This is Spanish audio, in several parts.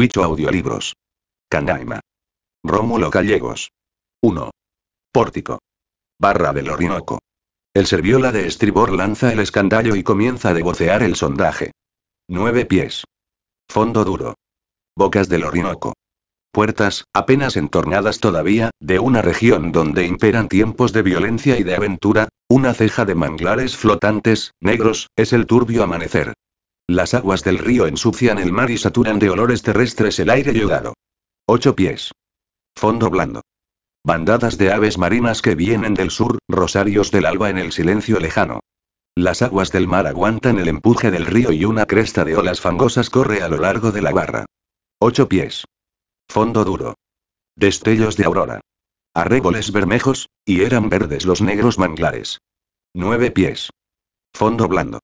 Huicho Audiolibros. Candaima. Rómulo Gallegos. 1. Pórtico. Barra del Orinoco. El serviola de estribor lanza el escandallo y comienza a devocear el sondaje. 9 pies. Fondo duro. Bocas del Orinoco. Puertas, apenas entornadas todavía, de una región donde imperan tiempos de violencia y de aventura, una ceja de manglares flotantes, negros, es el turbio amanecer. Las aguas del río ensucian el mar y saturan de olores terrestres el aire llegado. Ocho pies. Fondo blando. Bandadas de aves marinas que vienen del sur, rosarios del alba en el silencio lejano. Las aguas del mar aguantan el empuje del río y una cresta de olas fangosas corre a lo largo de la barra. Ocho pies. Fondo duro. Destellos de aurora. Arréboles bermejos, y eran verdes los negros manglares. 9 pies. Fondo blando.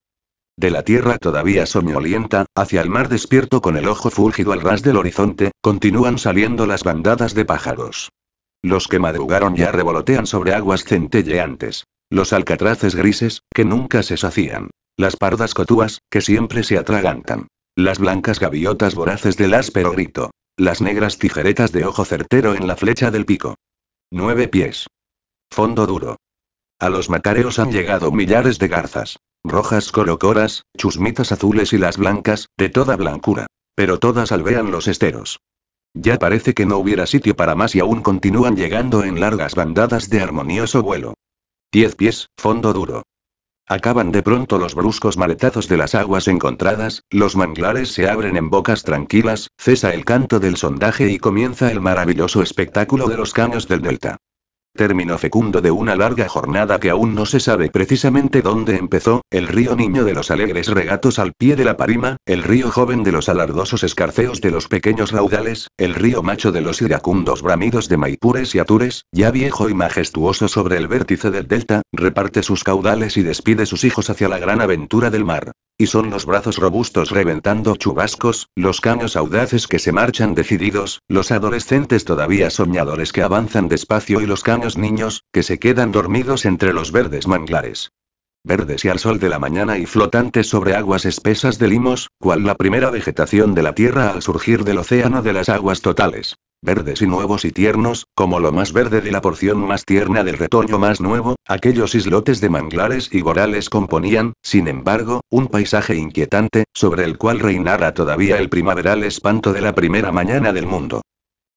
De la tierra todavía soñolienta, hacia el mar despierto con el ojo fúlgido al ras del horizonte, continúan saliendo las bandadas de pájaros. Los que madrugaron ya revolotean sobre aguas centelleantes. Los alcatraces grises, que nunca se sacían. Las pardas cotúas, que siempre se atragantan. Las blancas gaviotas voraces del áspero grito. Las negras tijeretas de ojo certero en la flecha del pico. Nueve pies. Fondo duro. A los macareos han llegado millares de garzas rojas corocoras, chusmitas azules y las blancas, de toda blancura. Pero todas alvean los esteros. Ya parece que no hubiera sitio para más y aún continúan llegando en largas bandadas de armonioso vuelo. Diez pies, fondo duro. Acaban de pronto los bruscos maletazos de las aguas encontradas, los manglares se abren en bocas tranquilas, cesa el canto del sondaje y comienza el maravilloso espectáculo de los caños del delta término fecundo de una larga jornada que aún no se sabe precisamente dónde empezó, el río niño de los alegres regatos al pie de la parima, el río joven de los alardosos escarceos de los pequeños raudales, el río macho de los iracundos bramidos de maipures y atures, ya viejo y majestuoso sobre el vértice del delta, reparte sus caudales y despide sus hijos hacia la gran aventura del mar. Y son los brazos robustos reventando chubascos, los caños audaces que se marchan decididos, los adolescentes todavía soñadores que avanzan despacio y los caños niños, que se quedan dormidos entre los verdes manglares. Verdes y al sol de la mañana y flotantes sobre aguas espesas de limos, cual la primera vegetación de la tierra al surgir del océano de las aguas totales. Verdes y nuevos y tiernos, como lo más verde de la porción más tierna del retoño más nuevo, aquellos islotes de manglares y borales componían, sin embargo, un paisaje inquietante, sobre el cual reinara todavía el primaveral espanto de la primera mañana del mundo.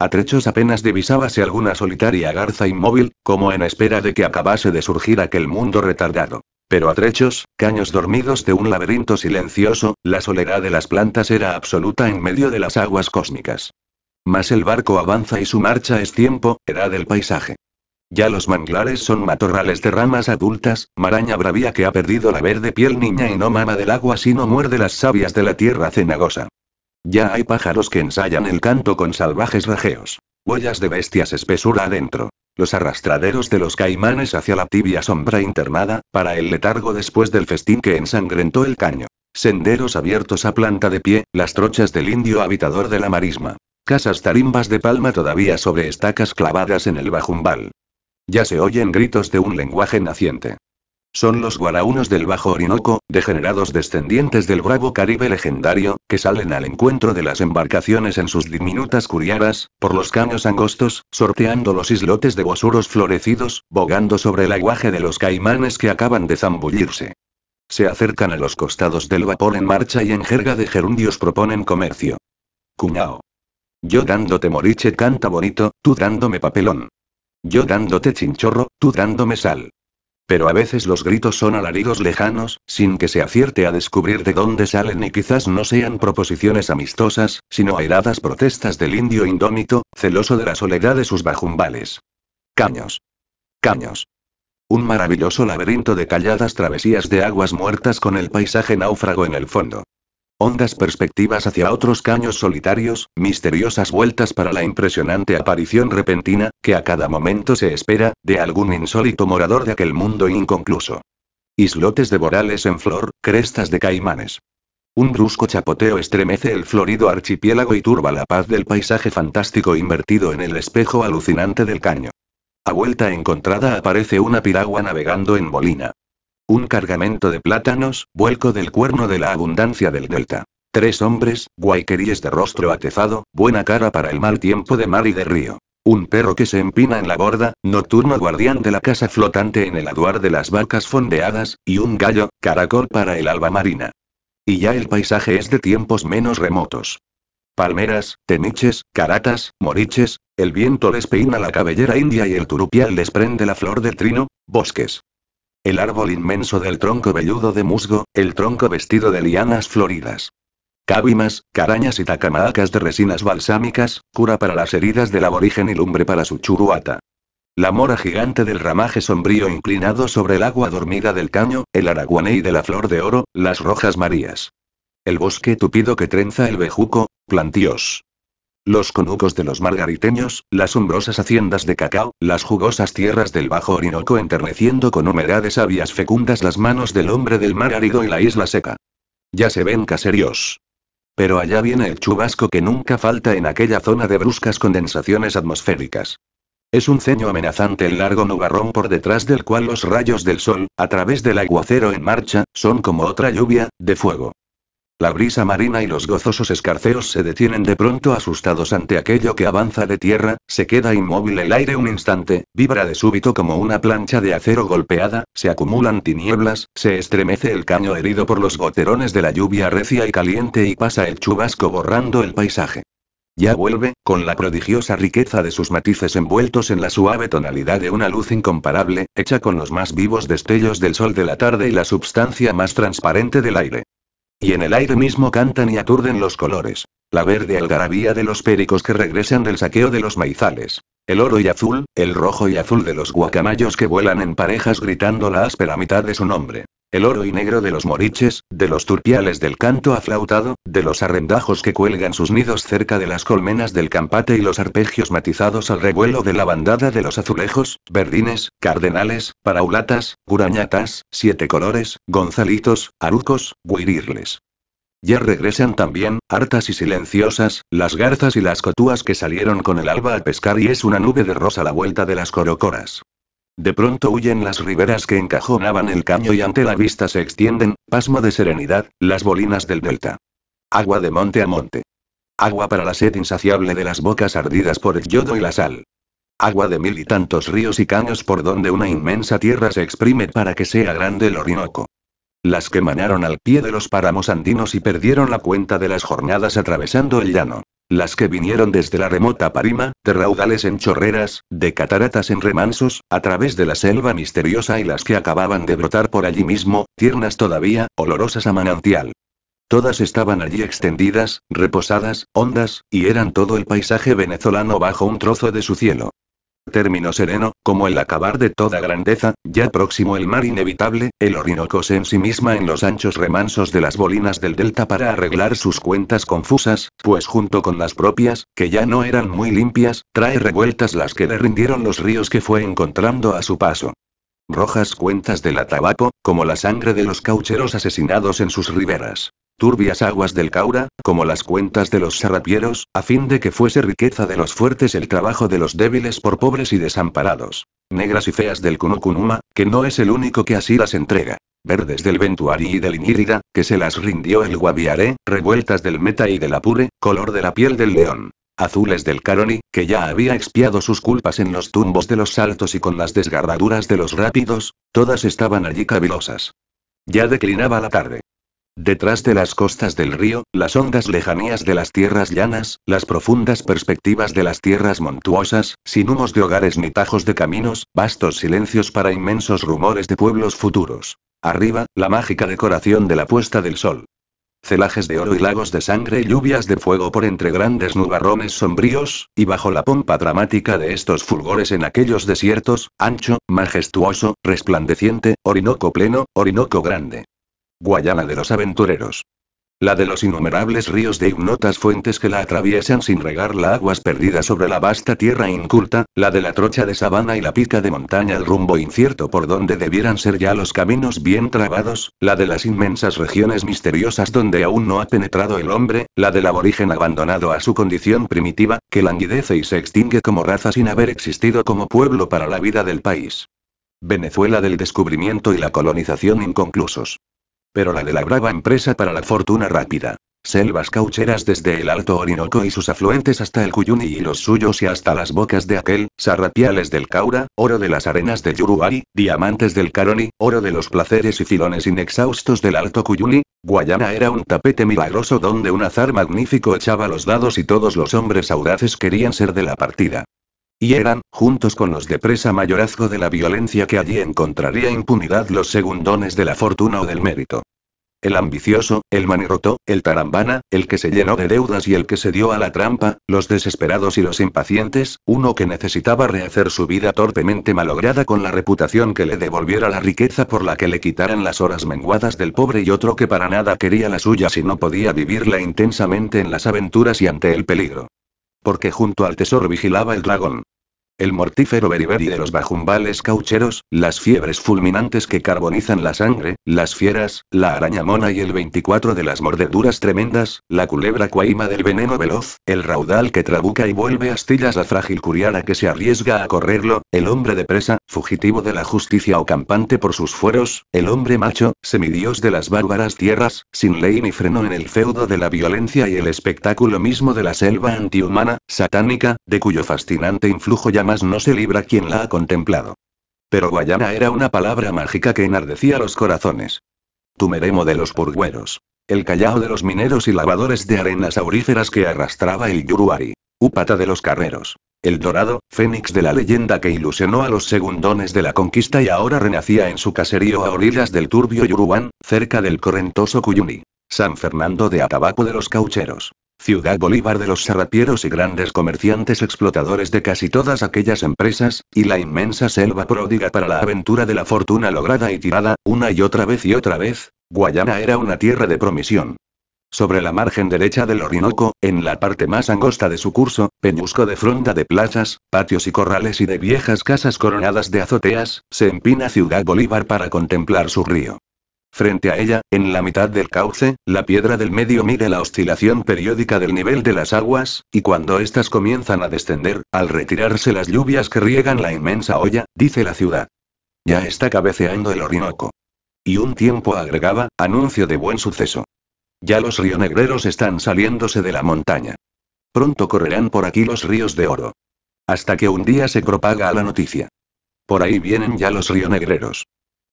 A trechos apenas divisábase alguna solitaria garza inmóvil, como en espera de que acabase de surgir aquel mundo retardado. Pero a trechos, caños dormidos de un laberinto silencioso, la soledad de las plantas era absoluta en medio de las aguas cósmicas. Mas el barco avanza y su marcha es tiempo, era del paisaje. Ya los manglares son matorrales de ramas adultas, maraña bravía que ha perdido la verde piel niña y no mama del agua sino muerde las sabias de la tierra cenagosa. Ya hay pájaros que ensayan el canto con salvajes rajeos. Huellas de bestias espesura adentro. Los arrastraderos de los caimanes hacia la tibia sombra internada, para el letargo después del festín que ensangrentó el caño. Senderos abiertos a planta de pie, las trochas del indio habitador de la marisma. Casas tarimbas de palma todavía sobre estacas clavadas en el bajumbal. Ya se oyen gritos de un lenguaje naciente. Son los guaraunos del Bajo Orinoco, degenerados descendientes del bravo Caribe legendario, que salen al encuentro de las embarcaciones en sus diminutas curiaras, por los caños angostos, sorteando los islotes de bosuros florecidos, bogando sobre el aguaje de los caimanes que acaban de zambullirse. Se acercan a los costados del vapor en marcha y en jerga de gerundios proponen comercio. Cuñao. Yo dándote moriche canta bonito, tú dándome papelón. Yo dándote chinchorro, tú dándome sal. Pero a veces los gritos son alaridos lejanos, sin que se acierte a descubrir de dónde salen y quizás no sean proposiciones amistosas, sino airadas protestas del indio indómito, celoso de la soledad de sus bajumbales. Caños. Caños. Un maravilloso laberinto de calladas travesías de aguas muertas con el paisaje náufrago en el fondo. Ondas perspectivas hacia otros caños solitarios, misteriosas vueltas para la impresionante aparición repentina, que a cada momento se espera, de algún insólito morador de aquel mundo inconcluso. Islotes de borales en flor, crestas de caimanes. Un brusco chapoteo estremece el florido archipiélago y turba la paz del paisaje fantástico invertido en el espejo alucinante del caño. A vuelta encontrada aparece una piragua navegando en bolina. Un cargamento de plátanos, vuelco del cuerno de la abundancia del delta. Tres hombres, guayqueríes de rostro atezado, buena cara para el mal tiempo de mar y de río. Un perro que se empina en la borda, nocturno guardián de la casa flotante en el aduar de las barcas fondeadas, y un gallo, caracol para el alba marina. Y ya el paisaje es de tiempos menos remotos. Palmeras, teniches, caratas, moriches, el viento les peina la cabellera india y el turupial les prende la flor del trino, bosques, el árbol inmenso del tronco velludo de musgo, el tronco vestido de lianas floridas. Cabimas, carañas y tacamaacas de resinas balsámicas, cura para las heridas del aborigen y lumbre para su churuata. La mora gigante del ramaje sombrío inclinado sobre el agua dormida del caño, el araguaney de la flor de oro, las rojas marías. El bosque tupido que trenza el bejuco, plantíos, los conucos de los margariteños, las umbrosas haciendas de cacao, las jugosas tierras del Bajo Orinoco enterneciendo con humedades sabias fecundas las manos del hombre del mar árido y la isla seca. Ya se ven caseríos. Pero allá viene el chubasco que nunca falta en aquella zona de bruscas condensaciones atmosféricas. Es un ceño amenazante el largo nubarrón por detrás del cual los rayos del sol, a través del aguacero en marcha, son como otra lluvia, de fuego. La brisa marina y los gozosos escarceos se detienen de pronto asustados ante aquello que avanza de tierra, se queda inmóvil el aire un instante, vibra de súbito como una plancha de acero golpeada, se acumulan tinieblas, se estremece el caño herido por los goterones de la lluvia recia y caliente y pasa el chubasco borrando el paisaje. Ya vuelve, con la prodigiosa riqueza de sus matices envueltos en la suave tonalidad de una luz incomparable, hecha con los más vivos destellos del sol de la tarde y la substancia más transparente del aire. Y en el aire mismo cantan y aturden los colores. La verde algarabía de los péricos que regresan del saqueo de los maizales. El oro y azul, el rojo y azul de los guacamayos que vuelan en parejas gritando la áspera mitad de su nombre. El oro y negro de los moriches, de los turpiales del canto aflautado, de los arrendajos que cuelgan sus nidos cerca de las colmenas del campate y los arpegios matizados al revuelo de la bandada de los azulejos, verdines, cardenales, paraulatas, gurañatas, siete colores, gonzalitos, arucos, guirirles. Ya regresan también, hartas y silenciosas, las garzas y las cotúas que salieron con el alba a pescar y es una nube de rosa la vuelta de las corocoras. De pronto huyen las riberas que encajonaban el caño y ante la vista se extienden, pasmo de serenidad, las bolinas del delta. Agua de monte a monte. Agua para la sed insaciable de las bocas ardidas por el yodo y la sal. Agua de mil y tantos ríos y caños por donde una inmensa tierra se exprime para que sea grande el Orinoco. Las que manaron al pie de los páramos andinos y perdieron la cuenta de las jornadas atravesando el llano. Las que vinieron desde la remota Parima, de raudales en chorreras, de cataratas en remansos, a través de la selva misteriosa y las que acababan de brotar por allí mismo, tiernas todavía, olorosas a manantial. Todas estaban allí extendidas, reposadas, hondas, y eran todo el paisaje venezolano bajo un trozo de su cielo término sereno, como el acabar de toda grandeza, ya próximo el mar inevitable, el Orinoco se misma en los anchos remansos de las bolinas del delta para arreglar sus cuentas confusas, pues junto con las propias, que ya no eran muy limpias, trae revueltas las que le rindieron los ríos que fue encontrando a su paso rojas cuentas del tabaco, como la sangre de los caucheros asesinados en sus riberas turbias aguas del Caura, como las cuentas de los sarrapieros, a fin de que fuese riqueza de los fuertes el trabajo de los débiles por pobres y desamparados. Negras y feas del Kunukunuma, que no es el único que así las entrega. Verdes del Ventuari y del Inírida, que se las rindió el guaviare, revueltas del Meta y del Apure, color de la piel del león azules del Caroni, que ya había expiado sus culpas en los tumbos de los saltos y con las desgarraduras de los rápidos, todas estaban allí cavilosas. Ya declinaba la tarde. Detrás de las costas del río, las ondas lejanías de las tierras llanas, las profundas perspectivas de las tierras montuosas, sin humos de hogares ni tajos de caminos, vastos silencios para inmensos rumores de pueblos futuros. Arriba, la mágica decoración de la puesta del sol celajes de oro y lagos de sangre y lluvias de fuego por entre grandes nubarrones sombríos, y bajo la pompa dramática de estos fulgores en aquellos desiertos, ancho, majestuoso, resplandeciente, Orinoco pleno, Orinoco grande. Guayana de los aventureros. La de los innumerables ríos de ignotas fuentes que la atraviesan sin regar la aguas perdidas sobre la vasta tierra inculta, la de la trocha de sabana y la pica de montaña el rumbo incierto por donde debieran ser ya los caminos bien trabados, la de las inmensas regiones misteriosas donde aún no ha penetrado el hombre, la del aborigen abandonado a su condición primitiva, que languidece y se extingue como raza sin haber existido como pueblo para la vida del país. Venezuela del descubrimiento y la colonización inconclusos pero la de la brava empresa para la fortuna rápida. Selvas caucheras desde el Alto Orinoco y sus afluentes hasta el Cuyuni y los suyos y hasta las bocas de aquel, sarrapiales del Caura, oro de las arenas de Yurubari, diamantes del Caroni, oro de los placeres y filones inexhaustos del Alto Cuyuni. Guayana era un tapete milagroso donde un azar magnífico echaba los dados y todos los hombres audaces querían ser de la partida. Y eran, juntos con los de presa mayorazgo de la violencia que allí encontraría impunidad los segundones de la fortuna o del mérito. El ambicioso, el manirroto, el tarambana, el que se llenó de deudas y el que se dio a la trampa, los desesperados y los impacientes, uno que necesitaba rehacer su vida torpemente malograda con la reputación que le devolviera la riqueza por la que le quitaran las horas menguadas del pobre y otro que para nada quería la suya si no podía vivirla intensamente en las aventuras y ante el peligro porque junto al tesoro vigilaba el dragón el mortífero beriberi de los bajumbales caucheros, las fiebres fulminantes que carbonizan la sangre, las fieras, la araña mona y el 24 de las mordeduras tremendas, la culebra cuaima del veneno veloz, el raudal que trabuca y vuelve astillas a frágil curiana que se arriesga a correrlo, el hombre de presa, fugitivo de la justicia o campante por sus fueros, el hombre macho, semidios de las bárbaras tierras, sin ley ni freno en el feudo de la violencia y el espectáculo mismo de la selva antihumana, satánica, de cuyo fascinante influjo ya no se libra quien la ha contemplado. Pero Guayana era una palabra mágica que enardecía los corazones. Tumeremo de los purgueros. El callao de los mineros y lavadores de arenas auríferas que arrastraba el Yuruari. Úpata de los carreros. El dorado, fénix de la leyenda que ilusionó a los segundones de la conquista y ahora renacía en su caserío a orillas del turbio yurubán, cerca del correntoso Cuyuni. San Fernando de Atabaco de los Caucheros ciudad Bolívar de los serrapieros y grandes comerciantes explotadores de casi todas aquellas empresas, y la inmensa selva pródiga para la aventura de la fortuna lograda y tirada, una y otra vez y otra vez, Guayana era una tierra de promisión. Sobre la margen derecha del Orinoco, en la parte más angosta de su curso, peñusco de fronda de plazas, patios y corrales y de viejas casas coronadas de azoteas, se empina Ciudad Bolívar para contemplar su río. Frente a ella, en la mitad del cauce, la piedra del medio mide la oscilación periódica del nivel de las aguas, y cuando éstas comienzan a descender, al retirarse las lluvias que riegan la inmensa olla, dice la ciudad. Ya está cabeceando el Orinoco. Y un tiempo agregaba, anuncio de buen suceso. Ya los rionegreros están saliéndose de la montaña. Pronto correrán por aquí los ríos de oro. Hasta que un día se propaga la noticia. Por ahí vienen ya los rionegreros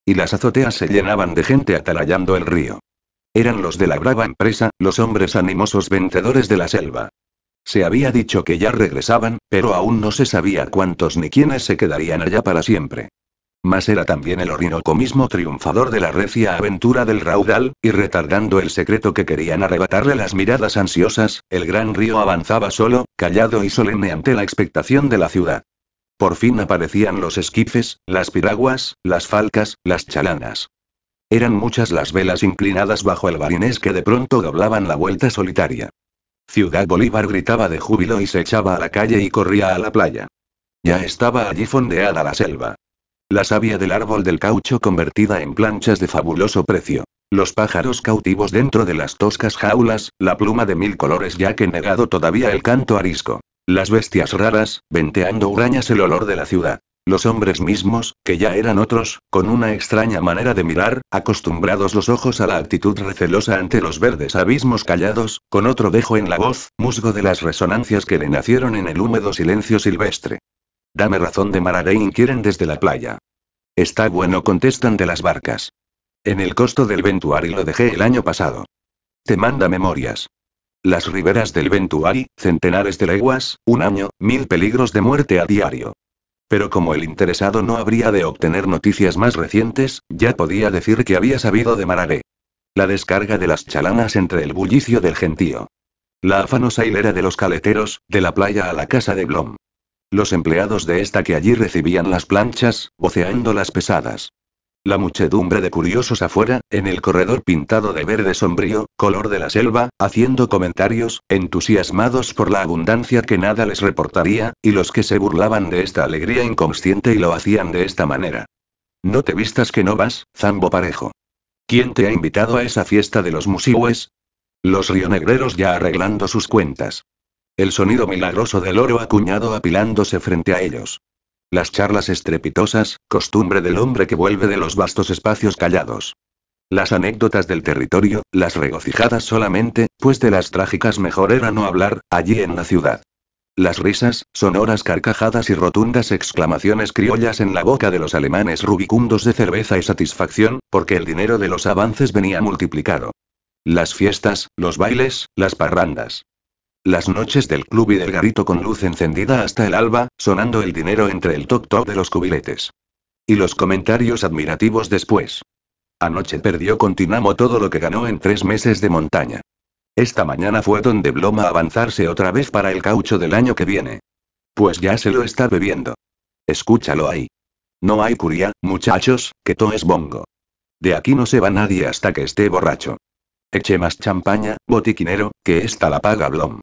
y las azoteas se llenaban de gente atalayando el río. Eran los de la brava empresa, los hombres animosos vencedores de la selva. Se había dicho que ya regresaban, pero aún no se sabía cuántos ni quiénes se quedarían allá para siempre. Mas era también el Orinoco mismo triunfador de la recia aventura del raudal, y retardando el secreto que querían arrebatarle las miradas ansiosas, el gran río avanzaba solo, callado y solemne ante la expectación de la ciudad. Por fin aparecían los esquifes, las piraguas, las falcas, las chalanas. Eran muchas las velas inclinadas bajo el barinés que de pronto doblaban la vuelta solitaria. Ciudad Bolívar gritaba de júbilo y se echaba a la calle y corría a la playa. Ya estaba allí fondeada la selva. La savia del árbol del caucho convertida en planchas de fabuloso precio. Los pájaros cautivos dentro de las toscas jaulas, la pluma de mil colores ya que negado todavía el canto arisco. Las bestias raras, venteando hurañas el olor de la ciudad. Los hombres mismos, que ya eran otros, con una extraña manera de mirar, acostumbrados los ojos a la actitud recelosa ante los verdes abismos callados, con otro dejo en la voz, musgo de las resonancias que le nacieron en el húmedo silencio silvestre. Dame razón de Mararé quieren desde la playa. Está bueno contestan de las barcas. En el costo del Ventuari lo dejé el año pasado. Te manda memorias las riberas del Ventuari, centenares de leguas, un año, mil peligros de muerte a diario. Pero como el interesado no habría de obtener noticias más recientes, ya podía decir que había sabido de Mararé. La descarga de las chalanas entre el bullicio del gentío. La afanosa hilera de los caleteros, de la playa a la casa de Blom. Los empleados de esta que allí recibían las planchas, voceando las pesadas. La muchedumbre de curiosos afuera, en el corredor pintado de verde sombrío, color de la selva, haciendo comentarios, entusiasmados por la abundancia que nada les reportaría, y los que se burlaban de esta alegría inconsciente y lo hacían de esta manera. No te vistas que no vas, Zambo Parejo. ¿Quién te ha invitado a esa fiesta de los musihues? Los rionegreros ya arreglando sus cuentas. El sonido milagroso del oro acuñado apilándose frente a ellos. Las charlas estrepitosas, costumbre del hombre que vuelve de los vastos espacios callados. Las anécdotas del territorio, las regocijadas solamente, pues de las trágicas mejor era no hablar, allí en la ciudad. Las risas, sonoras carcajadas y rotundas exclamaciones criollas en la boca de los alemanes rubicundos de cerveza y satisfacción, porque el dinero de los avances venía multiplicado. Las fiestas, los bailes, las parrandas. Las noches del club y del garito con luz encendida hasta el alba, sonando el dinero entre el toc-toc de los cubiletes. Y los comentarios admirativos después. Anoche perdió con todo lo que ganó en tres meses de montaña. Esta mañana fue donde Bloma avanzarse otra vez para el caucho del año que viene. Pues ya se lo está bebiendo. Escúchalo ahí. No hay curia, muchachos, que todo es bongo. De aquí no se va nadie hasta que esté borracho. Eche más champaña, botiquinero, que esta la paga Blom.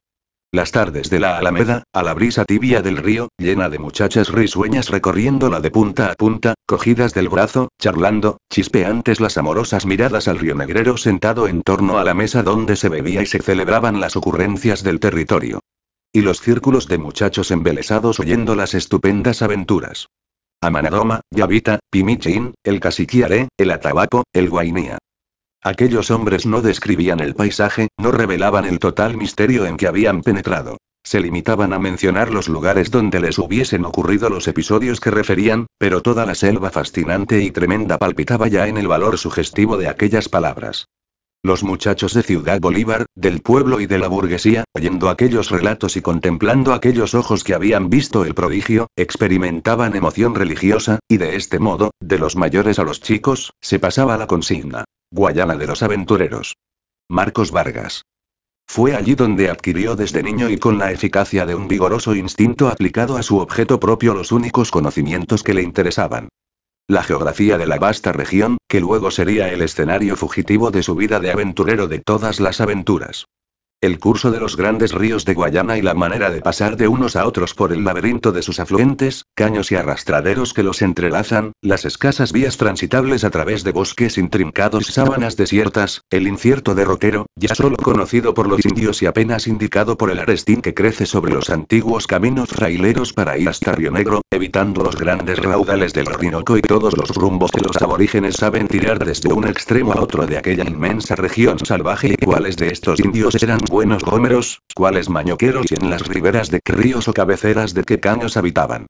Las tardes de la Alameda, a la brisa tibia del río, llena de muchachas risueñas recorriéndola de punta a punta, cogidas del brazo, charlando, chispeantes las amorosas miradas al río negrero sentado en torno a la mesa donde se bebía y se celebraban las ocurrencias del territorio. Y los círculos de muchachos embelesados oyendo las estupendas aventuras. Amanadoma, Yavita, Pimichín, el Casiquiare, el atabapo, el guainía. Aquellos hombres no describían el paisaje, no revelaban el total misterio en que habían penetrado. Se limitaban a mencionar los lugares donde les hubiesen ocurrido los episodios que referían, pero toda la selva fascinante y tremenda palpitaba ya en el valor sugestivo de aquellas palabras. Los muchachos de Ciudad Bolívar, del pueblo y de la burguesía, oyendo aquellos relatos y contemplando aquellos ojos que habían visto el prodigio, experimentaban emoción religiosa, y de este modo, de los mayores a los chicos, se pasaba la consigna. Guayana de los Aventureros. Marcos Vargas. Fue allí donde adquirió desde niño y con la eficacia de un vigoroso instinto aplicado a su objeto propio los únicos conocimientos que le interesaban. La geografía de la vasta región, que luego sería el escenario fugitivo de su vida de aventurero de todas las aventuras. El curso de los grandes ríos de Guayana y la manera de pasar de unos a otros por el laberinto de sus afluentes, caños y arrastraderos que los entrelazan, las escasas vías transitables a través de bosques intrincados y sábanas desiertas, el incierto derrotero, ya solo conocido por los indios y apenas indicado por el arestín que crece sobre los antiguos caminos fraileros para ir hasta Río Negro, evitando los grandes raudales del Orinoco y todos los rumbos que los aborígenes saben tirar desde un extremo a otro de aquella inmensa región salvaje y cuáles de estos indios eran buenos gómeros, cuales mañoqueros y en las riberas de qué ríos o cabeceras de qué caños habitaban.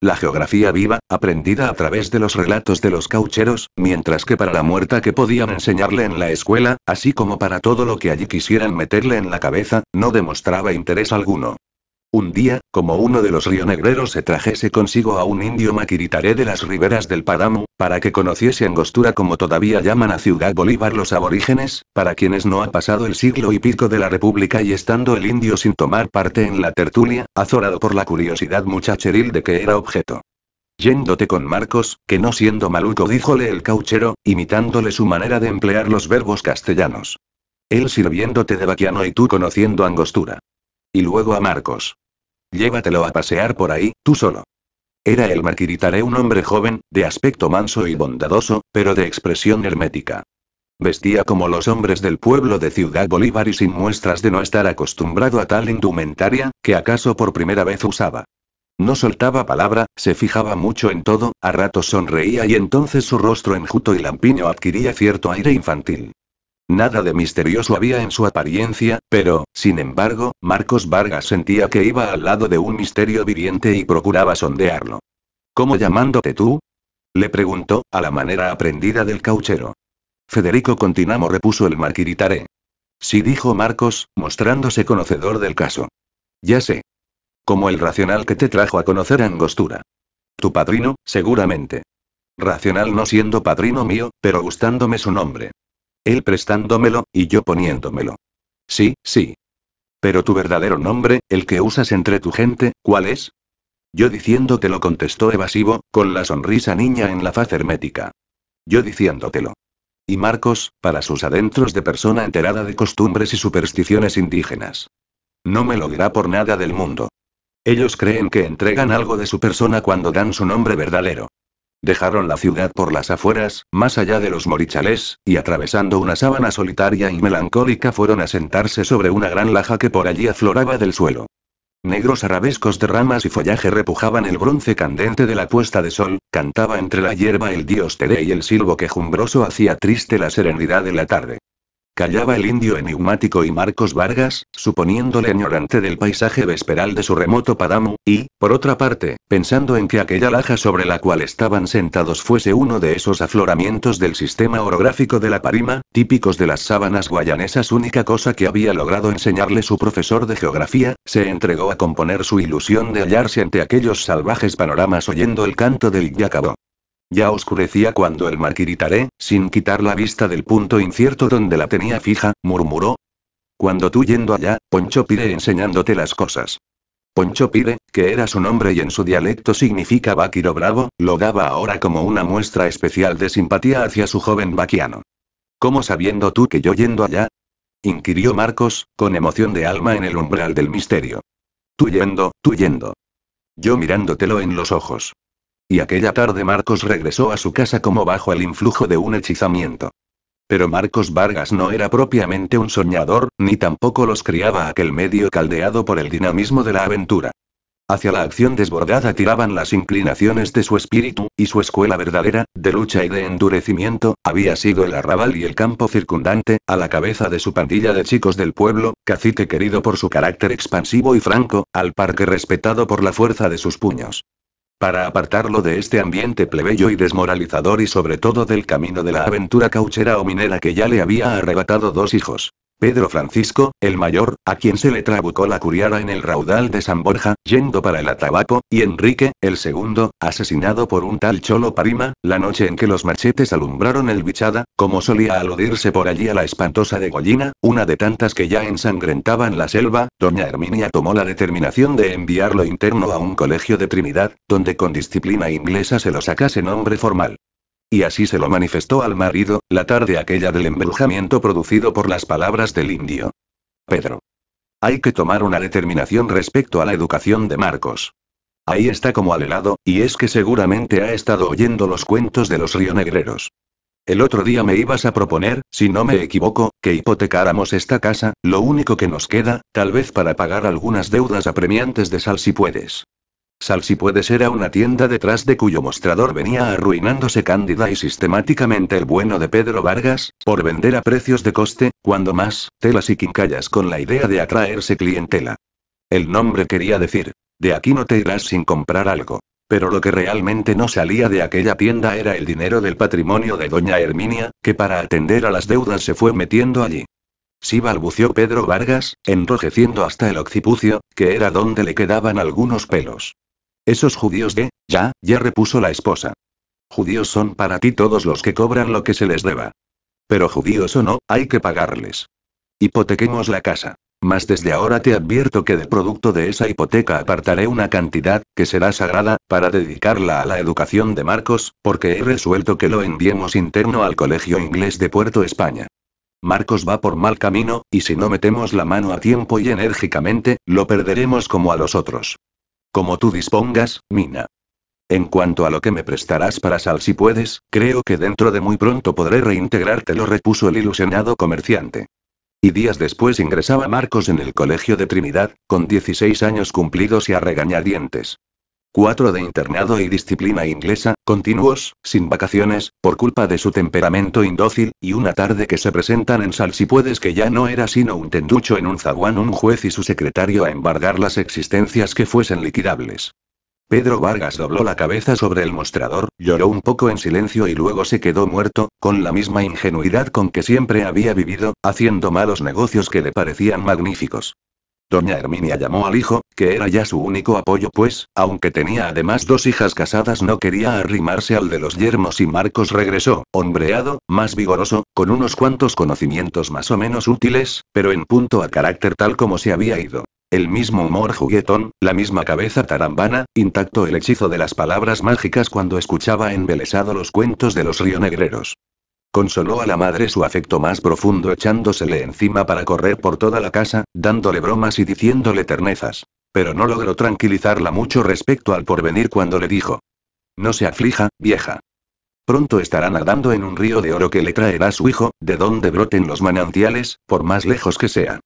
La geografía viva, aprendida a través de los relatos de los caucheros, mientras que para la muerta que podían enseñarle en la escuela, así como para todo lo que allí quisieran meterle en la cabeza, no demostraba interés alguno. Un día, como uno de los rionegreros se trajese consigo a un indio maquiritaré de las riberas del Páramo, para que conociese Angostura como todavía llaman a Ciudad Bolívar los aborígenes, para quienes no ha pasado el siglo y pico de la República y estando el indio sin tomar parte en la tertulia, azorado por la curiosidad muchacheril de que era objeto. Yéndote con Marcos, que no siendo maluco díjole el cauchero, imitándole su manera de emplear los verbos castellanos. Él sirviéndote de vaquiano y tú conociendo Angostura. Y luego a Marcos. Llévatelo a pasear por ahí, tú solo. Era el Marquiritaré un hombre joven, de aspecto manso y bondadoso, pero de expresión hermética. Vestía como los hombres del pueblo de Ciudad Bolívar y sin muestras de no estar acostumbrado a tal indumentaria, que acaso por primera vez usaba. No soltaba palabra, se fijaba mucho en todo, a ratos sonreía y entonces su rostro enjuto y lampiño adquiría cierto aire infantil. Nada de misterioso había en su apariencia, pero, sin embargo, Marcos Vargas sentía que iba al lado de un misterio viviente y procuraba sondearlo. ¿Cómo llamándote tú? Le preguntó, a la manera aprendida del cauchero. Federico Continamo repuso el marquiritaré. Sí dijo Marcos, mostrándose conocedor del caso. Ya sé. Como el racional que te trajo a conocer Angostura. Tu padrino, seguramente. Racional no siendo padrino mío, pero gustándome su nombre. Él prestándomelo, y yo poniéndomelo. Sí, sí. Pero tu verdadero nombre, el que usas entre tu gente, ¿cuál es? Yo diciéndotelo contestó evasivo, con la sonrisa niña en la faz hermética. Yo diciéndotelo. Y Marcos, para sus adentros de persona enterada de costumbres y supersticiones indígenas. No me lo dirá por nada del mundo. Ellos creen que entregan algo de su persona cuando dan su nombre verdadero. Dejaron la ciudad por las afueras, más allá de los morichales, y atravesando una sábana solitaria y melancólica fueron a sentarse sobre una gran laja que por allí afloraba del suelo. Negros arabescos de ramas y follaje repujaban el bronce candente de la puesta de sol, cantaba entre la hierba el dios Tere y el silbo quejumbroso hacía triste la serenidad de la tarde. Callaba el indio enigmático y Marcos Vargas, suponiéndole ignorante del paisaje vesperal de su remoto padamu, y, por otra parte, pensando en que aquella laja sobre la cual estaban sentados fuese uno de esos afloramientos del sistema orográfico de la Parima, típicos de las sábanas guayanesas, única cosa que había logrado enseñarle su profesor de geografía, se entregó a componer su ilusión de hallarse ante aquellos salvajes panoramas oyendo el canto del yacabó. Ya oscurecía cuando el marquiritaré, sin quitar la vista del punto incierto donde la tenía fija, murmuró. Cuando tú yendo allá, Poncho Pire enseñándote las cosas. Poncho pide, que era su nombre y en su dialecto significa vaquiro bravo, lo daba ahora como una muestra especial de simpatía hacia su joven vaquiano. ¿Cómo sabiendo tú que yo yendo allá? inquirió Marcos, con emoción de alma en el umbral del misterio. Tú yendo, tú yendo. Yo mirándotelo en los ojos y aquella tarde Marcos regresó a su casa como bajo el influjo de un hechizamiento. Pero Marcos Vargas no era propiamente un soñador, ni tampoco los criaba aquel medio caldeado por el dinamismo de la aventura. Hacia la acción desbordada tiraban las inclinaciones de su espíritu, y su escuela verdadera, de lucha y de endurecimiento, había sido el arrabal y el campo circundante, a la cabeza de su pandilla de chicos del pueblo, cacique querido por su carácter expansivo y franco, al par que respetado por la fuerza de sus puños para apartarlo de este ambiente plebeyo y desmoralizador y sobre todo del camino de la aventura cauchera o minera que ya le había arrebatado dos hijos. Pedro Francisco, el mayor, a quien se le trabucó la curiara en el raudal de San Borja, yendo para el atabaco, y Enrique, el segundo, asesinado por un tal Cholo Parima, la noche en que los machetes alumbraron el Bichada, como solía aludirse por allí a la espantosa de degollina, una de tantas que ya ensangrentaban la selva, doña Herminia tomó la determinación de enviarlo interno a un colegio de Trinidad, donde con disciplina inglesa se lo sacase nombre formal. Y así se lo manifestó al marido, la tarde aquella del embrujamiento producido por las palabras del indio. Pedro. Hay que tomar una determinación respecto a la educación de Marcos. Ahí está como al helado, y es que seguramente ha estado oyendo los cuentos de los rionegreros. El otro día me ibas a proponer, si no me equivoco, que hipotecáramos esta casa, lo único que nos queda, tal vez para pagar algunas deudas apremiantes de sal si puedes. Sal si puede ser a una tienda detrás de cuyo mostrador venía arruinándose cándida y sistemáticamente el bueno de Pedro Vargas, por vender a precios de coste, cuando más, telas y quincallas con la idea de atraerse clientela. El nombre quería decir, de aquí no te irás sin comprar algo. Pero lo que realmente no salía de aquella tienda era el dinero del patrimonio de doña Herminia, que para atender a las deudas se fue metiendo allí. Sí balbució Pedro Vargas, enrojeciendo hasta el occipucio, que era donde le quedaban algunos pelos. Esos judíos de, ya, ya repuso la esposa. Judíos son para ti todos los que cobran lo que se les deba. Pero judíos o no, hay que pagarles. Hipotequemos la casa. Mas desde ahora te advierto que de producto de esa hipoteca apartaré una cantidad, que será sagrada, para dedicarla a la educación de Marcos, porque he resuelto que lo enviemos interno al Colegio Inglés de Puerto España. Marcos va por mal camino, y si no metemos la mano a tiempo y enérgicamente, lo perderemos como a los otros. Como tú dispongas, Mina. En cuanto a lo que me prestarás para Sal si puedes, creo que dentro de muy pronto podré reintegrártelo, repuso el ilusionado comerciante. Y días después ingresaba Marcos en el colegio de Trinidad, con 16 años cumplidos y a regañadientes. Cuatro de internado y disciplina inglesa, continuos, sin vacaciones, por culpa de su temperamento indócil, y una tarde que se presentan en puedes que ya no era sino un tenducho en un zaguán un juez y su secretario a embargar las existencias que fuesen liquidables. Pedro Vargas dobló la cabeza sobre el mostrador, lloró un poco en silencio y luego se quedó muerto, con la misma ingenuidad con que siempre había vivido, haciendo malos negocios que le parecían magníficos. Doña Herminia llamó al hijo, que era ya su único apoyo, pues, aunque tenía además dos hijas casadas, no quería arrimarse al de los yermos y Marcos regresó, hombreado, más vigoroso, con unos cuantos conocimientos más o menos útiles, pero en punto a carácter tal como se había ido. El mismo humor juguetón, la misma cabeza tarambana, intacto el hechizo de las palabras mágicas cuando escuchaba embelesado los cuentos de los rionegreros. Consoló a la madre su afecto más profundo echándosele encima para correr por toda la casa, dándole bromas y diciéndole ternezas. Pero no logró tranquilizarla mucho respecto al porvenir cuando le dijo. No se aflija, vieja. Pronto estará nadando en un río de oro que le traerá su hijo, de donde broten los manantiales, por más lejos que sea.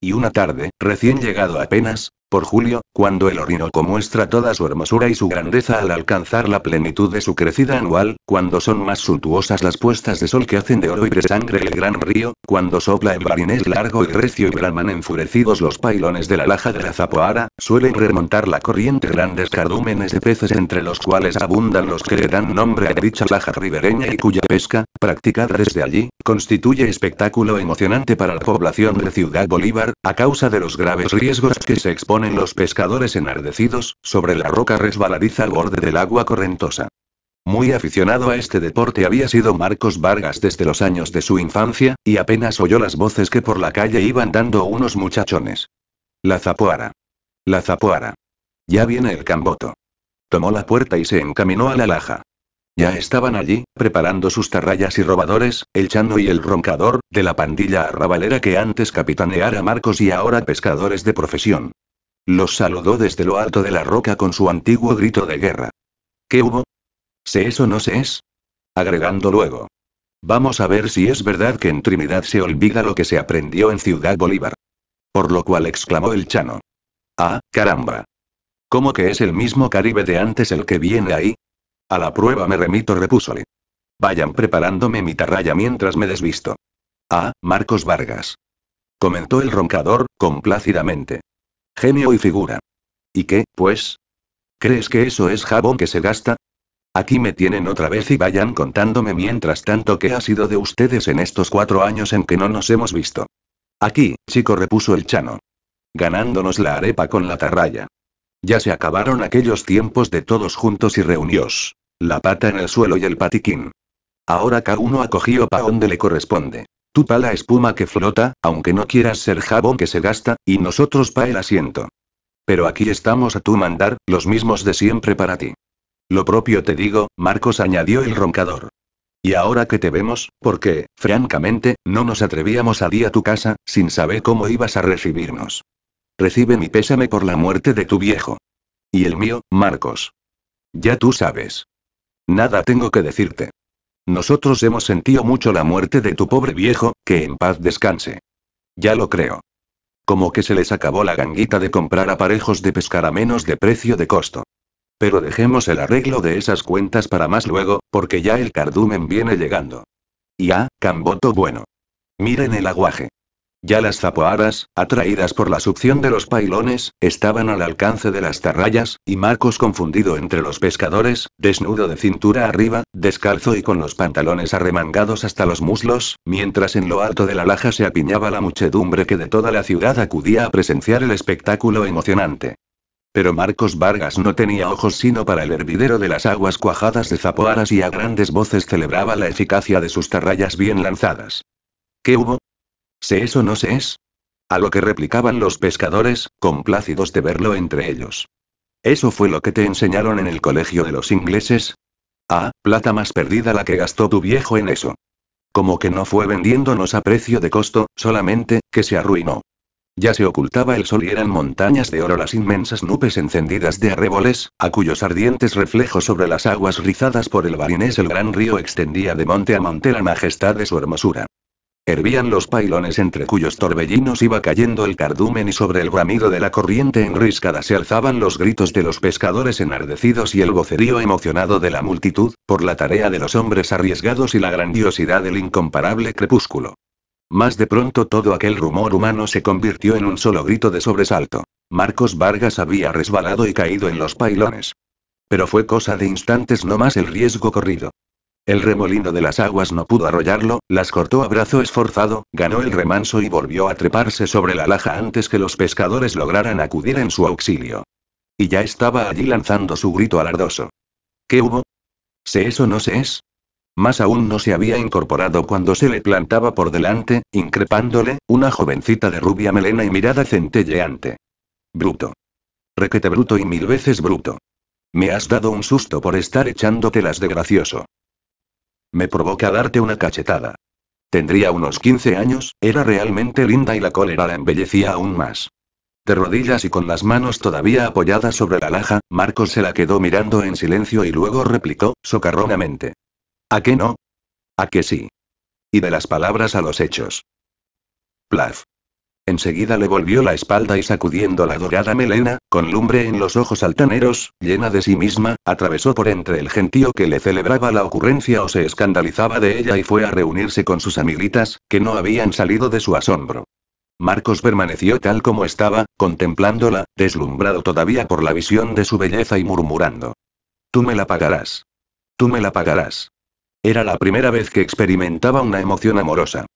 Y una tarde, recién llegado apenas, por Julio, cuando el Orinoco muestra toda su hermosura y su grandeza al alcanzar la plenitud de su crecida anual, cuando son más suntuosas las puestas de sol que hacen de oro y de sangre el gran río, cuando sopla el barinés largo y recio y braman enfurecidos los pailones de la laja de la zapoara, suelen remontar la corriente grandes cardúmenes de peces entre los cuales abundan los que le dan nombre a dicha laja ribereña y cuya pesca, practicada desde allí, constituye espectáculo emocionante para la población de Ciudad Bolívar, a causa de los graves riesgos que se exponen en los pescadores enardecidos, sobre la roca resbaladiza al borde del agua correntosa. Muy aficionado a este deporte había sido Marcos Vargas desde los años de su infancia, y apenas oyó las voces que por la calle iban dando unos muchachones. La zapuara. La zapuara. Ya viene el camboto. Tomó la puerta y se encaminó a la laja. Ya estaban allí, preparando sus tarrayas y robadores, el chando y el roncador, de la pandilla arrabalera que antes capitaneara Marcos y ahora pescadores de profesión. Los saludó desde lo alto de la roca con su antiguo grito de guerra. ¿Qué hubo? ¿Se eso no se es? Agregando luego. Vamos a ver si es verdad que en Trinidad se olvida lo que se aprendió en Ciudad Bolívar. Por lo cual exclamó el Chano. Ah, caramba. ¿Cómo que es el mismo Caribe de antes el que viene ahí? A la prueba me remito, repúsole. Vayan preparándome mi tarraya mientras me desvisto. Ah, Marcos Vargas. Comentó el roncador, complácidamente. Genio y figura. ¿Y qué, pues? ¿Crees que eso es jabón que se gasta? Aquí me tienen otra vez y vayan contándome mientras tanto qué ha sido de ustedes en estos cuatro años en que no nos hemos visto. Aquí, chico, repuso el chano. Ganándonos la arepa con la tarraya. Ya se acabaron aquellos tiempos de todos juntos y reunidos. La pata en el suelo y el patiquín. Ahora cada uno acogió pa' donde le corresponde. Tú pa la espuma que flota, aunque no quieras ser jabón que se gasta, y nosotros pa el asiento. Pero aquí estamos a tu mandar, los mismos de siempre para ti. Lo propio te digo, Marcos añadió el roncador. Y ahora que te vemos, porque, francamente, no nos atrevíamos a ir a tu casa, sin saber cómo ibas a recibirnos. Recibe mi pésame por la muerte de tu viejo. Y el mío, Marcos. Ya tú sabes. Nada tengo que decirte. Nosotros hemos sentido mucho la muerte de tu pobre viejo, que en paz descanse. Ya lo creo. Como que se les acabó la ganguita de comprar aparejos de pescar a menos de precio de costo. Pero dejemos el arreglo de esas cuentas para más luego, porque ya el cardumen viene llegando. Y ah, Camboto bueno. Miren el aguaje. Ya las zapoaras, atraídas por la succión de los pailones, estaban al alcance de las tarrayas, y Marcos confundido entre los pescadores, desnudo de cintura arriba, descalzo y con los pantalones arremangados hasta los muslos, mientras en lo alto de la laja se apiñaba la muchedumbre que de toda la ciudad acudía a presenciar el espectáculo emocionante. Pero Marcos Vargas no tenía ojos sino para el hervidero de las aguas cuajadas de zapoaras y a grandes voces celebraba la eficacia de sus tarrayas bien lanzadas. ¿Qué hubo? ¿Se eso no sé es? A lo que replicaban los pescadores, complácidos de verlo entre ellos. ¿Eso fue lo que te enseñaron en el colegio de los ingleses? Ah, plata más perdida la que gastó tu viejo en eso. Como que no fue vendiéndonos a precio de costo, solamente, que se arruinó. Ya se ocultaba el sol y eran montañas de oro las inmensas nubes encendidas de arreboles, a cuyos ardientes reflejos sobre las aguas rizadas por el barinés el gran río extendía de monte a monte la majestad de su hermosura. Hervían los pailones entre cuyos torbellinos iba cayendo el cardumen y sobre el bramido de la corriente enriscada se alzaban los gritos de los pescadores enardecidos y el vocerío emocionado de la multitud, por la tarea de los hombres arriesgados y la grandiosidad del incomparable crepúsculo. Más de pronto todo aquel rumor humano se convirtió en un solo grito de sobresalto. Marcos Vargas había resbalado y caído en los pailones. Pero fue cosa de instantes no más el riesgo corrido. El remolino de las aguas no pudo arrollarlo, las cortó a brazo esforzado, ganó el remanso y volvió a treparse sobre la laja antes que los pescadores lograran acudir en su auxilio. Y ya estaba allí lanzando su grito alardoso. ¿Qué hubo? ¿Se eso no se es? Más aún no se había incorporado cuando se le plantaba por delante, increpándole, una jovencita de rubia melena y mirada centelleante. Bruto. Requete bruto y mil veces bruto. Me has dado un susto por estar echándote de gracioso. Me provoca darte una cachetada. Tendría unos 15 años, era realmente linda y la cólera la embellecía aún más. De rodillas y con las manos todavía apoyadas sobre la laja, Marcos se la quedó mirando en silencio y luego replicó, socarronamente. ¿A qué no? ¿A qué sí? Y de las palabras a los hechos. Plaf. Enseguida le volvió la espalda y sacudiendo la dorada melena, con lumbre en los ojos altaneros, llena de sí misma, atravesó por entre el gentío que le celebraba la ocurrencia o se escandalizaba de ella y fue a reunirse con sus amiguitas, que no habían salido de su asombro. Marcos permaneció tal como estaba, contemplándola, deslumbrado todavía por la visión de su belleza y murmurando. Tú me la pagarás. Tú me la pagarás. Era la primera vez que experimentaba una emoción amorosa.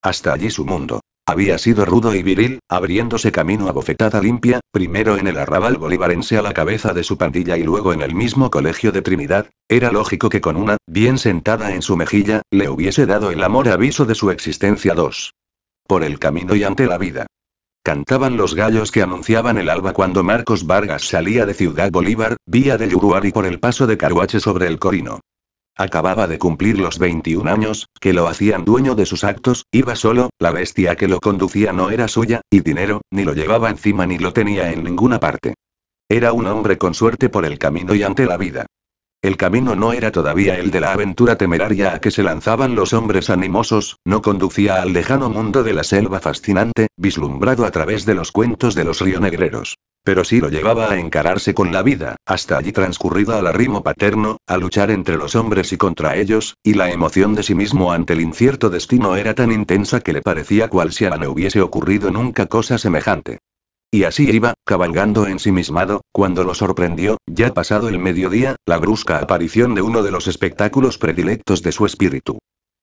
Hasta allí su mundo. Había sido rudo y viril, abriéndose camino a bofetada limpia, primero en el arrabal bolivarense a la cabeza de su pandilla y luego en el mismo colegio de Trinidad, era lógico que con una, bien sentada en su mejilla, le hubiese dado el amor aviso de su existencia dos. Por el camino y ante la vida. Cantaban los gallos que anunciaban el alba cuando Marcos Vargas salía de Ciudad Bolívar, vía de Yuruari por el paso de Caruache sobre el Corino. Acababa de cumplir los 21 años, que lo hacían dueño de sus actos, iba solo, la bestia que lo conducía no era suya, y dinero, ni lo llevaba encima ni lo tenía en ninguna parte. Era un hombre con suerte por el camino y ante la vida. El camino no era todavía el de la aventura temeraria a que se lanzaban los hombres animosos, no conducía al lejano mundo de la selva fascinante, vislumbrado a través de los cuentos de los rionegreros. Pero sí lo llevaba a encararse con la vida, hasta allí transcurrido al arrimo paterno, a luchar entre los hombres y contra ellos, y la emoción de sí mismo ante el incierto destino era tan intensa que le parecía cual si a no hubiese ocurrido nunca cosa semejante. Y así iba, cabalgando ensimismado, cuando lo sorprendió, ya pasado el mediodía, la brusca aparición de uno de los espectáculos predilectos de su espíritu.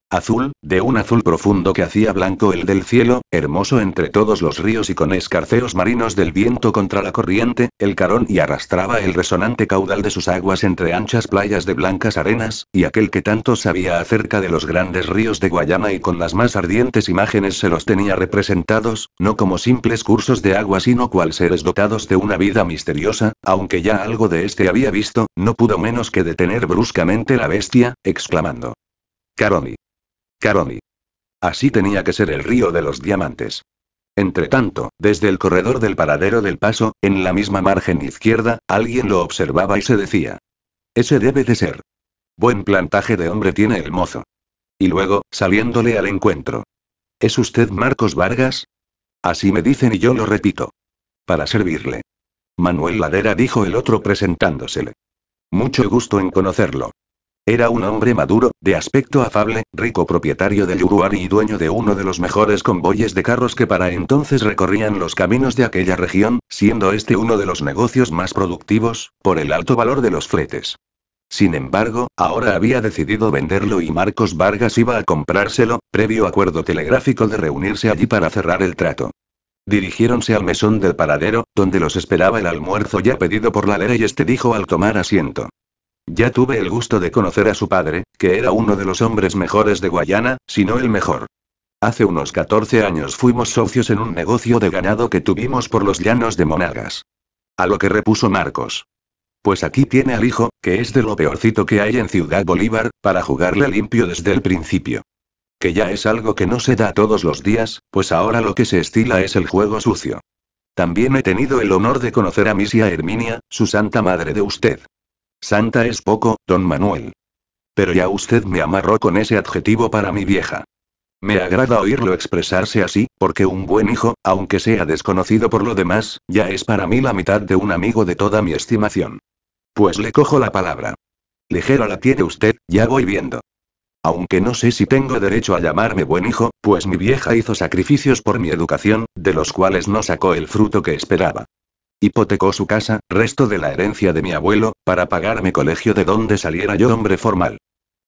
Azul, de un azul profundo que hacía blanco el del cielo, hermoso entre todos los ríos y con escarceos marinos del viento contra la corriente, el carón y arrastraba el resonante caudal de sus aguas entre anchas playas de blancas arenas, y aquel que tanto sabía acerca de los grandes ríos de Guayana y con las más ardientes imágenes se los tenía representados, no como simples cursos de agua sino cual seres dotados de una vida misteriosa, aunque ya algo de este había visto, no pudo menos que detener bruscamente la bestia, exclamando. Caroni. Caroni. Así tenía que ser el río de los diamantes. Entretanto, desde el corredor del paradero del paso, en la misma margen izquierda, alguien lo observaba y se decía. Ese debe de ser. Buen plantaje de hombre tiene el mozo. Y luego, saliéndole al encuentro. ¿Es usted Marcos Vargas? Así me dicen y yo lo repito. Para servirle. Manuel Ladera dijo el otro presentándosele. Mucho gusto en conocerlo. Era un hombre maduro, de aspecto afable, rico propietario del Yuruari y dueño de uno de los mejores convoyes de carros que para entonces recorrían los caminos de aquella región, siendo este uno de los negocios más productivos, por el alto valor de los fletes. Sin embargo, ahora había decidido venderlo y Marcos Vargas iba a comprárselo, previo acuerdo telegráfico de reunirse allí para cerrar el trato. Dirigiéronse al mesón del paradero, donde los esperaba el almuerzo ya pedido por la ley y este dijo al tomar asiento. Ya tuve el gusto de conocer a su padre, que era uno de los hombres mejores de Guayana, si no el mejor. Hace unos 14 años fuimos socios en un negocio de ganado que tuvimos por los llanos de Monagas. A lo que repuso Marcos. Pues aquí tiene al hijo, que es de lo peorcito que hay en Ciudad Bolívar, para jugarle limpio desde el principio. Que ya es algo que no se da todos los días, pues ahora lo que se estila es el juego sucio. También he tenido el honor de conocer a Misia Herminia, su santa madre de usted. Santa es poco, don Manuel. Pero ya usted me amarró con ese adjetivo para mi vieja. Me agrada oírlo expresarse así, porque un buen hijo, aunque sea desconocido por lo demás, ya es para mí la mitad de un amigo de toda mi estimación. Pues le cojo la palabra. Ligera la tiene usted, ya voy viendo. Aunque no sé si tengo derecho a llamarme buen hijo, pues mi vieja hizo sacrificios por mi educación, de los cuales no sacó el fruto que esperaba. Hipotecó su casa, resto de la herencia de mi abuelo, para pagarme colegio de donde saliera yo hombre formal.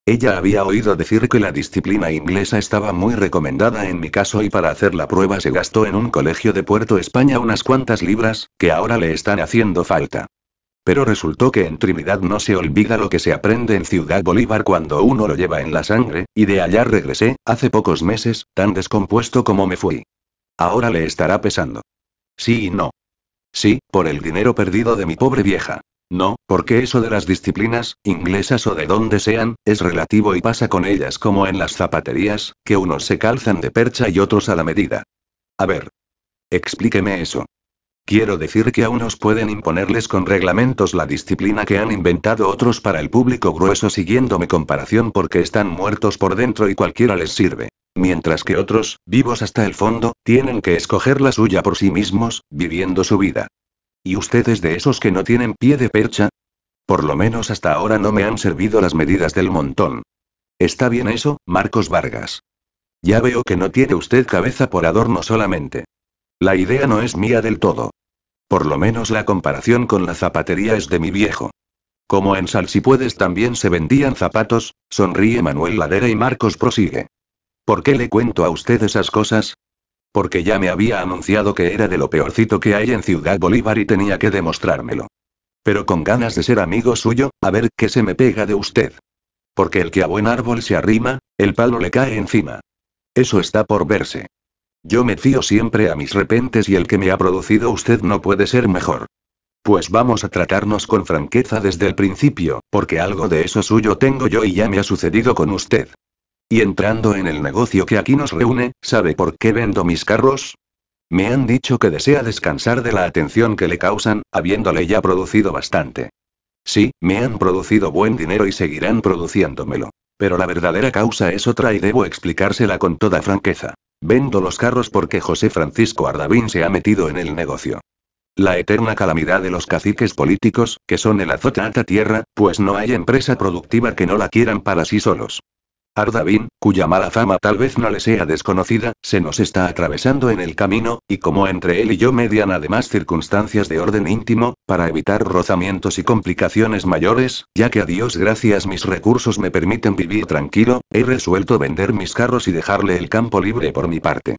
Ella había oído decir que la disciplina inglesa estaba muy recomendada en mi caso y para hacer la prueba se gastó en un colegio de Puerto España unas cuantas libras, que ahora le están haciendo falta. Pero resultó que en Trinidad no se olvida lo que se aprende en Ciudad Bolívar cuando uno lo lleva en la sangre, y de allá regresé, hace pocos meses, tan descompuesto como me fui. Ahora le estará pesando. Sí y no. Sí, por el dinero perdido de mi pobre vieja. No, porque eso de las disciplinas, inglesas o de donde sean, es relativo y pasa con ellas como en las zapaterías, que unos se calzan de percha y otros a la medida. A ver. Explíqueme eso. Quiero decir que a unos pueden imponerles con reglamentos la disciplina que han inventado otros para el público grueso siguiendo mi comparación porque están muertos por dentro y cualquiera les sirve mientras que otros, vivos hasta el fondo, tienen que escoger la suya por sí mismos, viviendo su vida. ¿Y ustedes de esos que no tienen pie de percha? Por lo menos hasta ahora no me han servido las medidas del montón. Está bien eso, Marcos Vargas. Ya veo que no tiene usted cabeza por adorno solamente. La idea no es mía del todo. Por lo menos la comparación con la zapatería es de mi viejo. Como en Salsipuedes también se vendían zapatos, sonríe Manuel Ladera y Marcos prosigue. ¿Por qué le cuento a usted esas cosas? Porque ya me había anunciado que era de lo peorcito que hay en Ciudad Bolívar y tenía que demostrármelo. Pero con ganas de ser amigo suyo, a ver qué se me pega de usted. Porque el que a buen árbol se arrima, el palo le cae encima. Eso está por verse. Yo me fío siempre a mis repentes y el que me ha producido usted no puede ser mejor. Pues vamos a tratarnos con franqueza desde el principio, porque algo de eso suyo tengo yo y ya me ha sucedido con usted. Y entrando en el negocio que aquí nos reúne, ¿sabe por qué vendo mis carros? Me han dicho que desea descansar de la atención que le causan, habiéndole ya producido bastante. Sí, me han producido buen dinero y seguirán produciéndomelo. Pero la verdadera causa es otra y debo explicársela con toda franqueza. Vendo los carros porque José Francisco Ardavín se ha metido en el negocio. La eterna calamidad de los caciques políticos, que son el azote a tierra, pues no hay empresa productiva que no la quieran para sí solos. Ardavin, cuya mala fama tal vez no le sea desconocida, se nos está atravesando en el camino, y como entre él y yo median además circunstancias de orden íntimo, para evitar rozamientos y complicaciones mayores, ya que a Dios gracias mis recursos me permiten vivir tranquilo, he resuelto vender mis carros y dejarle el campo libre por mi parte.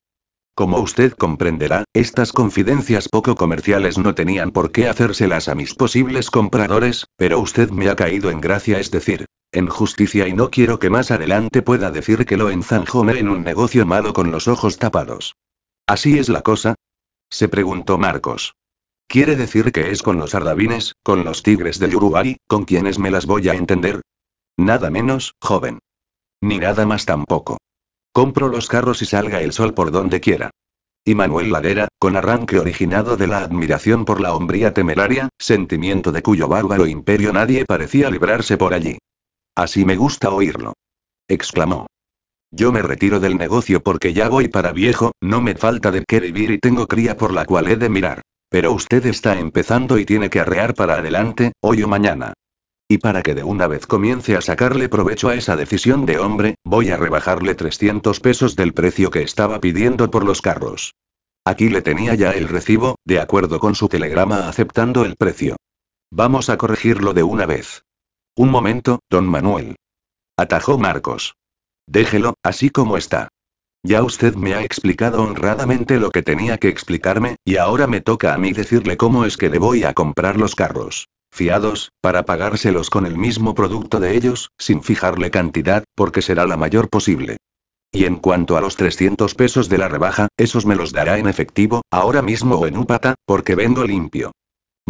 Como usted comprenderá, estas confidencias poco comerciales no tenían por qué hacérselas a mis posibles compradores, pero usted me ha caído en gracia, es decir, en justicia y no quiero que más adelante pueda decir que lo enzanjome en un negocio malo con los ojos tapados. ¿Así es la cosa? se preguntó Marcos. ¿Quiere decir que es con los ardavines, con los tigres de Uruguay, con quienes me las voy a entender? Nada menos, joven. Ni nada más tampoco. Compro los carros y salga el sol por donde quiera. Y Manuel Ladera, con arranque originado de la admiración por la hombría temeraria, sentimiento de cuyo bárbaro imperio nadie parecía librarse por allí. Así me gusta oírlo. Exclamó. Yo me retiro del negocio porque ya voy para viejo, no me falta de qué vivir y tengo cría por la cual he de mirar. Pero usted está empezando y tiene que arrear para adelante, hoy o mañana. Y para que de una vez comience a sacarle provecho a esa decisión de hombre, voy a rebajarle 300 pesos del precio que estaba pidiendo por los carros. Aquí le tenía ya el recibo, de acuerdo con su telegrama aceptando el precio. Vamos a corregirlo de una vez. Un momento, don Manuel. Atajó Marcos. Déjelo, así como está. Ya usted me ha explicado honradamente lo que tenía que explicarme, y ahora me toca a mí decirle cómo es que le voy a comprar los carros. Fiados, para pagárselos con el mismo producto de ellos, sin fijarle cantidad, porque será la mayor posible. Y en cuanto a los 300 pesos de la rebaja, esos me los dará en efectivo, ahora mismo o en Upata, porque vendo limpio.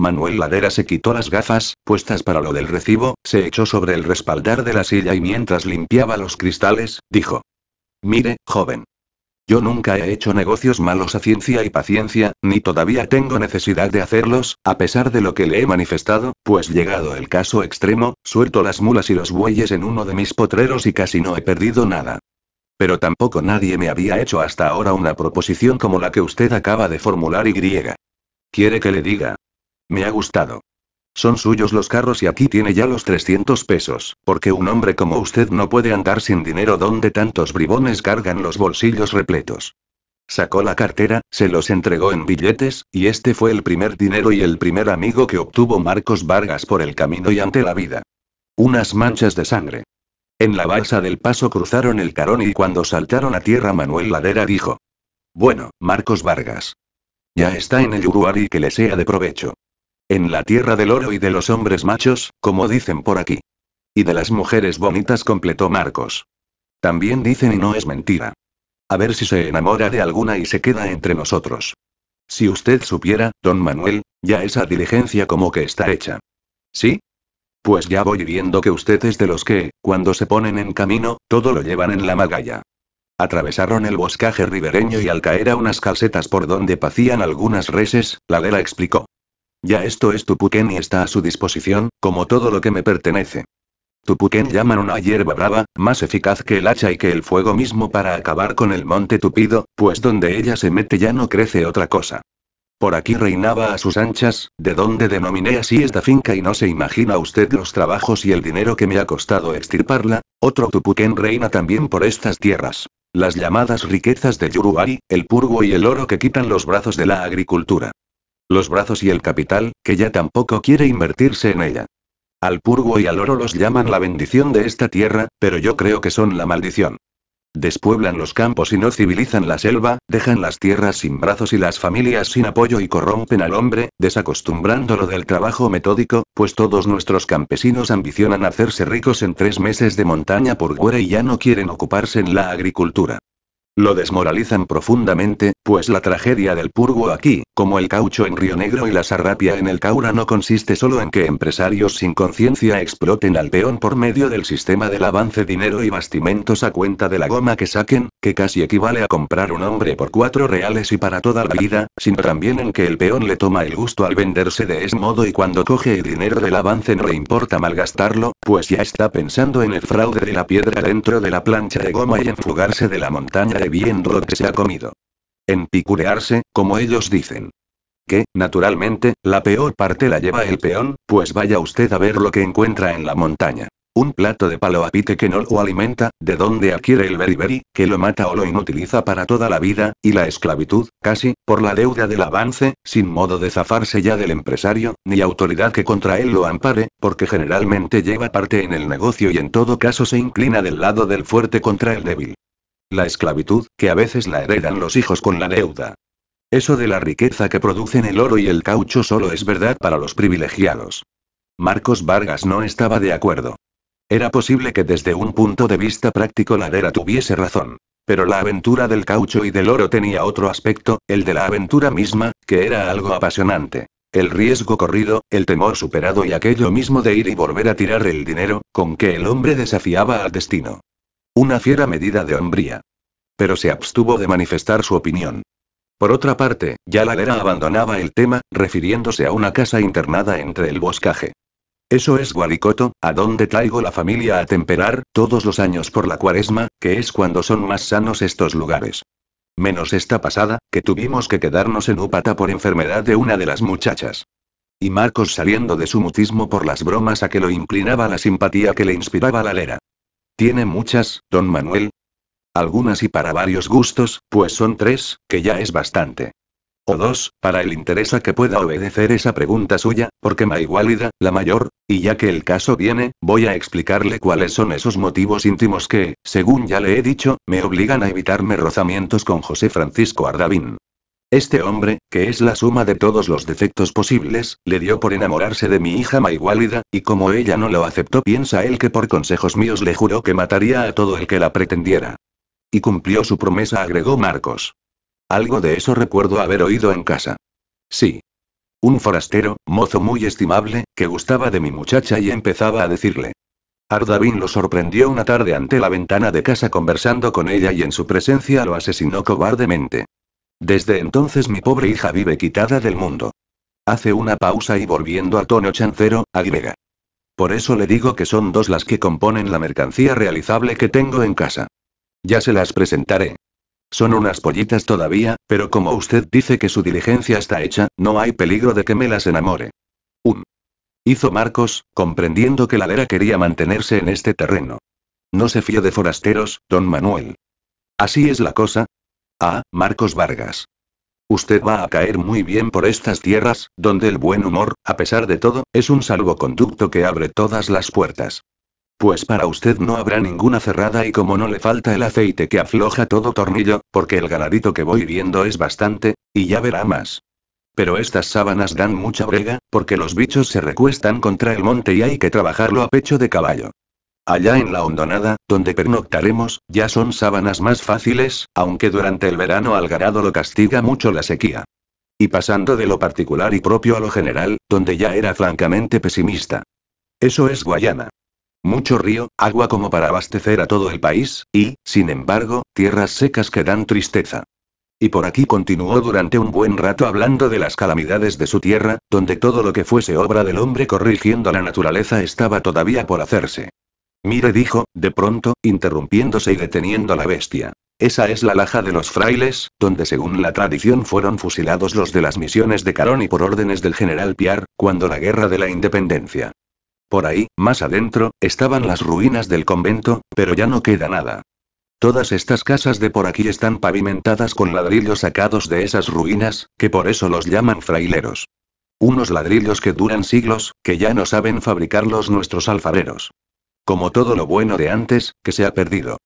Manuel Ladera se quitó las gafas, puestas para lo del recibo, se echó sobre el respaldar de la silla y mientras limpiaba los cristales, dijo. Mire, joven. Yo nunca he hecho negocios malos a ciencia y paciencia, ni todavía tengo necesidad de hacerlos, a pesar de lo que le he manifestado, pues llegado el caso extremo, suelto las mulas y los bueyes en uno de mis potreros y casi no he perdido nada. Pero tampoco nadie me había hecho hasta ahora una proposición como la que usted acaba de formular y griega. ¿Quiere que le diga, me ha gustado. Son suyos los carros y aquí tiene ya los 300 pesos, porque un hombre como usted no puede andar sin dinero donde tantos bribones cargan los bolsillos repletos. Sacó la cartera, se los entregó en billetes, y este fue el primer dinero y el primer amigo que obtuvo Marcos Vargas por el camino y ante la vida. Unas manchas de sangre. En la balsa del paso cruzaron el carón y cuando saltaron a tierra Manuel Ladera dijo. Bueno, Marcos Vargas. Ya está en el y que le sea de provecho. En la tierra del oro y de los hombres machos, como dicen por aquí. Y de las mujeres bonitas, completó Marcos. También dicen y no es mentira. A ver si se enamora de alguna y se queda entre nosotros. Si usted supiera, don Manuel, ya esa diligencia como que está hecha. ¿Sí? Pues ya voy viendo que usted es de los que, cuando se ponen en camino, todo lo llevan en la magalla. Atravesaron el boscaje ribereño y al caer a unas calcetas por donde pacían algunas reses, la Lela explicó. Ya esto es Tupuquén y está a su disposición, como todo lo que me pertenece. Tupuquén llaman una hierba brava, más eficaz que el hacha y que el fuego mismo para acabar con el monte tupido, pues donde ella se mete ya no crece otra cosa. Por aquí reinaba a sus anchas, de donde denominé así esta finca y no se imagina usted los trabajos y el dinero que me ha costado extirparla, otro Tupuquén reina también por estas tierras. Las llamadas riquezas de Yurubari, el purgo y el oro que quitan los brazos de la agricultura los brazos y el capital, que ya tampoco quiere invertirse en ella. Al purgo y al oro los llaman la bendición de esta tierra, pero yo creo que son la maldición. Despueblan los campos y no civilizan la selva, dejan las tierras sin brazos y las familias sin apoyo y corrompen al hombre, desacostumbrándolo del trabajo metódico, pues todos nuestros campesinos ambicionan hacerse ricos en tres meses de montaña por fuera y ya no quieren ocuparse en la agricultura. Lo desmoralizan profundamente, pues la tragedia del purgo aquí, como el caucho en Río Negro y la sarrapia en el Caura no consiste solo en que empresarios sin conciencia exploten al peón por medio del sistema del avance dinero y bastimentos a cuenta de la goma que saquen, que casi equivale a comprar un hombre por cuatro reales y para toda la vida, sino también en que el peón le toma el gusto al venderse de ese modo y cuando coge el dinero del avance no le importa malgastarlo, pues ya está pensando en el fraude de la piedra dentro de la plancha de goma y en fugarse de la montaña debiendo viendo lo que se ha comido. En picurearse, como ellos dicen. Que, naturalmente, la peor parte la lleva el peón, pues vaya usted a ver lo que encuentra en la montaña. Un plato de palo a que no lo alimenta, de donde adquiere el beriberi, que lo mata o lo inutiliza para toda la vida, y la esclavitud, casi, por la deuda del avance, sin modo de zafarse ya del empresario, ni autoridad que contra él lo ampare, porque generalmente lleva parte en el negocio y en todo caso se inclina del lado del fuerte contra el débil la esclavitud, que a veces la heredan los hijos con la deuda. Eso de la riqueza que producen el oro y el caucho solo es verdad para los privilegiados. Marcos Vargas no estaba de acuerdo. Era posible que desde un punto de vista práctico la Ladera tuviese razón. Pero la aventura del caucho y del oro tenía otro aspecto, el de la aventura misma, que era algo apasionante. El riesgo corrido, el temor superado y aquello mismo de ir y volver a tirar el dinero, con que el hombre desafiaba al destino. Una fiera medida de hombría. Pero se abstuvo de manifestar su opinión. Por otra parte, ya la Lera abandonaba el tema, refiriéndose a una casa internada entre el boscaje. Eso es Guaricoto, a donde traigo la familia a temperar, todos los años por la cuaresma, que es cuando son más sanos estos lugares. Menos esta pasada, que tuvimos que quedarnos en Upata por enfermedad de una de las muchachas. Y Marcos saliendo de su mutismo por las bromas a que lo inclinaba la simpatía que le inspiraba la Lera. Tiene muchas, don Manuel. Algunas y para varios gustos, pues son tres, que ya es bastante. O dos, para el interés a que pueda obedecer esa pregunta suya, porque igualida, la mayor, y ya que el caso viene, voy a explicarle cuáles son esos motivos íntimos que, según ya le he dicho, me obligan a evitarme rozamientos con José Francisco Ardavín. Este hombre, que es la suma de todos los defectos posibles, le dio por enamorarse de mi hija Maigualida, y como ella no lo aceptó, piensa él que por consejos míos le juró que mataría a todo el que la pretendiera. Y cumplió su promesa, agregó Marcos. Algo de eso recuerdo haber oído en casa. Sí. Un forastero, mozo muy estimable, que gustaba de mi muchacha y empezaba a decirle. Ardavín lo sorprendió una tarde ante la ventana de casa conversando con ella y en su presencia lo asesinó cobardemente. Desde entonces mi pobre hija vive quitada del mundo. Hace una pausa y volviendo a tono chancero, agrega. Por eso le digo que son dos las que componen la mercancía realizable que tengo en casa. Ya se las presentaré. Son unas pollitas todavía, pero como usted dice que su diligencia está hecha, no hay peligro de que me las enamore. Un. Hizo Marcos, comprendiendo que la Vera quería mantenerse en este terreno. No se fío de forasteros, don Manuel. Así es la cosa, Ah, Marcos Vargas. Usted va a caer muy bien por estas tierras, donde el buen humor, a pesar de todo, es un salvoconducto que abre todas las puertas. Pues para usted no habrá ninguna cerrada y como no le falta el aceite que afloja todo tornillo, porque el galadito que voy viendo es bastante, y ya verá más. Pero estas sábanas dan mucha brega, porque los bichos se recuestan contra el monte y hay que trabajarlo a pecho de caballo. Allá en la hondonada, donde pernoctaremos, ya son sábanas más fáciles, aunque durante el verano algarado lo castiga mucho la sequía. Y pasando de lo particular y propio a lo general, donde ya era francamente pesimista. Eso es Guayana. Mucho río, agua como para abastecer a todo el país, y, sin embargo, tierras secas que dan tristeza. Y por aquí continuó durante un buen rato hablando de las calamidades de su tierra, donde todo lo que fuese obra del hombre corrigiendo la naturaleza estaba todavía por hacerse. Mire dijo, de pronto, interrumpiéndose y deteniendo a la bestia. Esa es la laja de los frailes, donde según la tradición fueron fusilados los de las misiones de Carón y por órdenes del general Piar, cuando la guerra de la independencia. Por ahí, más adentro, estaban las ruinas del convento, pero ya no queda nada. Todas estas casas de por aquí están pavimentadas con ladrillos sacados de esas ruinas, que por eso los llaman fraileros. Unos ladrillos que duran siglos, que ya no saben fabricarlos nuestros alfareros. Como todo lo bueno de antes, que se ha perdido.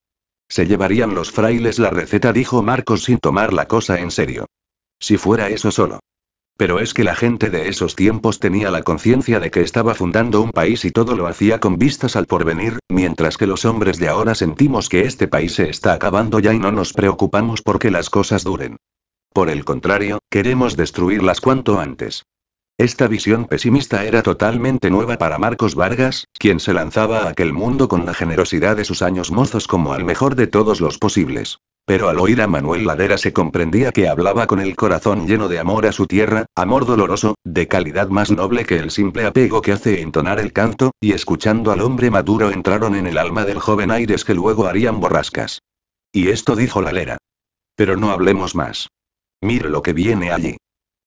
Se llevarían los frailes la receta, dijo Marcos sin tomar la cosa en serio. Si fuera eso solo. Pero es que la gente de esos tiempos tenía la conciencia de que estaba fundando un país y todo lo hacía con vistas al porvenir, mientras que los hombres de ahora sentimos que este país se está acabando ya y no nos preocupamos porque las cosas duren. Por el contrario, queremos destruirlas cuanto antes. Esta visión pesimista era totalmente nueva para Marcos Vargas, quien se lanzaba a aquel mundo con la generosidad de sus años mozos como al mejor de todos los posibles. Pero al oír a Manuel Ladera se comprendía que hablaba con el corazón lleno de amor a su tierra, amor doloroso, de calidad más noble que el simple apego que hace entonar el canto, y escuchando al hombre maduro entraron en el alma del joven aires que luego harían borrascas. Y esto dijo Ladera. Pero no hablemos más. Mire lo que viene allí.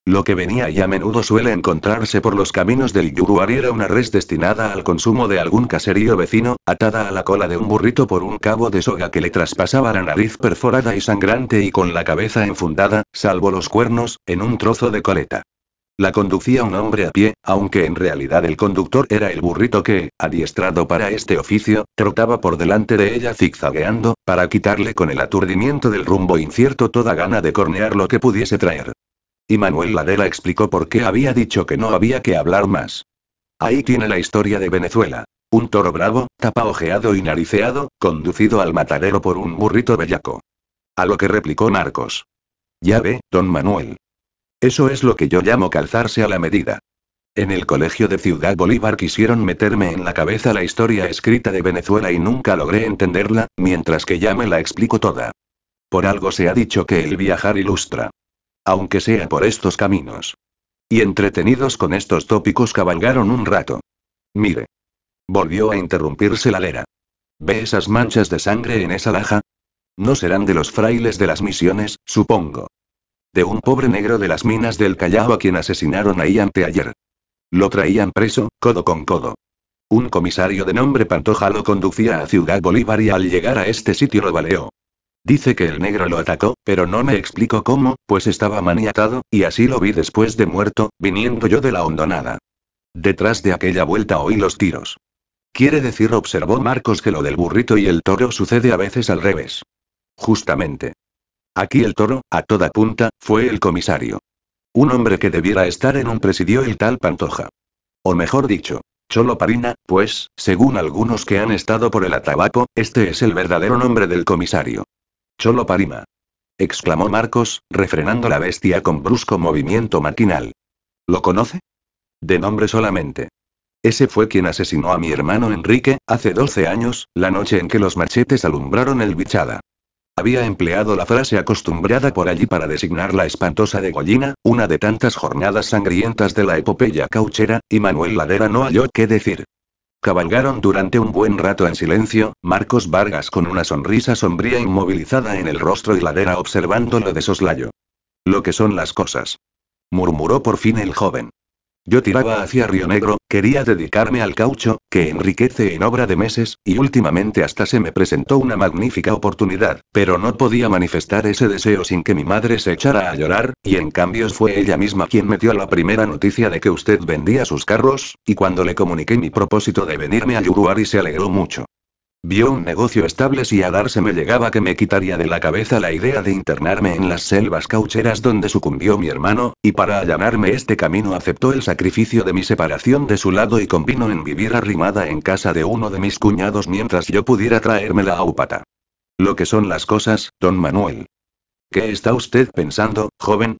Lo que venía y a menudo suele encontrarse por los caminos del Yuruari era una res destinada al consumo de algún caserío vecino, atada a la cola de un burrito por un cabo de soga que le traspasaba la nariz perforada y sangrante y con la cabeza enfundada, salvo los cuernos, en un trozo de coleta. La conducía un hombre a pie, aunque en realidad el conductor era el burrito que, adiestrado para este oficio, trotaba por delante de ella zigzagueando, para quitarle con el aturdimiento del rumbo incierto toda gana de cornear lo que pudiese traer. Y Manuel Ladela explicó por qué había dicho que no había que hablar más. Ahí tiene la historia de Venezuela. Un toro bravo, tapa ojeado y nariceado, conducido al matadero por un burrito bellaco. A lo que replicó Marcos: Ya ve, don Manuel. Eso es lo que yo llamo calzarse a la medida. En el colegio de Ciudad Bolívar quisieron meterme en la cabeza la historia escrita de Venezuela y nunca logré entenderla, mientras que ya me la explico toda. Por algo se ha dicho que el viajar ilustra aunque sea por estos caminos. Y entretenidos con estos tópicos cabalgaron un rato. Mire. Volvió a interrumpirse la lera. ¿Ve esas manchas de sangre en esa laja? No serán de los frailes de las misiones, supongo. De un pobre negro de las minas del Callao a quien asesinaron ahí anteayer. Lo traían preso, codo con codo. Un comisario de nombre Pantoja lo conducía a Ciudad Bolívar y al llegar a este sitio lo baleó. Dice que el negro lo atacó, pero no me explico cómo, pues estaba maniatado, y así lo vi después de muerto, viniendo yo de la hondonada. Detrás de aquella vuelta oí los tiros. Quiere decir, observó Marcos, que lo del burrito y el toro sucede a veces al revés. Justamente. Aquí el toro, a toda punta, fue el comisario. Un hombre que debiera estar en un presidio el tal Pantoja. O mejor dicho, Cholo Parina, pues, según algunos que han estado por el atabapo, este es el verdadero nombre del comisario. Cholo Parima. exclamó Marcos, refrenando la bestia con brusco movimiento maquinal. ¿Lo conoce? De nombre solamente. Ese fue quien asesinó a mi hermano Enrique, hace 12 años, la noche en que los machetes alumbraron el bichada. Había empleado la frase acostumbrada por allí para designar la espantosa de degollina, una de tantas jornadas sangrientas de la epopeya cauchera, y Manuel Ladera no halló qué decir. Cabalgaron durante un buen rato en silencio, Marcos Vargas con una sonrisa sombría inmovilizada en el rostro y ladera observándolo de soslayo. Lo que son las cosas. Murmuró por fin el joven. Yo tiraba hacia Río Negro, quería dedicarme al caucho, que enriquece en obra de meses, y últimamente hasta se me presentó una magnífica oportunidad, pero no podía manifestar ese deseo sin que mi madre se echara a llorar, y en cambio fue ella misma quien metió la primera noticia de que usted vendía sus carros, y cuando le comuniqué mi propósito de venirme a Yuruari se alegró mucho. Vio un negocio estable si a darse me llegaba que me quitaría de la cabeza la idea de internarme en las selvas caucheras donde sucumbió mi hermano, y para allanarme este camino aceptó el sacrificio de mi separación de su lado y convino en vivir arrimada en casa de uno de mis cuñados mientras yo pudiera traérmela la Upata. Lo que son las cosas, don Manuel. ¿Qué está usted pensando, joven?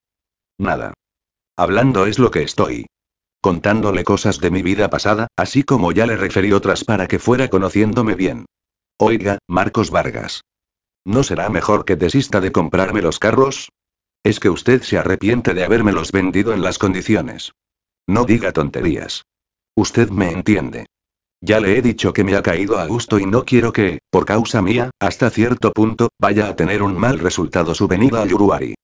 Nada. Hablando es lo que estoy contándole cosas de mi vida pasada, así como ya le referí otras para que fuera conociéndome bien. Oiga, Marcos Vargas. ¿No será mejor que desista de comprarme los carros? Es que usted se arrepiente de habérmelos vendido en las condiciones. No diga tonterías. Usted me entiende. Ya le he dicho que me ha caído a gusto y no quiero que, por causa mía, hasta cierto punto, vaya a tener un mal resultado su venida a Yuruari.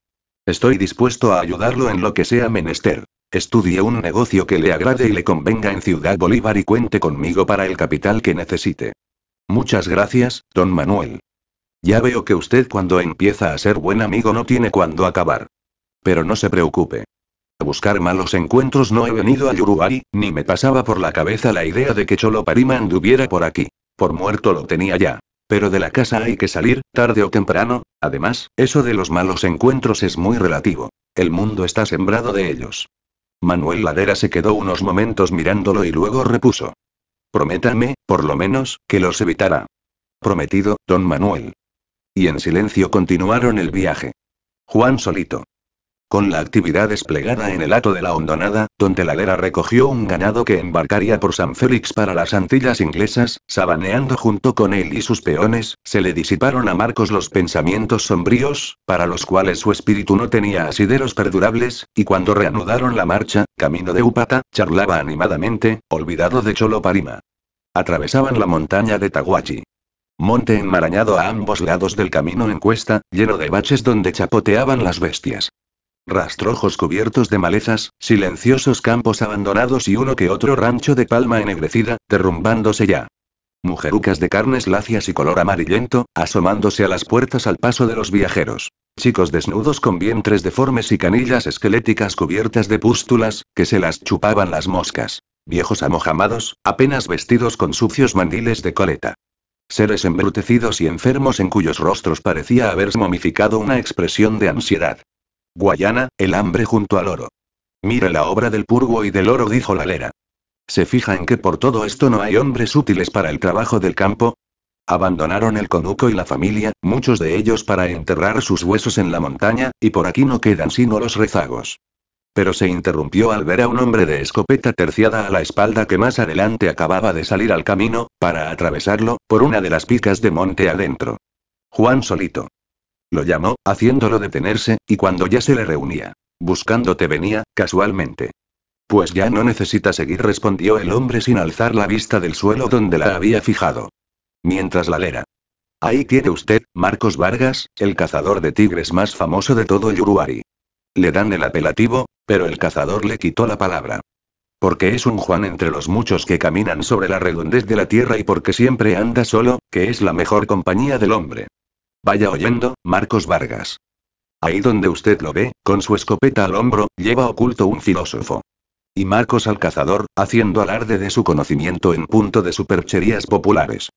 Estoy dispuesto a ayudarlo en lo que sea menester. Estudie un negocio que le agrade y le convenga en Ciudad Bolívar y cuente conmigo para el capital que necesite. Muchas gracias, don Manuel. Ya veo que usted cuando empieza a ser buen amigo no tiene cuándo acabar. Pero no se preocupe. A buscar malos encuentros no he venido a Yurubari, ni me pasaba por la cabeza la idea de que Cholo Parima anduviera por aquí. Por muerto lo tenía ya. Pero de la casa hay que salir, tarde o temprano, además, eso de los malos encuentros es muy relativo. El mundo está sembrado de ellos. Manuel Ladera se quedó unos momentos mirándolo y luego repuso. Prométame, por lo menos, que los evitará. Prometido, don Manuel. Y en silencio continuaron el viaje. Juan solito con la actividad desplegada en el hato de la hondonada, donde la lera recogió un ganado que embarcaría por San Félix para las Antillas inglesas, sabaneando junto con él y sus peones, se le disiparon a Marcos los pensamientos sombríos, para los cuales su espíritu no tenía asideros perdurables, y cuando reanudaron la marcha, camino de Upata, charlaba animadamente, olvidado de Cholo Parima. Atravesaban la montaña de Taguachi. Monte enmarañado a ambos lados del camino en cuesta, lleno de baches donde chapoteaban las bestias rastrojos cubiertos de malezas, silenciosos campos abandonados y uno que otro rancho de palma ennegrecida, derrumbándose ya. Mujerucas de carnes lacias y color amarillento, asomándose a las puertas al paso de los viajeros. Chicos desnudos con vientres deformes y canillas esqueléticas cubiertas de pústulas, que se las chupaban las moscas. Viejos amojamados, apenas vestidos con sucios mandiles de coleta. Seres embrutecidos y enfermos en cuyos rostros parecía haberse momificado una expresión de ansiedad. Guayana, el hambre junto al oro. Mire la obra del purgo y del oro, dijo la lera. ¿Se fija en que por todo esto no hay hombres útiles para el trabajo del campo? Abandonaron el conuco y la familia, muchos de ellos para enterrar sus huesos en la montaña, y por aquí no quedan sino los rezagos. Pero se interrumpió al ver a un hombre de escopeta terciada a la espalda que más adelante acababa de salir al camino, para atravesarlo, por una de las picas de monte adentro. Juan solito lo llamó, haciéndolo detenerse, y cuando ya se le reunía. Buscándote venía, casualmente. Pues ya no necesita seguir, respondió el hombre sin alzar la vista del suelo donde la había fijado. Mientras la lera. Ahí tiene usted, Marcos Vargas, el cazador de tigres más famoso de todo Yuruari. Le dan el apelativo, pero el cazador le quitó la palabra. Porque es un Juan entre los muchos que caminan sobre la redondez de la tierra y porque siempre anda solo, que es la mejor compañía del hombre. Vaya oyendo, Marcos Vargas. Ahí donde usted lo ve, con su escopeta al hombro, lleva oculto un filósofo. Y Marcos al cazador, haciendo alarde de su conocimiento en punto de supercherías populares.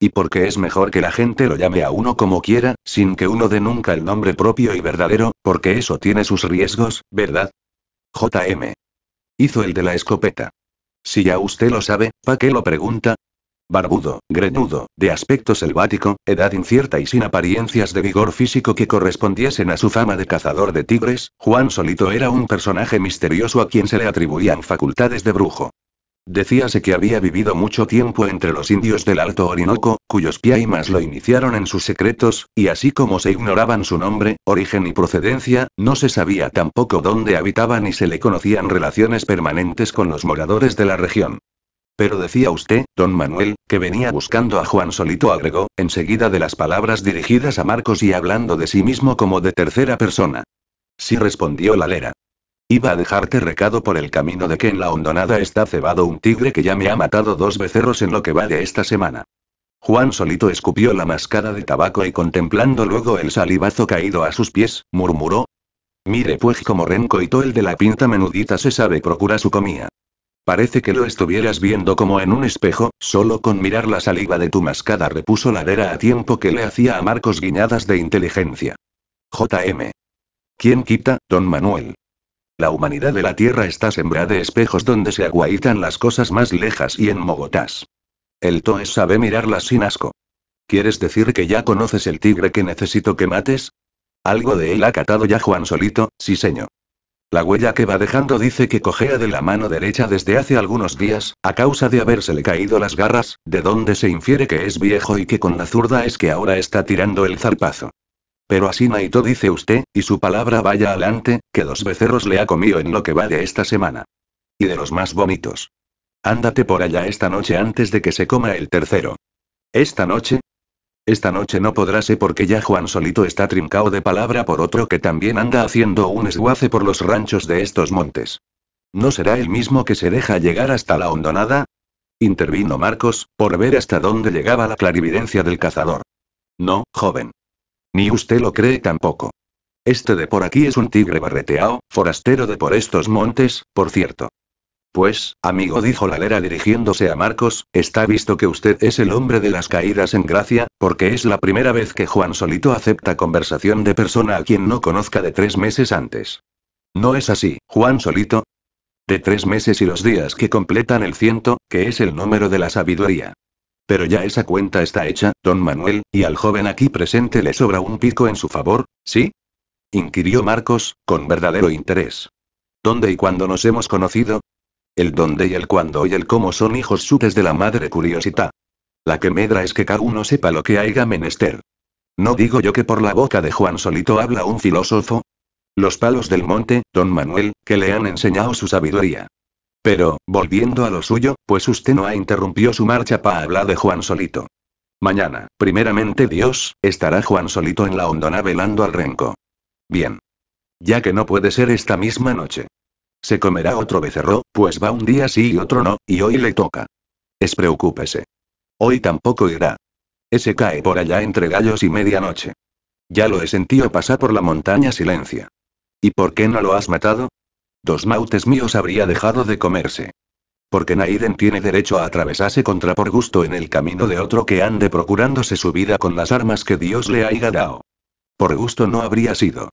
Y porque es mejor que la gente lo llame a uno como quiera, sin que uno dé nunca el nombre propio y verdadero, porque eso tiene sus riesgos, ¿verdad? JM. Hizo el de la escopeta. Si ya usted lo sabe, ¿pa' qué lo pregunta? Barbudo, grenudo, de aspecto selvático, edad incierta y sin apariencias de vigor físico que correspondiesen a su fama de cazador de tigres, Juan Solito era un personaje misterioso a quien se le atribuían facultades de brujo. Decíase que había vivido mucho tiempo entre los indios del Alto Orinoco, cuyos piaimas lo iniciaron en sus secretos, y así como se ignoraban su nombre, origen y procedencia, no se sabía tampoco dónde habitaban y se le conocían relaciones permanentes con los moradores de la región. Pero decía usted, don Manuel, que venía buscando a Juan Solito, agregó, enseguida de las palabras dirigidas a Marcos y hablando de sí mismo como de tercera persona. Sí respondió la lera. Iba a dejarte recado por el camino de que en la hondonada está cebado un tigre que ya me ha matado dos becerros en lo que va de esta semana. Juan Solito escupió la mascada de tabaco y contemplando luego el salivazo caído a sus pies, murmuró. Mire pues como renco y todo el de la pinta menudita se sabe procura su comida. Parece que lo estuvieras viendo como en un espejo, solo con mirar la saliva de tu mascada repuso la vera a tiempo que le hacía a Marcos guiñadas de inteligencia. JM. ¿Quién quita, don Manuel? La humanidad de la Tierra está sembrada de espejos donde se aguaitan las cosas más lejas y en mogotás. El Toes sabe mirarlas sin asco. ¿Quieres decir que ya conoces el tigre que necesito que mates? Algo de él ha catado ya Juan solito, sí señor. La huella que va dejando dice que cojea de la mano derecha desde hace algunos días, a causa de habérsele caído las garras, de donde se infiere que es viejo y que con la zurda es que ahora está tirando el zarpazo. Pero así Naito dice usted, y su palabra vaya adelante, que dos becerros le ha comido en lo que va de esta semana. Y de los más bonitos. Ándate por allá esta noche antes de que se coma el tercero. Esta noche, esta noche no podrá ser porque ya Juan solito está trincao de palabra por otro que también anda haciendo un esguace por los ranchos de estos montes. ¿No será el mismo que se deja llegar hasta la hondonada? Intervino Marcos, por ver hasta dónde llegaba la clarividencia del cazador. No, joven. Ni usted lo cree tampoco. Este de por aquí es un tigre barreteado, forastero de por estos montes, por cierto. Pues, amigo, dijo la lera dirigiéndose a Marcos, está visto que usted es el hombre de las caídas en gracia, porque es la primera vez que Juan Solito acepta conversación de persona a quien no conozca de tres meses antes. ¿No es así, Juan Solito? De tres meses y los días que completan el ciento, que es el número de la sabiduría. Pero ya esa cuenta está hecha, don Manuel, y al joven aquí presente le sobra un pico en su favor, ¿sí? inquirió Marcos, con verdadero interés. ¿Dónde y cuándo nos hemos conocido? El dónde y el cuándo y el cómo son hijos sutes de la madre curiosidad. La que medra es que cada uno sepa lo que haya menester. No digo yo que por la boca de Juan Solito habla un filósofo. Los palos del monte, don Manuel, que le han enseñado su sabiduría. Pero, volviendo a lo suyo, pues usted no ha interrumpido su marcha para hablar de Juan Solito. Mañana, primeramente Dios, estará Juan Solito en la hondona velando al renco. Bien. Ya que no puede ser esta misma noche. Se comerá otro becerro, pues va un día sí y otro no, y hoy le toca. Es preocúpese. Hoy tampoco irá. Ese cae por allá entre gallos y medianoche. Ya lo he sentido pasar por la montaña silencia. ¿Y por qué no lo has matado? Dos mautes míos habría dejado de comerse. Porque Naiden tiene derecho a atravesarse contra por gusto en el camino de otro que ande procurándose su vida con las armas que Dios le haya dado. Por gusto no habría sido.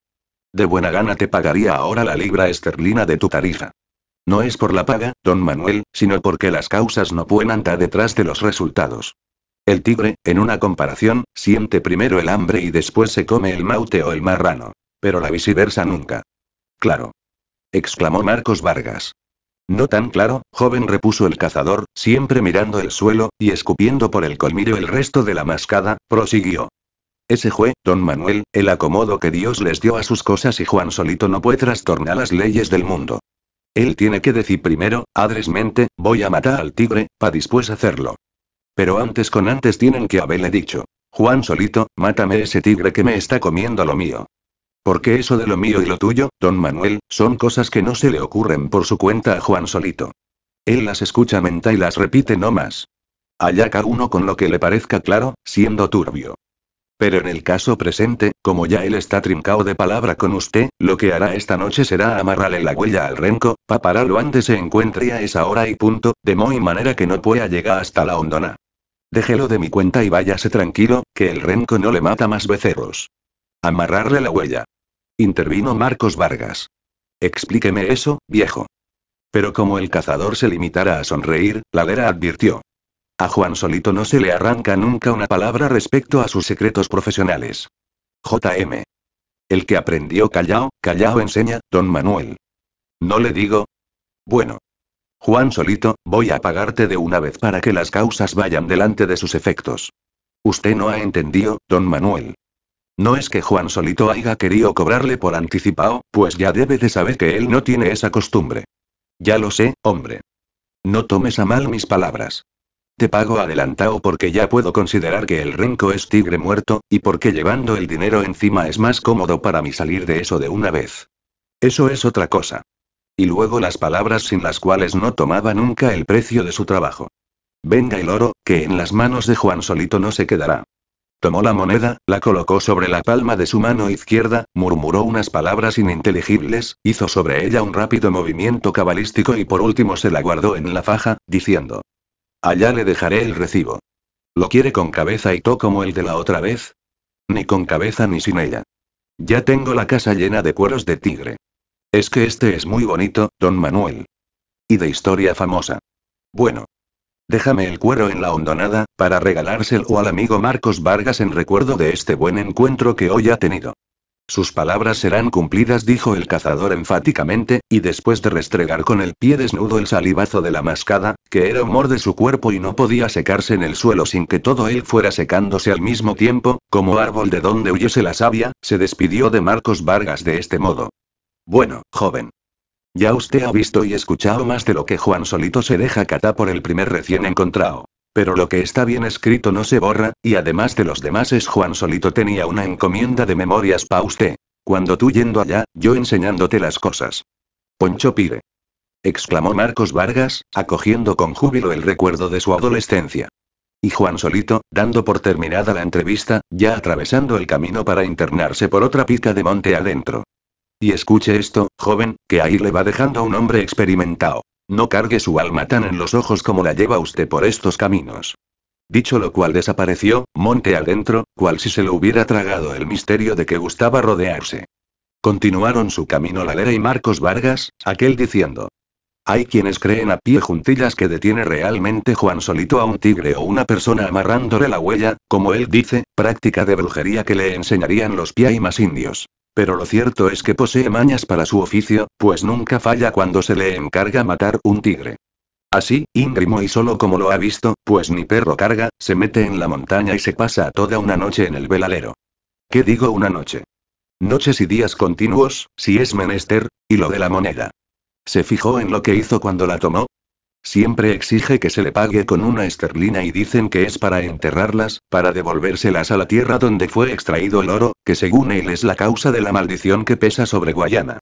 De buena gana te pagaría ahora la libra esterlina de tu tarifa. No es por la paga, don Manuel, sino porque las causas no pueden andar detrás de los resultados. El tigre, en una comparación, siente primero el hambre y después se come el maute o el marrano. Pero la viceversa nunca. Claro. exclamó Marcos Vargas. No tan claro, joven repuso el cazador, siempre mirando el suelo, y escupiendo por el colmillo el resto de la mascada, prosiguió. Ese fue, don Manuel, el acomodo que Dios les dio a sus cosas y Juan solito no puede trastornar las leyes del mundo. Él tiene que decir primero, adresmente, voy a matar al tigre, pa después hacerlo. Pero antes con antes tienen que haberle dicho, Juan solito, mátame ese tigre que me está comiendo lo mío. Porque eso de lo mío y lo tuyo, don Manuel, son cosas que no se le ocurren por su cuenta a Juan solito. Él las escucha menta y las repite no más. Allá cada uno con lo que le parezca claro, siendo turbio. Pero en el caso presente, como ya él está trincado de palabra con usted, lo que hará esta noche será amarrarle la huella al renco, pararlo antes se encuentre a esa hora y punto, de muy manera que no pueda llegar hasta la hondona. Déjelo de mi cuenta y váyase tranquilo, que el renco no le mata más becerros. Amarrarle la huella. Intervino Marcos Vargas. Explíqueme eso, viejo. Pero como el cazador se limitara a sonreír, la lera advirtió. A Juan Solito no se le arranca nunca una palabra respecto a sus secretos profesionales. JM. El que aprendió callao, callao enseña, don Manuel. No le digo. Bueno. Juan Solito, voy a pagarte de una vez para que las causas vayan delante de sus efectos. Usted no ha entendido, don Manuel. No es que Juan Solito haya querido cobrarle por anticipado, pues ya debe de saber que él no tiene esa costumbre. Ya lo sé, hombre. No tomes a mal mis palabras. Te pago adelantado porque ya puedo considerar que el renco es tigre muerto, y porque llevando el dinero encima es más cómodo para mí salir de eso de una vez. Eso es otra cosa. Y luego las palabras sin las cuales no tomaba nunca el precio de su trabajo. Venga el oro, que en las manos de Juan solito no se quedará. Tomó la moneda, la colocó sobre la palma de su mano izquierda, murmuró unas palabras ininteligibles, hizo sobre ella un rápido movimiento cabalístico y por último se la guardó en la faja, diciendo, Allá le dejaré el recibo. ¿Lo quiere con cabeza y toco como el de la otra vez? Ni con cabeza ni sin ella. Ya tengo la casa llena de cueros de tigre. Es que este es muy bonito, don Manuel. Y de historia famosa. Bueno. Déjame el cuero en la hondonada, para regalárselo al amigo Marcos Vargas en recuerdo de este buen encuentro que hoy ha tenido. Sus palabras serán cumplidas, dijo el cazador enfáticamente, y después de restregar con el pie desnudo el salivazo de la mascada, que era humor de su cuerpo y no podía secarse en el suelo sin que todo él fuera secándose al mismo tiempo, como árbol de donde huyese la savia, se despidió de Marcos Vargas de este modo. Bueno, joven. Ya usted ha visto y escuchado más de lo que Juan solito se deja catar por el primer recién encontrado. Pero lo que está bien escrito no se borra, y además de los demás es Juan Solito tenía una encomienda de memorias pa' usted. Cuando tú yendo allá, yo enseñándote las cosas. Poncho Pire. Exclamó Marcos Vargas, acogiendo con júbilo el recuerdo de su adolescencia. Y Juan Solito, dando por terminada la entrevista, ya atravesando el camino para internarse por otra pica de monte adentro. Y escuche esto, joven, que ahí le va dejando a un hombre experimentado. No cargue su alma tan en los ojos como la lleva usted por estos caminos. Dicho lo cual desapareció, monte adentro, cual si se le hubiera tragado el misterio de que gustaba rodearse. Continuaron su camino la Lera y Marcos Vargas, aquel diciendo. Hay quienes creen a pie juntillas que detiene realmente Juan solito a un tigre o una persona amarrándole la huella, como él dice, práctica de brujería que le enseñarían los piaimas indios. Pero lo cierto es que posee mañas para su oficio, pues nunca falla cuando se le encarga matar un tigre. Así, íngrimo y solo como lo ha visto, pues ni perro carga, se mete en la montaña y se pasa toda una noche en el velalero. ¿Qué digo una noche? Noches y días continuos, si es menester, y lo de la moneda. Se fijó en lo que hizo cuando la tomó, Siempre exige que se le pague con una esterlina y dicen que es para enterrarlas, para devolvérselas a la tierra donde fue extraído el oro, que según él es la causa de la maldición que pesa sobre Guayana.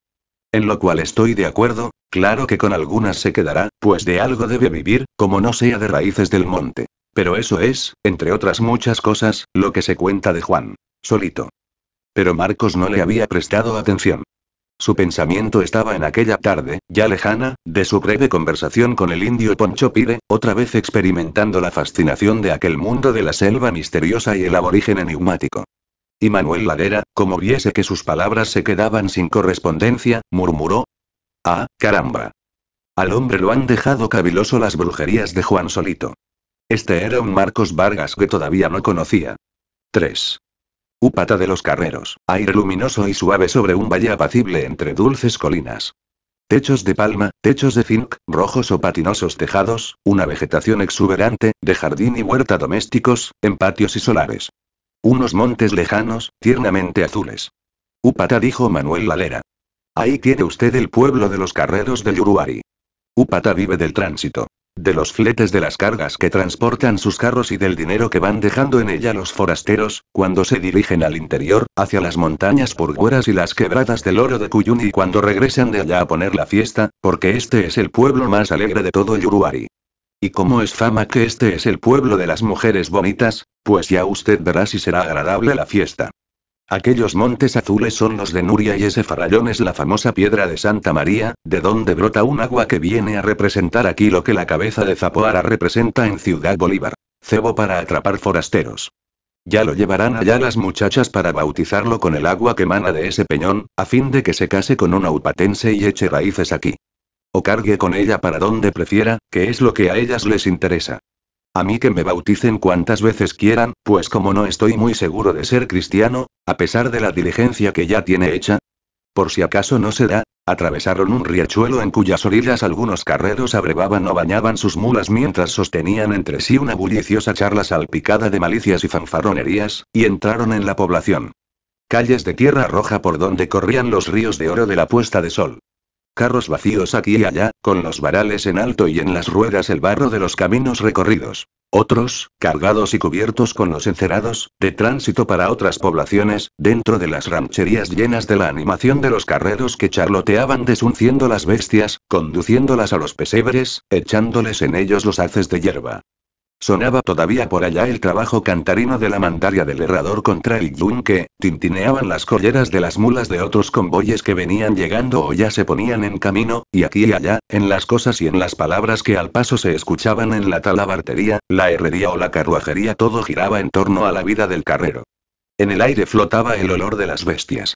En lo cual estoy de acuerdo, claro que con algunas se quedará, pues de algo debe vivir, como no sea de raíces del monte. Pero eso es, entre otras muchas cosas, lo que se cuenta de Juan. Solito. Pero Marcos no le había prestado atención. Su pensamiento estaba en aquella tarde, ya lejana, de su breve conversación con el indio Poncho Pire, otra vez experimentando la fascinación de aquel mundo de la selva misteriosa y el aborigen enigmático. Y Manuel Ladera, como viese que sus palabras se quedaban sin correspondencia, murmuró. Ah, caramba. Al hombre lo han dejado caviloso las brujerías de Juan Solito. Este era un Marcos Vargas que todavía no conocía. 3. Upata de los carreros, aire luminoso y suave sobre un valle apacible entre dulces colinas. Techos de palma, techos de zinc, rojos o patinosos tejados, una vegetación exuberante, de jardín y huerta domésticos, en patios y solares. Unos montes lejanos, tiernamente azules. Upata dijo Manuel Lalera. Ahí tiene usted el pueblo de los carreros de Yuruari. Upata vive del tránsito. De los fletes de las cargas que transportan sus carros y del dinero que van dejando en ella los forasteros, cuando se dirigen al interior, hacia las montañas purgueras y las quebradas del oro de Cuyuni y cuando regresan de allá a poner la fiesta, porque este es el pueblo más alegre de todo Yuruari. Y como es fama que este es el pueblo de las mujeres bonitas, pues ya usted verá si será agradable la fiesta. Aquellos montes azules son los de Nuria y ese farallón es la famosa piedra de Santa María, de donde brota un agua que viene a representar aquí lo que la cabeza de Zapoara representa en Ciudad Bolívar. Cebo para atrapar forasteros. Ya lo llevarán allá las muchachas para bautizarlo con el agua que mana de ese peñón, a fin de que se case con una upatense y eche raíces aquí. O cargue con ella para donde prefiera, que es lo que a ellas les interesa. A mí que me bauticen cuantas veces quieran, pues como no estoy muy seguro de ser cristiano, a pesar de la diligencia que ya tiene hecha. Por si acaso no se da, atravesaron un riachuelo en cuyas orillas algunos carreros abrevaban o bañaban sus mulas mientras sostenían entre sí una bulliciosa charla salpicada de malicias y fanfarronerías, y entraron en la población calles de tierra roja por donde corrían los ríos de oro de la puesta de sol carros vacíos aquí y allá, con los varales en alto y en las ruedas el barro de los caminos recorridos. Otros, cargados y cubiertos con los encerados, de tránsito para otras poblaciones, dentro de las rancherías llenas de la animación de los carreros que charloteaban desunciendo las bestias, conduciéndolas a los pesebres, echándoles en ellos los haces de hierba. Sonaba todavía por allá el trabajo cantarino de la mandaria del herrador contra el yunque, tintineaban las colleras de las mulas de otros convoyes que venían llegando o ya se ponían en camino, y aquí y allá, en las cosas y en las palabras que al paso se escuchaban en la talabartería, la herrería o la carruajería, todo giraba en torno a la vida del carrero. En el aire flotaba el olor de las bestias.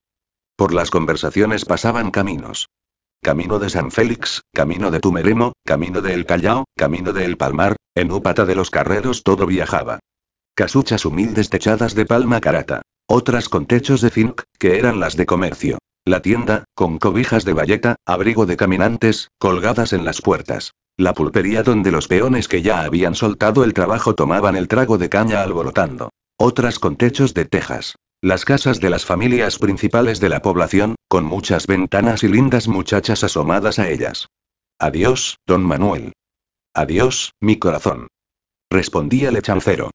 Por las conversaciones pasaban caminos. Camino de San Félix, camino de Tumeremo, camino del Callao, camino del Palmar, en Upata de los carreros todo viajaba. Casuchas humildes techadas de palma carata. Otras con techos de zinc, que eran las de comercio. La tienda, con cobijas de bayeta, abrigo de caminantes, colgadas en las puertas. La pulpería donde los peones que ya habían soltado el trabajo tomaban el trago de caña alborotando. Otras con techos de tejas. Las casas de las familias principales de la población, con muchas ventanas y lindas muchachas asomadas a ellas. Adiós, don Manuel. Adiós, mi corazón. Respondía el chancero.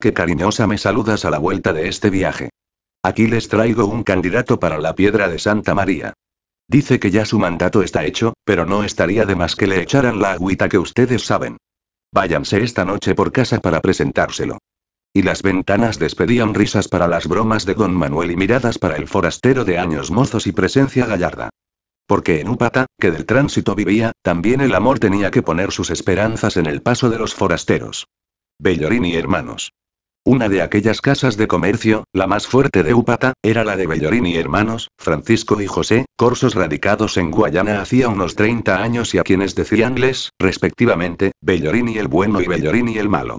Qué cariñosa me saludas a la vuelta de este viaje. Aquí les traigo un candidato para la piedra de Santa María. Dice que ya su mandato está hecho, pero no estaría de más que le echaran la agüita que ustedes saben. Váyanse esta noche por casa para presentárselo. Y las ventanas despedían risas para las bromas de don Manuel y miradas para el forastero de años mozos y presencia gallarda porque en Upata, que del tránsito vivía, también el amor tenía que poner sus esperanzas en el paso de los forasteros. Bellorini hermanos. Una de aquellas casas de comercio, la más fuerte de Upata, era la de Bellorini hermanos, Francisco y José, corsos radicados en Guayana hacía unos 30 años y a quienes decíanles, respectivamente, Bellorini el bueno y Bellorini el malo.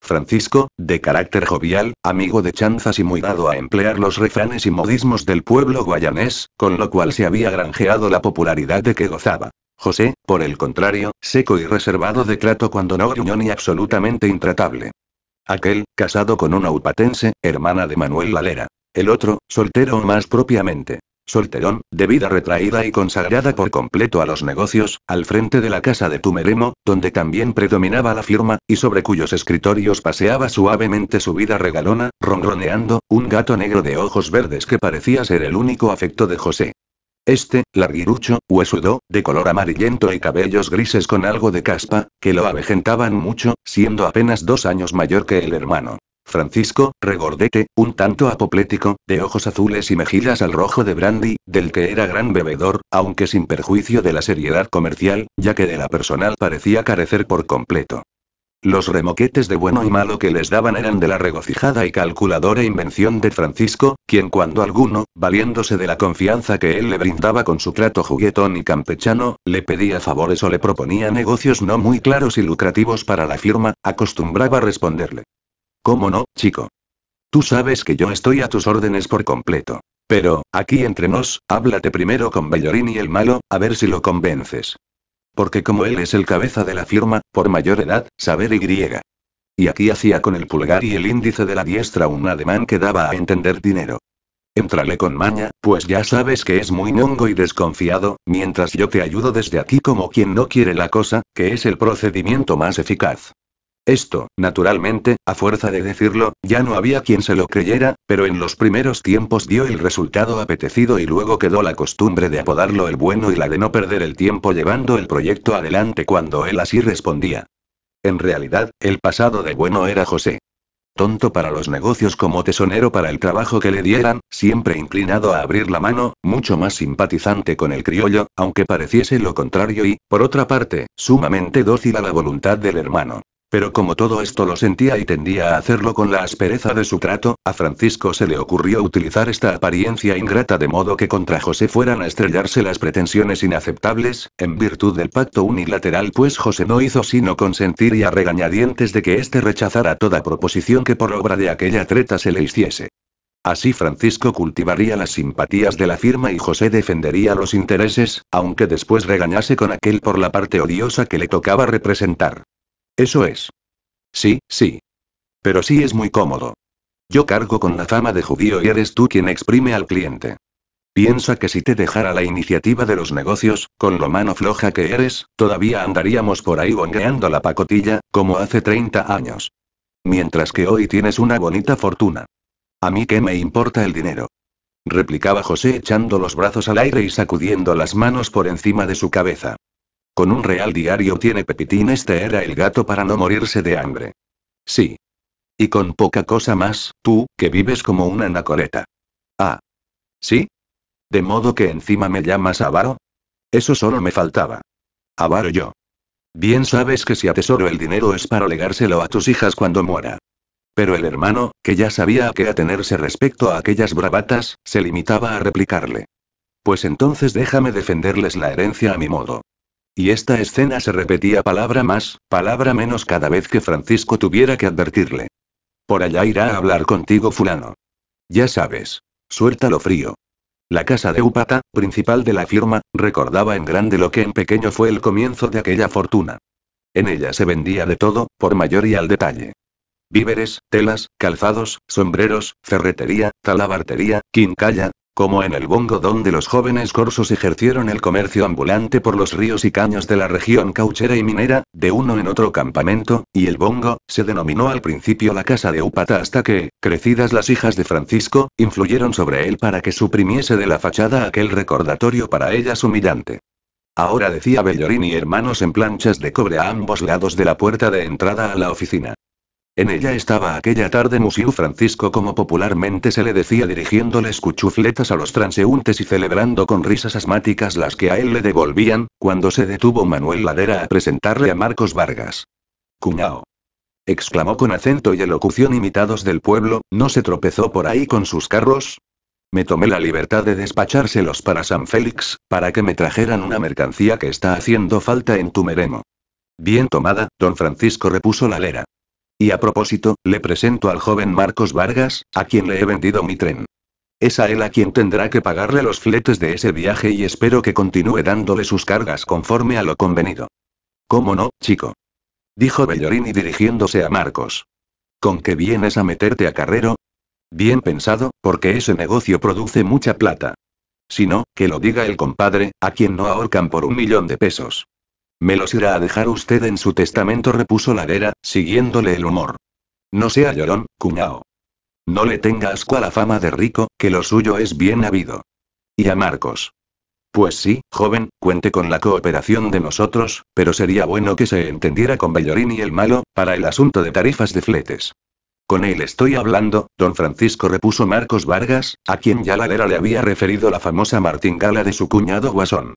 Francisco, de carácter jovial, amigo de chanzas y muy dado a emplear los refranes y modismos del pueblo guayanés, con lo cual se había granjeado la popularidad de que gozaba. José, por el contrario, seco y reservado de trato cuando no gruñón y absolutamente intratable. Aquel, casado con una upatense, hermana de Manuel Lalera. El otro, soltero o más propiamente, solterón, de vida retraída y consagrada por completo a los negocios, al frente de la casa de Tumeremo, donde también predominaba la firma, y sobre cuyos escritorios paseaba suavemente su vida regalona, ronroneando, un gato negro de ojos verdes que parecía ser el único afecto de José. Este, larguirucho, huesudo, de color amarillento y cabellos grises con algo de caspa, que lo avejentaban mucho, siendo apenas dos años mayor que el hermano. Francisco, regordete, un tanto apoplético, de ojos azules y mejillas al rojo de brandy, del que era gran bebedor, aunque sin perjuicio de la seriedad comercial, ya que de la personal parecía carecer por completo. Los remoquetes de bueno y malo que les daban eran de la regocijada y calculadora invención de Francisco, quien cuando alguno, valiéndose de la confianza que él le brindaba con su trato juguetón y campechano, le pedía favores o le proponía negocios no muy claros y lucrativos para la firma, acostumbraba responderle. ¿Cómo no, chico? Tú sabes que yo estoy a tus órdenes por completo. Pero, aquí entre nos, háblate primero con y el malo, a ver si lo convences. Porque como él es el cabeza de la firma, por mayor edad, saber y griega. Y aquí hacía con el pulgar y el índice de la diestra un ademán que daba a entender dinero. Entrale con maña, pues ya sabes que es muy nongo y desconfiado, mientras yo te ayudo desde aquí como quien no quiere la cosa, que es el procedimiento más eficaz. Esto, naturalmente, a fuerza de decirlo, ya no había quien se lo creyera, pero en los primeros tiempos dio el resultado apetecido y luego quedó la costumbre de apodarlo el bueno y la de no perder el tiempo llevando el proyecto adelante cuando él así respondía. En realidad, el pasado de bueno era José. Tonto para los negocios como tesonero para el trabajo que le dieran, siempre inclinado a abrir la mano, mucho más simpatizante con el criollo, aunque pareciese lo contrario y, por otra parte, sumamente dócil a la voluntad del hermano. Pero como todo esto lo sentía y tendía a hacerlo con la aspereza de su trato, a Francisco se le ocurrió utilizar esta apariencia ingrata de modo que contra José fueran a estrellarse las pretensiones inaceptables, en virtud del pacto unilateral pues José no hizo sino consentir y a regañadientes de que éste rechazara toda proposición que por obra de aquella treta se le hiciese. Así Francisco cultivaría las simpatías de la firma y José defendería los intereses, aunque después regañase con aquel por la parte odiosa que le tocaba representar. Eso es. Sí, sí. Pero sí es muy cómodo. Yo cargo con la fama de judío y eres tú quien exprime al cliente. Piensa que si te dejara la iniciativa de los negocios, con lo mano floja que eres, todavía andaríamos por ahí bongueando la pacotilla, como hace 30 años. Mientras que hoy tienes una bonita fortuna. A mí qué me importa el dinero. Replicaba José echando los brazos al aire y sacudiendo las manos por encima de su cabeza. Con un real diario tiene Pepitín este era el gato para no morirse de hambre. Sí. Y con poca cosa más, tú, que vives como una anacoreta. Ah. ¿Sí? ¿De modo que encima me llamas avaro? Eso solo me faltaba. Avaro yo. Bien sabes que si atesoro el dinero es para legárselo a tus hijas cuando muera. Pero el hermano, que ya sabía a qué atenerse respecto a aquellas bravatas, se limitaba a replicarle. Pues entonces déjame defenderles la herencia a mi modo. Y esta escena se repetía palabra más, palabra menos cada vez que Francisco tuviera que advertirle. Por allá irá a hablar contigo fulano. Ya sabes. Suéltalo frío. La casa de Upata, principal de la firma, recordaba en grande lo que en pequeño fue el comienzo de aquella fortuna. En ella se vendía de todo, por mayor y al detalle. Víveres, telas, calzados, sombreros, ferretería, talabartería, quincalla, como en el Bongo donde los jóvenes corsos ejercieron el comercio ambulante por los ríos y caños de la región cauchera y minera, de uno en otro campamento, y el Bongo, se denominó al principio la casa de Upata hasta que, crecidas las hijas de Francisco, influyeron sobre él para que suprimiese de la fachada aquel recordatorio para ellas humillante. Ahora decía Bellorini y hermanos en planchas de cobre a ambos lados de la puerta de entrada a la oficina. En ella estaba aquella tarde Musiu Francisco como popularmente se le decía dirigiéndole cuchufletas a los transeúntes y celebrando con risas asmáticas las que a él le devolvían, cuando se detuvo Manuel Ladera a presentarle a Marcos Vargas. Cuñao. Exclamó con acento y elocución imitados del pueblo, ¿no se tropezó por ahí con sus carros? Me tomé la libertad de despachárselos para San Félix, para que me trajeran una mercancía que está haciendo falta en Tumeremo. Bien tomada, don Francisco repuso la Ladera. Y a propósito, le presento al joven Marcos Vargas, a quien le he vendido mi tren. Es a él a quien tendrá que pagarle los fletes de ese viaje y espero que continúe dándole sus cargas conforme a lo convenido. ¿Cómo no, chico? Dijo Bellorini dirigiéndose a Marcos. ¿Con qué vienes a meterte a carrero? Bien pensado, porque ese negocio produce mucha plata. Si no, que lo diga el compadre, a quien no ahorcan por un millón de pesos. Me los irá a dejar usted en su testamento, repuso Ladera, siguiéndole el humor. No sea llorón, cuñao. No le tenga asco a la fama de rico, que lo suyo es bien habido. Y a Marcos. Pues sí, joven, cuente con la cooperación de nosotros, pero sería bueno que se entendiera con y el malo, para el asunto de tarifas de fletes. Con él estoy hablando, don Francisco repuso Marcos Vargas, a quien ya Ladera le había referido la famosa martingala de su cuñado Guasón.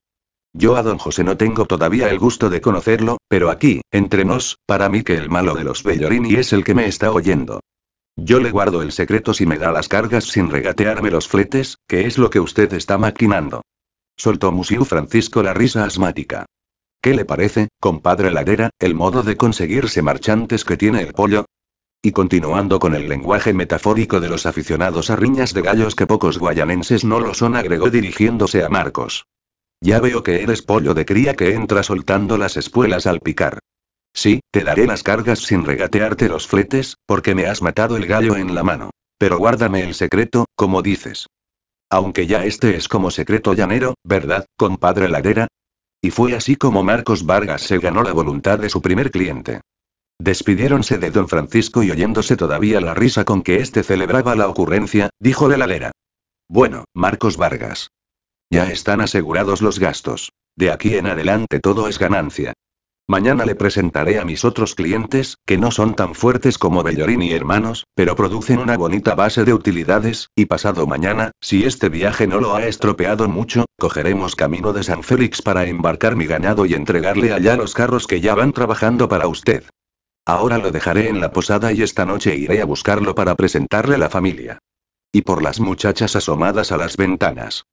Yo a don José no tengo todavía el gusto de conocerlo, pero aquí, entre nos, para mí que el malo de los Bellorini es el que me está oyendo. Yo le guardo el secreto si me da las cargas sin regatearme los fletes, que es lo que usted está maquinando. Soltó Musiu Francisco la risa asmática. ¿Qué le parece, compadre Ladera, el modo de conseguirse marchantes que tiene el pollo? Y continuando con el lenguaje metafórico de los aficionados a riñas de gallos que pocos guayanenses no lo son, agregó dirigiéndose a Marcos. Ya veo que eres pollo de cría que entra soltando las espuelas al picar. Sí, te daré las cargas sin regatearte los fletes, porque me has matado el gallo en la mano. Pero guárdame el secreto, como dices. Aunque ya este es como secreto llanero, ¿verdad, compadre Ladera? Y fue así como Marcos Vargas se ganó la voluntad de su primer cliente. Despidiéronse de don Francisco y oyéndose todavía la risa con que éste celebraba la ocurrencia, dijo de Ladera. Bueno, Marcos Vargas, ya están asegurados los gastos. De aquí en adelante todo es ganancia. Mañana le presentaré a mis otros clientes, que no son tan fuertes como Bellorín y hermanos, pero producen una bonita base de utilidades, y pasado mañana, si este viaje no lo ha estropeado mucho, cogeremos camino de San Félix para embarcar mi ganado y entregarle allá los carros que ya van trabajando para usted. Ahora lo dejaré en la posada y esta noche iré a buscarlo para presentarle a la familia. Y por las muchachas asomadas a las ventanas.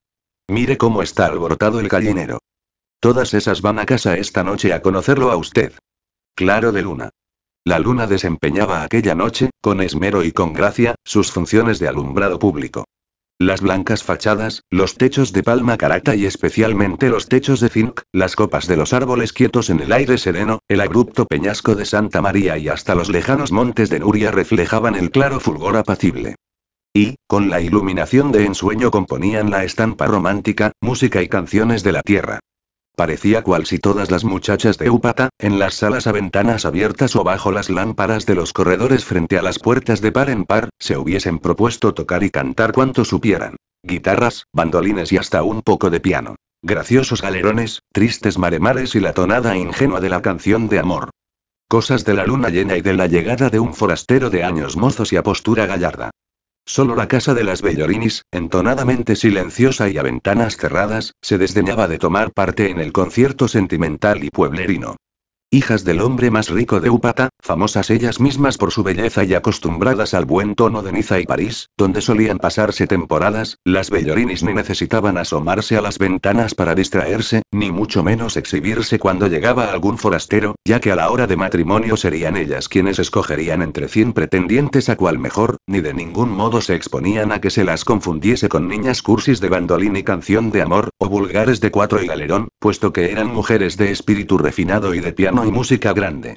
Mire cómo está alborotado el gallinero. Todas esas van a casa esta noche a conocerlo a usted. Claro de luna. La luna desempeñaba aquella noche, con esmero y con gracia, sus funciones de alumbrado público. Las blancas fachadas, los techos de palma carata y especialmente los techos de zinc, las copas de los árboles quietos en el aire sereno, el abrupto peñasco de Santa María y hasta los lejanos montes de Nuria reflejaban el claro fulgor apacible y, con la iluminación de ensueño componían la estampa romántica, música y canciones de la tierra. Parecía cual si todas las muchachas de Upata, en las salas a ventanas abiertas o bajo las lámparas de los corredores frente a las puertas de par en par, se hubiesen propuesto tocar y cantar cuanto supieran. Guitarras, bandolines y hasta un poco de piano. Graciosos galerones, tristes maremares y la tonada ingenua de la canción de amor. Cosas de la luna llena y de la llegada de un forastero de años mozos y a postura gallarda. Solo la casa de las Bellorinis, entonadamente silenciosa y a ventanas cerradas, se desdeñaba de tomar parte en el concierto sentimental y pueblerino hijas del hombre más rico de Upata, famosas ellas mismas por su belleza y acostumbradas al buen tono de Niza y París, donde solían pasarse temporadas, las bellorinis ni necesitaban asomarse a las ventanas para distraerse, ni mucho menos exhibirse cuando llegaba algún forastero, ya que a la hora de matrimonio serían ellas quienes escogerían entre cien pretendientes a cual mejor, ni de ningún modo se exponían a que se las confundiese con niñas cursis de bandolín y canción de amor, o vulgares de cuatro y galerón, puesto que eran mujeres de espíritu refinado y de piano y música grande.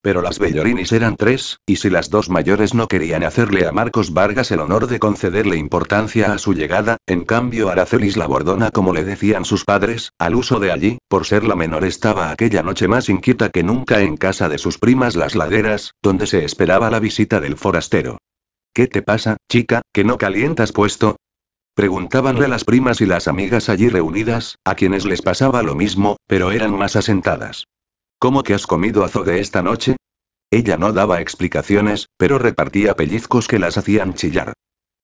Pero las Bellorinis eran tres, y si las dos mayores no querían hacerle a Marcos Vargas el honor de concederle importancia a su llegada, en cambio Aracelis la Bordona como le decían sus padres, al uso de allí, por ser la menor estaba aquella noche más inquieta que nunca en casa de sus primas las laderas, donde se esperaba la visita del forastero. ¿Qué te pasa, chica, que no calientas puesto? Preguntábanle las primas y las amigas allí reunidas, a quienes les pasaba lo mismo, pero eran más asentadas. ¿Cómo que has comido de esta noche? Ella no daba explicaciones, pero repartía pellizcos que las hacían chillar.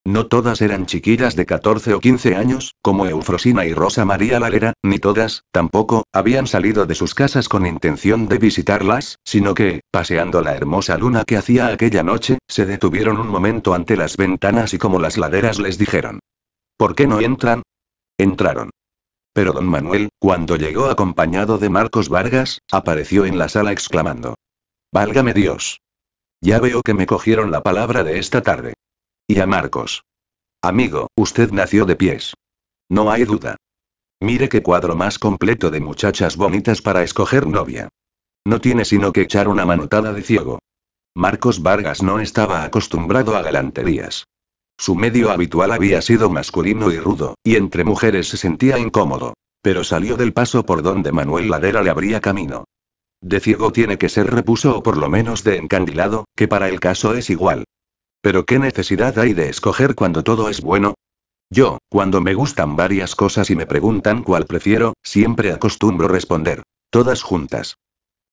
No todas eran chiquillas de 14 o 15 años, como Eufrosina y Rosa María Valera, ni todas, tampoco, habían salido de sus casas con intención de visitarlas, sino que, paseando la hermosa luna que hacía aquella noche, se detuvieron un momento ante las ventanas y como las laderas les dijeron. ¿Por qué no entran? Entraron. Pero don Manuel, cuando llegó acompañado de Marcos Vargas, apareció en la sala exclamando. Válgame Dios. Ya veo que me cogieron la palabra de esta tarde. Y a Marcos. Amigo, usted nació de pies. No hay duda. Mire qué cuadro más completo de muchachas bonitas para escoger novia. No tiene sino que echar una manotada de ciego. Marcos Vargas no estaba acostumbrado a galanterías. Su medio habitual había sido masculino y rudo, y entre mujeres se sentía incómodo. Pero salió del paso por donde Manuel Ladera le abría camino. De ciego tiene que ser repuso o por lo menos de encandilado, que para el caso es igual. Pero ¿qué necesidad hay de escoger cuando todo es bueno? Yo, cuando me gustan varias cosas y me preguntan cuál prefiero, siempre acostumbro responder. Todas juntas.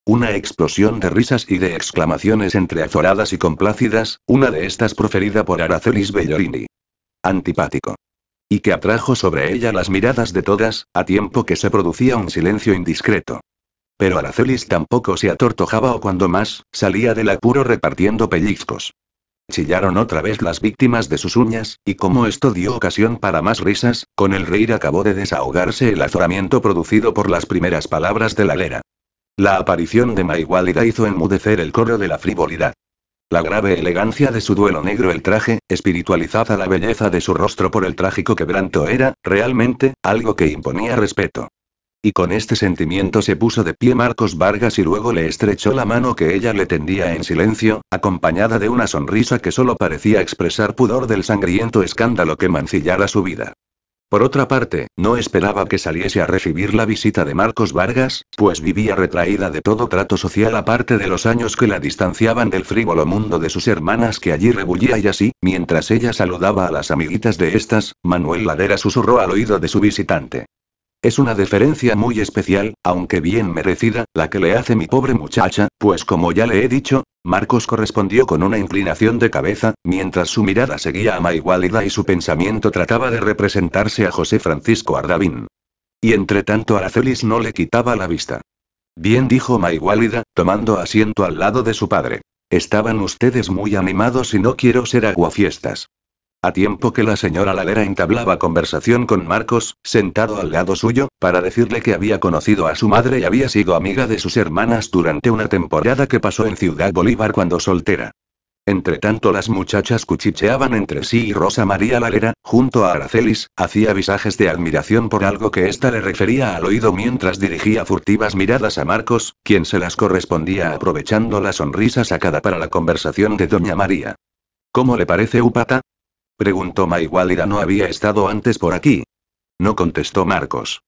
Una explosión de risas y de exclamaciones entre azoradas y complácidas, una de estas proferida por Aracelis Bellorini. Antipático. Y que atrajo sobre ella las miradas de todas, a tiempo que se producía un silencio indiscreto. Pero Aracelis tampoco se atortojaba o cuando más, salía del apuro repartiendo pellizcos. Chillaron otra vez las víctimas de sus uñas, y como esto dio ocasión para más risas, con el reír acabó de desahogarse el azoramiento producido por las primeras palabras de la lera. La aparición de Maigualida hizo enmudecer el coro de la frivolidad. La grave elegancia de su duelo negro el traje, espiritualizada la belleza de su rostro por el trágico quebranto era, realmente, algo que imponía respeto. Y con este sentimiento se puso de pie Marcos Vargas y luego le estrechó la mano que ella le tendía en silencio, acompañada de una sonrisa que solo parecía expresar pudor del sangriento escándalo que mancillara su vida. Por otra parte, no esperaba que saliese a recibir la visita de Marcos Vargas, pues vivía retraída de todo trato social aparte de los años que la distanciaban del frívolo mundo de sus hermanas que allí rebullía y así, mientras ella saludaba a las amiguitas de estas, Manuel Ladera susurró al oído de su visitante. Es una deferencia muy especial, aunque bien merecida, la que le hace mi pobre muchacha, pues como ya le he dicho, Marcos correspondió con una inclinación de cabeza, mientras su mirada seguía a Maigualida y su pensamiento trataba de representarse a José Francisco Ardavín. Y entre tanto Aracelis no le quitaba la vista. Bien dijo Maigualida, tomando asiento al lado de su padre. Estaban ustedes muy animados y no quiero ser aguafiestas. A tiempo que la señora Lalera entablaba conversación con Marcos, sentado al lado suyo, para decirle que había conocido a su madre y había sido amiga de sus hermanas durante una temporada que pasó en Ciudad Bolívar cuando soltera. tanto las muchachas cuchicheaban entre sí y Rosa María Lalera, junto a Aracelis, hacía visajes de admiración por algo que ésta le refería al oído mientras dirigía furtivas miradas a Marcos, quien se las correspondía aprovechando la sonrisa sacada para la conversación de Doña María. ¿Cómo le parece Upata? Preguntó Maigualira no había estado antes por aquí. No contestó Marcos.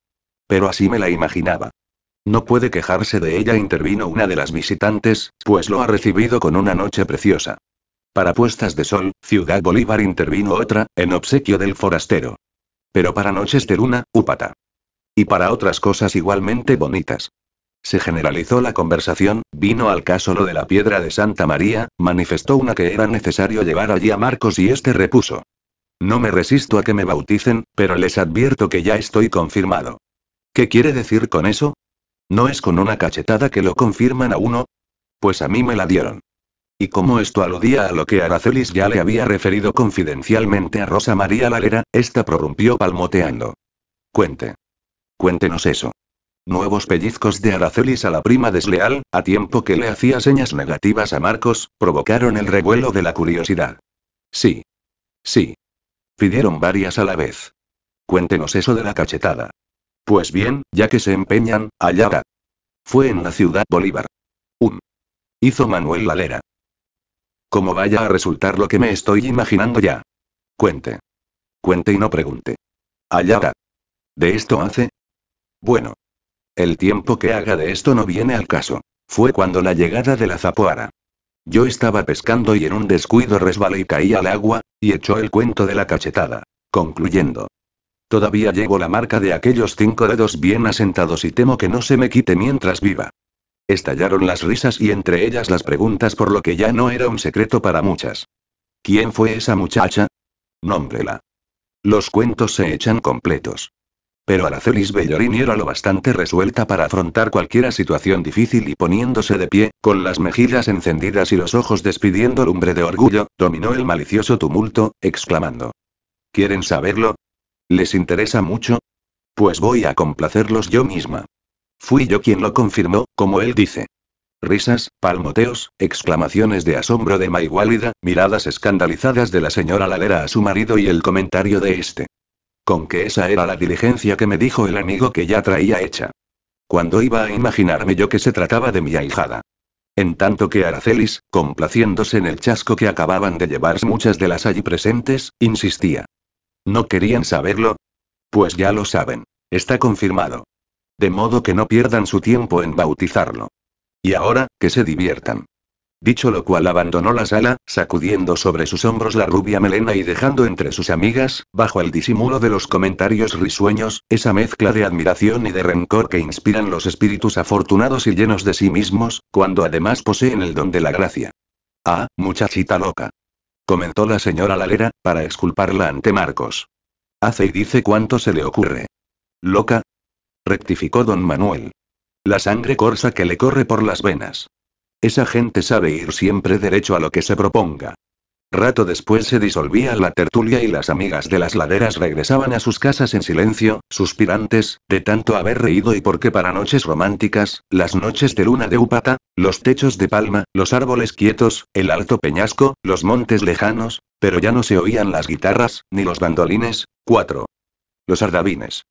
Pero así me la imaginaba. No puede quejarse de ella, intervino una de las visitantes, pues lo ha recibido con una noche preciosa. Para puestas de sol, Ciudad Bolívar intervino otra, en obsequio del forastero. Pero para noches de luna, Úpata. Y para otras cosas igualmente bonitas. Se generalizó la conversación, vino al caso lo de la piedra de Santa María, manifestó una que era necesario llevar allí a Marcos y este repuso. No me resisto a que me bauticen, pero les advierto que ya estoy confirmado. ¿Qué quiere decir con eso? ¿No es con una cachetada que lo confirman a uno? Pues a mí me la dieron. Y como esto aludía a lo que Aracelis ya le había referido confidencialmente a Rosa María Lalera, esta prorrumpió palmoteando. Cuente. Cuéntenos eso. Nuevos pellizcos de Aracelis a la prima desleal, a tiempo que le hacía señas negativas a Marcos, provocaron el revuelo de la curiosidad. Sí. Sí. Pidieron varias a la vez. Cuéntenos eso de la cachetada. Pues bien, ya que se empeñan, allá va. Fue en la ciudad Bolívar. Un Hizo Manuel Lalera. Como vaya a resultar lo que me estoy imaginando ya. Cuente. Cuente y no pregunte. Allá va. ¿De esto hace? Bueno, el tiempo que haga de esto no viene al caso. Fue cuando la llegada de la zapoara. Yo estaba pescando y en un descuido resbalé y caí al agua, y echó el cuento de la cachetada. Concluyendo. Todavía llevo la marca de aquellos cinco dedos bien asentados y temo que no se me quite mientras viva. Estallaron las risas y entre ellas las preguntas por lo que ya no era un secreto para muchas. ¿Quién fue esa muchacha? Nómbrela. Los cuentos se echan completos. Pero Aracelis Bellorini era lo bastante resuelta para afrontar cualquier situación difícil y poniéndose de pie, con las mejillas encendidas y los ojos despidiendo lumbre de orgullo, dominó el malicioso tumulto, exclamando. ¿Quieren saberlo? ¿Les interesa mucho? Pues voy a complacerlos yo misma. Fui yo quien lo confirmó, como él dice. Risas, palmoteos, exclamaciones de asombro de Maiguálida, miradas escandalizadas de la señora Lalera a su marido y el comentario de este. Con que esa era la diligencia que me dijo el amigo que ya traía hecha. Cuando iba a imaginarme yo que se trataba de mi ahijada. En tanto que Aracelis, complaciéndose en el chasco que acababan de llevarse muchas de las allí presentes, insistía. ¿No querían saberlo? Pues ya lo saben. Está confirmado. De modo que no pierdan su tiempo en bautizarlo. Y ahora, que se diviertan. Dicho lo cual abandonó la sala, sacudiendo sobre sus hombros la rubia melena y dejando entre sus amigas, bajo el disimulo de los comentarios risueños, esa mezcla de admiración y de rencor que inspiran los espíritus afortunados y llenos de sí mismos, cuando además poseen el don de la gracia. Ah, muchachita loca. Comentó la señora Lalera, para exculparla ante Marcos. Hace y dice cuánto se le ocurre. ¿Loca? Rectificó don Manuel. La sangre corsa que le corre por las venas. Esa gente sabe ir siempre derecho a lo que se proponga. Rato después se disolvía la tertulia y las amigas de las laderas regresaban a sus casas en silencio, suspirantes, de tanto haber reído y porque para noches románticas, las noches de luna de Upata, los techos de palma, los árboles quietos, el alto peñasco, los montes lejanos, pero ya no se oían las guitarras, ni los bandolines, 4. Los Ardavines.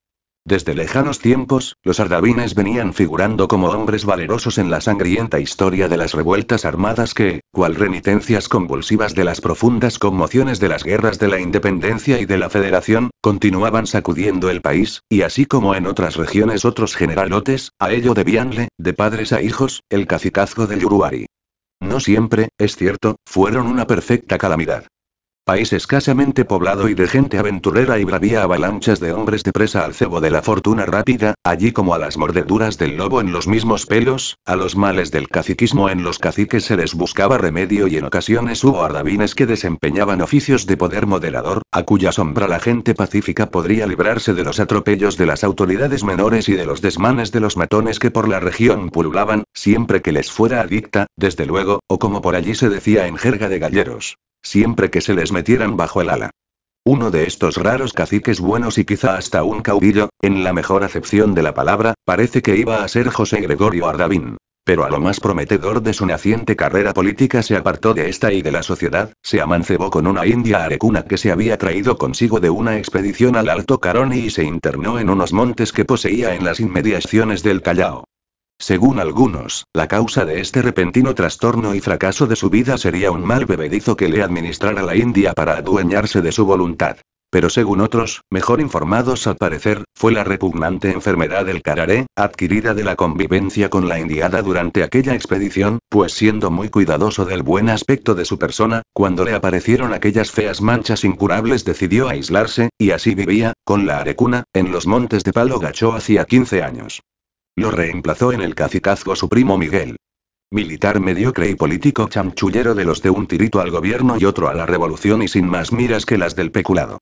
Desde lejanos tiempos, los ardavines venían figurando como hombres valerosos en la sangrienta historia de las revueltas armadas que, cual renitencias convulsivas de las profundas conmociones de las guerras de la independencia y de la federación, continuaban sacudiendo el país, y así como en otras regiones otros generalotes, a ello debíanle, de padres a hijos, el cacicazgo del Yuruari. No siempre, es cierto, fueron una perfecta calamidad. País escasamente poblado y de gente aventurera y bravía avalanchas de hombres de presa al cebo de la fortuna rápida, allí como a las mordeduras del lobo en los mismos pelos, a los males del caciquismo en los caciques se les buscaba remedio y en ocasiones hubo ardabines que desempeñaban oficios de poder moderador, a cuya sombra la gente pacífica podría librarse de los atropellos de las autoridades menores y de los desmanes de los matones que por la región pululaban, siempre que les fuera adicta, desde luego, o como por allí se decía en jerga de galleros siempre que se les metieran bajo el ala. Uno de estos raros caciques buenos y quizá hasta un caudillo, en la mejor acepción de la palabra, parece que iba a ser José Gregorio Ardavín. Pero a lo más prometedor de su naciente carrera política se apartó de esta y de la sociedad, se amancebó con una india arecuna que se había traído consigo de una expedición al Alto Caroni y se internó en unos montes que poseía en las inmediaciones del Callao. Según algunos, la causa de este repentino trastorno y fracaso de su vida sería un mal bebedizo que le administrara la India para adueñarse de su voluntad. Pero según otros, mejor informados al parecer, fue la repugnante enfermedad del cararé, adquirida de la convivencia con la indiada durante aquella expedición, pues siendo muy cuidadoso del buen aspecto de su persona, cuando le aparecieron aquellas feas manchas incurables decidió aislarse, y así vivía, con la arecuna, en los montes de Palo Gachó hacía 15 años. Lo reemplazó en el cacicazgo su primo Miguel. Militar mediocre y político chanchullero de los de un tirito al gobierno y otro a la revolución y sin más miras que las del peculado.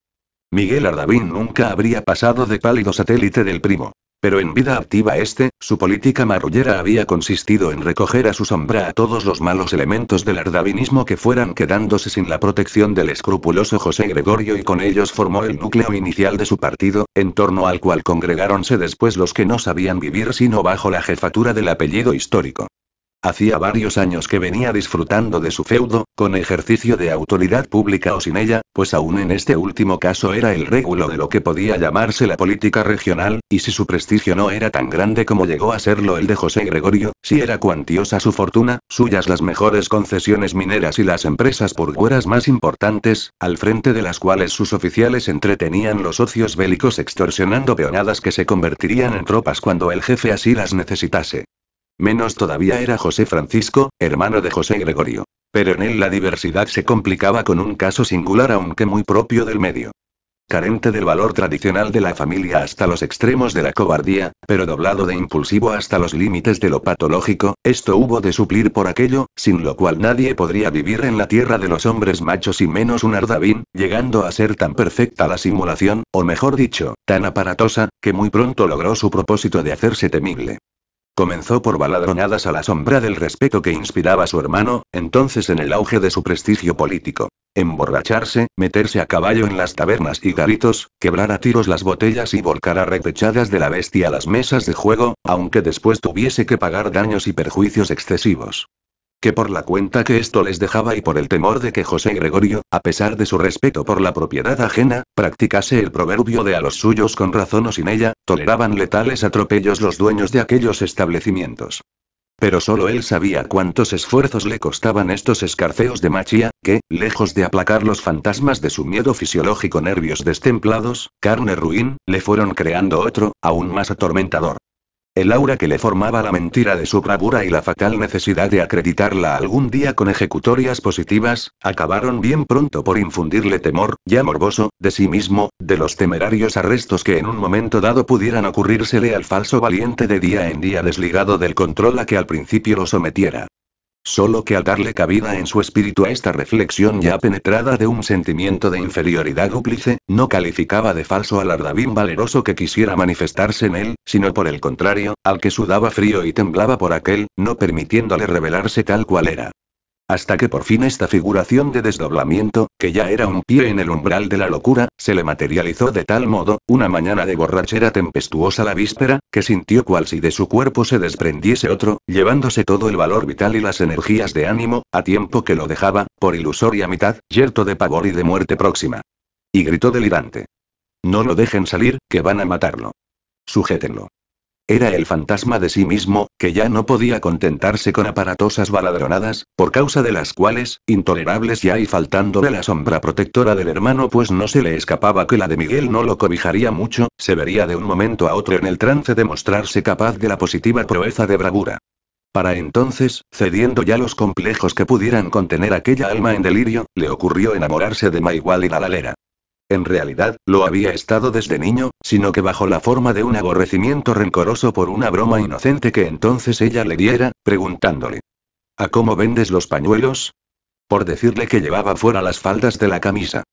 Miguel Ardavín nunca habría pasado de pálido satélite del primo. Pero en vida activa este, su política marrullera había consistido en recoger a su sombra a todos los malos elementos del ardavinismo que fueran quedándose sin la protección del escrupuloso José Gregorio y con ellos formó el núcleo inicial de su partido, en torno al cual congregáronse después los que no sabían vivir sino bajo la jefatura del apellido histórico. Hacía varios años que venía disfrutando de su feudo, con ejercicio de autoridad pública o sin ella, pues aún en este último caso era el régulo de lo que podía llamarse la política regional, y si su prestigio no era tan grande como llegó a serlo el de José Gregorio, si era cuantiosa su fortuna, suyas las mejores concesiones mineras y las empresas purgueras más importantes, al frente de las cuales sus oficiales entretenían los socios bélicos extorsionando peonadas que se convertirían en tropas cuando el jefe así las necesitase. Menos todavía era José Francisco, hermano de José Gregorio. Pero en él la diversidad se complicaba con un caso singular aunque muy propio del medio. Carente del valor tradicional de la familia hasta los extremos de la cobardía, pero doblado de impulsivo hasta los límites de lo patológico, esto hubo de suplir por aquello, sin lo cual nadie podría vivir en la tierra de los hombres machos y menos un ardavín, llegando a ser tan perfecta la simulación, o mejor dicho, tan aparatosa, que muy pronto logró su propósito de hacerse temible. Comenzó por baladronadas a la sombra del respeto que inspiraba su hermano, entonces en el auge de su prestigio político. Emborracharse, meterse a caballo en las tabernas y garitos, quebrar a tiros las botellas y volcar a repechadas de la bestia las mesas de juego, aunque después tuviese que pagar daños y perjuicios excesivos que por la cuenta que esto les dejaba y por el temor de que José Gregorio, a pesar de su respeto por la propiedad ajena, practicase el proverbio de a los suyos con razón o sin ella, toleraban letales atropellos los dueños de aquellos establecimientos. Pero solo él sabía cuántos esfuerzos le costaban estos escarceos de machía, que, lejos de aplacar los fantasmas de su miedo fisiológico nervios destemplados, carne ruin, le fueron creando otro, aún más atormentador. El aura que le formaba la mentira de su bravura y la fatal necesidad de acreditarla algún día con ejecutorias positivas, acabaron bien pronto por infundirle temor, ya morboso, de sí mismo, de los temerarios arrestos que en un momento dado pudieran ocurrírsele al falso valiente de día en día desligado del control a que al principio lo sometiera. Solo que al darle cabida en su espíritu a esta reflexión ya penetrada de un sentimiento de inferioridad dúplice, no calificaba de falso al ardavín valeroso que quisiera manifestarse en él, sino por el contrario, al que sudaba frío y temblaba por aquel, no permitiéndole revelarse tal cual era hasta que por fin esta figuración de desdoblamiento, que ya era un pie en el umbral de la locura, se le materializó de tal modo, una mañana de borrachera tempestuosa la víspera, que sintió cual si de su cuerpo se desprendiese otro, llevándose todo el valor vital y las energías de ánimo, a tiempo que lo dejaba, por ilusoria mitad, yerto de pavor y de muerte próxima. Y gritó delirante. No lo dejen salir, que van a matarlo. Sujétenlo. Era el fantasma de sí mismo, que ya no podía contentarse con aparatosas baladronadas, por causa de las cuales, intolerables ya y faltando la sombra protectora del hermano, pues no se le escapaba que la de Miguel no lo cobijaría mucho, se vería de un momento a otro en el trance de mostrarse capaz de la positiva proeza de bravura. Para entonces, cediendo ya los complejos que pudieran contener aquella alma en delirio, le ocurrió enamorarse de Maigual y la en realidad, lo había estado desde niño, sino que bajo la forma de un aborrecimiento rencoroso por una broma inocente que entonces ella le diera, preguntándole. ¿A cómo vendes los pañuelos? Por decirle que llevaba fuera las faldas de la camisa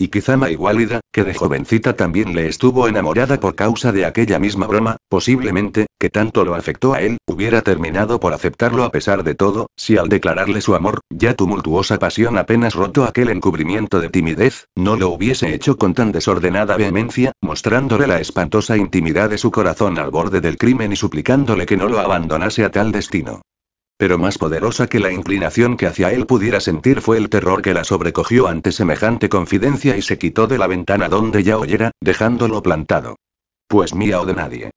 y quizá Maigualida, que de jovencita también le estuvo enamorada por causa de aquella misma broma, posiblemente, que tanto lo afectó a él, hubiera terminado por aceptarlo a pesar de todo, si al declararle su amor, ya tumultuosa pasión apenas roto aquel encubrimiento de timidez, no lo hubiese hecho con tan desordenada vehemencia, mostrándole la espantosa intimidad de su corazón al borde del crimen y suplicándole que no lo abandonase a tal destino. Pero más poderosa que la inclinación que hacia él pudiera sentir fue el terror que la sobrecogió ante semejante confidencia y se quitó de la ventana donde ya oyera, dejándolo plantado. Pues mía o de nadie.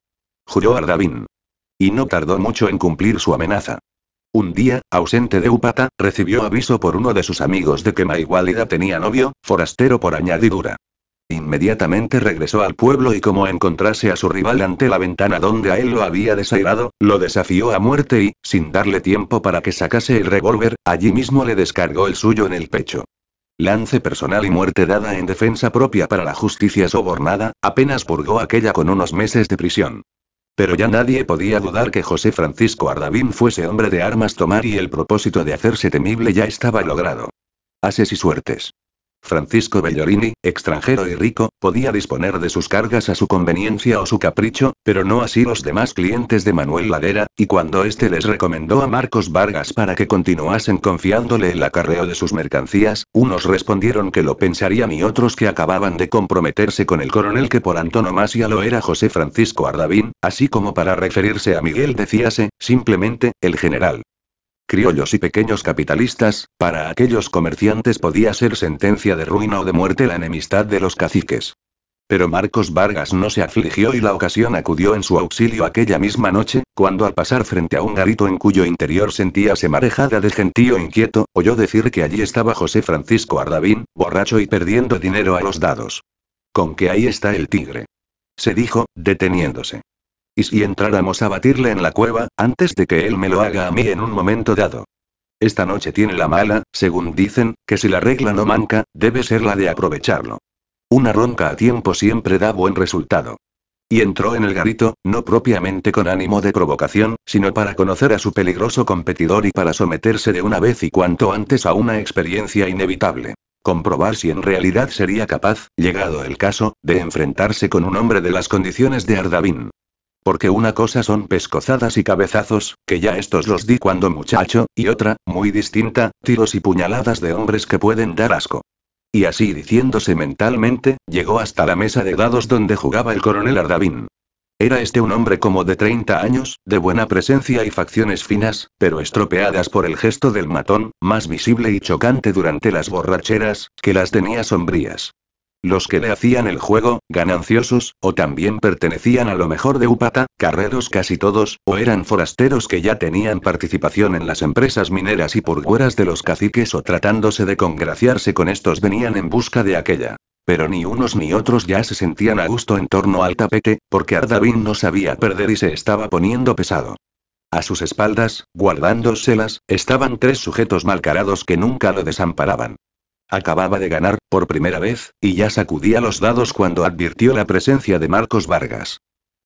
Juró Ardavín. Y no tardó mucho en cumplir su amenaza. Un día, ausente de Upata, recibió aviso por uno de sus amigos de que Maigualida tenía novio, forastero por añadidura. Inmediatamente regresó al pueblo y como encontrase a su rival ante la ventana donde a él lo había desairado, lo desafió a muerte y, sin darle tiempo para que sacase el revólver, allí mismo le descargó el suyo en el pecho. Lance personal y muerte dada en defensa propia para la justicia sobornada, apenas purgó aquella con unos meses de prisión. Pero ya nadie podía dudar que José Francisco Ardavín fuese hombre de armas tomar y el propósito de hacerse temible ya estaba logrado. Haces y suertes. Francisco Bellorini, extranjero y rico, podía disponer de sus cargas a su conveniencia o su capricho, pero no así los demás clientes de Manuel Ladera, y cuando éste les recomendó a Marcos Vargas para que continuasen confiándole el acarreo de sus mercancías, unos respondieron que lo pensarían y otros que acababan de comprometerse con el coronel que por antonomasia lo era José Francisco Ardavín, así como para referirse a Miguel decíase, simplemente, el general criollos y pequeños capitalistas, para aquellos comerciantes podía ser sentencia de ruina o de muerte la enemistad de los caciques. Pero Marcos Vargas no se afligió y la ocasión acudió en su auxilio aquella misma noche, cuando al pasar frente a un garito en cuyo interior sentíase marejada de gentío inquieto, oyó decir que allí estaba José Francisco Ardavín, borracho y perdiendo dinero a los dados. Con que ahí está el tigre. Se dijo, deteniéndose. ¿Y si entráramos a batirle en la cueva, antes de que él me lo haga a mí en un momento dado? Esta noche tiene la mala, según dicen, que si la regla no manca, debe ser la de aprovecharlo. Una ronca a tiempo siempre da buen resultado. Y entró en el garito, no propiamente con ánimo de provocación, sino para conocer a su peligroso competidor y para someterse de una vez y cuanto antes a una experiencia inevitable comprobar si en realidad sería capaz, llegado el caso, de enfrentarse con un hombre de las condiciones de Ardavín porque una cosa son pescozadas y cabezazos, que ya estos los di cuando muchacho, y otra, muy distinta, tiros y puñaladas de hombres que pueden dar asco. Y así diciéndose mentalmente, llegó hasta la mesa de dados donde jugaba el coronel Ardavín. Era este un hombre como de 30 años, de buena presencia y facciones finas, pero estropeadas por el gesto del matón, más visible y chocante durante las borracheras, que las tenía sombrías. Los que le hacían el juego, gananciosos, o también pertenecían a lo mejor de Upata, carreros casi todos, o eran forasteros que ya tenían participación en las empresas mineras y purgueras de los caciques o tratándose de congraciarse con estos venían en busca de aquella. Pero ni unos ni otros ya se sentían a gusto en torno al tapete, porque Ardavin no sabía perder y se estaba poniendo pesado. A sus espaldas, guardándoselas, estaban tres sujetos malcarados que nunca lo desamparaban. Acababa de ganar, por primera vez, y ya sacudía los dados cuando advirtió la presencia de Marcos Vargas.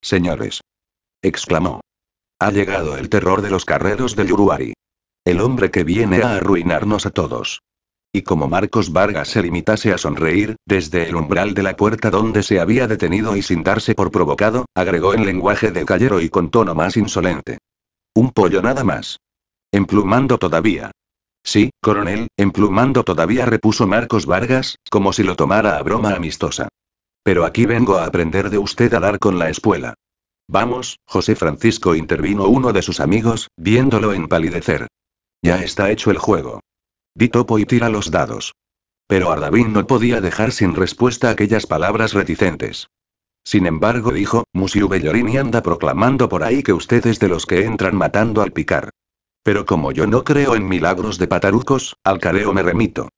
Señores. exclamó. Ha llegado el terror de los carreros de Yuruari. El hombre que viene a arruinarnos a todos. Y como Marcos Vargas se limitase a sonreír, desde el umbral de la puerta donde se había detenido y sin darse por provocado, agregó en lenguaje de callero y con tono más insolente. Un pollo nada más. Emplumando todavía. Sí, coronel, emplumando todavía repuso Marcos Vargas, como si lo tomara a broma amistosa. Pero aquí vengo a aprender de usted a dar con la espuela. Vamos, José Francisco intervino uno de sus amigos, viéndolo empalidecer. Ya está hecho el juego. Di topo y tira los dados. Pero Ardavín no podía dejar sin respuesta aquellas palabras reticentes. Sin embargo, dijo, Musiu Bellorini anda proclamando por ahí que usted es de los que entran matando al picar. Pero como yo no creo en milagros de patarucos, al careo me remito.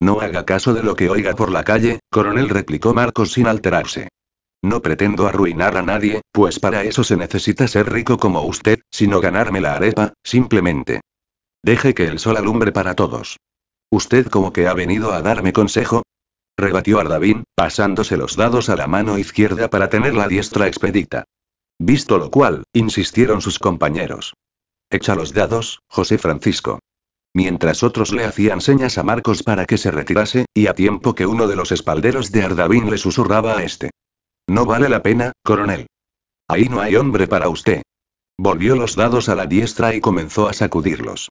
No haga caso de lo que oiga por la calle, coronel replicó Marcos sin alterarse. No pretendo arruinar a nadie, pues para eso se necesita ser rico como usted, sino ganarme la arepa, simplemente. Deje que el sol alumbre para todos. ¿Usted como que ha venido a darme consejo? Rebatió Ardavín, pasándose los dados a la mano izquierda para tener la diestra expedita. Visto lo cual, insistieron sus compañeros. Echa los dados, José Francisco. Mientras otros le hacían señas a Marcos para que se retirase, y a tiempo que uno de los espalderos de Ardavín le susurraba a este. No vale la pena, coronel. Ahí no hay hombre para usted. Volvió los dados a la diestra y comenzó a sacudirlos.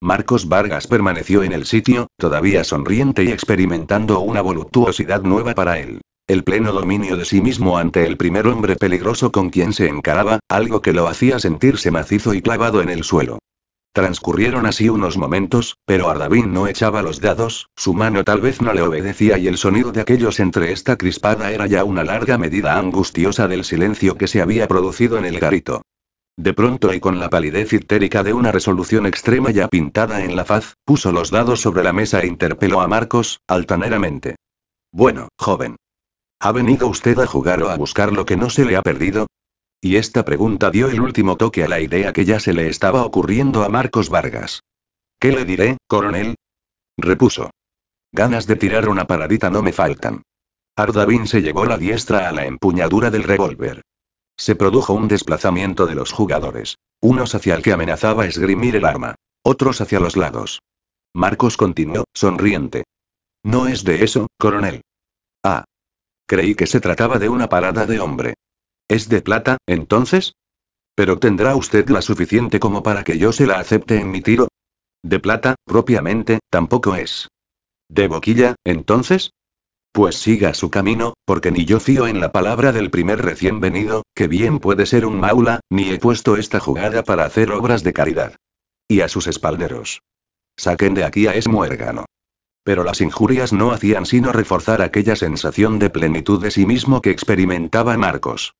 Marcos Vargas permaneció en el sitio, todavía sonriente y experimentando una voluptuosidad nueva para él. El pleno dominio de sí mismo ante el primer hombre peligroso con quien se encaraba, algo que lo hacía sentirse macizo y clavado en el suelo. Transcurrieron así unos momentos, pero Ardavín no echaba los dados, su mano tal vez no le obedecía y el sonido de aquellos entre esta crispada era ya una larga medida angustiosa del silencio que se había producido en el garito. De pronto y con la palidez histérica de una resolución extrema ya pintada en la faz, puso los dados sobre la mesa e interpeló a Marcos, altaneramente. Bueno, joven. ¿Ha venido usted a jugar o a buscar lo que no se le ha perdido? Y esta pregunta dio el último toque a la idea que ya se le estaba ocurriendo a Marcos Vargas. ¿Qué le diré, coronel? repuso. Ganas de tirar una paradita no me faltan. Ardavin se llevó la diestra a la empuñadura del revólver. Se produjo un desplazamiento de los jugadores. Unos hacia el que amenazaba esgrimir el arma. Otros hacia los lados. Marcos continuó, sonriente. No es de eso, coronel. Ah, Creí que se trataba de una parada de hombre. ¿Es de plata, entonces? Pero tendrá usted la suficiente como para que yo se la acepte en mi tiro. De plata, propiamente, tampoco es. ¿De boquilla, entonces? Pues siga su camino, porque ni yo fío en la palabra del primer recién venido, que bien puede ser un maula, ni he puesto esta jugada para hacer obras de caridad. Y a sus espalderos. Saquen de aquí a Esmuérgano. Pero las injurias no hacían sino reforzar aquella sensación de plenitud de sí mismo que experimentaba Marcos.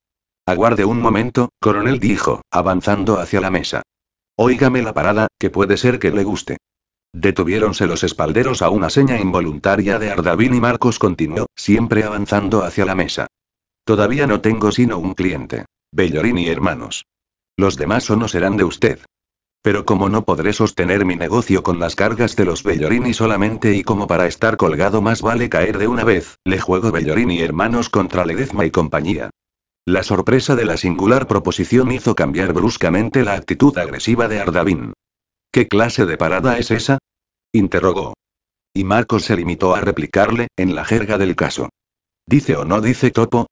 Aguarde un momento, coronel dijo, avanzando hacia la mesa. Óigame la parada, que puede ser que le guste. Detuviéronse los espalderos a una seña involuntaria de Ardavín y Marcos continuó, siempre avanzando hacia la mesa. Todavía no tengo sino un cliente. Bellorini y hermanos. Los demás o no serán de usted. Pero como no podré sostener mi negocio con las cargas de los Bellorini solamente y como para estar colgado más vale caer de una vez, le juego Bellorini hermanos contra Ledezma y compañía. La sorpresa de la singular proposición hizo cambiar bruscamente la actitud agresiva de Ardavín. ¿Qué clase de parada es esa? interrogó. Y Marcos se limitó a replicarle, en la jerga del caso. ¿Dice o no dice Topo?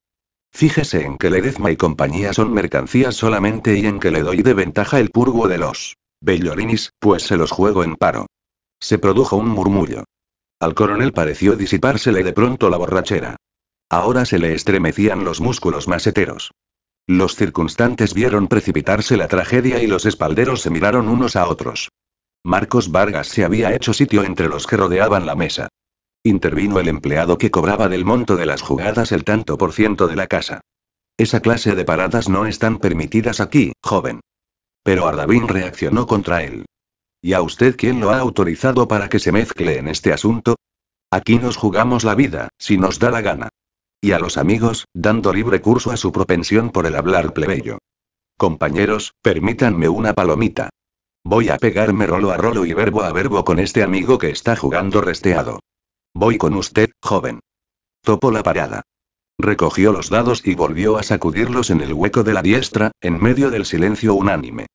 Fíjese en que Ledezma y compañía son mercancías solamente y en que le doy de ventaja el purgo de los Bellorinis, pues se los juego en paro. Se produjo un murmullo. Al coronel pareció disipársele de pronto la borrachera. Ahora se le estremecían los músculos maseteros. Los circunstantes vieron precipitarse la tragedia y los espalderos se miraron unos a otros. Marcos Vargas se había hecho sitio entre los que rodeaban la mesa. Intervino el empleado que cobraba del monto de las jugadas el tanto por ciento de la casa. Esa clase de paradas no están permitidas aquí, joven. Pero Ardavín reaccionó contra él. ¿Y a usted quién lo ha autorizado para que se mezcle en este asunto? Aquí nos jugamos la vida, si nos da la gana. Y a los amigos, dando libre curso a su propensión por el hablar plebeyo. Compañeros, permítanme una palomita. Voy a pegarme rolo a rolo y verbo a verbo con este amigo que está jugando resteado. Voy con usted, joven. Topo la parada. Recogió los dados y volvió a sacudirlos en el hueco de la diestra, en medio del silencio unánime.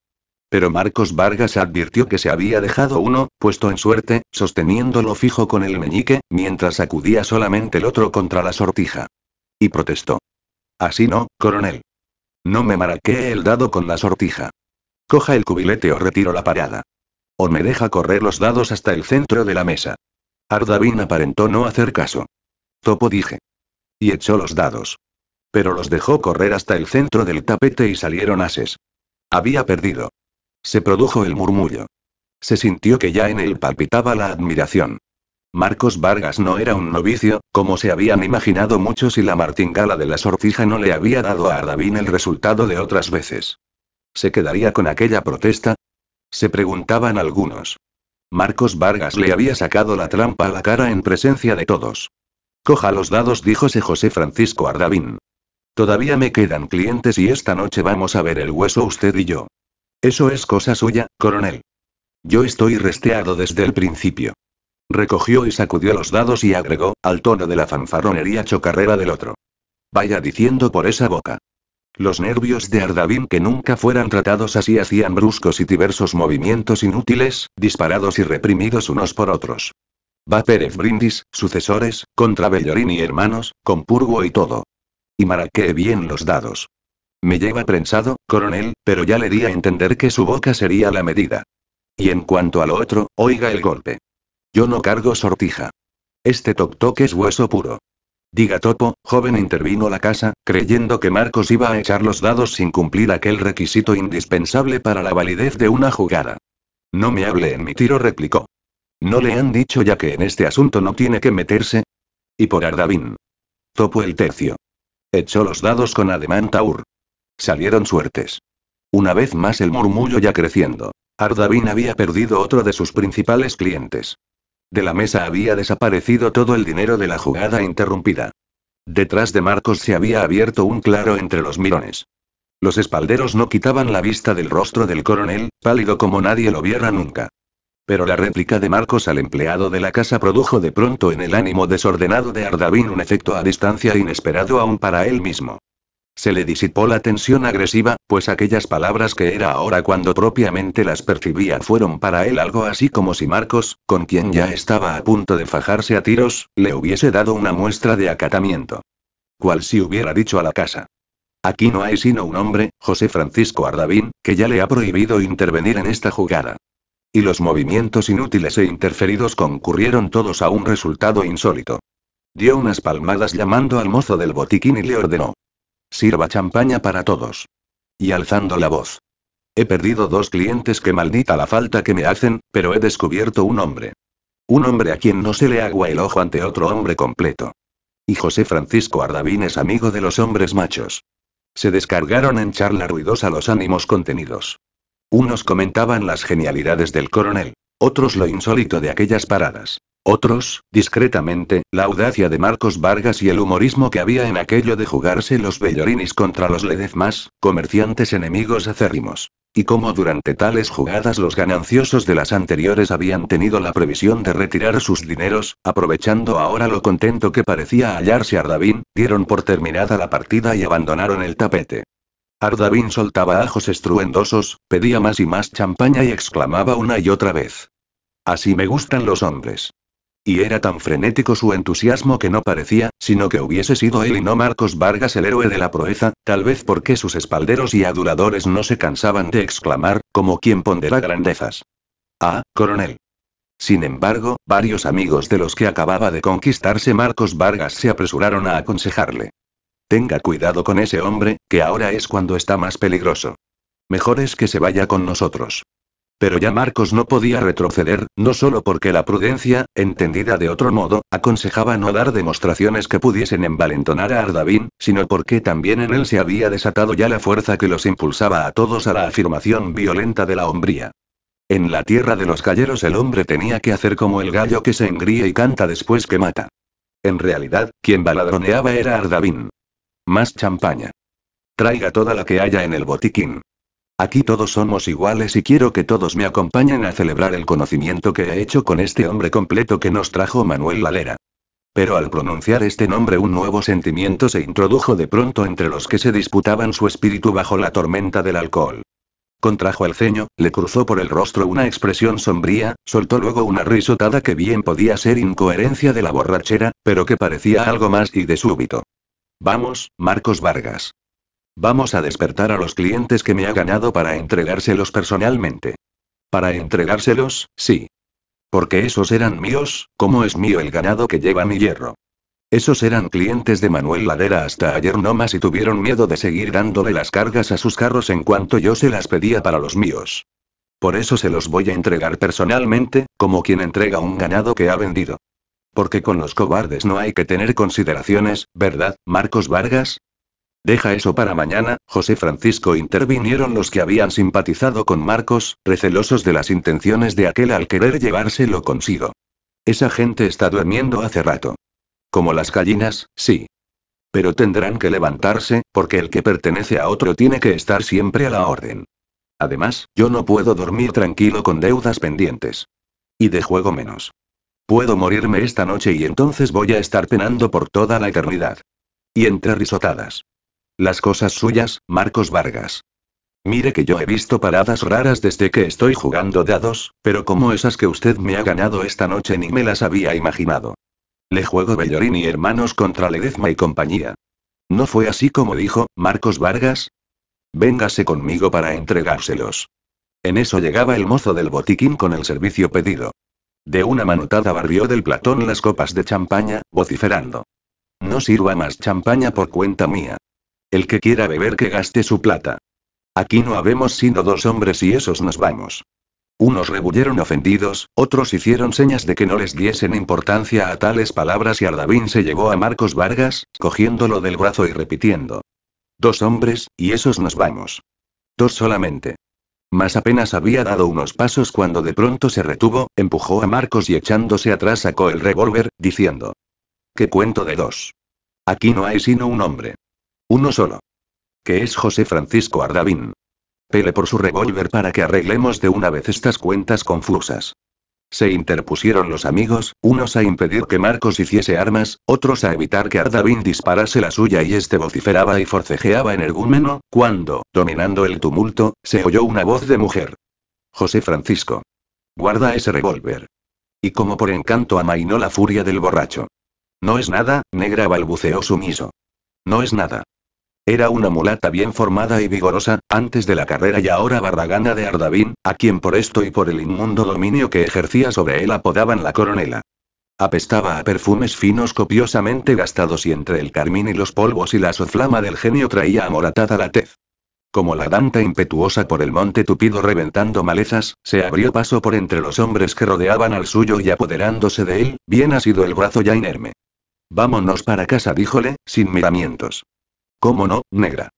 Pero Marcos Vargas advirtió que se había dejado uno, puesto en suerte, sosteniéndolo fijo con el meñique, mientras sacudía solamente el otro contra la sortija. Y protestó. Así no, coronel. No me maraquee el dado con la sortija. Coja el cubilete o retiro la parada. O me deja correr los dados hasta el centro de la mesa. Ardavín aparentó no hacer caso. Topo dije y echó los dados. Pero los dejó correr hasta el centro del tapete y salieron ases. Había perdido. Se produjo el murmullo. Se sintió que ya en él palpitaba la admiración. Marcos Vargas no era un novicio, como se habían imaginado muchos y la martingala de la sortija no le había dado a Ardavín el resultado de otras veces. ¿Se quedaría con aquella protesta? Se preguntaban algunos. Marcos Vargas le había sacado la trampa a la cara en presencia de todos. Coja los dados, dijo José Francisco Ardavín. Todavía me quedan clientes y esta noche vamos a ver el hueso usted y yo. Eso es cosa suya, coronel. Yo estoy resteado desde el principio. Recogió y sacudió los dados y agregó, al tono de la fanfarronería chocarrera del otro. Vaya diciendo por esa boca. Los nervios de Ardavín que nunca fueran tratados así hacían bruscos y diversos movimientos inútiles, disparados y reprimidos unos por otros. Va Pérez Brindis, sucesores, contra Bellorín y hermanos, con Purgo y todo. Y maraquee bien los dados. Me lleva prensado, coronel, pero ya le di a entender que su boca sería la medida. Y en cuanto a lo otro, oiga el golpe. Yo no cargo sortija. Este toc-toc es hueso puro. Diga Topo, joven intervino la casa, creyendo que Marcos iba a echar los dados sin cumplir aquel requisito indispensable para la validez de una jugada. No me hable en mi tiro, replicó. ¿No le han dicho ya que en este asunto no tiene que meterse? Y por Ardavín. Topo el tercio. Echó los dados con ademán Taur. Salieron suertes. Una vez más el murmullo ya creciendo. Ardavín había perdido otro de sus principales clientes. De la mesa había desaparecido todo el dinero de la jugada interrumpida. Detrás de Marcos se había abierto un claro entre los mirones. Los espalderos no quitaban la vista del rostro del coronel, pálido como nadie lo viera nunca. Pero la réplica de Marcos al empleado de la casa produjo de pronto en el ánimo desordenado de Ardavín un efecto a distancia inesperado aún para él mismo. Se le disipó la tensión agresiva, pues aquellas palabras que era ahora cuando propiamente las percibía fueron para él algo así como si Marcos, con quien ya estaba a punto de fajarse a tiros, le hubiese dado una muestra de acatamiento. Cual si hubiera dicho a la casa. Aquí no hay sino un hombre, José Francisco Ardavín, que ya le ha prohibido intervenir en esta jugada. Y los movimientos inútiles e interferidos concurrieron todos a un resultado insólito. Dio unas palmadas llamando al mozo del botiquín y le ordenó. Sirva champaña para todos. Y alzando la voz. He perdido dos clientes que maldita la falta que me hacen, pero he descubierto un hombre. Un hombre a quien no se le agua el ojo ante otro hombre completo. Y José Francisco Ardavín es amigo de los hombres machos. Se descargaron en charla ruidosa los ánimos contenidos. Unos comentaban las genialidades del coronel, otros lo insólito de aquellas paradas, otros, discretamente, la audacia de Marcos Vargas y el humorismo que había en aquello de jugarse los bellorinis contra los ledezmas, comerciantes enemigos acérrimos. Y cómo durante tales jugadas los gananciosos de las anteriores habían tenido la previsión de retirar sus dineros, aprovechando ahora lo contento que parecía hallarse Ardavín, dieron por terminada la partida y abandonaron el tapete. Ardavin soltaba ajos estruendosos, pedía más y más champaña y exclamaba una y otra vez. Así me gustan los hombres. Y era tan frenético su entusiasmo que no parecía, sino que hubiese sido él y no Marcos Vargas el héroe de la proeza, tal vez porque sus espalderos y aduladores no se cansaban de exclamar, como quien pondera grandezas. Ah, coronel. Sin embargo, varios amigos de los que acababa de conquistarse Marcos Vargas se apresuraron a aconsejarle. Tenga cuidado con ese hombre, que ahora es cuando está más peligroso. Mejor es que se vaya con nosotros. Pero ya Marcos no podía retroceder, no solo porque la prudencia, entendida de otro modo, aconsejaba no dar demostraciones que pudiesen envalentonar a Ardavín, sino porque también en él se había desatado ya la fuerza que los impulsaba a todos a la afirmación violenta de la hombría. En la tierra de los calleros el hombre tenía que hacer como el gallo que se engríe y canta después que mata. En realidad, quien baladroneaba era Ardavín. Más champaña. Traiga toda la que haya en el botiquín. Aquí todos somos iguales y quiero que todos me acompañen a celebrar el conocimiento que he hecho con este hombre completo que nos trajo Manuel Lalera. Pero al pronunciar este nombre un nuevo sentimiento se introdujo de pronto entre los que se disputaban su espíritu bajo la tormenta del alcohol. Contrajo el ceño, le cruzó por el rostro una expresión sombría, soltó luego una risotada que bien podía ser incoherencia de la borrachera, pero que parecía algo más y de súbito. Vamos, Marcos Vargas. Vamos a despertar a los clientes que me ha ganado para entregárselos personalmente. Para entregárselos, sí. Porque esos eran míos, como es mío el ganado que lleva mi hierro. Esos eran clientes de Manuel Ladera hasta ayer nomás y tuvieron miedo de seguir dándole las cargas a sus carros en cuanto yo se las pedía para los míos. Por eso se los voy a entregar personalmente, como quien entrega un ganado que ha vendido. Porque con los cobardes no hay que tener consideraciones, ¿verdad, Marcos Vargas? Deja eso para mañana, José Francisco intervinieron los que habían simpatizado con Marcos, recelosos de las intenciones de aquel al querer llevárselo consigo. Esa gente está durmiendo hace rato. Como las gallinas, sí. Pero tendrán que levantarse, porque el que pertenece a otro tiene que estar siempre a la orden. Además, yo no puedo dormir tranquilo con deudas pendientes. Y de juego menos. Puedo morirme esta noche y entonces voy a estar penando por toda la eternidad. Y entre risotadas. Las cosas suyas, Marcos Vargas. Mire que yo he visto paradas raras desde que estoy jugando dados, pero como esas que usted me ha ganado esta noche ni me las había imaginado. Le juego Bellorini y hermanos contra Ledezma y compañía. ¿No fue así como dijo, Marcos Vargas? Véngase conmigo para entregárselos. En eso llegaba el mozo del botiquín con el servicio pedido. De una manotada barrió del platón las copas de champaña, vociferando. No sirva más champaña por cuenta mía. El que quiera beber que gaste su plata. Aquí no habemos sino dos hombres y esos nos vamos. Unos rebulleron ofendidos, otros hicieron señas de que no les diesen importancia a tales palabras y Ardavín se llevó a Marcos Vargas, cogiéndolo del brazo y repitiendo. Dos hombres, y esos nos vamos. Dos solamente. Mas apenas había dado unos pasos cuando de pronto se retuvo, empujó a Marcos y echándose atrás sacó el revólver, diciendo. ¿Qué cuento de dos? Aquí no hay sino un hombre. Uno solo. Que es José Francisco Ardavín. Pele por su revólver para que arreglemos de una vez estas cuentas confusas. Se interpusieron los amigos, unos a impedir que Marcos hiciese armas, otros a evitar que Ardavin disparase la suya y este vociferaba y forcejeaba en el cuando, dominando el tumulto, se oyó una voz de mujer. José Francisco. Guarda ese revólver. Y como por encanto amainó la furia del borracho. No es nada, negra balbuceó sumiso. No es nada. Era una mulata bien formada y vigorosa, antes de la carrera y ahora barragana de Ardavín, a quien por esto y por el inmundo dominio que ejercía sobre él apodaban la coronela. Apestaba a perfumes finos copiosamente gastados y entre el carmín y los polvos y la soflama del genio traía amoratada la tez. Como la danta impetuosa por el monte tupido reventando malezas, se abrió paso por entre los hombres que rodeaban al suyo y apoderándose de él, bien ha sido el brazo ya inerme. Vámonos para casa, díjole, sin miramientos. ¿Cómo no, negra?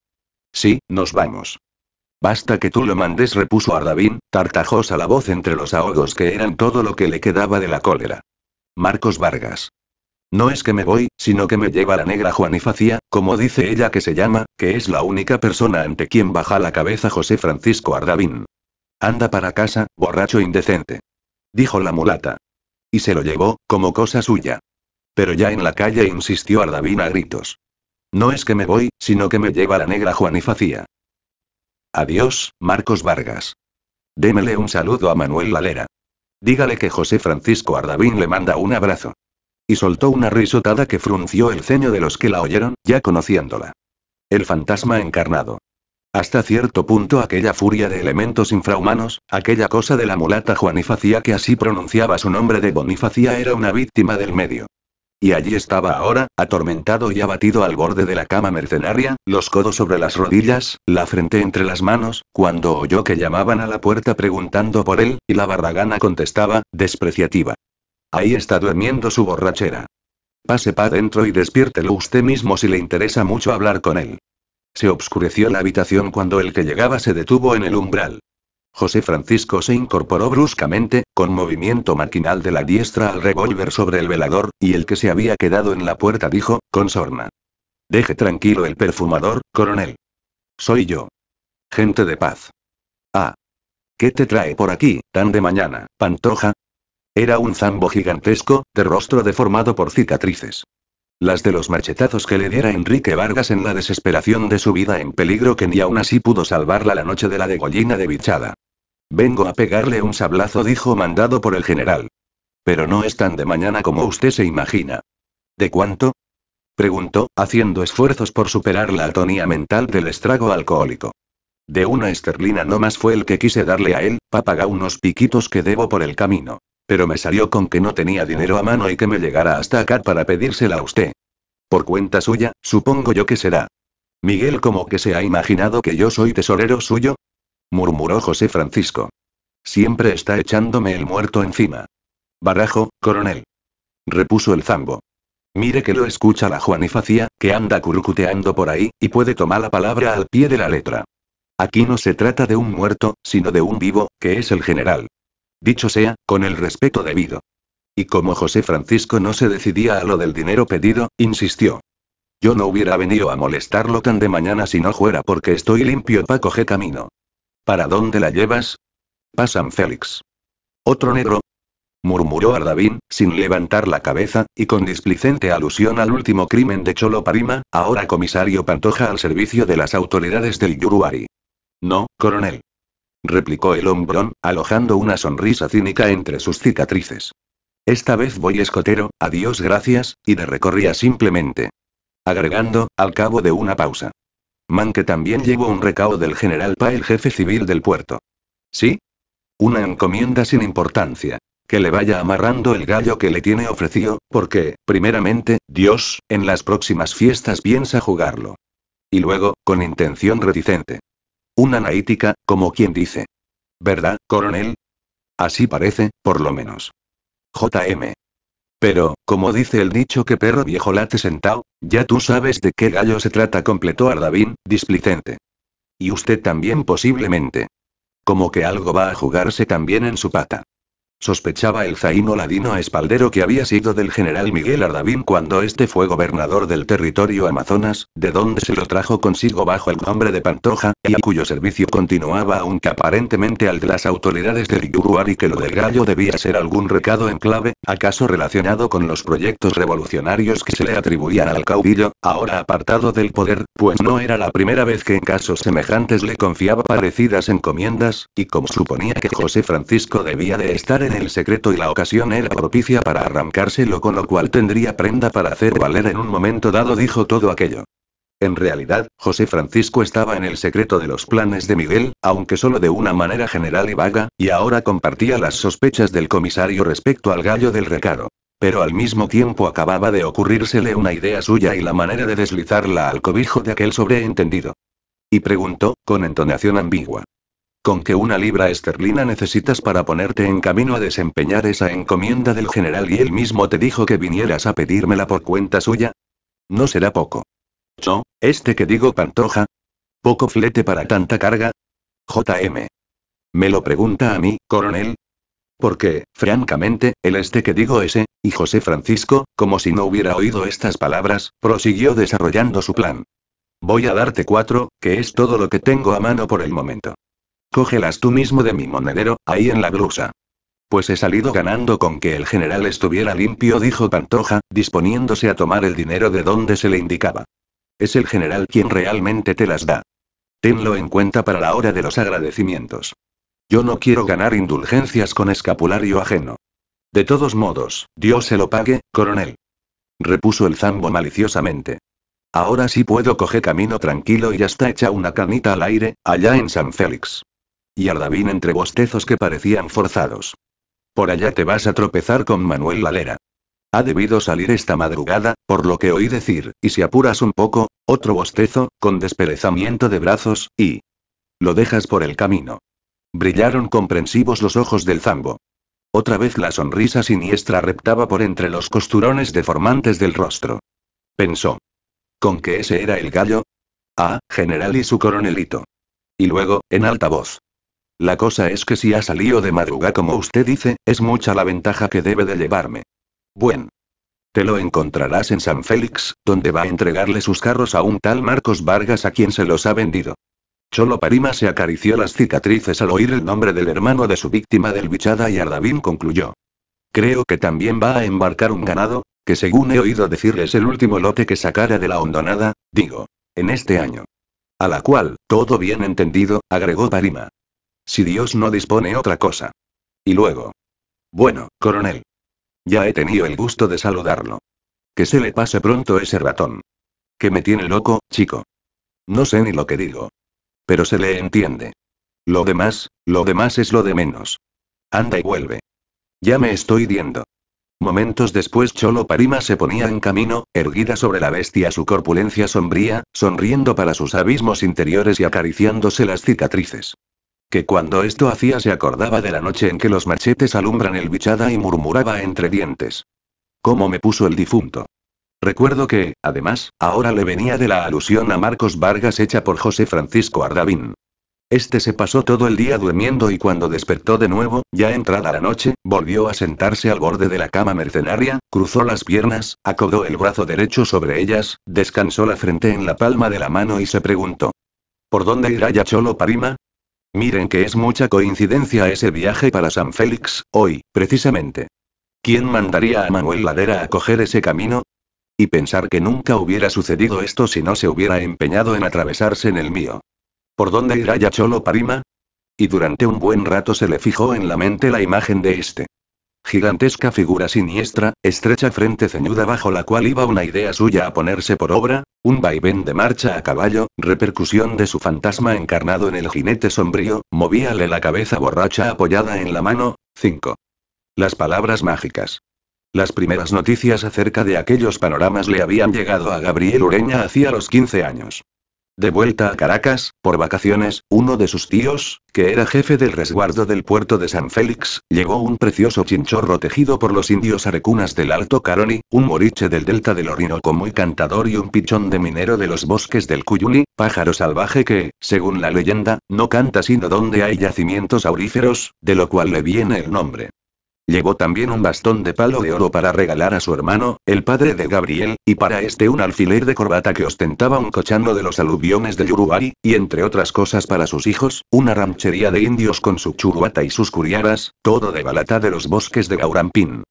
Sí, nos vamos. Basta que tú lo mandes, repuso Ardavín, tartajosa la voz entre los ahogos que eran todo lo que le quedaba de la cólera. Marcos Vargas. No es que me voy, sino que me lleva la negra Juanifacía, como dice ella que se llama, que es la única persona ante quien baja la cabeza José Francisco Ardavín. Anda para casa, borracho indecente. Dijo la mulata. Y se lo llevó, como cosa suya. Pero ya en la calle insistió Ardavín a gritos. No es que me voy, sino que me lleva la negra Juanifacía. Adiós, Marcos Vargas. Démele un saludo a Manuel Lalera. Dígale que José Francisco Ardavín le manda un abrazo. Y soltó una risotada que frunció el ceño de los que la oyeron, ya conociéndola. El fantasma encarnado. Hasta cierto punto aquella furia de elementos infrahumanos, aquella cosa de la mulata Juanifacía que así pronunciaba su nombre de Bonifacía era una víctima del medio. Y allí estaba ahora, atormentado y abatido al borde de la cama mercenaria, los codos sobre las rodillas, la frente entre las manos, cuando oyó que llamaban a la puerta preguntando por él, y la barragana contestaba, despreciativa. Ahí está durmiendo su borrachera. Pase pa dentro y despiértelo usted mismo si le interesa mucho hablar con él. Se obscureció la habitación cuando el que llegaba se detuvo en el umbral. José Francisco se incorporó bruscamente, con movimiento maquinal de la diestra al revólver sobre el velador, y el que se había quedado en la puerta dijo, con sorna. Deje tranquilo el perfumador, coronel. Soy yo. Gente de paz. Ah. ¿Qué te trae por aquí, tan de mañana, pantoja? Era un zambo gigantesco, de rostro deformado por cicatrices. Las de los machetazos que le diera Enrique Vargas en la desesperación de su vida en peligro que ni aún así pudo salvarla la noche de la degollina de Bichada. Vengo a pegarle un sablazo, dijo mandado por el general. Pero no es tan de mañana como usted se imagina. ¿De cuánto? preguntó, haciendo esfuerzos por superar la atonía mental del estrago alcohólico. De una esterlina no más fue el que quise darle a él, para unos piquitos que debo por el camino. Pero me salió con que no tenía dinero a mano y que me llegara hasta acá para pedírsela a usted. Por cuenta suya, supongo yo que será. Miguel como que se ha imaginado que yo soy tesorero suyo. Murmuró José Francisco. Siempre está echándome el muerto encima. Barajo, coronel. Repuso el zambo. Mire que lo escucha la Juanifacía, que anda curucuteando por ahí, y puede tomar la palabra al pie de la letra. Aquí no se trata de un muerto, sino de un vivo, que es el general. Dicho sea, con el respeto debido. Y como José Francisco no se decidía a lo del dinero pedido, insistió. Yo no hubiera venido a molestarlo tan de mañana si no fuera porque estoy limpio pa' coger camino. ¿Para dónde la llevas? Pasan Félix. ¿Otro negro? murmuró Ardavín, sin levantar la cabeza, y con displicente alusión al último crimen de Cholo Parima, ahora comisario Pantoja al servicio de las autoridades del Yuruari. No, coronel replicó el hombrón, alojando una sonrisa cínica entre sus cicatrices. Esta vez voy escotero, adiós gracias, y de recorría simplemente. Agregando, al cabo de una pausa. Man que también llevo un recao del general Pa, el jefe civil del puerto. ¿Sí? Una encomienda sin importancia. Que le vaya amarrando el gallo que le tiene ofrecido, porque, primeramente, Dios, en las próximas fiestas piensa jugarlo. Y luego, con intención reticente. Una naítica, como quien dice. ¿Verdad, coronel? Así parece, por lo menos. JM. Pero, como dice el dicho que perro viejo late sentado, ya tú sabes de qué gallo se trata, completó Ardavín, displicente. Y usted también posiblemente. Como que algo va a jugarse también en su pata. Sospechaba el zaino ladino a espaldero que había sido del general Miguel Ardavín cuando este fue gobernador del territorio Amazonas, de donde se lo trajo consigo bajo el nombre de Pantoja, y cuyo servicio continuaba aunque aparentemente al de las autoridades del Yuruar y que lo del gallo debía ser algún recado en clave, acaso relacionado con los proyectos revolucionarios que se le atribuían al caudillo, ahora apartado del poder, pues no era la primera vez que en casos semejantes le confiaba parecidas encomiendas, y como suponía que José Francisco debía de estar en el secreto y la ocasión era propicia para arrancárselo, con lo cual tendría prenda para hacer valer en un momento dado, dijo todo aquello. En realidad, José Francisco estaba en el secreto de los planes de Miguel, aunque solo de una manera general y vaga, y ahora compartía las sospechas del comisario respecto al gallo del recado. Pero al mismo tiempo acababa de ocurrírsele una idea suya y la manera de deslizarla al cobijo de aquel sobreentendido. Y preguntó, con entonación ambigua. Con qué una libra esterlina necesitas para ponerte en camino a desempeñar esa encomienda del general y él mismo te dijo que vinieras a pedírmela por cuenta suya. No será poco. Yo, este que digo Pantoja. Poco flete para tanta carga. JM. Me lo pregunta a mí, coronel. Porque, francamente, el este que digo ese, y José Francisco, como si no hubiera oído estas palabras, prosiguió desarrollando su plan. Voy a darte cuatro, que es todo lo que tengo a mano por el momento. Cógelas tú mismo de mi monedero, ahí en la blusa. Pues he salido ganando con que el general estuviera limpio, dijo Pantoja, disponiéndose a tomar el dinero de donde se le indicaba. Es el general quien realmente te las da. Tenlo en cuenta para la hora de los agradecimientos. Yo no quiero ganar indulgencias con escapulario ajeno. De todos modos, Dios se lo pague, coronel. Repuso el zambo maliciosamente. Ahora sí puedo coger camino tranquilo y hasta hecha una canita al aire, allá en San Félix. Y Ardavín entre bostezos que parecían forzados. Por allá te vas a tropezar con Manuel Lalera. Ha debido salir esta madrugada, por lo que oí decir, y si apuras un poco, otro bostezo, con desperezamiento de brazos, y... Lo dejas por el camino. Brillaron comprensivos los ojos del zambo. Otra vez la sonrisa siniestra reptaba por entre los costurones deformantes del rostro. Pensó. ¿Con qué ese era el gallo? Ah, general y su coronelito. Y luego, en alta voz. La cosa es que si ha salido de Madruga como usted dice, es mucha la ventaja que debe de llevarme. Buen. Te lo encontrarás en San Félix, donde va a entregarle sus carros a un tal Marcos Vargas a quien se los ha vendido. Cholo Parima se acarició las cicatrices al oír el nombre del hermano de su víctima del bichada y Ardavín concluyó. Creo que también va a embarcar un ganado, que según he oído decir es el último lote que sacara de la hondonada, digo, en este año. A la cual, todo bien entendido, agregó Parima. Si Dios no dispone otra cosa. Y luego. Bueno, coronel. Ya he tenido el gusto de saludarlo. Que se le pase pronto ese ratón. Que me tiene loco, chico. No sé ni lo que digo. Pero se le entiende. Lo demás, lo demás es lo de menos. Anda y vuelve. Ya me estoy viendo. Momentos después Cholo Parima se ponía en camino, erguida sobre la bestia su corpulencia sombría, sonriendo para sus abismos interiores y acariciándose las cicatrices que cuando esto hacía se acordaba de la noche en que los machetes alumbran el bichada y murmuraba entre dientes. ¿Cómo me puso el difunto? Recuerdo que, además, ahora le venía de la alusión a Marcos Vargas hecha por José Francisco Ardavín. Este se pasó todo el día durmiendo y cuando despertó de nuevo, ya entrada la noche, volvió a sentarse al borde de la cama mercenaria, cruzó las piernas, acodó el brazo derecho sobre ellas, descansó la frente en la palma de la mano y se preguntó. ¿Por dónde irá Yacholo Parima? Miren que es mucha coincidencia ese viaje para San Félix, hoy, precisamente. ¿Quién mandaría a Manuel Ladera a coger ese camino? Y pensar que nunca hubiera sucedido esto si no se hubiera empeñado en atravesarse en el mío. ¿Por dónde irá Yacholo Parima? Y durante un buen rato se le fijó en la mente la imagen de este. Gigantesca figura siniestra, estrecha frente ceñuda bajo la cual iba una idea suya a ponerse por obra, un vaivén de marcha a caballo, repercusión de su fantasma encarnado en el jinete sombrío, movíale la cabeza borracha apoyada en la mano. 5. Las palabras mágicas. Las primeras noticias acerca de aquellos panoramas le habían llegado a Gabriel Ureña hacía los 15 años. De vuelta a Caracas, por vacaciones, uno de sus tíos, que era jefe del resguardo del puerto de San Félix, llegó un precioso chinchorro tejido por los indios arecunas del Alto Caroni, un moriche del delta del Orinoco muy cantador y un pichón de minero de los bosques del Cuyuni, pájaro salvaje que, según la leyenda, no canta sino donde hay yacimientos auríferos, de lo cual le viene el nombre. Llevó también un bastón de palo de oro para regalar a su hermano, el padre de Gabriel, y para este un alfiler de corbata que ostentaba un cochano de los aluviones de Yurubari, y entre otras cosas para sus hijos, una ranchería de indios con su churuata y sus curiaras, todo de balata de los bosques de Gaurampín.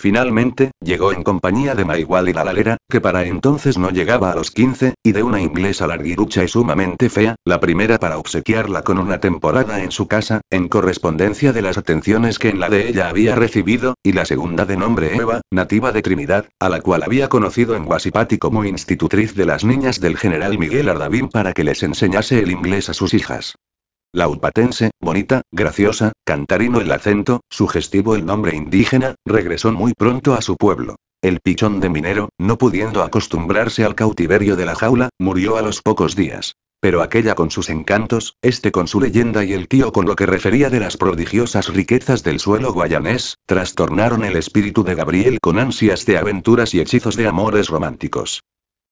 Finalmente, llegó en compañía de Maigual y la lalera, que para entonces no llegaba a los 15, y de una inglesa larguirucha y sumamente fea, la primera para obsequiarla con una temporada en su casa, en correspondencia de las atenciones que en la de ella había recibido, y la segunda de nombre Eva, nativa de Trinidad, a la cual había conocido en Guasipati como institutriz de las niñas del general Miguel Ardavín para que les enseñase el inglés a sus hijas upatense, bonita, graciosa, cantarino el acento, sugestivo el nombre indígena, regresó muy pronto a su pueblo. El pichón de minero, no pudiendo acostumbrarse al cautiverio de la jaula, murió a los pocos días. Pero aquella con sus encantos, este con su leyenda y el tío con lo que refería de las prodigiosas riquezas del suelo guayanés, trastornaron el espíritu de Gabriel con ansias de aventuras y hechizos de amores románticos.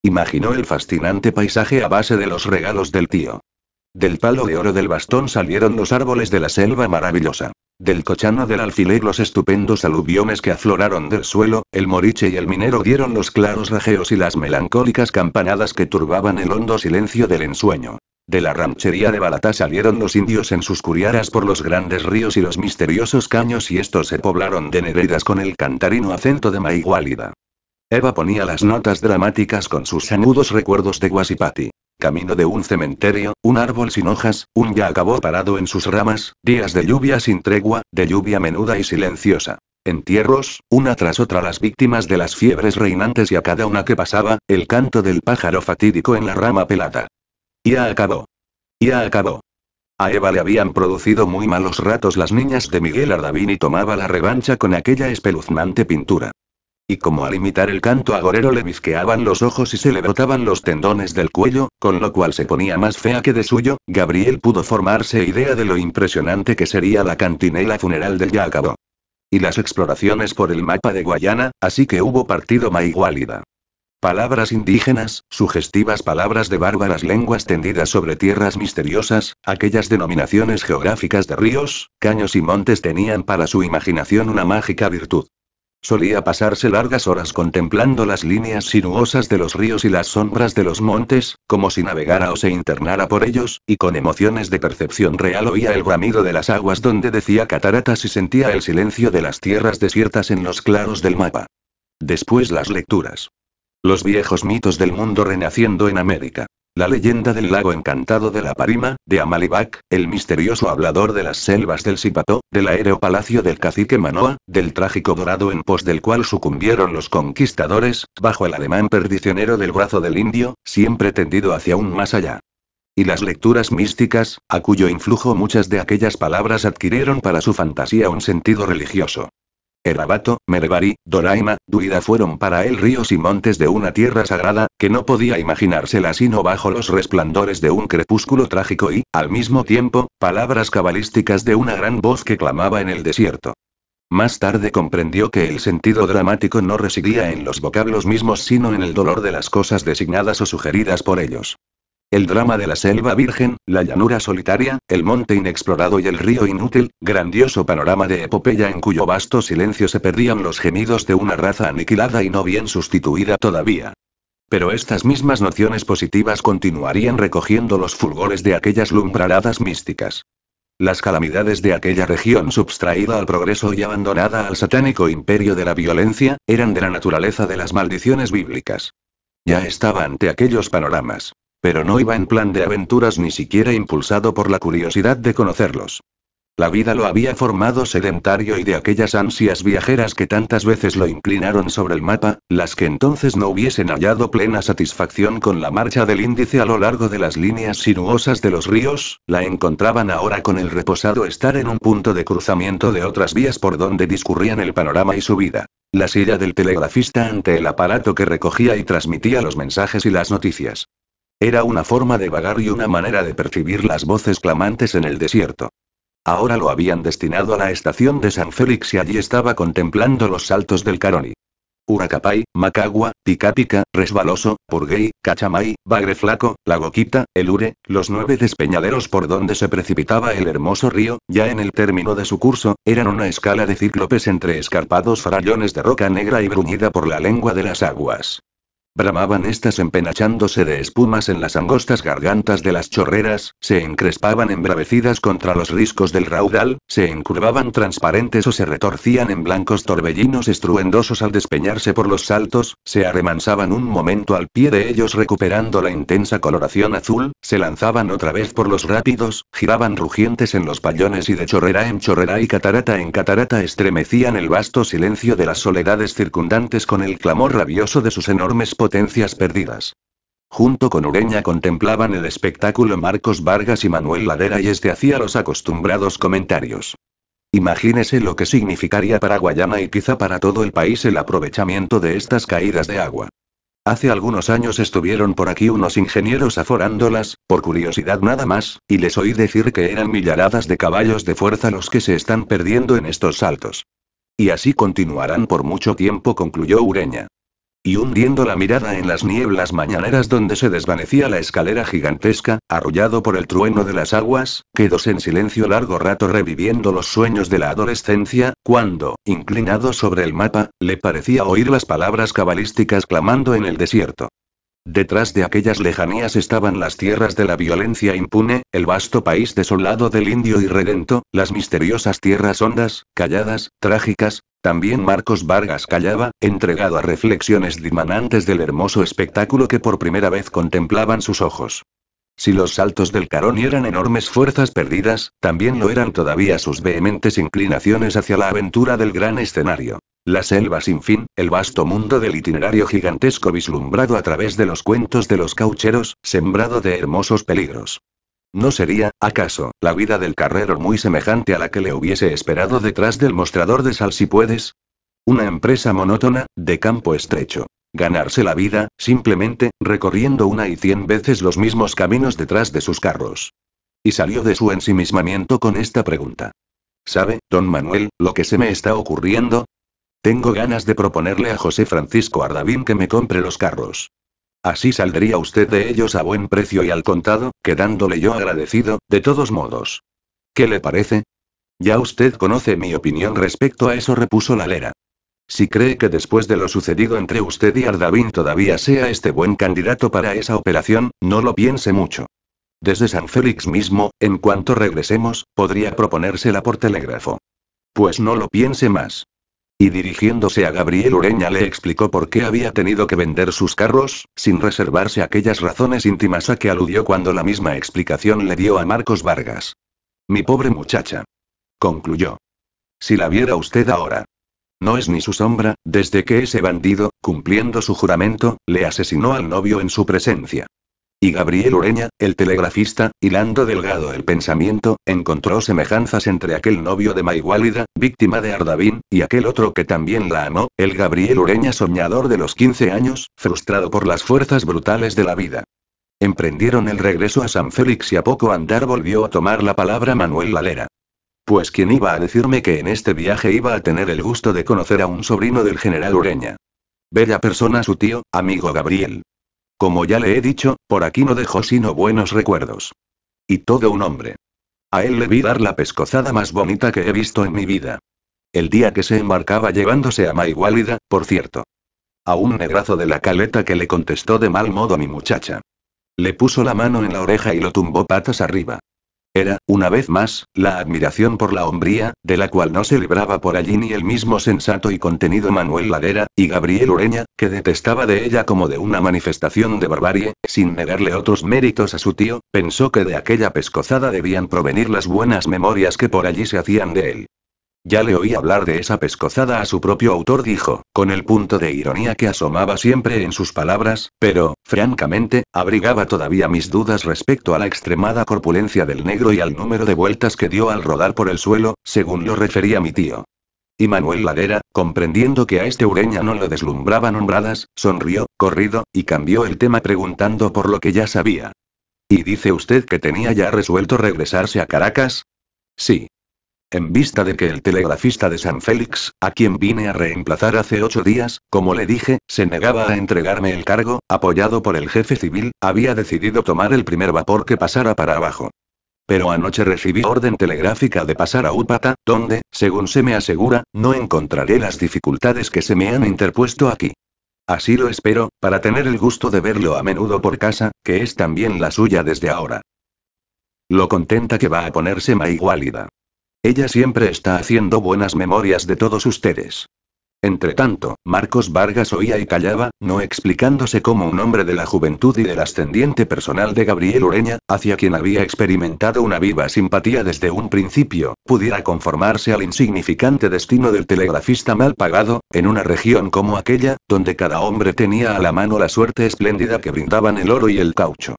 Imaginó el fascinante paisaje a base de los regalos del tío. Del palo de oro del bastón salieron los árboles de la selva maravillosa. Del cochano del alfiler los estupendos aluviones que afloraron del suelo, el moriche y el minero dieron los claros rajeos y las melancólicas campanadas que turbaban el hondo silencio del ensueño. De la ranchería de Balatá salieron los indios en sus curiaras por los grandes ríos y los misteriosos caños y estos se poblaron de nereidas con el cantarino acento de Maigualida. Eva ponía las notas dramáticas con sus sanudos recuerdos de Guasipati camino de un cementerio, un árbol sin hojas, un ya acabó parado en sus ramas, días de lluvia sin tregua, de lluvia menuda y silenciosa. Entierros, una tras otra las víctimas de las fiebres reinantes y a cada una que pasaba, el canto del pájaro fatídico en la rama pelada. Ya acabó. Ya acabó. A Eva le habían producido muy malos ratos las niñas de Miguel Ardavín tomaba la revancha con aquella espeluznante pintura y como al imitar el canto agorero le visqueaban los ojos y se le brotaban los tendones del cuello, con lo cual se ponía más fea que de suyo, Gabriel pudo formarse idea de lo impresionante que sería la cantinela funeral del Yácabo. Y las exploraciones por el mapa de Guayana, así que hubo partido Maigualida. Palabras indígenas, sugestivas palabras de bárbaras lenguas tendidas sobre tierras misteriosas, aquellas denominaciones geográficas de ríos, caños y montes tenían para su imaginación una mágica virtud. Solía pasarse largas horas contemplando las líneas sinuosas de los ríos y las sombras de los montes, como si navegara o se internara por ellos, y con emociones de percepción real oía el bramido de las aguas donde decía cataratas y sentía el silencio de las tierras desiertas en los claros del mapa. Después las lecturas. Los viejos mitos del mundo renaciendo en América. La leyenda del lago encantado de la Parima, de Amalibac, el misterioso hablador de las selvas del Sipató, del aéreo palacio del cacique Manoa, del trágico dorado en pos del cual sucumbieron los conquistadores, bajo el alemán perdicionero del brazo del indio, siempre tendido hacia un más allá. Y las lecturas místicas, a cuyo influjo muchas de aquellas palabras adquirieron para su fantasía un sentido religioso. Erabato, Mervari, Doraima, Duida fueron para él ríos y montes de una tierra sagrada, que no podía imaginársela sino bajo los resplandores de un crepúsculo trágico y, al mismo tiempo, palabras cabalísticas de una gran voz que clamaba en el desierto. Más tarde comprendió que el sentido dramático no residía en los vocablos mismos sino en el dolor de las cosas designadas o sugeridas por ellos. El drama de la selva virgen, la llanura solitaria, el monte inexplorado y el río inútil, grandioso panorama de epopeya en cuyo vasto silencio se perdían los gemidos de una raza aniquilada y no bien sustituida todavía. Pero estas mismas nociones positivas continuarían recogiendo los fulgores de aquellas lumbraradas místicas. Las calamidades de aquella región subtraída al progreso y abandonada al satánico imperio de la violencia, eran de la naturaleza de las maldiciones bíblicas. Ya estaba ante aquellos panoramas. Pero no iba en plan de aventuras ni siquiera impulsado por la curiosidad de conocerlos. La vida lo había formado sedentario y de aquellas ansias viajeras que tantas veces lo inclinaron sobre el mapa, las que entonces no hubiesen hallado plena satisfacción con la marcha del índice a lo largo de las líneas sinuosas de los ríos, la encontraban ahora con el reposado estar en un punto de cruzamiento de otras vías por donde discurrían el panorama y su vida. La silla del telegrafista ante el aparato que recogía y transmitía los mensajes y las noticias. Era una forma de vagar y una manera de percibir las voces clamantes en el desierto. Ahora lo habían destinado a la estación de San Félix y allí estaba contemplando los saltos del Caroni. Huracapay, Macagua, Picapica, Resbaloso, Purguey, Cachamay, Bagre Flaco, Lagoquita, El Ure, los nueve despeñaderos por donde se precipitaba el hermoso río, ya en el término de su curso, eran una escala de cíclopes entre escarpados farallones de roca negra y bruñida por la lengua de las aguas. Bramaban estas empenachándose de espumas en las angostas gargantas de las chorreras, se encrespaban embravecidas contra los riscos del raudal, se encurvaban transparentes o se retorcían en blancos torbellinos estruendosos al despeñarse por los saltos, se arremansaban un momento al pie de ellos recuperando la intensa coloración azul, se lanzaban otra vez por los rápidos, giraban rugientes en los payones y de chorrera en chorrera y catarata en catarata estremecían el vasto silencio de las soledades circundantes con el clamor rabioso de sus enormes potencias perdidas. Junto con Ureña contemplaban el espectáculo Marcos Vargas y Manuel Ladera y este hacía los acostumbrados comentarios. Imagínese lo que significaría para Guayana y quizá para todo el país el aprovechamiento de estas caídas de agua. Hace algunos años estuvieron por aquí unos ingenieros aforándolas, por curiosidad nada más, y les oí decir que eran millaradas de caballos de fuerza los que se están perdiendo en estos saltos. Y así continuarán por mucho tiempo, concluyó Ureña y hundiendo la mirada en las nieblas mañaneras donde se desvanecía la escalera gigantesca, arrollado por el trueno de las aguas, quedóse en silencio largo rato reviviendo los sueños de la adolescencia, cuando, inclinado sobre el mapa, le parecía oír las palabras cabalísticas clamando en el desierto. Detrás de aquellas lejanías estaban las tierras de la violencia impune, el vasto país desolado del indio irredento, las misteriosas tierras hondas, calladas, trágicas. También Marcos Vargas callaba, entregado a reflexiones dimanantes del hermoso espectáculo que por primera vez contemplaban sus ojos. Si los saltos del carón eran enormes fuerzas perdidas, también lo eran todavía sus vehementes inclinaciones hacia la aventura del gran escenario. La selva sin fin, el vasto mundo del itinerario gigantesco vislumbrado a través de los cuentos de los caucheros, sembrado de hermosos peligros. ¿No sería, acaso, la vida del carrero muy semejante a la que le hubiese esperado detrás del mostrador de sal si puedes? Una empresa monótona, de campo estrecho ganarse la vida, simplemente, recorriendo una y cien veces los mismos caminos detrás de sus carros. Y salió de su ensimismamiento con esta pregunta. ¿Sabe, don Manuel, lo que se me está ocurriendo? Tengo ganas de proponerle a José Francisco Ardavín que me compre los carros. Así saldría usted de ellos a buen precio y al contado, quedándole yo agradecido, de todos modos. ¿Qué le parece? Ya usted conoce mi opinión respecto a eso, repuso la lera. Si cree que después de lo sucedido entre usted y Ardavín todavía sea este buen candidato para esa operación, no lo piense mucho. Desde San Félix mismo, en cuanto regresemos, podría proponérsela por telégrafo. Pues no lo piense más. Y dirigiéndose a Gabriel Ureña le explicó por qué había tenido que vender sus carros, sin reservarse aquellas razones íntimas a que aludió cuando la misma explicación le dio a Marcos Vargas. Mi pobre muchacha. Concluyó. Si la viera usted ahora. No es ni su sombra, desde que ese bandido, cumpliendo su juramento, le asesinó al novio en su presencia. Y Gabriel Ureña, el telegrafista, hilando delgado el pensamiento, encontró semejanzas entre aquel novio de Maiguálida, víctima de Ardavín, y aquel otro que también la amó, el Gabriel Ureña soñador de los 15 años, frustrado por las fuerzas brutales de la vida. Emprendieron el regreso a San Félix y a poco andar volvió a tomar la palabra Manuel Lalera. Pues quién iba a decirme que en este viaje iba a tener el gusto de conocer a un sobrino del general Ureña. Bella persona su tío, amigo Gabriel. Como ya le he dicho, por aquí no dejó sino buenos recuerdos. Y todo un hombre. A él le vi dar la pescozada más bonita que he visto en mi vida. El día que se embarcaba llevándose a Maigualida, por cierto. A un negrazo de la caleta que le contestó de mal modo a mi muchacha. Le puso la mano en la oreja y lo tumbó patas arriba. Era, una vez más, la admiración por la hombría, de la cual no se libraba por allí ni el mismo sensato y contenido Manuel Ladera, y Gabriel Ureña, que detestaba de ella como de una manifestación de barbarie, sin negarle otros méritos a su tío, pensó que de aquella pescozada debían provenir las buenas memorias que por allí se hacían de él. Ya le oí hablar de esa pescozada a su propio autor, dijo, con el punto de ironía que asomaba siempre en sus palabras, pero, francamente, abrigaba todavía mis dudas respecto a la extremada corpulencia del negro y al número de vueltas que dio al rodar por el suelo, según lo refería mi tío. Y Manuel Ladera, comprendiendo que a este ureña no le deslumbraban nombradas, sonrió, corrido, y cambió el tema preguntando por lo que ya sabía. ¿Y dice usted que tenía ya resuelto regresarse a Caracas? Sí, en vista de que el telegrafista de San Félix, a quien vine a reemplazar hace ocho días, como le dije, se negaba a entregarme el cargo, apoyado por el jefe civil, había decidido tomar el primer vapor que pasara para abajo. Pero anoche recibí orden telegráfica de pasar a Úpata, donde, según se me asegura, no encontraré las dificultades que se me han interpuesto aquí. Así lo espero, para tener el gusto de verlo a menudo por casa, que es también la suya desde ahora. Lo contenta que va a ponerse Maigualida. Ella siempre está haciendo buenas memorias de todos ustedes. Entre tanto, Marcos Vargas oía y callaba, no explicándose cómo un hombre de la juventud y del ascendiente personal de Gabriel Ureña, hacia quien había experimentado una viva simpatía desde un principio, pudiera conformarse al insignificante destino del telegrafista mal pagado, en una región como aquella, donde cada hombre tenía a la mano la suerte espléndida que brindaban el oro y el caucho.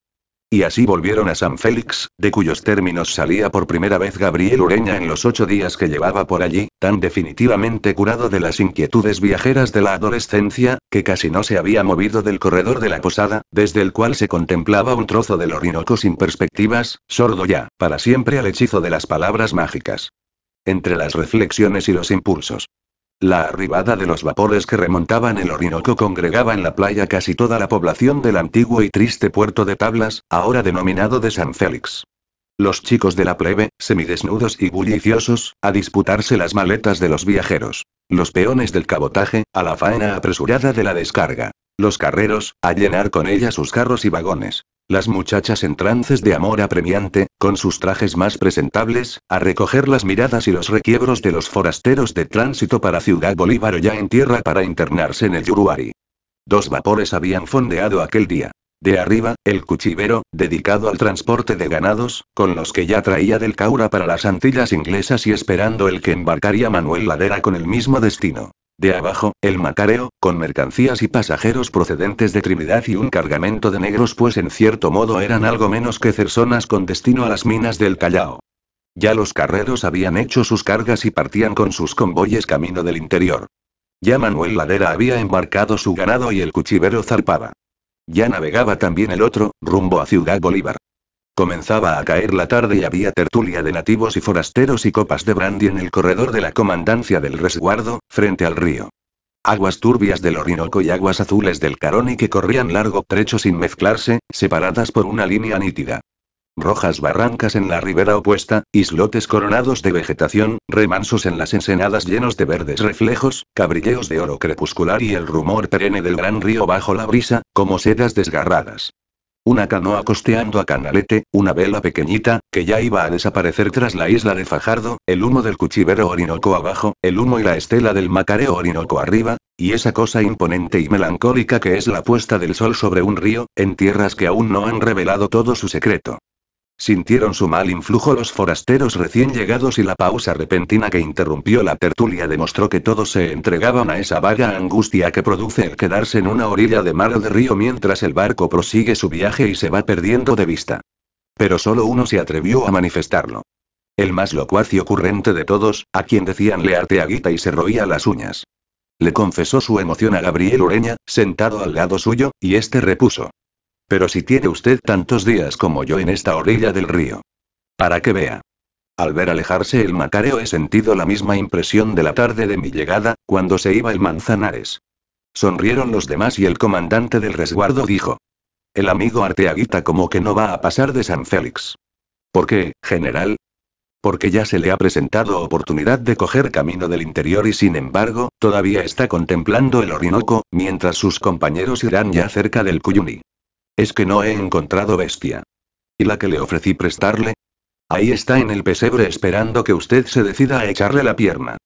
Y así volvieron a San Félix, de cuyos términos salía por primera vez Gabriel Ureña en los ocho días que llevaba por allí, tan definitivamente curado de las inquietudes viajeras de la adolescencia, que casi no se había movido del corredor de la posada, desde el cual se contemplaba un trozo del Orinoco sin perspectivas, sordo ya, para siempre al hechizo de las palabras mágicas. Entre las reflexiones y los impulsos la arribada de los vapores que remontaban el Orinoco congregaba en la playa casi toda la población del antiguo y triste puerto de Tablas, ahora denominado de San Félix. Los chicos de la plebe, semidesnudos y bulliciosos, a disputarse las maletas de los viajeros. Los peones del cabotaje, a la faena apresurada de la descarga. Los carreros, a llenar con ella sus carros y vagones. Las muchachas en trances de amor apremiante, con sus trajes más presentables, a recoger las miradas y los requiebros de los forasteros de tránsito para Ciudad Bolívar o ya en tierra para internarse en el Yuruari. Dos vapores habían fondeado aquel día. De arriba, el cuchivero, dedicado al transporte de ganados, con los que ya traía del Caura para las Antillas inglesas y esperando el que embarcaría Manuel Ladera con el mismo destino. De abajo, el macareo, con mercancías y pasajeros procedentes de Trinidad y un cargamento de negros, pues en cierto modo eran algo menos que personas con destino a las minas del Callao. Ya los carreros habían hecho sus cargas y partían con sus convoyes camino del interior. Ya Manuel Ladera había embarcado su ganado y el cuchivero zarpaba. Ya navegaba también el otro, rumbo a Ciudad Bolívar. Comenzaba a caer la tarde y había tertulia de nativos y forasteros y copas de brandy en el corredor de la comandancia del resguardo, frente al río. Aguas turbias del Orinoco y aguas azules del Caroni que corrían largo trecho sin mezclarse, separadas por una línea nítida. Rojas barrancas en la ribera opuesta, islotes coronados de vegetación, remansos en las ensenadas llenos de verdes reflejos, cabrilleos de oro crepuscular y el rumor perenne del gran río bajo la brisa, como sedas desgarradas. Una canoa costeando a Canalete, una vela pequeñita, que ya iba a desaparecer tras la isla de Fajardo, el humo del cuchivero Orinoco abajo, el humo y la estela del macareo Orinoco arriba, y esa cosa imponente y melancólica que es la puesta del sol sobre un río, en tierras que aún no han revelado todo su secreto. Sintieron su mal influjo los forasteros recién llegados y la pausa repentina que interrumpió la tertulia demostró que todos se entregaban a esa vaga angustia que produce el quedarse en una orilla de mar o de río mientras el barco prosigue su viaje y se va perdiendo de vista. Pero solo uno se atrevió a manifestarlo. El más locuaz y ocurrente de todos, a quien decían le arteaguita y se roía las uñas. Le confesó su emoción a Gabriel Ureña, sentado al lado suyo, y este repuso. Pero si tiene usted tantos días como yo en esta orilla del río. Para que vea. Al ver alejarse el Macareo he sentido la misma impresión de la tarde de mi llegada, cuando se iba el Manzanares. Sonrieron los demás y el comandante del resguardo dijo. El amigo Arteaguita como que no va a pasar de San Félix. ¿Por qué, general? Porque ya se le ha presentado oportunidad de coger camino del interior y sin embargo, todavía está contemplando el Orinoco, mientras sus compañeros irán ya cerca del Cuyuni. Es que no he encontrado bestia. ¿Y la que le ofrecí prestarle? Ahí está en el pesebre esperando que usted se decida a echarle la pierna.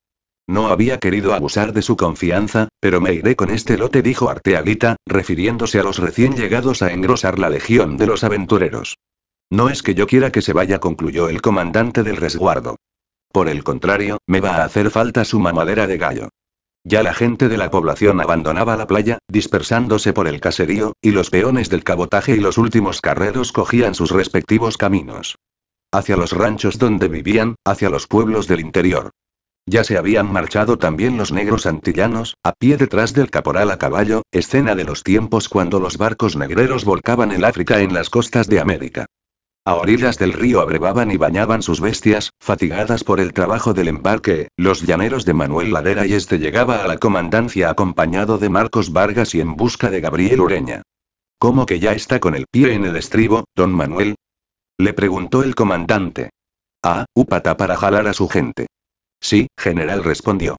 No había querido abusar de su confianza, pero me iré con este lote, dijo Arteaguita, refiriéndose a los recién llegados a engrosar la legión de los aventureros. No es que yo quiera que se vaya, concluyó el comandante del resguardo. Por el contrario, me va a hacer falta su mamadera de gallo. Ya la gente de la población abandonaba la playa, dispersándose por el caserío, y los peones del cabotaje y los últimos carreros cogían sus respectivos caminos. Hacia los ranchos donde vivían, hacia los pueblos del interior. Ya se habían marchado también los negros antillanos, a pie detrás del caporal a caballo, escena de los tiempos cuando los barcos negreros volcaban el África en las costas de América. A orillas del río abrevaban y bañaban sus bestias, fatigadas por el trabajo del embarque, los llaneros de Manuel Ladera y este llegaba a la comandancia acompañado de Marcos Vargas y en busca de Gabriel Ureña. ¿Cómo que ya está con el pie en el estribo, don Manuel? Le preguntó el comandante. Ah, Úpata para jalar a su gente. Sí, general respondió.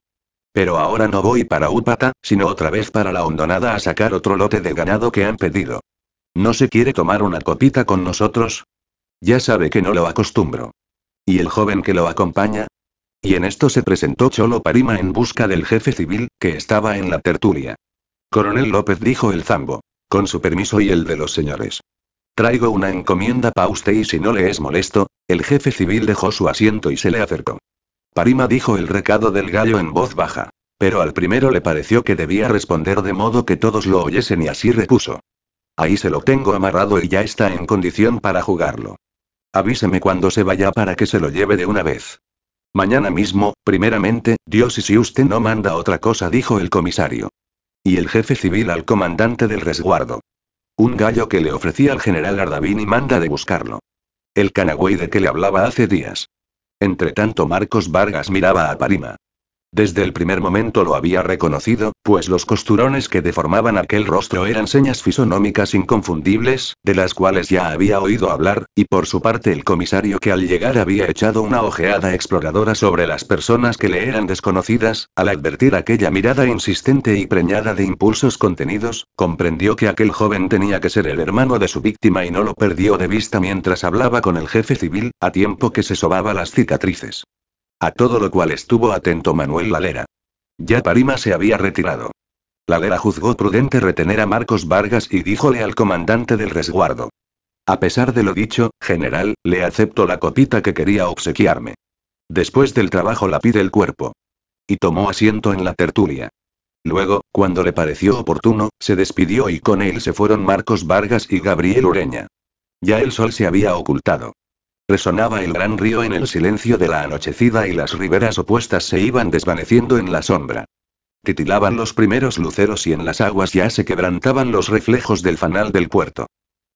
Pero ahora no voy para Úpata, sino otra vez para la hondonada a sacar otro lote de ganado que han pedido. ¿No se quiere tomar una copita con nosotros? Ya sabe que no lo acostumbro. ¿Y el joven que lo acompaña? Y en esto se presentó Cholo Parima en busca del jefe civil, que estaba en la tertulia. Coronel López dijo el zambo. Con su permiso y el de los señores. Traigo una encomienda pa' usted y si no le es molesto, el jefe civil dejó su asiento y se le acercó. Parima dijo el recado del gallo en voz baja. Pero al primero le pareció que debía responder de modo que todos lo oyesen y así repuso. Ahí se lo tengo amarrado y ya está en condición para jugarlo. Avíseme cuando se vaya para que se lo lleve de una vez. Mañana mismo, primeramente, Dios y si usted no manda otra cosa, dijo el comisario. Y el jefe civil al comandante del resguardo. Un gallo que le ofrecía al general y manda de buscarlo. El canagüey de que le hablaba hace días. tanto Marcos Vargas miraba a Parima. Desde el primer momento lo había reconocido, pues los costurones que deformaban aquel rostro eran señas fisonómicas inconfundibles, de las cuales ya había oído hablar, y por su parte el comisario que al llegar había echado una ojeada exploradora sobre las personas que le eran desconocidas, al advertir aquella mirada insistente y preñada de impulsos contenidos, comprendió que aquel joven tenía que ser el hermano de su víctima y no lo perdió de vista mientras hablaba con el jefe civil, a tiempo que se sobaba las cicatrices. A todo lo cual estuvo atento Manuel Lalera. Ya Parima se había retirado. Lalera juzgó prudente retener a Marcos Vargas y díjole al comandante del resguardo. A pesar de lo dicho, general, le acepto la copita que quería obsequiarme. Después del trabajo la pide el cuerpo. Y tomó asiento en la tertulia. Luego, cuando le pareció oportuno, se despidió y con él se fueron Marcos Vargas y Gabriel Ureña. Ya el sol se había ocultado. Resonaba el gran río en el silencio de la anochecida y las riberas opuestas se iban desvaneciendo en la sombra. Titilaban los primeros luceros y en las aguas ya se quebrantaban los reflejos del fanal del puerto.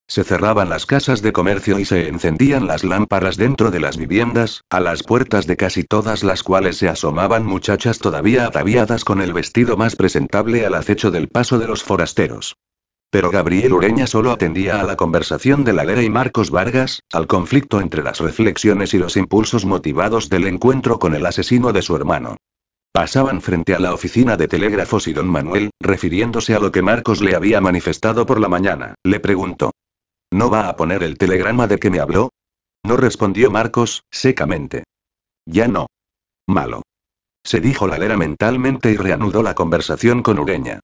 Se cerraban las casas de comercio y se encendían las lámparas dentro de las viviendas, a las puertas de casi todas las cuales se asomaban muchachas todavía ataviadas con el vestido más presentable al acecho del paso de los forasteros. Pero Gabriel Ureña solo atendía a la conversación de Lalera y Marcos Vargas, al conflicto entre las reflexiones y los impulsos motivados del encuentro con el asesino de su hermano. Pasaban frente a la oficina de telégrafos y don Manuel, refiriéndose a lo que Marcos le había manifestado por la mañana, le preguntó. ¿No va a poner el telegrama de que me habló? No respondió Marcos, secamente. Ya no. Malo. Se dijo Lalera mentalmente y reanudó la conversación con Ureña.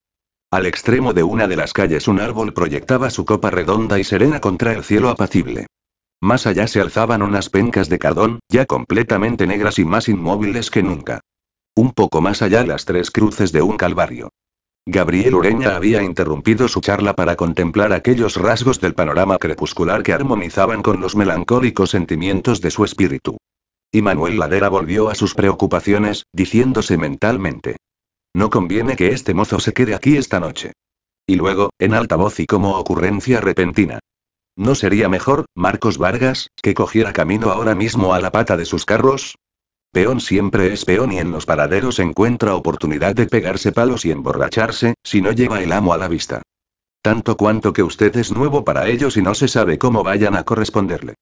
Al extremo de una de las calles un árbol proyectaba su copa redonda y serena contra el cielo apacible. Más allá se alzaban unas pencas de cardón, ya completamente negras y más inmóviles que nunca. Un poco más allá las tres cruces de un calvario. Gabriel Ureña había interrumpido su charla para contemplar aquellos rasgos del panorama crepuscular que armonizaban con los melancólicos sentimientos de su espíritu. Y Manuel Ladera volvió a sus preocupaciones, diciéndose mentalmente, no conviene que este mozo se quede aquí esta noche. Y luego, en alta voz y como ocurrencia repentina. ¿No sería mejor, Marcos Vargas, que cogiera camino ahora mismo a la pata de sus carros? Peón siempre es peón y en los paraderos encuentra oportunidad de pegarse palos y emborracharse, si no lleva el amo a la vista. Tanto cuanto que usted es nuevo para ellos y no se sabe cómo vayan a corresponderle.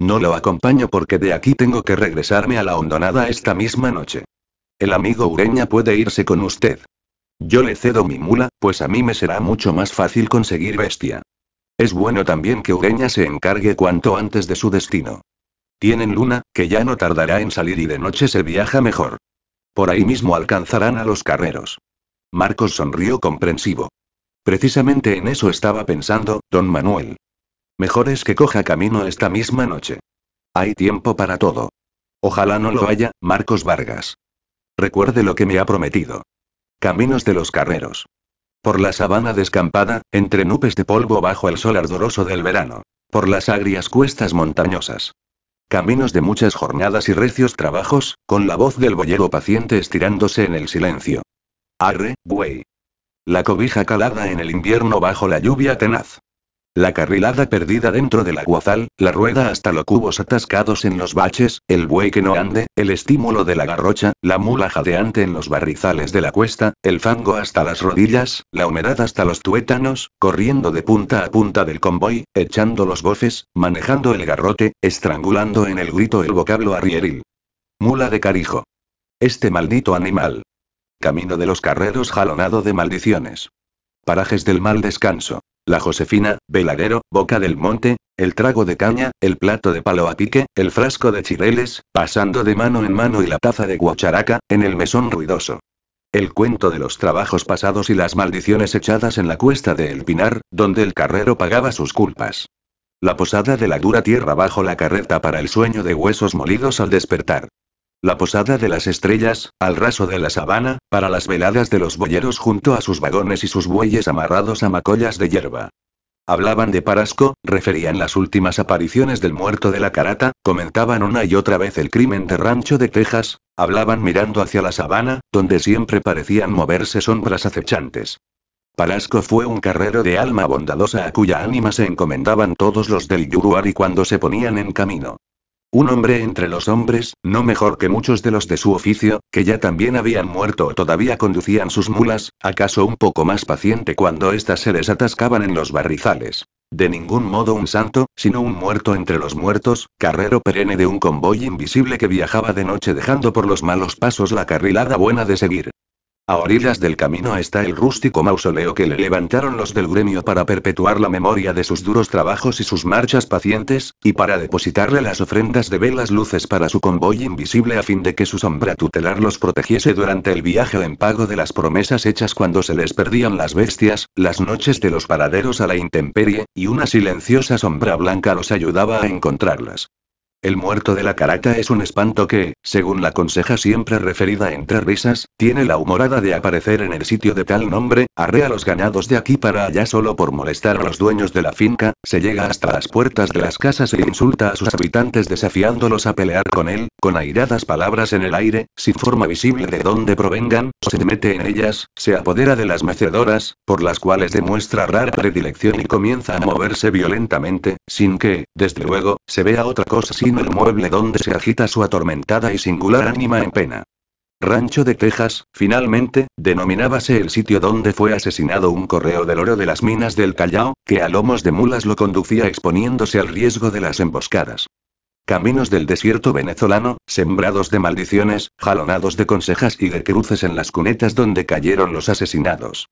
No lo acompaño porque de aquí tengo que regresarme a la hondonada esta misma noche el amigo Ureña puede irse con usted. Yo le cedo mi mula, pues a mí me será mucho más fácil conseguir bestia. Es bueno también que Ureña se encargue cuanto antes de su destino. Tienen luna, que ya no tardará en salir y de noche se viaja mejor. Por ahí mismo alcanzarán a los carreros. Marcos sonrió comprensivo. Precisamente en eso estaba pensando, don Manuel. Mejor es que coja camino esta misma noche. Hay tiempo para todo. Ojalá no lo haya, Marcos Vargas. Recuerde lo que me ha prometido. Caminos de los carreros. Por la sabana descampada, entre nubes de polvo bajo el sol ardoroso del verano. Por las agrias cuestas montañosas. Caminos de muchas jornadas y recios trabajos, con la voz del boyero paciente estirándose en el silencio. Arre, güey. La cobija calada en el invierno bajo la lluvia tenaz. La carrilada perdida dentro del aguazal, la rueda hasta los cubos atascados en los baches, el buey que no ande, el estímulo de la garrocha, la mula jadeante en los barrizales de la cuesta, el fango hasta las rodillas, la humedad hasta los tuétanos, corriendo de punta a punta del convoy, echando los bofes, manejando el garrote, estrangulando en el grito el vocablo arrieril. Mula de carijo. Este maldito animal. Camino de los carreros jalonado de maldiciones. Parajes del mal descanso la Josefina, veladero, boca del monte, el trago de caña, el plato de palo a pique, el frasco de chireles, pasando de mano en mano y la taza de guacharaca, en el mesón ruidoso. El cuento de los trabajos pasados y las maldiciones echadas en la cuesta de El Pinar, donde el carrero pagaba sus culpas. La posada de la dura tierra bajo la carreta para el sueño de huesos molidos al despertar la posada de las estrellas, al raso de la sabana, para las veladas de los boyeros junto a sus vagones y sus bueyes amarrados a macollas de hierba. Hablaban de Parasco, referían las últimas apariciones del muerto de la carata, comentaban una y otra vez el crimen de Rancho de Texas, hablaban mirando hacia la sabana, donde siempre parecían moverse sombras acechantes. Parasco fue un carrero de alma bondadosa a cuya ánima se encomendaban todos los del Yuruari cuando se ponían en camino. Un hombre entre los hombres, no mejor que muchos de los de su oficio, que ya también habían muerto o todavía conducían sus mulas, acaso un poco más paciente cuando éstas se les atascaban en los barrizales. De ningún modo un santo, sino un muerto entre los muertos, carrero perenne de un convoy invisible que viajaba de noche dejando por los malos pasos la carrilada buena de seguir. A orillas del camino está el rústico mausoleo que le levantaron los del gremio para perpetuar la memoria de sus duros trabajos y sus marchas pacientes, y para depositarle las ofrendas de velas luces para su convoy invisible a fin de que su sombra tutelar los protegiese durante el viaje en pago de las promesas hechas cuando se les perdían las bestias, las noches de los paraderos a la intemperie, y una silenciosa sombra blanca los ayudaba a encontrarlas. El muerto de la caraca es un espanto que, según la conseja siempre referida entre risas, tiene la humorada de aparecer en el sitio de tal nombre, arrea los ganados de aquí para allá solo por molestar a los dueños de la finca, se llega hasta las puertas de las casas e insulta a sus habitantes desafiándolos a pelear con él, con airadas palabras en el aire, sin forma visible de dónde provengan, se mete en ellas, se apodera de las mecedoras, por las cuales demuestra rara predilección y comienza a moverse violentamente, sin que, desde luego, se vea otra cosa sin el mueble donde se agita su atormentada y singular ánima en pena. Rancho de Texas, finalmente, denominábase el sitio donde fue asesinado un correo del oro de las minas del Callao, que a lomos de mulas lo conducía exponiéndose al riesgo de las emboscadas. Caminos del desierto venezolano, sembrados de maldiciones, jalonados de consejas y de cruces en las cunetas donde cayeron los asesinados.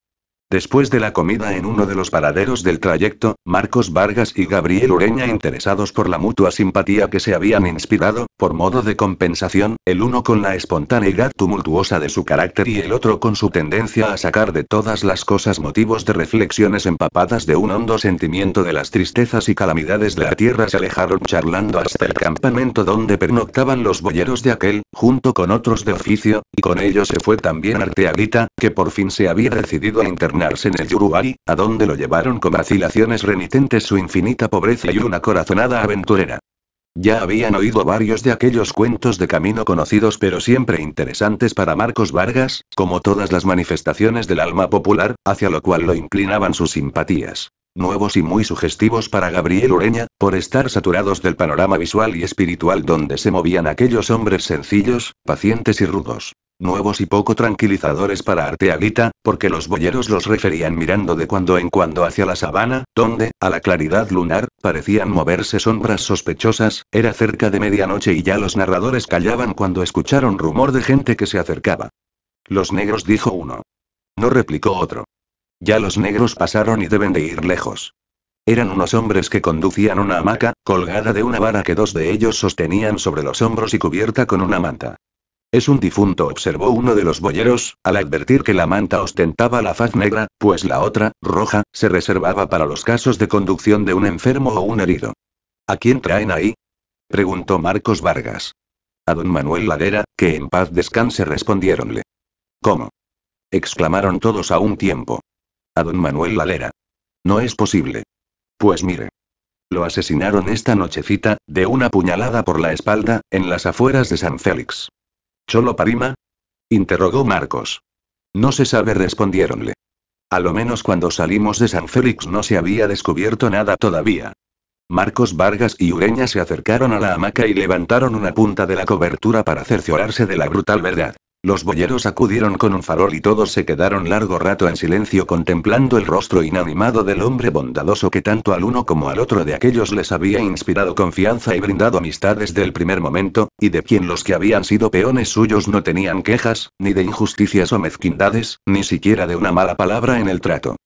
Después de la comida en uno de los paraderos del trayecto, Marcos Vargas y Gabriel Ureña interesados por la mutua simpatía que se habían inspirado, por modo de compensación, el uno con la espontaneidad tumultuosa de su carácter y el otro con su tendencia a sacar de todas las cosas motivos de reflexiones empapadas de un hondo sentimiento de las tristezas y calamidades de la tierra, se alejaron charlando hasta el campamento donde pernoctaban los boyeros de aquel, junto con otros de oficio, y con ellos se fue también Arteaguita, que por fin se había decidido a internet en el Uruguay, a donde lo llevaron con vacilaciones renitentes su infinita pobreza y una corazonada aventurera. Ya habían oído varios de aquellos cuentos de camino conocidos pero siempre interesantes para Marcos Vargas, como todas las manifestaciones del alma popular, hacia lo cual lo inclinaban sus simpatías. Nuevos y muy sugestivos para Gabriel Ureña, por estar saturados del panorama visual y espiritual donde se movían aquellos hombres sencillos, pacientes y rudos nuevos y poco tranquilizadores para Arteaguita, porque los boyeros los referían mirando de cuando en cuando hacia la sabana, donde, a la claridad lunar, parecían moverse sombras sospechosas, era cerca de medianoche y ya los narradores callaban cuando escucharon rumor de gente que se acercaba. Los negros dijo uno. No replicó otro. Ya los negros pasaron y deben de ir lejos. Eran unos hombres que conducían una hamaca, colgada de una vara que dos de ellos sostenían sobre los hombros y cubierta con una manta. Es un difunto, observó uno de los boyeros, al advertir que la manta ostentaba la faz negra, pues la otra, roja, se reservaba para los casos de conducción de un enfermo o un herido. ¿A quién traen ahí? preguntó Marcos Vargas. A don Manuel Ladera, que en paz descanse, respondiéronle. ¿Cómo? exclamaron todos a un tiempo. A don Manuel Ladera. No es posible. Pues mire. Lo asesinaron esta nochecita, de una puñalada por la espalda, en las afueras de San Félix. ¿Cholo Parima? interrogó Marcos. No se sabe, respondiéronle. A lo menos cuando salimos de San Félix no se había descubierto nada todavía. Marcos Vargas y Ureña se acercaron a la hamaca y levantaron una punta de la cobertura para cerciorarse de la brutal verdad. Los boyeros acudieron con un farol y todos se quedaron largo rato en silencio contemplando el rostro inanimado del hombre bondadoso que tanto al uno como al otro de aquellos les había inspirado confianza y brindado amistad desde el primer momento, y de quien los que habían sido peones suyos no tenían quejas, ni de injusticias o mezquindades, ni siquiera de una mala palabra en el trato.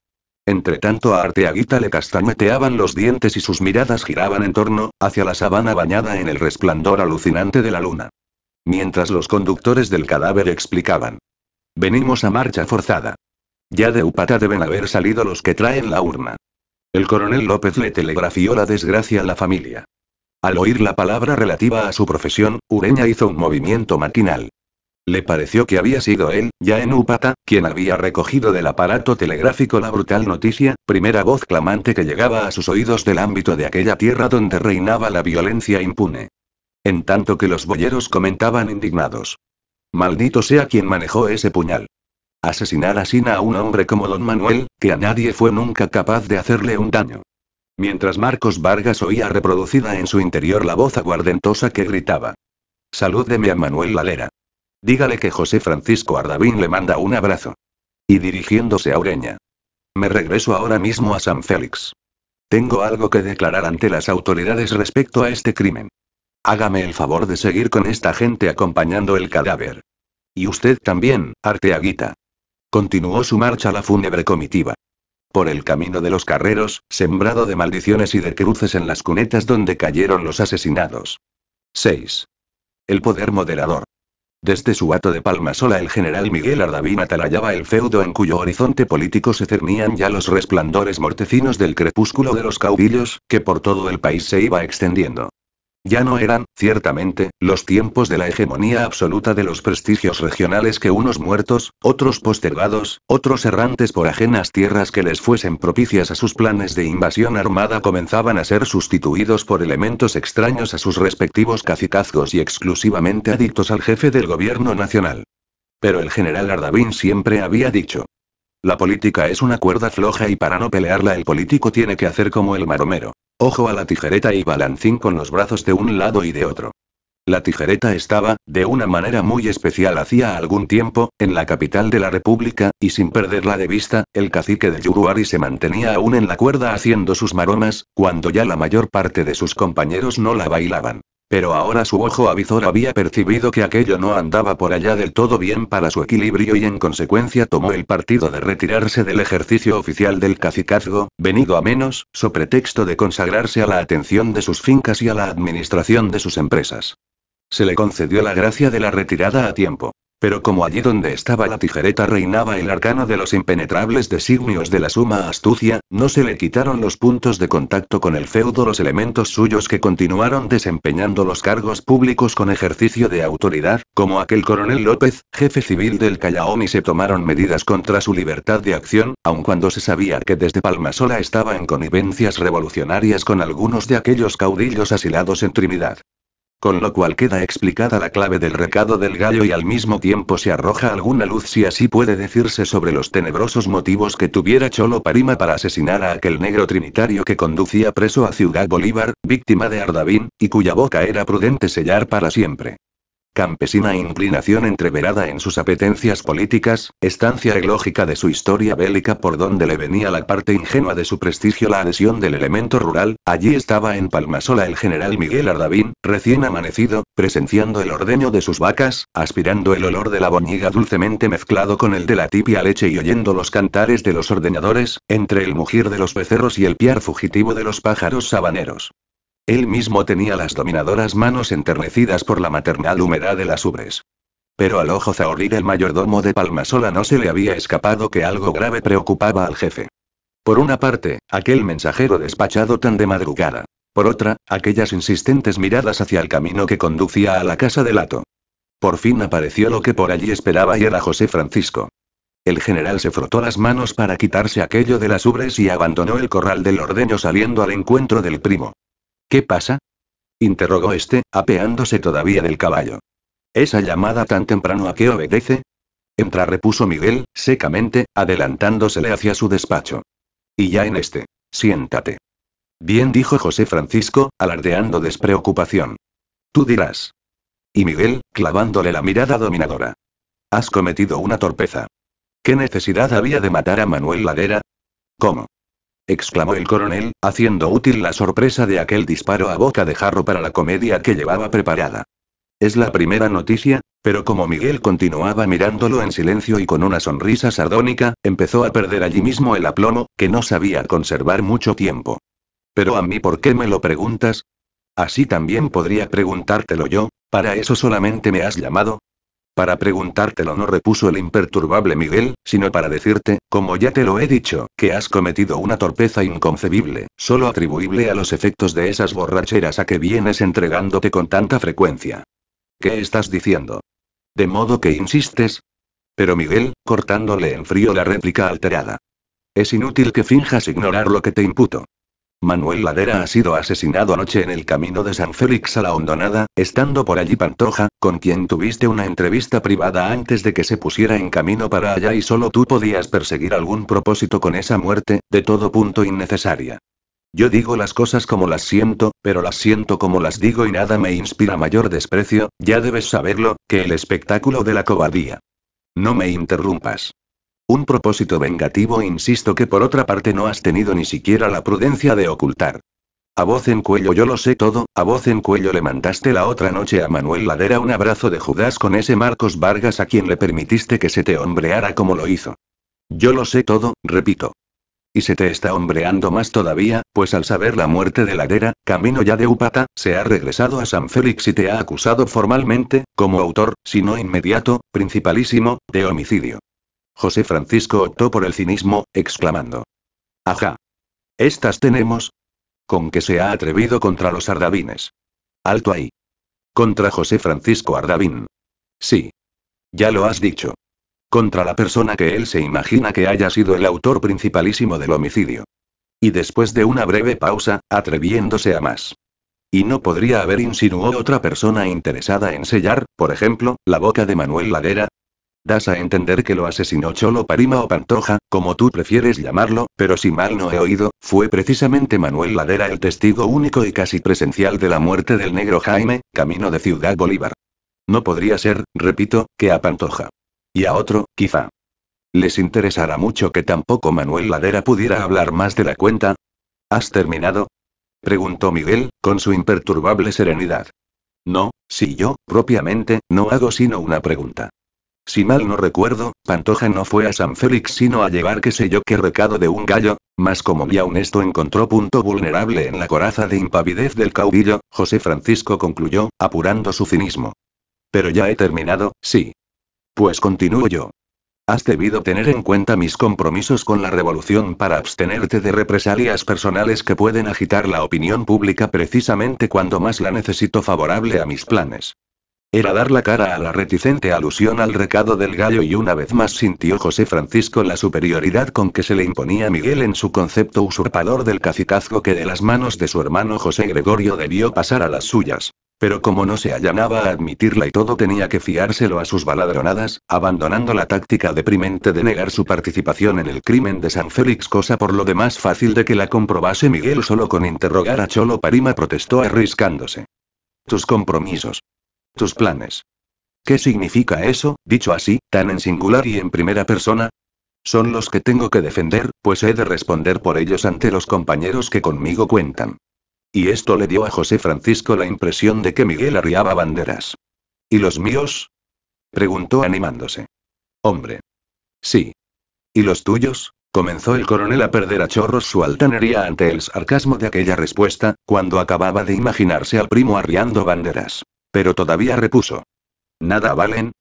Entretanto a Arteaguita le castañeteaban los dientes y sus miradas giraban en torno, hacia la sabana bañada en el resplandor alucinante de la luna. Mientras los conductores del cadáver explicaban. Venimos a marcha forzada. Ya de Upata deben haber salido los que traen la urna. El coronel López le telegrafió la desgracia a la familia. Al oír la palabra relativa a su profesión, Ureña hizo un movimiento maquinal. Le pareció que había sido él, ya en Upata, quien había recogido del aparato telegráfico la brutal noticia, primera voz clamante que llegaba a sus oídos del ámbito de aquella tierra donde reinaba la violencia impune. En tanto que los boyeros comentaban indignados. Maldito sea quien manejó ese puñal. Asesinar Sina a un hombre como don Manuel, que a nadie fue nunca capaz de hacerle un daño. Mientras Marcos Vargas oía reproducida en su interior la voz aguardentosa que gritaba. Salúdeme a Manuel Lalera. Dígale que José Francisco Ardavín le manda un abrazo. Y dirigiéndose a Ureña. Me regreso ahora mismo a San Félix. Tengo algo que declarar ante las autoridades respecto a este crimen. Hágame el favor de seguir con esta gente acompañando el cadáver. Y usted también, Arteaguita. Continuó su marcha la fúnebre comitiva. Por el camino de los carreros, sembrado de maldiciones y de cruces en las cunetas donde cayeron los asesinados. 6. El poder moderador. Desde su hato de palma sola el general Miguel Ardavín atalayaba el feudo en cuyo horizonte político se cernían ya los resplandores mortecinos del crepúsculo de los caudillos, que por todo el país se iba extendiendo. Ya no eran, ciertamente, los tiempos de la hegemonía absoluta de los prestigios regionales que unos muertos, otros postergados, otros errantes por ajenas tierras que les fuesen propicias a sus planes de invasión armada comenzaban a ser sustituidos por elementos extraños a sus respectivos cacicazgos y exclusivamente adictos al jefe del gobierno nacional. Pero el general Ardavín siempre había dicho. La política es una cuerda floja y para no pelearla el político tiene que hacer como el maromero. Ojo a la tijereta y balancín con los brazos de un lado y de otro. La tijereta estaba, de una manera muy especial hacía algún tiempo, en la capital de la República, y sin perderla de vista, el cacique de Yuruari se mantenía aún en la cuerda haciendo sus maromas, cuando ya la mayor parte de sus compañeros no la bailaban. Pero ahora su ojo avizor había percibido que aquello no andaba por allá del todo bien para su equilibrio y en consecuencia tomó el partido de retirarse del ejercicio oficial del cacicazgo, venido a menos, so pretexto de consagrarse a la atención de sus fincas y a la administración de sus empresas. Se le concedió la gracia de la retirada a tiempo. Pero como allí donde estaba la tijereta reinaba el arcano de los impenetrables designios de la suma astucia, no se le quitaron los puntos de contacto con el feudo los elementos suyos que continuaron desempeñando los cargos públicos con ejercicio de autoridad, como aquel coronel López, jefe civil del Callao, y se tomaron medidas contra su libertad de acción, aun cuando se sabía que desde Palmasola estaba en connivencias revolucionarias con algunos de aquellos caudillos asilados en Trinidad. Con lo cual queda explicada la clave del recado del gallo y al mismo tiempo se arroja alguna luz si así puede decirse sobre los tenebrosos motivos que tuviera Cholo Parima para asesinar a aquel negro trinitario que conducía preso a Ciudad Bolívar, víctima de Ardavín, y cuya boca era prudente sellar para siempre campesina inclinación entreverada en sus apetencias políticas, estancia lógica de su historia bélica por donde le venía la parte ingenua de su prestigio la adhesión del elemento rural, allí estaba en Palmasola el general Miguel Ardavín, recién amanecido, presenciando el ordeño de sus vacas, aspirando el olor de la boñiga dulcemente mezclado con el de la tipia leche y oyendo los cantares de los ordenadores, entre el mugir de los becerros y el piar fugitivo de los pájaros sabaneros. Él mismo tenía las dominadoras manos enternecidas por la maternal humedad de las ubres. Pero al ojo zahorir el mayordomo de Palmasola no se le había escapado que algo grave preocupaba al jefe. Por una parte, aquel mensajero despachado tan de madrugada. Por otra, aquellas insistentes miradas hacia el camino que conducía a la casa del ato Por fin apareció lo que por allí esperaba y era José Francisco. El general se frotó las manos para quitarse aquello de las ubres y abandonó el corral del ordeño saliendo al encuentro del primo. ¿Qué pasa? interrogó este, apeándose todavía del caballo. ¿Esa llamada tan temprano a qué obedece? Entra, repuso Miguel, secamente, adelantándosele hacia su despacho. Y ya en este. Siéntate. Bien, dijo José Francisco, alardeando despreocupación. Tú dirás. Y Miguel, clavándole la mirada dominadora. Has cometido una torpeza. ¿Qué necesidad había de matar a Manuel Ladera? ¿Cómo? exclamó el coronel, haciendo útil la sorpresa de aquel disparo a boca de jarro para la comedia que llevaba preparada. Es la primera noticia, pero como Miguel continuaba mirándolo en silencio y con una sonrisa sardónica, empezó a perder allí mismo el aplomo, que no sabía conservar mucho tiempo. Pero a mí, ¿por qué me lo preguntas? Así también podría preguntártelo yo, para eso solamente me has llamado, para preguntártelo no repuso el imperturbable Miguel, sino para decirte, como ya te lo he dicho, que has cometido una torpeza inconcebible, solo atribuible a los efectos de esas borracheras a que vienes entregándote con tanta frecuencia. ¿Qué estás diciendo? ¿De modo que insistes? Pero Miguel, cortándole en frío la réplica alterada. Es inútil que finjas ignorar lo que te imputo. Manuel Ladera ha sido asesinado anoche en el camino de San Félix a la Hondonada, estando por allí Pantoja, con quien tuviste una entrevista privada antes de que se pusiera en camino para allá y solo tú podías perseguir algún propósito con esa muerte, de todo punto innecesaria. Yo digo las cosas como las siento, pero las siento como las digo y nada me inspira mayor desprecio, ya debes saberlo, que el espectáculo de la cobardía. No me interrumpas. Un propósito vengativo, insisto, que por otra parte no has tenido ni siquiera la prudencia de ocultar. A voz en cuello yo lo sé todo, a voz en cuello le mandaste la otra noche a Manuel Ladera un abrazo de Judas con ese Marcos Vargas a quien le permitiste que se te hombreara como lo hizo. Yo lo sé todo, repito. Y se te está hombreando más todavía, pues al saber la muerte de Ladera, camino ya de Upata, se ha regresado a San Félix y te ha acusado formalmente, como autor, si no inmediato, principalísimo, de homicidio. José Francisco optó por el cinismo, exclamando. Ajá. Estas tenemos. Con que se ha atrevido contra los ardavines. Alto ahí. Contra José Francisco Ardavín. Sí. Ya lo has dicho. Contra la persona que él se imagina que haya sido el autor principalísimo del homicidio. Y después de una breve pausa, atreviéndose a más. Y no podría haber insinuado otra persona interesada en sellar, por ejemplo, la boca de Manuel Ladera, Das a entender que lo asesinó Cholo Parima o Pantoja, como tú prefieres llamarlo, pero si mal no he oído, fue precisamente Manuel Ladera el testigo único y casi presencial de la muerte del negro Jaime, camino de Ciudad Bolívar. No podría ser, repito, que a Pantoja. Y a otro, quizá. ¿Les interesará mucho que tampoco Manuel Ladera pudiera hablar más de la cuenta? ¿Has terminado? preguntó Miguel, con su imperturbable serenidad. No, si yo, propiamente, no hago sino una pregunta. Si mal no recuerdo, Pantoja no fue a San Félix sino a llevar qué sé yo qué recado de un gallo, Más como ya honesto esto encontró punto vulnerable en la coraza de impavidez del caudillo, José Francisco concluyó, apurando su cinismo. Pero ya he terminado, sí. Pues continúo yo. Has debido tener en cuenta mis compromisos con la revolución para abstenerte de represalias personales que pueden agitar la opinión pública precisamente cuando más la necesito favorable a mis planes. Era dar la cara a la reticente alusión al recado del gallo y una vez más sintió José Francisco la superioridad con que se le imponía Miguel en su concepto usurpador del cacicazgo que de las manos de su hermano José Gregorio debió pasar a las suyas. Pero como no se allanaba a admitirla y todo tenía que fiárselo a sus baladronadas, abandonando la táctica deprimente de negar su participación en el crimen de San Félix, cosa por lo demás fácil de que la comprobase Miguel solo con interrogar a Cholo Parima, protestó arriscándose. Tus compromisos tus planes. ¿Qué significa eso, dicho así, tan en singular y en primera persona? Son los que tengo que defender, pues he de responder por ellos ante los compañeros que conmigo cuentan. Y esto le dio a José Francisco la impresión de que Miguel arriaba banderas. ¿Y los míos? preguntó animándose. Hombre. Sí. ¿Y los tuyos? comenzó el coronel a perder a chorros su altanería ante el sarcasmo de aquella respuesta, cuando acababa de imaginarse al primo arriando banderas. Pero todavía repuso. ¿Nada valen?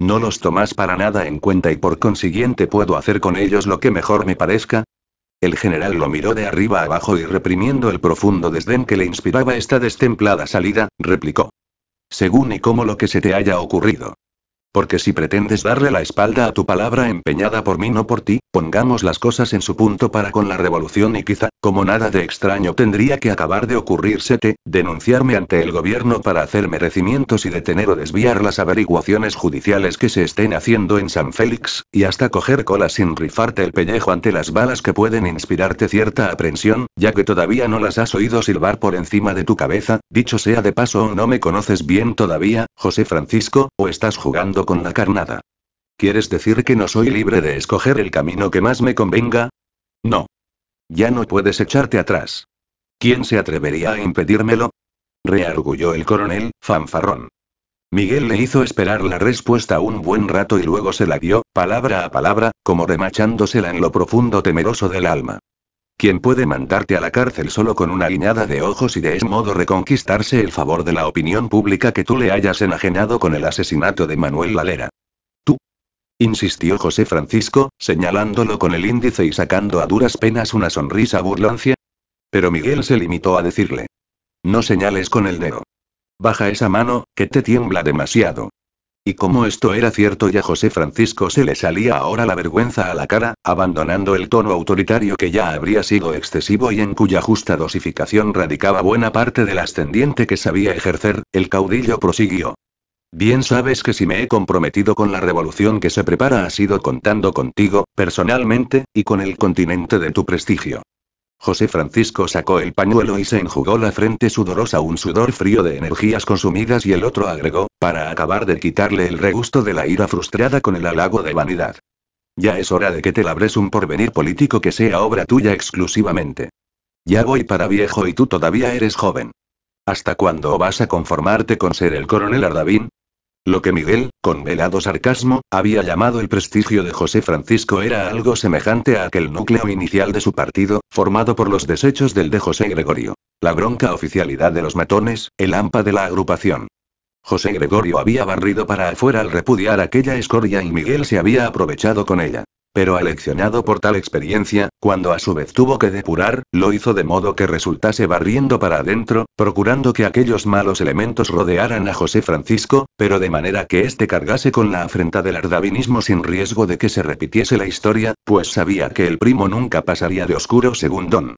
No los tomas para nada en cuenta y por consiguiente puedo hacer con ellos lo que mejor me parezca. El general lo miró de arriba abajo y reprimiendo el profundo desdén que le inspiraba esta destemplada salida, replicó. Según y como lo que se te haya ocurrido. Porque si pretendes darle la espalda a tu palabra empeñada por mí no por ti, pongamos las cosas en su punto para con la revolución y quizá, como nada de extraño tendría que acabar de ocurrírsete, denunciarme ante el gobierno para hacer merecimientos y detener o desviar las averiguaciones judiciales que se estén haciendo en San Félix, y hasta coger cola sin rifarte el pellejo ante las balas que pueden inspirarte cierta aprensión, ya que todavía no las has oído silbar por encima de tu cabeza, dicho sea de paso o no me conoces bien todavía, José Francisco, o estás jugando con la carnada. ¿Quieres decir que no soy libre de escoger el camino que más me convenga? No. Ya no puedes echarte atrás. ¿Quién se atrevería a impedírmelo? Reargulló el coronel, fanfarrón. Miguel le hizo esperar la respuesta un buen rato y luego se la dio, palabra a palabra, como remachándosela en lo profundo temeroso del alma. ¿Quién puede mandarte a la cárcel solo con una guiñada de ojos y de ese modo reconquistarse el favor de la opinión pública que tú le hayas enajenado con el asesinato de Manuel Lalera. Tú. Insistió José Francisco, señalándolo con el índice y sacando a duras penas una sonrisa burlancia. Pero Miguel se limitó a decirle. No señales con el dedo. Baja esa mano, que te tiembla demasiado. Y como esto era cierto y a José Francisco se le salía ahora la vergüenza a la cara, abandonando el tono autoritario que ya habría sido excesivo y en cuya justa dosificación radicaba buena parte del ascendiente que sabía ejercer, el caudillo prosiguió. Bien sabes que si me he comprometido con la revolución que se prepara ha sido contando contigo, personalmente, y con el continente de tu prestigio. José Francisco sacó el pañuelo y se enjugó la frente sudorosa, un sudor frío de energías consumidas y el otro agregó, para acabar de quitarle el regusto de la ira frustrada con el halago de vanidad. Ya es hora de que te labres un porvenir político que sea obra tuya exclusivamente. Ya voy para viejo y tú todavía eres joven. ¿Hasta cuándo vas a conformarte con ser el coronel Ardavín? Lo que Miguel, con velado sarcasmo, había llamado el prestigio de José Francisco era algo semejante a aquel núcleo inicial de su partido, formado por los desechos del de José Gregorio. La bronca oficialidad de los matones, el AMPA de la agrupación. José Gregorio había barrido para afuera al repudiar aquella escoria y Miguel se había aprovechado con ella. Pero aleccionado por tal experiencia, cuando a su vez tuvo que depurar, lo hizo de modo que resultase barriendo para adentro, procurando que aquellos malos elementos rodearan a José Francisco, pero de manera que éste cargase con la afrenta del ardavinismo sin riesgo de que se repitiese la historia, pues sabía que el primo nunca pasaría de oscuro Don.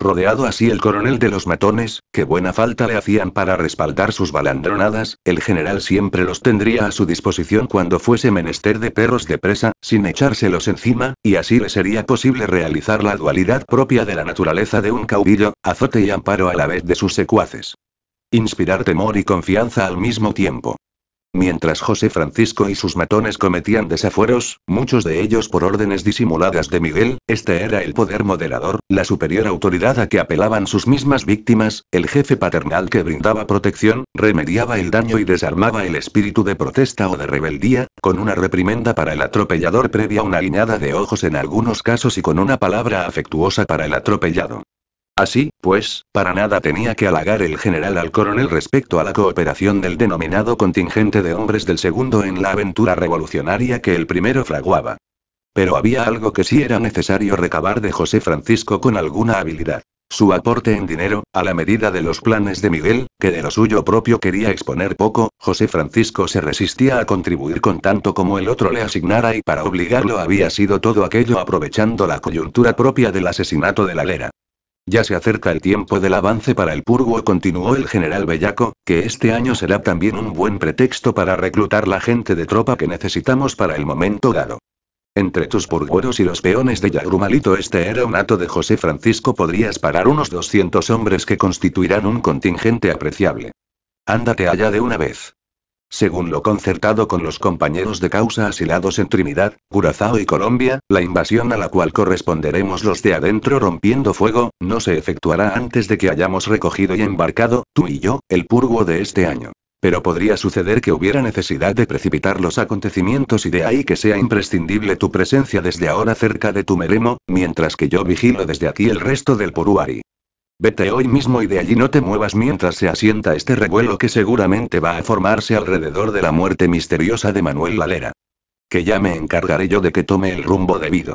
Rodeado así el coronel de los matones, que buena falta le hacían para respaldar sus balandronadas, el general siempre los tendría a su disposición cuando fuese menester de perros de presa, sin echárselos encima, y así le sería posible realizar la dualidad propia de la naturaleza de un caudillo, azote y amparo a la vez de sus secuaces. Inspirar temor y confianza al mismo tiempo. Mientras José Francisco y sus matones cometían desafueros, muchos de ellos por órdenes disimuladas de Miguel, este era el poder moderador, la superior autoridad a que apelaban sus mismas víctimas, el jefe paternal que brindaba protección, remediaba el daño y desarmaba el espíritu de protesta o de rebeldía, con una reprimenda para el atropellador previa una guiñada de ojos en algunos casos y con una palabra afectuosa para el atropellado. Así, pues, para nada tenía que halagar el general al coronel respecto a la cooperación del denominado contingente de hombres del segundo en la aventura revolucionaria que el primero fraguaba. Pero había algo que sí era necesario recabar de José Francisco con alguna habilidad. Su aporte en dinero, a la medida de los planes de Miguel, que de lo suyo propio quería exponer poco, José Francisco se resistía a contribuir con tanto como el otro le asignara y para obligarlo había sido todo aquello aprovechando la coyuntura propia del asesinato de la Lera. Ya se acerca el tiempo del avance para el purgo, continuó el general Bellaco, que este año será también un buen pretexto para reclutar la gente de tropa que necesitamos para el momento dado. Entre tus purgueros y los peones de Yagrumalito este era de José Francisco podrías parar unos 200 hombres que constituirán un contingente apreciable. Ándate allá de una vez. Según lo concertado con los compañeros de causa asilados en Trinidad, Curazao y Colombia, la invasión a la cual corresponderemos los de adentro rompiendo fuego, no se efectuará antes de que hayamos recogido y embarcado, tú y yo, el purgo de este año. Pero podría suceder que hubiera necesidad de precipitar los acontecimientos y de ahí que sea imprescindible tu presencia desde ahora cerca de tu meremo, mientras que yo vigilo desde aquí el resto del Puruari. Vete hoy mismo y de allí no te muevas mientras se asienta este revuelo que seguramente va a formarse alrededor de la muerte misteriosa de Manuel Lalera. Que ya me encargaré yo de que tome el rumbo debido.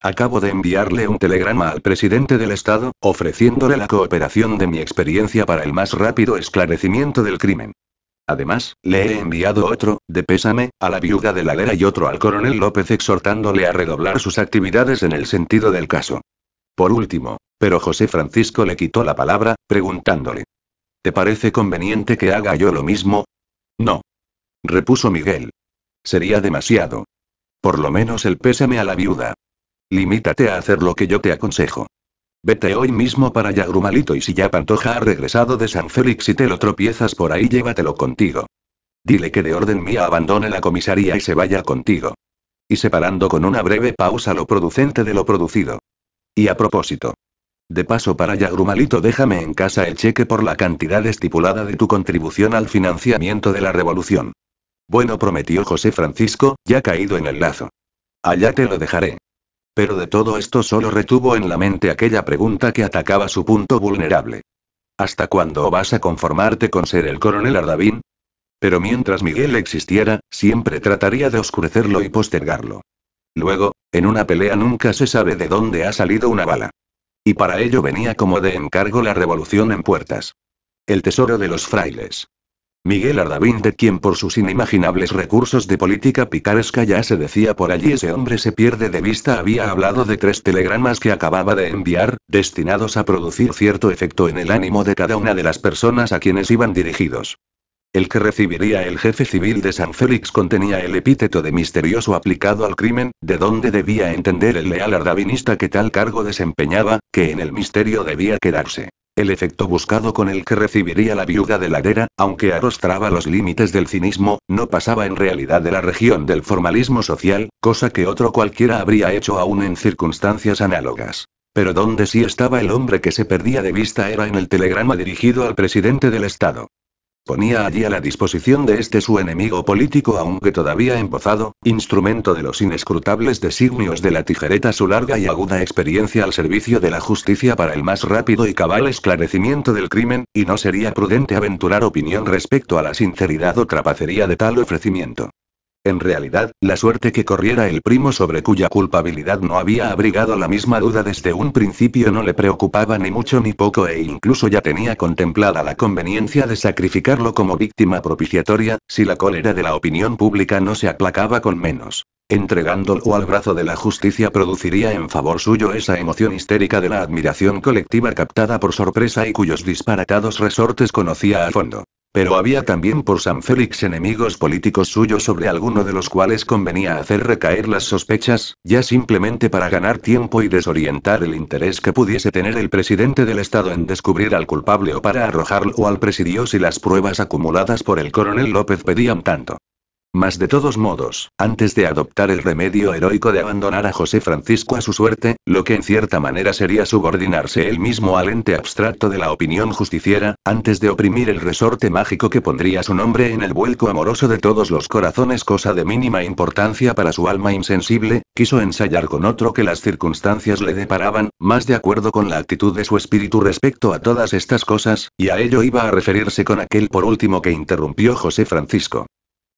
Acabo de enviarle un telegrama al presidente del Estado, ofreciéndole la cooperación de mi experiencia para el más rápido esclarecimiento del crimen. Además, le he enviado otro, de pésame, a la viuda de Lalera y otro al coronel López exhortándole a redoblar sus actividades en el sentido del caso. Por último, pero José Francisco le quitó la palabra, preguntándole. ¿Te parece conveniente que haga yo lo mismo? No. Repuso Miguel. Sería demasiado. Por lo menos el pésame a la viuda. Limítate a hacer lo que yo te aconsejo. Vete hoy mismo para Yagrumalito y si ya Pantoja ha regresado de San Félix y te lo tropiezas por ahí, llévatelo contigo. Dile que de orden mía abandone la comisaría y se vaya contigo. Y separando con una breve pausa lo producente de lo producido. Y a propósito, de paso para grumalito déjame en casa el cheque por la cantidad estipulada de tu contribución al financiamiento de la revolución. Bueno prometió José Francisco, ya caído en el lazo. Allá te lo dejaré. Pero de todo esto solo retuvo en la mente aquella pregunta que atacaba su punto vulnerable. ¿Hasta cuándo vas a conformarte con ser el coronel Ardavín? Pero mientras Miguel existiera, siempre trataría de oscurecerlo y postergarlo. Luego, en una pelea nunca se sabe de dónde ha salido una bala. Y para ello venía como de encargo la revolución en puertas. El tesoro de los frailes. Miguel Ardavín, de quien por sus inimaginables recursos de política picaresca ya se decía por allí ese hombre se pierde de vista, había hablado de tres telegramas que acababa de enviar, destinados a producir cierto efecto en el ánimo de cada una de las personas a quienes iban dirigidos. El que recibiría el jefe civil de San Félix contenía el epíteto de misterioso aplicado al crimen, de donde debía entender el leal ardavinista que tal cargo desempeñaba, que en el misterio debía quedarse. El efecto buscado con el que recibiría la viuda de Ladera, aunque arrostraba los límites del cinismo, no pasaba en realidad de la región del formalismo social, cosa que otro cualquiera habría hecho aún en circunstancias análogas. Pero donde sí estaba el hombre que se perdía de vista era en el telegrama dirigido al presidente del Estado. Ponía allí a la disposición de este su enemigo político, aunque todavía embozado, instrumento de los inescrutables designios de la tijereta, su larga y aguda experiencia al servicio de la justicia para el más rápido y cabal esclarecimiento del crimen, y no sería prudente aventurar opinión respecto a la sinceridad o trapacería de tal ofrecimiento. En realidad, la suerte que corriera el primo sobre cuya culpabilidad no había abrigado la misma duda desde un principio no le preocupaba ni mucho ni poco e incluso ya tenía contemplada la conveniencia de sacrificarlo como víctima propiciatoria, si la cólera de la opinión pública no se aplacaba con menos. Entregándolo al brazo de la justicia produciría en favor suyo esa emoción histérica de la admiración colectiva captada por sorpresa y cuyos disparatados resortes conocía a fondo. Pero había también por San Félix enemigos políticos suyos sobre alguno de los cuales convenía hacer recaer las sospechas, ya simplemente para ganar tiempo y desorientar el interés que pudiese tener el presidente del Estado en descubrir al culpable o para arrojarlo al presidio si las pruebas acumuladas por el coronel López pedían tanto. Mas de todos modos, antes de adoptar el remedio heroico de abandonar a José Francisco a su suerte, lo que en cierta manera sería subordinarse él mismo al ente abstracto de la opinión justiciera, antes de oprimir el resorte mágico que pondría su nombre en el vuelco amoroso de todos los corazones, cosa de mínima importancia para su alma insensible, quiso ensayar con otro que las circunstancias le deparaban, más de acuerdo con la actitud de su espíritu respecto a todas estas cosas, y a ello iba a referirse con aquel por último que interrumpió José Francisco.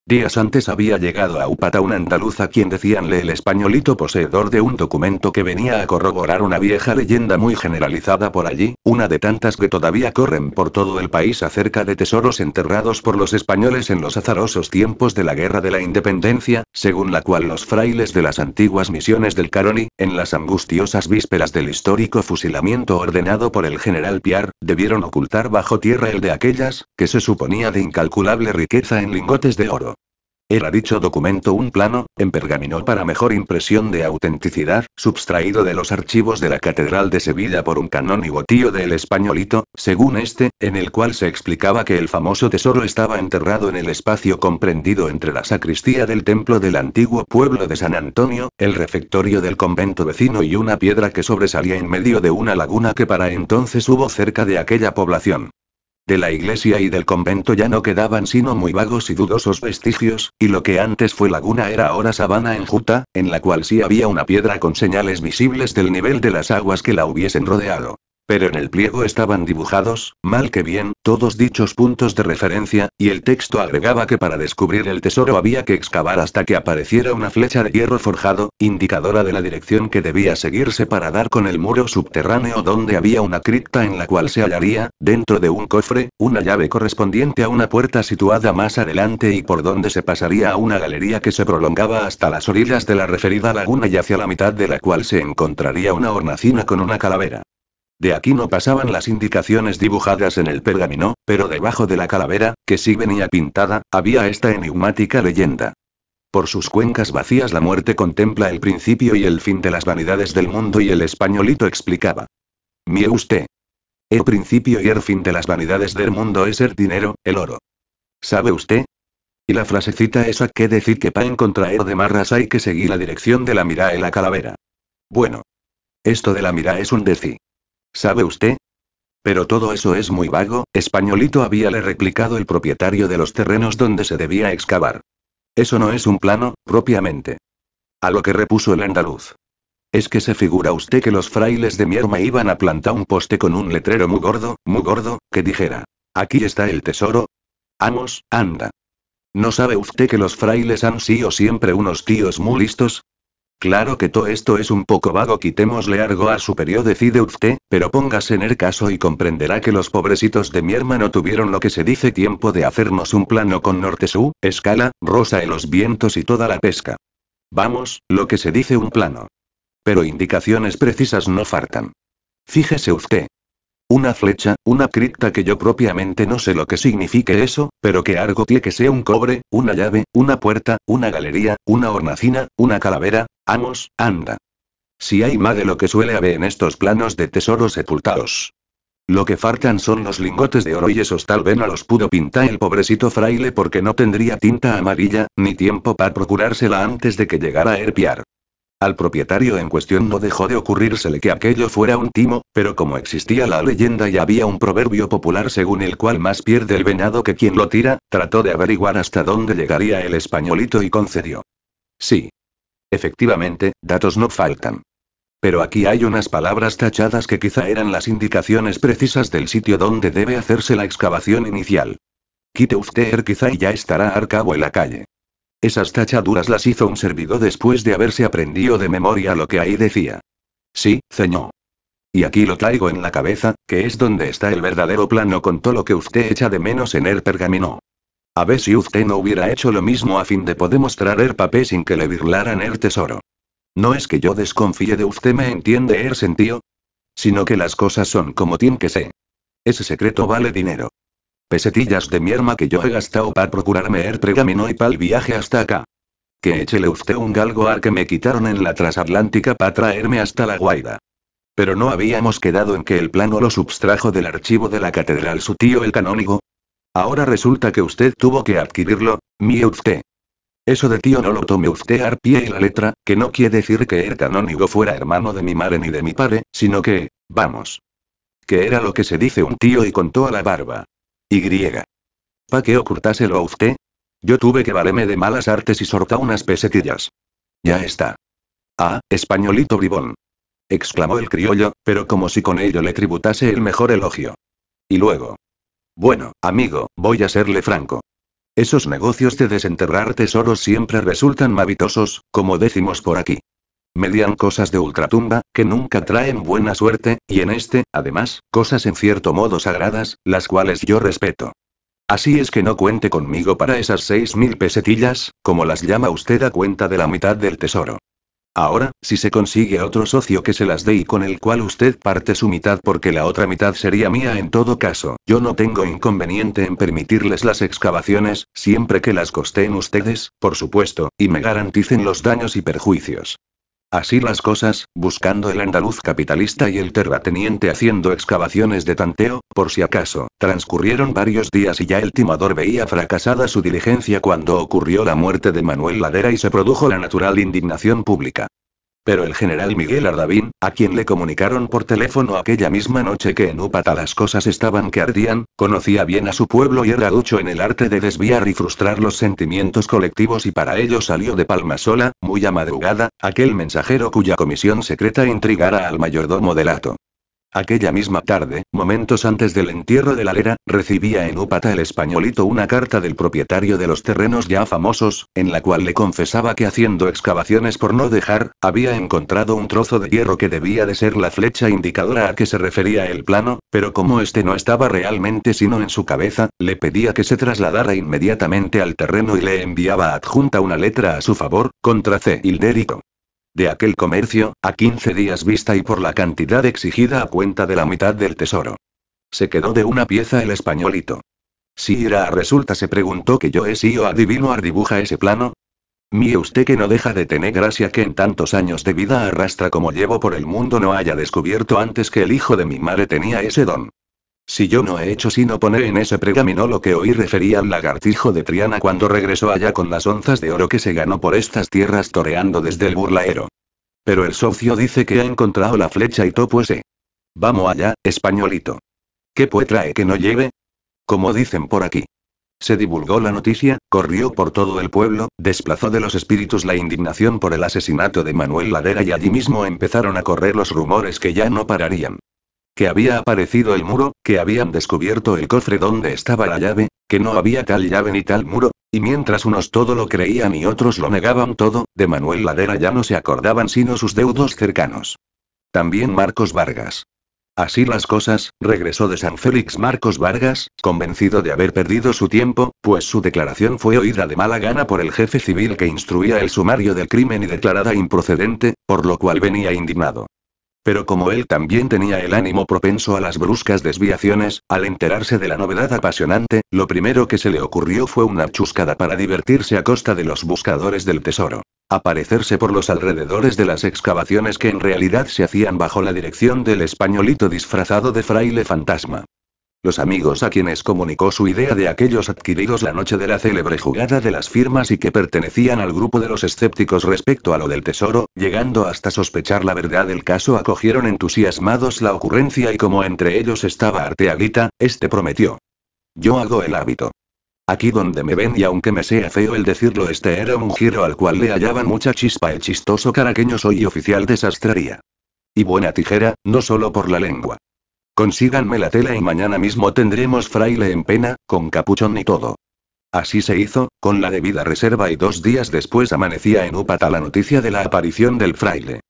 Días antes había llegado a Upata un andaluz a quien decíanle el españolito poseedor de un documento que venía a corroborar una vieja leyenda muy generalizada por allí, una de tantas que todavía corren por todo el país acerca de tesoros enterrados por los españoles en los azarosos tiempos de la Guerra de la Independencia, según la cual los frailes de las antiguas misiones del Caroni, en las angustiosas vísperas del histórico fusilamiento ordenado por el general Piar, debieron ocultar bajo tierra el de aquellas, que se suponía de incalculable riqueza en lingotes de oro. Era dicho documento un plano, en pergamino para mejor impresión de autenticidad, subtraído de los archivos de la Catedral de Sevilla por un canónigo tío del españolito, según este, en el cual se explicaba que el famoso tesoro estaba enterrado en el espacio comprendido entre la sacristía del templo del antiguo pueblo de San Antonio, el refectorio del convento vecino y una piedra que sobresalía en medio de una laguna que para entonces hubo cerca de aquella población. De la iglesia y del convento ya no quedaban sino muy vagos y dudosos vestigios, y lo que antes fue laguna era ahora sabana enjuta, en la cual sí había una piedra con señales visibles del nivel de las aguas que la hubiesen rodeado. Pero en el pliego estaban dibujados, mal que bien, todos dichos puntos de referencia, y el texto agregaba que para descubrir el tesoro había que excavar hasta que apareciera una flecha de hierro forjado, indicadora de la dirección que debía seguirse para dar con el muro subterráneo donde había una cripta en la cual se hallaría, dentro de un cofre, una llave correspondiente a una puerta situada más adelante y por donde se pasaría a una galería que se prolongaba hasta las orillas de la referida laguna y hacia la mitad de la cual se encontraría una hornacina con una calavera. De aquí no pasaban las indicaciones dibujadas en el pergamino, pero debajo de la calavera, que sí venía pintada, había esta enigmática leyenda. Por sus cuencas vacías la muerte contempla el principio y el fin de las vanidades del mundo y el españolito explicaba. Mie usted. El principio y el fin de las vanidades del mundo es el dinero, el oro. ¿Sabe usted? Y la frasecita esa que decir que para encontrar de marras hay que seguir la dirección de la mira en la calavera. Bueno. Esto de la mira es un decir. ¿Sabe usted? Pero todo eso es muy vago, españolito habíale replicado el propietario de los terrenos donde se debía excavar. Eso no es un plano, propiamente. A lo que repuso el andaluz. Es que se figura usted que los frailes de Mierma iban a plantar un poste con un letrero muy gordo, muy gordo, que dijera, aquí está el tesoro. Amos, anda. ¿No sabe usted que los frailes han sido siempre unos tíos muy listos? Claro que todo esto es un poco vago, quitémosle algo a su superior, decide usted, pero póngase en el caso y comprenderá que los pobrecitos de mi hermano tuvieron lo que se dice tiempo de hacernos un plano con norte-sur, escala, rosa y los vientos y toda la pesca. Vamos, lo que se dice un plano. Pero indicaciones precisas no faltan. Fíjese usted, una flecha, una cripta que yo propiamente no sé lo que signifique eso, pero que algo tiene que sea un cobre, una llave, una puerta, una galería, una hornacina, una calavera, amos, anda. Si hay más de lo que suele haber en estos planos de tesoros sepultados. Lo que faltan son los lingotes de oro y esos tal vez no los pudo pintar el pobrecito fraile porque no tendría tinta amarilla, ni tiempo para procurársela antes de que llegara a Herpiar. Al propietario en cuestión no dejó de ocurrírsele que aquello fuera un timo, pero como existía la leyenda y había un proverbio popular según el cual más pierde el venado que quien lo tira, trató de averiguar hasta dónde llegaría el españolito y concedió. Sí. Efectivamente, datos no faltan. Pero aquí hay unas palabras tachadas que quizá eran las indicaciones precisas del sitio donde debe hacerse la excavación inicial. Quite usted quizá y ya estará cabo en la calle. Esas tachaduras las hizo un servidor después de haberse aprendido de memoria lo que ahí decía. Sí, ceñó. Y aquí lo traigo en la cabeza, que es donde está el verdadero plano con todo lo que usted echa de menos en el pergamino. A ver si usted no hubiera hecho lo mismo a fin de poder mostrar el papel sin que le virlaran el tesoro. No es que yo desconfíe de usted, me entiende el sentido, sino que las cosas son como tienen que ser. Ese secreto vale dinero. Pesetillas de mierma que yo he gastado para procurarme el pergamino y el viaje hasta acá. Que échele usted un galgo ar que me quitaron en la transatlántica para traerme hasta la guaira. Pero no habíamos quedado en que el plano lo subtrajo del archivo de la catedral su tío el canónigo. Ahora resulta que usted tuvo que adquirirlo, mi usted. Eso de tío no lo tome usted al pie y la letra, que no quiere decir que el canónigo fuera hermano de mi madre ni de mi padre, sino que, vamos. Que era lo que se dice un tío y contó a la barba. Y. ¿Pa qué ocultáselo a usted? Yo tuve que valerme de malas artes y sorta unas pesetillas. Ya está. Ah, españolito bribón. Exclamó el criollo, pero como si con ello le tributase el mejor elogio. Y luego. Bueno, amigo, voy a serle franco. Esos negocios de desenterrar tesoros siempre resultan mavitosos, como decimos por aquí. Median cosas de ultratumba, que nunca traen buena suerte, y en este, además, cosas en cierto modo sagradas, las cuales yo respeto. Así es que no cuente conmigo para esas seis mil pesetillas, como las llama usted a cuenta de la mitad del tesoro. Ahora, si se consigue otro socio que se las dé y con el cual usted parte su mitad porque la otra mitad sería mía en todo caso, yo no tengo inconveniente en permitirles las excavaciones, siempre que las costeen ustedes, por supuesto, y me garanticen los daños y perjuicios. Así las cosas, buscando el andaluz capitalista y el terrateniente haciendo excavaciones de tanteo, por si acaso, transcurrieron varios días y ya el timador veía fracasada su diligencia cuando ocurrió la muerte de Manuel Ladera y se produjo la natural indignación pública. Pero el general Miguel Ardavín, a quien le comunicaron por teléfono aquella misma noche que en Úpata las cosas estaban que ardían, conocía bien a su pueblo y era ducho en el arte de desviar y frustrar los sentimientos colectivos y para ello salió de Palmasola, muy a madrugada, aquel mensajero cuya comisión secreta intrigara al mayordomo del Ato. Aquella misma tarde, momentos antes del entierro de la Lera, recibía en Upata el españolito una carta del propietario de los terrenos ya famosos, en la cual le confesaba que haciendo excavaciones por no dejar, había encontrado un trozo de hierro que debía de ser la flecha indicadora a que se refería el plano, pero como este no estaba realmente sino en su cabeza, le pedía que se trasladara inmediatamente al terreno y le enviaba adjunta una letra a su favor, contra C. Hildérico de aquel comercio, a 15 días vista y por la cantidad exigida a cuenta de la mitad del tesoro. Se quedó de una pieza el españolito. Si irá a resulta se preguntó que yo es y adivino adivino ardibuja ese plano. Mire usted que no deja de tener gracia que en tantos años de vida arrastra como llevo por el mundo no haya descubierto antes que el hijo de mi madre tenía ese don. Si yo no he hecho sino poner en ese pregaminó lo que hoy refería al lagartijo de Triana cuando regresó allá con las onzas de oro que se ganó por estas tierras toreando desde el burlaero. Pero el socio dice que ha encontrado la flecha y topo ese. Vamos allá, españolito. ¿Qué puede trae que no lleve? Como dicen por aquí. Se divulgó la noticia, corrió por todo el pueblo, desplazó de los espíritus la indignación por el asesinato de Manuel Ladera y allí mismo empezaron a correr los rumores que ya no pararían que había aparecido el muro, que habían descubierto el cofre donde estaba la llave, que no había tal llave ni tal muro, y mientras unos todo lo creían y otros lo negaban todo, de Manuel Ladera ya no se acordaban sino sus deudos cercanos. También Marcos Vargas. Así las cosas, regresó de San Félix Marcos Vargas, convencido de haber perdido su tiempo, pues su declaración fue oída de mala gana por el jefe civil que instruía el sumario del crimen y declarada improcedente, por lo cual venía indignado. Pero como él también tenía el ánimo propenso a las bruscas desviaciones, al enterarse de la novedad apasionante, lo primero que se le ocurrió fue una chuscada para divertirse a costa de los buscadores del tesoro. Aparecerse por los alrededores de las excavaciones que en realidad se hacían bajo la dirección del españolito disfrazado de fraile fantasma los amigos a quienes comunicó su idea de aquellos adquiridos la noche de la célebre jugada de las firmas y que pertenecían al grupo de los escépticos respecto a lo del tesoro, llegando hasta sospechar la verdad del caso, acogieron entusiasmados la ocurrencia y como entre ellos estaba Arteaguita, este prometió. Yo hago el hábito. Aquí donde me ven y aunque me sea feo el decirlo, este era un giro al cual le hallaban mucha chispa el chistoso caraqueño soy oficial de sastrería. Y buena tijera, no solo por la lengua. Consíganme la tela y mañana mismo tendremos fraile en pena, con capuchón y todo. Así se hizo, con la debida reserva y dos días después amanecía en Upata la noticia de la aparición del fraile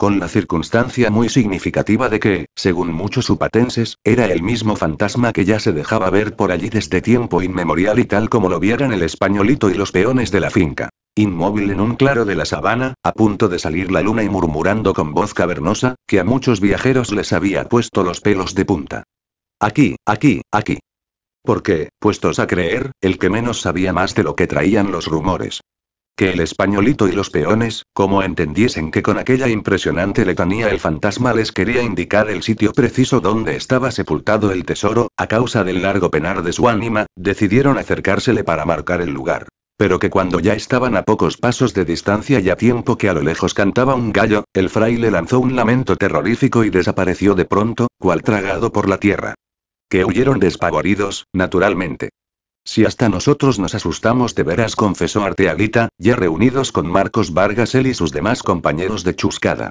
con la circunstancia muy significativa de que, según muchos upatenses, era el mismo fantasma que ya se dejaba ver por allí desde tiempo inmemorial y tal como lo vieran el españolito y los peones de la finca. Inmóvil en un claro de la sabana, a punto de salir la luna y murmurando con voz cavernosa, que a muchos viajeros les había puesto los pelos de punta. Aquí, aquí, aquí. Porque, puestos a creer, el que menos sabía más de lo que traían los rumores que el españolito y los peones, como entendiesen que con aquella impresionante letanía el fantasma les quería indicar el sitio preciso donde estaba sepultado el tesoro, a causa del largo penar de su ánima, decidieron acercársele para marcar el lugar. Pero que cuando ya estaban a pocos pasos de distancia y a tiempo que a lo lejos cantaba un gallo, el fraile lanzó un lamento terrorífico y desapareció de pronto, cual tragado por la tierra. Que huyeron despavoridos, naturalmente. Si hasta nosotros nos asustamos de veras, confesó Arteaguita, ya reunidos con Marcos Vargas él y sus demás compañeros de Chuscada.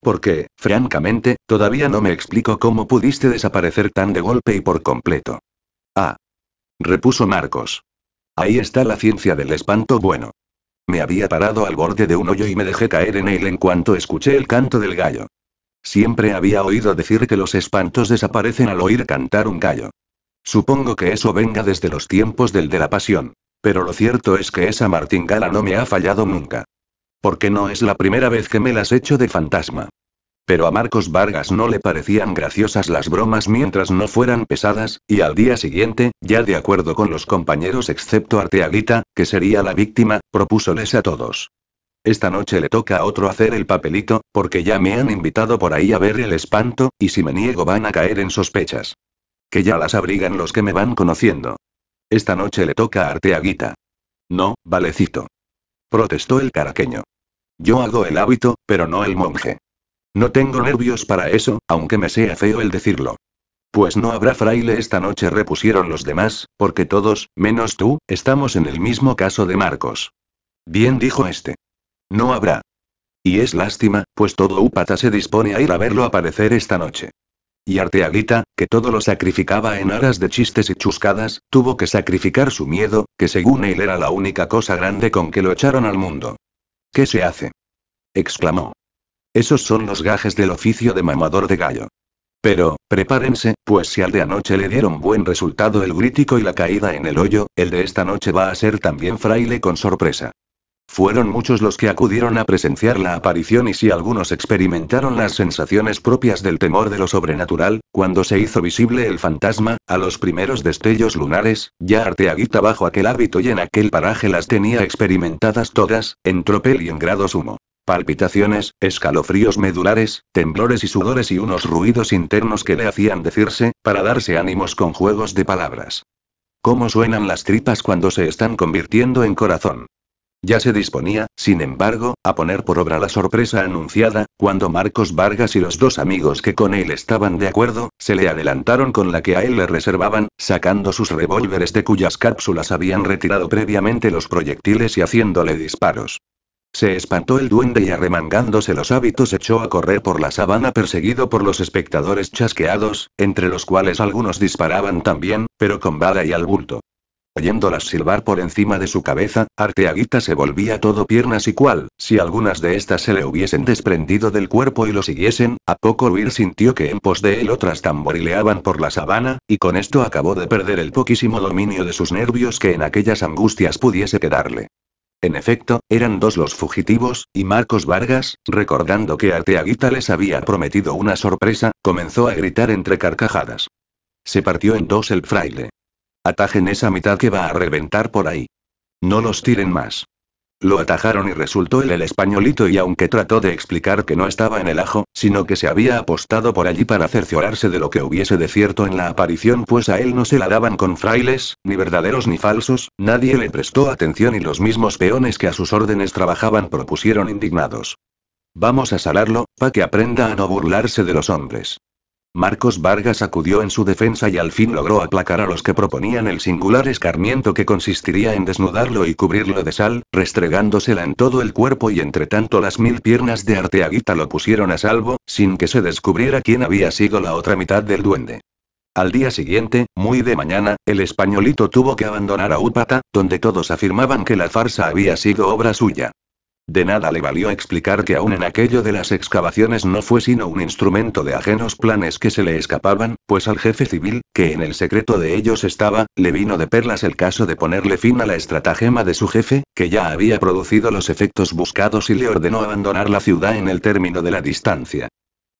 Porque, francamente, todavía no me explico cómo pudiste desaparecer tan de golpe y por completo. Ah. Repuso Marcos. Ahí está la ciencia del espanto bueno. Me había parado al borde de un hoyo y me dejé caer en él en cuanto escuché el canto del gallo. Siempre había oído decir que los espantos desaparecen al oír cantar un gallo. Supongo que eso venga desde los tiempos del de la pasión. Pero lo cierto es que esa martingala no me ha fallado nunca. Porque no es la primera vez que me las echo de fantasma. Pero a Marcos Vargas no le parecían graciosas las bromas mientras no fueran pesadas, y al día siguiente, ya de acuerdo con los compañeros excepto Arteaguita, que sería la víctima, propúsoles a todos. Esta noche le toca a otro hacer el papelito, porque ya me han invitado por ahí a ver el espanto, y si me niego van a caer en sospechas. Que ya las abrigan los que me van conociendo. Esta noche le toca a Arteaguita. No, valecito. Protestó el caraqueño. Yo hago el hábito, pero no el monje. No tengo nervios para eso, aunque me sea feo el decirlo. Pues no habrá fraile esta noche, repusieron los demás, porque todos, menos tú, estamos en el mismo caso de Marcos. Bien dijo este. No habrá. Y es lástima, pues todo Upata se dispone a ir a verlo aparecer esta noche. Y Arteaguita, que todo lo sacrificaba en aras de chistes y chuscadas, tuvo que sacrificar su miedo, que según él era la única cosa grande con que lo echaron al mundo. ¿Qué se hace? exclamó. Esos son los gajes del oficio de mamador de gallo. Pero, prepárense, pues si al de anoche le dieron buen resultado el grítico y la caída en el hoyo, el de esta noche va a ser también fraile con sorpresa. Fueron muchos los que acudieron a presenciar la aparición y si algunos experimentaron las sensaciones propias del temor de lo sobrenatural, cuando se hizo visible el fantasma, a los primeros destellos lunares, ya Arteaguita bajo aquel hábito y en aquel paraje las tenía experimentadas todas, en tropel y en grado sumo. Palpitaciones, escalofríos medulares, temblores y sudores y unos ruidos internos que le hacían decirse, para darse ánimos con juegos de palabras. ¿Cómo suenan las tripas cuando se están convirtiendo en corazón? Ya se disponía, sin embargo, a poner por obra la sorpresa anunciada, cuando Marcos Vargas y los dos amigos que con él estaban de acuerdo, se le adelantaron con la que a él le reservaban, sacando sus revólveres de cuyas cápsulas habían retirado previamente los proyectiles y haciéndole disparos. Se espantó el duende y arremangándose los hábitos echó a correr por la sabana perseguido por los espectadores chasqueados, entre los cuales algunos disparaban también, pero con bala y al bulto. Oyéndolas silbar por encima de su cabeza, Arteaguita se volvía todo piernas y cual, si algunas de estas se le hubiesen desprendido del cuerpo y lo siguiesen, a poco Luis sintió que en pos de él otras tamborileaban por la sabana, y con esto acabó de perder el poquísimo dominio de sus nervios que en aquellas angustias pudiese quedarle. En efecto, eran dos los fugitivos, y Marcos Vargas, recordando que Arteaguita les había prometido una sorpresa, comenzó a gritar entre carcajadas. Se partió en dos el fraile. Atajen esa mitad que va a reventar por ahí. No los tiren más. Lo atajaron y resultó él el españolito y aunque trató de explicar que no estaba en el ajo, sino que se había apostado por allí para cerciorarse de lo que hubiese de cierto en la aparición pues a él no se la daban con frailes, ni verdaderos ni falsos, nadie le prestó atención y los mismos peones que a sus órdenes trabajaban propusieron indignados. Vamos a salarlo, para que aprenda a no burlarse de los hombres. Marcos Vargas acudió en su defensa y al fin logró aplacar a los que proponían el singular escarmiento que consistiría en desnudarlo y cubrirlo de sal, restregándosela en todo el cuerpo y entre tanto las mil piernas de Arteaguita lo pusieron a salvo, sin que se descubriera quién había sido la otra mitad del duende. Al día siguiente, muy de mañana, el españolito tuvo que abandonar a Úpata, donde todos afirmaban que la farsa había sido obra suya. De nada le valió explicar que aún en aquello de las excavaciones no fue sino un instrumento de ajenos planes que se le escapaban, pues al jefe civil, que en el secreto de ellos estaba, le vino de perlas el caso de ponerle fin a la estratagema de su jefe, que ya había producido los efectos buscados y le ordenó abandonar la ciudad en el término de la distancia.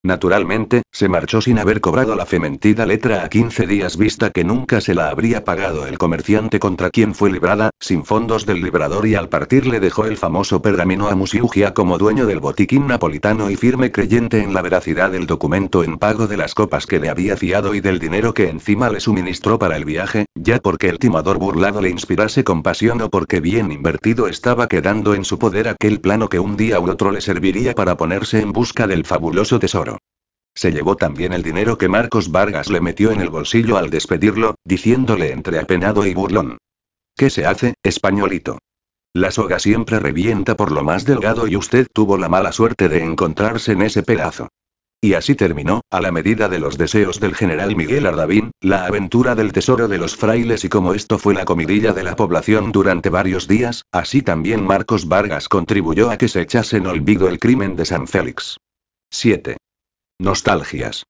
Naturalmente, se marchó sin haber cobrado la fementida letra a 15 días vista que nunca se la habría pagado el comerciante contra quien fue librada, sin fondos del librador y al partir le dejó el famoso pergamino a Musiugia como dueño del botiquín napolitano y firme creyente en la veracidad del documento en pago de las copas que le había fiado y del dinero que encima le suministró para el viaje, ya porque el timador burlado le inspirase compasión o porque bien invertido estaba quedando en su poder aquel plano que un día u otro le serviría para ponerse en busca del fabuloso tesoro. Se llevó también el dinero que Marcos Vargas le metió en el bolsillo al despedirlo, diciéndole entre apenado y burlón. ¿Qué se hace, españolito? La soga siempre revienta por lo más delgado y usted tuvo la mala suerte de encontrarse en ese pedazo. Y así terminó, a la medida de los deseos del general Miguel Ardavín, la aventura del tesoro de los frailes y como esto fue la comidilla de la población durante varios días, así también Marcos Vargas contribuyó a que se echase en olvido el crimen de San Félix. 7. Nostalgias.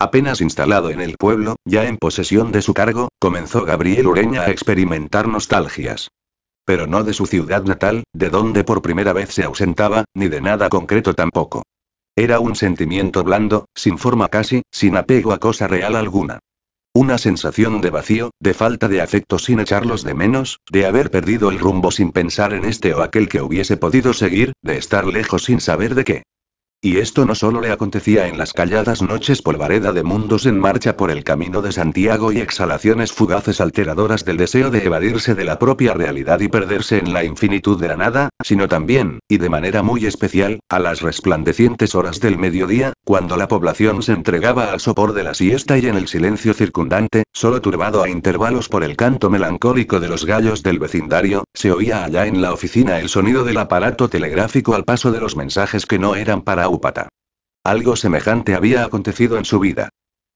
Apenas instalado en el pueblo, ya en posesión de su cargo, comenzó Gabriel Ureña a experimentar nostalgias. Pero no de su ciudad natal, de donde por primera vez se ausentaba, ni de nada concreto tampoco. Era un sentimiento blando, sin forma casi, sin apego a cosa real alguna. Una sensación de vacío, de falta de afecto sin echarlos de menos, de haber perdido el rumbo sin pensar en este o aquel que hubiese podido seguir, de estar lejos sin saber de qué. Y esto no solo le acontecía en las calladas noches polvareda de mundos en marcha por el camino de Santiago y exhalaciones fugaces alteradoras del deseo de evadirse de la propia realidad y perderse en la infinitud de la nada, sino también, y de manera muy especial, a las resplandecientes horas del mediodía, cuando la población se entregaba al sopor de la siesta y en el silencio circundante, solo turbado a intervalos por el canto melancólico de los gallos del vecindario, se oía allá en la oficina el sonido del aparato telegráfico al paso de los mensajes que no eran para algo semejante había acontecido en su vida.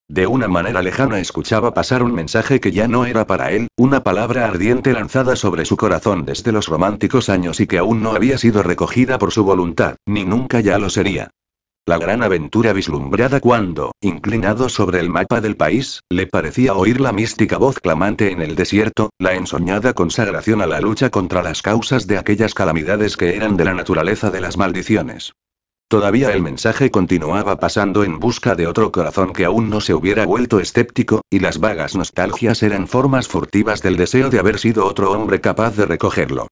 De una manera lejana escuchaba pasar un mensaje que ya no era para él, una palabra ardiente lanzada sobre su corazón desde los románticos años y que aún no había sido recogida por su voluntad, ni nunca ya lo sería. La gran aventura vislumbrada cuando, inclinado sobre el mapa del país, le parecía oír la mística voz clamante en el desierto, la ensoñada consagración a la lucha contra las causas de aquellas calamidades que eran de la naturaleza de las maldiciones. Todavía el mensaje continuaba pasando en busca de otro corazón que aún no se hubiera vuelto escéptico, y las vagas nostalgias eran formas furtivas del deseo de haber sido otro hombre capaz de recogerlo.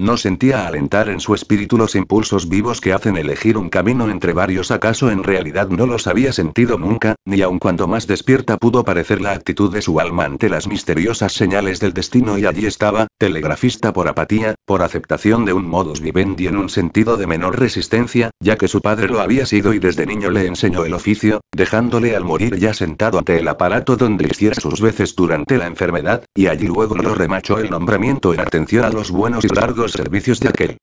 No sentía alentar en su espíritu los impulsos vivos que hacen elegir un camino entre varios. ¿Acaso en realidad no los había sentido nunca, ni aun cuando más despierta pudo parecer la actitud de su alma ante las misteriosas señales del destino? Y allí estaba, telegrafista por apatía, por aceptación de un modus vivendi en un sentido de menor resistencia, ya que su padre lo había sido y desde niño le enseñó el oficio, dejándole al morir ya sentado ante el aparato donde hiciera sus veces durante la enfermedad, y allí luego lo remachó el nombramiento en atención a los buenos y largos servicios de aquel.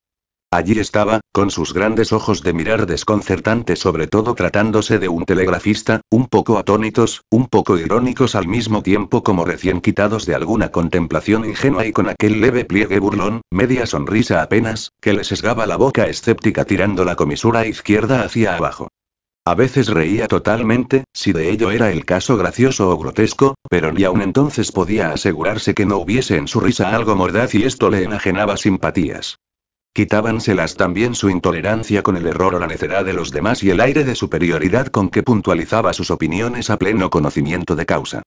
Allí estaba, con sus grandes ojos de mirar desconcertante sobre todo tratándose de un telegrafista, un poco atónitos, un poco irónicos al mismo tiempo como recién quitados de alguna contemplación ingenua y con aquel leve pliegue burlón, media sonrisa apenas, que le sesgaba la boca escéptica tirando la comisura izquierda hacia abajo. A veces reía totalmente, si de ello era el caso gracioso o grotesco, pero ni aun entonces podía asegurarse que no hubiese en su risa algo mordaz y esto le enajenaba simpatías. Quitábanselas también su intolerancia con el error o la necedad de los demás y el aire de superioridad con que puntualizaba sus opiniones a pleno conocimiento de causa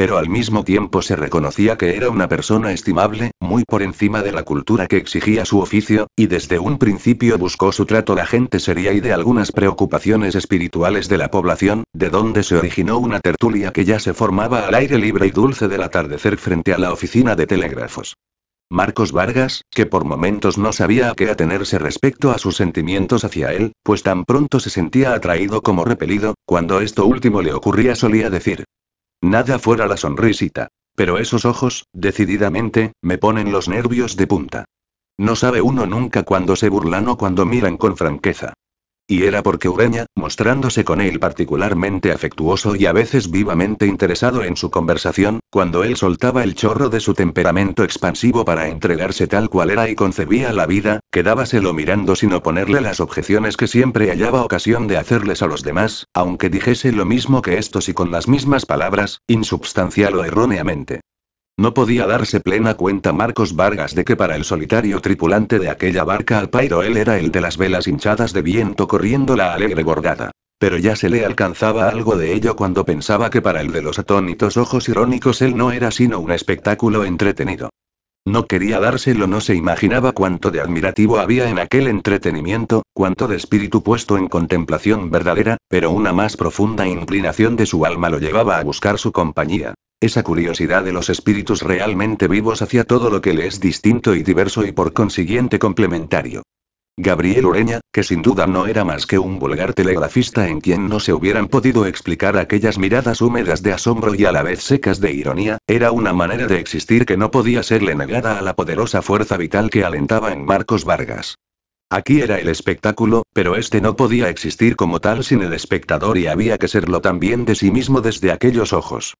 pero al mismo tiempo se reconocía que era una persona estimable, muy por encima de la cultura que exigía su oficio, y desde un principio buscó su trato la gente seria y de algunas preocupaciones espirituales de la población, de donde se originó una tertulia que ya se formaba al aire libre y dulce del atardecer frente a la oficina de telégrafos. Marcos Vargas, que por momentos no sabía a qué atenerse respecto a sus sentimientos hacia él, pues tan pronto se sentía atraído como repelido, cuando esto último le ocurría solía decir, Nada fuera la sonrisita. Pero esos ojos, decididamente, me ponen los nervios de punta. No sabe uno nunca cuando se burlan o cuando miran con franqueza. Y era porque Ureña, mostrándose con él particularmente afectuoso y a veces vivamente interesado en su conversación, cuando él soltaba el chorro de su temperamento expansivo para entregarse tal cual era y concebía la vida, quedábaselo mirando sin oponerle las objeciones que siempre hallaba ocasión de hacerles a los demás, aunque dijese lo mismo que estos y con las mismas palabras, insubstancial o erróneamente. No podía darse plena cuenta Marcos Vargas de que para el solitario tripulante de aquella barca al pairo él era el de las velas hinchadas de viento corriendo la alegre bordada. Pero ya se le alcanzaba algo de ello cuando pensaba que para el de los atónitos ojos irónicos él no era sino un espectáculo entretenido. No quería dárselo, no se imaginaba cuánto de admirativo había en aquel entretenimiento, cuánto de espíritu puesto en contemplación verdadera, pero una más profunda inclinación de su alma lo llevaba a buscar su compañía. Esa curiosidad de los espíritus realmente vivos hacia todo lo que le es distinto y diverso y por consiguiente complementario. Gabriel Ureña, que sin duda no era más que un vulgar telegrafista en quien no se hubieran podido explicar aquellas miradas húmedas de asombro y a la vez secas de ironía, era una manera de existir que no podía serle negada a la poderosa fuerza vital que alentaba en Marcos Vargas. Aquí era el espectáculo, pero este no podía existir como tal sin el espectador y había que serlo también de sí mismo desde aquellos ojos.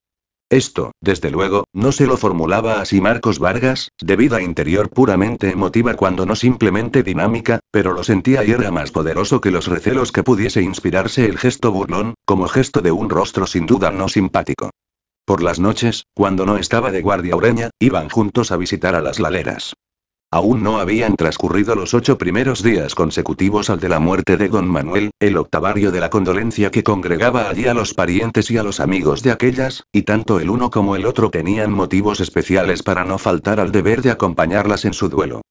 Esto, desde luego, no se lo formulaba así Marcos Vargas, de vida interior puramente emotiva cuando no simplemente dinámica, pero lo sentía y era más poderoso que los recelos que pudiese inspirarse el gesto burlón, como gesto de un rostro sin duda no simpático. Por las noches, cuando no estaba de guardia Ureña, iban juntos a visitar a las laleras. Aún no habían transcurrido los ocho primeros días consecutivos al de la muerte de don Manuel, el octavario de la condolencia que congregaba allí a los parientes y a los amigos de aquellas, y tanto el uno como el otro tenían motivos especiales para no faltar al deber de acompañarlas en su duelo.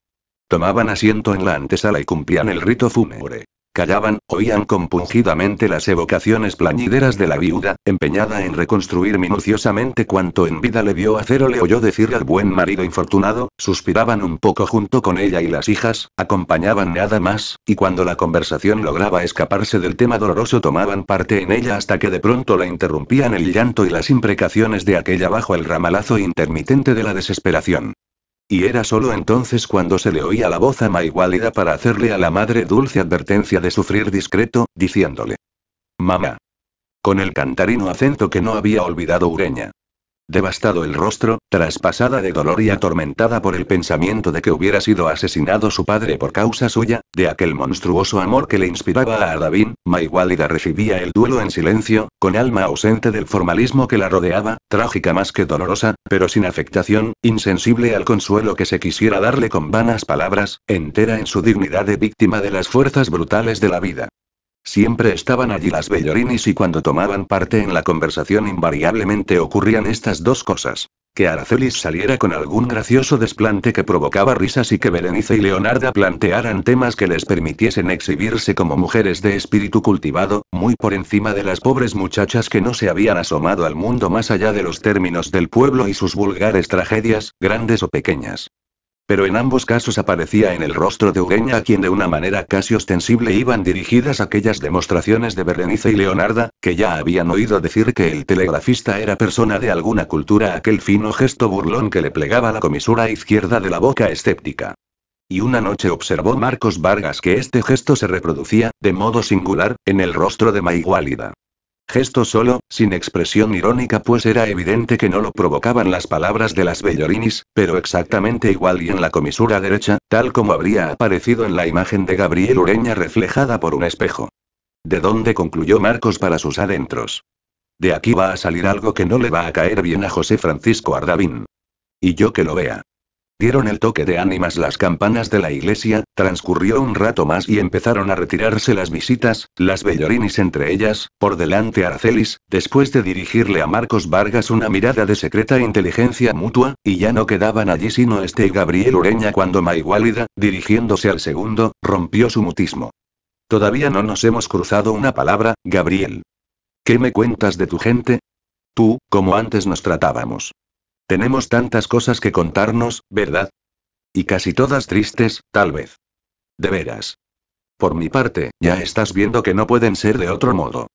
Tomaban asiento en la antesala y cumplían el rito fúnebre callaban, oían compungidamente las evocaciones plañideras de la viuda, empeñada en reconstruir minuciosamente cuanto en vida le vio hacer o le oyó decir al buen marido infortunado, suspiraban un poco junto con ella y las hijas, acompañaban nada más, y cuando la conversación lograba escaparse del tema doloroso tomaban parte en ella hasta que de pronto la interrumpían el llanto y las imprecaciones de aquella bajo el ramalazo intermitente de la desesperación. Y era solo entonces cuando se le oía la voz igualida para hacerle a la madre dulce advertencia de sufrir discreto, diciéndole. Mamá. Con el cantarino acento que no había olvidado Ureña devastado el rostro, traspasada de dolor y atormentada por el pensamiento de que hubiera sido asesinado su padre por causa suya, de aquel monstruoso amor que le inspiraba a Ardavín, Maiguálida recibía el duelo en silencio, con alma ausente del formalismo que la rodeaba, trágica más que dolorosa, pero sin afectación, insensible al consuelo que se quisiera darle con vanas palabras, entera en su dignidad de víctima de las fuerzas brutales de la vida. Siempre estaban allí las bellorinis y cuando tomaban parte en la conversación invariablemente ocurrían estas dos cosas. Que Aracelis saliera con algún gracioso desplante que provocaba risas y que Berenice y Leonarda plantearan temas que les permitiesen exhibirse como mujeres de espíritu cultivado, muy por encima de las pobres muchachas que no se habían asomado al mundo más allá de los términos del pueblo y sus vulgares tragedias, grandes o pequeñas. Pero en ambos casos aparecía en el rostro de Ureña a quien de una manera casi ostensible iban dirigidas aquellas demostraciones de Berenice y Leonarda, que ya habían oído decir que el telegrafista era persona de alguna cultura aquel fino gesto burlón que le plegaba la comisura izquierda de la boca escéptica. Y una noche observó Marcos Vargas que este gesto se reproducía, de modo singular, en el rostro de Maigualida. Gesto solo, sin expresión irónica pues era evidente que no lo provocaban las palabras de las Bellorinis, pero exactamente igual y en la comisura derecha, tal como habría aparecido en la imagen de Gabriel Ureña reflejada por un espejo. De dónde concluyó Marcos para sus adentros. De aquí va a salir algo que no le va a caer bien a José Francisco Ardavín. Y yo que lo vea. Dieron el toque de ánimas las campanas de la iglesia, transcurrió un rato más y empezaron a retirarse las visitas, las bellorinis entre ellas, por delante Arcelis, después de dirigirle a Marcos Vargas una mirada de secreta inteligencia mutua, y ya no quedaban allí sino este y Gabriel Ureña cuando Maigualida, dirigiéndose al segundo, rompió su mutismo. Todavía no nos hemos cruzado una palabra, Gabriel. ¿Qué me cuentas de tu gente? Tú, como antes nos tratábamos. Tenemos tantas cosas que contarnos, ¿verdad? Y casi todas tristes, tal vez. De veras. Por mi parte, ya estás viendo que no pueden ser de otro modo.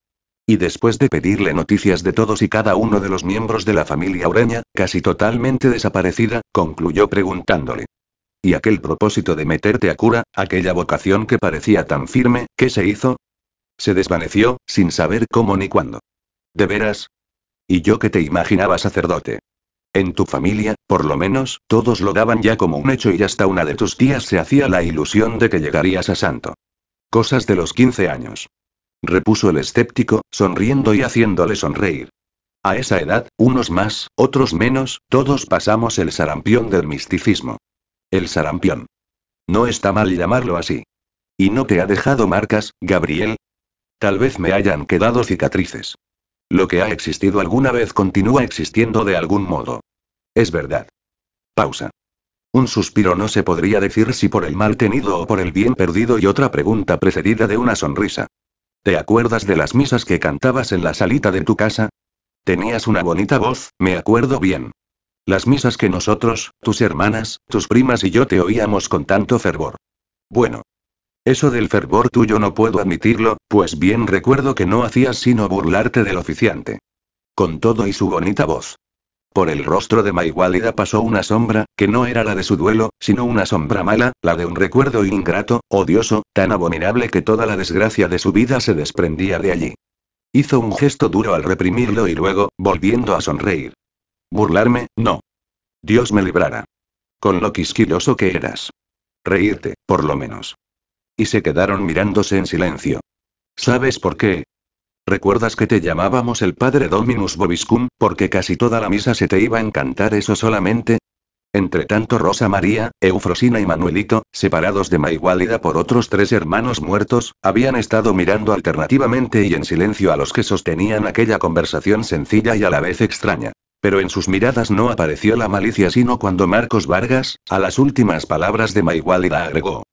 Y después de pedirle noticias de todos y cada uno de los miembros de la familia Ureña, casi totalmente desaparecida, concluyó preguntándole. ¿Y aquel propósito de meterte a cura, aquella vocación que parecía tan firme, qué se hizo? Se desvaneció, sin saber cómo ni cuándo. ¿De veras? Y yo que te imaginaba sacerdote. En tu familia, por lo menos, todos lo daban ya como un hecho y hasta una de tus tías se hacía la ilusión de que llegarías a santo. Cosas de los 15 años. Repuso el escéptico, sonriendo y haciéndole sonreír. A esa edad, unos más, otros menos, todos pasamos el sarampión del misticismo. El sarampión. No está mal llamarlo así. ¿Y no te ha dejado marcas, Gabriel? Tal vez me hayan quedado cicatrices. Lo que ha existido alguna vez continúa existiendo de algún modo. Es verdad. Pausa. Un suspiro no se podría decir si por el mal tenido o por el bien perdido y otra pregunta precedida de una sonrisa. ¿Te acuerdas de las misas que cantabas en la salita de tu casa? Tenías una bonita voz, me acuerdo bien. Las misas que nosotros, tus hermanas, tus primas y yo te oíamos con tanto fervor. Bueno, eso del fervor tuyo no puedo admitirlo, pues bien recuerdo que no hacías sino burlarte del oficiante. Con todo y su bonita voz. Por el rostro de Maigualida pasó una sombra, que no era la de su duelo, sino una sombra mala, la de un recuerdo ingrato, odioso, tan abominable que toda la desgracia de su vida se desprendía de allí. Hizo un gesto duro al reprimirlo y luego, volviendo a sonreír. Burlarme, no. Dios me librara. Con lo quisquiloso que eras. Reírte, por lo menos. Y se quedaron mirándose en silencio. ¿Sabes por qué? ¿Recuerdas que te llamábamos el padre Dominus Bobiscum, porque casi toda la misa se te iba a encantar eso solamente? Entre tanto Rosa María, Eufrosina y Manuelito, separados de Maigualida por otros tres hermanos muertos, habían estado mirando alternativamente y en silencio a los que sostenían aquella conversación sencilla y a la vez extraña. Pero en sus miradas no apareció la malicia sino cuando Marcos Vargas, a las últimas palabras de Maigualida agregó,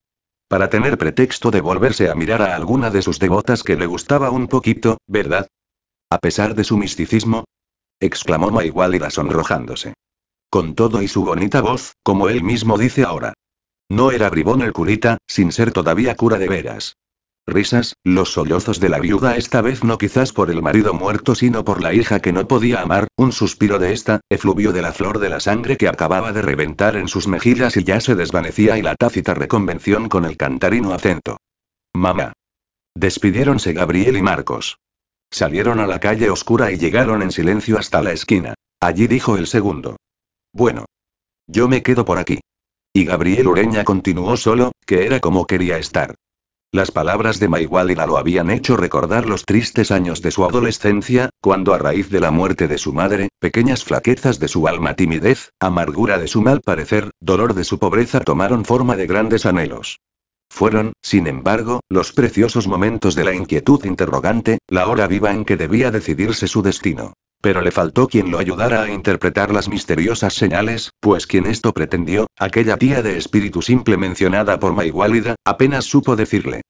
para tener pretexto de volverse a mirar a alguna de sus devotas que le gustaba un poquito, ¿verdad? A pesar de su misticismo, exclamó Maigualida sonrojándose. Con todo y su bonita voz, como él mismo dice ahora. No era bribón el curita, sin ser todavía cura de veras. Risas, los sollozos de la viuda esta vez no quizás por el marido muerto sino por la hija que no podía amar, un suspiro de esta, efluvio de la flor de la sangre que acababa de reventar en sus mejillas y ya se desvanecía y la tácita reconvención con el cantarino acento. Mamá. Despidiéronse Gabriel y Marcos. Salieron a la calle oscura y llegaron en silencio hasta la esquina. Allí dijo el segundo. Bueno. Yo me quedo por aquí. Y Gabriel Ureña continuó solo, que era como quería estar. Las palabras de Maigualina lo habían hecho recordar los tristes años de su adolescencia, cuando a raíz de la muerte de su madre, pequeñas flaquezas de su alma timidez, amargura de su mal parecer, dolor de su pobreza tomaron forma de grandes anhelos. Fueron, sin embargo, los preciosos momentos de la inquietud interrogante, la hora viva en que debía decidirse su destino. Pero le faltó quien lo ayudara a interpretar las misteriosas señales, pues quien esto pretendió, aquella tía de espíritu simple mencionada por Maigualida, apenas supo decirle.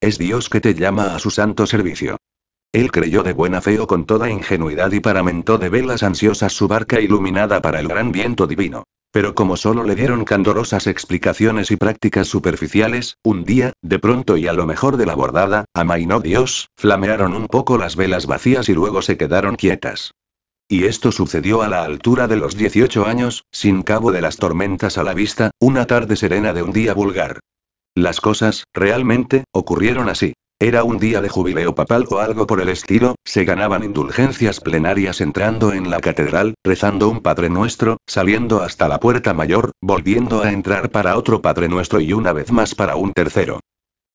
Es Dios que te llama a su santo servicio. Él creyó de buena fe o con toda ingenuidad y paramentó de velas ansiosas su barca iluminada para el gran viento divino. Pero como solo le dieron candorosas explicaciones y prácticas superficiales, un día, de pronto y a lo mejor de la bordada, amainó Dios, flamearon un poco las velas vacías y luego se quedaron quietas. Y esto sucedió a la altura de los 18 años, sin cabo de las tormentas a la vista, una tarde serena de un día vulgar. Las cosas, realmente, ocurrieron así. Era un día de jubileo papal o algo por el estilo, se ganaban indulgencias plenarias entrando en la catedral, rezando un Padre Nuestro, saliendo hasta la puerta mayor, volviendo a entrar para otro Padre Nuestro y una vez más para un tercero.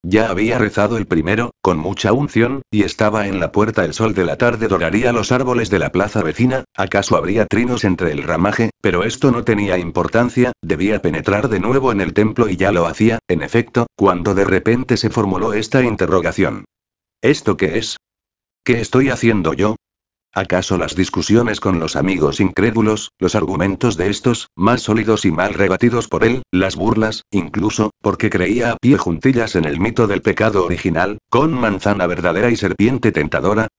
Ya había rezado el primero, con mucha unción, y estaba en la puerta el sol de la tarde doraría los árboles de la plaza vecina, acaso habría trinos entre el ramaje, pero esto no tenía importancia, debía penetrar de nuevo en el templo y ya lo hacía, en efecto, cuando de repente se formuló esta interrogación. ¿Esto qué es? ¿Qué estoy haciendo yo? ¿Acaso las discusiones con los amigos incrédulos, los argumentos de estos, más sólidos y mal rebatidos por él, las burlas, incluso, porque creía a pie juntillas en el mito del pecado original, con manzana verdadera y serpiente tentadora?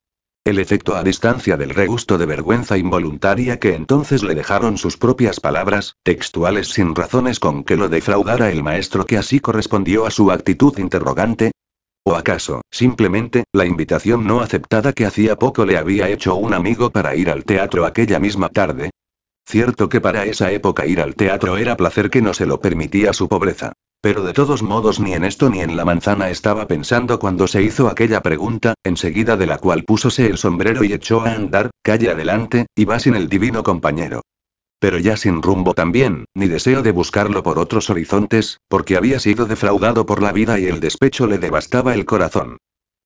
El efecto a distancia del regusto de vergüenza involuntaria que entonces le dejaron sus propias palabras, textuales sin razones con que lo defraudara el maestro que así correspondió a su actitud interrogante, ¿O acaso, simplemente, la invitación no aceptada que hacía poco le había hecho un amigo para ir al teatro aquella misma tarde? Cierto que para esa época ir al teatro era placer que no se lo permitía su pobreza. Pero de todos modos ni en esto ni en la manzana estaba pensando cuando se hizo aquella pregunta, enseguida de la cual púsose el sombrero y echó a andar, calle adelante, y va sin el divino compañero pero ya sin rumbo también, ni deseo de buscarlo por otros horizontes, porque había sido defraudado por la vida y el despecho le devastaba el corazón.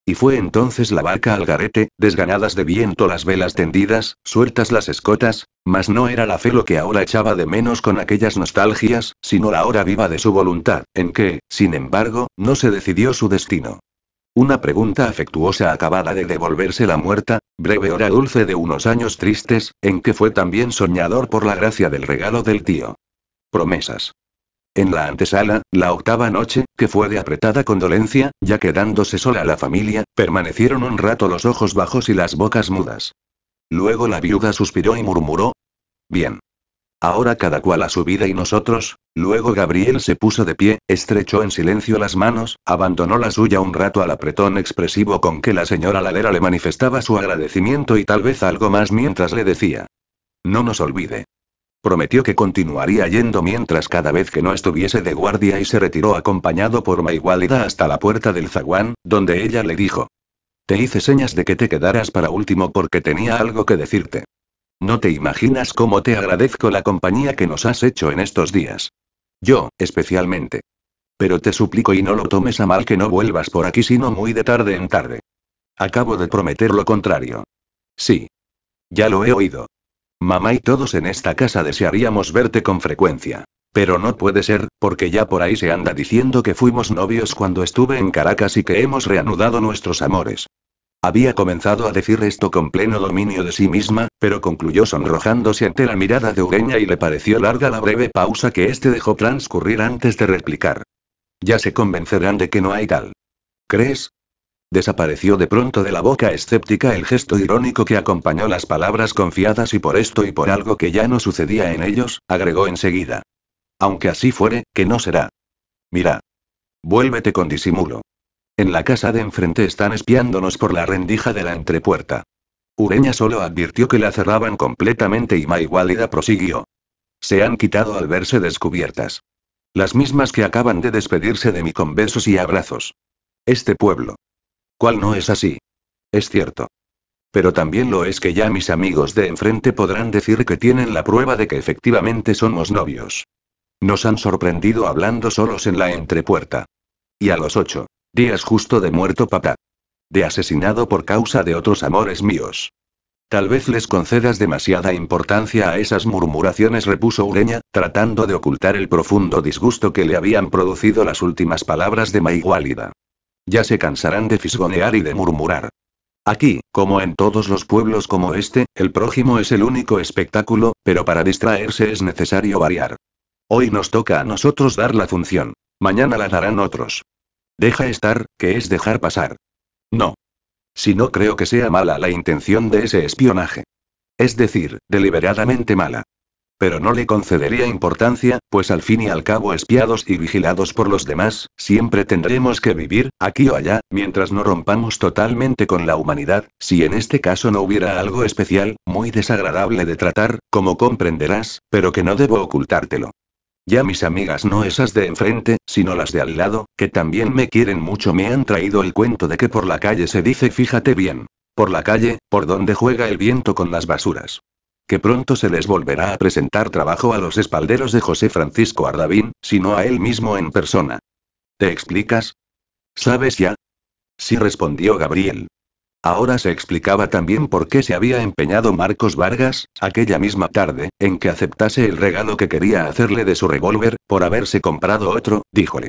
Y fue entonces la barca al garete, desganadas de viento las velas tendidas, sueltas las escotas, mas no era la fe lo que ahora echaba de menos con aquellas nostalgias, sino la hora viva de su voluntad, en que, sin embargo, no se decidió su destino. Una pregunta afectuosa acabada de devolverse la muerta, breve hora dulce de unos años tristes, en que fue también soñador por la gracia del regalo del tío. Promesas. En la antesala, la octava noche, que fue de apretada condolencia, ya quedándose sola la familia, permanecieron un rato los ojos bajos y las bocas mudas. Luego la viuda suspiró y murmuró. Bien. Ahora cada cual a su vida y nosotros. Luego Gabriel se puso de pie, estrechó en silencio las manos, abandonó la suya un rato al apretón expresivo con que la señora Lalera le manifestaba su agradecimiento y tal vez algo más mientras le decía. No nos olvide. Prometió que continuaría yendo mientras cada vez que no estuviese de guardia y se retiró acompañado por Maigualida hasta la puerta del zaguán, donde ella le dijo. Te hice señas de que te quedaras para último porque tenía algo que decirte. No te imaginas cómo te agradezco la compañía que nos has hecho en estos días. Yo, especialmente. Pero te suplico y no lo tomes a mal que no vuelvas por aquí sino muy de tarde en tarde. Acabo de prometer lo contrario. Sí. Ya lo he oído. Mamá y todos en esta casa desearíamos verte con frecuencia. Pero no puede ser, porque ya por ahí se anda diciendo que fuimos novios cuando estuve en Caracas y que hemos reanudado nuestros amores. Había comenzado a decir esto con pleno dominio de sí misma, pero concluyó sonrojándose ante la mirada de Ureña y le pareció larga la breve pausa que éste dejó transcurrir antes de replicar. Ya se convencerán de que no hay tal. ¿Crees? Desapareció de pronto de la boca escéptica el gesto irónico que acompañó las palabras confiadas y por esto y por algo que ya no sucedía en ellos, agregó enseguida. Aunque así fuere, que no será. Mira. Vuélvete con disimulo. En la casa de enfrente están espiándonos por la rendija de la entrepuerta. Ureña solo advirtió que la cerraban completamente y Maigualida prosiguió. Se han quitado al verse descubiertas. Las mismas que acaban de despedirse de mí con besos y abrazos. Este pueblo. ¿Cuál no es así? Es cierto. Pero también lo es que ya mis amigos de enfrente podrán decir que tienen la prueba de que efectivamente somos novios. Nos han sorprendido hablando solos en la entrepuerta. Y a los ocho. Días justo de muerto papá. De asesinado por causa de otros amores míos. Tal vez les concedas demasiada importancia a esas murmuraciones, repuso Ureña, tratando de ocultar el profundo disgusto que le habían producido las últimas palabras de Maigualida. Ya se cansarán de fisgonear y de murmurar. Aquí, como en todos los pueblos como este, el prójimo es el único espectáculo, pero para distraerse es necesario variar. Hoy nos toca a nosotros dar la función. Mañana la darán otros. Deja estar, que es dejar pasar. No. Si no creo que sea mala la intención de ese espionaje. Es decir, deliberadamente mala. Pero no le concedería importancia, pues al fin y al cabo espiados y vigilados por los demás, siempre tendremos que vivir, aquí o allá, mientras no rompamos totalmente con la humanidad, si en este caso no hubiera algo especial, muy desagradable de tratar, como comprenderás, pero que no debo ocultártelo. Ya mis amigas no esas de enfrente, sino las de al lado, que también me quieren mucho me han traído el cuento de que por la calle se dice fíjate bien. Por la calle, por donde juega el viento con las basuras. Que pronto se les volverá a presentar trabajo a los espalderos de José Francisco Ardavín, sino a él mismo en persona. ¿Te explicas? ¿Sabes ya? Sí respondió Gabriel. Ahora se explicaba también por qué se había empeñado Marcos Vargas, aquella misma tarde, en que aceptase el regalo que quería hacerle de su revólver, por haberse comprado otro, díjole.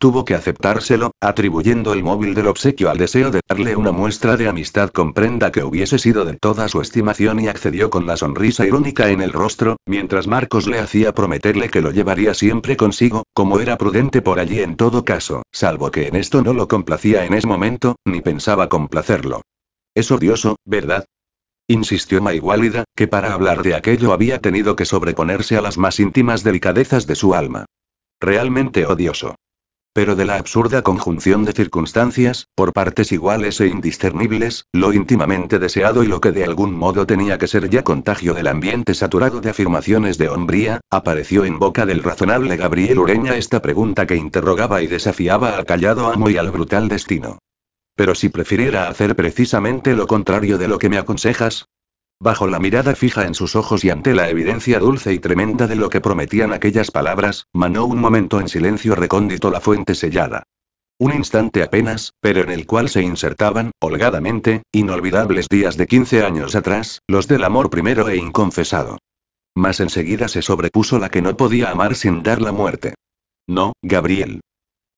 Tuvo que aceptárselo, atribuyendo el móvil del obsequio al deseo de darle una muestra de amistad comprenda que hubiese sido de toda su estimación y accedió con la sonrisa irónica en el rostro, mientras Marcos le hacía prometerle que lo llevaría siempre consigo, como era prudente por allí en todo caso, salvo que en esto no lo complacía en ese momento, ni pensaba complacerlo. Es odioso, ¿verdad? insistió Maigualida, que para hablar de aquello había tenido que sobreponerse a las más íntimas delicadezas de su alma. Realmente odioso. Pero de la absurda conjunción de circunstancias, por partes iguales e indiscernibles, lo íntimamente deseado y lo que de algún modo tenía que ser ya contagio del ambiente saturado de afirmaciones de hombría, apareció en boca del razonable Gabriel Ureña esta pregunta que interrogaba y desafiaba al callado amo y al brutal destino. Pero si prefiriera hacer precisamente lo contrario de lo que me aconsejas, Bajo la mirada fija en sus ojos y ante la evidencia dulce y tremenda de lo que prometían aquellas palabras, manó un momento en silencio recóndito la fuente sellada. Un instante apenas, pero en el cual se insertaban, holgadamente, inolvidables días de 15 años atrás, los del amor primero e inconfesado. Mas enseguida se sobrepuso la que no podía amar sin dar la muerte. No, Gabriel.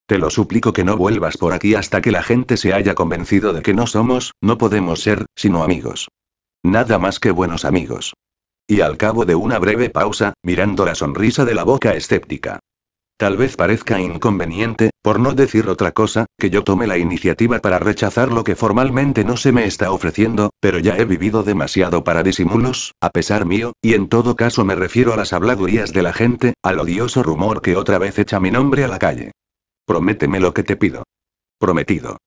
Te lo suplico que no vuelvas por aquí hasta que la gente se haya convencido de que no somos, no podemos ser, sino amigos. Nada más que buenos amigos. Y al cabo de una breve pausa, mirando la sonrisa de la boca escéptica. Tal vez parezca inconveniente, por no decir otra cosa, que yo tome la iniciativa para rechazar lo que formalmente no se me está ofreciendo, pero ya he vivido demasiado para disimulos, a pesar mío, y en todo caso me refiero a las habladurías de la gente, al odioso rumor que otra vez echa mi nombre a la calle. Prométeme lo que te pido. Prometido.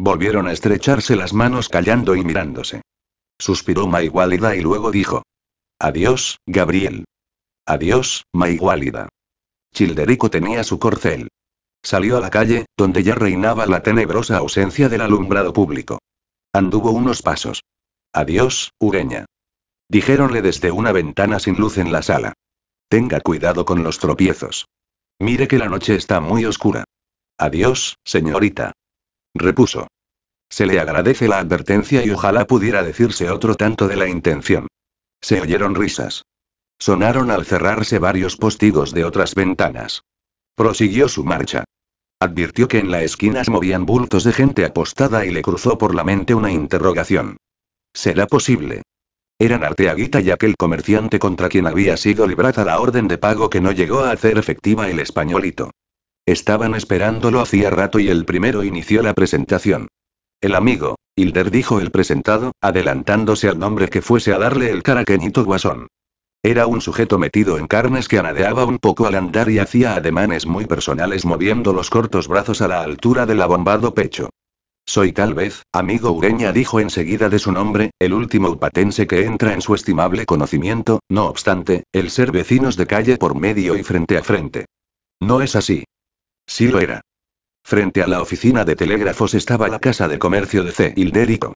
Volvieron a estrecharse las manos callando y mirándose. Suspiró Maigualida y luego dijo. Adiós, Gabriel. Adiós, Maigualida. Childerico tenía su corcel. Salió a la calle, donde ya reinaba la tenebrosa ausencia del alumbrado público. Anduvo unos pasos. Adiós, Ureña. Dijéronle desde una ventana sin luz en la sala. Tenga cuidado con los tropiezos. Mire que la noche está muy oscura. Adiós, señorita. Repuso. Se le agradece la advertencia y ojalá pudiera decirse otro tanto de la intención. Se oyeron risas. Sonaron al cerrarse varios postigos de otras ventanas. Prosiguió su marcha. Advirtió que en la esquina se movían bultos de gente apostada y le cruzó por la mente una interrogación. ¿Será posible? Eran Arteaguita y aquel comerciante contra quien había sido librada la orden de pago que no llegó a hacer efectiva el españolito. Estaban esperándolo hacía rato y el primero inició la presentación. El amigo. Hilder dijo el presentado, adelantándose al nombre que fuese a darle el caraquenito guasón. Era un sujeto metido en carnes que anadeaba un poco al andar y hacía ademanes muy personales moviendo los cortos brazos a la altura del abombado pecho. Soy tal vez, amigo Ureña dijo enseguida de su nombre, el último upatense que entra en su estimable conocimiento, no obstante, el ser vecinos de calle por medio y frente a frente. No es así. Sí lo era. Frente a la oficina de telégrafos estaba la casa de comercio de C. Hilderico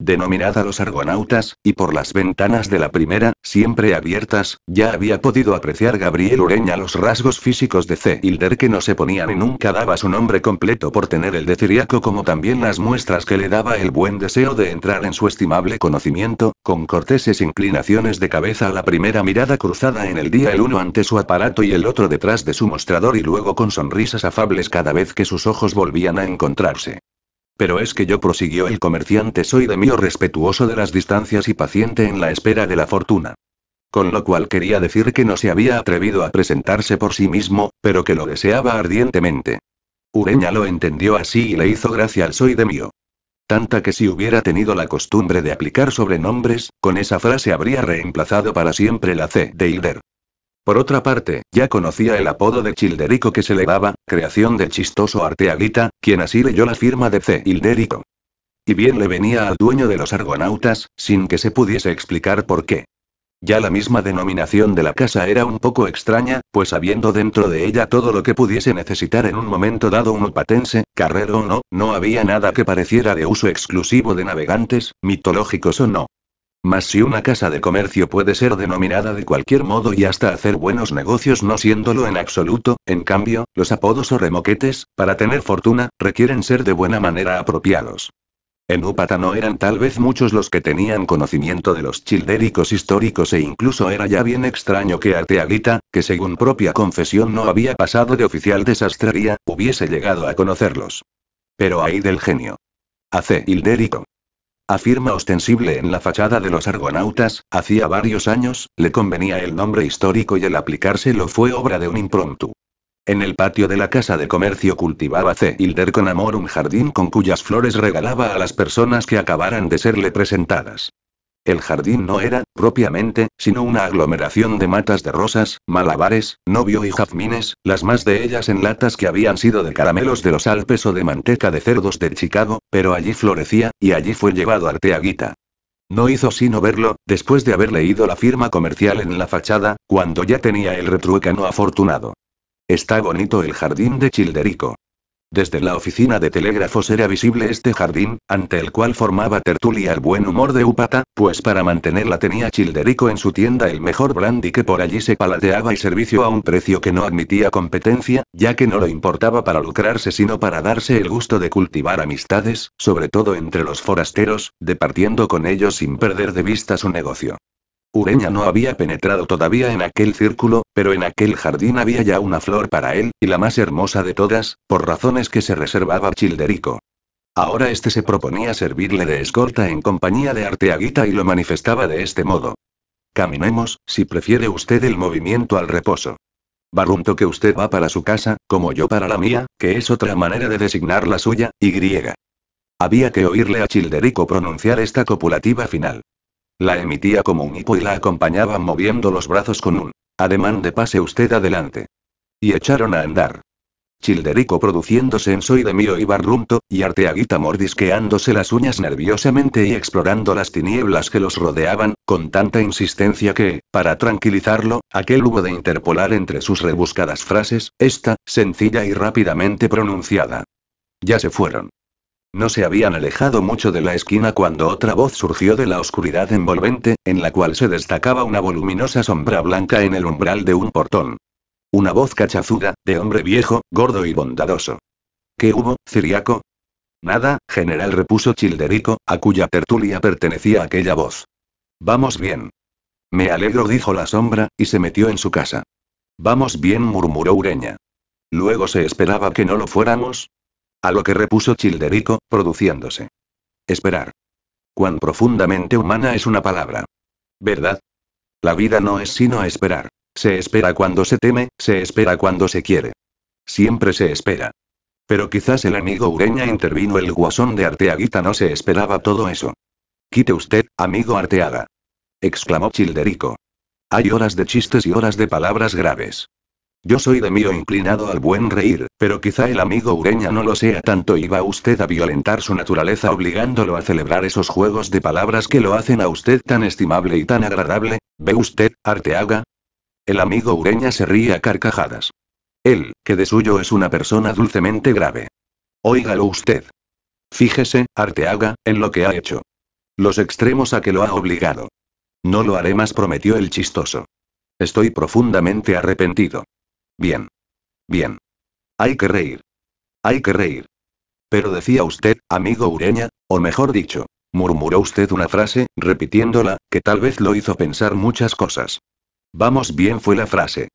denominada Los Argonautas, y por las ventanas de la primera, siempre abiertas, ya había podido apreciar Gabriel Ureña los rasgos físicos de C. Hilder que no se ponían y nunca daba su nombre completo por tener el de Ciriaco como también las muestras que le daba el buen deseo de entrar en su estimable conocimiento, con corteses inclinaciones de cabeza a la primera mirada cruzada en el día el uno ante su aparato y el otro detrás de su mostrador y luego con sonrisas afables cada vez que sus ojos volvían a encontrarse. Pero es que yo, prosiguió el comerciante, soy de mío respetuoso de las distancias y paciente en la espera de la fortuna. Con lo cual quería decir que no se había atrevido a presentarse por sí mismo, pero que lo deseaba ardientemente. Ureña lo entendió así y le hizo gracia al soy de mío. Tanta que si hubiera tenido la costumbre de aplicar sobrenombres, con esa frase habría reemplazado para siempre la C de Hilder. Por otra parte, ya conocía el apodo de Childerico que se le daba, creación del chistoso Arteaguita, quien así leyó la firma de C. Hilderico. Y bien le venía al dueño de los argonautas, sin que se pudiese explicar por qué. Ya la misma denominación de la casa era un poco extraña, pues habiendo dentro de ella todo lo que pudiese necesitar en un momento dado un patense, carrero o no, no había nada que pareciera de uso exclusivo de navegantes, mitológicos o no. Mas si una casa de comercio puede ser denominada de cualquier modo y hasta hacer buenos negocios no siéndolo en absoluto, en cambio, los apodos o remoquetes, para tener fortuna, requieren ser de buena manera apropiados. En Upata, no eran tal vez muchos los que tenían conocimiento de los childéricos históricos e incluso era ya bien extraño que Arteaguita, que según propia confesión no había pasado de oficial de hubiese llegado a conocerlos. Pero ahí del genio. Hace Hildérico. Afirma ostensible en la fachada de los argonautas, hacía varios años, le convenía el nombre histórico y el aplicárselo fue obra de un impromptu. En el patio de la casa de comercio cultivaba C. Hilder con amor un jardín con cuyas flores regalaba a las personas que acabaran de serle presentadas. El jardín no era, propiamente, sino una aglomeración de matas de rosas, malabares, novio y jazmines, las más de ellas en latas que habían sido de caramelos de los Alpes o de manteca de cerdos de Chicago, pero allí florecía, y allí fue llevado Arteaguita. No hizo sino verlo, después de haber leído la firma comercial en la fachada, cuando ya tenía el retruécano afortunado. Está bonito el jardín de Childerico. Desde la oficina de telégrafos era visible este jardín, ante el cual formaba tertulia el buen humor de Upata, pues para mantenerla tenía Childerico en su tienda el mejor brandy que por allí se paladeaba y servicio a un precio que no admitía competencia, ya que no lo importaba para lucrarse sino para darse el gusto de cultivar amistades, sobre todo entre los forasteros, departiendo con ellos sin perder de vista su negocio. Ureña no había penetrado todavía en aquel círculo, pero en aquel jardín había ya una flor para él, y la más hermosa de todas, por razones que se reservaba Childerico. Ahora este se proponía servirle de escolta en compañía de Arteaguita y lo manifestaba de este modo. Caminemos, si prefiere usted el movimiento al reposo. Barunto que usted va para su casa, como yo para la mía, que es otra manera de designar la suya, y griega. Había que oírle a Childerico pronunciar esta copulativa final. La emitía como un hipo y la acompañaba moviendo los brazos con un ademán de pase usted adelante. Y echaron a andar. Childerico produciéndose en soy de mío y barrunto, y Arteaguita mordisqueándose las uñas nerviosamente y explorando las tinieblas que los rodeaban, con tanta insistencia que, para tranquilizarlo, aquel hubo de interpolar entre sus rebuscadas frases, esta, sencilla y rápidamente pronunciada. Ya se fueron. No se habían alejado mucho de la esquina cuando otra voz surgió de la oscuridad envolvente, en la cual se destacaba una voluminosa sombra blanca en el umbral de un portón. Una voz cachazuda, de hombre viejo, gordo y bondadoso. ¿Qué hubo, Ciriaco? Nada, general repuso Childerico, a cuya tertulia pertenecía aquella voz. Vamos bien. Me alegro, dijo la sombra, y se metió en su casa. Vamos bien, murmuró Ureña. Luego se esperaba que no lo fuéramos, a lo que repuso Childerico, produciéndose. Esperar. Cuán profundamente humana es una palabra. ¿Verdad? La vida no es sino esperar. Se espera cuando se teme, se espera cuando se quiere. Siempre se espera. Pero quizás el amigo Ureña intervino el guasón de Arteaguita no se esperaba todo eso. Quite usted, amigo Arteaga. exclamó Childerico. Hay horas de chistes y horas de palabras graves. Yo soy de mío inclinado al buen reír, pero quizá el amigo Ureña no lo sea tanto y va usted a violentar su naturaleza obligándolo a celebrar esos juegos de palabras que lo hacen a usted tan estimable y tan agradable. ¿Ve usted, Arteaga? El amigo Ureña se ríe a carcajadas. Él, que de suyo es una persona dulcemente grave. Óigalo usted. Fíjese, Arteaga, en lo que ha hecho. Los extremos a que lo ha obligado. No lo haré más, prometió el chistoso. Estoy profundamente arrepentido. Bien. Bien. Hay que reír. Hay que reír. Pero decía usted, amigo Ureña, o mejor dicho, murmuró usted una frase, repitiéndola, que tal vez lo hizo pensar muchas cosas. Vamos bien fue la frase.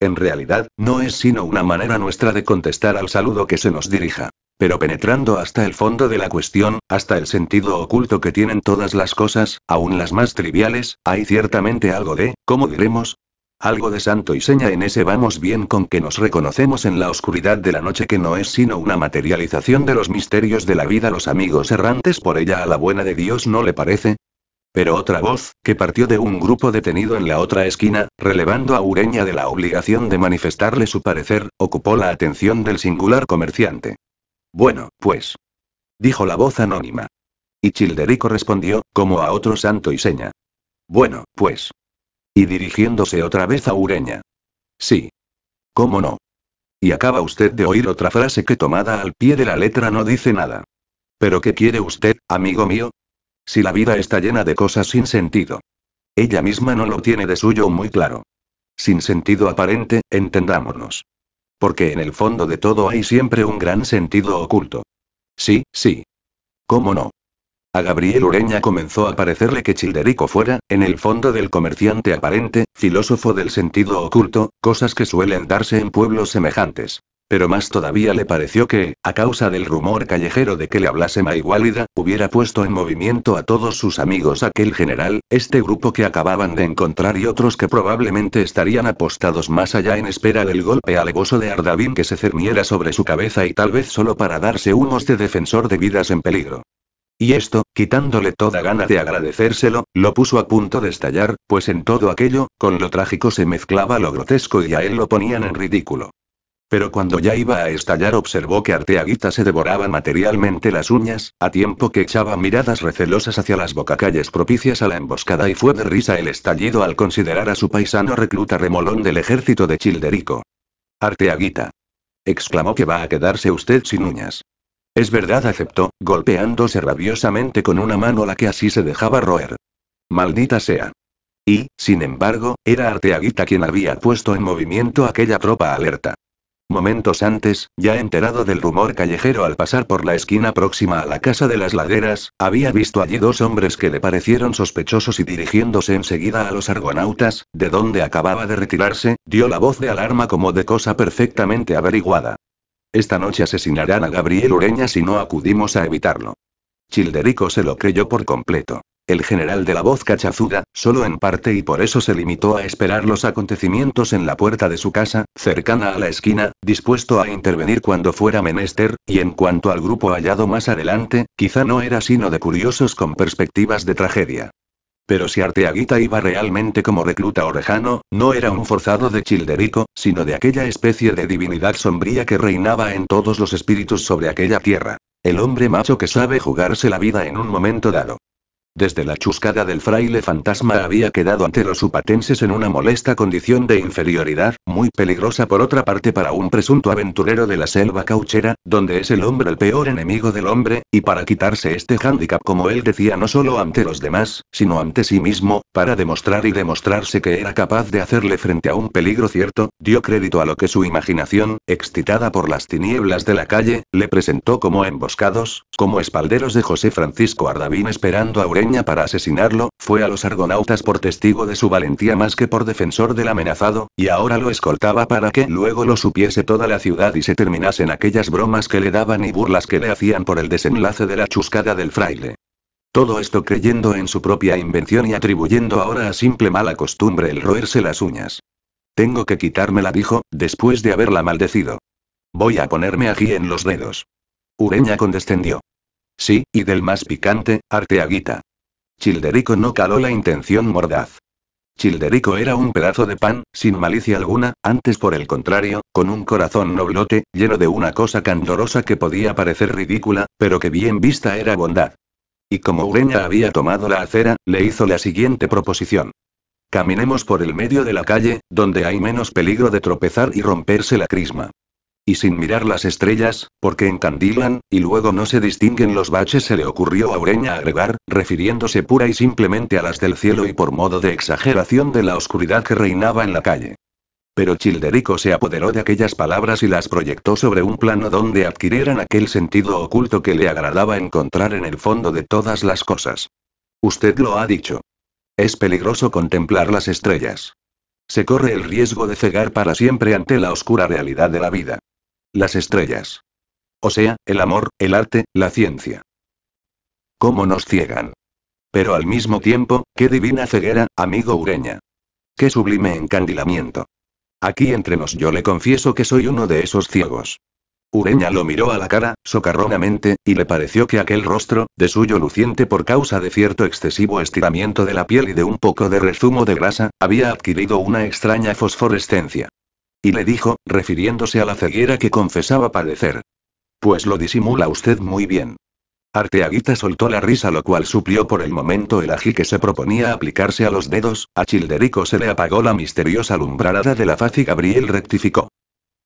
En realidad, no es sino una manera nuestra de contestar al saludo que se nos dirija. Pero penetrando hasta el fondo de la cuestión, hasta el sentido oculto que tienen todas las cosas, aun las más triviales, hay ciertamente algo de, ¿cómo diremos?, algo de santo y seña en ese vamos bien con que nos reconocemos en la oscuridad de la noche que no es sino una materialización de los misterios de la vida. Los amigos errantes por ella a la buena de Dios no le parece, pero otra voz, que partió de un grupo detenido en la otra esquina, relevando a Ureña de la obligación de manifestarle su parecer, ocupó la atención del singular comerciante. Bueno, pues. Dijo la voz anónima. Y Childerico respondió, como a otro santo y seña. Bueno, pues. Y dirigiéndose otra vez a Ureña. Sí. ¿Cómo no? Y acaba usted de oír otra frase que tomada al pie de la letra no dice nada. ¿Pero qué quiere usted, amigo mío? Si la vida está llena de cosas sin sentido. Ella misma no lo tiene de suyo muy claro. Sin sentido aparente, entendámonos. Porque en el fondo de todo hay siempre un gran sentido oculto. Sí, sí. ¿Cómo no? Gabriel Ureña comenzó a parecerle que Childerico fuera, en el fondo del comerciante aparente, filósofo del sentido oculto, cosas que suelen darse en pueblos semejantes. Pero más todavía le pareció que, a causa del rumor callejero de que le hablase Maigualida, hubiera puesto en movimiento a todos sus amigos aquel general, este grupo que acababan de encontrar y otros que probablemente estarían apostados más allá en espera del golpe alegoso de Ardavín que se cerniera sobre su cabeza y tal vez solo para darse humos de defensor de vidas en peligro. Y esto, quitándole toda gana de agradecérselo, lo puso a punto de estallar, pues en todo aquello, con lo trágico se mezclaba lo grotesco y a él lo ponían en ridículo. Pero cuando ya iba a estallar observó que Arteaguita se devoraba materialmente las uñas, a tiempo que echaba miradas recelosas hacia las bocacalles propicias a la emboscada y fue de risa el estallido al considerar a su paisano recluta remolón del ejército de Childerico. Arteaguita. exclamó que va a quedarse usted sin uñas. Es verdad, aceptó, golpeándose rabiosamente con una mano la que así se dejaba roer. Maldita sea. Y, sin embargo, era Arteaguita quien había puesto en movimiento aquella tropa alerta. Momentos antes, ya enterado del rumor callejero al pasar por la esquina próxima a la casa de las laderas, había visto allí dos hombres que le parecieron sospechosos y dirigiéndose enseguida a los argonautas, de donde acababa de retirarse, dio la voz de alarma como de cosa perfectamente averiguada. Esta noche asesinarán a Gabriel Ureña si no acudimos a evitarlo. Childerico se lo creyó por completo. El general de la voz cachazuda, solo en parte y por eso se limitó a esperar los acontecimientos en la puerta de su casa, cercana a la esquina, dispuesto a intervenir cuando fuera menester, y en cuanto al grupo hallado más adelante, quizá no era sino de curiosos con perspectivas de tragedia. Pero si Arteaguita iba realmente como recluta orejano, no era un forzado de Childerico, sino de aquella especie de divinidad sombría que reinaba en todos los espíritus sobre aquella tierra. El hombre macho que sabe jugarse la vida en un momento dado. Desde la chuscada del fraile fantasma había quedado ante los upatenses en una molesta condición de inferioridad, muy peligrosa por otra parte para un presunto aventurero de la selva cauchera, donde es el hombre el peor enemigo del hombre, y para quitarse este hándicap como él decía no solo ante los demás, sino ante sí mismo, para demostrar y demostrarse que era capaz de hacerle frente a un peligro cierto, dio crédito a lo que su imaginación, excitada por las tinieblas de la calle, le presentó como emboscados, como espalderos de José Francisco Ardavín esperando a para asesinarlo, fue a los argonautas por testigo de su valentía más que por defensor del amenazado, y ahora lo escoltaba para que luego lo supiese toda la ciudad y se terminasen aquellas bromas que le daban y burlas que le hacían por el desenlace de la chuscada del fraile. Todo esto creyendo en su propia invención y atribuyendo ahora a simple mala costumbre el roerse las uñas. Tengo que quitármela, dijo, después de haberla maldecido. Voy a ponerme aquí en los dedos. Ureña condescendió. Sí, y del más picante, Arteaguita. Childerico no caló la intención mordaz. Childerico era un pedazo de pan, sin malicia alguna, antes por el contrario, con un corazón noblote, lleno de una cosa candorosa que podía parecer ridícula, pero que bien vista era bondad. Y como Ureña había tomado la acera, le hizo la siguiente proposición. Caminemos por el medio de la calle, donde hay menos peligro de tropezar y romperse la crisma. Y sin mirar las estrellas, porque encandilan, y luego no se distinguen los baches, se le ocurrió a Ureña agregar, refiriéndose pura y simplemente a las del cielo y por modo de exageración de la oscuridad que reinaba en la calle. Pero Childerico se apoderó de aquellas palabras y las proyectó sobre un plano donde adquirieran aquel sentido oculto que le agradaba encontrar en el fondo de todas las cosas. Usted lo ha dicho. Es peligroso contemplar las estrellas. Se corre el riesgo de cegar para siempre ante la oscura realidad de la vida las estrellas. O sea, el amor, el arte, la ciencia. ¿Cómo nos ciegan? Pero al mismo tiempo, qué divina ceguera, amigo Ureña. Qué sublime encandilamiento. Aquí entre nos yo le confieso que soy uno de esos ciegos. Ureña lo miró a la cara, socarronamente, y le pareció que aquel rostro, de suyo luciente por causa de cierto excesivo estiramiento de la piel y de un poco de rezumo de grasa, había adquirido una extraña fosforescencia. Y le dijo, refiriéndose a la ceguera que confesaba padecer. Pues lo disimula usted muy bien. Arteaguita soltó la risa, lo cual suplió por el momento el ají que se proponía aplicarse a los dedos. A Childerico se le apagó la misteriosa alumbrada de la faz y Gabriel rectificó.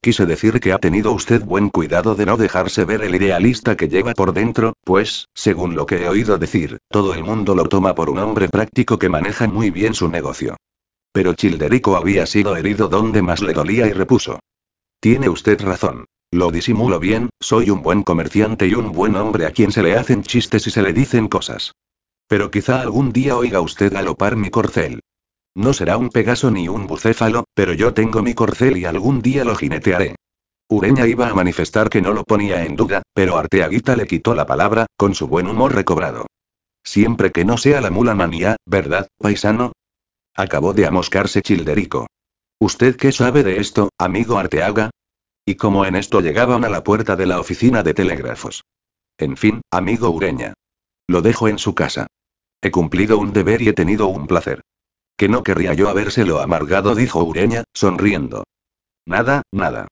Quise decir que ha tenido usted buen cuidado de no dejarse ver el idealista que lleva por dentro, pues, según lo que he oído decir, todo el mundo lo toma por un hombre práctico que maneja muy bien su negocio. Pero Childerico había sido herido donde más le dolía y repuso. Tiene usted razón. Lo disimulo bien, soy un buen comerciante y un buen hombre a quien se le hacen chistes y se le dicen cosas. Pero quizá algún día oiga usted galopar mi corcel. No será un Pegaso ni un bucéfalo, pero yo tengo mi corcel y algún día lo jinetearé. Ureña iba a manifestar que no lo ponía en duda, pero Arteaguita le quitó la palabra, con su buen humor recobrado. Siempre que no sea la mula manía, ¿verdad, paisano? Acabó de amoscarse Childerico. ¿Usted qué sabe de esto, amigo Arteaga? Y como en esto llegaban a la puerta de la oficina de telégrafos. En fin, amigo Ureña. Lo dejo en su casa. He cumplido un deber y he tenido un placer. Que no querría yo habérselo amargado, dijo Ureña, sonriendo. Nada, nada.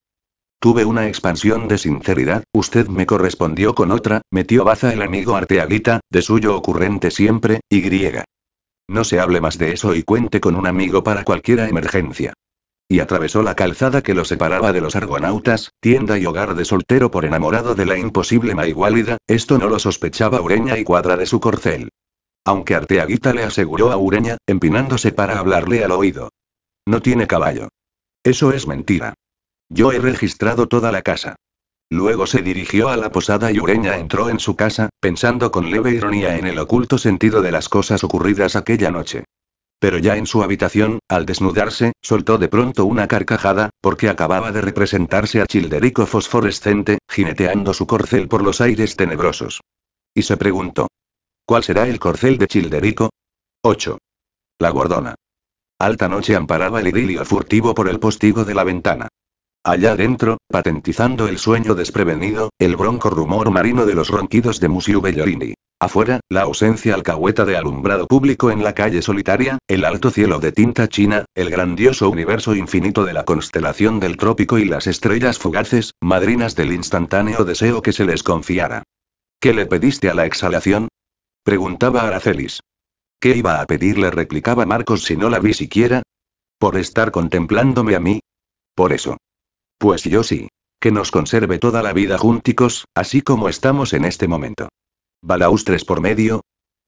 Tuve una expansión de sinceridad, usted me correspondió con otra, metió baza el amigo Arteaguita, de suyo ocurrente siempre, y griega. No se hable más de eso y cuente con un amigo para cualquier emergencia. Y atravesó la calzada que lo separaba de los argonautas, tienda y hogar de soltero por enamorado de la imposible maigualida. esto no lo sospechaba Ureña y cuadra de su corcel. Aunque Arteaguita le aseguró a Ureña, empinándose para hablarle al oído. No tiene caballo. Eso es mentira. Yo he registrado toda la casa. Luego se dirigió a la posada y Ureña entró en su casa, pensando con leve ironía en el oculto sentido de las cosas ocurridas aquella noche. Pero ya en su habitación, al desnudarse, soltó de pronto una carcajada, porque acababa de representarse a Childerico fosforescente, jineteando su corcel por los aires tenebrosos. Y se preguntó. ¿Cuál será el corcel de Childerico? 8. La Gordona. Alta noche amparaba el idilio furtivo por el postigo de la ventana. Allá dentro, patentizando el sueño desprevenido, el bronco rumor marino de los ronquidos de Musiu Bellorini. Afuera, la ausencia alcahueta de alumbrado público en la calle solitaria, el alto cielo de tinta china, el grandioso universo infinito de la constelación del trópico y las estrellas fugaces, madrinas del instantáneo deseo que se les confiara. ¿Qué le pediste a la exhalación? preguntaba Aracelis. ¿Qué iba a pedirle? replicaba Marcos si no la vi siquiera. Por estar contemplándome a mí. Por eso. Pues yo sí. Que nos conserve toda la vida junticos, así como estamos en este momento. Balaustres por medio.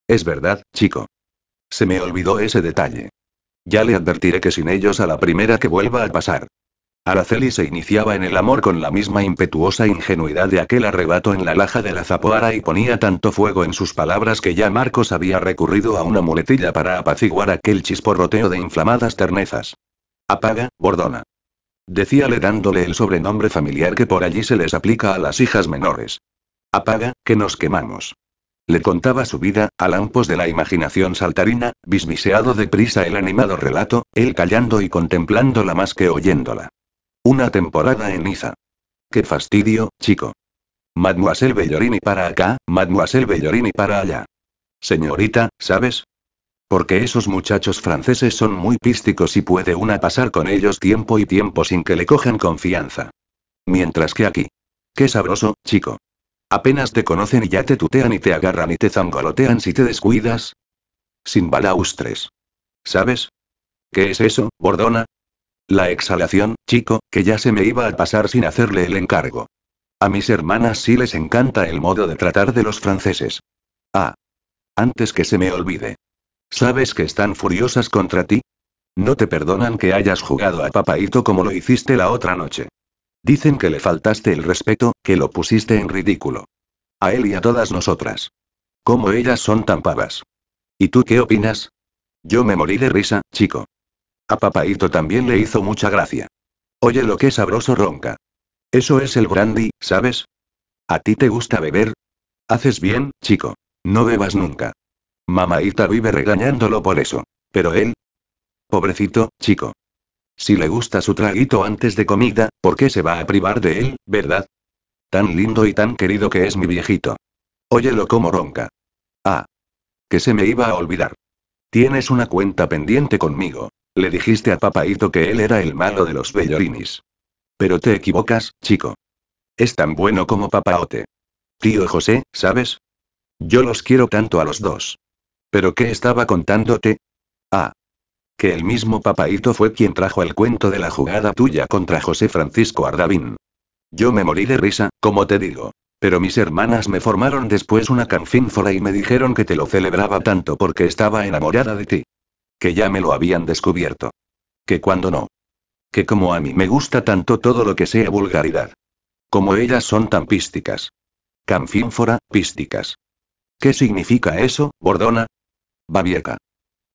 Es verdad, chico. Se me olvidó ese detalle. Ya le advertiré que sin ellos a la primera que vuelva a pasar. Araceli se iniciaba en el amor con la misma impetuosa ingenuidad de aquel arrebato en la laja de la zapoara y ponía tanto fuego en sus palabras que ya Marcos había recurrido a una muletilla para apaciguar aquel chisporroteo de inflamadas ternezas. Apaga, Bordona. Decíale dándole el sobrenombre familiar que por allí se les aplica a las hijas menores. Apaga, que nos quemamos. Le contaba su vida, a lampos de la imaginación saltarina, de prisa el animado relato, él callando y contemplándola más que oyéndola. Una temporada en Niza. Qué fastidio, chico. Mademoiselle Bellorini para acá, Mademoiselle Bellorini para allá. Señorita, ¿sabes? Porque esos muchachos franceses son muy písticos y puede una pasar con ellos tiempo y tiempo sin que le cojan confianza. Mientras que aquí. Qué sabroso, chico. Apenas te conocen y ya te tutean y te agarran y te zangolotean si te descuidas. Sin balaustres. ¿Sabes? ¿Qué es eso, Bordona? La exhalación, chico, que ya se me iba a pasar sin hacerle el encargo. A mis hermanas sí les encanta el modo de tratar de los franceses. Ah. Antes que se me olvide. ¿Sabes que están furiosas contra ti? No te perdonan que hayas jugado a papaito como lo hiciste la otra noche. Dicen que le faltaste el respeto, que lo pusiste en ridículo. A él y a todas nosotras. Como ellas son tan pavas. ¿Y tú qué opinas? Yo me morí de risa, chico. A papaito también le hizo mucha gracia. Oye lo que sabroso ronca. Eso es el brandy, ¿sabes? ¿A ti te gusta beber? Haces bien, chico. No bebas nunca. Mamaita vive regañándolo por eso. Pero él... Pobrecito, chico. Si le gusta su traguito antes de comida, ¿por qué se va a privar de él, verdad? Tan lindo y tan querido que es mi viejito. Óyelo como ronca. Ah. Que se me iba a olvidar. Tienes una cuenta pendiente conmigo. Le dijiste a papaito que él era el malo de los bellorinis. Pero te equivocas, chico. Es tan bueno como papaote. Tío José, ¿sabes? Yo los quiero tanto a los dos. ¿Pero qué estaba contándote? Ah. Que el mismo papaito fue quien trajo el cuento de la jugada tuya contra José Francisco Ardavín. Yo me morí de risa, como te digo. Pero mis hermanas me formaron después una canfínfora y me dijeron que te lo celebraba tanto porque estaba enamorada de ti. Que ya me lo habían descubierto. Que cuando no. Que como a mí me gusta tanto todo lo que sea vulgaridad. Como ellas son tan písticas. Canfínfora, písticas. ¿Qué significa eso, Bordona? Babieca.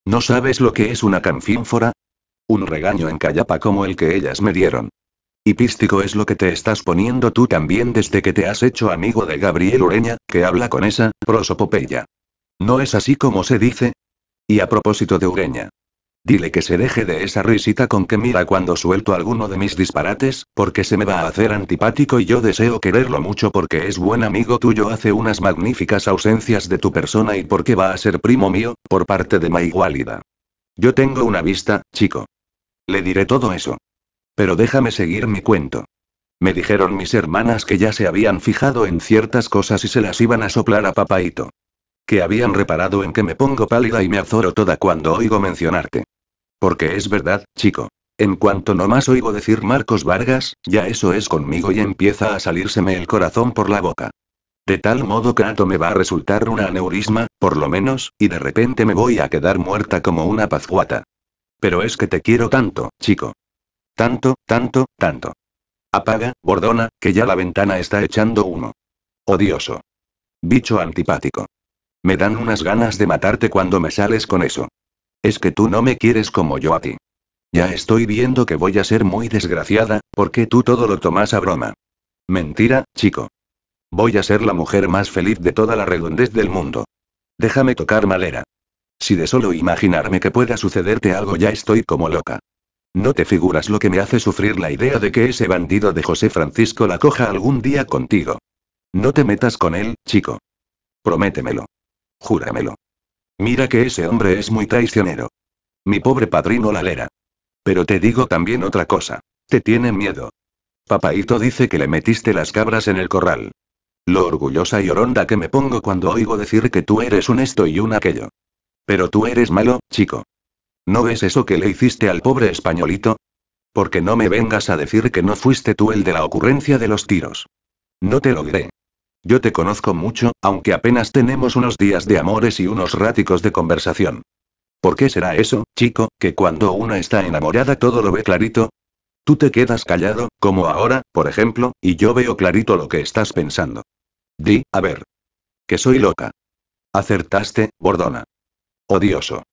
¿No sabes lo que es una canfínfora? Un regaño en callapa como el que ellas me dieron. Y pístico es lo que te estás poniendo tú también desde que te has hecho amigo de Gabriel Ureña, que habla con esa prosopopeya. ¿No es así como se dice? Y a propósito de Ureña, Dile que se deje de esa risita con que mira cuando suelto alguno de mis disparates, porque se me va a hacer antipático y yo deseo quererlo mucho porque es buen amigo tuyo, hace unas magníficas ausencias de tu persona y porque va a ser primo mío, por parte de Maigualida. Yo tengo una vista, chico. Le diré todo eso. Pero déjame seguir mi cuento. Me dijeron mis hermanas que ya se habían fijado en ciertas cosas y se las iban a soplar a papaito. Que habían reparado en que me pongo pálida y me azoro toda cuando oigo mencionarte. Porque es verdad, chico. En cuanto nomás oigo decir Marcos Vargas, ya eso es conmigo y empieza a salírseme el corazón por la boca. De tal modo que Ato me va a resultar una aneurisma, por lo menos, y de repente me voy a quedar muerta como una pazguata. Pero es que te quiero tanto, chico. Tanto, tanto, tanto. Apaga, bordona, que ya la ventana está echando humo. Odioso. Bicho antipático. Me dan unas ganas de matarte cuando me sales con eso. Es que tú no me quieres como yo a ti. Ya estoy viendo que voy a ser muy desgraciada, porque tú todo lo tomas a broma. Mentira, chico. Voy a ser la mujer más feliz de toda la redondez del mundo. Déjame tocar malera. Si de solo imaginarme que pueda sucederte algo ya estoy como loca. No te figuras lo que me hace sufrir la idea de que ese bandido de José Francisco la coja algún día contigo. No te metas con él, chico. Prométemelo. Júramelo. Mira que ese hombre es muy traicionero. Mi pobre padrino la lera. Pero te digo también otra cosa. Te tiene miedo. Papaito dice que le metiste las cabras en el corral. Lo orgullosa y horonda que me pongo cuando oigo decir que tú eres un esto y un aquello. Pero tú eres malo, chico. ¿No ves eso que le hiciste al pobre españolito? Porque no me vengas a decir que no fuiste tú el de la ocurrencia de los tiros. No te lo yo te conozco mucho, aunque apenas tenemos unos días de amores y unos ráticos de conversación. ¿Por qué será eso, chico, que cuando una está enamorada todo lo ve clarito? Tú te quedas callado, como ahora, por ejemplo, y yo veo clarito lo que estás pensando. Di, a ver. Que soy loca. Acertaste, Bordona. Odioso.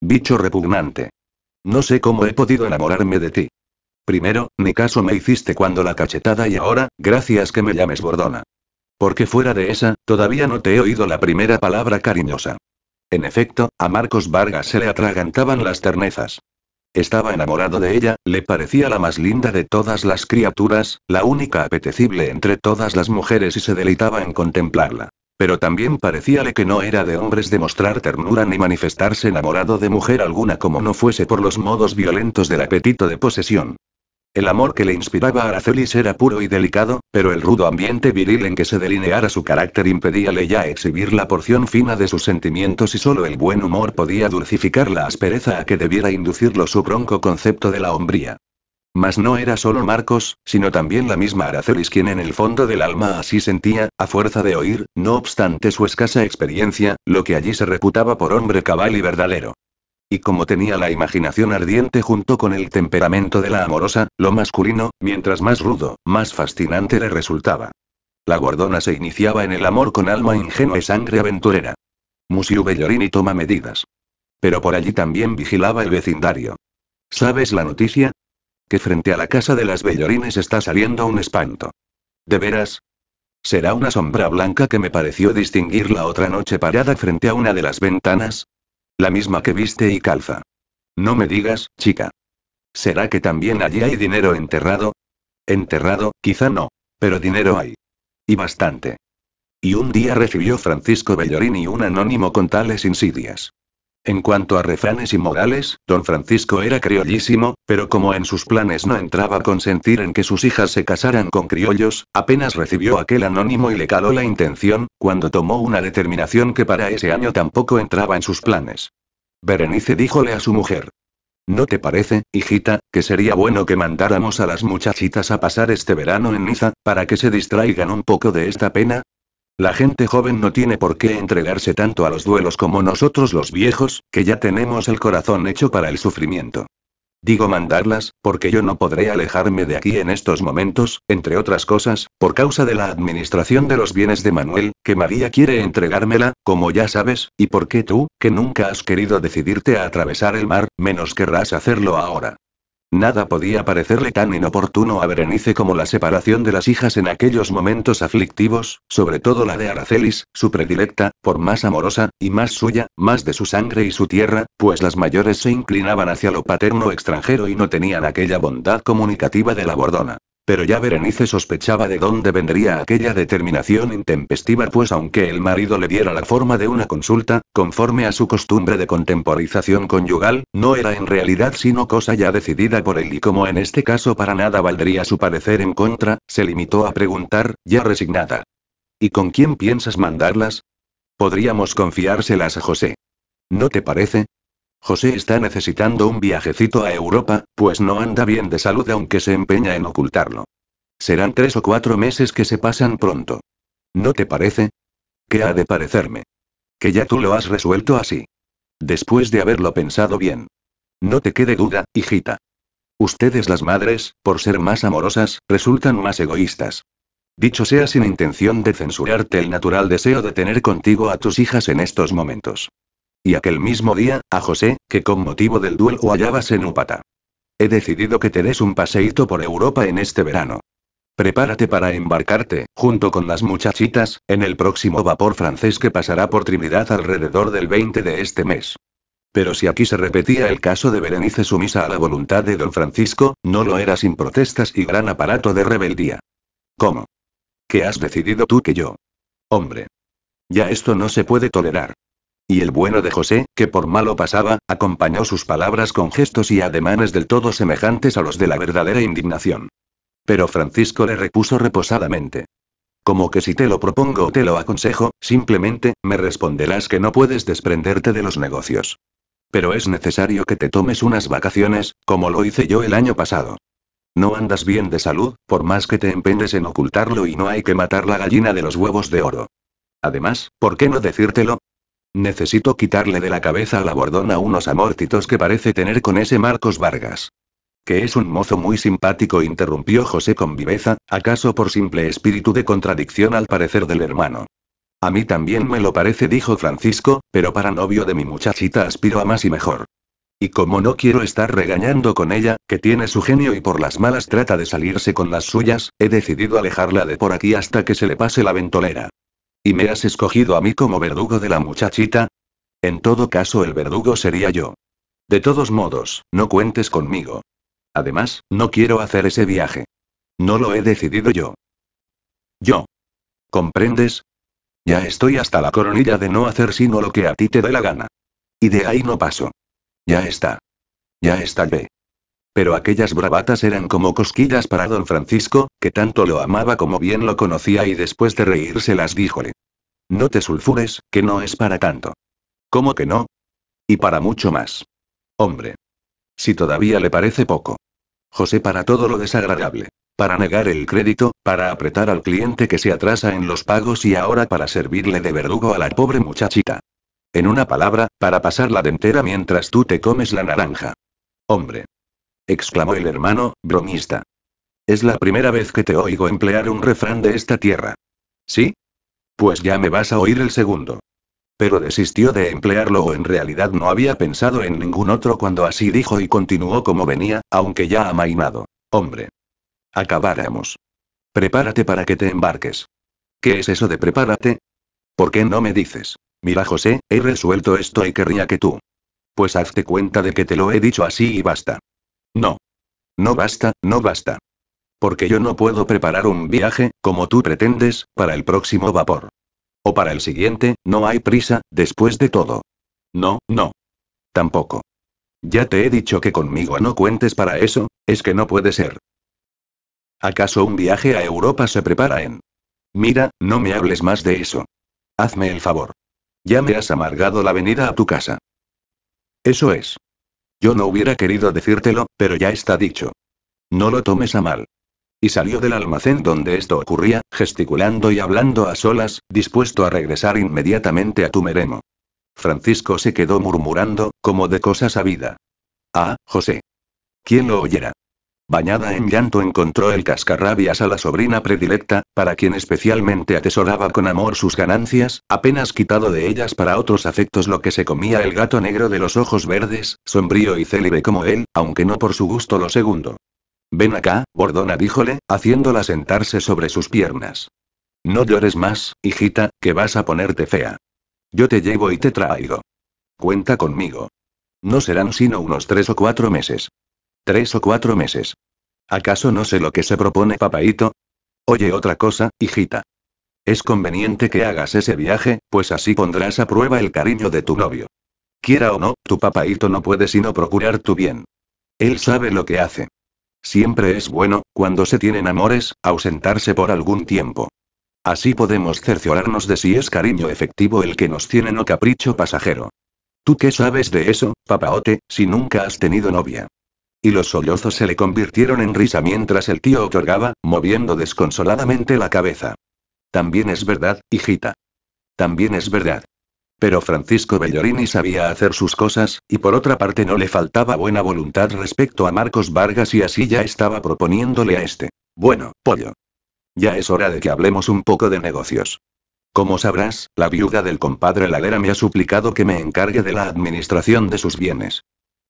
Bicho repugnante. No sé cómo he podido enamorarme de ti. Primero, ni caso me hiciste cuando la cachetada y ahora, gracias que me llames Bordona. Porque fuera de esa, todavía no te he oído la primera palabra cariñosa. En efecto, a Marcos Vargas se le atragantaban las ternezas. Estaba enamorado de ella, le parecía la más linda de todas las criaturas, la única apetecible entre todas las mujeres y se deleitaba en contemplarla. Pero también parecíale que no era de hombres demostrar ternura ni manifestarse enamorado de mujer alguna como no fuese por los modos violentos del apetito de posesión. El amor que le inspiraba a Aracelis era puro y delicado, pero el rudo ambiente viril en que se delineara su carácter impedíale ya exhibir la porción fina de sus sentimientos y solo el buen humor podía dulcificar la aspereza a que debiera inducirlo su bronco concepto de la hombría. Mas no era solo Marcos, sino también la misma Aracelis quien en el fondo del alma así sentía, a fuerza de oír, no obstante su escasa experiencia, lo que allí se reputaba por hombre cabal y verdadero. Y como tenía la imaginación ardiente junto con el temperamento de la amorosa, lo masculino, mientras más rudo, más fascinante le resultaba. La gordona se iniciaba en el amor con alma ingenua y sangre aventurera. Musiu Bellorini toma medidas. Pero por allí también vigilaba el vecindario. ¿Sabes la noticia? Que frente a la casa de las Bellorines está saliendo un espanto. ¿De veras? ¿Será una sombra blanca que me pareció distinguir la otra noche parada frente a una de las ventanas? La misma que viste y calza. No me digas, chica. ¿Será que también allí hay dinero enterrado? Enterrado, quizá no. Pero dinero hay. Y bastante. Y un día recibió Francisco Bellorini un anónimo con tales insidias. En cuanto a refranes y morales, don Francisco era criollísimo, pero como en sus planes no entraba consentir en que sus hijas se casaran con criollos, apenas recibió aquel anónimo y le caló la intención, cuando tomó una determinación que para ese año tampoco entraba en sus planes. Berenice díjole a su mujer. ¿No te parece, hijita, que sería bueno que mandáramos a las muchachitas a pasar este verano en Niza, para que se distraigan un poco de esta pena? La gente joven no tiene por qué entregarse tanto a los duelos como nosotros los viejos, que ya tenemos el corazón hecho para el sufrimiento. Digo mandarlas, porque yo no podré alejarme de aquí en estos momentos, entre otras cosas, por causa de la administración de los bienes de Manuel, que María quiere entregármela, como ya sabes, y porque tú, que nunca has querido decidirte a atravesar el mar, menos querrás hacerlo ahora. Nada podía parecerle tan inoportuno a Berenice como la separación de las hijas en aquellos momentos aflictivos, sobre todo la de Aracelis, su predilecta, por más amorosa, y más suya, más de su sangre y su tierra, pues las mayores se inclinaban hacia lo paterno extranjero y no tenían aquella bondad comunicativa de la bordona. Pero ya Berenice sospechaba de dónde vendría aquella determinación intempestiva, pues aunque el marido le diera la forma de una consulta, conforme a su costumbre de contemporización conyugal, no era en realidad sino cosa ya decidida por él y como en este caso para nada valdría su parecer en contra, se limitó a preguntar, ya resignada. ¿Y con quién piensas mandarlas? Podríamos confiárselas a José. ¿No te parece? José está necesitando un viajecito a Europa, pues no anda bien de salud aunque se empeña en ocultarlo. Serán tres o cuatro meses que se pasan pronto. ¿No te parece? ¿Qué ha de parecerme? Que ya tú lo has resuelto así. Después de haberlo pensado bien. No te quede duda, hijita. Ustedes las madres, por ser más amorosas, resultan más egoístas. Dicho sea sin intención de censurarte el natural deseo de tener contigo a tus hijas en estos momentos y aquel mismo día, a José, que con motivo del duelo hallabas en Upata. He decidido que te des un paseíto por Europa en este verano. Prepárate para embarcarte, junto con las muchachitas, en el próximo vapor francés que pasará por Trinidad alrededor del 20 de este mes. Pero si aquí se repetía el caso de Berenice sumisa a la voluntad de don Francisco, no lo era sin protestas y gran aparato de rebeldía. ¿Cómo? ¿Qué has decidido tú que yo? Hombre. Ya esto no se puede tolerar. Y el bueno de José, que por malo pasaba, acompañó sus palabras con gestos y ademanes del todo semejantes a los de la verdadera indignación. Pero Francisco le repuso reposadamente. Como que si te lo propongo o te lo aconsejo, simplemente, me responderás que no puedes desprenderte de los negocios. Pero es necesario que te tomes unas vacaciones, como lo hice yo el año pasado. No andas bien de salud, por más que te empeñes en ocultarlo y no hay que matar la gallina de los huevos de oro. Además, ¿por qué no decírtelo? Necesito quitarle de la cabeza a la bordona unos amortitos que parece tener con ese Marcos Vargas. Que es un mozo muy simpático, interrumpió José con viveza, acaso por simple espíritu de contradicción al parecer del hermano. A mí también me lo parece, dijo Francisco, pero para novio de mi muchachita aspiro a más y mejor. Y como no quiero estar regañando con ella, que tiene su genio y por las malas trata de salirse con las suyas, he decidido alejarla de por aquí hasta que se le pase la ventolera. ¿Y me has escogido a mí como verdugo de la muchachita? En todo caso, el verdugo sería yo. De todos modos, no cuentes conmigo. Además, no quiero hacer ese viaje. No lo he decidido yo. Yo. ¿Comprendes? Ya estoy hasta la coronilla de no hacer sino lo que a ti te dé la gana. Y de ahí no paso. Ya está. Ya está, Ve. Pero aquellas bravatas eran como cosquillas para don Francisco, que tanto lo amaba como bien lo conocía y después de reírse las díjole. No te sulfures, que no es para tanto. ¿Cómo que no? Y para mucho más. Hombre. Si todavía le parece poco. José para todo lo desagradable. Para negar el crédito, para apretar al cliente que se atrasa en los pagos y ahora para servirle de verdugo a la pobre muchachita. En una palabra, para pasar la dentera mientras tú te comes la naranja. Hombre exclamó el hermano, bromista. Es la primera vez que te oigo emplear un refrán de esta tierra. ¿Sí? Pues ya me vas a oír el segundo. Pero desistió de emplearlo o en realidad no había pensado en ningún otro cuando así dijo y continuó como venía, aunque ya amainado. Hombre. Acabáramos. Prepárate para que te embarques. ¿Qué es eso de prepárate? ¿Por qué no me dices? Mira José, he resuelto esto y querría que tú. Pues hazte cuenta de que te lo he dicho así y basta. No. No basta, no basta. Porque yo no puedo preparar un viaje, como tú pretendes, para el próximo vapor. O para el siguiente, no hay prisa, después de todo. No, no. Tampoco. Ya te he dicho que conmigo no cuentes para eso, es que no puede ser. ¿Acaso un viaje a Europa se prepara en... Mira, no me hables más de eso. Hazme el favor. Ya me has amargado la venida a tu casa. Eso es. Yo no hubiera querido decírtelo, pero ya está dicho. No lo tomes a mal. Y salió del almacén donde esto ocurría, gesticulando y hablando a solas, dispuesto a regresar inmediatamente a tu Francisco se quedó murmurando, como de cosa sabida. Ah, José. ¿Quién lo oyera? Bañada en llanto encontró el cascarrabias a la sobrina predilecta, para quien especialmente atesoraba con amor sus ganancias, apenas quitado de ellas para otros afectos lo que se comía el gato negro de los ojos verdes, sombrío y célibe como él, aunque no por su gusto lo segundo. Ven acá, Bordona díjole, haciéndola sentarse sobre sus piernas. No llores más, hijita, que vas a ponerte fea. Yo te llevo y te traigo. Cuenta conmigo. No serán sino unos tres o cuatro meses. Tres o cuatro meses. ¿Acaso no sé lo que se propone papaito? Oye otra cosa, hijita. Es conveniente que hagas ese viaje, pues así pondrás a prueba el cariño de tu novio. Quiera o no, tu papaito no puede sino procurar tu bien. Él sabe lo que hace. Siempre es bueno, cuando se tienen amores, ausentarse por algún tiempo. Así podemos cerciorarnos de si es cariño efectivo el que nos tienen o capricho pasajero. ¿Tú qué sabes de eso, papaote, si nunca has tenido novia? Y los sollozos se le convirtieron en risa mientras el tío otorgaba, moviendo desconsoladamente la cabeza. También es verdad, hijita. También es verdad. Pero Francisco Bellorini sabía hacer sus cosas, y por otra parte no le faltaba buena voluntad respecto a Marcos Vargas y así ya estaba proponiéndole a este. Bueno, pollo. Ya es hora de que hablemos un poco de negocios. Como sabrás, la viuda del compadre Lalera me ha suplicado que me encargue de la administración de sus bienes.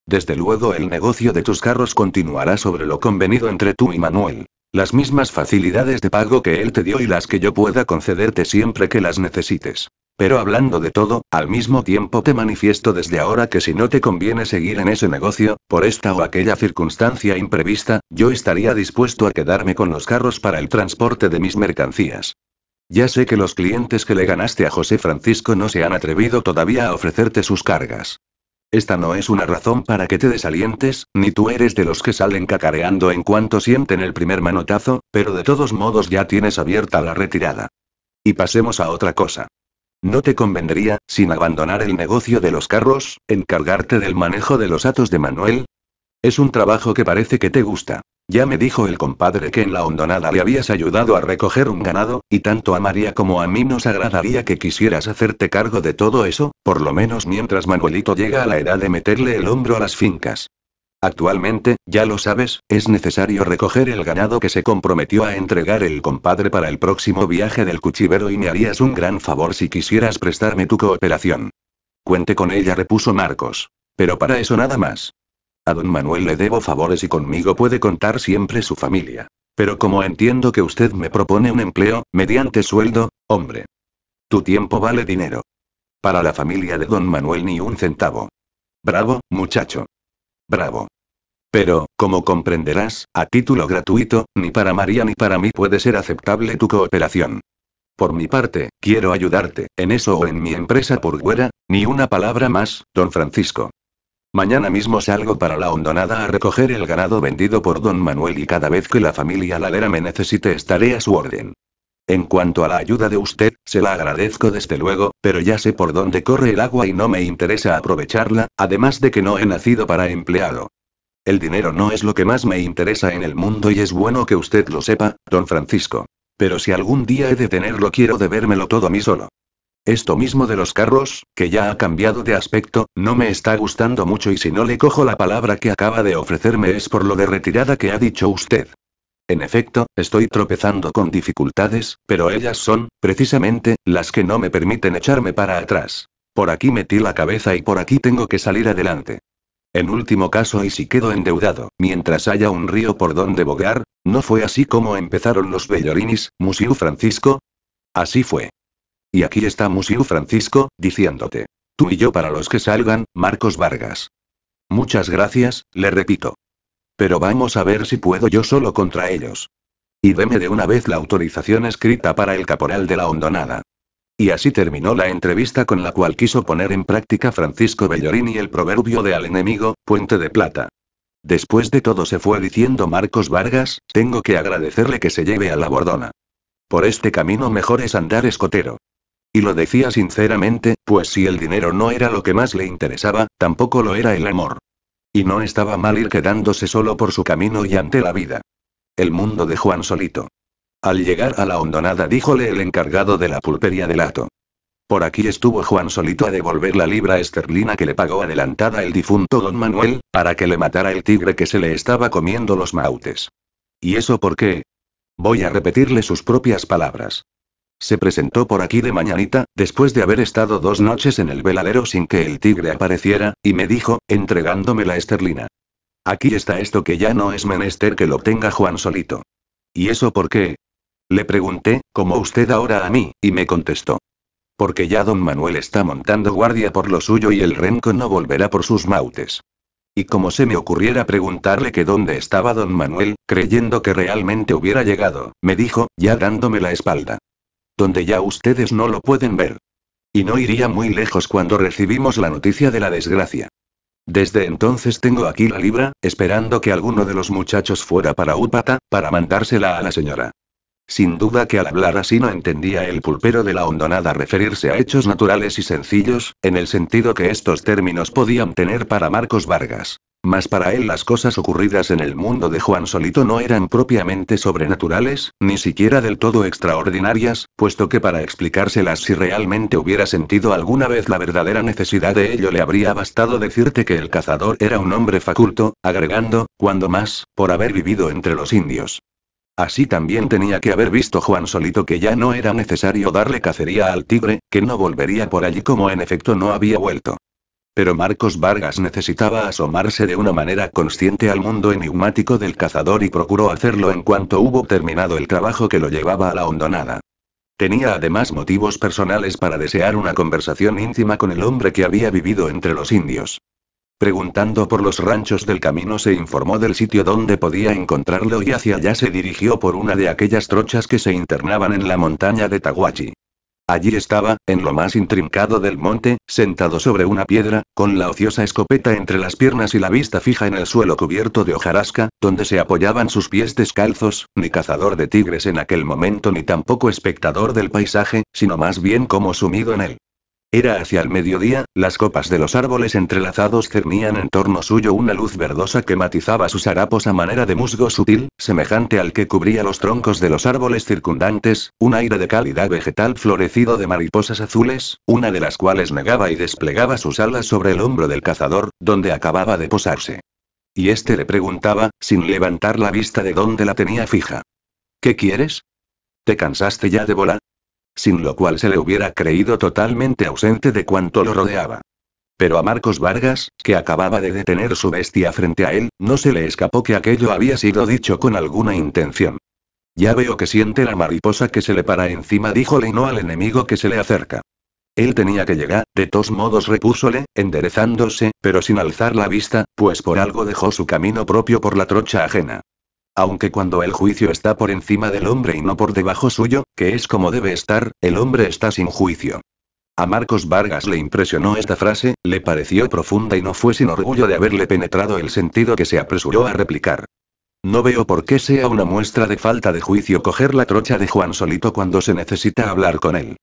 Desde luego el negocio de tus carros continuará sobre lo convenido entre tú y Manuel. Las mismas facilidades de pago que él te dio y las que yo pueda concederte siempre que las necesites. Pero hablando de todo, al mismo tiempo te manifiesto desde ahora que si no te conviene seguir en ese negocio, por esta o aquella circunstancia imprevista, yo estaría dispuesto a quedarme con los carros para el transporte de mis mercancías. Ya sé que los clientes que le ganaste a José Francisco no se han atrevido todavía a ofrecerte sus cargas. Esta no es una razón para que te desalientes, ni tú eres de los que salen cacareando en cuanto sienten el primer manotazo, pero de todos modos ya tienes abierta la retirada. Y pasemos a otra cosa. ¿No te convendría, sin abandonar el negocio de los carros, encargarte del manejo de los atos de Manuel? Es un trabajo que parece que te gusta. Ya me dijo el compadre que en la hondonada le habías ayudado a recoger un ganado, y tanto a María como a mí nos agradaría que quisieras hacerte cargo de todo eso, por lo menos mientras Manuelito llega a la edad de meterle el hombro a las fincas. Actualmente, ya lo sabes, es necesario recoger el ganado que se comprometió a entregar el compadre para el próximo viaje del cuchivero y me harías un gran favor si quisieras prestarme tu cooperación. Cuente con ella, repuso Marcos. Pero para eso nada más. A don Manuel le debo favores y conmigo puede contar siempre su familia. Pero como entiendo que usted me propone un empleo, mediante sueldo, hombre. Tu tiempo vale dinero. Para la familia de don Manuel ni un centavo. Bravo, muchacho. Bravo. Pero, como comprenderás, a título gratuito, ni para María ni para mí puede ser aceptable tu cooperación. Por mi parte, quiero ayudarte, en eso o en mi empresa por güera, ni una palabra más, don Francisco. Mañana mismo salgo para la hondonada a recoger el ganado vendido por don Manuel y cada vez que la familia Lalera me necesite estaré a su orden. En cuanto a la ayuda de usted, se la agradezco desde luego, pero ya sé por dónde corre el agua y no me interesa aprovecharla, además de que no he nacido para empleado. El dinero no es lo que más me interesa en el mundo y es bueno que usted lo sepa, don Francisco. Pero si algún día he de tenerlo quiero debérmelo todo a mí solo. Esto mismo de los carros, que ya ha cambiado de aspecto, no me está gustando mucho y si no le cojo la palabra que acaba de ofrecerme es por lo de retirada que ha dicho usted. En efecto, estoy tropezando con dificultades, pero ellas son, precisamente, las que no me permiten echarme para atrás. Por aquí metí la cabeza y por aquí tengo que salir adelante. En último caso, y si quedo endeudado, mientras haya un río por donde bogar, ¿no fue así como empezaron los bellorinis, Museo Francisco? Así fue. Y aquí está Musiu Francisco, diciéndote. Tú y yo para los que salgan, Marcos Vargas. Muchas gracias, le repito. Pero vamos a ver si puedo yo solo contra ellos. Y deme de una vez la autorización escrita para el caporal de la hondonada. Y así terminó la entrevista con la cual quiso poner en práctica Francisco Bellorini el proverbio de al enemigo, puente de plata. Después de todo se fue diciendo Marcos Vargas, tengo que agradecerle que se lleve a la bordona. Por este camino mejor es andar escotero. Y lo decía sinceramente, pues si el dinero no era lo que más le interesaba, tampoco lo era el amor. Y no estaba mal ir quedándose solo por su camino y ante la vida. El mundo de Juan solito. Al llegar a la hondonada díjole el encargado de la pulpería del hato. Por aquí estuvo Juan solito a devolver la libra esterlina que le pagó adelantada el difunto don Manuel, para que le matara el tigre que se le estaba comiendo los mautes. ¿Y eso por qué? Voy a repetirle sus propias palabras. Se presentó por aquí de mañanita, después de haber estado dos noches en el veladero sin que el tigre apareciera, y me dijo, entregándome la esterlina. Aquí está esto que ya no es menester que lo tenga Juan solito. ¿Y eso por qué? Le pregunté, como usted ahora a mí, y me contestó. Porque ya don Manuel está montando guardia por lo suyo y el renco no volverá por sus mautes. Y como se me ocurriera preguntarle que dónde estaba don Manuel, creyendo que realmente hubiera llegado, me dijo, ya dándome la espalda donde ya ustedes no lo pueden ver. Y no iría muy lejos cuando recibimos la noticia de la desgracia. Desde entonces tengo aquí la libra, esperando que alguno de los muchachos fuera para Upata, para mandársela a la señora. Sin duda que al hablar así no entendía el pulpero de la hondonada referirse a hechos naturales y sencillos, en el sentido que estos términos podían tener para Marcos Vargas. Mas para él las cosas ocurridas en el mundo de Juan Solito no eran propiamente sobrenaturales, ni siquiera del todo extraordinarias, puesto que para explicárselas si realmente hubiera sentido alguna vez la verdadera necesidad de ello le habría bastado decirte que el cazador era un hombre faculto, agregando, cuando más, por haber vivido entre los indios. Así también tenía que haber visto Juan Solito que ya no era necesario darle cacería al tigre, que no volvería por allí como en efecto no había vuelto. Pero Marcos Vargas necesitaba asomarse de una manera consciente al mundo enigmático del cazador y procuró hacerlo en cuanto hubo terminado el trabajo que lo llevaba a la hondonada. Tenía además motivos personales para desear una conversación íntima con el hombre que había vivido entre los indios. Preguntando por los ranchos del camino se informó del sitio donde podía encontrarlo y hacia allá se dirigió por una de aquellas trochas que se internaban en la montaña de Taguachi. Allí estaba, en lo más intrincado del monte, sentado sobre una piedra, con la ociosa escopeta entre las piernas y la vista fija en el suelo cubierto de hojarasca, donde se apoyaban sus pies descalzos, ni cazador de tigres en aquel momento ni tampoco espectador del paisaje, sino más bien como sumido en él. Era hacia el mediodía, las copas de los árboles entrelazados cernían en torno suyo una luz verdosa que matizaba sus harapos a manera de musgo sutil, semejante al que cubría los troncos de los árboles circundantes, un aire de calidad vegetal florecido de mariposas azules, una de las cuales negaba y desplegaba sus alas sobre el hombro del cazador, donde acababa de posarse. Y éste le preguntaba, sin levantar la vista de donde la tenía fija. ¿Qué quieres? ¿Te cansaste ya de volar? sin lo cual se le hubiera creído totalmente ausente de cuanto lo rodeaba. Pero a Marcos Vargas, que acababa de detener su bestia frente a él, no se le escapó que aquello había sido dicho con alguna intención. Ya veo que siente la mariposa que se le para encima, díjole no al enemigo que se le acerca. Él tenía que llegar, de todos modos repúsole, enderezándose, pero sin alzar la vista, pues por algo dejó su camino propio por la trocha ajena. Aunque cuando el juicio está por encima del hombre y no por debajo suyo, que es como debe estar, el hombre está sin juicio. A Marcos Vargas le impresionó esta frase, le pareció profunda y no fue sin orgullo de haberle penetrado el sentido que se apresuró a replicar. No veo por qué sea una muestra de falta de juicio coger la trocha de Juan Solito cuando se necesita hablar con él.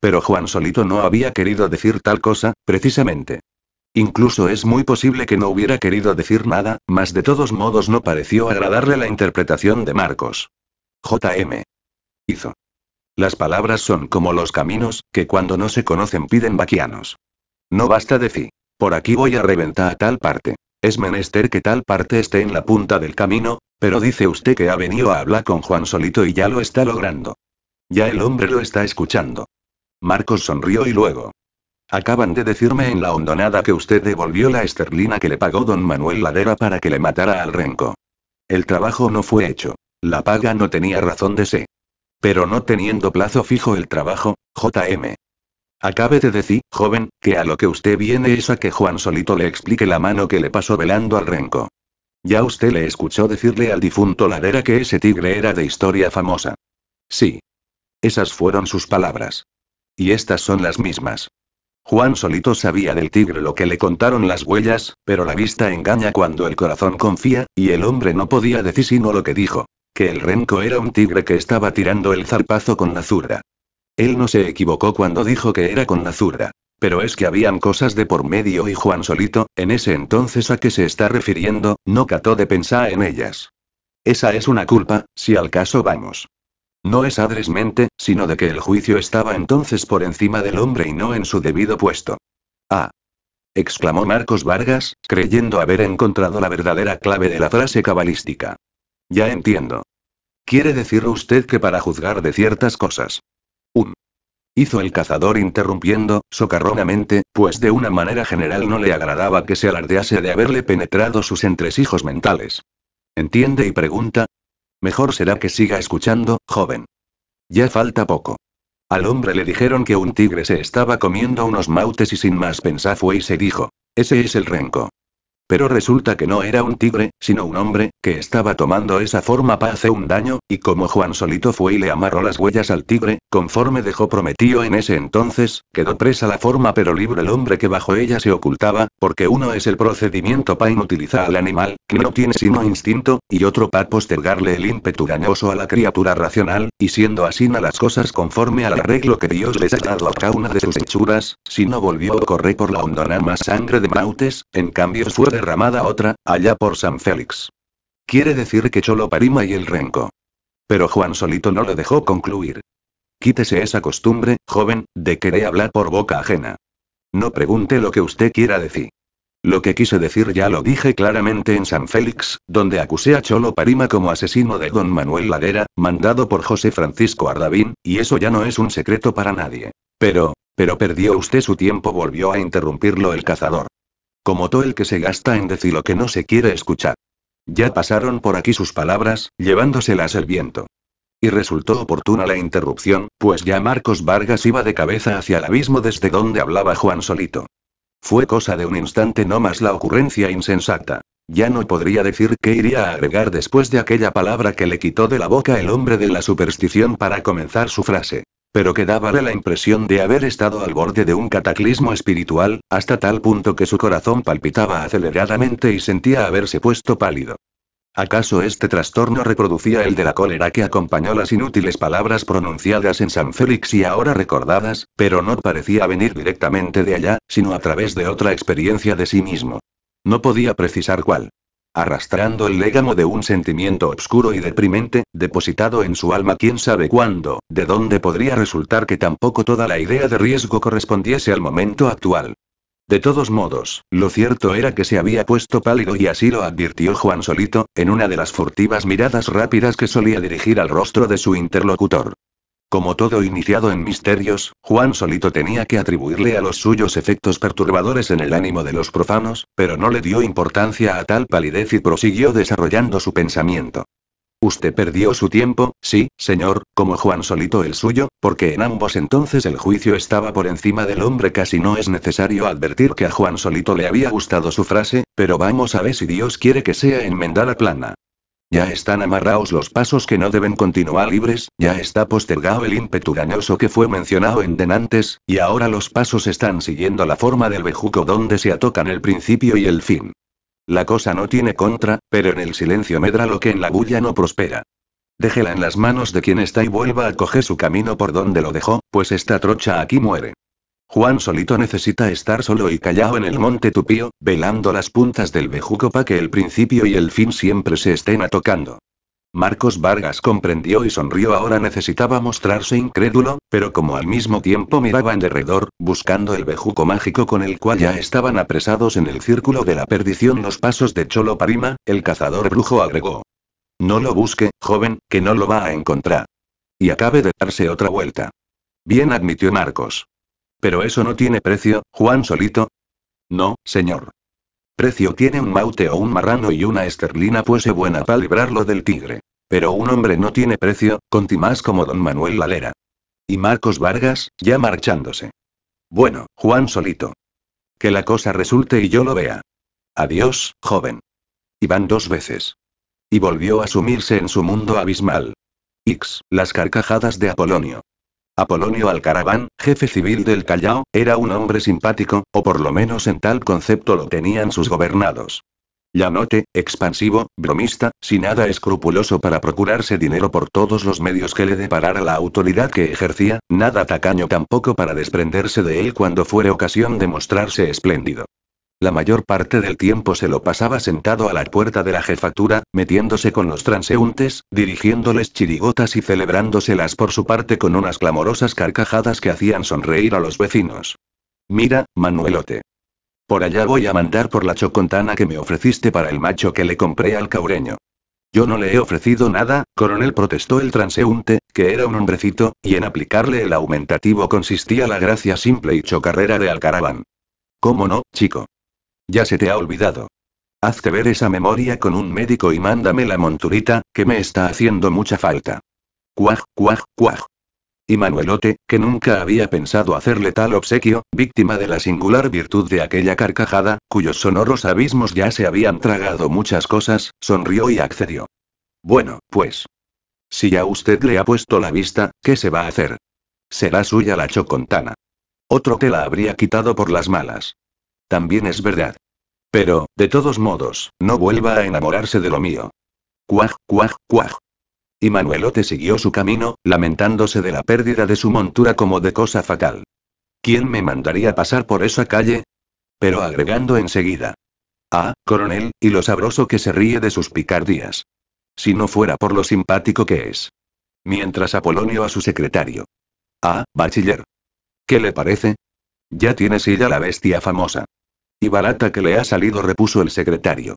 Pero Juan Solito no había querido decir tal cosa, precisamente. Incluso es muy posible que no hubiera querido decir nada, mas de todos modos no pareció agradarle la interpretación de Marcos. JM. Hizo. Las palabras son como los caminos, que cuando no se conocen piden vaquianos. No basta decir, por aquí voy a reventar a tal parte. Es menester que tal parte esté en la punta del camino, pero dice usted que ha venido a hablar con Juan Solito y ya lo está logrando. Ya el hombre lo está escuchando. Marcos sonrió y luego, Acaban de decirme en la hondonada que usted devolvió la esterlina que le pagó don Manuel Ladera para que le matara al renco. El trabajo no fue hecho. La paga no tenía razón de ser. Pero no teniendo plazo fijo el trabajo, JM. Acabe de decir, joven, que a lo que usted viene es a que Juan Solito le explique la mano que le pasó velando al renco. Ya usted le escuchó decirle al difunto Ladera que ese tigre era de historia famosa. Sí. Esas fueron sus palabras. Y estas son las mismas. Juan solito sabía del tigre lo que le contaron las huellas, pero la vista engaña cuando el corazón confía, y el hombre no podía decir sino lo que dijo. Que el renco era un tigre que estaba tirando el zarpazo con la zurda. Él no se equivocó cuando dijo que era con la zurda. Pero es que habían cosas de por medio y Juan solito, en ese entonces a qué se está refiriendo, no cató de pensar en ellas. Esa es una culpa, si al caso vamos. No es adresmente, sino de que el juicio estaba entonces por encima del hombre y no en su debido puesto. Ah. exclamó Marcos Vargas, creyendo haber encontrado la verdadera clave de la frase cabalística. Ya entiendo. Quiere decir usted que para juzgar de ciertas cosas. Un. Hizo el cazador interrumpiendo, socarronamente, pues de una manera general no le agradaba que se alardease de haberle penetrado sus entresijos mentales. ¿Entiende y pregunta? Mejor será que siga escuchando, joven. Ya falta poco. Al hombre le dijeron que un tigre se estaba comiendo unos mautes y sin más pensar fue y se dijo, ese es el renco. Pero resulta que no era un tigre, sino un hombre, que estaba tomando esa forma para hacer un daño, y como Juan solito fue y le amarró las huellas al tigre, conforme dejó prometido en ese entonces, quedó presa la forma pero libre el hombre que bajo ella se ocultaba, porque uno es el procedimiento para inutilizar al animal, que no tiene sino instinto, y otro para postergarle el ímpetu dañoso a la criatura racional, y siendo así a las cosas conforme al arreglo que Dios les ha dado a cada una de sus hechuras, si no volvió a correr por la hondona más sangre de Mautes, en cambio suerte derramada otra, allá por San Félix. Quiere decir que Cholo Parima y el Renco. Pero Juan solito no lo dejó concluir. Quítese esa costumbre, joven, de querer hablar por boca ajena. No pregunte lo que usted quiera decir. Lo que quise decir ya lo dije claramente en San Félix, donde acusé a Cholo Parima como asesino de don Manuel Ladera, mandado por José Francisco Ardavín, y eso ya no es un secreto para nadie. Pero, pero perdió usted su tiempo, volvió a interrumpirlo el cazador. Como todo el que se gasta en decir lo que no se quiere escuchar. Ya pasaron por aquí sus palabras, llevándoselas el viento. Y resultó oportuna la interrupción, pues ya Marcos Vargas iba de cabeza hacia el abismo desde donde hablaba Juan Solito. Fue cosa de un instante no más la ocurrencia insensata. Ya no podría decir qué iría a agregar después de aquella palabra que le quitó de la boca el hombre de la superstición para comenzar su frase pero que daba la impresión de haber estado al borde de un cataclismo espiritual, hasta tal punto que su corazón palpitaba aceleradamente y sentía haberse puesto pálido. ¿Acaso este trastorno reproducía el de la cólera que acompañó las inútiles palabras pronunciadas en San Félix y ahora recordadas, pero no parecía venir directamente de allá, sino a través de otra experiencia de sí mismo? No podía precisar cuál arrastrando el légamo de un sentimiento obscuro y deprimente, depositado en su alma quién sabe cuándo, de dónde podría resultar que tampoco toda la idea de riesgo correspondiese al momento actual. De todos modos, lo cierto era que se había puesto pálido y así lo advirtió Juan Solito, en una de las furtivas miradas rápidas que solía dirigir al rostro de su interlocutor. Como todo iniciado en misterios, Juan solito tenía que atribuirle a los suyos efectos perturbadores en el ánimo de los profanos, pero no le dio importancia a tal palidez y prosiguió desarrollando su pensamiento. Usted perdió su tiempo, sí, señor, como Juan solito el suyo, porque en ambos entonces el juicio estaba por encima del hombre. Casi no es necesario advertir que a Juan solito le había gustado su frase, pero vamos a ver si Dios quiere que sea enmendada plana. Ya están amarrados los pasos que no deben continuar libres, ya está postergado el ímpetu dañoso que fue mencionado en denantes, y ahora los pasos están siguiendo la forma del bejuco donde se atocan el principio y el fin. La cosa no tiene contra, pero en el silencio medra lo que en la bulla no prospera. Déjela en las manos de quien está y vuelva a coger su camino por donde lo dejó, pues esta trocha aquí muere. Juan solito necesita estar solo y callado en el monte tupío, velando las puntas del bejuco para que el principio y el fin siempre se estén atocando. Marcos Vargas comprendió y sonrió ahora necesitaba mostrarse incrédulo, pero como al mismo tiempo miraba en derredor, buscando el bejuco mágico con el cual ya estaban apresados en el círculo de la perdición los pasos de Cholo Parima, el cazador brujo agregó. No lo busque, joven, que no lo va a encontrar. Y acabe de darse otra vuelta. Bien admitió Marcos. Pero eso no tiene precio, Juan solito. No, señor. Precio tiene un maute o un marrano y una esterlina fuese buena para librarlo del tigre. Pero un hombre no tiene precio, conti más como don Manuel Lalera. Y Marcos Vargas, ya marchándose. Bueno, Juan solito. Que la cosa resulte y yo lo vea. Adiós, joven. van dos veces. Y volvió a sumirse en su mundo abismal. X, las carcajadas de Apolonio. Apolonio Alcaraván, jefe civil del Callao, era un hombre simpático, o por lo menos en tal concepto lo tenían sus gobernados. Llanote, expansivo, bromista, sin nada escrupuloso para procurarse dinero por todos los medios que le deparara la autoridad que ejercía, nada tacaño tampoco para desprenderse de él cuando fuere ocasión de mostrarse espléndido. La mayor parte del tiempo se lo pasaba sentado a la puerta de la jefatura, metiéndose con los transeúntes, dirigiéndoles chirigotas y celebrándoselas por su parte con unas clamorosas carcajadas que hacían sonreír a los vecinos. Mira, Manuelote. Por allá voy a mandar por la chocontana que me ofreciste para el macho que le compré al caureño. Yo no le he ofrecido nada, coronel protestó el transeúnte, que era un hombrecito, y en aplicarle el aumentativo consistía la gracia simple y chocarrera de Alcaraván. ¿Cómo no, chico? Ya se te ha olvidado. Hazte ver esa memoria con un médico y mándame la monturita, que me está haciendo mucha falta. Cuaj, cuaj, cuaj. Y Manuelote, que nunca había pensado hacerle tal obsequio, víctima de la singular virtud de aquella carcajada, cuyos sonoros abismos ya se habían tragado muchas cosas, sonrió y accedió. Bueno, pues. Si ya usted le ha puesto la vista, ¿qué se va a hacer? Será suya la chocontana. Otro te la habría quitado por las malas. También es verdad. Pero, de todos modos, no vuelva a enamorarse de lo mío. Cuaj, cuaj, cuaj. Y Manuelote siguió su camino, lamentándose de la pérdida de su montura como de cosa fatal. ¿Quién me mandaría pasar por esa calle? Pero agregando enseguida. Ah, coronel, y lo sabroso que se ríe de sus picardías. Si no fuera por lo simpático que es. Mientras Apolonio a su secretario. Ah, bachiller. ¿Qué le parece? Ya tienes ella la bestia famosa. Y barata que le ha salido, repuso el secretario.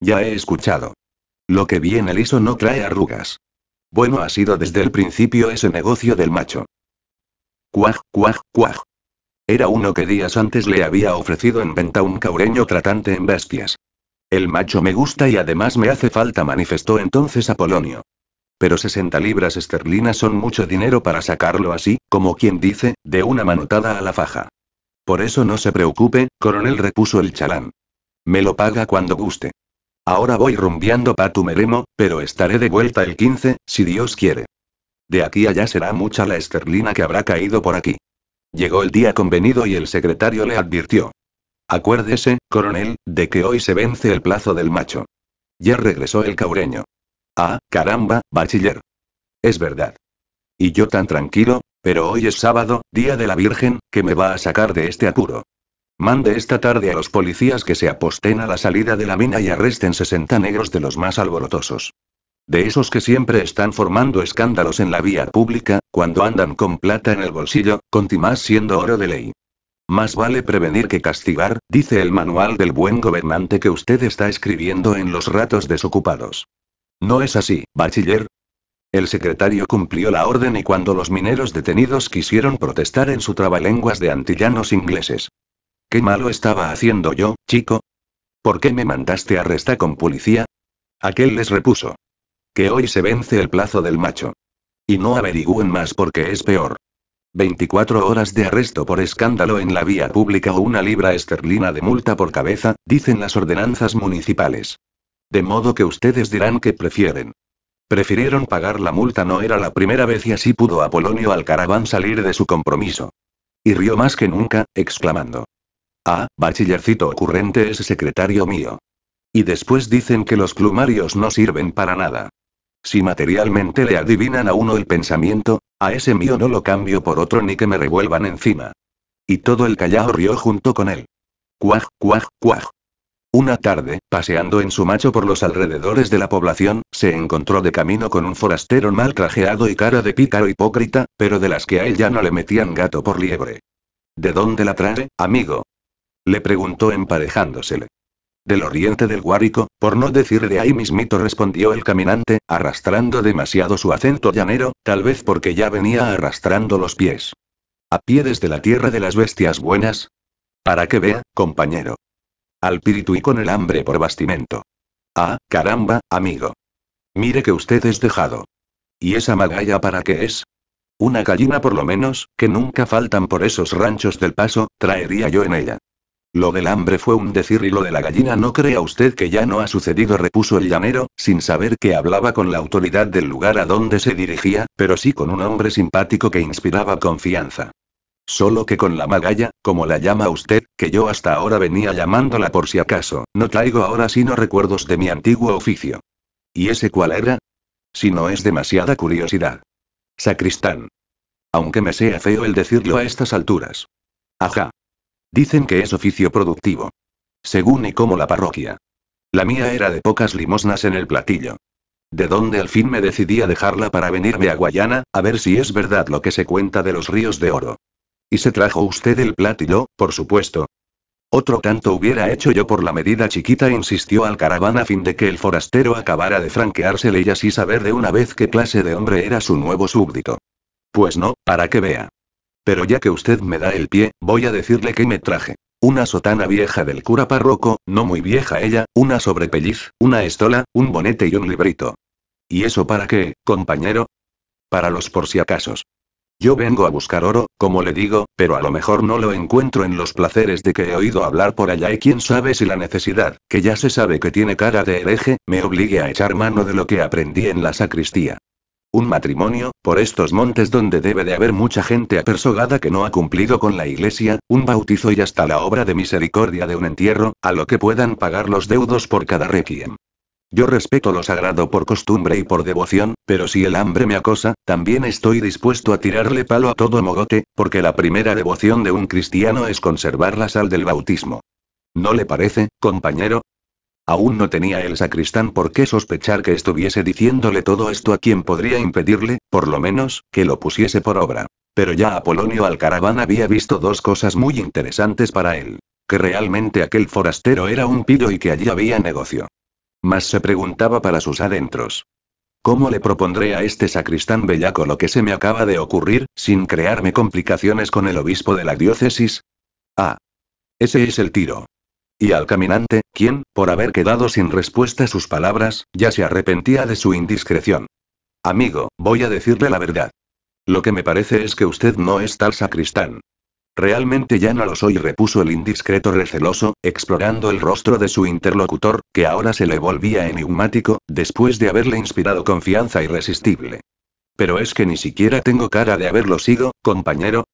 Ya he escuchado. Lo que viene liso no trae arrugas. Bueno ha sido desde el principio ese negocio del macho. Cuaj, cuaj, cuaj. Era uno que días antes le había ofrecido en venta un caureño tratante en bestias. El macho me gusta y además me hace falta, manifestó entonces Apolonio. Pero 60 libras esterlinas son mucho dinero para sacarlo así, como quien dice, de una manotada a la faja. Por eso no se preocupe, coronel repuso el chalán. Me lo paga cuando guste. Ahora voy rumbeando meremo, pero estaré de vuelta el 15, si Dios quiere. De aquí allá será mucha la esterlina que habrá caído por aquí. Llegó el día convenido y el secretario le advirtió. Acuérdese, coronel, de que hoy se vence el plazo del macho. Ya regresó el caureño. Ah, caramba, bachiller. Es verdad. Y yo tan tranquilo, pero hoy es sábado, día de la Virgen, que me va a sacar de este apuro. Mande esta tarde a los policías que se aposten a la salida de la mina y arresten 60 negros de los más alborotosos. De esos que siempre están formando escándalos en la vía pública, cuando andan con plata en el bolsillo, con timás siendo oro de ley. Más vale prevenir que castigar, dice el manual del buen gobernante que usted está escribiendo en los ratos desocupados. No es así, bachiller, el secretario cumplió la orden y cuando los mineros detenidos quisieron protestar en su trabalenguas de antillanos ingleses. ¿Qué malo estaba haciendo yo, chico? ¿Por qué me mandaste a arrestar con policía? Aquel les repuso. Que hoy se vence el plazo del macho. Y no averigüen más porque es peor. 24 horas de arresto por escándalo en la vía pública o una libra esterlina de multa por cabeza, dicen las ordenanzas municipales. De modo que ustedes dirán que prefieren. Prefirieron pagar la multa no era la primera vez y así pudo Apolonio al caraván salir de su compromiso. Y rió más que nunca, exclamando. Ah, bachillercito ocurrente es secretario mío. Y después dicen que los plumarios no sirven para nada. Si materialmente le adivinan a uno el pensamiento, a ese mío no lo cambio por otro ni que me revuelvan encima. Y todo el callao rió junto con él. Cuaj, cuaj, cuaj. Una tarde, paseando en su macho por los alrededores de la población, se encontró de camino con un forastero mal trajeado y cara de pícaro hipócrita, pero de las que a él ya no le metían gato por liebre. ¿De dónde la trae, amigo? Le preguntó emparejándosele. Del oriente del Guárico, por no decir de ahí mismito, respondió el caminante, arrastrando demasiado su acento llanero, tal vez porque ya venía arrastrando los pies. A pie desde la tierra de las bestias buenas. Para que vea, compañero, al píritu y con el hambre por bastimento. Ah, caramba, amigo. Mire que usted es dejado. ¿Y esa magalla para qué es? Una gallina por lo menos, que nunca faltan por esos ranchos del paso, traería yo en ella. Lo del hambre fue un decir y lo de la gallina no crea usted que ya no ha sucedido, repuso el llanero, sin saber que hablaba con la autoridad del lugar a donde se dirigía, pero sí con un hombre simpático que inspiraba confianza. Solo que con la magalla, como la llama usted, que yo hasta ahora venía llamándola por si acaso, no traigo ahora sino recuerdos de mi antiguo oficio. ¿Y ese cuál era? Si no es demasiada curiosidad. Sacristán. Aunque me sea feo el decirlo a estas alturas. Ajá. Dicen que es oficio productivo. Según y como la parroquia. La mía era de pocas limosnas en el platillo. De donde al fin me decidí a dejarla para venirme a Guayana, a ver si es verdad lo que se cuenta de los ríos de oro. ¿Y se trajo usted el platillo, por supuesto? Otro tanto hubiera hecho yo por la medida chiquita, insistió al caraván a fin de que el forastero acabara de franqueársele y así saber de una vez qué clase de hombre era su nuevo súbdito. Pues no, para que vea. Pero ya que usted me da el pie, voy a decirle que me traje. Una sotana vieja del cura párroco, no muy vieja ella, una sobrepelliz, una estola, un bonete y un librito. ¿Y eso para qué, compañero? Para los por si acasos. Yo vengo a buscar oro, como le digo, pero a lo mejor no lo encuentro en los placeres de que he oído hablar por allá y quién sabe si la necesidad, que ya se sabe que tiene cara de hereje, me obligue a echar mano de lo que aprendí en la sacristía. Un matrimonio, por estos montes donde debe de haber mucha gente apersogada que no ha cumplido con la iglesia, un bautizo y hasta la obra de misericordia de un entierro, a lo que puedan pagar los deudos por cada requiem. Yo respeto lo sagrado por costumbre y por devoción, pero si el hambre me acosa, también estoy dispuesto a tirarle palo a todo mogote, porque la primera devoción de un cristiano es conservar la sal del bautismo. ¿No le parece, compañero? Aún no tenía el sacristán por qué sospechar que estuviese diciéndole todo esto a quien podría impedirle, por lo menos, que lo pusiese por obra. Pero ya Apolonio Alcaraván había visto dos cosas muy interesantes para él. Que realmente aquel forastero era un pillo y que allí había negocio. Mas se preguntaba para sus adentros. ¿Cómo le propondré a este sacristán bellaco lo que se me acaba de ocurrir, sin crearme complicaciones con el obispo de la diócesis? Ah. Ese es el tiro. Y al caminante, quien, por haber quedado sin respuesta a sus palabras, ya se arrepentía de su indiscreción. Amigo, voy a decirle la verdad. Lo que me parece es que usted no es tal sacristán. Realmente ya no lo soy, repuso el indiscreto receloso, explorando el rostro de su interlocutor, que ahora se le volvía enigmático, después de haberle inspirado confianza irresistible. Pero es que ni siquiera tengo cara de haberlo sido, compañero.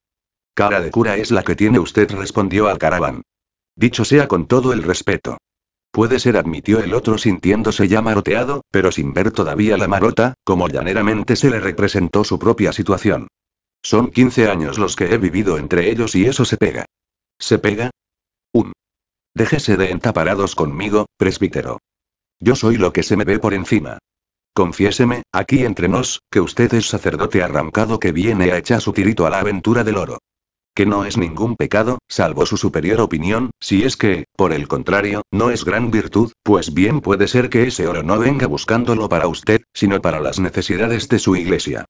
Cara de cura es la que tiene usted, respondió al caraván Dicho sea con todo el respeto. Puede ser, admitió el otro sintiéndose ya maroteado, pero sin ver todavía la marota, como llaneramente se le representó su propia situación. Son 15 años los que he vivido entre ellos y eso se pega. ¿Se pega? Un Déjese de entaparados conmigo, presbítero. Yo soy lo que se me ve por encima. Confiéseme, aquí entre nos, que usted es sacerdote arrancado que viene a echar su tirito a la aventura del oro. Que no es ningún pecado, salvo su superior opinión, si es que, por el contrario, no es gran virtud, pues bien puede ser que ese oro no venga buscándolo para usted, sino para las necesidades de su iglesia.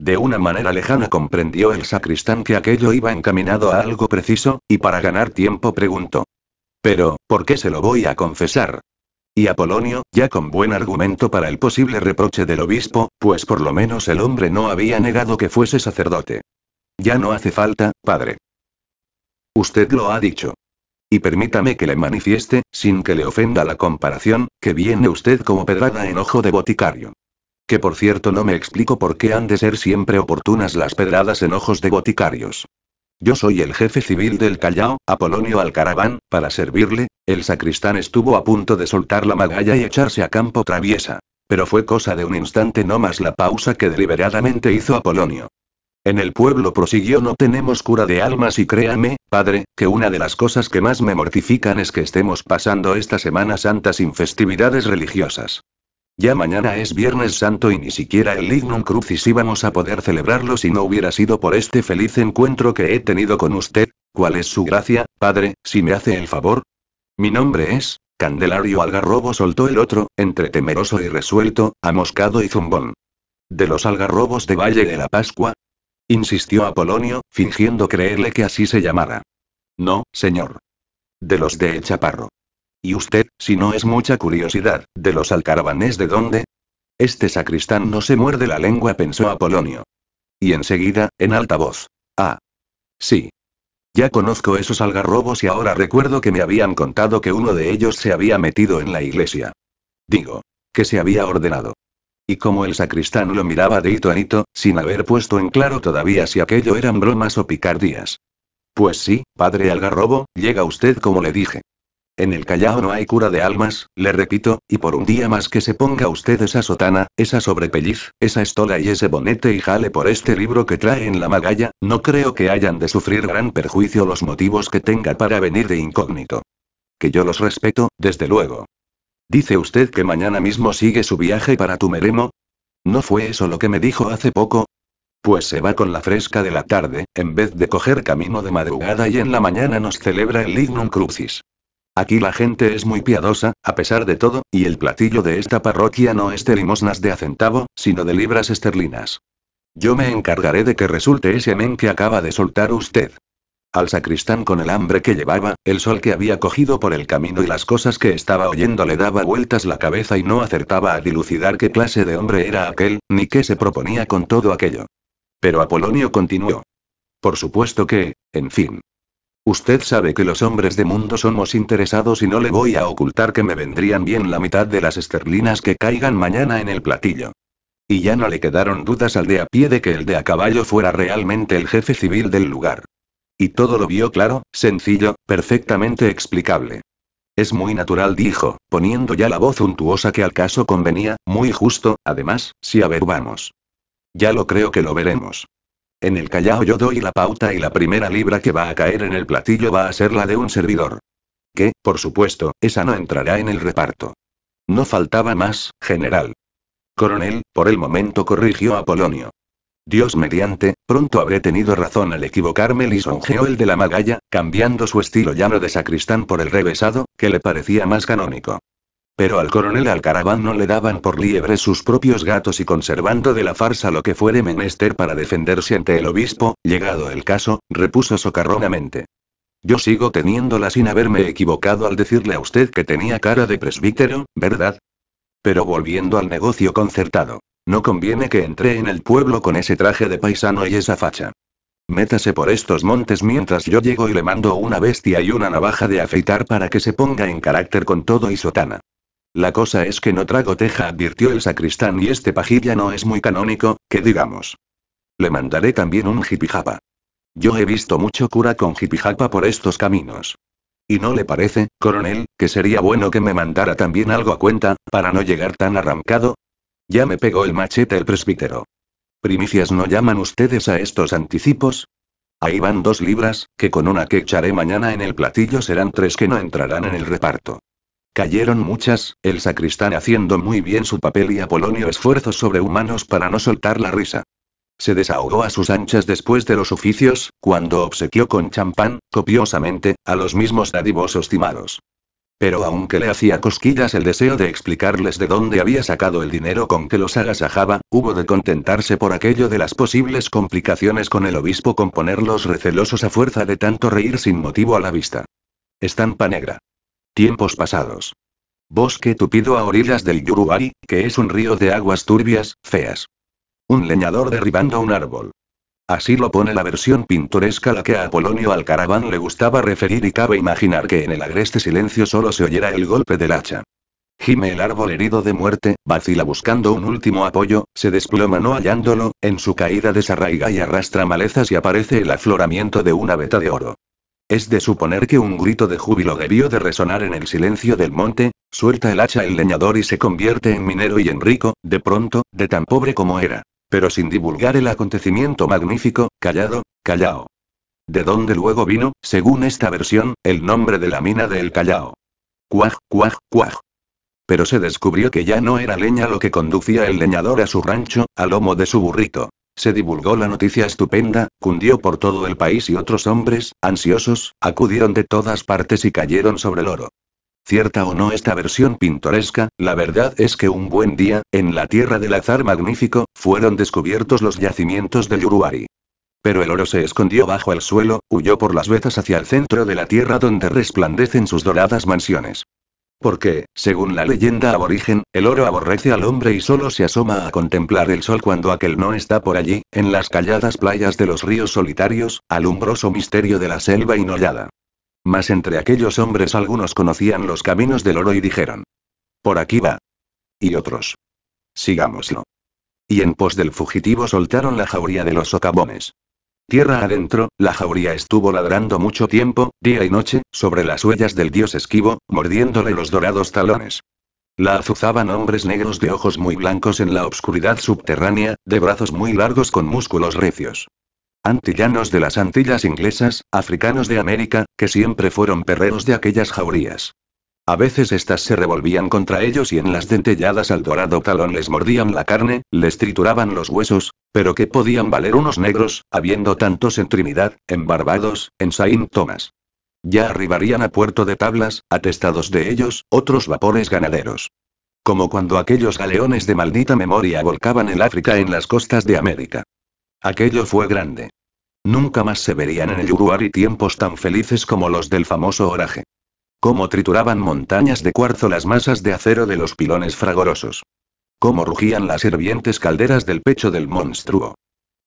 De una manera lejana comprendió el sacristán que aquello iba encaminado a algo preciso, y para ganar tiempo preguntó. Pero, ¿por qué se lo voy a confesar? Y Apolonio, ya con buen argumento para el posible reproche del obispo, pues por lo menos el hombre no había negado que fuese sacerdote. Ya no hace falta, padre. Usted lo ha dicho. Y permítame que le manifieste, sin que le ofenda la comparación, que viene usted como pedrada en ojo de boticario. Que por cierto no me explico por qué han de ser siempre oportunas las pedradas en ojos de boticarios. Yo soy el jefe civil del Callao, Apolonio Alcaraván, para servirle, el sacristán estuvo a punto de soltar la magalla y echarse a campo traviesa. Pero fue cosa de un instante no más la pausa que deliberadamente hizo Apolonio. En el pueblo prosiguió no tenemos cura de almas y créame, padre, que una de las cosas que más me mortifican es que estemos pasando esta Semana Santa sin festividades religiosas. Ya mañana es Viernes Santo y ni siquiera el Lignum Crucis íbamos a poder celebrarlo si no hubiera sido por este feliz encuentro que he tenido con usted. ¿Cuál es su gracia, padre, si me hace el favor? Mi nombre es, Candelario Algarrobo soltó el otro, entre temeroso y resuelto, amoscado y zumbón. ¿De los algarrobos de Valle de la Pascua? insistió Apolonio, fingiendo creerle que así se llamara. No, señor. De los de Chaparro. Y usted, si no es mucha curiosidad, ¿de los alcarabanes de dónde? Este sacristán no se muerde la lengua, pensó Apolonio. Y enseguida, en alta voz. Ah. Sí. Ya conozco esos algarrobos y ahora recuerdo que me habían contado que uno de ellos se había metido en la iglesia. Digo, que se había ordenado. Y como el sacristán lo miraba de hito a hito, sin haber puesto en claro todavía si aquello eran bromas o picardías. Pues sí, padre algarrobo, llega usted como le dije. En el Callao no hay cura de almas, le repito, y por un día más que se ponga usted esa sotana, esa sobrepelliz, esa estola y ese bonete y jale por este libro que trae en la magalla, no creo que hayan de sufrir gran perjuicio los motivos que tenga para venir de incógnito. Que yo los respeto, desde luego. ¿Dice usted que mañana mismo sigue su viaje para Tumeremo? ¿No fue eso lo que me dijo hace poco? Pues se va con la fresca de la tarde, en vez de coger camino de madrugada y en la mañana nos celebra el Lignum Crucis. Aquí la gente es muy piadosa, a pesar de todo, y el platillo de esta parroquia no es de limosnas de a centavo, sino de libras esterlinas. Yo me encargaré de que resulte ese men que acaba de soltar usted. Al sacristán con el hambre que llevaba, el sol que había cogido por el camino y las cosas que estaba oyendo le daba vueltas la cabeza y no acertaba a dilucidar qué clase de hombre era aquel, ni qué se proponía con todo aquello. Pero Apolonio continuó. Por supuesto que, en fin, Usted sabe que los hombres de mundo somos interesados y no le voy a ocultar que me vendrían bien la mitad de las esterlinas que caigan mañana en el platillo. Y ya no le quedaron dudas al de a pie de que el de a caballo fuera realmente el jefe civil del lugar. Y todo lo vio claro, sencillo, perfectamente explicable. Es muy natural, dijo, poniendo ya la voz untuosa que al caso convenía, muy justo, además, si averiguamos. Ya lo creo que lo veremos. En el Callao yo doy la pauta y la primera libra que va a caer en el platillo va a ser la de un servidor. Que, por supuesto, esa no entrará en el reparto. No faltaba más, general. Coronel, por el momento corrigió a Polonio. Dios mediante, pronto habré tenido razón al equivocarme lisonjeó el de la magalla, cambiando su estilo llano de sacristán por el revesado, que le parecía más canónico. Pero al coronel Alcaraván no le daban por liebre sus propios gatos y conservando de la farsa lo que fuere menester para defenderse ante el obispo, llegado el caso, repuso socarronamente. Yo sigo teniéndola sin haberme equivocado al decirle a usted que tenía cara de presbítero, ¿verdad? Pero volviendo al negocio concertado. No conviene que entre en el pueblo con ese traje de paisano y esa facha. Métase por estos montes mientras yo llego y le mando una bestia y una navaja de afeitar para que se ponga en carácter con todo y sotana. La cosa es que no trago teja, advirtió el sacristán, y este pajilla no es muy canónico, que digamos. Le mandaré también un jipijapa. Yo he visto mucho cura con jipijapa por estos caminos. ¿Y no le parece, coronel, que sería bueno que me mandara también algo a cuenta, para no llegar tan arrancado? Ya me pegó el machete el presbítero. Primicias no llaman ustedes a estos anticipos, Ahí van dos libras, que con una que echaré mañana en el platillo serán tres que no entrarán en el reparto. Cayeron muchas, el sacristán haciendo muy bien su papel y Apolonio esfuerzos sobrehumanos para no soltar la risa. Se desahogó a sus anchas después de los oficios, cuando obsequió con champán, copiosamente, a los mismos dadivosos estimados. Pero aunque le hacía cosquillas el deseo de explicarles de dónde había sacado el dinero con que los agasajaba, hubo de contentarse por aquello de las posibles complicaciones con el obispo con ponerlos recelosos a fuerza de tanto reír sin motivo a la vista. Estampa negra. Tiempos pasados. Bosque tupido a orillas del Yurubari, que es un río de aguas turbias, feas. Un leñador derribando un árbol. Así lo pone la versión pintoresca la que a Apolonio Alcaraván le gustaba referir y cabe imaginar que en el agreste silencio solo se oyera el golpe del hacha. Gime el árbol herido de muerte, vacila buscando un último apoyo, se desploma no hallándolo, en su caída desarraiga y arrastra malezas y aparece el afloramiento de una veta de oro. Es de suponer que un grito de júbilo debió de resonar en el silencio del monte, suelta el hacha el leñador y se convierte en minero y en rico, de pronto, de tan pobre como era. Pero sin divulgar el acontecimiento magnífico, callado, callao. De dónde luego vino, según esta versión, el nombre de la mina del Callao. Cuaj, cuaj, cuaj. Pero se descubrió que ya no era leña lo que conducía el leñador a su rancho, al lomo de su burrito. Se divulgó la noticia estupenda, cundió por todo el país y otros hombres, ansiosos, acudieron de todas partes y cayeron sobre el oro. Cierta o no esta versión pintoresca, la verdad es que un buen día, en la tierra del azar magnífico, fueron descubiertos los yacimientos del Yuruari. Pero el oro se escondió bajo el suelo, huyó por las veces hacia el centro de la tierra donde resplandecen sus doradas mansiones porque, según la leyenda aborigen, el oro aborrece al hombre y solo se asoma a contemplar el sol cuando aquel no está por allí, en las calladas playas de los ríos solitarios, alumbroso misterio de la selva inollada. Mas entre aquellos hombres algunos conocían los caminos del oro y dijeron, por aquí va. Y otros, sigámoslo. Y en pos del fugitivo soltaron la jauría de los socavones. Tierra adentro, la jauría estuvo ladrando mucho tiempo, día y noche, sobre las huellas del dios esquivo, mordiéndole los dorados talones. La azuzaban hombres negros de ojos muy blancos en la obscuridad subterránea, de brazos muy largos con músculos recios. Antillanos de las Antillas inglesas, africanos de América, que siempre fueron perreros de aquellas jaurías. A veces éstas se revolvían contra ellos y en las dentelladas al dorado talón les mordían la carne, les trituraban los huesos, pero ¿qué podían valer unos negros, habiendo tantos en Trinidad, en Barbados, en Saint Thomas? Ya arribarían a puerto de tablas, atestados de ellos, otros vapores ganaderos. Como cuando aquellos galeones de maldita memoria volcaban el África en las costas de América. Aquello fue grande. Nunca más se verían en el Uruguay tiempos tan felices como los del famoso oraje. Cómo trituraban montañas de cuarzo las masas de acero de los pilones fragorosos. Cómo rugían las hirvientes calderas del pecho del monstruo.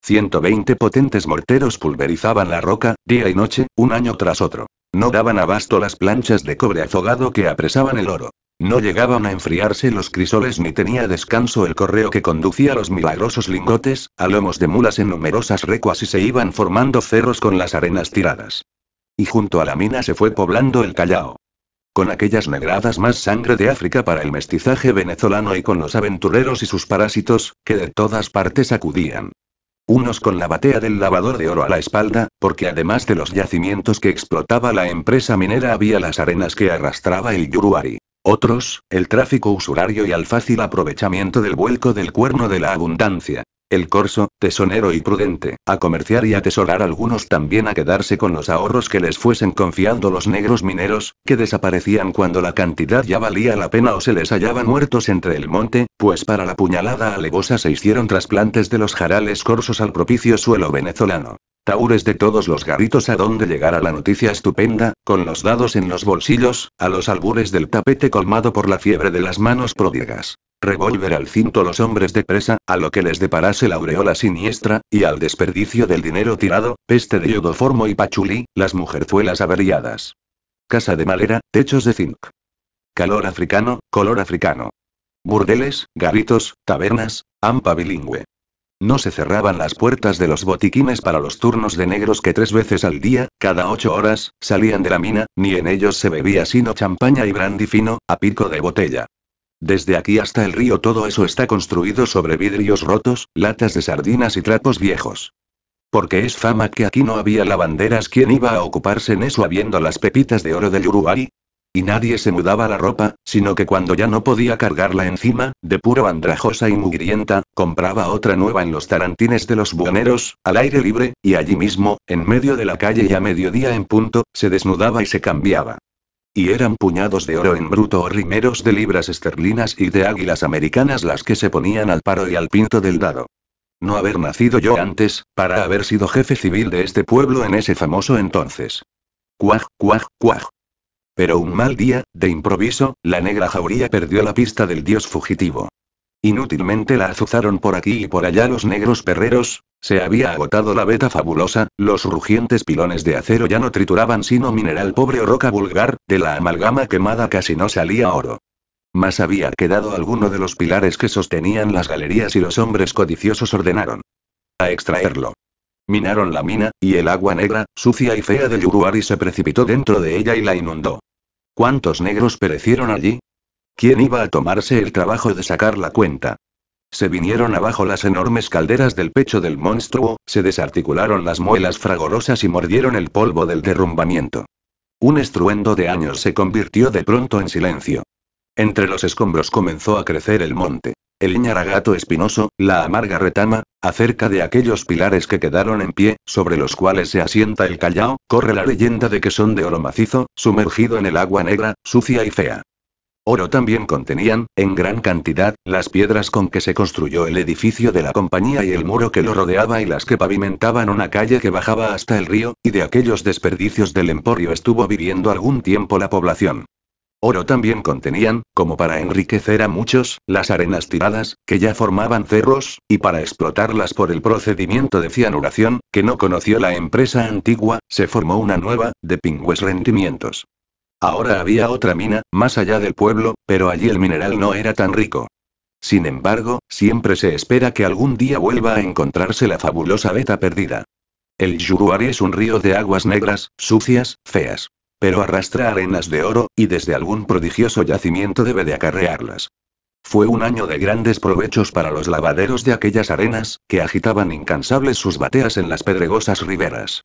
120 potentes morteros pulverizaban la roca, día y noche, un año tras otro. No daban abasto las planchas de cobre azogado que apresaban el oro. No llegaban a enfriarse los crisoles ni tenía descanso el correo que conducía los milagrosos lingotes, a lomos de mulas en numerosas recuas y se iban formando cerros con las arenas tiradas. Y junto a la mina se fue poblando el Callao con aquellas negradas más sangre de África para el mestizaje venezolano y con los aventureros y sus parásitos, que de todas partes acudían. Unos con la batea del lavador de oro a la espalda, porque además de los yacimientos que explotaba la empresa minera había las arenas que arrastraba el Yuruari. Otros, el tráfico usurario y al fácil aprovechamiento del vuelco del cuerno de la abundancia. El corso, tesonero y prudente, a comerciar y atesorar algunos también a quedarse con los ahorros que les fuesen confiando los negros mineros, que desaparecían cuando la cantidad ya valía la pena o se les hallaban muertos entre el monte, pues para la puñalada alevosa se hicieron trasplantes de los jarales corsos al propicio suelo venezolano. Taures de todos los garritos a donde llegara la noticia estupenda, con los dados en los bolsillos, a los albures del tapete colmado por la fiebre de las manos pródigas revólver al cinto los hombres de presa, a lo que les deparase la aureola siniestra, y al desperdicio del dinero tirado, peste de iodoformo y pachulí, las mujerzuelas averiadas. Casa de madera, techos de zinc. Calor africano, color africano. Burdeles, garitos, tabernas, ampa bilingüe. No se cerraban las puertas de los botiquines para los turnos de negros que tres veces al día, cada ocho horas, salían de la mina, ni en ellos se bebía sino champaña y brandy fino, a pico de botella. Desde aquí hasta el río todo eso está construido sobre vidrios rotos, latas de sardinas y trapos viejos. Porque es fama que aquí no había lavanderas, ¿quién iba a ocuparse en eso habiendo las pepitas de oro del Uruguay? Y nadie se mudaba la ropa, sino que cuando ya no podía cargarla encima, de puro andrajosa y mugrienta, compraba otra nueva en los tarantines de los buhoneros, al aire libre, y allí mismo, en medio de la calle y a mediodía en punto, se desnudaba y se cambiaba. Y eran puñados de oro en bruto o rimeros de libras esterlinas y de águilas americanas las que se ponían al paro y al pinto del dado. No haber nacido yo antes, para haber sido jefe civil de este pueblo en ese famoso entonces. Cuaj, cuaj, cuaj. Pero un mal día, de improviso, la negra jauría perdió la pista del dios fugitivo. Inútilmente la azuzaron por aquí y por allá los negros perreros, se había agotado la veta fabulosa, los rugientes pilones de acero ya no trituraban sino mineral pobre o roca vulgar, de la amalgama quemada casi no salía oro. Más había quedado alguno de los pilares que sostenían las galerías y los hombres codiciosos ordenaron a extraerlo. Minaron la mina, y el agua negra, sucia y fea del Yuruari se precipitó dentro de ella y la inundó. ¿Cuántos negros perecieron allí? ¿Quién iba a tomarse el trabajo de sacar la cuenta? Se vinieron abajo las enormes calderas del pecho del monstruo, se desarticularon las muelas fragorosas y mordieron el polvo del derrumbamiento. Un estruendo de años se convirtió de pronto en silencio. Entre los escombros comenzó a crecer el monte. El ñaragato espinoso, la amarga retama, acerca de aquellos pilares que quedaron en pie, sobre los cuales se asienta el callao, corre la leyenda de que son de oro macizo, sumergido en el agua negra, sucia y fea. Oro también contenían, en gran cantidad, las piedras con que se construyó el edificio de la compañía y el muro que lo rodeaba y las que pavimentaban una calle que bajaba hasta el río, y de aquellos desperdicios del emporio estuvo viviendo algún tiempo la población. Oro también contenían, como para enriquecer a muchos, las arenas tiradas, que ya formaban cerros, y para explotarlas por el procedimiento de cianuración, que no conoció la empresa antigua, se formó una nueva, de pingües rendimientos. Ahora había otra mina, más allá del pueblo, pero allí el mineral no era tan rico. Sin embargo, siempre se espera que algún día vuelva a encontrarse la fabulosa beta perdida. El Yuruari es un río de aguas negras, sucias, feas. Pero arrastra arenas de oro, y desde algún prodigioso yacimiento debe de acarrearlas. Fue un año de grandes provechos para los lavaderos de aquellas arenas, que agitaban incansables sus bateas en las pedregosas riberas.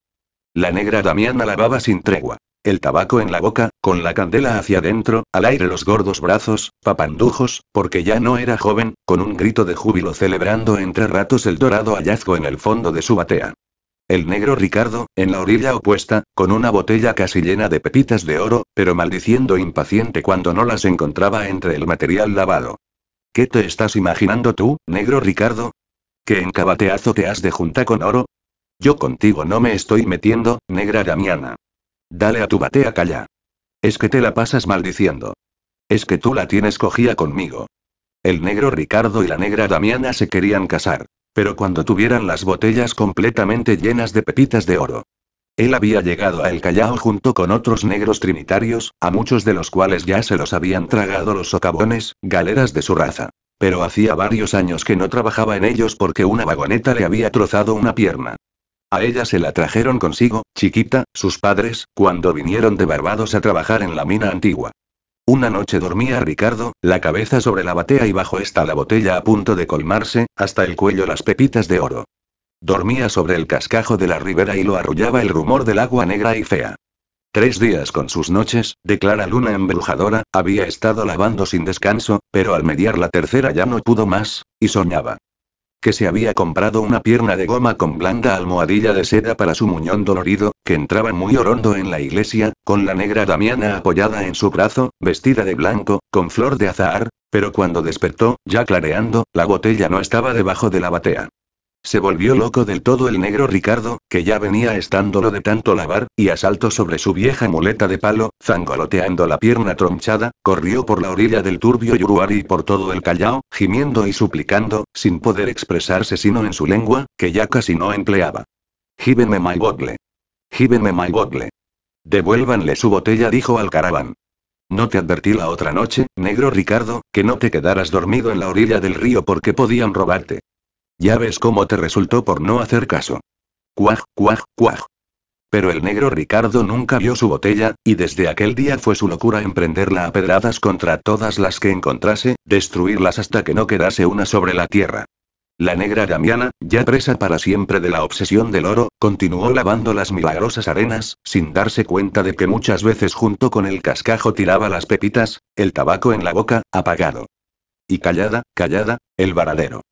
La negra Damiana lavaba sin tregua el tabaco en la boca, con la candela hacia adentro, al aire los gordos brazos, papandujos, porque ya no era joven, con un grito de júbilo celebrando entre ratos el dorado hallazgo en el fondo de su batea. El negro Ricardo, en la orilla opuesta, con una botella casi llena de pepitas de oro, pero maldiciendo impaciente cuando no las encontraba entre el material lavado. ¿Qué te estás imaginando tú, negro Ricardo? ¿Que en cabateazo te has de junta con oro? Yo contigo no me estoy metiendo, negra Damiana. Dale a tu batea calla. Es que te la pasas maldiciendo. Es que tú la tienes cogida conmigo. El negro Ricardo y la negra Damiana se querían casar. Pero cuando tuvieran las botellas completamente llenas de pepitas de oro. Él había llegado a El Callao junto con otros negros trinitarios, a muchos de los cuales ya se los habían tragado los socavones, galeras de su raza. Pero hacía varios años que no trabajaba en ellos porque una vagoneta le había trozado una pierna. A ella se la trajeron consigo, chiquita, sus padres, cuando vinieron de Barbados a trabajar en la mina antigua. Una noche dormía Ricardo, la cabeza sobre la batea y bajo esta la botella a punto de colmarse, hasta el cuello las pepitas de oro. Dormía sobre el cascajo de la ribera y lo arrullaba el rumor del agua negra y fea. Tres días con sus noches, de clara luna embrujadora, había estado lavando sin descanso, pero al mediar la tercera ya no pudo más, y soñaba que se había comprado una pierna de goma con blanda almohadilla de seda para su muñón dolorido, que entraba muy orondo en la iglesia, con la negra Damiana apoyada en su brazo, vestida de blanco, con flor de azahar, pero cuando despertó, ya clareando, la botella no estaba debajo de la batea. Se volvió loco del todo el negro Ricardo, que ya venía estándolo de tanto lavar, y asaltó sobre su vieja muleta de palo, zangoloteando la pierna tronchada, corrió por la orilla del turbio Yuruari y por todo el Callao, gimiendo y suplicando, sin poder expresarse sino en su lengua, que ya casi no empleaba. Gíbenme my bottle. Gíbenme my bottle. Devuélvanle su botella, dijo al caraván. No te advertí la otra noche, negro Ricardo, que no te quedaras dormido en la orilla del río porque podían robarte. Ya ves cómo te resultó por no hacer caso. Cuaj, cuaj, cuaj. Pero el negro Ricardo nunca vio su botella, y desde aquel día fue su locura emprenderla a pedradas contra todas las que encontrase, destruirlas hasta que no quedase una sobre la tierra. La negra Damiana, ya presa para siempre de la obsesión del oro, continuó lavando las milagrosas arenas, sin darse cuenta de que muchas veces junto con el cascajo tiraba las pepitas, el tabaco en la boca, apagado. Y callada, callada, el varadero.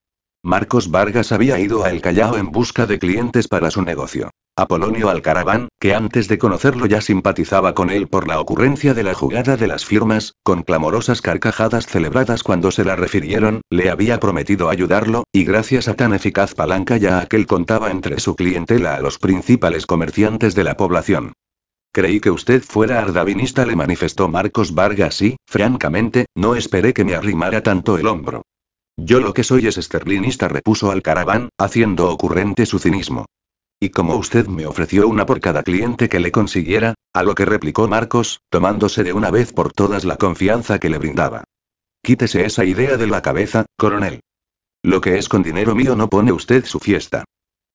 Marcos Vargas había ido a El Callao en busca de clientes para su negocio. Apolonio Alcaraván, que antes de conocerlo ya simpatizaba con él por la ocurrencia de la jugada de las firmas, con clamorosas carcajadas celebradas cuando se la refirieron, le había prometido ayudarlo, y gracias a tan eficaz palanca ya aquel contaba entre su clientela a los principales comerciantes de la población. Creí que usted fuera ardavinista, le manifestó Marcos Vargas y, francamente, no esperé que me arrimara tanto el hombro. Yo lo que soy es esterlinista, repuso al caraván, haciendo ocurrente su cinismo. Y como usted me ofreció una por cada cliente que le consiguiera, a lo que replicó Marcos, tomándose de una vez por todas la confianza que le brindaba. Quítese esa idea de la cabeza, coronel. Lo que es con dinero mío no pone usted su fiesta.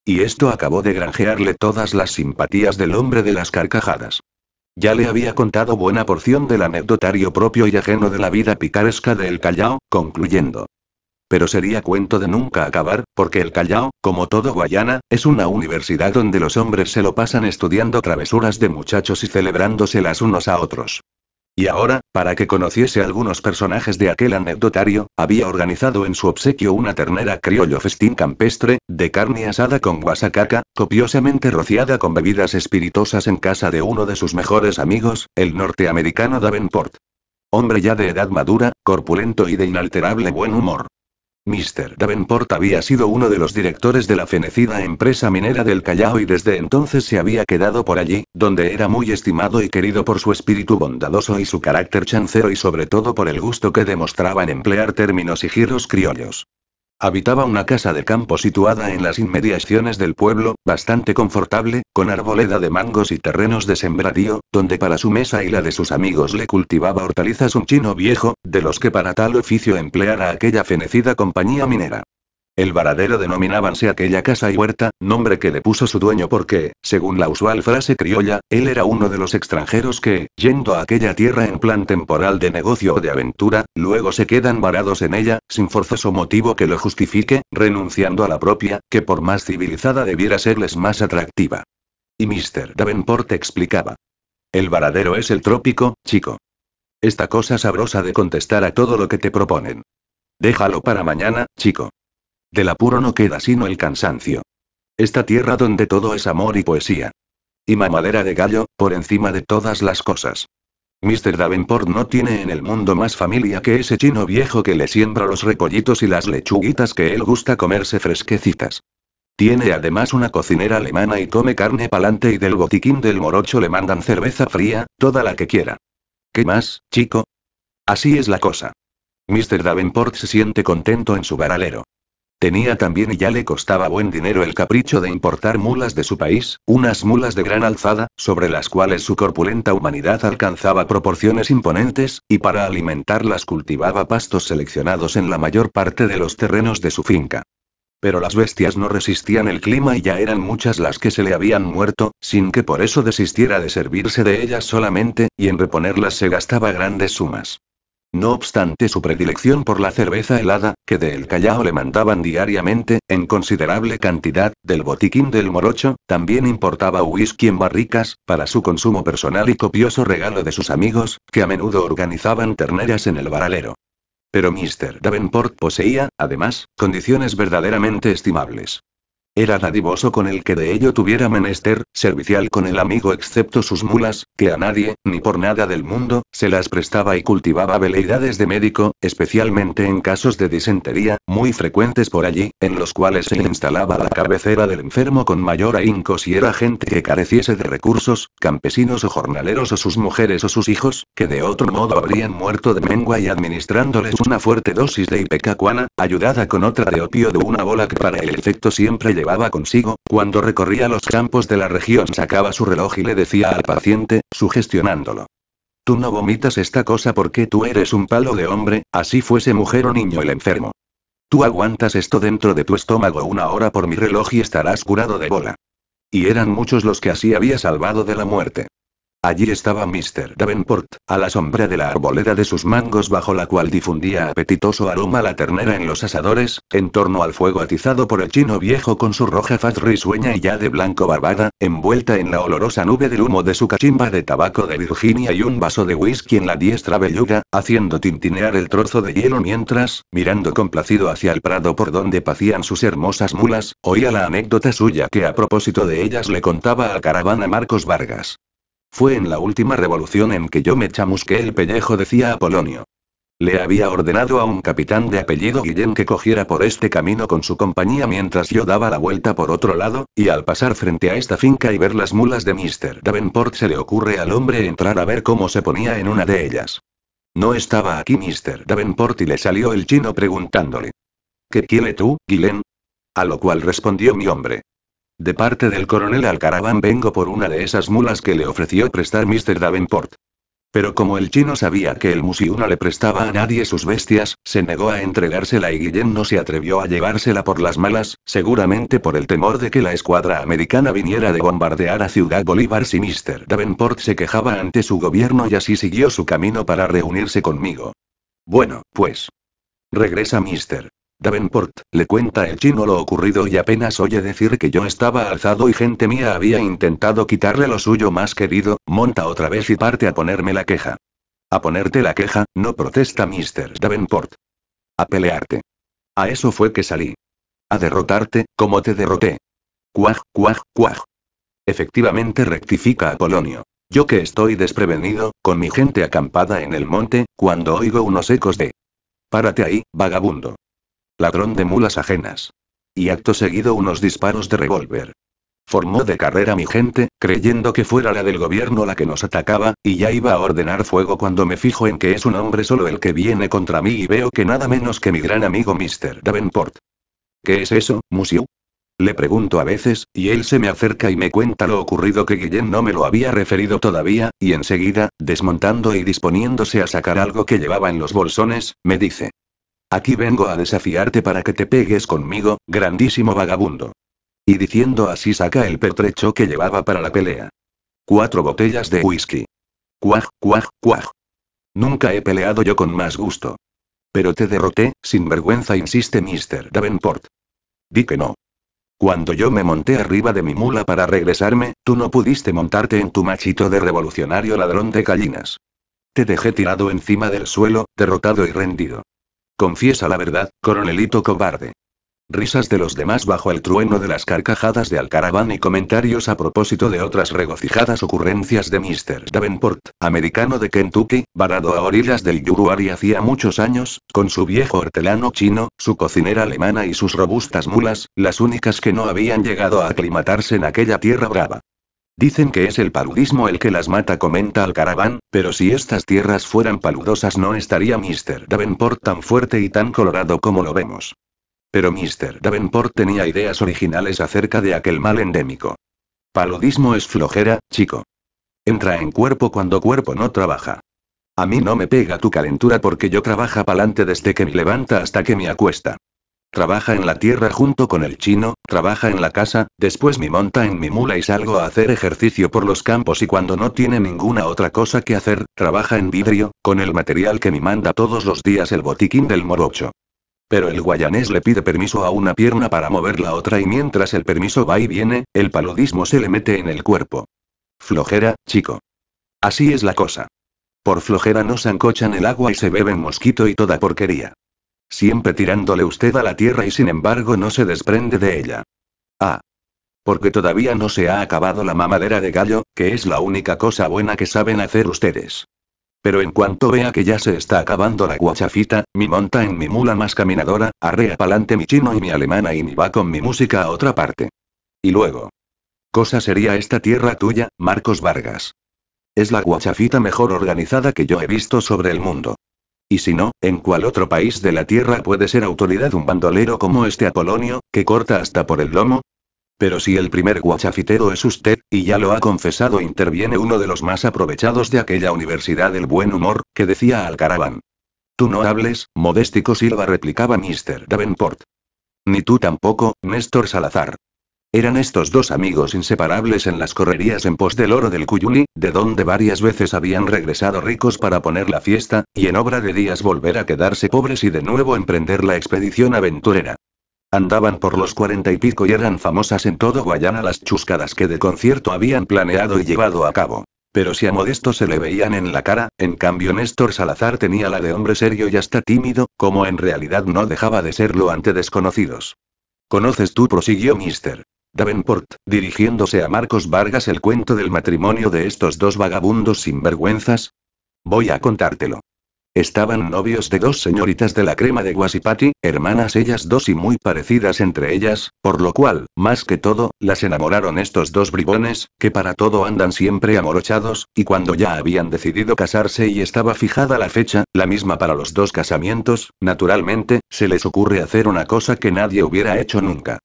Y esto acabó de granjearle todas las simpatías del hombre de las carcajadas. Ya le había contado buena porción del anecdotario propio y ajeno de la vida picaresca del Callao, concluyendo. Pero sería cuento de nunca acabar, porque el Callao, como todo Guayana, es una universidad donde los hombres se lo pasan estudiando travesuras de muchachos y celebrándoselas unos a otros. Y ahora, para que conociese algunos personajes de aquel anecdotario, había organizado en su obsequio una ternera criollo festín campestre, de carne asada con guasacaca, copiosamente rociada con bebidas espirituosas en casa de uno de sus mejores amigos, el norteamericano Davenport hombre ya de edad madura, corpulento y de inalterable buen humor. Mr. Davenport había sido uno de los directores de la fenecida empresa minera del Callao y desde entonces se había quedado por allí, donde era muy estimado y querido por su espíritu bondadoso y su carácter chancero y sobre todo por el gusto que demostraba en emplear términos y giros criollos. Habitaba una casa de campo situada en las inmediaciones del pueblo, bastante confortable, con arboleda de mangos y terrenos de sembradío, donde para su mesa y la de sus amigos le cultivaba hortalizas un chino viejo, de los que para tal oficio empleara aquella fenecida compañía minera. El varadero denominábanse aquella casa y huerta, nombre que le puso su dueño porque, según la usual frase criolla, él era uno de los extranjeros que, yendo a aquella tierra en plan temporal de negocio o de aventura, luego se quedan varados en ella, sin forzoso motivo que lo justifique, renunciando a la propia, que por más civilizada debiera serles más atractiva. Y Mr. Davenport explicaba. El varadero es el trópico, chico. Esta cosa sabrosa de contestar a todo lo que te proponen. Déjalo para mañana, chico. Del apuro no queda sino el cansancio. Esta tierra donde todo es amor y poesía. Y mamadera de gallo, por encima de todas las cosas. Mr. Davenport no tiene en el mundo más familia que ese chino viejo que le siembra los repollitos y las lechuguitas que él gusta comerse fresquecitas. Tiene además una cocinera alemana y come carne palante y del botiquín del morocho le mandan cerveza fría, toda la que quiera. ¿Qué más, chico? Así es la cosa. Mr. Davenport se siente contento en su baralero. Tenía también y ya le costaba buen dinero el capricho de importar mulas de su país, unas mulas de gran alzada, sobre las cuales su corpulenta humanidad alcanzaba proporciones imponentes, y para alimentarlas cultivaba pastos seleccionados en la mayor parte de los terrenos de su finca. Pero las bestias no resistían el clima y ya eran muchas las que se le habían muerto, sin que por eso desistiera de servirse de ellas solamente, y en reponerlas se gastaba grandes sumas. No obstante su predilección por la cerveza helada, que de El Callao le mandaban diariamente, en considerable cantidad, del botiquín del morocho, también importaba whisky en barricas, para su consumo personal y copioso regalo de sus amigos, que a menudo organizaban terneras en el baralero. Pero Mr. Davenport poseía, además, condiciones verdaderamente estimables. Era dadivoso con el que de ello tuviera menester, servicial con el amigo excepto sus mulas, que a nadie, ni por nada del mundo, se las prestaba y cultivaba veleidades de médico, especialmente en casos de disentería, muy frecuentes por allí, en los cuales se instalaba la cabecera del enfermo con mayor ahínco si era gente que careciese de recursos, campesinos o jornaleros o sus mujeres o sus hijos, que de otro modo habrían muerto de mengua y administrándoles una fuerte dosis de ipecacuana, ayudada con otra de opio de una bola que para el efecto siempre llevaba consigo, cuando recorría los campos de la región sacaba su reloj y le decía al paciente, sugestionándolo. Tú no vomitas esta cosa porque tú eres un palo de hombre, así fuese mujer o niño el enfermo. Tú aguantas esto dentro de tu estómago una hora por mi reloj y estarás curado de bola. Y eran muchos los que así había salvado de la muerte. Allí estaba Mr. Davenport, a la sombra de la arboleda de sus mangos bajo la cual difundía apetitoso aroma la ternera en los asadores, en torno al fuego atizado por el chino viejo con su roja faz risueña y ya de blanco barbada, envuelta en la olorosa nube del humo de su cachimba de tabaco de Virginia y un vaso de whisky en la diestra velluga, haciendo tintinear el trozo de hielo mientras, mirando complacido hacia el prado por donde pacían sus hermosas mulas, oía la anécdota suya que a propósito de ellas le contaba a Caravana Marcos Vargas. Fue en la última revolución en que yo me chamusqué el pellejo, decía Apolonio. Le había ordenado a un capitán de apellido Guillén que cogiera por este camino con su compañía mientras yo daba la vuelta por otro lado, y al pasar frente a esta finca y ver las mulas de Mr. Davenport se le ocurre al hombre entrar a ver cómo se ponía en una de ellas. No estaba aquí Mr. Davenport y le salió el chino preguntándole. ¿Qué quiere tú, Guillén? A lo cual respondió mi hombre. De parte del coronel Alcaraván vengo por una de esas mulas que le ofreció prestar Mr. Davenport. Pero como el chino sabía que el no le prestaba a nadie sus bestias, se negó a entregársela y Guillén no se atrevió a llevársela por las malas, seguramente por el temor de que la escuadra americana viniera de bombardear a Ciudad Bolívar si Mr. Davenport se quejaba ante su gobierno y así siguió su camino para reunirse conmigo. Bueno, pues. Regresa Mr. Davenport, le cuenta el chino lo ocurrido y apenas oye decir que yo estaba alzado y gente mía había intentado quitarle lo suyo más querido, monta otra vez y parte a ponerme la queja. A ponerte la queja, no protesta Mr. Davenport. A pelearte. A eso fue que salí. A derrotarte, como te derroté. Cuaj, cuaj, cuaj. Efectivamente rectifica a Polonio. Yo que estoy desprevenido, con mi gente acampada en el monte, cuando oigo unos ecos de... Párate ahí, vagabundo ladrón de mulas ajenas. Y acto seguido unos disparos de revólver. Formó de carrera mi gente, creyendo que fuera la del gobierno la que nos atacaba, y ya iba a ordenar fuego cuando me fijo en que es un hombre solo el que viene contra mí y veo que nada menos que mi gran amigo Mr. Davenport. ¿Qué es eso, Musiu? Le pregunto a veces, y él se me acerca y me cuenta lo ocurrido que Guillén no me lo había referido todavía, y enseguida, desmontando y disponiéndose a sacar algo que llevaba en los bolsones, me dice, Aquí vengo a desafiarte para que te pegues conmigo, grandísimo vagabundo. Y diciendo así saca el pertrecho que llevaba para la pelea. Cuatro botellas de whisky. Cuaj, cuaj, cuaj. Nunca he peleado yo con más gusto. Pero te derroté, sin vergüenza insiste Mr. Davenport. Di que no. Cuando yo me monté arriba de mi mula para regresarme, tú no pudiste montarte en tu machito de revolucionario ladrón de gallinas. Te dejé tirado encima del suelo, derrotado y rendido. Confiesa la verdad, coronelito cobarde. Risas de los demás bajo el trueno de las carcajadas de Alcaraván y comentarios a propósito de otras regocijadas ocurrencias de Mr. Davenport, americano de Kentucky, varado a orillas del Yuruari hacía muchos años, con su viejo hortelano chino, su cocinera alemana y sus robustas mulas, las únicas que no habían llegado a aclimatarse en aquella tierra brava. Dicen que es el paludismo el que las mata, comenta al caraván, pero si estas tierras fueran paludosas no estaría Mr. Davenport tan fuerte y tan colorado como lo vemos. Pero Mr. Davenport tenía ideas originales acerca de aquel mal endémico. Paludismo es flojera, chico. Entra en cuerpo cuando cuerpo no trabaja. A mí no me pega tu calentura porque yo trabaja pa'lante desde que me levanta hasta que me acuesta. Trabaja en la tierra junto con el chino, trabaja en la casa, después me monta en mi mula y salgo a hacer ejercicio por los campos y cuando no tiene ninguna otra cosa que hacer, trabaja en vidrio, con el material que me manda todos los días el botiquín del morocho. Pero el guayanés le pide permiso a una pierna para mover la otra y mientras el permiso va y viene, el paludismo se le mete en el cuerpo. Flojera, chico. Así es la cosa. Por flojera no sancochan el agua y se beben mosquito y toda porquería. Siempre tirándole usted a la tierra y sin embargo no se desprende de ella. Ah. Porque todavía no se ha acabado la mamadera de gallo, que es la única cosa buena que saben hacer ustedes. Pero en cuanto vea que ya se está acabando la guachafita, mi monta en mi mula más caminadora, arrea pa'lante mi chino y mi alemana y mi va con mi música a otra parte. Y luego. Cosa sería esta tierra tuya, Marcos Vargas. Es la guachafita mejor organizada que yo he visto sobre el mundo. Y si no, ¿en cuál otro país de la Tierra puede ser autoridad un bandolero como este Apolonio, que corta hasta por el lomo? Pero si el primer guachafitero es usted, y ya lo ha confesado, interviene uno de los más aprovechados de aquella universidad el buen humor, que decía al caraván. Tú no hables, modéstico Silva replicaba Mr. Davenport. Ni tú tampoco, Néstor Salazar. Eran estos dos amigos inseparables en las correrías en pos del oro del Cuyuli, de donde varias veces habían regresado ricos para poner la fiesta, y en obra de días volver a quedarse pobres y de nuevo emprender la expedición aventurera. Andaban por los cuarenta y pico y eran famosas en todo Guayana las chuscadas que de concierto habían planeado y llevado a cabo. Pero si a Modesto se le veían en la cara, en cambio Néstor Salazar tenía la de hombre serio y hasta tímido, como en realidad no dejaba de serlo ante desconocidos. ¿Conoces tú? prosiguió Mister. Davenport, dirigiéndose a Marcos Vargas el cuento del matrimonio de estos dos vagabundos sinvergüenzas? Voy a contártelo. Estaban novios de dos señoritas de la crema de Guasipati, hermanas ellas dos y muy parecidas entre ellas, por lo cual, más que todo, las enamoraron estos dos bribones, que para todo andan siempre amorochados, y cuando ya habían decidido casarse y estaba fijada la fecha, la misma para los dos casamientos, naturalmente, se les ocurre hacer una cosa que nadie hubiera hecho nunca.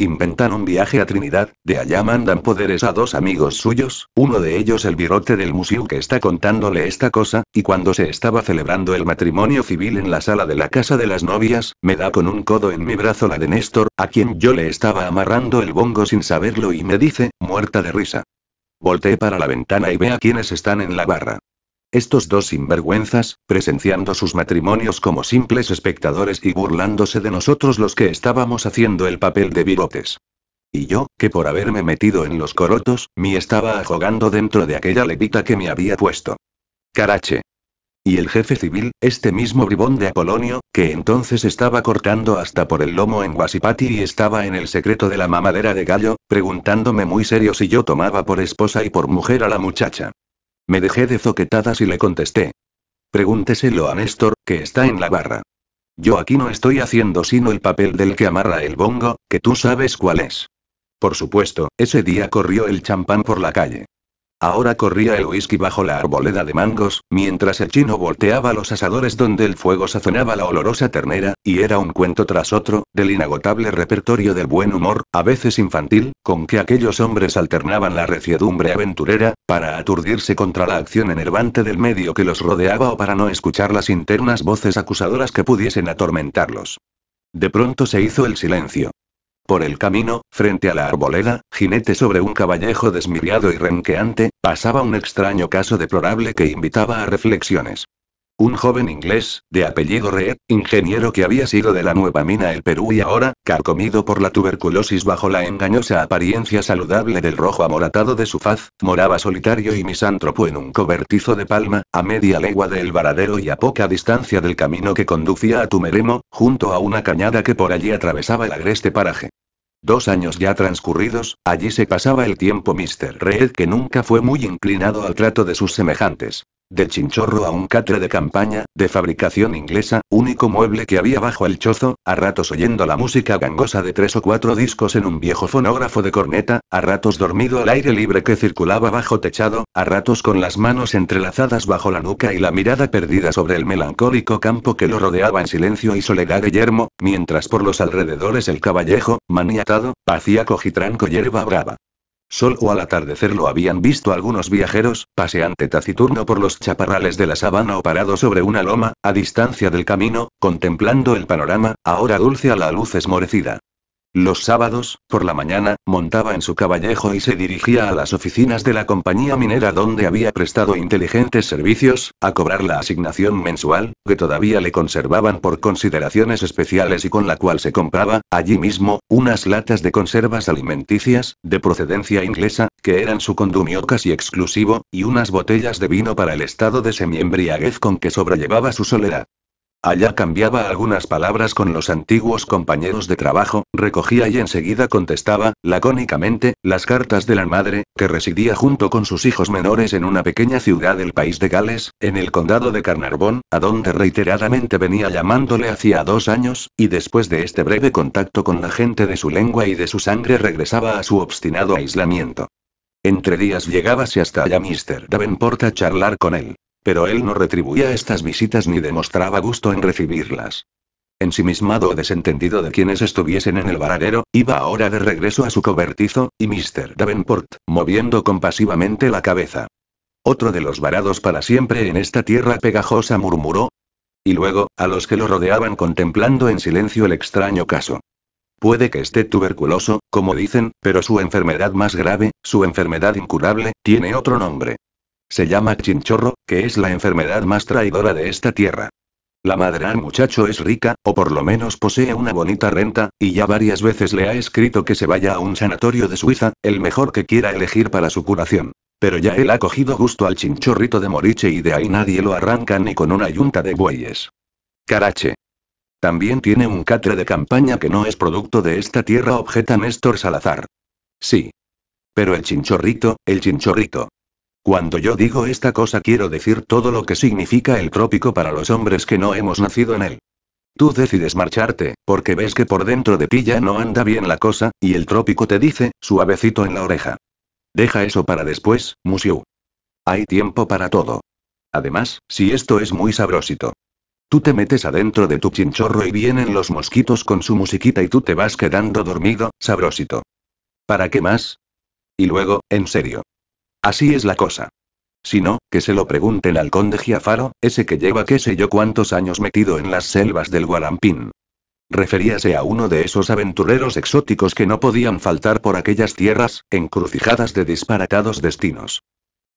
Inventan un viaje a Trinidad, de allá mandan poderes a dos amigos suyos, uno de ellos el virote del museo que está contándole esta cosa, y cuando se estaba celebrando el matrimonio civil en la sala de la casa de las novias, me da con un codo en mi brazo la de Néstor, a quien yo le estaba amarrando el bongo sin saberlo y me dice, muerta de risa. Volté para la ventana y ve a quienes están en la barra. Estos dos sinvergüenzas, presenciando sus matrimonios como simples espectadores y burlándose de nosotros los que estábamos haciendo el papel de virotes. Y yo, que por haberme metido en los corotos, me estaba ahogando dentro de aquella levita que me había puesto. Carache. Y el jefe civil, este mismo bribón de Apolonio, que entonces estaba cortando hasta por el lomo en Guasipati y estaba en el secreto de la mamadera de gallo, preguntándome muy serio si yo tomaba por esposa y por mujer a la muchacha. Me dejé de zoquetadas y le contesté. Pregúnteselo a Néstor, que está en la barra. Yo aquí no estoy haciendo sino el papel del que amarra el bongo, que tú sabes cuál es. Por supuesto, ese día corrió el champán por la calle. Ahora corría el whisky bajo la arboleda de mangos, mientras el chino volteaba los asadores donde el fuego sazonaba la olorosa ternera, y era un cuento tras otro, del inagotable repertorio del buen humor, a veces infantil, con que aquellos hombres alternaban la reciedumbre aventurera, para aturdirse contra la acción enervante del medio que los rodeaba o para no escuchar las internas voces acusadoras que pudiesen atormentarlos. De pronto se hizo el silencio. Por el camino, frente a la arboleda, jinete sobre un caballejo desmiriado y renqueante, pasaba un extraño caso deplorable que invitaba a reflexiones. Un joven inglés, de apellido Reed, ingeniero que había sido de la nueva mina El Perú y ahora, carcomido por la tuberculosis bajo la engañosa apariencia saludable del rojo amoratado de su faz, moraba solitario y misántropo en un cobertizo de palma, a media legua del varadero y a poca distancia del camino que conducía a Tumeremo, junto a una cañada que por allí atravesaba el agreste paraje. Dos años ya transcurridos, allí se pasaba el tiempo Mr. Reed que nunca fue muy inclinado al trato de sus semejantes de chinchorro a un catre de campaña, de fabricación inglesa, único mueble que había bajo el chozo, a ratos oyendo la música gangosa de tres o cuatro discos en un viejo fonógrafo de corneta, a ratos dormido al aire libre que circulaba bajo techado, a ratos con las manos entrelazadas bajo la nuca y la mirada perdida sobre el melancólico campo que lo rodeaba en silencio y soledad de yermo, mientras por los alrededores el caballejo, maniatado, hacía cojitranco hierba brava. Sol o al atardecer lo habían visto algunos viajeros, paseante taciturno por los chaparrales de la sabana o parado sobre una loma, a distancia del camino, contemplando el panorama, ahora dulce a la luz esmorecida. Los sábados, por la mañana, montaba en su caballejo y se dirigía a las oficinas de la compañía minera donde había prestado inteligentes servicios, a cobrar la asignación mensual, que todavía le conservaban por consideraciones especiales y con la cual se compraba, allí mismo, unas latas de conservas alimenticias, de procedencia inglesa, que eran su condumio casi exclusivo, y unas botellas de vino para el estado de semiembriaguez con que sobrellevaba su soledad. Allá cambiaba algunas palabras con los antiguos compañeros de trabajo, recogía y enseguida contestaba, lacónicamente, las cartas de la madre, que residía junto con sus hijos menores en una pequeña ciudad del país de Gales, en el condado de Carnarvon, a donde reiteradamente venía llamándole hacía dos años, y después de este breve contacto con la gente de su lengua y de su sangre regresaba a su obstinado aislamiento. Entre días si hasta allá Mr. Davenport a charlar con él. Pero él no retribuía estas visitas ni demostraba gusto en recibirlas. Ensimismado o desentendido de quienes estuviesen en el varadero, iba ahora de regreso a su cobertizo, y Mr. Davenport, moviendo compasivamente la cabeza. Otro de los varados para siempre en esta tierra pegajosa murmuró. Y luego, a los que lo rodeaban contemplando en silencio el extraño caso. Puede que esté tuberculoso, como dicen, pero su enfermedad más grave, su enfermedad incurable, tiene otro nombre. Se llama chinchorro, que es la enfermedad más traidora de esta tierra. La madre al muchacho es rica, o por lo menos posee una bonita renta, y ya varias veces le ha escrito que se vaya a un sanatorio de Suiza, el mejor que quiera elegir para su curación. Pero ya él ha cogido gusto al chinchorrito de Moriche y de ahí nadie lo arranca ni con una yunta de bueyes. Carache. También tiene un catre de campaña que no es producto de esta tierra, objeta Néstor Salazar. Sí. Pero el chinchorrito, el chinchorrito. Cuando yo digo esta cosa quiero decir todo lo que significa el trópico para los hombres que no hemos nacido en él. Tú decides marcharte, porque ves que por dentro de ti ya no anda bien la cosa, y el trópico te dice, suavecito en la oreja. Deja eso para después, Musiu. Hay tiempo para todo. Además, si esto es muy sabrosito. Tú te metes adentro de tu chinchorro y vienen los mosquitos con su musiquita y tú te vas quedando dormido, sabrosito. ¿Para qué más? Y luego, en serio. Así es la cosa. Si no, que se lo pregunten al conde Giafaro, ese que lleva qué sé yo cuántos años metido en las selvas del Guarampín. Referíase a uno de esos aventureros exóticos que no podían faltar por aquellas tierras, encrucijadas de disparatados destinos.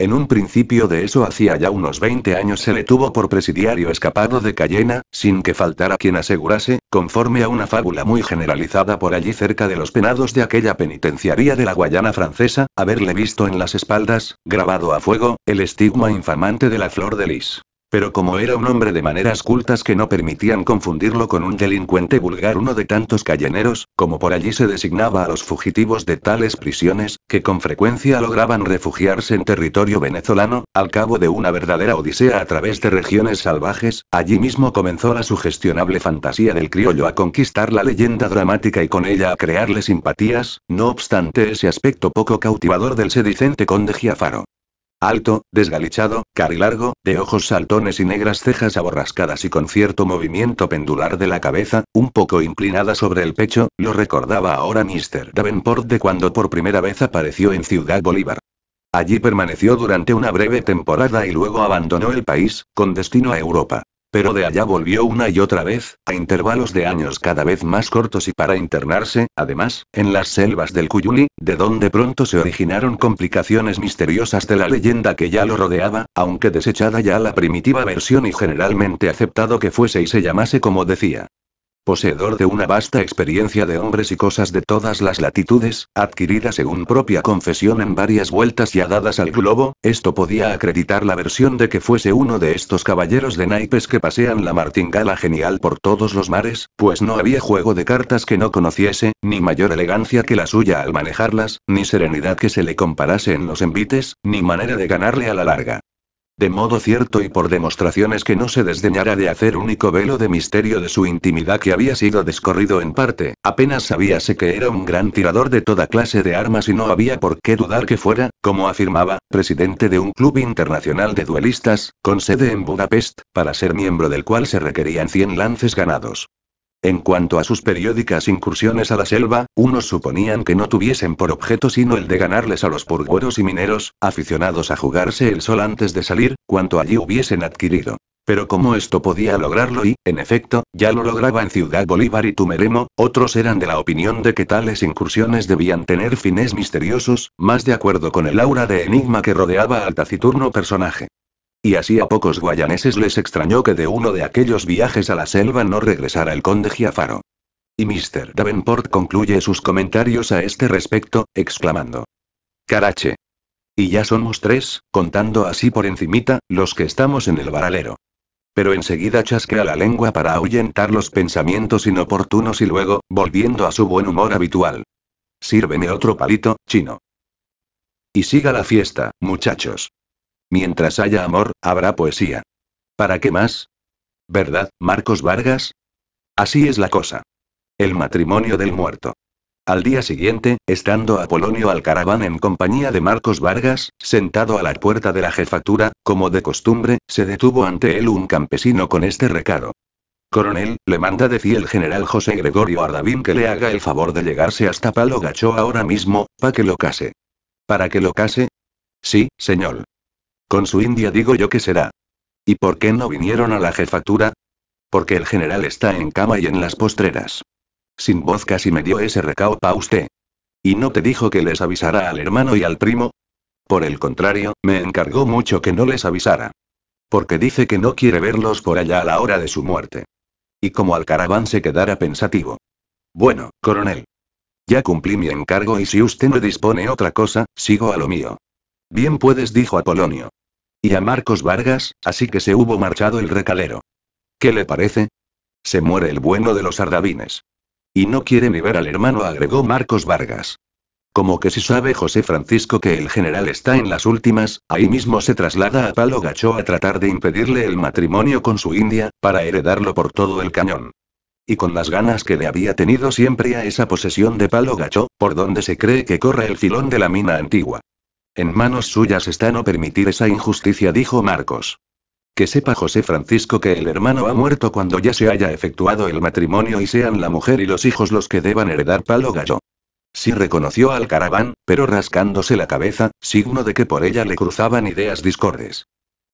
En un principio de eso hacía ya unos 20 años se le tuvo por presidiario escapado de Cayena, sin que faltara quien asegurase, conforme a una fábula muy generalizada por allí cerca de los penados de aquella penitenciaría de la Guayana francesa, haberle visto en las espaldas, grabado a fuego, el estigma infamante de la flor de lis. Pero como era un hombre de maneras cultas que no permitían confundirlo con un delincuente vulgar, uno de tantos calleneros, como por allí se designaba a los fugitivos de tales prisiones, que con frecuencia lograban refugiarse en territorio venezolano, al cabo de una verdadera odisea a través de regiones salvajes, allí mismo comenzó la sugestionable fantasía del criollo a conquistar la leyenda dramática y con ella a crearle simpatías, no obstante ese aspecto poco cautivador del sedicente conde Giafaro. Alto, desgalichado, largo, de ojos saltones y negras cejas aborrascadas y con cierto movimiento pendular de la cabeza, un poco inclinada sobre el pecho, lo recordaba ahora Mr. Davenport de cuando por primera vez apareció en Ciudad Bolívar. Allí permaneció durante una breve temporada y luego abandonó el país, con destino a Europa. Pero de allá volvió una y otra vez, a intervalos de años cada vez más cortos y para internarse, además, en las selvas del Cuyuli, de donde pronto se originaron complicaciones misteriosas de la leyenda que ya lo rodeaba, aunque desechada ya la primitiva versión y generalmente aceptado que fuese y se llamase como decía poseedor de una vasta experiencia de hombres y cosas de todas las latitudes, adquirida según propia confesión en varias vueltas ya dadas al globo, esto podía acreditar la versión de que fuese uno de estos caballeros de naipes que pasean la martingala genial por todos los mares, pues no había juego de cartas que no conociese, ni mayor elegancia que la suya al manejarlas, ni serenidad que se le comparase en los envites, ni manera de ganarle a la larga de modo cierto y por demostraciones que no se desdeñara de hacer único velo de misterio de su intimidad que había sido descorrido en parte, apenas sabíase que era un gran tirador de toda clase de armas y no había por qué dudar que fuera, como afirmaba, presidente de un club internacional de duelistas, con sede en Budapest, para ser miembro del cual se requerían 100 lances ganados. En cuanto a sus periódicas incursiones a la selva, unos suponían que no tuviesen por objeto sino el de ganarles a los purgueros y mineros, aficionados a jugarse el sol antes de salir, cuanto allí hubiesen adquirido. Pero como esto podía lograrlo y, en efecto, ya lo lograba en Ciudad Bolívar y Tumeremo, otros eran de la opinión de que tales incursiones debían tener fines misteriosos, más de acuerdo con el aura de enigma que rodeaba al taciturno personaje. Y así a pocos guayaneses les extrañó que de uno de aquellos viajes a la selva no regresara el conde Giafaro. Y Mr. Davenport concluye sus comentarios a este respecto, exclamando. Carache. Y ya somos tres, contando así por encimita, los que estamos en el baralero. Pero enseguida chasquea la lengua para ahuyentar los pensamientos inoportunos y luego, volviendo a su buen humor habitual. Sírveme otro palito, chino. Y siga la fiesta, muchachos. Mientras haya amor, habrá poesía. ¿Para qué más? ¿Verdad, Marcos Vargas? Así es la cosa. El matrimonio del muerto. Al día siguiente, estando Apolonio caraván en compañía de Marcos Vargas, sentado a la puerta de la jefatura, como de costumbre, se detuvo ante él un campesino con este recado. Coronel, le manda decir el general José Gregorio Ardavín que le haga el favor de llegarse hasta Palo Gacho ahora mismo, pa' que lo case. ¿Para que lo case? Sí, señor. Con su India digo yo que será. ¿Y por qué no vinieron a la jefatura? Porque el general está en cama y en las postreras. Sin voz casi me dio ese recao pa usted. ¿Y no te dijo que les avisara al hermano y al primo? Por el contrario, me encargó mucho que no les avisara. Porque dice que no quiere verlos por allá a la hora de su muerte. Y como al caraván se quedara pensativo. Bueno, coronel. Ya cumplí mi encargo y si usted no dispone otra cosa, sigo a lo mío. Bien puedes, dijo Apolonio. Y a Marcos Vargas, así que se hubo marchado el recalero. ¿Qué le parece? Se muere el bueno de los ardavines. Y no quiere ni ver al hermano, agregó Marcos Vargas. Como que si sabe José Francisco que el general está en las últimas, ahí mismo se traslada a Palo Gacho a tratar de impedirle el matrimonio con su India, para heredarlo por todo el cañón. Y con las ganas que le había tenido siempre a esa posesión de Palo Gacho, por donde se cree que corre el filón de la mina antigua. En manos suyas está no permitir esa injusticia, dijo Marcos. Que sepa José Francisco que el hermano ha muerto cuando ya se haya efectuado el matrimonio y sean la mujer y los hijos los que deban heredar Palo Gallo. Sí reconoció al caraván, pero rascándose la cabeza, signo de que por ella le cruzaban ideas discordes.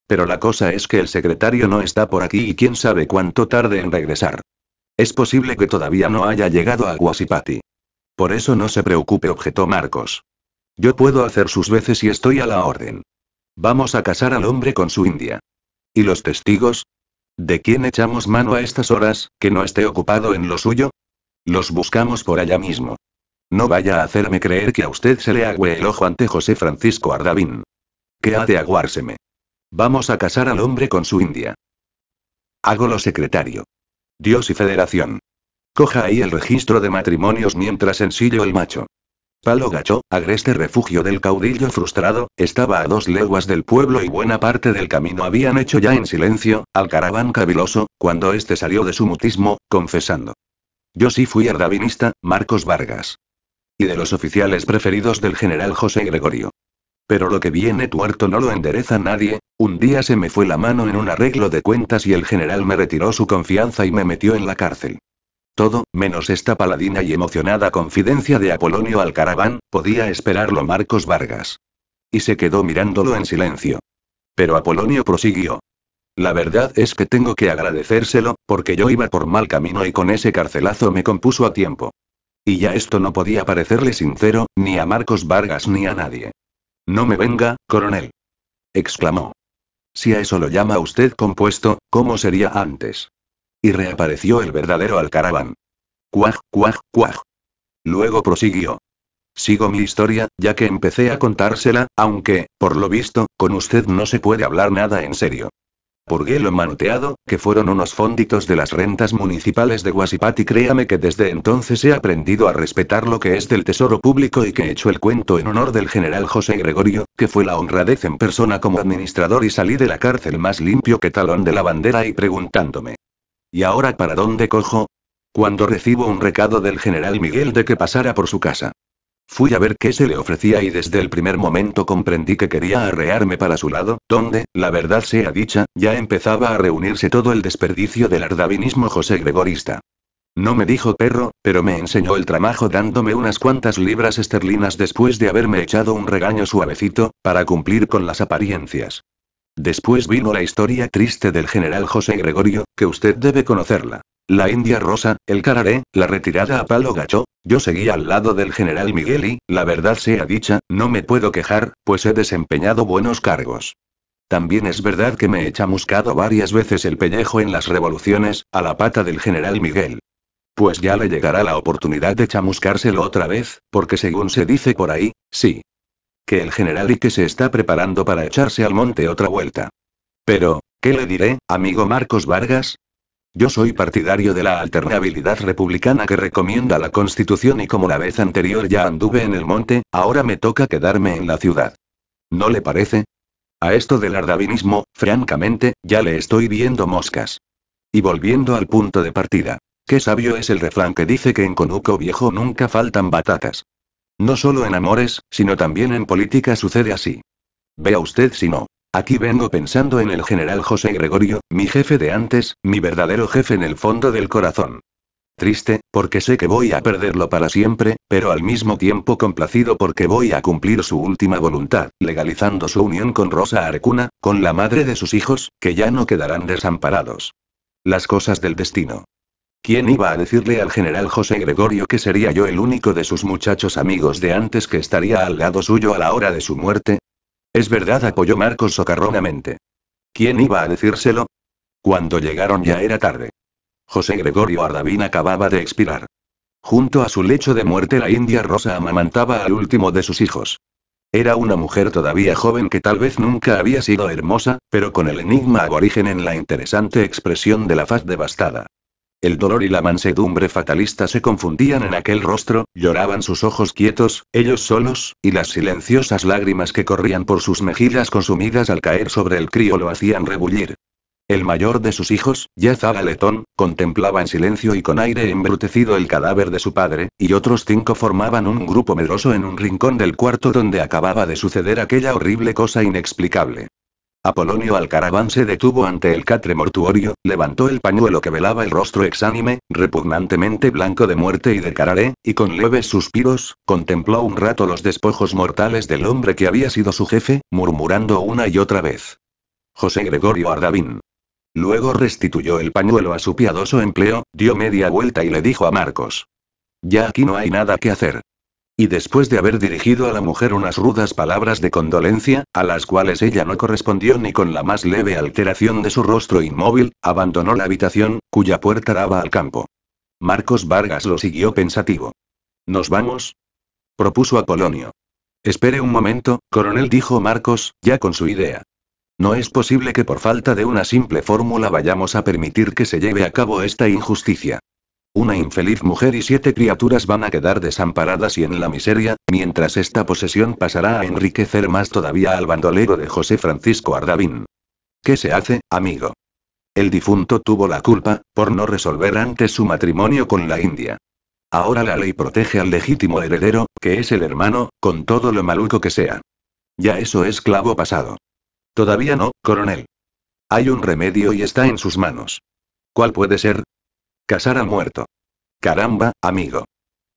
Pero la cosa es que el secretario no está por aquí y quién sabe cuánto tarde en regresar. Es posible que todavía no haya llegado a Guasipati. Por eso no se preocupe, objetó Marcos. Yo puedo hacer sus veces y estoy a la orden. Vamos a casar al hombre con su India. ¿Y los testigos? ¿De quién echamos mano a estas horas, que no esté ocupado en lo suyo? Los buscamos por allá mismo. No vaya a hacerme creer que a usted se le agüe el ojo ante José Francisco Ardavín. ¿Qué ha de aguárseme? Vamos a casar al hombre con su India. Hago lo secretario. Dios y Federación. Coja ahí el registro de matrimonios mientras ensillo el macho. Palo Gacho, agreste refugio del caudillo frustrado, estaba a dos leguas del pueblo y buena parte del camino habían hecho ya en silencio, al caraván caviloso, cuando éste salió de su mutismo, confesando. Yo sí fui ardavinista, Marcos Vargas. Y de los oficiales preferidos del general José Gregorio. Pero lo que viene tuerto no lo endereza nadie, un día se me fue la mano en un arreglo de cuentas y el general me retiró su confianza y me metió en la cárcel. Todo, menos esta paladina y emocionada confidencia de Apolonio al caraván, podía esperarlo Marcos Vargas. Y se quedó mirándolo en silencio. Pero Apolonio prosiguió. La verdad es que tengo que agradecérselo, porque yo iba por mal camino y con ese carcelazo me compuso a tiempo. Y ya esto no podía parecerle sincero, ni a Marcos Vargas ni a nadie. No me venga, coronel. exclamó. Si a eso lo llama usted compuesto, ¿cómo sería antes? Y reapareció el verdadero Alcaraván. Cuaj, cuaj, cuaj. Luego prosiguió. Sigo mi historia, ya que empecé a contársela, aunque, por lo visto, con usted no se puede hablar nada en serio. Purgué lo manoteado, que fueron unos fonditos de las rentas municipales de Guasipati. Créame que desde entonces he aprendido a respetar lo que es del tesoro público y que he hecho el cuento en honor del general José Gregorio, que fue la honradez en persona como administrador y salí de la cárcel más limpio que talón de la bandera y preguntándome, ¿Y ahora para dónde cojo? Cuando recibo un recado del general Miguel de que pasara por su casa. Fui a ver qué se le ofrecía y desde el primer momento comprendí que quería arrearme para su lado, donde, la verdad sea dicha, ya empezaba a reunirse todo el desperdicio del ardavinismo José Gregorista. No me dijo perro, pero me enseñó el trabajo dándome unas cuantas libras esterlinas después de haberme echado un regaño suavecito, para cumplir con las apariencias. Después vino la historia triste del general José Gregorio, que usted debe conocerla. La India Rosa, el Cararé, la retirada a Palo Gacho, yo seguí al lado del general Miguel y, la verdad sea dicha, no me puedo quejar, pues he desempeñado buenos cargos. También es verdad que me he chamuscado varias veces el pellejo en las revoluciones, a la pata del general Miguel. Pues ya le llegará la oportunidad de chamuscárselo otra vez, porque según se dice por ahí, sí, que el general y que se está preparando para echarse al monte otra vuelta. Pero, ¿qué le diré, amigo Marcos Vargas? Yo soy partidario de la alternabilidad republicana que recomienda la Constitución y como la vez anterior ya anduve en el monte, ahora me toca quedarme en la ciudad. ¿No le parece? A esto del ardavinismo, francamente, ya le estoy viendo moscas. Y volviendo al punto de partida. Qué sabio es el refrán que dice que en Conuco Viejo nunca faltan batatas. No solo en amores, sino también en política sucede así. Vea usted si no. Aquí vengo pensando en el general José Gregorio, mi jefe de antes, mi verdadero jefe en el fondo del corazón. Triste, porque sé que voy a perderlo para siempre, pero al mismo tiempo complacido porque voy a cumplir su última voluntad, legalizando su unión con Rosa Arcuna, con la madre de sus hijos, que ya no quedarán desamparados. Las cosas del destino. ¿Quién iba a decirle al general José Gregorio que sería yo el único de sus muchachos amigos de antes que estaría al lado suyo a la hora de su muerte? Es verdad, apoyó Marcos socarronamente. ¿Quién iba a decírselo? Cuando llegaron ya era tarde. José Gregorio Ardavín acababa de expirar. Junto a su lecho de muerte la india Rosa amamantaba al último de sus hijos. Era una mujer todavía joven que tal vez nunca había sido hermosa, pero con el enigma aborigen en la interesante expresión de la faz devastada. El dolor y la mansedumbre fatalista se confundían en aquel rostro, lloraban sus ojos quietos, ellos solos, y las silenciosas lágrimas que corrían por sus mejillas consumidas al caer sobre el crío lo hacían rebullir. El mayor de sus hijos, ya Letón, contemplaba en silencio y con aire embrutecido el cadáver de su padre, y otros cinco formaban un grupo medroso en un rincón del cuarto donde acababa de suceder aquella horrible cosa inexplicable. Apolonio caraván se detuvo ante el catre mortuorio, levantó el pañuelo que velaba el rostro exánime, repugnantemente blanco de muerte y de cararé, y con leves suspiros, contempló un rato los despojos mortales del hombre que había sido su jefe, murmurando una y otra vez. José Gregorio Ardavín. Luego restituyó el pañuelo a su piadoso empleo, dio media vuelta y le dijo a Marcos. Ya aquí no hay nada que hacer. Y después de haber dirigido a la mujer unas rudas palabras de condolencia, a las cuales ella no correspondió ni con la más leve alteración de su rostro inmóvil, abandonó la habitación, cuya puerta daba al campo. Marcos Vargas lo siguió pensativo. ¿Nos vamos? propuso a Apolonio. Espere un momento, coronel dijo Marcos, ya con su idea. No es posible que por falta de una simple fórmula vayamos a permitir que se lleve a cabo esta injusticia. Una infeliz mujer y siete criaturas van a quedar desamparadas y en la miseria, mientras esta posesión pasará a enriquecer más todavía al bandolero de José Francisco Ardavín. ¿Qué se hace, amigo? El difunto tuvo la culpa, por no resolver antes su matrimonio con la India. Ahora la ley protege al legítimo heredero, que es el hermano, con todo lo maluco que sea. Ya eso es clavo pasado. Todavía no, coronel. Hay un remedio y está en sus manos. ¿Cuál puede ser? Casar ha muerto. Caramba, amigo.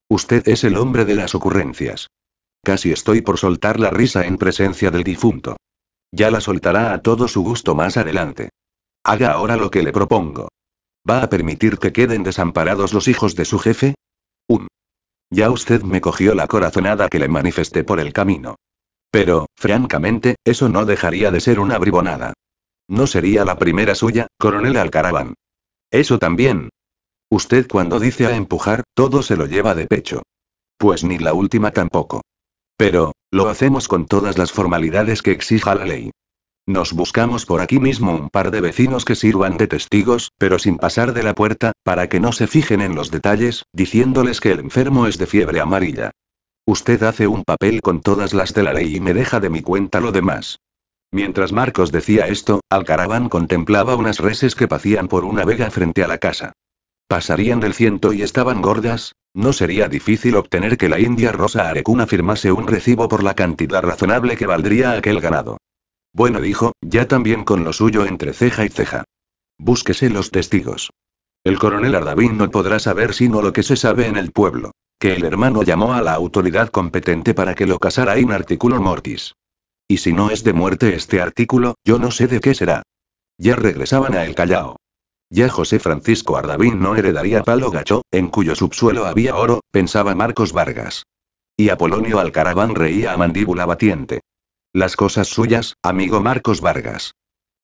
Usted es el hombre de las ocurrencias. Casi estoy por soltar la risa en presencia del difunto. Ya la soltará a todo su gusto más adelante. Haga ahora lo que le propongo. ¿Va a permitir que queden desamparados los hijos de su jefe? Un. Ya usted me cogió la corazonada que le manifesté por el camino. Pero, francamente, eso no dejaría de ser una bribonada. No sería la primera suya, coronel Alcaraván. Eso también, Usted cuando dice a empujar, todo se lo lleva de pecho. Pues ni la última tampoco. Pero, lo hacemos con todas las formalidades que exija la ley. Nos buscamos por aquí mismo un par de vecinos que sirvan de testigos, pero sin pasar de la puerta, para que no se fijen en los detalles, diciéndoles que el enfermo es de fiebre amarilla. Usted hace un papel con todas las de la ley y me deja de mi cuenta lo demás. Mientras Marcos decía esto, Alcaraván contemplaba unas reses que pacían por una vega frente a la casa. Pasarían del ciento y estaban gordas, no sería difícil obtener que la India Rosa Arecuna firmase un recibo por la cantidad razonable que valdría aquel ganado. Bueno dijo, ya también con lo suyo entre ceja y ceja. Búsquese los testigos. El coronel Ardavín no podrá saber sino lo que se sabe en el pueblo. Que el hermano llamó a la autoridad competente para que lo casara en artículo mortis. Y si no es de muerte este artículo, yo no sé de qué será. Ya regresaban a El Callao. Ya José Francisco Ardavín no heredaría Palo Gacho, en cuyo subsuelo había oro, pensaba Marcos Vargas. Y Apolonio Alcaraván reía a mandíbula batiente. Las cosas suyas, amigo Marcos Vargas.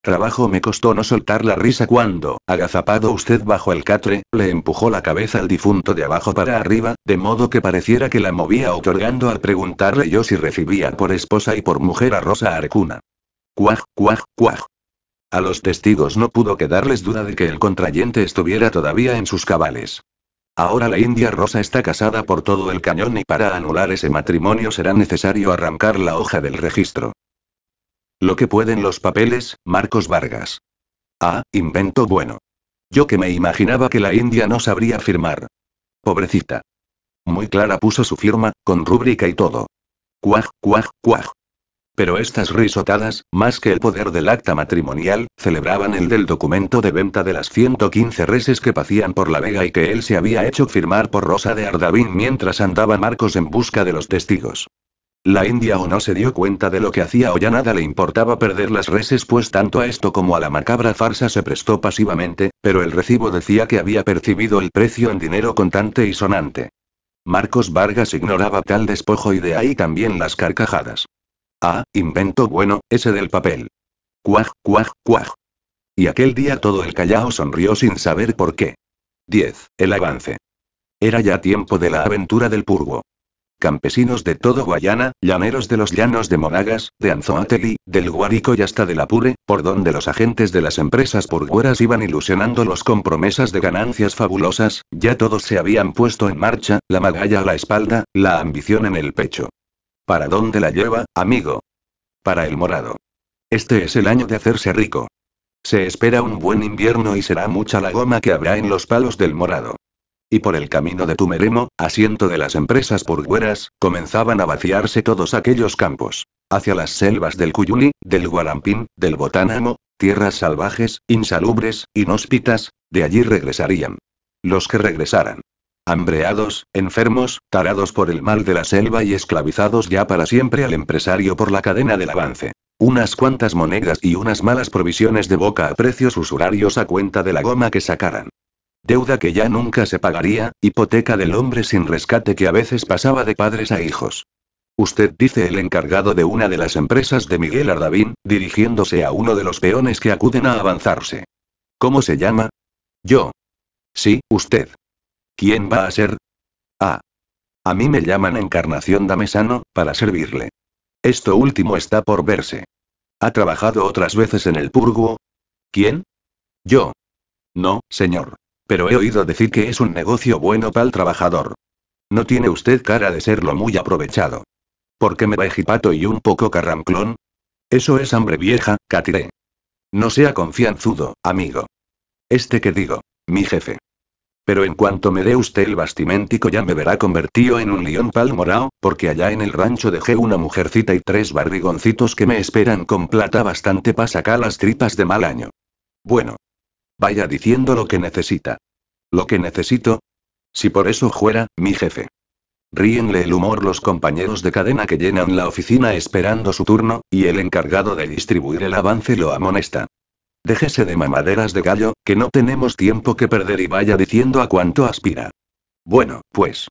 Trabajo me costó no soltar la risa cuando, agazapado usted bajo el catre, le empujó la cabeza al difunto de abajo para arriba, de modo que pareciera que la movía otorgando al preguntarle yo si recibía por esposa y por mujer a Rosa Arecuna. Cuaj, cuaj, cuaj. A los testigos no pudo quedarles duda de que el contrayente estuviera todavía en sus cabales. Ahora la India Rosa está casada por todo el cañón y para anular ese matrimonio será necesario arrancar la hoja del registro. Lo que pueden los papeles, Marcos Vargas. Ah, invento bueno. Yo que me imaginaba que la India no sabría firmar. Pobrecita. Muy clara puso su firma, con rúbrica y todo. Cuaj, cuaj, cuaj. Pero estas risotadas, más que el poder del acta matrimonial, celebraban el del documento de venta de las 115 reses que pacían por la vega y que él se había hecho firmar por Rosa de Ardavín mientras andaba Marcos en busca de los testigos. La India o no se dio cuenta de lo que hacía o ya nada le importaba perder las reses pues tanto a esto como a la macabra farsa se prestó pasivamente, pero el recibo decía que había percibido el precio en dinero contante y sonante. Marcos Vargas ignoraba tal despojo y de ahí también las carcajadas. Ah, invento bueno, ese del papel. Cuaj, cuaj, cuaj. Y aquel día todo el Callao sonrió sin saber por qué. 10. El avance. Era ya tiempo de la aventura del Purgo. Campesinos de todo Guayana, llaneros de los llanos de Monagas, de Anzoátegui, del Guarico y hasta del Apure, por donde los agentes de las empresas purgueras iban ilusionándolos con promesas de ganancias fabulosas, ya todos se habían puesto en marcha, la magalla a la espalda, la ambición en el pecho. ¿Para dónde la lleva, amigo? Para el morado. Este es el año de hacerse rico. Se espera un buen invierno y será mucha la goma que habrá en los palos del morado. Y por el camino de Tumeremo, asiento de las empresas burgueras, comenzaban a vaciarse todos aquellos campos. Hacia las selvas del Cuyuli, del Guarampín, del Botánamo, tierras salvajes, insalubres, inhóspitas, de allí regresarían. Los que regresaran hambreados, enfermos, tarados por el mal de la selva y esclavizados ya para siempre al empresario por la cadena del avance. Unas cuantas monedas y unas malas provisiones de boca a precios usurarios a cuenta de la goma que sacaran. Deuda que ya nunca se pagaría, hipoteca del hombre sin rescate que a veces pasaba de padres a hijos. Usted dice el encargado de una de las empresas de Miguel Ardavín, dirigiéndose a uno de los peones que acuden a avanzarse. ¿Cómo se llama? Yo. Sí, usted. ¿Quién va a ser? Ah. A mí me llaman Encarnación Damesano, para servirle. Esto último está por verse. ¿Ha trabajado otras veces en el Purguo? ¿Quién? Yo. No, señor. Pero he oído decir que es un negocio bueno para el trabajador. No tiene usted cara de serlo muy aprovechado. ¿Por qué me egipato y un poco carranclón? Eso es hambre vieja, catiré. No sea confianzudo, amigo. Este que digo, mi jefe. Pero en cuanto me dé usted el bastimentico ya me verá convertido en un león palmorao, porque allá en el rancho dejé una mujercita y tres barrigoncitos que me esperan con plata bastante para sacar las tripas de mal año. Bueno. Vaya diciendo lo que necesita. ¿Lo que necesito? Si por eso fuera, mi jefe. Ríenle el humor los compañeros de cadena que llenan la oficina esperando su turno, y el encargado de distribuir el avance lo amonesta. Déjese de mamaderas de gallo, que no tenemos tiempo que perder y vaya diciendo a cuánto aspira. Bueno, pues.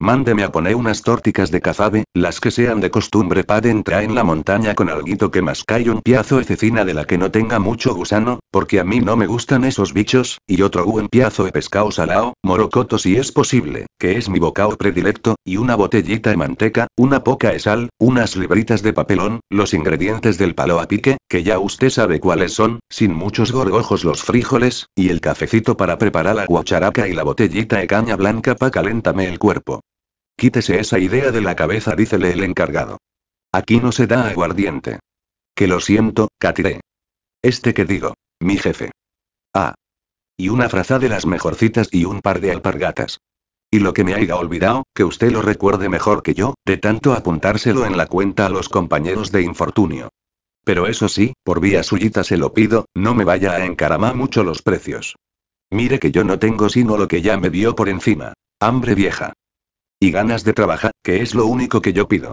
Mándeme a poner unas tórticas de cazabe, las que sean de costumbre para entrar en la montaña con alguito que y un piazo de cecina de la que no tenga mucho gusano, porque a mí no me gustan esos bichos, y otro buen piazo de pescado salao, morocoto si es posible, que es mi bocado predilecto, y una botellita de manteca, una poca de sal, unas libritas de papelón, los ingredientes del palo a pique, que ya usted sabe cuáles son, sin muchos gorgojos los frijoles, y el cafecito para preparar la guacharaca y la botellita de caña blanca para caléntame el cuerpo. Quítese esa idea de la cabeza, dícele el encargado. Aquí no se da aguardiente. Que lo siento, Catiré. Este que digo, mi jefe. Ah. Y una fraza de las mejorcitas y un par de alpargatas. Y lo que me haya olvidado, que usted lo recuerde mejor que yo, de tanto apuntárselo en la cuenta a los compañeros de infortunio. Pero eso sí, por vía suyita se lo pido, no me vaya a encaramar mucho los precios. Mire que yo no tengo sino lo que ya me dio por encima. Hambre vieja. Y ganas de trabajar, que es lo único que yo pido.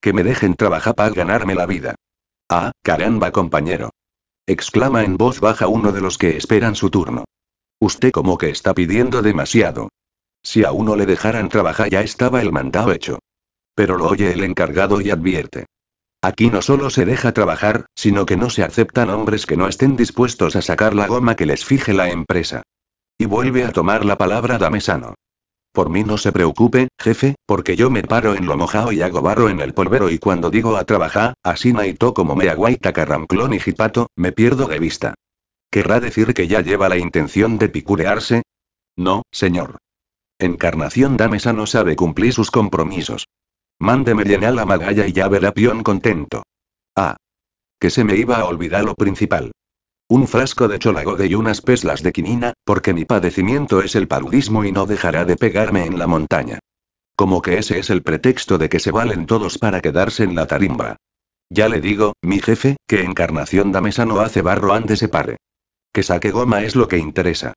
Que me dejen trabajar para ganarme la vida. Ah, caramba compañero. Exclama en voz baja uno de los que esperan su turno. Usted como que está pidiendo demasiado. Si a uno le dejaran trabajar ya estaba el mandado hecho. Pero lo oye el encargado y advierte. Aquí no solo se deja trabajar, sino que no se aceptan hombres que no estén dispuestos a sacar la goma que les fije la empresa. Y vuelve a tomar la palabra Damesano. Por mí no se preocupe, jefe, porque yo me paro en lo mojado y hago barro en el polvero y cuando digo a trabajar, así naito como me aguaita carranclón y jipato, me pierdo de vista. ¿Querrá decir que ya lleva la intención de picurearse? No, señor. Encarnación damesano sabe cumplir sus compromisos. Mándeme llenar la magalla y ya verá Pion contento. Ah. Que se me iba a olvidar lo principal. Un frasco de cholagode y unas peslas de quinina, porque mi padecimiento es el paludismo y no dejará de pegarme en la montaña. Como que ese es el pretexto de que se valen todos para quedarse en la tarimba. Ya le digo, mi jefe, que encarnación damesa no hace barro antes se pare. Que saque goma es lo que interesa.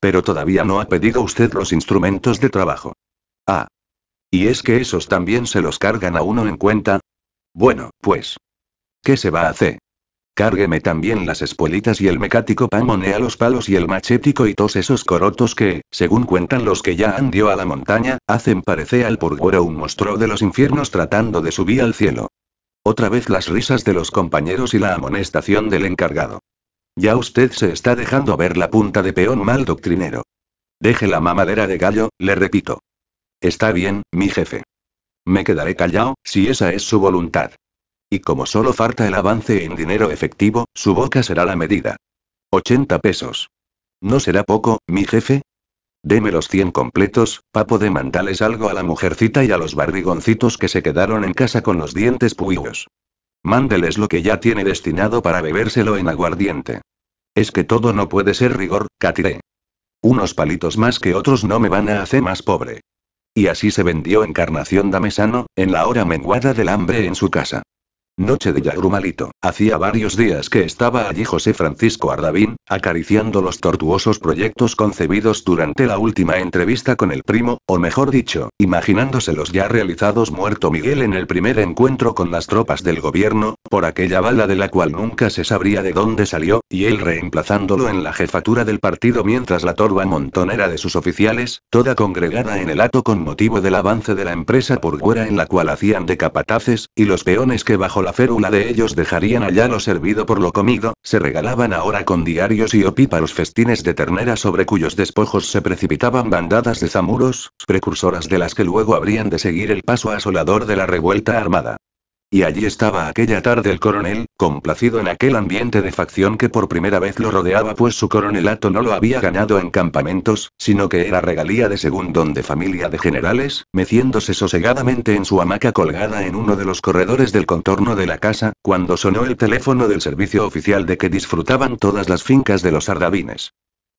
Pero todavía no ha pedido usted los instrumentos de trabajo. Ah. ¿Y es que esos también se los cargan a uno en cuenta? Bueno, pues. ¿Qué se va a hacer? Cárgueme también las espuelitas y el mecático a los palos y el machético y todos esos corotos que, según cuentan los que ya andió a la montaña, hacen parecer al purguero un monstruo de los infiernos tratando de subir al cielo. Otra vez las risas de los compañeros y la amonestación del encargado. Ya usted se está dejando ver la punta de peón mal doctrinero. Deje la mamadera de gallo, le repito. Está bien, mi jefe. Me quedaré callado, si esa es su voluntad. Y como solo falta el avance en dinero efectivo, su boca será la medida. 80 pesos. ¿No será poco, mi jefe? Deme los 100 completos, papo de mandales algo a la mujercita y a los barrigoncitos que se quedaron en casa con los dientes puyos. Mándeles lo que ya tiene destinado para bebérselo en aguardiente. Es que todo no puede ser rigor, catiré. Unos palitos más que otros no me van a hacer más pobre. Y así se vendió Encarnación Damesano, en la hora menguada del hambre en su casa. Noche de Yarumalito. Hacía varios días que estaba allí José Francisco Ardavín, acariciando los tortuosos proyectos concebidos durante la última entrevista con el primo, o mejor dicho, imaginándose los ya realizados muerto Miguel en el primer encuentro con las tropas del gobierno, por aquella bala de la cual nunca se sabría de dónde salió, y él reemplazándolo en la jefatura del partido mientras la torba montonera de sus oficiales, toda congregada en el hato con motivo del avance de la empresa por fuera en la cual hacían de capataces, y los peones que bajo la férula de ellos dejarían allá lo servido por lo comido, se regalaban ahora con diarios y opíparos festines de ternera sobre cuyos despojos se precipitaban bandadas de zamuros, precursoras de las que luego habrían de seguir el paso asolador de la revuelta armada. Y allí estaba aquella tarde el coronel, complacido en aquel ambiente de facción que por primera vez lo rodeaba, pues su coronelato no lo había ganado en campamentos, sino que era regalía de según don de familia de generales, meciéndose sosegadamente en su hamaca colgada en uno de los corredores del contorno de la casa, cuando sonó el teléfono del servicio oficial de que disfrutaban todas las fincas de los ardavines.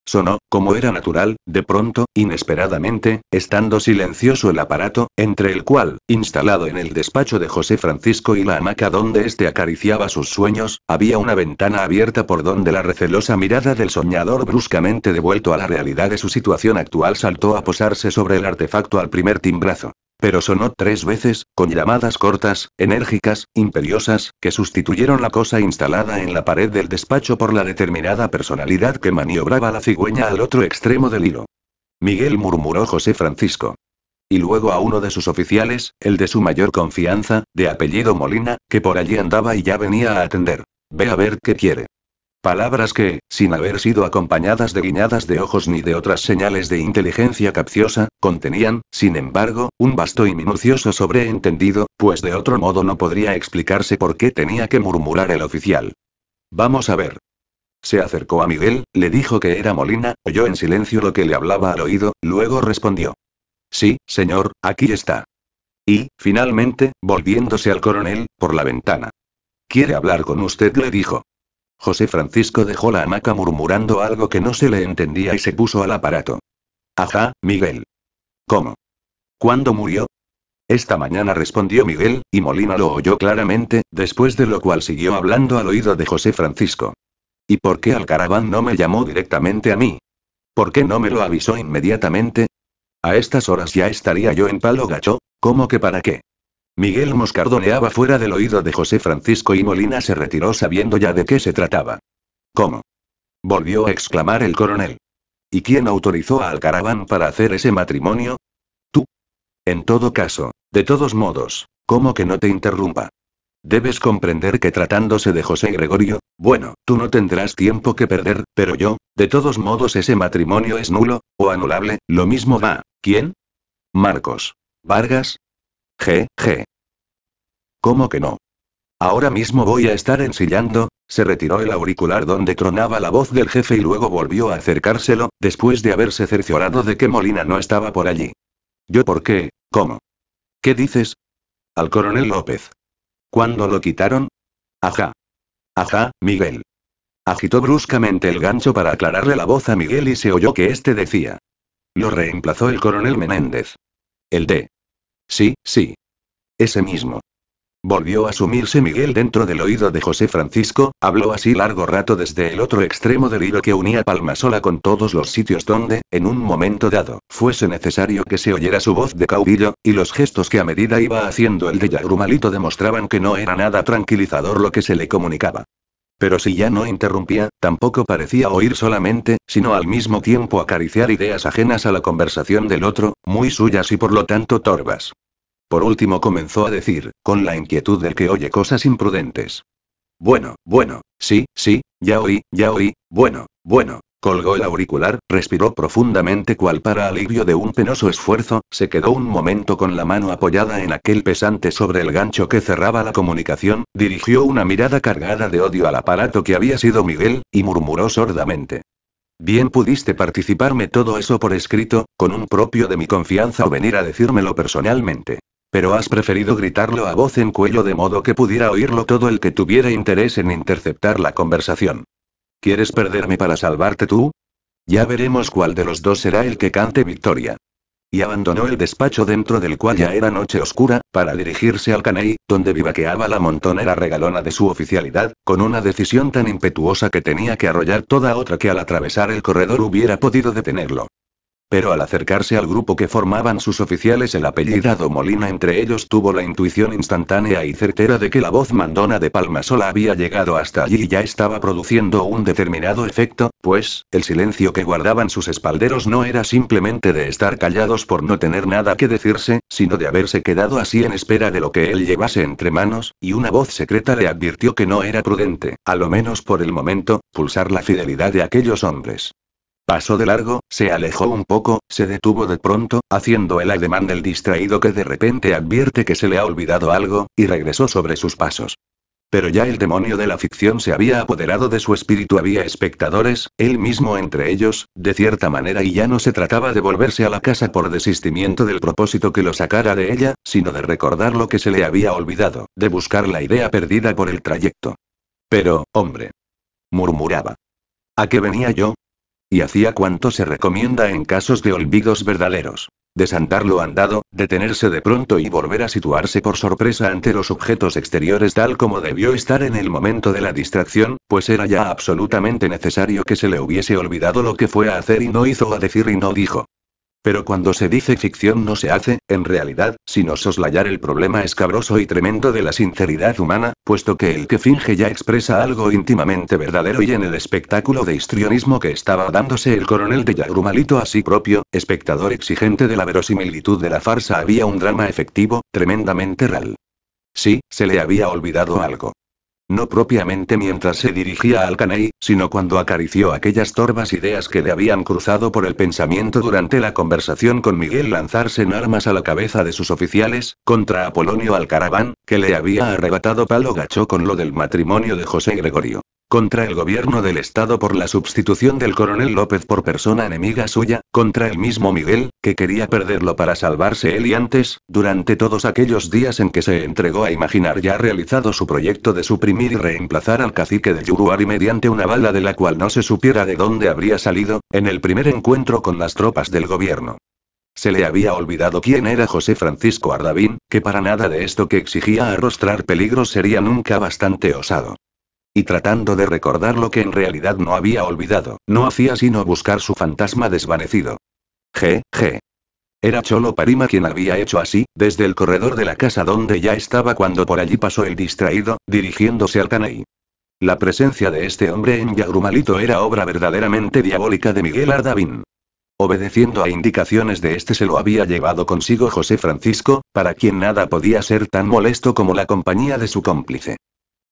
Sonó, como era natural, de pronto, inesperadamente, estando silencioso el aparato, entre el cual, instalado en el despacho de José Francisco y la hamaca donde éste acariciaba sus sueños, había una ventana abierta por donde la recelosa mirada del soñador bruscamente devuelto a la realidad de su situación actual saltó a posarse sobre el artefacto al primer timbrazo. Pero sonó tres veces, con llamadas cortas, enérgicas, imperiosas, que sustituyeron la cosa instalada en la pared del despacho por la determinada personalidad que maniobraba la cigüeña al otro extremo del hilo. Miguel murmuró José Francisco. Y luego a uno de sus oficiales, el de su mayor confianza, de apellido Molina, que por allí andaba y ya venía a atender. Ve a ver qué quiere. Palabras que, sin haber sido acompañadas de guiñadas de ojos ni de otras señales de inteligencia capciosa, contenían, sin embargo, un vasto y minucioso sobreentendido, pues de otro modo no podría explicarse por qué tenía que murmurar el oficial. Vamos a ver. Se acercó a Miguel, le dijo que era Molina, oyó en silencio lo que le hablaba al oído, luego respondió. Sí, señor, aquí está. Y, finalmente, volviéndose al coronel, por la ventana. Quiere hablar con usted, le dijo. José Francisco dejó la hamaca murmurando algo que no se le entendía y se puso al aparato. Ajá, Miguel. ¿Cómo? ¿Cuándo murió? Esta mañana respondió Miguel, y Molina lo oyó claramente, después de lo cual siguió hablando al oído de José Francisco. ¿Y por qué caraván no me llamó directamente a mí? ¿Por qué no me lo avisó inmediatamente? A estas horas ya estaría yo en palo gacho, ¿cómo que para qué? Miguel moscardoneaba fuera del oído de José Francisco y Molina se retiró sabiendo ya de qué se trataba. ¿Cómo? Volvió a exclamar el coronel. ¿Y quién autorizó a Alcaraván para hacer ese matrimonio? Tú. En todo caso, de todos modos, ¿cómo que no te interrumpa? Debes comprender que tratándose de José Gregorio, bueno, tú no tendrás tiempo que perder, pero yo, de todos modos ese matrimonio es nulo, o anulable, lo mismo va. ¿Quién? Marcos. Vargas, G, G. ¿Cómo que no? Ahora mismo voy a estar ensillando, se retiró el auricular donde tronaba la voz del jefe y luego volvió a acercárselo, después de haberse cerciorado de que Molina no estaba por allí. ¿Yo por qué? ¿Cómo? ¿Qué dices? Al coronel López. ¿Cuándo lo quitaron? Ajá. Ajá, Miguel. Agitó bruscamente el gancho para aclararle la voz a Miguel y se oyó que éste decía. Lo reemplazó el coronel Menéndez. El D. Sí, sí. Ese mismo. Volvió a sumirse Miguel dentro del oído de José Francisco, habló así largo rato desde el otro extremo del hilo que unía Palmasola con todos los sitios donde, en un momento dado, fuese necesario que se oyera su voz de caudillo, y los gestos que a medida iba haciendo el de Yagrumalito demostraban que no era nada tranquilizador lo que se le comunicaba. Pero si ya no interrumpía, tampoco parecía oír solamente, sino al mismo tiempo acariciar ideas ajenas a la conversación del otro, muy suyas y por lo tanto torvas. Por último comenzó a decir, con la inquietud del que oye cosas imprudentes. Bueno, bueno, sí, sí, ya oí, ya oí, bueno, bueno, Colgó el auricular, respiró profundamente cual para alivio de un penoso esfuerzo, se quedó un momento con la mano apoyada en aquel pesante sobre el gancho que cerraba la comunicación, dirigió una mirada cargada de odio al aparato que había sido Miguel, y murmuró sordamente. Bien pudiste participarme todo eso por escrito, con un propio de mi confianza o venir a decírmelo personalmente. Pero has preferido gritarlo a voz en cuello de modo que pudiera oírlo todo el que tuviera interés en interceptar la conversación. ¿Quieres perderme para salvarte tú? Ya veremos cuál de los dos será el que cante victoria. Y abandonó el despacho dentro del cual ya era noche oscura, para dirigirse al caney, donde vivaqueaba la montonera regalona de su oficialidad, con una decisión tan impetuosa que tenía que arrollar toda otra que al atravesar el corredor hubiera podido detenerlo. Pero al acercarse al grupo que formaban sus oficiales, el apellidado Molina entre ellos tuvo la intuición instantánea y certera de que la voz mandona de Palma Sola había llegado hasta allí y ya estaba produciendo un determinado efecto, pues, el silencio que guardaban sus espalderos no era simplemente de estar callados por no tener nada que decirse, sino de haberse quedado así en espera de lo que él llevase entre manos, y una voz secreta le advirtió que no era prudente, a lo menos por el momento, pulsar la fidelidad de aquellos hombres. Pasó de largo, se alejó un poco, se detuvo de pronto, haciendo el ademán del distraído que de repente advierte que se le ha olvidado algo, y regresó sobre sus pasos. Pero ya el demonio de la ficción se había apoderado de su espíritu, había espectadores, él mismo entre ellos, de cierta manera, y ya no se trataba de volverse a la casa por desistimiento del propósito que lo sacara de ella, sino de recordar lo que se le había olvidado, de buscar la idea perdida por el trayecto. Pero, hombre, murmuraba. ¿A qué venía yo? y hacía cuanto se recomienda en casos de olvidos verdaderos. desandar lo andado, detenerse de pronto y volver a situarse por sorpresa ante los objetos exteriores tal como debió estar en el momento de la distracción, pues era ya absolutamente necesario que se le hubiese olvidado lo que fue a hacer y no hizo a decir y no dijo. Pero cuando se dice ficción no se hace, en realidad, sino soslayar el problema escabroso y tremendo de la sinceridad humana, puesto que el que finge ya expresa algo íntimamente verdadero y en el espectáculo de histrionismo que estaba dándose el coronel de Yagrumalito a sí propio, espectador exigente de la verosimilitud de la farsa había un drama efectivo, tremendamente real. Sí, se le había olvidado algo. No propiamente mientras se dirigía al Caney, sino cuando acarició aquellas torvas ideas que le habían cruzado por el pensamiento durante la conversación con Miguel lanzarse en armas a la cabeza de sus oficiales, contra Apolonio Alcaraván, que le había arrebatado palo gacho con lo del matrimonio de José Gregorio contra el gobierno del Estado por la sustitución del coronel López por persona enemiga suya, contra el mismo Miguel, que quería perderlo para salvarse él y antes, durante todos aquellos días en que se entregó a imaginar ya realizado su proyecto de suprimir y reemplazar al cacique de Yuruari mediante una bala de la cual no se supiera de dónde habría salido, en el primer encuentro con las tropas del gobierno. Se le había olvidado quién era José Francisco Ardavín, que para nada de esto que exigía arrostrar peligros sería nunca bastante osado y tratando de recordar lo que en realidad no había olvidado, no hacía sino buscar su fantasma desvanecido. G, G. Era Cholo Parima quien había hecho así, desde el corredor de la casa donde ya estaba cuando por allí pasó el distraído, dirigiéndose al caney. La presencia de este hombre en Yagrumalito era obra verdaderamente diabólica de Miguel Ardavín. Obedeciendo a indicaciones de este se lo había llevado consigo José Francisco, para quien nada podía ser tan molesto como la compañía de su cómplice.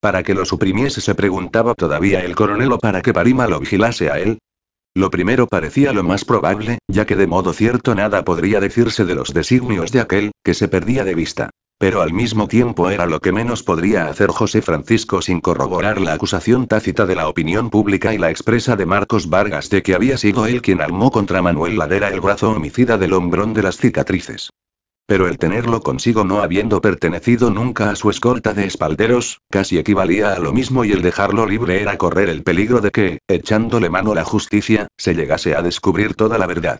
¿Para que lo suprimiese? se preguntaba todavía el coronel o para que Parima lo vigilase a él. Lo primero parecía lo más probable, ya que de modo cierto nada podría decirse de los designios de aquel, que se perdía de vista. Pero al mismo tiempo era lo que menos podría hacer José Francisco sin corroborar la acusación tácita de la opinión pública y la expresa de Marcos Vargas de que había sido él quien armó contra Manuel Ladera el brazo homicida del hombrón de las cicatrices. Pero el tenerlo consigo no habiendo pertenecido nunca a su escolta de espalderos, casi equivalía a lo mismo y el dejarlo libre era correr el peligro de que, echándole mano la justicia, se llegase a descubrir toda la verdad.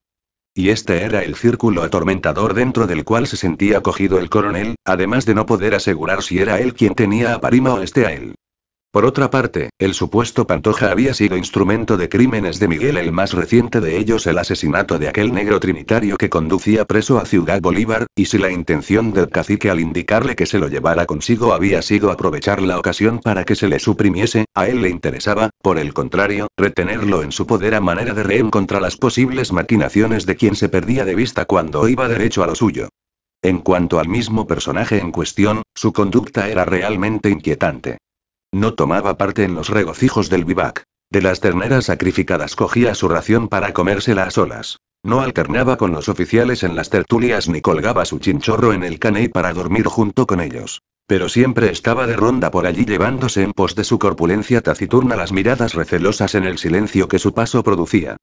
Y este era el círculo atormentador dentro del cual se sentía cogido el coronel, además de no poder asegurar si era él quien tenía a Parima o este a él. Por otra parte, el supuesto Pantoja había sido instrumento de crímenes de Miguel, el más reciente de ellos el asesinato de aquel negro trinitario que conducía preso a Ciudad Bolívar, y si la intención del cacique al indicarle que se lo llevara consigo había sido aprovechar la ocasión para que se le suprimiese, a él le interesaba, por el contrario, retenerlo en su poder a manera de rehén contra las posibles maquinaciones de quien se perdía de vista cuando iba derecho a lo suyo. En cuanto al mismo personaje en cuestión, su conducta era realmente inquietante. No tomaba parte en los regocijos del vivac. De las terneras sacrificadas cogía su ración para comérsela a solas. No alternaba con los oficiales en las tertulias ni colgaba su chinchorro en el caney para dormir junto con ellos. Pero siempre estaba de ronda por allí llevándose en pos de su corpulencia taciturna las miradas recelosas en el silencio que su paso producía.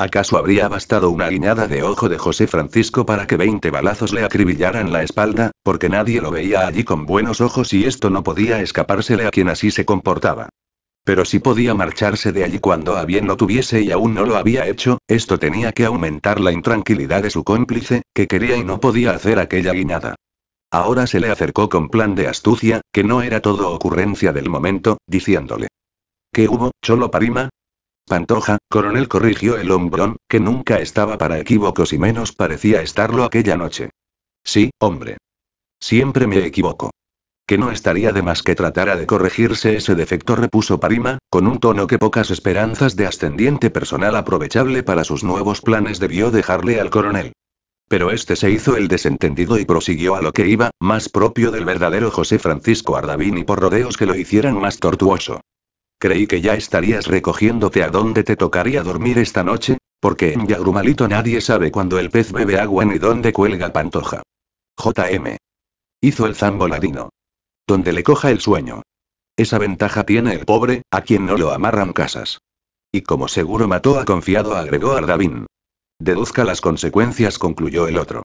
¿Acaso habría bastado una guiñada de ojo de José Francisco para que veinte balazos le acribillaran la espalda, porque nadie lo veía allí con buenos ojos y esto no podía escapársele a quien así se comportaba? Pero si podía marcharse de allí cuando a bien lo tuviese y aún no lo había hecho, esto tenía que aumentar la intranquilidad de su cómplice, que quería y no podía hacer aquella guiñada. Ahora se le acercó con plan de astucia, que no era todo ocurrencia del momento, diciéndole. ¿Qué hubo, Cholo Parima? Pantoja, coronel corrigió el hombrón, que nunca estaba para equívocos y menos parecía estarlo aquella noche. Sí, hombre. Siempre me equivoco. Que no estaría de más que tratara de corregirse ese defecto, repuso Parima, con un tono que pocas esperanzas de ascendiente personal aprovechable para sus nuevos planes debió dejarle al coronel. Pero este se hizo el desentendido y prosiguió a lo que iba, más propio del verdadero José Francisco y por rodeos que lo hicieran más tortuoso. Creí que ya estarías recogiéndote a dónde te tocaría dormir esta noche, porque en Yagrumalito nadie sabe cuándo el pez bebe agua ni dónde cuelga pantoja. JM. Hizo el zamboladino. Donde le coja el sueño. Esa ventaja tiene el pobre, a quien no lo amarran casas. Y como seguro mató a confiado, agregó Ardavín. Deduzca las consecuencias, concluyó el otro.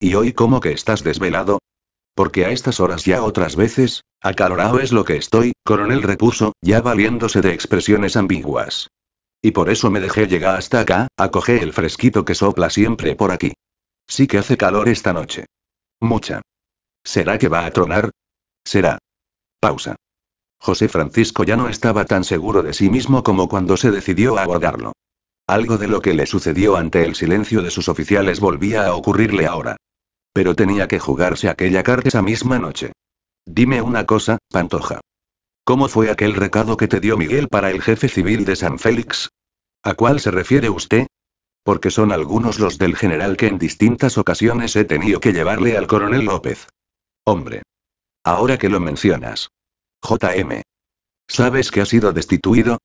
¿Y hoy cómo que estás desvelado? porque a estas horas ya otras veces, acalorado es lo que estoy, coronel repuso, ya valiéndose de expresiones ambiguas. Y por eso me dejé llegar hasta acá, acoge el fresquito que sopla siempre por aquí. Sí que hace calor esta noche. Mucha. ¿Será que va a tronar? Será. Pausa. José Francisco ya no estaba tan seguro de sí mismo como cuando se decidió a abordarlo. Algo de lo que le sucedió ante el silencio de sus oficiales volvía a ocurrirle ahora. Pero tenía que jugarse aquella carta esa misma noche. Dime una cosa, Pantoja. ¿Cómo fue aquel recado que te dio Miguel para el jefe civil de San Félix? ¿A cuál se refiere usted? Porque son algunos los del general que en distintas ocasiones he tenido que llevarle al coronel López. Hombre. Ahora que lo mencionas. JM. ¿Sabes que ha sido destituido?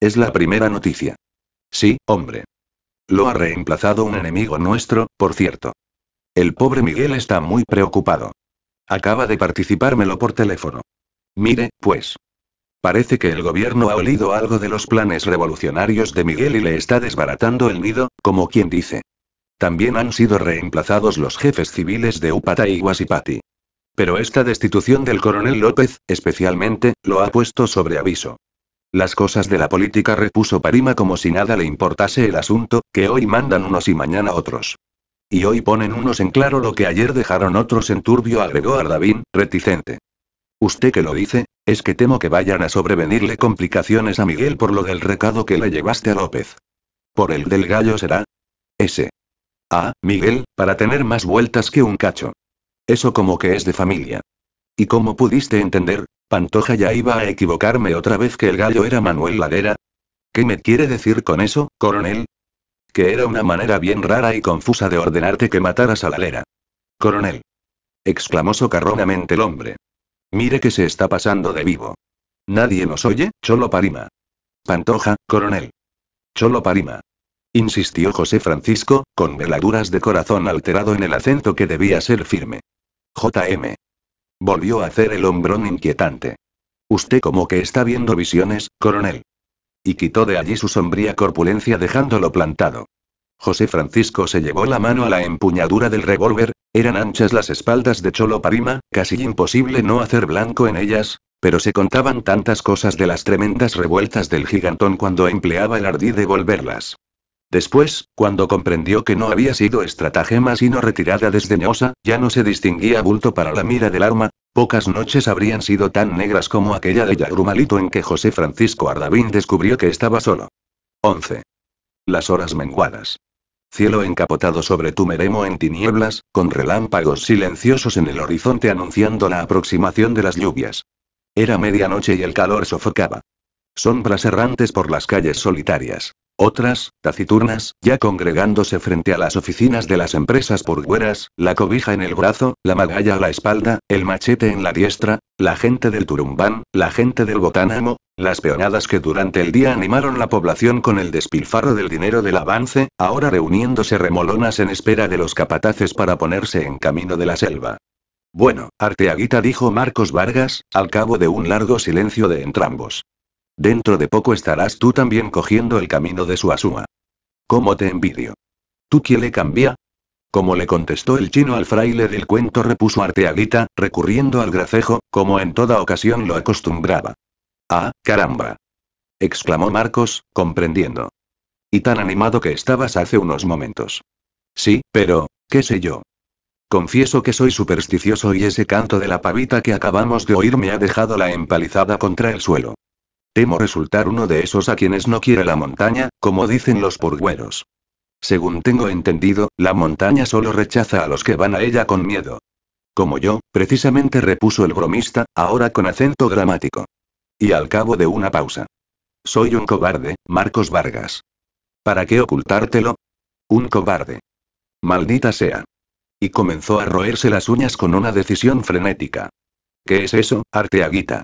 Es la primera noticia. Sí, hombre. Lo ha reemplazado un enemigo nuestro, por cierto. El pobre Miguel está muy preocupado. Acaba de participármelo por teléfono. Mire, pues. Parece que el gobierno ha olido algo de los planes revolucionarios de Miguel y le está desbaratando el nido, como quien dice. También han sido reemplazados los jefes civiles de Upata y Guasipati. Pero esta destitución del coronel López, especialmente, lo ha puesto sobre aviso. Las cosas de la política repuso Parima como si nada le importase el asunto, que hoy mandan unos y mañana otros. Y hoy ponen unos en claro lo que ayer dejaron otros en turbio, agregó Ardavín, reticente. Usted que lo dice, es que temo que vayan a sobrevenirle complicaciones a Miguel por lo del recado que le llevaste a López. Por el del gallo será. Ese. Ah, Miguel, para tener más vueltas que un cacho. Eso como que es de familia. ¿Y como pudiste entender, Pantoja ya iba a equivocarme otra vez que el gallo era Manuel Ladera? ¿Qué me quiere decir con eso, coronel? que era una manera bien rara y confusa de ordenarte que mataras a la lera. Coronel. exclamó socarronamente el hombre. Mire que se está pasando de vivo. ¿Nadie nos oye, Cholo Parima? Pantoja, coronel. Cholo Parima. Insistió José Francisco, con veladuras de corazón alterado en el acento que debía ser firme. JM. Volvió a hacer el hombrón inquietante. Usted como que está viendo visiones, coronel y quitó de allí su sombría corpulencia dejándolo plantado. José Francisco se llevó la mano a la empuñadura del revólver, eran anchas las espaldas de Cholo Parima, casi imposible no hacer blanco en ellas, pero se contaban tantas cosas de las tremendas revueltas del gigantón cuando empleaba el ardid de volverlas. Después, cuando comprendió que no había sido estratagema sino retirada desdeñosa, ya no se distinguía bulto para la mira del arma, Pocas noches habrían sido tan negras como aquella de Yagrumalito en que José Francisco Ardavín descubrió que estaba solo. 11. Las horas menguadas. Cielo encapotado sobre Tumeremo en tinieblas, con relámpagos silenciosos en el horizonte anunciando la aproximación de las lluvias. Era medianoche y el calor sofocaba sombras errantes por las calles solitarias. Otras, taciturnas, ya congregándose frente a las oficinas de las empresas purgueras, la cobija en el brazo, la magalla a la espalda, el machete en la diestra, la gente del Turumbán, la gente del Botánamo, las peonadas que durante el día animaron la población con el despilfarro del dinero del avance, ahora reuniéndose remolonas en espera de los capataces para ponerse en camino de la selva. Bueno, Arteaguita dijo Marcos Vargas, al cabo de un largo silencio de entrambos. Dentro de poco estarás tú también cogiendo el camino de su asuma. ¿Cómo te envidio? ¿Tú quién le cambia? Como le contestó el chino al fraile del cuento repuso Arteaguita, recurriendo al gracejo, como en toda ocasión lo acostumbraba. Ah, caramba. exclamó Marcos, comprendiendo. Y tan animado que estabas hace unos momentos. Sí, pero, qué sé yo. Confieso que soy supersticioso y ese canto de la pavita que acabamos de oír me ha dejado la empalizada contra el suelo. Temo resultar uno de esos a quienes no quiere la montaña, como dicen los purgüeros. Según tengo entendido, la montaña solo rechaza a los que van a ella con miedo. Como yo, precisamente repuso el bromista, ahora con acento dramático. Y al cabo de una pausa. Soy un cobarde, Marcos Vargas. ¿Para qué ocultártelo? Un cobarde. Maldita sea. Y comenzó a roerse las uñas con una decisión frenética. ¿Qué es eso, Arteaguita?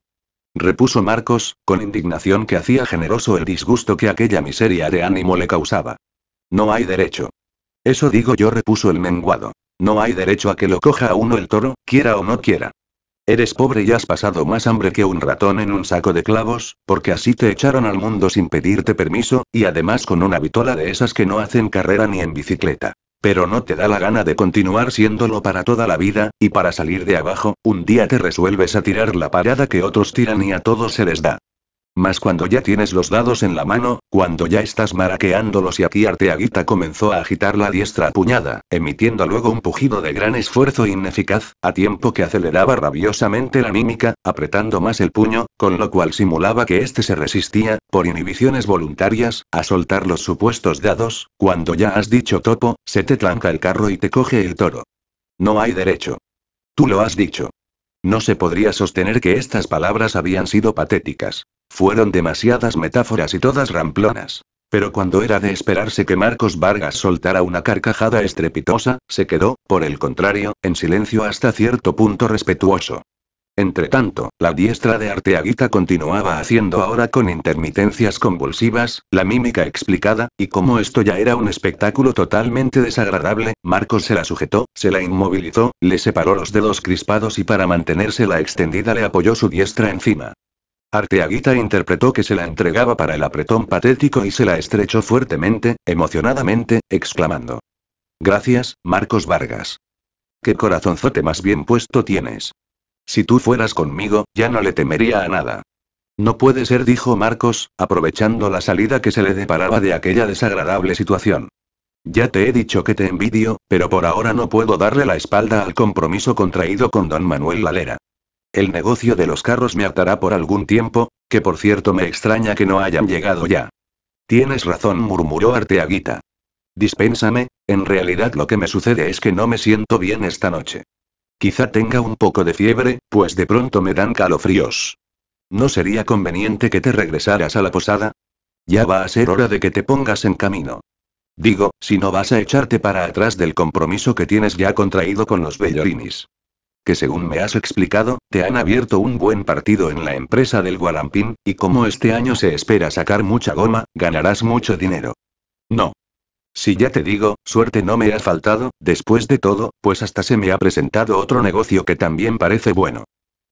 repuso Marcos, con indignación que hacía generoso el disgusto que aquella miseria de ánimo le causaba. No hay derecho. Eso digo yo, repuso el menguado. No hay derecho a que lo coja a uno el toro, quiera o no quiera. Eres pobre y has pasado más hambre que un ratón en un saco de clavos, porque así te echaron al mundo sin pedirte permiso, y además con una vitola de esas que no hacen carrera ni en bicicleta pero no te da la gana de continuar siéndolo para toda la vida, y para salir de abajo, un día te resuelves a tirar la parada que otros tiran y a todos se les da. Mas cuando ya tienes los dados en la mano, cuando ya estás maraqueándolos y aquí Arteaguita comenzó a agitar la diestra puñada, emitiendo luego un pujido de gran esfuerzo ineficaz, a tiempo que aceleraba rabiosamente la mímica, apretando más el puño, con lo cual simulaba que éste se resistía, por inhibiciones voluntarias, a soltar los supuestos dados, cuando ya has dicho topo, se te tranca el carro y te coge el toro. No hay derecho. Tú lo has dicho. No se podría sostener que estas palabras habían sido patéticas. Fueron demasiadas metáforas y todas ramplonas. Pero cuando era de esperarse que Marcos Vargas soltara una carcajada estrepitosa, se quedó, por el contrario, en silencio hasta cierto punto respetuoso. Entretanto, la diestra de Arteaguita continuaba haciendo ahora con intermitencias convulsivas, la mímica explicada, y como esto ya era un espectáculo totalmente desagradable, Marcos se la sujetó, se la inmovilizó, le separó los dedos crispados y para mantenerse la extendida le apoyó su diestra encima. Arteaguita interpretó que se la entregaba para el apretón patético y se la estrechó fuertemente, emocionadamente, exclamando. Gracias, Marcos Vargas. Qué corazonzote más bien puesto tienes. Si tú fueras conmigo, ya no le temería a nada. No puede ser, dijo Marcos, aprovechando la salida que se le deparaba de aquella desagradable situación. Ya te he dicho que te envidio, pero por ahora no puedo darle la espalda al compromiso contraído con don Manuel Lalera. El negocio de los carros me hartará por algún tiempo, que por cierto me extraña que no hayan llegado ya. Tienes razón, murmuró Arteaguita. Dispénsame, en realidad lo que me sucede es que no me siento bien esta noche. Quizá tenga un poco de fiebre, pues de pronto me dan calofríos. ¿No sería conveniente que te regresaras a la posada? Ya va a ser hora de que te pongas en camino. Digo, si no vas a echarte para atrás del compromiso que tienes ya contraído con los bellorinis que según me has explicado, te han abierto un buen partido en la empresa del Guarampín, y como este año se espera sacar mucha goma, ganarás mucho dinero. No. Si ya te digo, suerte no me ha faltado, después de todo, pues hasta se me ha presentado otro negocio que también parece bueno.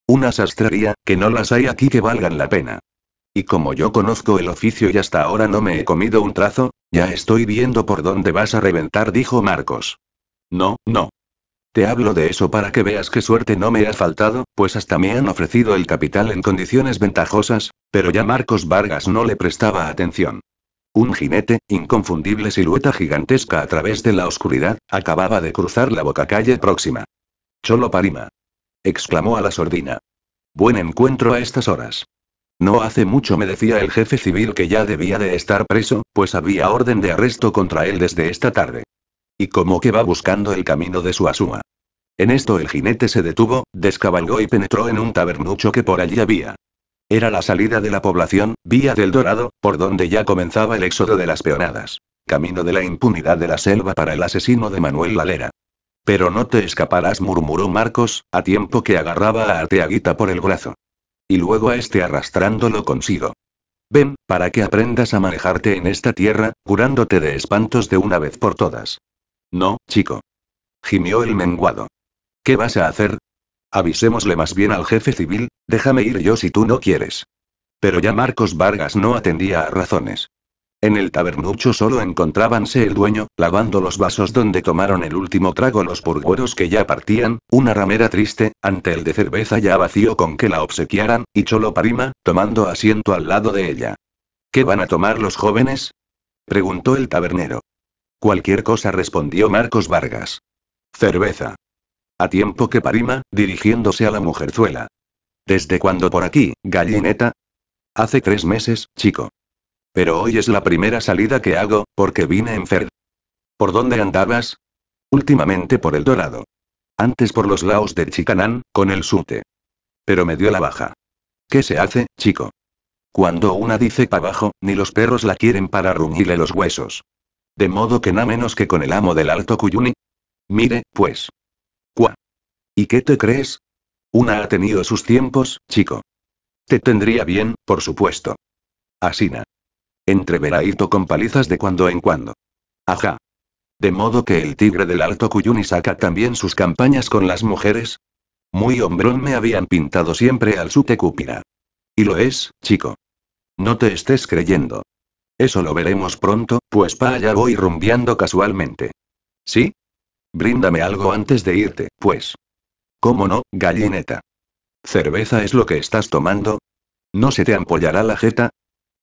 Una sastrería, que no las hay aquí que valgan la pena. Y como yo conozco el oficio y hasta ahora no me he comido un trazo, ya estoy viendo por dónde vas a reventar, dijo Marcos. No, no, te hablo de eso para que veas qué suerte no me ha faltado, pues hasta me han ofrecido el capital en condiciones ventajosas, pero ya Marcos Vargas no le prestaba atención. Un jinete, inconfundible silueta gigantesca a través de la oscuridad, acababa de cruzar la bocacalle próxima. Cholo Parima. exclamó a la sordina. Buen encuentro a estas horas. No hace mucho me decía el jefe civil que ya debía de estar preso, pues había orden de arresto contra él desde esta tarde. Y como que va buscando el camino de su asuma. En esto el jinete se detuvo, descabalgó y penetró en un tabernucho que por allí había. Era la salida de la población, vía del Dorado, por donde ya comenzaba el éxodo de las peonadas. Camino de la impunidad de la selva para el asesino de Manuel Lalera. Pero no te escaparás, murmuró Marcos, a tiempo que agarraba a Arteaguita por el brazo. Y luego a este arrastrándolo consigo. Ven, para que aprendas a manejarte en esta tierra, curándote de espantos de una vez por todas. No, chico. Gimió el menguado. ¿Qué vas a hacer? Avisémosle más bien al jefe civil, déjame ir yo si tú no quieres. Pero ya Marcos Vargas no atendía a razones. En el tabernucho solo encontrábanse el dueño, lavando los vasos donde tomaron el último trago los burgueros que ya partían, una ramera triste, ante el de cerveza ya vacío con que la obsequiaran, y Cholo Parima, tomando asiento al lado de ella. ¿Qué van a tomar los jóvenes? preguntó el tabernero. Cualquier cosa respondió Marcos Vargas. Cerveza. A tiempo que Parima, dirigiéndose a la mujerzuela. ¿Desde cuándo por aquí, gallineta? Hace tres meses, chico. Pero hoy es la primera salida que hago, porque vine enfermo. ¿Por dónde andabas? Últimamente por el Dorado. Antes por los laos de Chicanán, con el sute. Pero me dio la baja. ¿Qué se hace, chico? Cuando una dice pa' abajo, ni los perros la quieren para rungirle los huesos. De modo que na menos que con el amo del Alto Cuyuni. Mire, pues. ¿Y qué te crees? Una ha tenido sus tiempos, chico. Te tendría bien, por supuesto. Asina. Entreveraíto con palizas de cuando en cuando. Ajá. De modo que el tigre del Alto Cuyuni saca también sus campañas con las mujeres. Muy hombrón me habían pintado siempre al Sute cupina. Y lo es, chico. No te estés creyendo. Eso lo veremos pronto, pues pa allá voy rumbeando casualmente. ¿Sí? Bríndame algo antes de irte, pues. ¿Cómo no, gallineta? ¿Cerveza es lo que estás tomando? ¿No se te ampollará la jeta?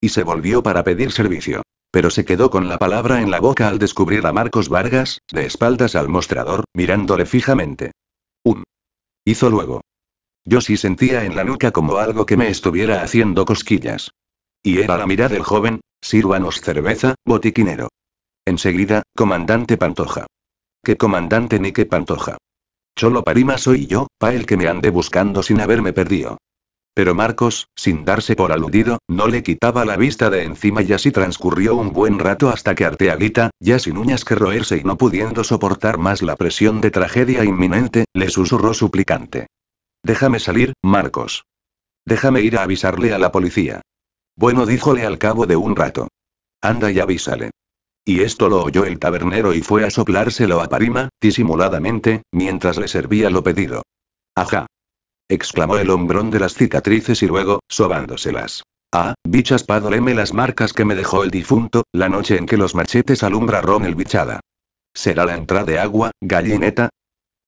Y se volvió para pedir servicio. Pero se quedó con la palabra en la boca al descubrir a Marcos Vargas, de espaldas al mostrador, mirándole fijamente. Un. Hizo luego. Yo sí sentía en la nuca como algo que me estuviera haciendo cosquillas. Y era la mirada del joven, sírvanos cerveza, botiquinero. Enseguida, comandante Pantoja. ¿Qué comandante ni qué Pantoja? Cholo Parima soy yo, pa el que me ande buscando sin haberme perdido. Pero Marcos, sin darse por aludido, no le quitaba la vista de encima y así transcurrió un buen rato hasta que Arteaguita, ya sin uñas que roerse y no pudiendo soportar más la presión de tragedia inminente, le susurró suplicante. Déjame salir, Marcos. Déjame ir a avisarle a la policía. Bueno, díjole al cabo de un rato. Anda y avísale. Y esto lo oyó el tabernero y fue a soplárselo a Parima, disimuladamente, mientras le servía lo pedido. Ajá. exclamó el hombrón de las cicatrices y luego, sobándoselas. Ah, bichas pádoleme las marcas que me dejó el difunto, la noche en que los machetes alumbraron el bichada. ¿Será la entrada de agua, gallineta?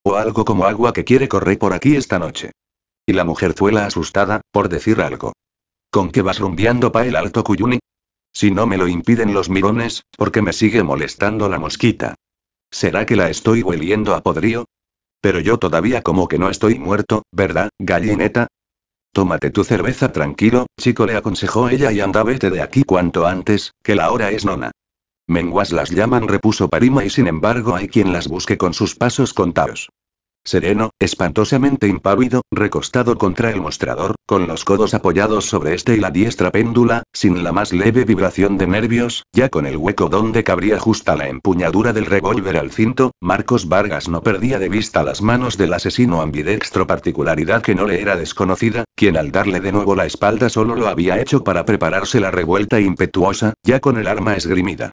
O algo como agua que quiere correr por aquí esta noche. Y la mujerzuela asustada, por decir algo. ¿Con qué vas rumbeando pa el alto Cuyuni? Si no me lo impiden los mirones, porque me sigue molestando la mosquita? ¿Será que la estoy hueliendo a podrío? Pero yo todavía como que no estoy muerto, ¿verdad, gallineta? Tómate tu cerveza tranquilo, chico le aconsejó ella y anda vete de aquí cuanto antes, que la hora es nona. Menguas las llaman repuso Parima y sin embargo hay quien las busque con sus pasos contados sereno, espantosamente impávido, recostado contra el mostrador, con los codos apoyados sobre este y la diestra péndula, sin la más leve vibración de nervios, ya con el hueco donde cabría justa la empuñadura del revólver al cinto, Marcos Vargas no perdía de vista las manos del asesino ambidextro particularidad que no le era desconocida, quien al darle de nuevo la espalda solo lo había hecho para prepararse la revuelta impetuosa, ya con el arma esgrimida.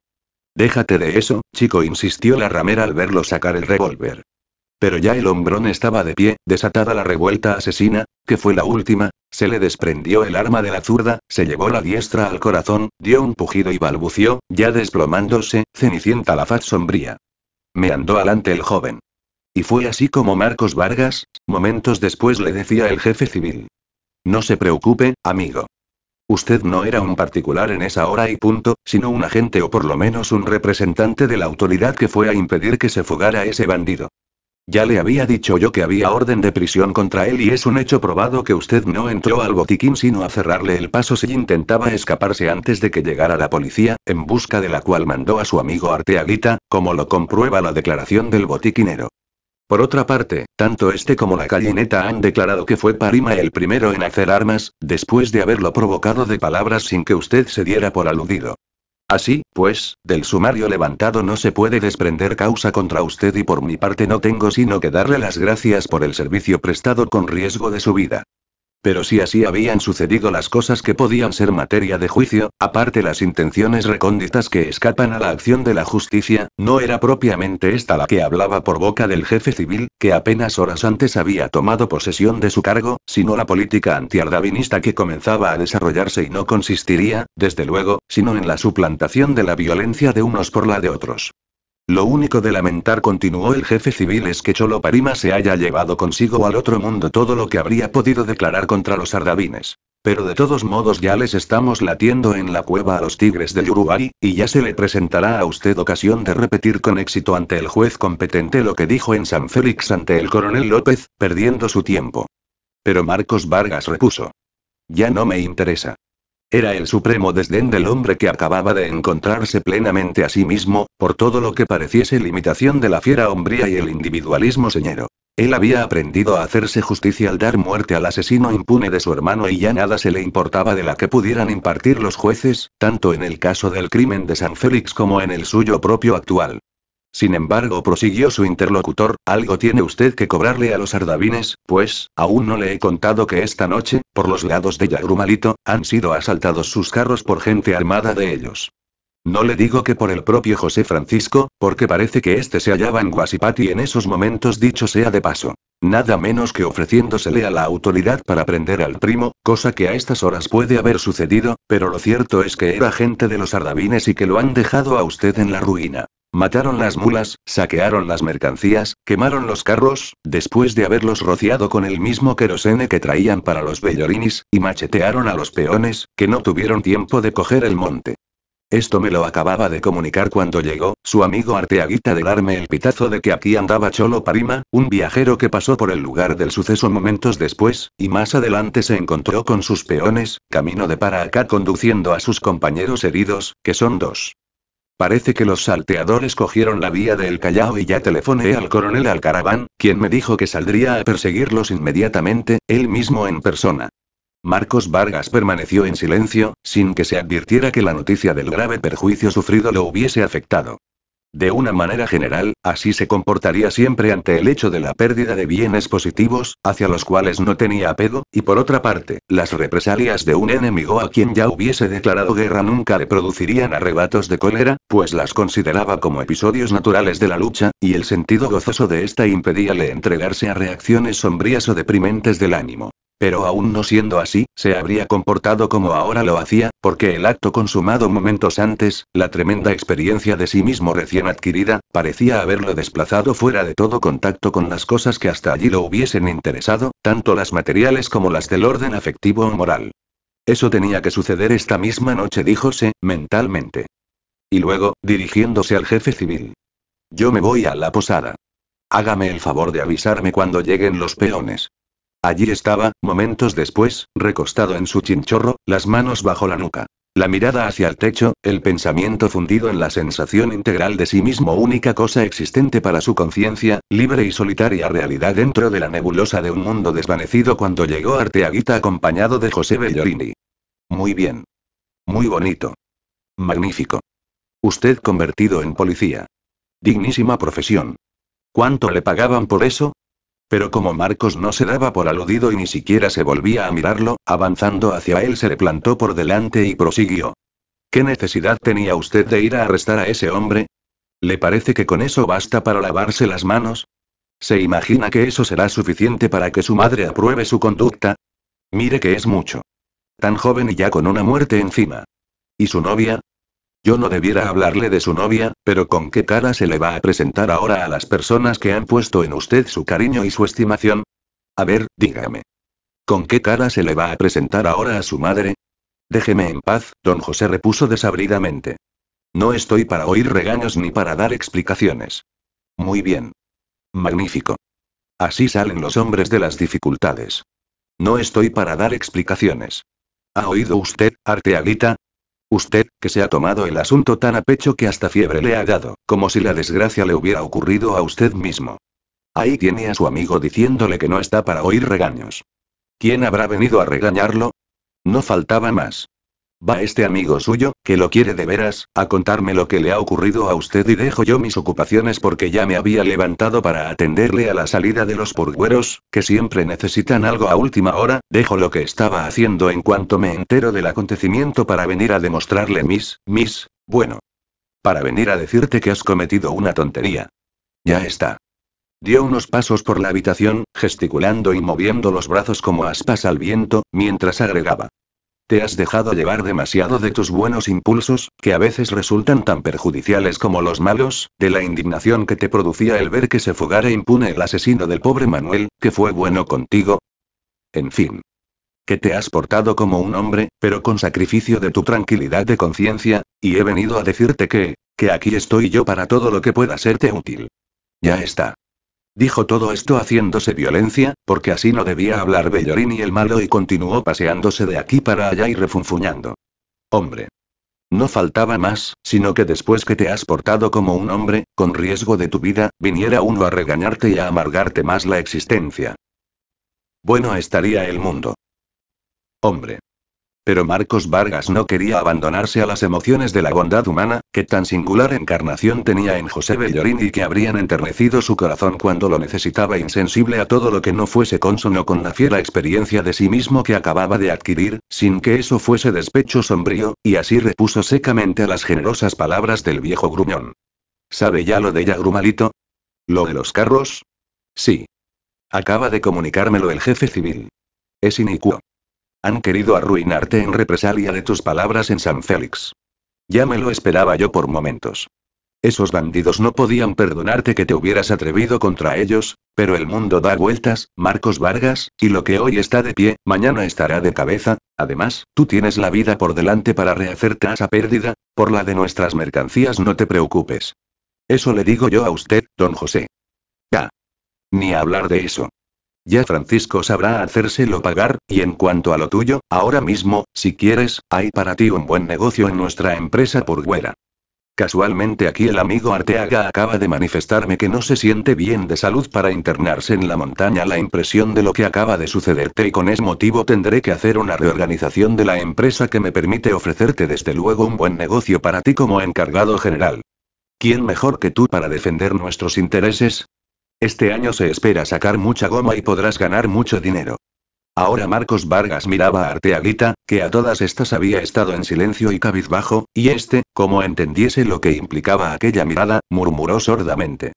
Déjate de eso, chico, insistió la ramera al verlo sacar el revólver. Pero ya el hombrón estaba de pie, desatada la revuelta asesina, que fue la última, se le desprendió el arma de la zurda, se llevó la diestra al corazón, dio un pujido y balbució, ya desplomándose, cenicienta la faz sombría. Me andó alante el joven. Y fue así como Marcos Vargas, momentos después le decía el jefe civil. No se preocupe, amigo. Usted no era un particular en esa hora y punto, sino un agente o por lo menos un representante de la autoridad que fue a impedir que se fugara ese bandido. Ya le había dicho yo que había orden de prisión contra él y es un hecho probado que usted no entró al botiquín sino a cerrarle el paso si intentaba escaparse antes de que llegara la policía, en busca de la cual mandó a su amigo Arteaguita, como lo comprueba la declaración del botiquinero. Por otra parte, tanto este como la callineta han declarado que fue Parima el primero en hacer armas, después de haberlo provocado de palabras sin que usted se diera por aludido. Así, pues, del sumario levantado no se puede desprender causa contra usted y por mi parte no tengo sino que darle las gracias por el servicio prestado con riesgo de su vida. Pero si así habían sucedido las cosas que podían ser materia de juicio, aparte las intenciones recónditas que escapan a la acción de la justicia, no era propiamente esta la que hablaba por boca del jefe civil, que apenas horas antes había tomado posesión de su cargo, sino la política antiardavinista que comenzaba a desarrollarse y no consistiría, desde luego, sino en la suplantación de la violencia de unos por la de otros. Lo único de lamentar continuó el jefe civil es que Cholo Parima se haya llevado consigo al otro mundo todo lo que habría podido declarar contra los Ardavines. Pero de todos modos ya les estamos latiendo en la cueva a los tigres de Yurubari y ya se le presentará a usted ocasión de repetir con éxito ante el juez competente lo que dijo en San Félix ante el coronel López, perdiendo su tiempo. Pero Marcos Vargas repuso. Ya no me interesa. Era el supremo desdén del hombre que acababa de encontrarse plenamente a sí mismo, por todo lo que pareciese limitación de la fiera hombría y el individualismo señero. Él había aprendido a hacerse justicia al dar muerte al asesino impune de su hermano y ya nada se le importaba de la que pudieran impartir los jueces, tanto en el caso del crimen de San Félix como en el suyo propio actual. Sin embargo, prosiguió su interlocutor, algo tiene usted que cobrarle a los ardavines, pues, aún no le he contado que esta noche, por los lados de Yagrumalito, han sido asaltados sus carros por gente armada de ellos. No le digo que por el propio José Francisco, porque parece que éste se hallaba en Guasipati en esos momentos dicho sea de paso. Nada menos que ofreciéndosele a la autoridad para prender al primo, cosa que a estas horas puede haber sucedido, pero lo cierto es que era gente de los ardavines y que lo han dejado a usted en la ruina. Mataron las mulas, saquearon las mercancías, quemaron los carros, después de haberlos rociado con el mismo querosene que traían para los bellorinis, y machetearon a los peones, que no tuvieron tiempo de coger el monte. Esto me lo acababa de comunicar cuando llegó, su amigo Arteaguita de darme el pitazo de que aquí andaba Cholo Parima, un viajero que pasó por el lugar del suceso momentos después, y más adelante se encontró con sus peones, camino de para acá conduciendo a sus compañeros heridos, que son dos. Parece que los salteadores cogieron la vía del Callao y ya telefoné al coronel Alcaraván, quien me dijo que saldría a perseguirlos inmediatamente, él mismo en persona. Marcos Vargas permaneció en silencio, sin que se advirtiera que la noticia del grave perjuicio sufrido lo hubiese afectado. De una manera general, así se comportaría siempre ante el hecho de la pérdida de bienes positivos, hacia los cuales no tenía apego, y por otra parte, las represalias de un enemigo a quien ya hubiese declarado guerra nunca le producirían arrebatos de cólera, pues las consideraba como episodios naturales de la lucha, y el sentido gozoso de esta impedíale entregarse a reacciones sombrías o deprimentes del ánimo. Pero aún no siendo así, se habría comportado como ahora lo hacía, porque el acto consumado momentos antes, la tremenda experiencia de sí mismo recién adquirida, parecía haberlo desplazado fuera de todo contacto con las cosas que hasta allí lo hubiesen interesado, tanto las materiales como las del orden afectivo o moral. Eso tenía que suceder esta misma noche, se, mentalmente. Y luego, dirigiéndose al jefe civil. Yo me voy a la posada. Hágame el favor de avisarme cuando lleguen los peones. Allí estaba, momentos después, recostado en su chinchorro, las manos bajo la nuca. La mirada hacia el techo, el pensamiento fundido en la sensación integral de sí mismo, única cosa existente para su conciencia, libre y solitaria realidad dentro de la nebulosa de un mundo desvanecido cuando llegó Arteaguita acompañado de José Bellorini. Muy bien. Muy bonito. Magnífico. Usted convertido en policía. Dignísima profesión. ¿Cuánto le pagaban por eso? Pero como Marcos no se daba por aludido y ni siquiera se volvía a mirarlo, avanzando hacia él se le plantó por delante y prosiguió. ¿Qué necesidad tenía usted de ir a arrestar a ese hombre? ¿Le parece que con eso basta para lavarse las manos? ¿Se imagina que eso será suficiente para que su madre apruebe su conducta? Mire que es mucho. Tan joven y ya con una muerte encima. ¿Y su novia? Yo no debiera hablarle de su novia, pero ¿con qué cara se le va a presentar ahora a las personas que han puesto en usted su cariño y su estimación? A ver, dígame. ¿Con qué cara se le va a presentar ahora a su madre? Déjeme en paz, don José repuso desabridamente. No estoy para oír regaños ni para dar explicaciones. Muy bien. Magnífico. Así salen los hombres de las dificultades. No estoy para dar explicaciones. ¿Ha oído usted, Arteaguita? Usted, que se ha tomado el asunto tan a pecho que hasta fiebre le ha dado, como si la desgracia le hubiera ocurrido a usted mismo. Ahí tiene a su amigo diciéndole que no está para oír regaños. ¿Quién habrá venido a regañarlo? No faltaba más. Va este amigo suyo, que lo quiere de veras, a contarme lo que le ha ocurrido a usted y dejo yo mis ocupaciones porque ya me había levantado para atenderle a la salida de los purgueros, que siempre necesitan algo a última hora, dejo lo que estaba haciendo en cuanto me entero del acontecimiento para venir a demostrarle mis, mis, bueno. Para venir a decirte que has cometido una tontería. Ya está. Dio unos pasos por la habitación, gesticulando y moviendo los brazos como aspas al viento, mientras agregaba. Te has dejado llevar demasiado de tus buenos impulsos, que a veces resultan tan perjudiciales como los malos, de la indignación que te producía el ver que se fugara impune el asesino del pobre Manuel, que fue bueno contigo. En fin. Que te has portado como un hombre, pero con sacrificio de tu tranquilidad de conciencia, y he venido a decirte que, que aquí estoy yo para todo lo que pueda serte útil. Ya está. Dijo todo esto haciéndose violencia, porque así no debía hablar Bellorini el malo y continuó paseándose de aquí para allá y refunfuñando. Hombre. No faltaba más, sino que después que te has portado como un hombre, con riesgo de tu vida, viniera uno a regañarte y a amargarte más la existencia. Bueno estaría el mundo. Hombre. Pero Marcos Vargas no quería abandonarse a las emociones de la bondad humana, que tan singular encarnación tenía en José Bellorín y que habrían enternecido su corazón cuando lo necesitaba insensible a todo lo que no fuese consono con la fiera experiencia de sí mismo que acababa de adquirir, sin que eso fuese despecho sombrío, y así repuso secamente a las generosas palabras del viejo gruñón. ¿Sabe ya lo de ella, Grumalito? ¿Lo de los carros? Sí. Acaba de comunicármelo el jefe civil. Es inicuo. Han querido arruinarte en represalia de tus palabras en San Félix. Ya me lo esperaba yo por momentos. Esos bandidos no podían perdonarte que te hubieras atrevido contra ellos, pero el mundo da vueltas, Marcos Vargas, y lo que hoy está de pie, mañana estará de cabeza. Además, tú tienes la vida por delante para rehacerte a esa pérdida, por la de nuestras mercancías no te preocupes. Eso le digo yo a usted, don José. Ya. Ni hablar de eso. Ya Francisco sabrá hacérselo pagar, y en cuanto a lo tuyo, ahora mismo, si quieres, hay para ti un buen negocio en nuestra empresa por Güera. Casualmente aquí el amigo Arteaga acaba de manifestarme que no se siente bien de salud para internarse en la montaña. La impresión de lo que acaba de sucederte y con ese motivo tendré que hacer una reorganización de la empresa que me permite ofrecerte desde luego un buen negocio para ti como encargado general. ¿Quién mejor que tú para defender nuestros intereses? Este año se espera sacar mucha goma y podrás ganar mucho dinero. Ahora Marcos Vargas miraba a Arteaguita, que a todas estas había estado en silencio y cabizbajo, y este, como entendiese lo que implicaba aquella mirada, murmuró sordamente.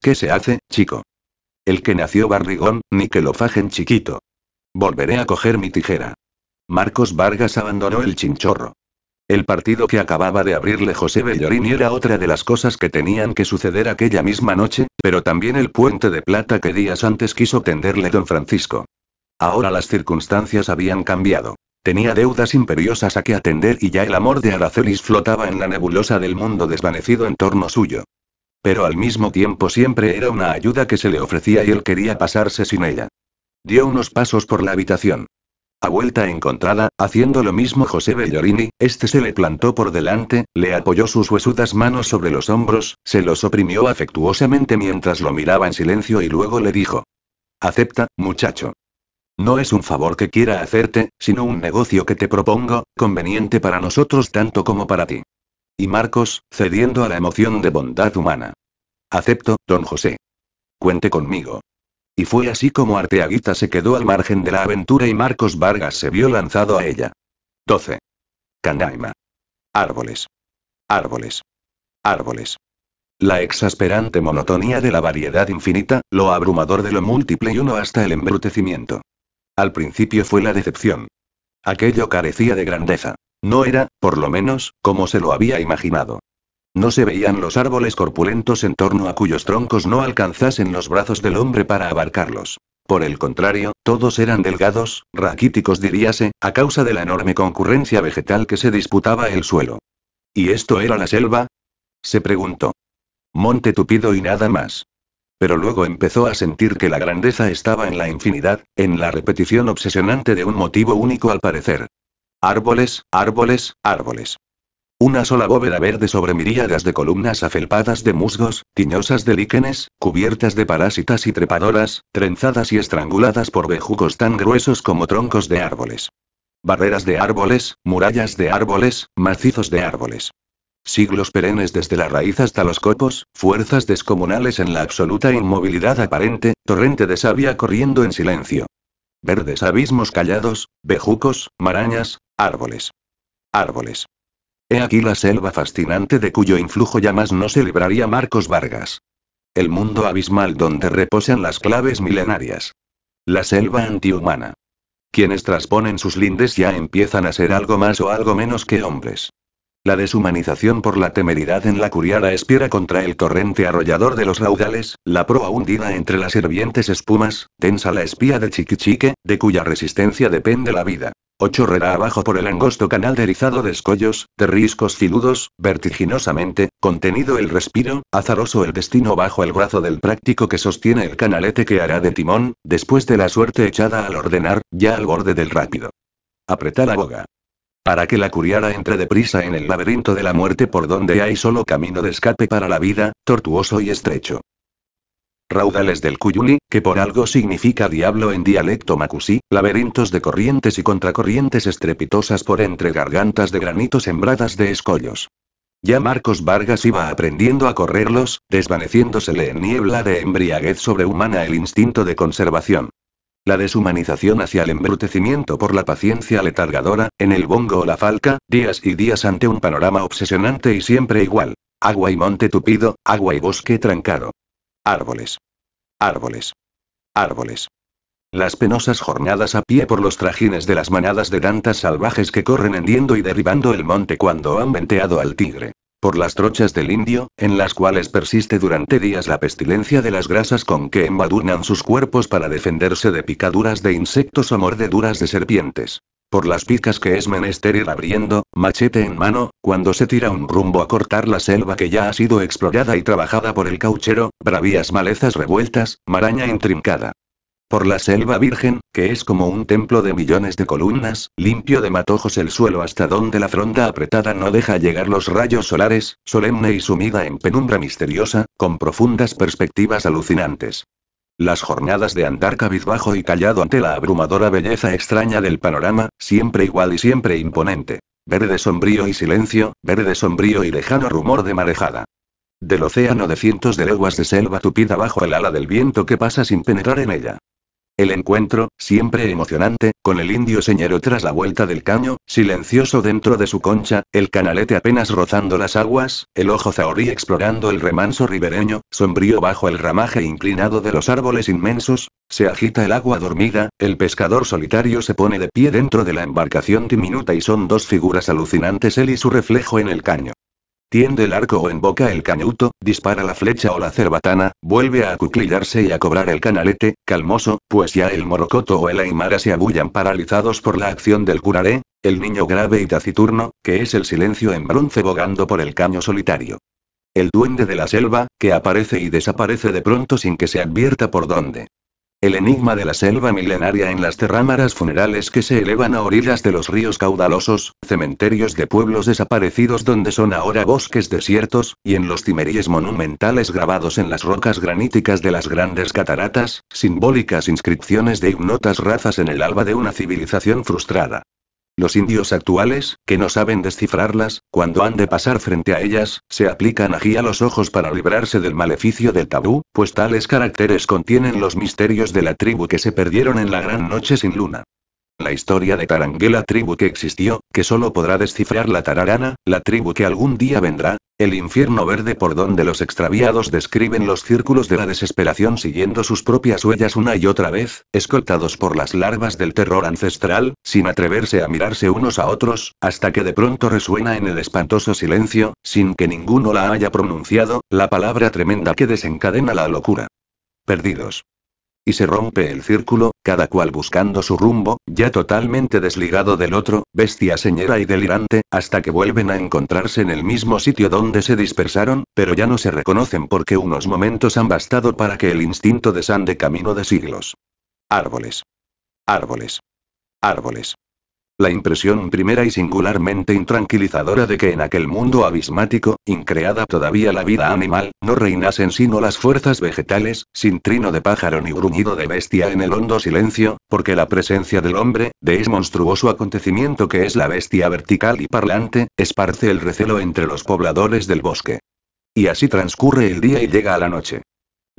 ¿Qué se hace, chico? El que nació barrigón, ni que lo fajen chiquito. Volveré a coger mi tijera. Marcos Vargas abandonó el chinchorro. El partido que acababa de abrirle José Bellorini era otra de las cosas que tenían que suceder aquella misma noche, pero también el puente de plata que días antes quiso tenderle don Francisco. Ahora las circunstancias habían cambiado. Tenía deudas imperiosas a que atender y ya el amor de Aracelis flotaba en la nebulosa del mundo desvanecido en torno suyo. Pero al mismo tiempo siempre era una ayuda que se le ofrecía y él quería pasarse sin ella. Dio unos pasos por la habitación. A vuelta encontrada, haciendo lo mismo José Bellorini, este se le plantó por delante, le apoyó sus huesudas manos sobre los hombros, se los oprimió afectuosamente mientras lo miraba en silencio y luego le dijo. Acepta, muchacho. No es un favor que quiera hacerte, sino un negocio que te propongo, conveniente para nosotros tanto como para ti. Y Marcos, cediendo a la emoción de bondad humana. Acepto, don José. Cuente conmigo. Y fue así como Arteaguita se quedó al margen de la aventura y Marcos Vargas se vio lanzado a ella. 12. Canaima. Árboles. Árboles. Árboles. La exasperante monotonía de la variedad infinita, lo abrumador de lo múltiple y uno hasta el embrutecimiento. Al principio fue la decepción. Aquello carecía de grandeza. No era, por lo menos, como se lo había imaginado. No se veían los árboles corpulentos en torno a cuyos troncos no alcanzasen los brazos del hombre para abarcarlos. Por el contrario, todos eran delgados, raquíticos diríase, a causa de la enorme concurrencia vegetal que se disputaba el suelo. ¿Y esto era la selva? se preguntó. Monte tupido y nada más. Pero luego empezó a sentir que la grandeza estaba en la infinidad, en la repetición obsesionante de un motivo único al parecer. Árboles, árboles, árboles. Una sola bóveda verde sobre miríadas de columnas afelpadas de musgos, tiñosas de líquenes, cubiertas de parásitas y trepadoras, trenzadas y estranguladas por bejucos tan gruesos como troncos de árboles. Barreras de árboles, murallas de árboles, macizos de árboles. Siglos perennes desde la raíz hasta los copos, fuerzas descomunales en la absoluta inmovilidad aparente, torrente de savia corriendo en silencio. Verdes abismos callados, bejucos, marañas, árboles. Árboles. He aquí la selva fascinante de cuyo influjo ya más no se Marcos Vargas. El mundo abismal donde reposan las claves milenarias. La selva antihumana. Quienes trasponen sus lindes ya empiezan a ser algo más o algo menos que hombres. La deshumanización por la temeridad en la curiara espiera contra el torrente arrollador de los raudales, la proa hundida entre las hirvientes espumas, tensa la espía de Chiquichique, de cuya resistencia depende la vida. Ochorrera abajo por el angosto canal derizado de escollos, de riscos filudos, vertiginosamente, contenido el respiro, azaroso el destino bajo el brazo del práctico que sostiene el canalete que hará de timón, después de la suerte echada al ordenar, ya al borde del rápido. Apretar a boga. Para que la curiara entre deprisa en el laberinto de la muerte por donde hay solo camino de escape para la vida, tortuoso y estrecho. Raudales del Cuyuni, que por algo significa diablo en dialecto macusí, laberintos de corrientes y contracorrientes estrepitosas por entre gargantas de granito sembradas de escollos. Ya Marcos Vargas iba aprendiendo a correrlos, desvaneciéndosele en niebla de embriaguez sobrehumana el instinto de conservación la deshumanización hacia el embrutecimiento por la paciencia letargadora, en el bongo o la falca, días y días ante un panorama obsesionante y siempre igual. Agua y monte tupido, agua y bosque trancado. Árboles. Árboles. Árboles. Las penosas jornadas a pie por los trajines de las manadas de dantas salvajes que corren hendiendo y derribando el monte cuando han venteado al tigre por las trochas del indio, en las cuales persiste durante días la pestilencia de las grasas con que embadurnan sus cuerpos para defenderse de picaduras de insectos o mordeduras de serpientes. Por las picas que es menester ir abriendo, machete en mano, cuando se tira un rumbo a cortar la selva que ya ha sido explorada y trabajada por el cauchero, bravías malezas revueltas, maraña intrincada. Por la selva virgen, que es como un templo de millones de columnas, limpio de matojos el suelo hasta donde la fronda apretada no deja llegar los rayos solares, solemne y sumida en penumbra misteriosa, con profundas perspectivas alucinantes. Las jornadas de andar cabizbajo y callado ante la abrumadora belleza extraña del panorama, siempre igual y siempre imponente. Verde sombrío y silencio, verde sombrío y lejano rumor de marejada. Del océano de cientos de leguas de selva tupida bajo el ala del viento que pasa sin penetrar en ella. El encuentro, siempre emocionante, con el indio señero tras la vuelta del caño, silencioso dentro de su concha, el canalete apenas rozando las aguas, el ojo zahorí explorando el remanso ribereño, sombrío bajo el ramaje inclinado de los árboles inmensos, se agita el agua dormida, el pescador solitario se pone de pie dentro de la embarcación diminuta y son dos figuras alucinantes él y su reflejo en el caño. Tiende el arco o en boca el cañuto, dispara la flecha o la cerbatana, vuelve a acuclillarse y a cobrar el canalete, calmoso, pues ya el morocoto o el aimara se abullan paralizados por la acción del curaré, el niño grave y taciturno, que es el silencio en bronce bogando por el caño solitario. El duende de la selva, que aparece y desaparece de pronto sin que se advierta por dónde. El enigma de la selva milenaria en las terrámaras funerales que se elevan a orillas de los ríos caudalosos, cementerios de pueblos desaparecidos donde son ahora bosques desiertos, y en los cimeríes monumentales grabados en las rocas graníticas de las grandes cataratas, simbólicas inscripciones de ignotas razas en el alba de una civilización frustrada. Los indios actuales, que no saben descifrarlas, cuando han de pasar frente a ellas, se aplican ají a los ojos para librarse del maleficio del tabú, pues tales caracteres contienen los misterios de la tribu que se perdieron en la gran noche sin luna la historia de la tribu que existió, que solo podrá descifrar la tararana, la tribu que algún día vendrá, el infierno verde por donde los extraviados describen los círculos de la desesperación siguiendo sus propias huellas una y otra vez, escoltados por las larvas del terror ancestral, sin atreverse a mirarse unos a otros, hasta que de pronto resuena en el espantoso silencio, sin que ninguno la haya pronunciado, la palabra tremenda que desencadena la locura. Perdidos. Y se rompe el círculo, cada cual buscando su rumbo, ya totalmente desligado del otro, bestia señera y delirante, hasta que vuelven a encontrarse en el mismo sitio donde se dispersaron, pero ya no se reconocen porque unos momentos han bastado para que el instinto desande camino de siglos. Árboles. Árboles. Árboles. La impresión primera y singularmente intranquilizadora de que en aquel mundo abismático, increada todavía la vida animal, no reinasen sino las fuerzas vegetales, sin trino de pájaro ni gruñido de bestia en el hondo silencio, porque la presencia del hombre, de ese monstruoso acontecimiento que es la bestia vertical y parlante, esparce el recelo entre los pobladores del bosque. Y así transcurre el día y llega a la noche.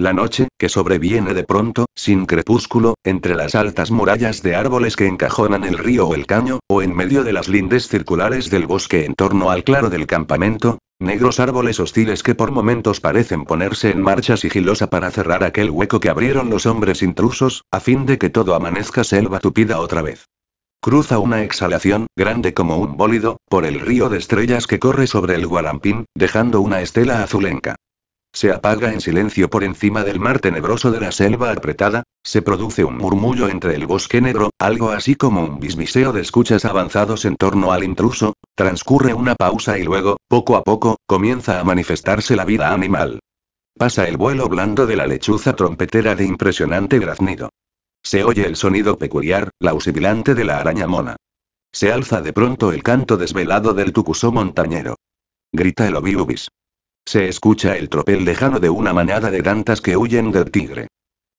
La noche, que sobreviene de pronto, sin crepúsculo, entre las altas murallas de árboles que encajonan el río o el caño, o en medio de las lindes circulares del bosque en torno al claro del campamento, negros árboles hostiles que por momentos parecen ponerse en marcha sigilosa para cerrar aquel hueco que abrieron los hombres intrusos, a fin de que todo amanezca selva tupida otra vez. Cruza una exhalación, grande como un bólido, por el río de estrellas que corre sobre el guarampín, dejando una estela azulenca. Se apaga en silencio por encima del mar tenebroso de la selva apretada, se produce un murmullo entre el bosque negro, algo así como un bismiseo de escuchas avanzados en torno al intruso, transcurre una pausa y luego, poco a poco, comienza a manifestarse la vida animal. Pasa el vuelo blando de la lechuza trompetera de impresionante graznido. Se oye el sonido peculiar, lausibilante de la araña mona. Se alza de pronto el canto desvelado del tucusó montañero. Grita el obiubis. Se escucha el tropel lejano de una manada de dantas que huyen del tigre.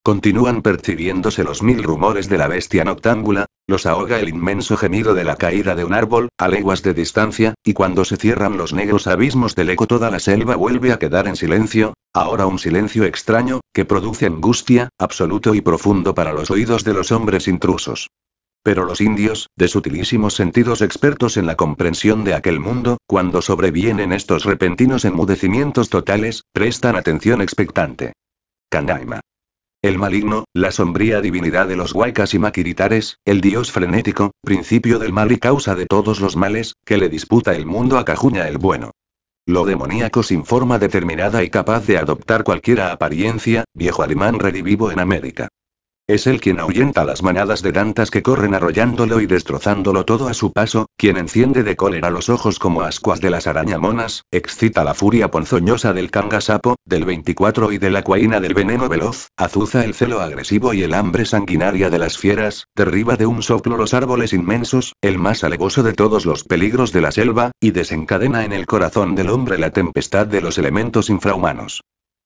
Continúan percibiéndose los mil rumores de la bestia noctámbula, los ahoga el inmenso gemido de la caída de un árbol, a leguas de distancia, y cuando se cierran los negros abismos del eco toda la selva vuelve a quedar en silencio, ahora un silencio extraño, que produce angustia, absoluto y profundo para los oídos de los hombres intrusos. Pero los indios, de sutilísimos sentidos expertos en la comprensión de aquel mundo, cuando sobrevienen estos repentinos enmudecimientos totales, prestan atención expectante. Kandaima. El maligno, la sombría divinidad de los huaycas y maquiritares, el dios frenético, principio del mal y causa de todos los males, que le disputa el mundo a Cajuña el bueno. Lo demoníaco sin forma determinada y capaz de adoptar cualquiera apariencia, viejo alemán redivivo en América. Es el quien ahuyenta las manadas de dantas que corren arrollándolo y destrozándolo todo a su paso, quien enciende de cólera los ojos como ascuas de las arañamonas, excita la furia ponzoñosa del cangasapo, del 24 y de la cuaina del veneno veloz, azuza el celo agresivo y el hambre sanguinaria de las fieras, derriba de un soplo los árboles inmensos, el más alevoso de todos los peligros de la selva, y desencadena en el corazón del hombre la tempestad de los elementos infrahumanos.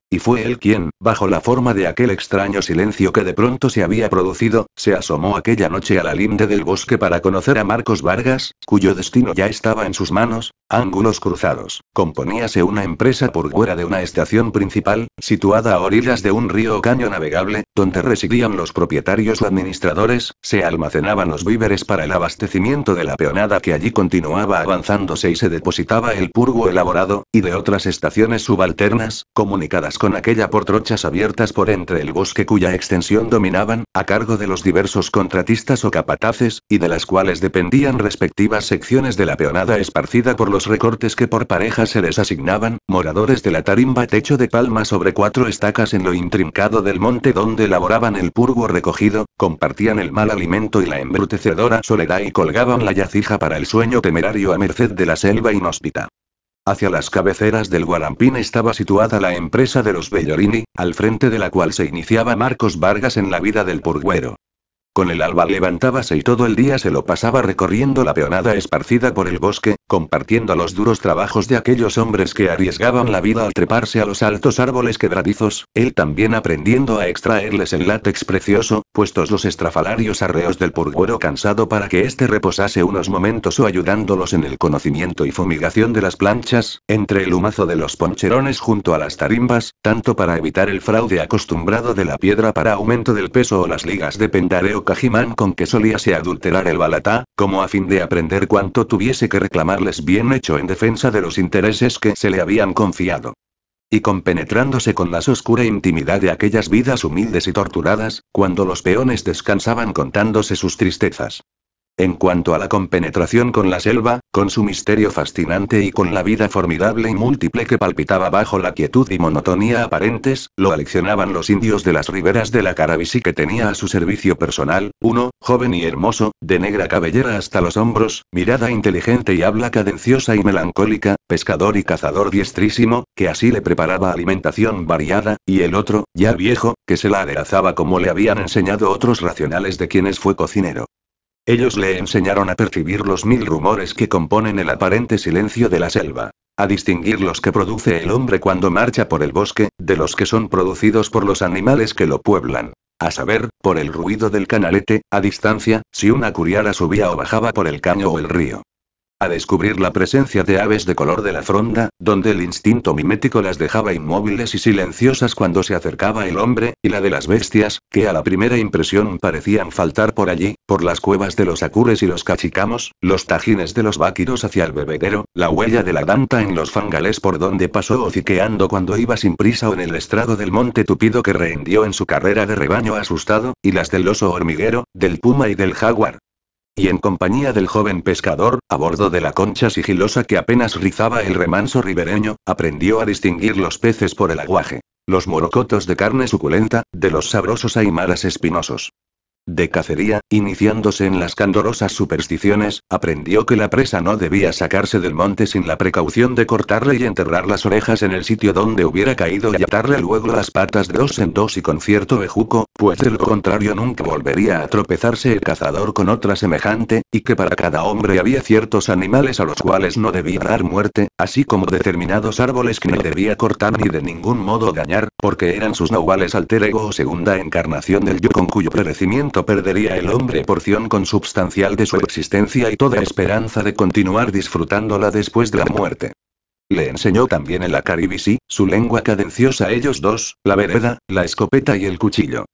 Y fue él quien, bajo la forma de aquel extraño silencio que de pronto se había producido, se asomó aquella noche a la linde del bosque para conocer a Marcos Vargas, cuyo destino ya estaba en sus manos, ángulos cruzados. Componíase una empresa por fuera de una estación principal, situada a orillas de un río o caño navegable, donde residían los propietarios o administradores, se almacenaban los víveres para el abastecimiento de la peonada que allí continuaba avanzándose y se depositaba el purgo elaborado, y de otras estaciones subalternas, comunicadas con aquella por trochas abiertas por entre el bosque cuya extensión dominaban, a cargo de los diversos contratistas o capataces, y de las cuales dependían respectivas secciones de la peonada esparcida por los recortes que por pareja se les asignaban, moradores de la tarimba techo de palma sobre cuatro estacas en lo intrincado del monte donde elaboraban el purgo recogido, compartían el mal alimento y la embrutecedora soledad y colgaban la yacija para el sueño temerario a merced de la selva inhóspita. Hacia las cabeceras del Guarampín estaba situada la empresa de los Bellorini, al frente de la cual se iniciaba Marcos Vargas en la vida del purgüero. Con el alba levantábase y todo el día se lo pasaba recorriendo la peonada esparcida por el bosque, compartiendo los duros trabajos de aquellos hombres que arriesgaban la vida al treparse a los altos árboles quebradizos, él también aprendiendo a extraerles el látex precioso, puestos los estrafalarios arreos del purguero cansado para que éste reposase unos momentos o ayudándolos en el conocimiento y fumigación de las planchas, entre el humazo de los poncherones junto a las tarimbas, tanto para evitar el fraude acostumbrado de la piedra para aumento del peso o las ligas de pendareo Cajiman con que solíase adulterar el balatá, como a fin de aprender cuánto tuviese que reclamarles bien hecho en defensa de los intereses que se le habían confiado. Y compenetrándose con la oscura intimidad de aquellas vidas humildes y torturadas, cuando los peones descansaban contándose sus tristezas. En cuanto a la compenetración con la selva, con su misterio fascinante y con la vida formidable y múltiple que palpitaba bajo la quietud y monotonía aparentes, lo aleccionaban los indios de las riberas de la Carabisí que tenía a su servicio personal, uno, joven y hermoso, de negra cabellera hasta los hombros, mirada inteligente y habla cadenciosa y melancólica, pescador y cazador diestrísimo, que así le preparaba alimentación variada, y el otro, ya viejo, que se la adelazaba como le habían enseñado otros racionales de quienes fue cocinero. Ellos le enseñaron a percibir los mil rumores que componen el aparente silencio de la selva, a distinguir los que produce el hombre cuando marcha por el bosque, de los que son producidos por los animales que lo pueblan. A saber, por el ruido del canalete, a distancia, si una curiara subía o bajaba por el caño o el río a descubrir la presencia de aves de color de la fronda, donde el instinto mimético las dejaba inmóviles y silenciosas cuando se acercaba el hombre, y la de las bestias, que a la primera impresión parecían faltar por allí, por las cuevas de los acures y los cachicamos, los tajines de los váquidos hacia el bebedero, la huella de la danta en los fangales por donde pasó hociqueando cuando iba sin prisa o en el estrado del monte tupido que rehendió en su carrera de rebaño asustado, y las del oso hormiguero, del puma y del jaguar, y en compañía del joven pescador, a bordo de la concha sigilosa que apenas rizaba el remanso ribereño, aprendió a distinguir los peces por el aguaje, los morocotos de carne suculenta, de los sabrosos aymaras espinosos, de cacería, iniciándose en las candorosas supersticiones, aprendió que la presa no debía sacarse del monte sin la precaución de cortarle y enterrar las orejas en el sitio donde hubiera caído y atarle luego las patas de dos en dos y con cierto bejuco, pues de lo contrario nunca volvería a tropezarse el cazador con otra semejante, y que para cada hombre había ciertos animales a los cuales no debía dar muerte, así como determinados árboles que no debía cortar ni de ningún modo dañar, porque eran sus nahuales alter ego o segunda encarnación del yo con cuyo perecimiento perdería el hombre porción consubstancial de su existencia y toda esperanza de continuar disfrutándola después de la muerte. Le enseñó también el acaribisí, su lengua cadenciosa a ellos dos, la vereda, la escopeta y el cuchillo.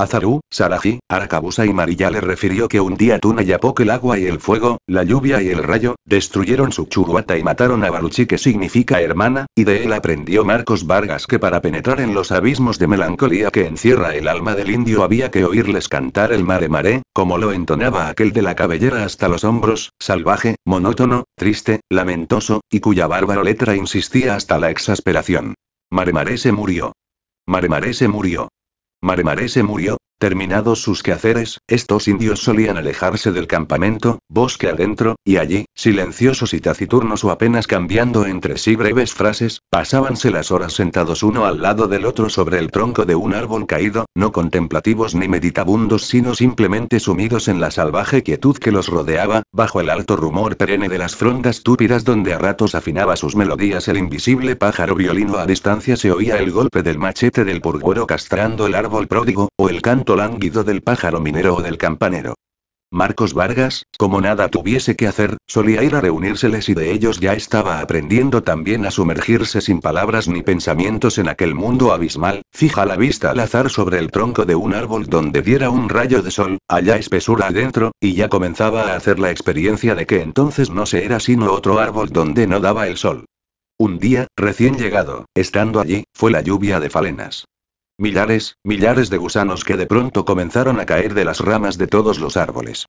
Azaru, Saraji, Arcabusa y Marilla le refirió que un día Tuna que el agua y el fuego, la lluvia y el rayo, destruyeron su churuata y mataron a Baruchi que significa hermana, y de él aprendió Marcos Vargas que para penetrar en los abismos de melancolía que encierra el alma del indio había que oírles cantar el mare mare, como lo entonaba aquel de la cabellera hasta los hombros, salvaje, monótono, triste, lamentoso, y cuya bárbara letra insistía hasta la exasperación. Mare mare se murió. Mare mare se murió. Maremare se murió, Terminados sus quehaceres, estos indios solían alejarse del campamento, bosque adentro, y allí, silenciosos y taciturnos o apenas cambiando entre sí breves frases, pasábanse las horas sentados uno al lado del otro sobre el tronco de un árbol caído, no contemplativos ni meditabundos sino simplemente sumidos en la salvaje quietud que los rodeaba, bajo el alto rumor perenne de las frondas túpidas donde a ratos afinaba sus melodías el invisible pájaro violino a distancia se oía el golpe del machete del purguero castrando el árbol pródigo, o el canto lánguido del pájaro minero o del campanero. Marcos Vargas, como nada tuviese que hacer, solía ir a reunírseles y de ellos ya estaba aprendiendo también a sumergirse sin palabras ni pensamientos en aquel mundo abismal, fija la vista al azar sobre el tronco de un árbol donde diera un rayo de sol, allá espesura adentro, y ya comenzaba a hacer la experiencia de que entonces no se era sino otro árbol donde no daba el sol. Un día, recién llegado, estando allí, fue la lluvia de falenas millares, millares de gusanos que de pronto comenzaron a caer de las ramas de todos los árboles.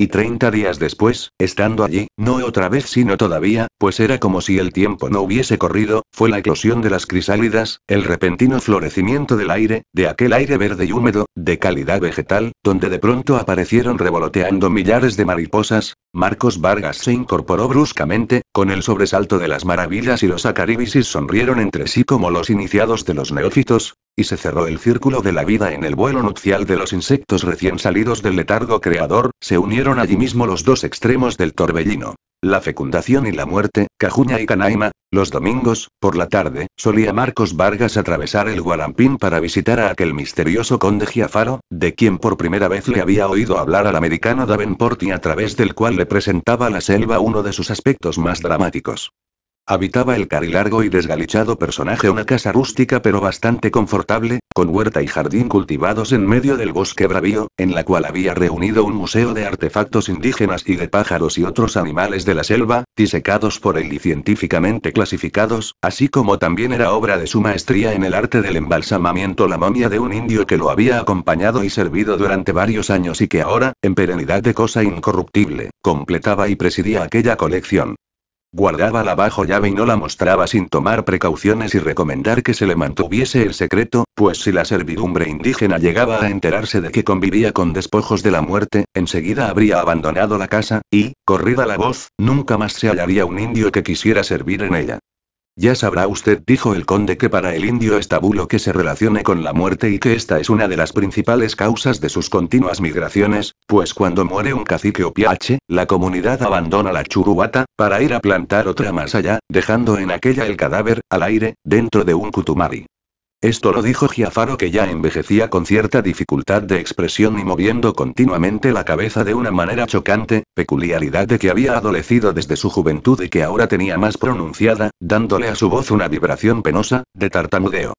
Y treinta días después, estando allí, no otra vez sino todavía, pues era como si el tiempo no hubiese corrido, fue la eclosión de las crisálidas, el repentino florecimiento del aire, de aquel aire verde y húmedo, de calidad vegetal, donde de pronto aparecieron revoloteando millares de mariposas, Marcos Vargas se incorporó bruscamente, con el sobresalto de las maravillas y los acaribisis sonrieron entre sí como los iniciados de los neófitos, y se cerró el círculo de la vida en el vuelo nupcial de los insectos recién salidos del letargo creador, se unieron allí mismo los dos extremos del torbellino. La fecundación y la muerte, Cajuña y Canaima, los domingos, por la tarde, solía Marcos Vargas atravesar el Guarampín para visitar a aquel misterioso conde Giafaro, de quien por primera vez le había oído hablar al americano Davenport y a través del cual le presentaba la selva uno de sus aspectos más dramáticos. Habitaba el carilargo y desgalichado personaje una casa rústica pero bastante confortable, con huerta y jardín cultivados en medio del bosque bravío, en la cual había reunido un museo de artefactos indígenas y de pájaros y otros animales de la selva, disecados por él y científicamente clasificados, así como también era obra de su maestría en el arte del embalsamamiento la momia de un indio que lo había acompañado y servido durante varios años y que ahora, en perenidad de cosa incorruptible, completaba y presidía aquella colección. Guardaba la bajo llave y no la mostraba sin tomar precauciones y recomendar que se le mantuviese el secreto, pues si la servidumbre indígena llegaba a enterarse de que convivía con despojos de la muerte, enseguida habría abandonado la casa, y, corrida la voz, nunca más se hallaría un indio que quisiera servir en ella. Ya sabrá usted, dijo el conde, que para el indio es tabú que se relacione con la muerte y que esta es una de las principales causas de sus continuas migraciones, pues cuando muere un cacique o piache, la comunidad abandona la churubata, para ir a plantar otra más allá, dejando en aquella el cadáver, al aire, dentro de un kutumari. Esto lo dijo Giafaro que ya envejecía con cierta dificultad de expresión y moviendo continuamente la cabeza de una manera chocante, peculiaridad de que había adolecido desde su juventud y que ahora tenía más pronunciada, dándole a su voz una vibración penosa, de tartamudeo.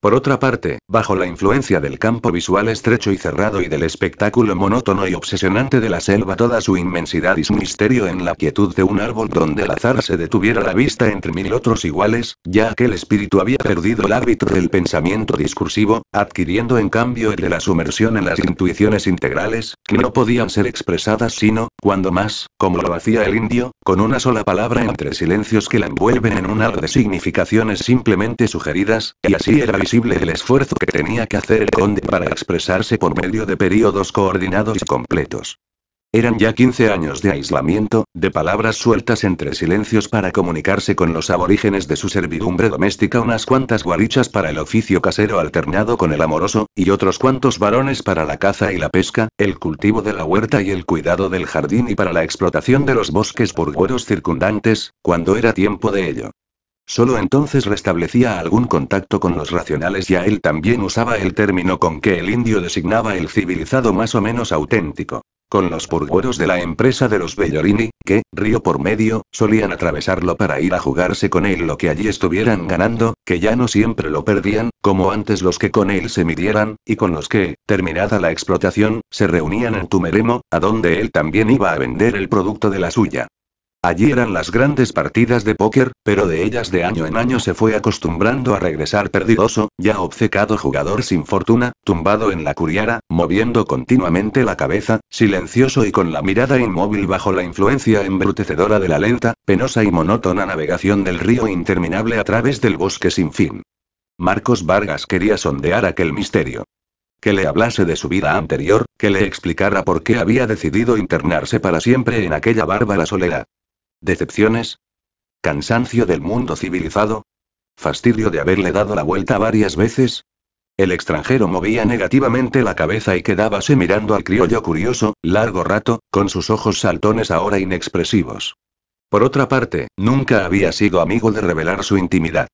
Por otra parte, bajo la influencia del campo visual estrecho y cerrado y del espectáculo monótono y obsesionante de la selva, toda su inmensidad y su misterio en la quietud de un árbol donde el azar se detuviera la vista entre mil otros iguales, ya que el espíritu había perdido el árbitro del pensamiento discursivo, adquiriendo en cambio el de la sumersión en las intuiciones integrales, que no podían ser expresadas sino, cuando más, como lo hacía el indio, con una sola palabra entre silencios que la envuelven en un halo de significaciones simplemente sugeridas, y así era el esfuerzo que tenía que hacer el conde para expresarse por medio de períodos coordinados y completos. Eran ya 15 años de aislamiento, de palabras sueltas entre silencios para comunicarse con los aborígenes de su servidumbre doméstica, unas cuantas guarichas para el oficio casero alternado con el amoroso, y otros cuantos varones para la caza y la pesca, el cultivo de la huerta y el cuidado del jardín y para la explotación de los bosques por hueros circundantes, cuando era tiempo de ello. Solo entonces restablecía algún contacto con los racionales y a él también usaba el término con que el indio designaba el civilizado más o menos auténtico. Con los purgueros de la empresa de los Bellorini, que, río por medio, solían atravesarlo para ir a jugarse con él lo que allí estuvieran ganando, que ya no siempre lo perdían, como antes los que con él se midieran, y con los que, terminada la explotación, se reunían en Tumeremo, a donde él también iba a vender el producto de la suya. Allí eran las grandes partidas de póker, pero de ellas de año en año se fue acostumbrando a regresar perdidoso, ya obcecado jugador sin fortuna, tumbado en la curiara, moviendo continuamente la cabeza, silencioso y con la mirada inmóvil bajo la influencia embrutecedora de la lenta, penosa y monótona navegación del río interminable a través del bosque sin fin. Marcos Vargas quería sondear aquel misterio que le hablase de su vida anterior, que le explicara por qué había decidido internarse para siempre en aquella bárbara soledad. ¿Decepciones? ¿Cansancio del mundo civilizado? ¿Fastidio de haberle dado la vuelta varias veces? El extranjero movía negativamente la cabeza y quedábase mirando al criollo curioso, largo rato, con sus ojos saltones ahora inexpresivos. Por otra parte, nunca había sido amigo de revelar su intimidad.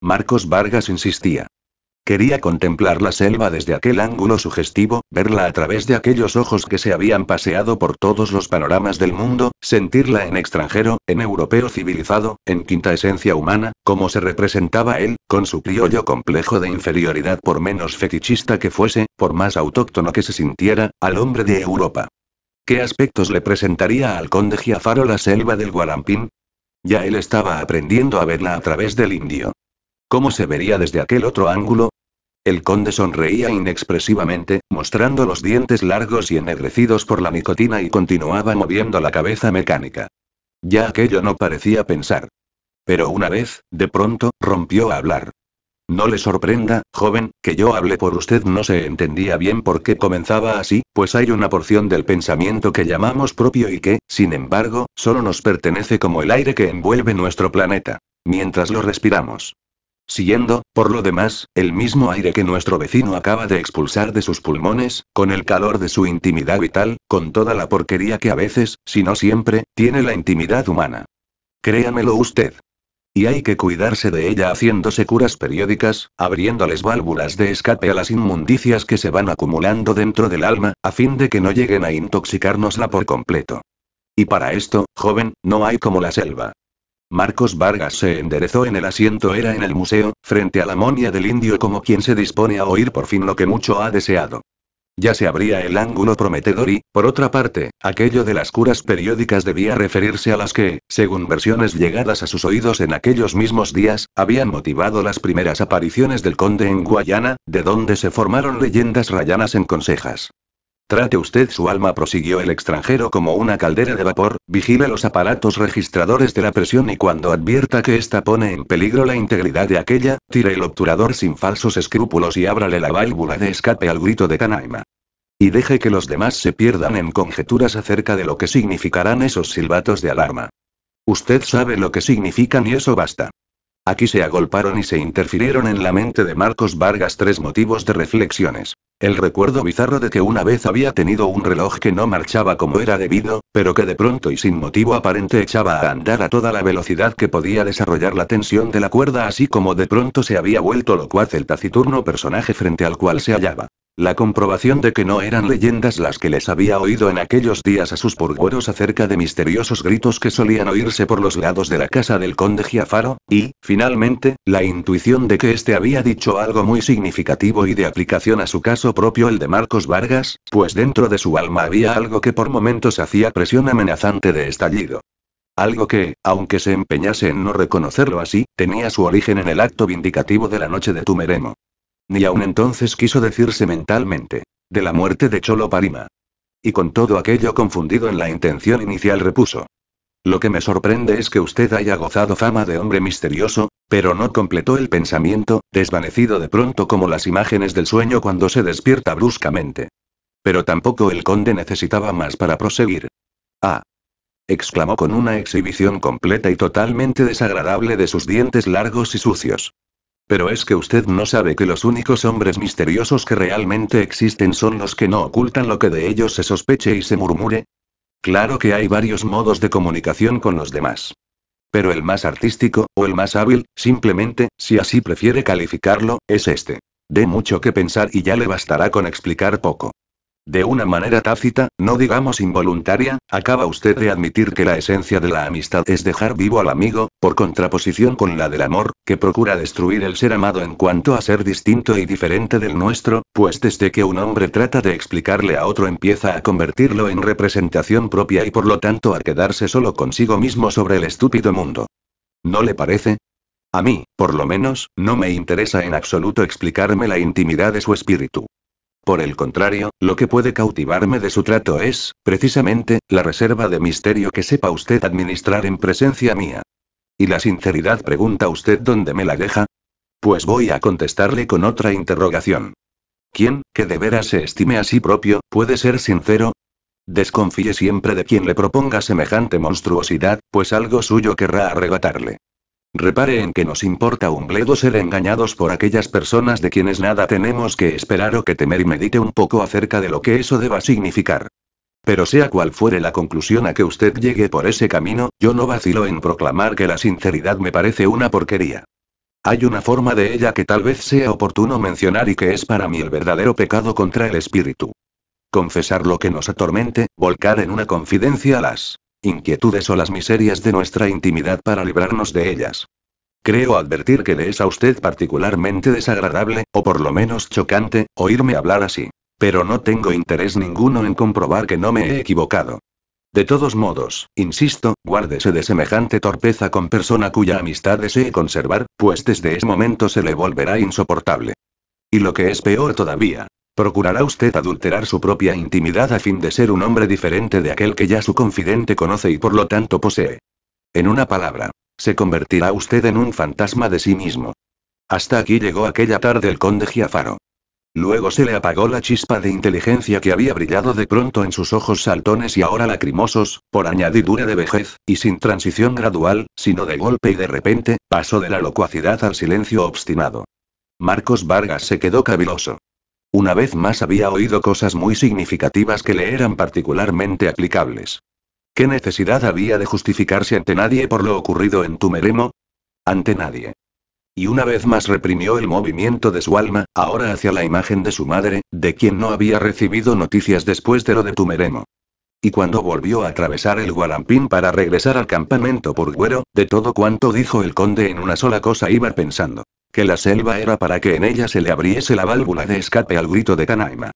Marcos Vargas insistía. Quería contemplar la selva desde aquel ángulo sugestivo, verla a través de aquellos ojos que se habían paseado por todos los panoramas del mundo, sentirla en extranjero, en europeo civilizado, en quinta esencia humana, como se representaba él, con su criollo complejo de inferioridad por menos fetichista que fuese, por más autóctono que se sintiera, al hombre de Europa. ¿Qué aspectos le presentaría al conde Giafaro la selva del Guarampín? Ya él estaba aprendiendo a verla a través del indio. ¿Cómo se vería desde aquel otro ángulo? El conde sonreía inexpresivamente, mostrando los dientes largos y ennegrecidos por la nicotina y continuaba moviendo la cabeza mecánica. Ya aquello no parecía pensar. Pero una vez, de pronto, rompió a hablar. No le sorprenda, joven, que yo hable por usted. No se entendía bien por qué comenzaba así, pues hay una porción del pensamiento que llamamos propio y que, sin embargo, solo nos pertenece como el aire que envuelve nuestro planeta. Mientras lo respiramos siguiendo, por lo demás, el mismo aire que nuestro vecino acaba de expulsar de sus pulmones, con el calor de su intimidad vital, con toda la porquería que a veces, si no siempre, tiene la intimidad humana. Créamelo usted. Y hay que cuidarse de ella haciéndose curas periódicas, abriéndoles válvulas de escape a las inmundicias que se van acumulando dentro del alma, a fin de que no lleguen a intoxicárnosla por completo. Y para esto, joven, no hay como la selva. Marcos Vargas se enderezó en el asiento era en el museo, frente a la monia del indio como quien se dispone a oír por fin lo que mucho ha deseado. Ya se abría el ángulo prometedor y, por otra parte, aquello de las curas periódicas debía referirse a las que, según versiones llegadas a sus oídos en aquellos mismos días, habían motivado las primeras apariciones del conde en Guayana, de donde se formaron leyendas rayanas en consejas. Trate usted su alma, prosiguió el extranjero como una caldera de vapor, vigile los aparatos registradores de la presión y cuando advierta que ésta pone en peligro la integridad de aquella, tire el obturador sin falsos escrúpulos y ábrale la válvula de escape al grito de Canaima. Y deje que los demás se pierdan en conjeturas acerca de lo que significarán esos silbatos de alarma. Usted sabe lo que significan y eso basta. Aquí se agolparon y se interfirieron en la mente de Marcos Vargas tres motivos de reflexiones. El recuerdo bizarro de que una vez había tenido un reloj que no marchaba como era debido, pero que de pronto y sin motivo aparente echaba a andar a toda la velocidad que podía desarrollar la tensión de la cuerda así como de pronto se había vuelto locuaz el taciturno personaje frente al cual se hallaba. La comprobación de que no eran leyendas las que les había oído en aquellos días a sus purgueros acerca de misteriosos gritos que solían oírse por los lados de la casa del conde Giafaro, y, finalmente, la intuición de que éste había dicho algo muy significativo y de aplicación a su caso propio el de Marcos Vargas, pues dentro de su alma había algo que por momentos hacía presión amenazante de estallido. Algo que, aunque se empeñase en no reconocerlo así, tenía su origen en el acto vindicativo de la noche de Tumeremo. Ni aun entonces quiso decirse mentalmente. De la muerte de Cholo Parima. Y con todo aquello confundido en la intención inicial repuso. Lo que me sorprende es que usted haya gozado fama de hombre misterioso, pero no completó el pensamiento, desvanecido de pronto como las imágenes del sueño cuando se despierta bruscamente. Pero tampoco el conde necesitaba más para proseguir. Ah. exclamó con una exhibición completa y totalmente desagradable de sus dientes largos y sucios. Pero es que usted no sabe que los únicos hombres misteriosos que realmente existen son los que no ocultan lo que de ellos se sospeche y se murmure. Claro que hay varios modos de comunicación con los demás. Pero el más artístico, o el más hábil, simplemente, si así prefiere calificarlo, es este. De mucho que pensar y ya le bastará con explicar poco. De una manera tácita, no digamos involuntaria, acaba usted de admitir que la esencia de la amistad es dejar vivo al amigo, por contraposición con la del amor, que procura destruir el ser amado en cuanto a ser distinto y diferente del nuestro, pues desde que un hombre trata de explicarle a otro empieza a convertirlo en representación propia y por lo tanto a quedarse solo consigo mismo sobre el estúpido mundo. ¿No le parece? A mí, por lo menos, no me interesa en absoluto explicarme la intimidad de su espíritu. Por el contrario, lo que puede cautivarme de su trato es, precisamente, la reserva de misterio que sepa usted administrar en presencia mía. ¿Y la sinceridad pregunta usted dónde me la deja? Pues voy a contestarle con otra interrogación. ¿Quién, que de veras se estime a sí propio, puede ser sincero? Desconfíe siempre de quien le proponga semejante monstruosidad, pues algo suyo querrá arrebatarle. Repare en que nos importa un bledo ser engañados por aquellas personas de quienes nada tenemos que esperar o que temer y medite un poco acerca de lo que eso deba significar. Pero sea cual fuere la conclusión a que usted llegue por ese camino, yo no vacilo en proclamar que la sinceridad me parece una porquería. Hay una forma de ella que tal vez sea oportuno mencionar y que es para mí el verdadero pecado contra el espíritu. Confesar lo que nos atormente, volcar en una confidencia las inquietudes o las miserias de nuestra intimidad para librarnos de ellas. Creo advertir que le es a usted particularmente desagradable, o por lo menos chocante, oírme hablar así. Pero no tengo interés ninguno en comprobar que no me he equivocado. De todos modos, insisto, guárdese de semejante torpeza con persona cuya amistad desee conservar, pues desde ese momento se le volverá insoportable. Y lo que es peor todavía, Procurará usted adulterar su propia intimidad a fin de ser un hombre diferente de aquel que ya su confidente conoce y por lo tanto posee. En una palabra, se convertirá usted en un fantasma de sí mismo. Hasta aquí llegó aquella tarde el conde Giafaro. Luego se le apagó la chispa de inteligencia que había brillado de pronto en sus ojos saltones y ahora lacrimosos, por añadidura de vejez, y sin transición gradual, sino de golpe y de repente, pasó de la locuacidad al silencio obstinado. Marcos Vargas se quedó caviloso. Una vez más había oído cosas muy significativas que le eran particularmente aplicables. ¿Qué necesidad había de justificarse ante nadie por lo ocurrido en Tumeremo? Ante nadie. Y una vez más reprimió el movimiento de su alma, ahora hacia la imagen de su madre, de quien no había recibido noticias después de lo de Tumeremo. Y cuando volvió a atravesar el Guarampín para regresar al campamento por Güero, de todo cuanto dijo el conde en una sola cosa iba pensando que la selva era para que en ella se le abriese la válvula de escape al grito de Canaima.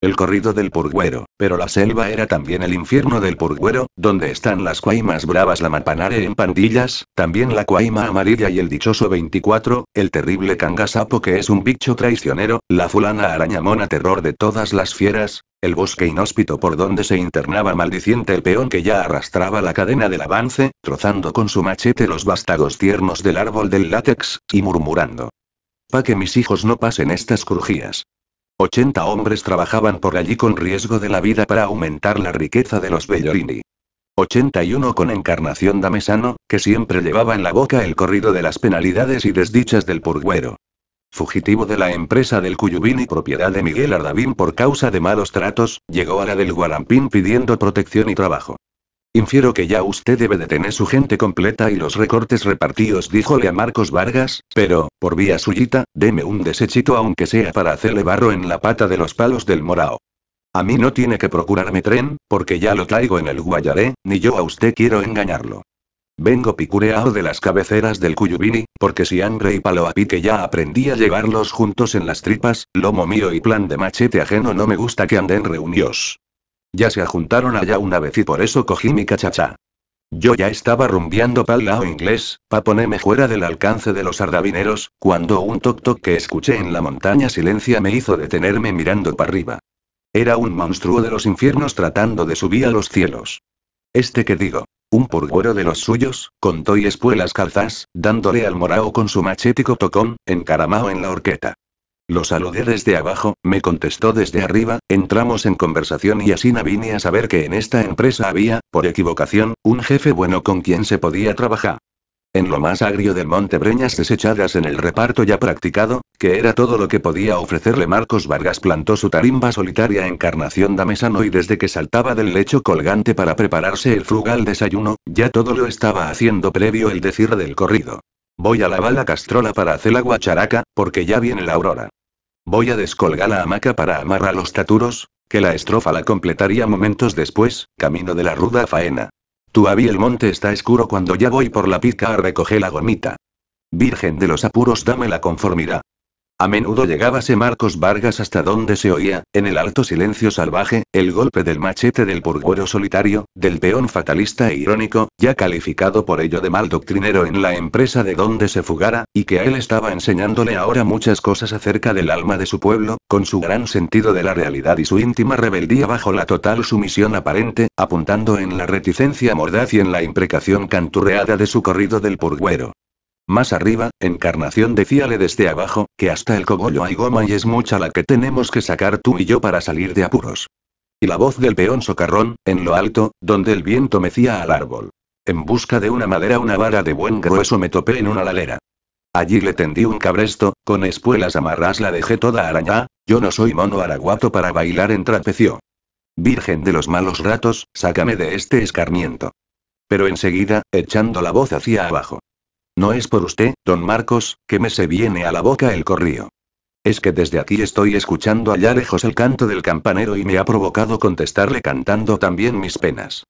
El corrido del purgüero, pero la selva era también el infierno del purgüero, donde están las cuaimas bravas la mapanare en pandillas, también la cuaima amarilla y el dichoso 24, el terrible cangasapo que es un bicho traicionero, la fulana arañamona terror de todas las fieras, el bosque inhóspito por donde se internaba maldiciente el peón que ya arrastraba la cadena del avance, trozando con su machete los vástagos tiernos del árbol del látex, y murmurando. Pa' que mis hijos no pasen estas crujías. 80 hombres trabajaban por allí con riesgo de la vida para aumentar la riqueza de los Bellorini. 81 con encarnación damesano, que siempre llevaba en la boca el corrido de las penalidades y desdichas del purguero. Fugitivo de la empresa del Cuyubín y propiedad de Miguel Ardavín por causa de malos tratos, llegó a la del Guarampín pidiendo protección y trabajo. Infiero que ya usted debe de tener su gente completa y los recortes repartidos, díjole a Marcos Vargas, pero, por vía suyita, deme un desechito aunque sea para hacerle barro en la pata de los palos del morao. A mí no tiene que procurarme tren, porque ya lo traigo en el Guayaré, ni yo a usted quiero engañarlo. Vengo picureado de las cabeceras del Cuyubini, porque si hambre y palo a ya aprendí a llevarlos juntos en las tripas, lomo mío y plan de machete ajeno no me gusta que anden reunidos. Ya se ajuntaron allá una vez y por eso cogí mi cachacha. Yo ya estaba rumbeando pa'l lado inglés, pa' ponerme fuera del alcance de los ardabineros, cuando un toc-toc que escuché en la montaña silencia me hizo detenerme mirando para arriba. Era un monstruo de los infiernos tratando de subir a los cielos. Este que digo. Un porguero de los suyos, contó y espuelas calzas, dándole al morao con su machético tocón, encaramao en la horqueta. Lo saludé desde abajo, me contestó desde arriba, entramos en conversación y así vine a saber que en esta empresa había, por equivocación, un jefe bueno con quien se podía trabajar. En lo más agrio del monte Breñas desechadas en el reparto ya practicado, que era todo lo que podía ofrecerle Marcos Vargas plantó su tarimba solitaria encarnación damesano y desde que saltaba del lecho colgante para prepararse el frugal desayuno, ya todo lo estaba haciendo previo el decir del corrido. Voy a lavar la castrola para hacer la guacharaca, porque ya viene la aurora. Voy a descolgar la hamaca para amarrar los taturos, que la estrofa la completaría momentos después, camino de la ruda faena. Tu avi el monte está escuro cuando ya voy por la pizca a recoger la gomita. Virgen de los apuros dame la conformidad. A menudo llegábase Marcos Vargas hasta donde se oía, en el alto silencio salvaje, el golpe del machete del purgüero solitario, del peón fatalista e irónico, ya calificado por ello de mal doctrinero en la empresa de donde se fugara, y que a él estaba enseñándole ahora muchas cosas acerca del alma de su pueblo, con su gran sentido de la realidad y su íntima rebeldía bajo la total sumisión aparente, apuntando en la reticencia mordaz y en la imprecación canturreada de su corrido del purgüero. Más arriba, Encarnación decíale desde abajo, que hasta el cogollo hay goma y es mucha la que tenemos que sacar tú y yo para salir de apuros. Y la voz del peón socarrón, en lo alto, donde el viento mecía al árbol. En busca de una madera, una vara de buen grueso me topé en una ladera. Allí le tendí un cabresto, con espuelas amarras la dejé toda arañá, yo no soy mono araguato para bailar en trapecio. Virgen de los malos ratos, sácame de este escarmiento. Pero enseguida, echando la voz hacia abajo. No es por usted, don Marcos, que me se viene a la boca el corrío. Es que desde aquí estoy escuchando allá lejos el canto del campanero y me ha provocado contestarle cantando también mis penas.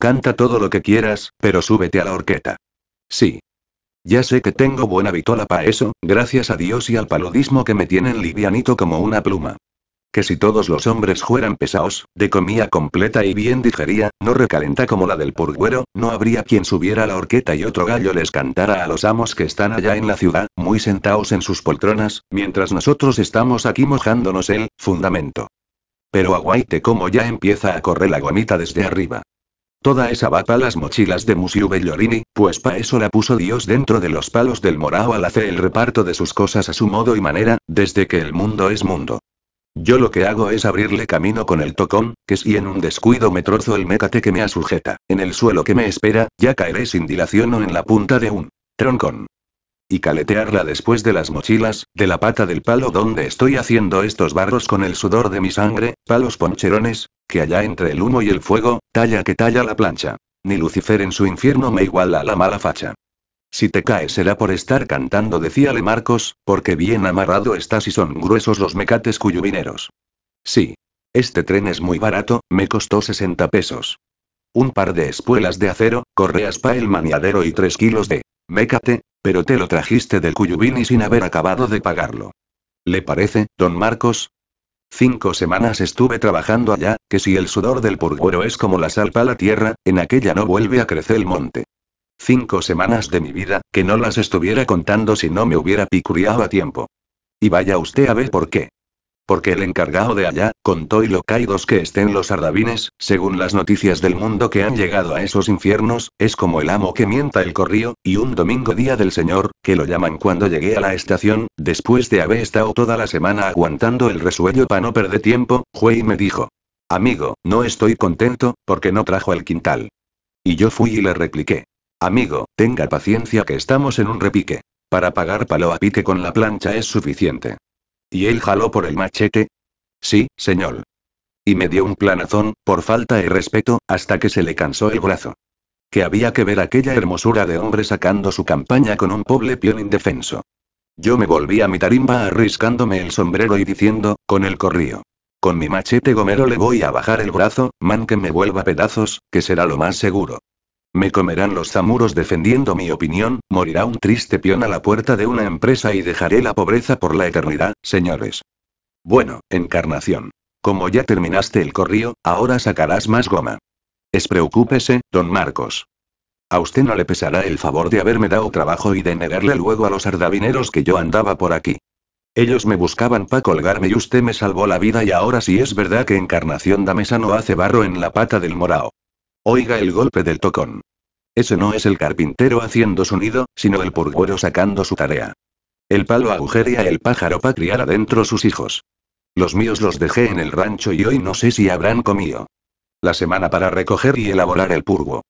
Canta todo lo que quieras, pero súbete a la horqueta. Sí. Ya sé que tengo buena vitola para eso, gracias a Dios y al paludismo que me tienen livianito como una pluma. Que si todos los hombres fueran pesados, de comida completa y bien digería, no recalenta como la del purgüero, no habría quien subiera la horqueta y otro gallo les cantara a los amos que están allá en la ciudad, muy sentaos en sus poltronas, mientras nosotros estamos aquí mojándonos el fundamento. Pero aguaite como ya empieza a correr la gomita desde arriba. Toda esa va para las mochilas de Musiu Bellorini, pues pa' eso la puso Dios dentro de los palos del morao al hacer el reparto de sus cosas a su modo y manera, desde que el mundo es mundo. Yo lo que hago es abrirle camino con el tocón, que si en un descuido me trozo el mécate que me asujeta, en el suelo que me espera, ya caeré sin dilación o en la punta de un troncón. Y caletearla después de las mochilas, de la pata del palo donde estoy haciendo estos barros con el sudor de mi sangre, palos poncherones, que allá entre el humo y el fuego, talla que talla la plancha. Ni Lucifer en su infierno me iguala a la mala facha. Si te caes será por estar cantando, decíale Marcos, porque bien amarrado estás y son gruesos los mecates cuyubineros. Sí. Este tren es muy barato, me costó 60 pesos. Un par de espuelas de acero, correas pa' el maniadero y tres kilos de mecate, pero te lo trajiste del cuyubín y sin haber acabado de pagarlo. ¿Le parece, don Marcos? Cinco semanas estuve trabajando allá, que si el sudor del purguero es como la sal pa' la tierra, en aquella no vuelve a crecer el monte. Cinco semanas de mi vida, que no las estuviera contando si no me hubiera picuriado a tiempo. Y vaya usted a ver por qué. Porque el encargado de allá, contó y lo caídos que estén los ardabines, según las noticias del mundo que han llegado a esos infiernos, es como el amo que mienta el corrío, y un domingo día del señor, que lo llaman cuando llegué a la estación, después de haber estado toda la semana aguantando el resuello para no perder tiempo, y me dijo. Amigo, no estoy contento, porque no trajo el quintal. Y yo fui y le repliqué. Amigo, tenga paciencia que estamos en un repique. Para pagar palo a pique con la plancha es suficiente. Y él jaló por el machete. Sí, señor. Y me dio un planazón, por falta de respeto, hasta que se le cansó el brazo. Que había que ver aquella hermosura de hombre sacando su campaña con un pobre piel indefenso. Yo me volví a mi tarimba arriscándome el sombrero y diciendo, con el corrío. Con mi machete gomero le voy a bajar el brazo, man que me vuelva pedazos, que será lo más seguro. Me comerán los zamuros defendiendo mi opinión, morirá un triste peón a la puerta de una empresa y dejaré la pobreza por la eternidad, señores. Bueno, encarnación. Como ya terminaste el corrío, ahora sacarás más goma. Es preocúpese, don Marcos. A usted no le pesará el favor de haberme dado trabajo y de negarle luego a los ardabineros que yo andaba por aquí. Ellos me buscaban para colgarme y usted me salvó la vida y ahora sí es verdad que Encarnación Damesa no hace barro en la pata del morao. Oiga el golpe del tocón. Ese no es el carpintero haciendo su nido, sino el purguero sacando su tarea. El palo agujerea el pájaro para criar adentro sus hijos. Los míos los dejé en el rancho y hoy no sé si habrán comido. La semana para recoger y elaborar el purgo.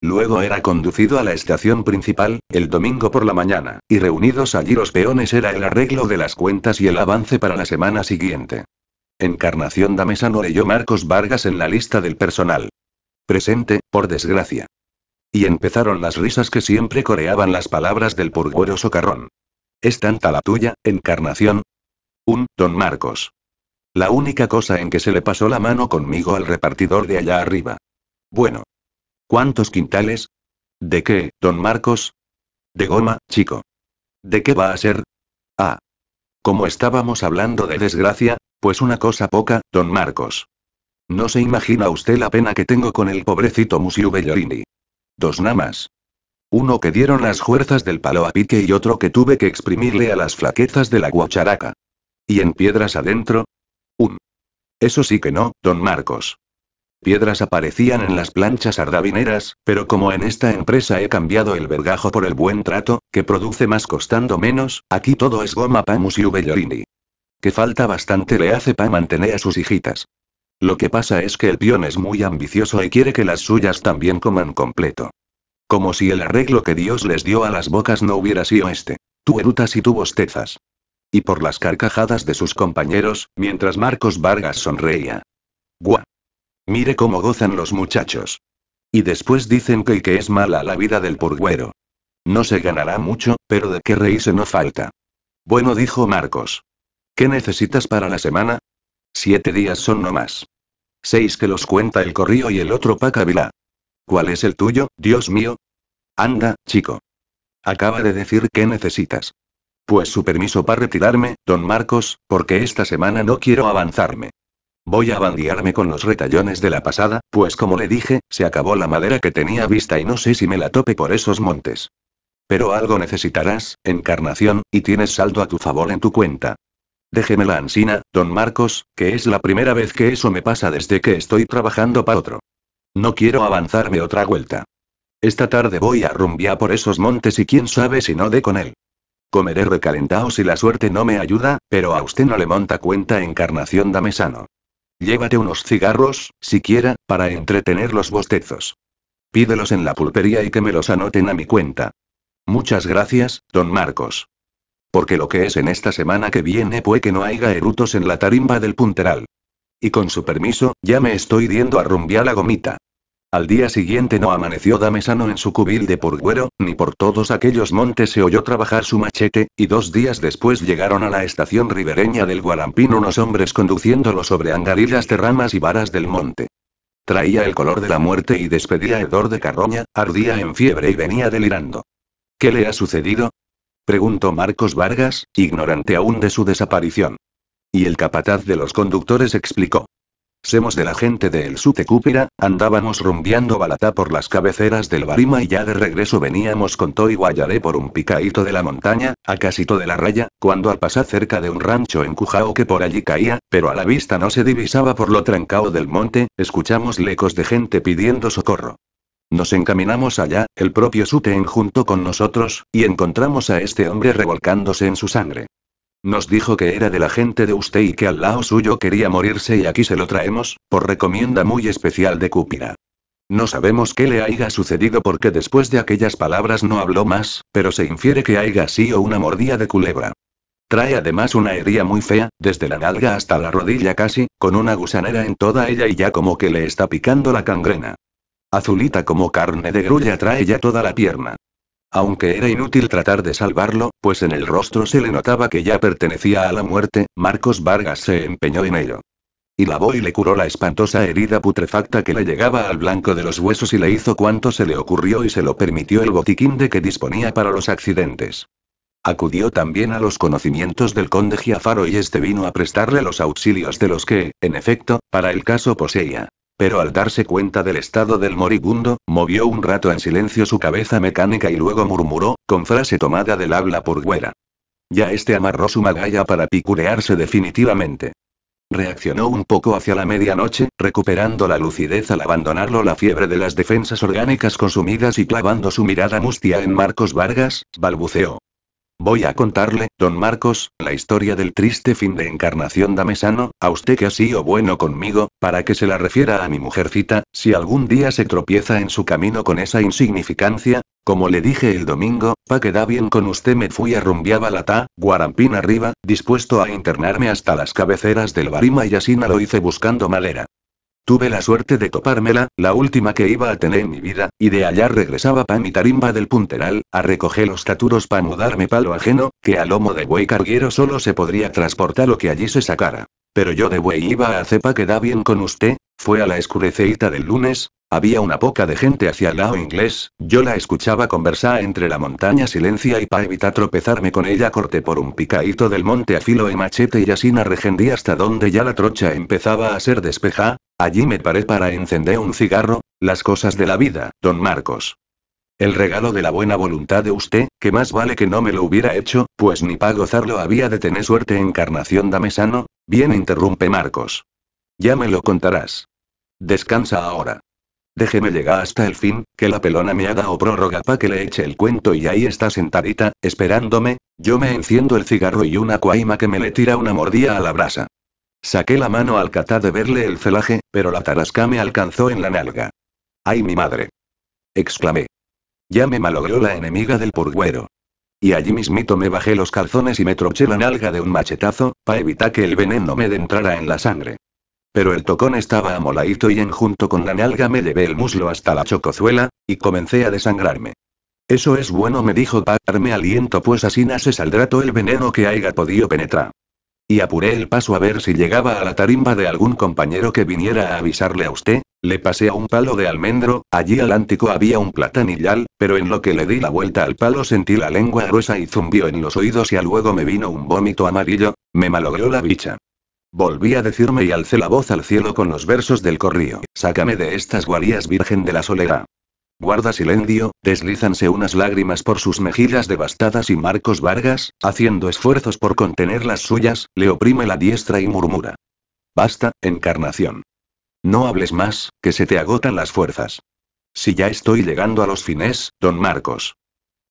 Luego era conducido a la estación principal, el domingo por la mañana, y reunidos allí los peones era el arreglo de las cuentas y el avance para la semana siguiente. Encarnación no leyó Marcos Vargas en la lista del personal. Presente, por desgracia. Y empezaron las risas que siempre coreaban las palabras del purguero socarrón. ¿Es tanta la tuya, encarnación? Un, don Marcos. La única cosa en que se le pasó la mano conmigo al repartidor de allá arriba. Bueno. ¿Cuántos quintales? ¿De qué, don Marcos? De goma, chico. ¿De qué va a ser? Ah. Como estábamos hablando de desgracia, pues una cosa poca, don Marcos. No se imagina usted la pena que tengo con el pobrecito Musiu Bellorini. Dos namas. Uno que dieron las fuerzas del palo a pique y otro que tuve que exprimirle a las flaquezas de la guacharaca. ¿Y en piedras adentro? Un. Eso sí que no, don Marcos. Piedras aparecían en las planchas ardabineras, pero como en esta empresa he cambiado el vergajo por el buen trato, que produce más costando menos, aquí todo es goma pa Musiu Bellorini. Que falta bastante le hace pa mantener a sus hijitas. Lo que pasa es que el peón es muy ambicioso y quiere que las suyas también coman completo. Como si el arreglo que Dios les dio a las bocas no hubiera sido este. Tú erutas y tú bostezas. Y por las carcajadas de sus compañeros, mientras Marcos Vargas sonreía. ¡Guau! Mire cómo gozan los muchachos. Y después dicen que, que es mala la vida del purgüero. No se ganará mucho, pero de qué reírse no falta. Bueno, dijo Marcos. ¿Qué necesitas para la semana? Siete días son no más. Seis que los cuenta el corrío y el otro Pacavilá. ¿Cuál es el tuyo, Dios mío? Anda, chico. Acaba de decir que necesitas. Pues su permiso para retirarme, don Marcos, porque esta semana no quiero avanzarme. Voy a bandearme con los retallones de la pasada, pues como le dije, se acabó la madera que tenía vista y no sé si me la tope por esos montes. Pero algo necesitarás, encarnación, y tienes saldo a tu favor en tu cuenta. Déjeme la ansina, don Marcos, que es la primera vez que eso me pasa desde que estoy trabajando para otro. No quiero avanzarme otra vuelta. Esta tarde voy a rumbiar por esos montes y quién sabe si no dé con él. Comeré recalentado si la suerte no me ayuda, pero a usted no le monta cuenta encarnación dame sano. Llévate unos cigarros, siquiera, para entretener los bostezos. Pídelos en la pulpería y que me los anoten a mi cuenta. Muchas gracias, don Marcos. Porque lo que es en esta semana que viene puede que no haya erutos en la tarimba del punteral. Y con su permiso, ya me estoy yendo a rumbiar la gomita. Al día siguiente no amaneció Damesano en su cubil de purguero, ni por todos aquellos montes se oyó trabajar su machete, y dos días después llegaron a la estación ribereña del Guarampín unos hombres conduciéndolo sobre angarillas de ramas y varas del monte. Traía el color de la muerte y despedía hedor de carroña, ardía en fiebre y venía delirando. ¿Qué le ha sucedido? Preguntó Marcos Vargas, ignorante aún de su desaparición. Y el capataz de los conductores explicó. Semos de la gente de El Sute andábamos rumbeando balata por las cabeceras del Barima y ya de regreso veníamos con Toy Guayaré por un picaíto de la montaña, a casito de la raya, cuando al pasar cerca de un rancho en Cujao que por allí caía, pero a la vista no se divisaba por lo trancao del monte, escuchamos lecos de gente pidiendo socorro. Nos encaminamos allá, el propio Suten junto con nosotros, y encontramos a este hombre revolcándose en su sangre. Nos dijo que era de la gente de usted y que al lado suyo quería morirse y aquí se lo traemos, por recomienda muy especial de Cúpida. No sabemos qué le haya sucedido porque después de aquellas palabras no habló más, pero se infiere que haya sido una mordida de culebra. Trae además una herida muy fea, desde la nalga hasta la rodilla casi, con una gusanera en toda ella y ya como que le está picando la cangrena azulita como carne de grulla trae ya toda la pierna. Aunque era inútil tratar de salvarlo, pues en el rostro se le notaba que ya pertenecía a la muerte, Marcos Vargas se empeñó en ello. Y la y le curó la espantosa herida putrefacta que le llegaba al blanco de los huesos y le hizo cuanto se le ocurrió y se lo permitió el botiquín de que disponía para los accidentes. Acudió también a los conocimientos del conde Giafaro y este vino a prestarle los auxilios de los que, en efecto, para el caso poseía. Pero al darse cuenta del estado del moribundo, movió un rato en silencio su cabeza mecánica y luego murmuró, con frase tomada del habla por Ya este amarró su magalla para picurearse definitivamente. Reaccionó un poco hacia la medianoche, recuperando la lucidez al abandonarlo la fiebre de las defensas orgánicas consumidas y clavando su mirada mustia en Marcos Vargas, balbuceó. Voy a contarle, don Marcos, la historia del triste fin de encarnación damesano, a usted que ha sido bueno conmigo, para que se la refiera a mi mujercita, si algún día se tropieza en su camino con esa insignificancia, como le dije el domingo, pa' da bien con usted me fui a rumbiabalata Guarampín arriba, dispuesto a internarme hasta las cabeceras del Barima y así no lo hice buscando malera. Tuve la suerte de topármela, la última que iba a tener en mi vida, y de allá regresaba pa' mi tarimba del punteral, a recoger los caturos pa' mudarme palo ajeno, que al lomo de buey carguero solo se podría transportar lo que allí se sacara. Pero yo de buey iba a cepa que da bien con usted, fue a la escureceíta del lunes, había una poca de gente hacia el lado inglés, yo la escuchaba conversar entre la montaña silencia y para evitar tropezarme con ella corté por un picadito del monte a filo y machete y así regendí hasta donde ya la trocha empezaba a ser despeja allí me paré para encender un cigarro, las cosas de la vida, don Marcos. El regalo de la buena voluntad de usted, que más vale que no me lo hubiera hecho, pues ni para gozarlo había de tener suerte encarnación dame sano, bien interrumpe Marcos. Ya me lo contarás. Descansa ahora. Déjeme llegar hasta el fin, que la pelona me haga dado prórroga pa' que le eche el cuento y ahí está sentadita, esperándome, yo me enciendo el cigarro y una cuaima que me le tira una mordida a la brasa. Saqué la mano al catá de verle el celaje, pero la tarasca me alcanzó en la nalga. ¡Ay mi madre! exclamé. Ya me malogró la enemiga del purgüero. Y allí mismito me bajé los calzones y me troché la nalga de un machetazo, pa' evitar que el veneno me entrara en la sangre. Pero el tocón estaba amoladito y en junto con la nalga me llevé el muslo hasta la chocozuela, y comencé a desangrarme. Eso es bueno, me dijo para darme aliento, pues así nace saldrá todo el veneno que haya podido penetrar. Y apuré el paso a ver si llegaba a la tarimba de algún compañero que viniera a avisarle a usted, le pasé a un palo de almendro, allí al ántico había un platanillal, pero en lo que le di la vuelta al palo sentí la lengua gruesa y zumbió en los oídos y a luego me vino un vómito amarillo, me malogró la bicha. Volví a decirme y alcé la voz al cielo con los versos del corrío. Sácame de estas guarías virgen de la soledad. Guarda silencio, deslízanse unas lágrimas por sus mejillas devastadas y Marcos Vargas, haciendo esfuerzos por contener las suyas, le oprime la diestra y murmura. Basta, encarnación. No hables más, que se te agotan las fuerzas. Si ya estoy llegando a los fines, don Marcos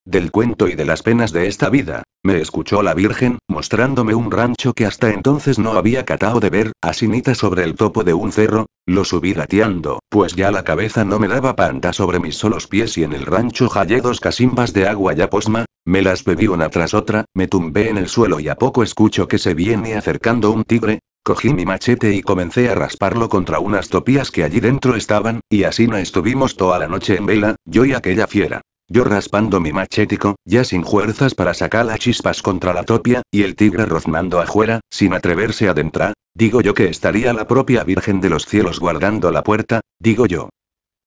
del cuento y de las penas de esta vida, me escuchó la Virgen, mostrándome un rancho que hasta entonces no había catado de ver, asinita sobre el topo de un cerro, lo subí gateando, pues ya la cabeza no me daba panta sobre mis solos pies y en el rancho hallé dos casimbas de agua ya posma, me las bebí una tras otra, me tumbé en el suelo y a poco escucho que se viene acercando un tigre, Cogí mi machete y comencé a rasparlo contra unas topías que allí dentro estaban, y así no estuvimos toda la noche en vela, yo y aquella fiera yo raspando mi machético, ya sin fuerzas para sacar las chispas contra la topia, y el tigre rozmando afuera, sin atreverse a entrar, digo yo que estaría la propia Virgen de los Cielos guardando la puerta, digo yo,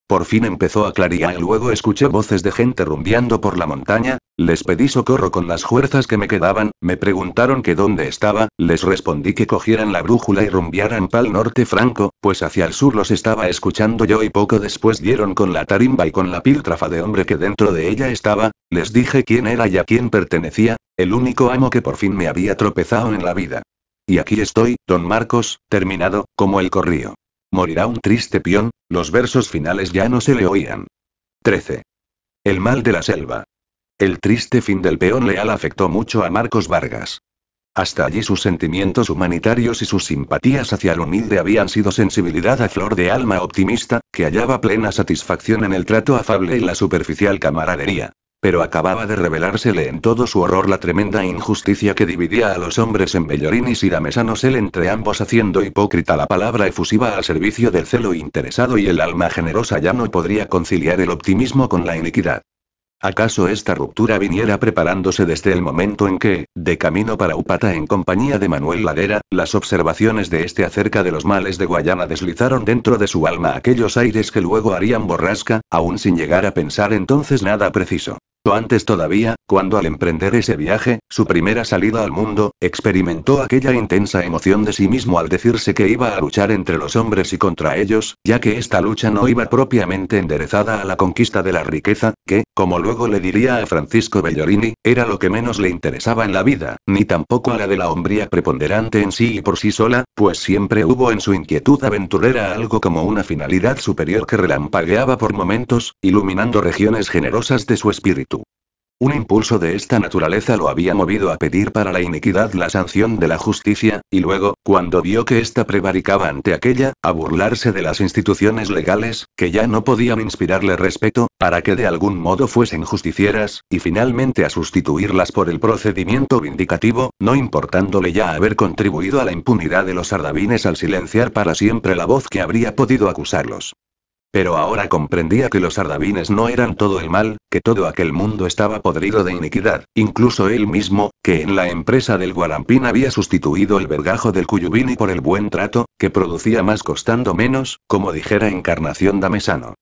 por fin empezó a clarear, luego escuché voces de gente rumbeando por la montaña, les pedí socorro con las fuerzas que me quedaban, me preguntaron que dónde estaba, les respondí que cogieran la brújula y rumbearan pa'l norte franco, pues hacia el sur los estaba escuchando yo y poco después dieron con la tarimba y con la piltrafa de hombre que dentro de ella estaba, les dije quién era y a quién pertenecía, el único amo que por fin me había tropezado en la vida. Y aquí estoy, don Marcos, terminado, como el corrío. Morirá un triste peón, los versos finales ya no se le oían. 13. El mal de la selva. El triste fin del peón leal afectó mucho a Marcos Vargas. Hasta allí sus sentimientos humanitarios y sus simpatías hacia el humilde habían sido sensibilidad a flor de alma optimista, que hallaba plena satisfacción en el trato afable y la superficial camaradería pero acababa de revelársele en todo su horror la tremenda injusticia que dividía a los hombres en Bellorín y Siramesanos él entre ambos haciendo hipócrita la palabra efusiva al servicio del celo interesado y el alma generosa ya no podría conciliar el optimismo con la iniquidad. ¿Acaso esta ruptura viniera preparándose desde el momento en que, de camino para Upata en compañía de Manuel Ladera, las observaciones de este acerca de los males de Guayana deslizaron dentro de su alma aquellos aires que luego harían borrasca, aún sin llegar a pensar entonces nada preciso? antes todavía, cuando al emprender ese viaje, su primera salida al mundo, experimentó aquella intensa emoción de sí mismo al decirse que iba a luchar entre los hombres y contra ellos, ya que esta lucha no iba propiamente enderezada a la conquista de la riqueza, que, como luego le diría a Francisco Bellorini, era lo que menos le interesaba en la vida, ni tampoco a la de la hombría preponderante en sí y por sí sola, pues siempre hubo en su inquietud aventurera algo como una finalidad superior que relampagueaba por momentos, iluminando regiones generosas de su espíritu. Un impulso de esta naturaleza lo había movido a pedir para la iniquidad la sanción de la justicia, y luego, cuando vio que ésta prevaricaba ante aquella, a burlarse de las instituciones legales, que ya no podían inspirarle respeto, para que de algún modo fuesen justicieras, y finalmente a sustituirlas por el procedimiento vindicativo, no importándole ya haber contribuido a la impunidad de los sardavines al silenciar para siempre la voz que habría podido acusarlos. Pero ahora comprendía que los Ardavines no eran todo el mal, que todo aquel mundo estaba podrido de iniquidad, incluso él mismo, que en la empresa del Guarampín había sustituido el vergajo del Cuyubini por el buen trato, que producía más costando menos, como dijera Encarnación Damesano.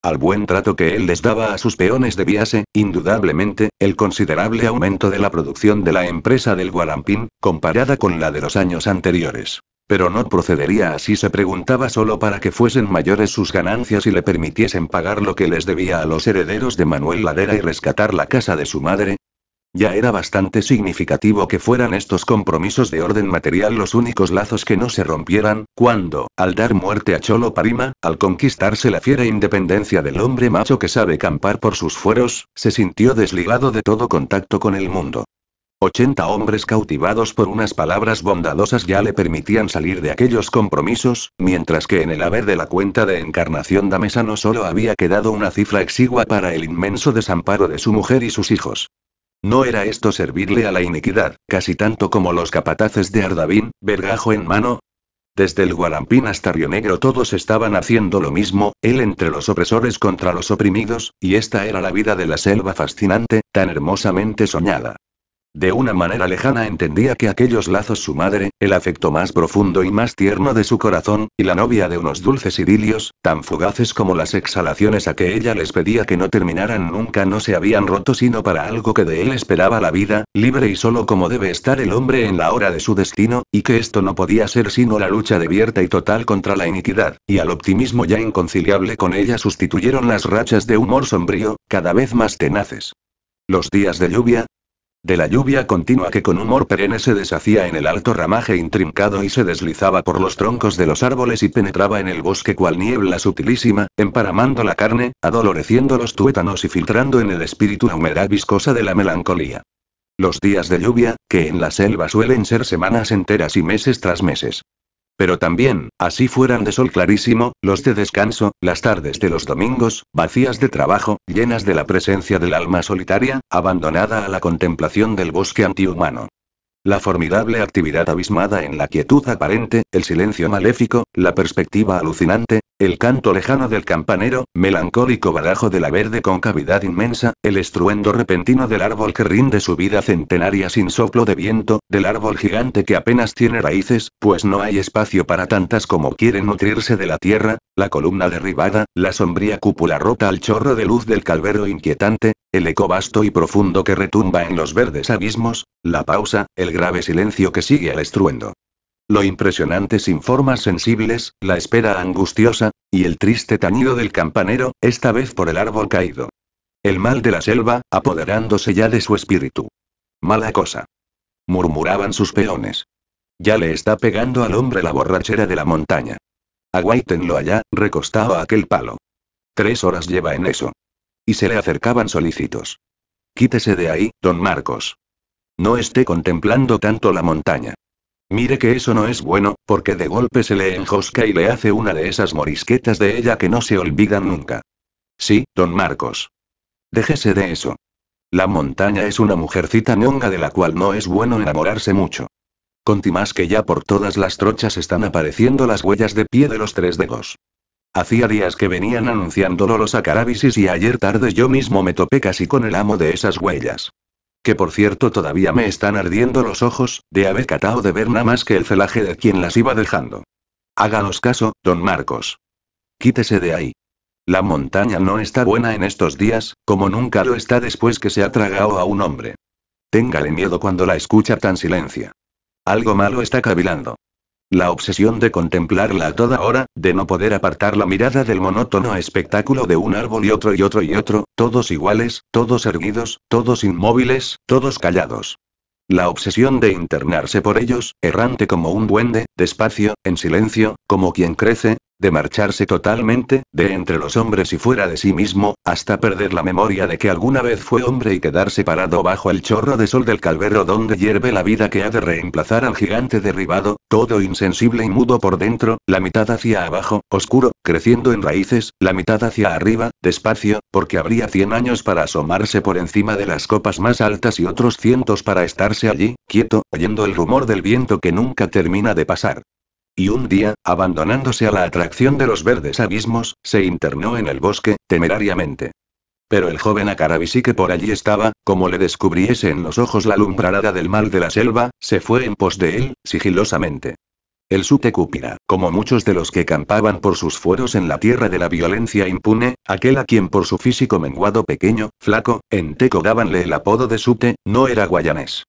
Al buen trato que él les daba a sus peones debíase, indudablemente, el considerable aumento de la producción de la empresa del Guarampín, comparada con la de los años anteriores. Pero no procedería así, se preguntaba solo para que fuesen mayores sus ganancias y le permitiesen pagar lo que les debía a los herederos de Manuel Ladera y rescatar la casa de su madre. Ya era bastante significativo que fueran estos compromisos de orden material los únicos lazos que no se rompieran, cuando, al dar muerte a Cholo Parima, al conquistarse la fiera independencia del hombre macho que sabe campar por sus fueros, se sintió desligado de todo contacto con el mundo. 80 hombres cautivados por unas palabras bondadosas ya le permitían salir de aquellos compromisos, mientras que en el haber de la cuenta de encarnación damesa no solo había quedado una cifra exigua para el inmenso desamparo de su mujer y sus hijos. No era esto servirle a la iniquidad, casi tanto como los capataces de Ardavín, vergajo en mano, desde el Guarampín hasta Río Negro todos estaban haciendo lo mismo, él entre los opresores contra los oprimidos, y esta era la vida de la selva fascinante, tan hermosamente soñada. De una manera lejana entendía que aquellos lazos su madre, el afecto más profundo y más tierno de su corazón, y la novia de unos dulces idilios, tan fugaces como las exhalaciones a que ella les pedía que no terminaran nunca no se habían roto sino para algo que de él esperaba la vida, libre y solo como debe estar el hombre en la hora de su destino, y que esto no podía ser sino la lucha debierta y total contra la iniquidad, y al optimismo ya inconciliable con ella sustituyeron las rachas de humor sombrío, cada vez más tenaces. Los días de lluvia, de la lluvia continua que con humor perenne se deshacía en el alto ramaje intrincado y se deslizaba por los troncos de los árboles y penetraba en el bosque cual niebla sutilísima, emparamando la carne, adoloreciendo los tuétanos y filtrando en el espíritu la humedad viscosa de la melancolía. Los días de lluvia, que en la selva suelen ser semanas enteras y meses tras meses. Pero también, así fueran de sol clarísimo, los de descanso, las tardes de los domingos, vacías de trabajo, llenas de la presencia del alma solitaria, abandonada a la contemplación del bosque antihumano. La formidable actividad abismada en la quietud aparente, el silencio maléfico, la perspectiva alucinante, el canto lejano del campanero, melancólico barajo de la verde concavidad inmensa, el estruendo repentino del árbol que rinde su vida centenaria sin soplo de viento, del árbol gigante que apenas tiene raíces, pues no hay espacio para tantas como quieren nutrirse de la tierra, la columna derribada, la sombría cúpula rota al chorro de luz del calvero inquietante, el eco vasto y profundo que retumba en los verdes abismos, la pausa, el grave silencio que sigue al estruendo lo impresionante sin formas sensibles, la espera angustiosa, y el triste tañido del campanero, esta vez por el árbol caído. El mal de la selva, apoderándose ya de su espíritu. Mala cosa. Murmuraban sus peones. Ya le está pegando al hombre la borrachera de la montaña. Aguáitenlo allá, recostado a aquel palo. Tres horas lleva en eso. Y se le acercaban solícitos. Quítese de ahí, don Marcos. No esté contemplando tanto la montaña. Mire que eso no es bueno, porque de golpe se le enjosca y le hace una de esas morisquetas de ella que no se olvidan nunca. Sí, don Marcos. Déjese de eso. La montaña es una mujercita ñonga de la cual no es bueno enamorarse mucho. Conti más que ya por todas las trochas están apareciendo las huellas de pie de los tres dedos. Hacía días que venían anunciándolo los acarabisis y ayer tarde yo mismo me topé casi con el amo de esas huellas. Que por cierto todavía me están ardiendo los ojos, de haber catado de ver nada más que el celaje de quien las iba dejando. Háganos caso, don Marcos. Quítese de ahí. La montaña no está buena en estos días, como nunca lo está después que se ha tragado a un hombre. Téngale miedo cuando la escucha tan silencia. Algo malo está cavilando. La obsesión de contemplarla a toda hora, de no poder apartar la mirada del monótono espectáculo de un árbol y otro y otro y otro, todos iguales, todos erguidos, todos inmóviles, todos callados. La obsesión de internarse por ellos, errante como un duende, despacio, en silencio, como quien crece, de marcharse totalmente, de entre los hombres y fuera de sí mismo, hasta perder la memoria de que alguna vez fue hombre y quedarse parado bajo el chorro de sol del calvero donde hierve la vida que ha de reemplazar al gigante derribado, todo insensible y mudo por dentro, la mitad hacia abajo, oscuro, creciendo en raíces, la mitad hacia arriba, despacio, porque habría cien años para asomarse por encima de las copas más altas y otros cientos para estarse allí, quieto, oyendo el rumor del viento que nunca termina de pasar y un día, abandonándose a la atracción de los verdes abismos, se internó en el bosque, temerariamente. Pero el joven Akarabisi que por allí estaba, como le descubriese en los ojos la lumbrarada del mal de la selva, se fue en pos de él, sigilosamente. El Sutecúpira, como muchos de los que campaban por sus fueros en la tierra de la violencia impune, aquel a quien por su físico menguado pequeño, flaco, en Teco dábanle el apodo de Sute, no era guayanés.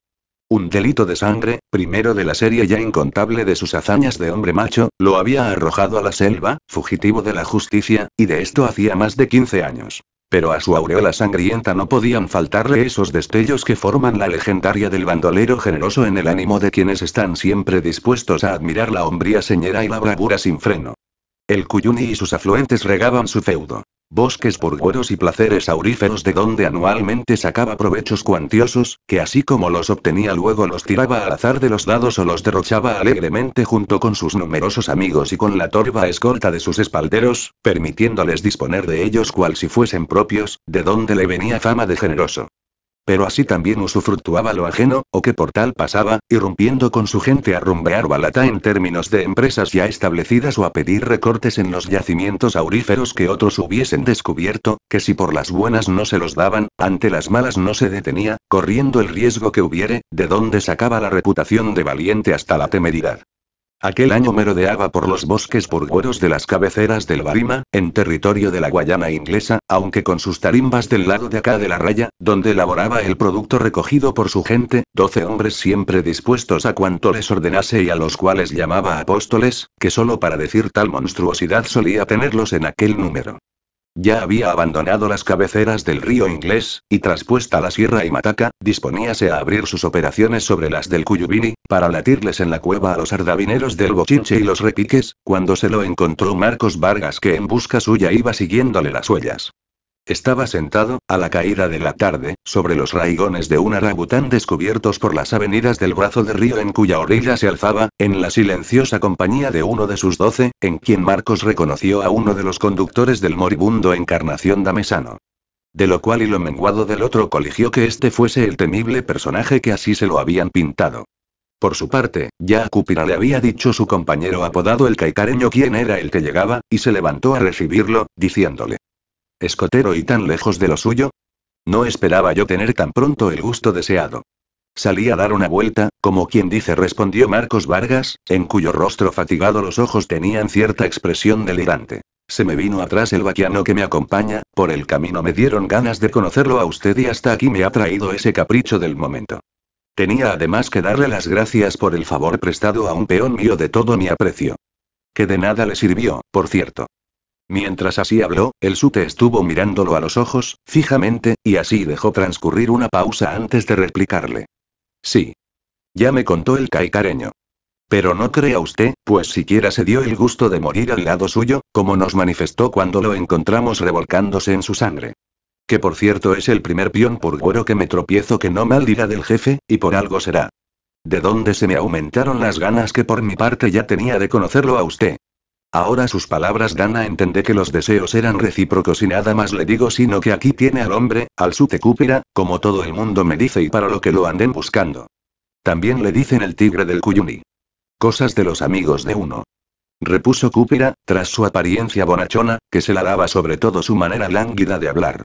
Un delito de sangre, primero de la serie ya incontable de sus hazañas de hombre macho, lo había arrojado a la selva, fugitivo de la justicia, y de esto hacía más de 15 años. Pero a su aureola sangrienta no podían faltarle esos destellos que forman la legendaria del bandolero generoso en el ánimo de quienes están siempre dispuestos a admirar la hombría señera y la bravura sin freno. El Cuyuni y sus afluentes regaban su feudo. Bosques burgueros y placeres auríferos de donde anualmente sacaba provechos cuantiosos, que así como los obtenía luego los tiraba al azar de los dados o los derrochaba alegremente junto con sus numerosos amigos y con la torva escolta de sus espalderos, permitiéndoles disponer de ellos cual si fuesen propios, de donde le venía fama de generoso pero así también usufructuaba lo ajeno, o que por tal pasaba, irrumpiendo con su gente a rumbear balata en términos de empresas ya establecidas o a pedir recortes en los yacimientos auríferos que otros hubiesen descubierto, que si por las buenas no se los daban, ante las malas no se detenía, corriendo el riesgo que hubiere, de donde sacaba la reputación de valiente hasta la temeridad. Aquel año merodeaba por los bosques burgueros de las cabeceras del Barima, en territorio de la Guayana inglesa, aunque con sus tarimbas del lado de acá de la raya, donde elaboraba el producto recogido por su gente, doce hombres siempre dispuestos a cuanto les ordenase y a los cuales llamaba apóstoles, que solo para decir tal monstruosidad solía tenerlos en aquel número. Ya había abandonado las cabeceras del río inglés, y traspuesta la Sierra y Mataca, disponíase a abrir sus operaciones sobre las del Cuyubini, para latirles en la cueva a los ardabineros del Bochinche y los Repiques, cuando se lo encontró Marcos Vargas que en busca suya iba siguiéndole las huellas. Estaba sentado, a la caída de la tarde, sobre los raigones de un arabután descubiertos por las avenidas del brazo de río en cuya orilla se alzaba, en la silenciosa compañía de uno de sus doce, en quien Marcos reconoció a uno de los conductores del moribundo Encarnación Damesano. De lo cual y lo menguado del otro coligió que este fuese el temible personaje que así se lo habían pintado. Por su parte, ya a le había dicho su compañero apodado el caicareño quién era el que llegaba, y se levantó a recibirlo, diciéndole escotero y tan lejos de lo suyo. No esperaba yo tener tan pronto el gusto deseado. Salí a dar una vuelta, como quien dice, respondió Marcos Vargas, en cuyo rostro fatigado los ojos tenían cierta expresión delirante. Se me vino atrás el vaquiano que me acompaña, por el camino me dieron ganas de conocerlo a usted y hasta aquí me ha traído ese capricho del momento. Tenía además que darle las gracias por el favor prestado a un peón mío de todo mi aprecio. Que de nada le sirvió, por cierto. Mientras así habló, el sute estuvo mirándolo a los ojos, fijamente, y así dejó transcurrir una pausa antes de replicarle. Sí. Ya me contó el caicareño. Pero no crea usted, pues siquiera se dio el gusto de morir al lado suyo, como nos manifestó cuando lo encontramos revolcándose en su sangre. Que por cierto es el primer peón por que me tropiezo que no maldirá del jefe, y por algo será. De dónde se me aumentaron las ganas que por mi parte ya tenía de conocerlo a usted. Ahora sus palabras dan a entender que los deseos eran recíprocos y nada más le digo sino que aquí tiene al hombre, al sute Cúpira, como todo el mundo me dice y para lo que lo anden buscando. También le dicen el tigre del Cuyuni. Cosas de los amigos de uno. Repuso Cúpera, tras su apariencia bonachona, que se la daba sobre todo su manera lánguida de hablar.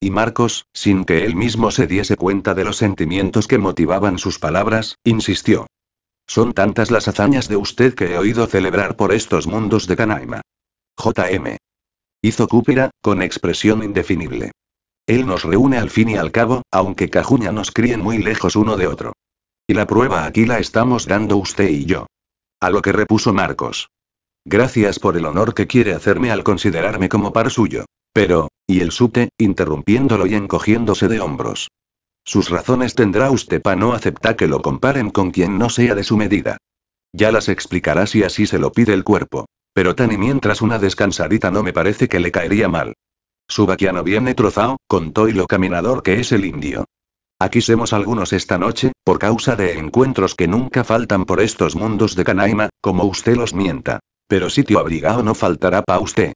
Y Marcos, sin que él mismo se diese cuenta de los sentimientos que motivaban sus palabras, insistió. Son tantas las hazañas de usted que he oído celebrar por estos mundos de Canaima. JM. Hizo Cúpera, con expresión indefinible. Él nos reúne al fin y al cabo, aunque Cajuña nos críen muy lejos uno de otro. Y la prueba aquí la estamos dando usted y yo. A lo que repuso Marcos. Gracias por el honor que quiere hacerme al considerarme como par suyo. Pero, y el sute, interrumpiéndolo y encogiéndose de hombros. Sus razones tendrá usted pa no aceptar que lo comparen con quien no sea de su medida. Ya las explicará si así se lo pide el cuerpo. Pero tan y mientras una descansadita no me parece que le caería mal. Su viene trozao, contó y lo caminador que es el indio. Aquí semos algunos esta noche, por causa de encuentros que nunca faltan por estos mundos de Canaima, como usted los mienta. Pero sitio abrigado no faltará pa' usted.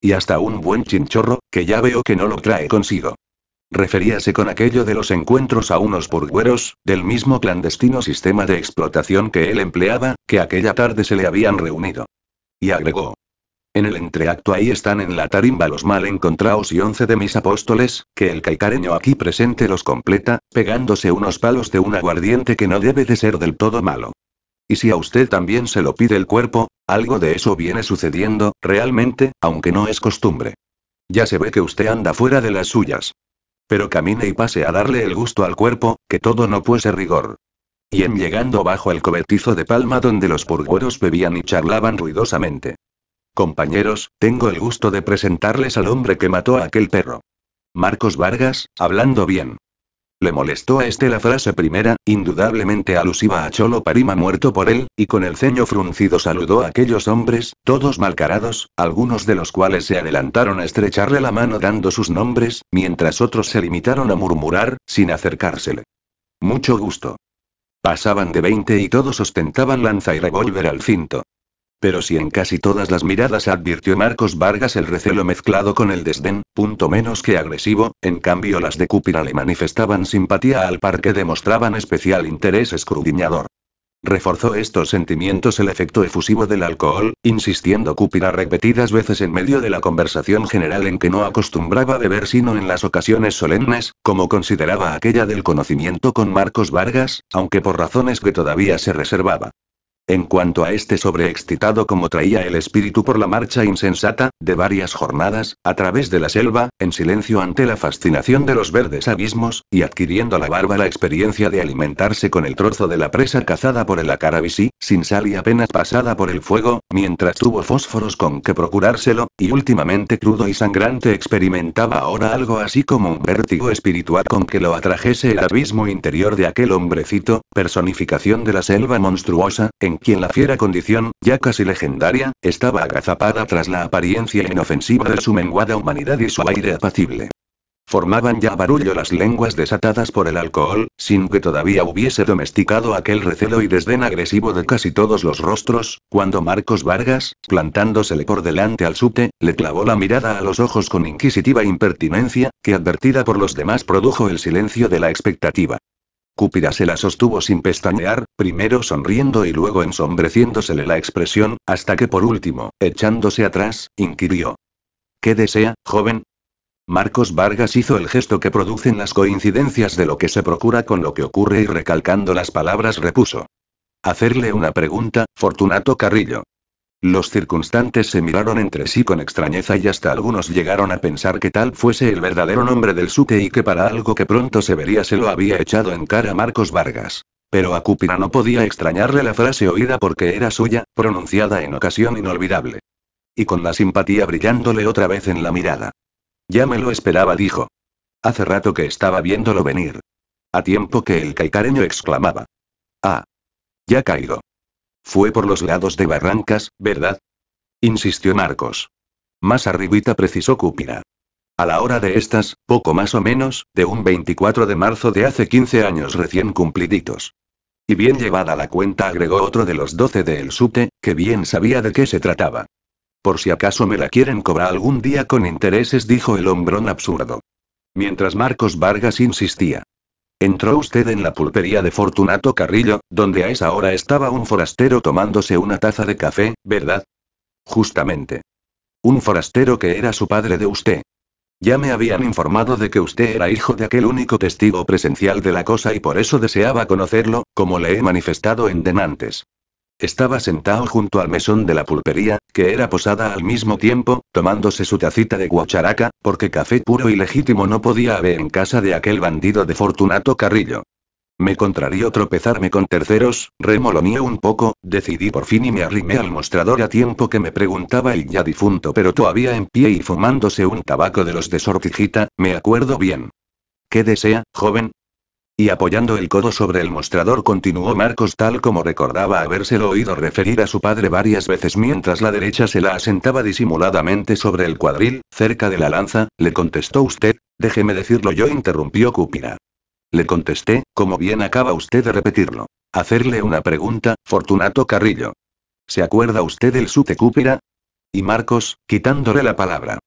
Y hasta un buen chinchorro, que ya veo que no lo trae consigo. Referíase con aquello de los encuentros a unos burgueros, del mismo clandestino sistema de explotación que él empleaba, que aquella tarde se le habían reunido. Y agregó. En el entreacto ahí están en la tarimba los mal encontrados y once de mis apóstoles, que el caicareño aquí presente los completa, pegándose unos palos de un aguardiente que no debe de ser del todo malo. Y si a usted también se lo pide el cuerpo, algo de eso viene sucediendo, realmente, aunque no es costumbre. Ya se ve que usted anda fuera de las suyas. Pero camine y pase a darle el gusto al cuerpo, que todo no puse rigor. Y en llegando bajo el cobertizo de palma donde los purgueros bebían y charlaban ruidosamente. Compañeros, tengo el gusto de presentarles al hombre que mató a aquel perro. Marcos Vargas, hablando bien. Le molestó a este la frase primera, indudablemente alusiva a Cholo Parima muerto por él, y con el ceño fruncido saludó a aquellos hombres, todos malcarados, algunos de los cuales se adelantaron a estrecharle la mano dando sus nombres, mientras otros se limitaron a murmurar, sin acercársele. Mucho gusto. Pasaban de veinte y todos ostentaban lanza y revólver al cinto. Pero si en casi todas las miradas advirtió Marcos Vargas el recelo mezclado con el desdén, punto menos que agresivo, en cambio las de Cúpira le manifestaban simpatía al par que demostraban especial interés escrudiñador. Reforzó estos sentimientos el efecto efusivo del alcohol, insistiendo Cúpira repetidas veces en medio de la conversación general en que no acostumbraba beber sino en las ocasiones solemnes, como consideraba aquella del conocimiento con Marcos Vargas, aunque por razones que todavía se reservaba. En cuanto a este sobreexcitado como traía el espíritu por la marcha insensata, de varias jornadas, a través de la selva, en silencio ante la fascinación de los verdes abismos, y adquiriendo la barba la experiencia de alimentarse con el trozo de la presa cazada por el acarabisí, sin sal y apenas pasada por el fuego, mientras tuvo fósforos con que procurárselo, y últimamente crudo y sangrante experimentaba ahora algo así como un vértigo espiritual con que lo atrajese el abismo interior de aquel hombrecito, personificación de la selva monstruosa, en quien la fiera condición, ya casi legendaria, estaba agazapada tras la apariencia inofensiva de su menguada humanidad y su aire apacible. Formaban ya barullo las lenguas desatadas por el alcohol, sin que todavía hubiese domesticado aquel recelo y desdén agresivo de casi todos los rostros, cuando Marcos Vargas, plantándosele por delante al subte, le clavó la mirada a los ojos con inquisitiva impertinencia, que advertida por los demás produjo el silencio de la expectativa. Cúpida se la sostuvo sin pestañear, primero sonriendo y luego ensombreciéndosele la expresión, hasta que por último, echándose atrás, inquirió. ¿Qué desea, joven? Marcos Vargas hizo el gesto que producen las coincidencias de lo que se procura con lo que ocurre y recalcando las palabras repuso. Hacerle una pregunta, Fortunato Carrillo. Los circunstantes se miraron entre sí con extrañeza y hasta algunos llegaron a pensar que tal fuese el verdadero nombre del Sute y que para algo que pronto se vería se lo había echado en cara Marcos Vargas. Pero a cúpira no podía extrañarle la frase oída porque era suya, pronunciada en ocasión inolvidable. Y con la simpatía brillándole otra vez en la mirada. Ya me lo esperaba, dijo. Hace rato que estaba viéndolo venir. A tiempo que el caicareño exclamaba. Ah. Ya caído. Fue por los lados de Barrancas, ¿verdad? Insistió Marcos. Más arribita precisó Cúpira. A la hora de estas, poco más o menos, de un 24 de marzo de hace 15 años recién cumpliditos. Y bien llevada la cuenta agregó otro de los 12 de El Sute, que bien sabía de qué se trataba. Por si acaso me la quieren cobrar algún día con intereses, dijo el hombrón absurdo. Mientras Marcos Vargas insistía. Entró usted en la pulpería de Fortunato Carrillo, donde a esa hora estaba un forastero tomándose una taza de café, ¿verdad? Justamente. Un forastero que era su padre de usted. Ya me habían informado de que usted era hijo de aquel único testigo presencial de la cosa y por eso deseaba conocerlo, como le he manifestado en Denantes. Estaba sentado junto al mesón de la pulpería, que era posada al mismo tiempo, tomándose su tacita de guacharaca, porque café puro y legítimo no podía haber en casa de aquel bandido de Fortunato Carrillo. Me contrarió tropezarme con terceros, remoloneé un poco, decidí por fin y me arrimé al mostrador a tiempo que me preguntaba el ya difunto pero todavía en pie y fumándose un tabaco de los de sortijita, me acuerdo bien. ¿Qué desea, joven? Y apoyando el codo sobre el mostrador continuó Marcos tal como recordaba habérselo oído referir a su padre varias veces mientras la derecha se la asentaba disimuladamente sobre el cuadril, cerca de la lanza, le contestó usted, déjeme decirlo yo interrumpió Cúpira. Le contesté, como bien acaba usted de repetirlo. Hacerle una pregunta, Fortunato Carrillo. ¿Se acuerda usted del sute Cúpira? Y Marcos, quitándole la palabra,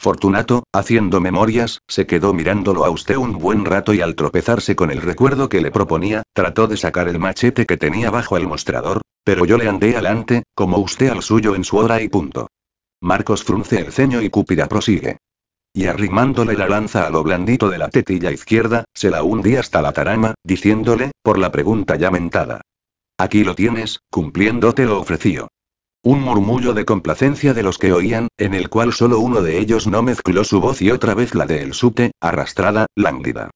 Fortunato, haciendo memorias, se quedó mirándolo a usted un buen rato y al tropezarse con el recuerdo que le proponía, trató de sacar el machete que tenía bajo el mostrador, pero yo le andé adelante, como usted al suyo en su hora y punto. Marcos frunce el ceño y Cúpida prosigue. Y arrimándole la lanza a lo blandito de la tetilla izquierda, se la hundí hasta la tarama, diciéndole, por la pregunta ya mentada. Aquí lo tienes, cumpliéndote lo ofreció. Un murmullo de complacencia de los que oían, en el cual solo uno de ellos no mezcló su voz y otra vez la de el subte, arrastrada, lánguida.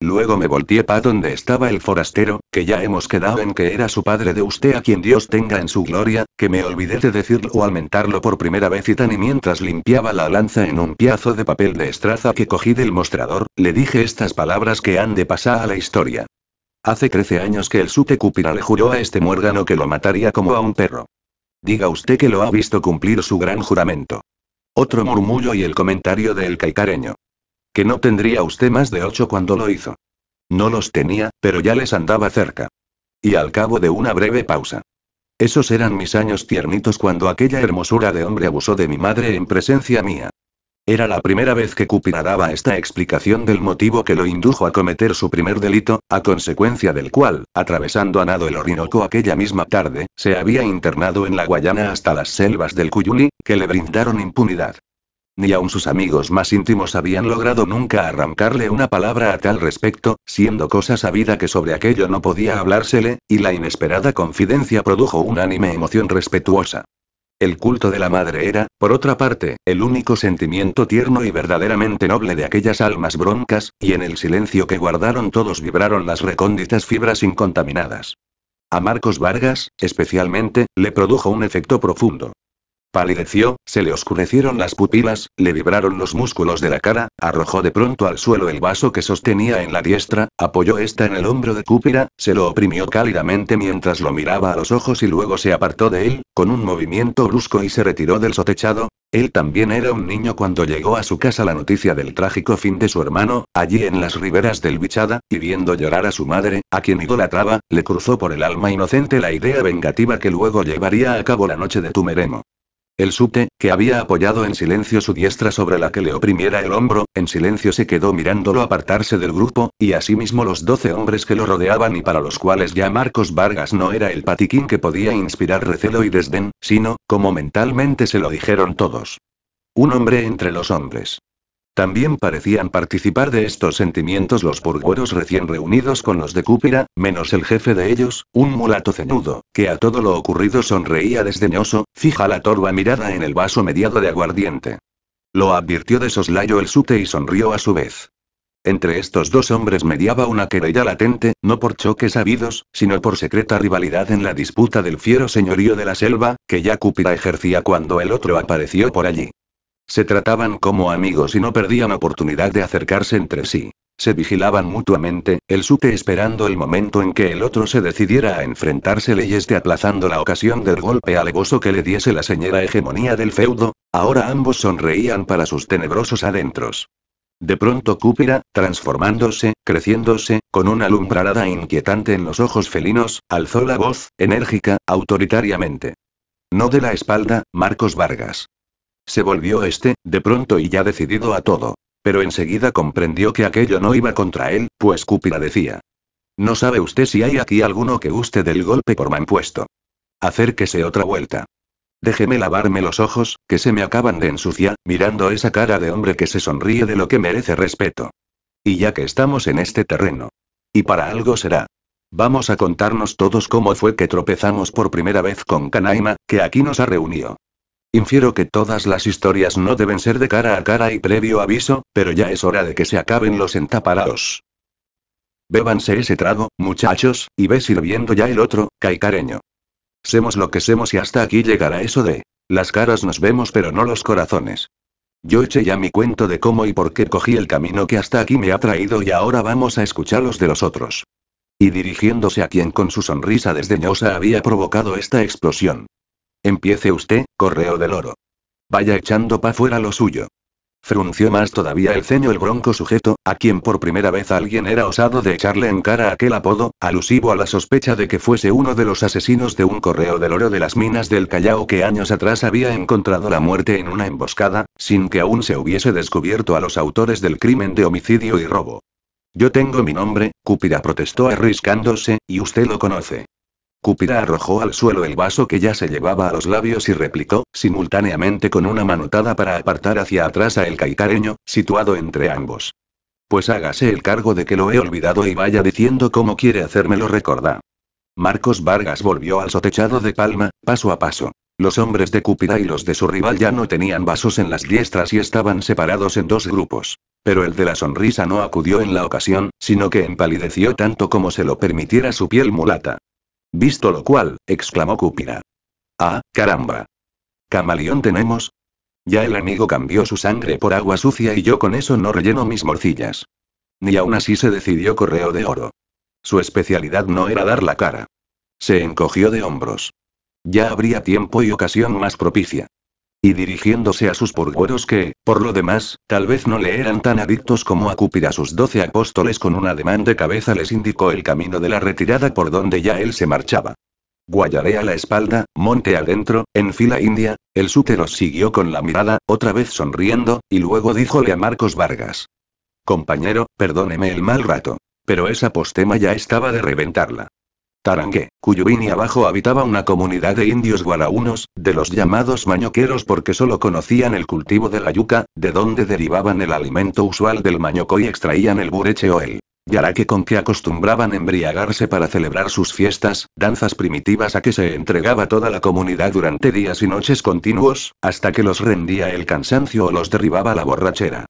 Luego me volteé pa' donde estaba el forastero, que ya hemos quedado en que era su padre de usted a quien Dios tenga en su gloria, que me olvidé de decirlo o mentarlo por primera vez y tan y mientras limpiaba la lanza en un piazo de papel de estraza que cogí del mostrador, le dije estas palabras que han de pasar a la historia. Hace trece años que el sute cupira le juró a este muérgano que lo mataría como a un perro. Diga usted que lo ha visto cumplir su gran juramento. Otro murmullo y el comentario del caicareño. Que no tendría usted más de ocho cuando lo hizo. No los tenía, pero ya les andaba cerca. Y al cabo de una breve pausa. Esos eran mis años tiernitos cuando aquella hermosura de hombre abusó de mi madre en presencia mía. Era la primera vez que Cupina daba esta explicación del motivo que lo indujo a cometer su primer delito, a consecuencia del cual, atravesando a nado el Orinoco aquella misma tarde, se había internado en la Guayana hasta las selvas del Cuyuli, que le brindaron impunidad. Ni aun sus amigos más íntimos habían logrado nunca arrancarle una palabra a tal respecto, siendo cosa sabida que sobre aquello no podía hablársele, y la inesperada confidencia produjo unánime emoción respetuosa. El culto de la madre era, por otra parte, el único sentimiento tierno y verdaderamente noble de aquellas almas broncas, y en el silencio que guardaron todos vibraron las recónditas fibras incontaminadas. A Marcos Vargas, especialmente, le produjo un efecto profundo. Palideció, se le oscurecieron las pupilas, le vibraron los músculos de la cara, arrojó de pronto al suelo el vaso que sostenía en la diestra, apoyó esta en el hombro de Cúpira, se lo oprimió cálidamente mientras lo miraba a los ojos y luego se apartó de él, con un movimiento brusco y se retiró del sotechado. Él también era un niño cuando llegó a su casa la noticia del trágico fin de su hermano, allí en las riberas del Bichada, y viendo llorar a su madre, a quien idolatraba, le cruzó por el alma inocente la idea vengativa que luego llevaría a cabo la noche de Tumeremo. El subte, que había apoyado en silencio su diestra sobre la que le oprimiera el hombro, en silencio se quedó mirándolo apartarse del grupo, y asimismo los doce hombres que lo rodeaban y para los cuales ya Marcos Vargas no era el patiquín que podía inspirar recelo y desdén, sino, como mentalmente se lo dijeron todos. Un hombre entre los hombres. También parecían participar de estos sentimientos los burgueros recién reunidos con los de Cúpira, menos el jefe de ellos, un mulato cenudo, que a todo lo ocurrido sonreía desdeñoso, fija la torva mirada en el vaso mediado de aguardiente. Lo advirtió de soslayo el sute y sonrió a su vez. Entre estos dos hombres mediaba una querella latente, no por choques habidos, sino por secreta rivalidad en la disputa del fiero señorío de la selva, que ya Cúpira ejercía cuando el otro apareció por allí. Se trataban como amigos y no perdían oportunidad de acercarse entre sí. Se vigilaban mutuamente, el supe esperando el momento en que el otro se decidiera a enfrentársele y este aplazando la ocasión del golpe alegoso que le diese la señora hegemonía del feudo, ahora ambos sonreían para sus tenebrosos adentros. De pronto Cúpira, transformándose, creciéndose, con una lumbrarada inquietante en los ojos felinos, alzó la voz, enérgica, autoritariamente. No de la espalda, Marcos Vargas. Se volvió este, de pronto y ya decidido a todo. Pero enseguida comprendió que aquello no iba contra él, pues Cúpita decía. No sabe usted si hay aquí alguno que guste del golpe por manpuesto. Acérquese otra vuelta. Déjeme lavarme los ojos, que se me acaban de ensuciar, mirando esa cara de hombre que se sonríe de lo que merece respeto. Y ya que estamos en este terreno. Y para algo será. Vamos a contarnos todos cómo fue que tropezamos por primera vez con Canaima, que aquí nos ha reunido. Infiero que todas las historias no deben ser de cara a cara y previo aviso, pero ya es hora de que se acaben los entaparados. Bébanse ese trago, muchachos, y ve sirviendo ya el otro, caicareño. Semos lo que semos y hasta aquí llegará eso de. Las caras nos vemos pero no los corazones. Yo eché ya mi cuento de cómo y por qué cogí el camino que hasta aquí me ha traído y ahora vamos a escuchar los de los otros. Y dirigiéndose a quien con su sonrisa desdeñosa había provocado esta explosión. Empiece usted, correo del oro. Vaya echando pa' fuera lo suyo. Frunció más todavía el ceño el bronco sujeto, a quien por primera vez alguien era osado de echarle en cara aquel apodo, alusivo a la sospecha de que fuese uno de los asesinos de un correo del oro de las minas del Callao que años atrás había encontrado la muerte en una emboscada, sin que aún se hubiese descubierto a los autores del crimen de homicidio y robo. Yo tengo mi nombre, Cúpida protestó arriscándose, y usted lo conoce. Cúpida arrojó al suelo el vaso que ya se llevaba a los labios y replicó, simultáneamente con una manotada para apartar hacia atrás a el caicareño, situado entre ambos. Pues hágase el cargo de que lo he olvidado y vaya diciendo cómo quiere hacérmelo recorda. Marcos Vargas volvió al sotechado de Palma, paso a paso. Los hombres de Cúpida y los de su rival ya no tenían vasos en las diestras y estaban separados en dos grupos. Pero el de la sonrisa no acudió en la ocasión, sino que empalideció tanto como se lo permitiera su piel mulata. Visto lo cual, exclamó Cúpina. Ah, caramba. Camaleón tenemos. Ya el amigo cambió su sangre por agua sucia y yo con eso no relleno mis morcillas. Ni aún así se decidió Correo de Oro. Su especialidad no era dar la cara. Se encogió de hombros. Ya habría tiempo y ocasión más propicia y dirigiéndose a sus purgueros que, por lo demás, tal vez no le eran tan adictos como a acupir a sus doce apóstoles con un ademán de cabeza les indicó el camino de la retirada por donde ya él se marchaba. Guayaré a la espalda, monte adentro, en fila india, el sútero siguió con la mirada, otra vez sonriendo, y luego díjole a Marcos Vargas. Compañero, perdóneme el mal rato. Pero esa postema ya estaba de reventarla. Tarangue, cuyo y abajo habitaba una comunidad de indios guaraunos, de los llamados mañoqueros porque solo conocían el cultivo de la yuca, de donde derivaban el alimento usual del mañoco y extraían el bureche o el yaraque con que acostumbraban embriagarse para celebrar sus fiestas, danzas primitivas a que se entregaba toda la comunidad durante días y noches continuos, hasta que los rendía el cansancio o los derribaba la borrachera.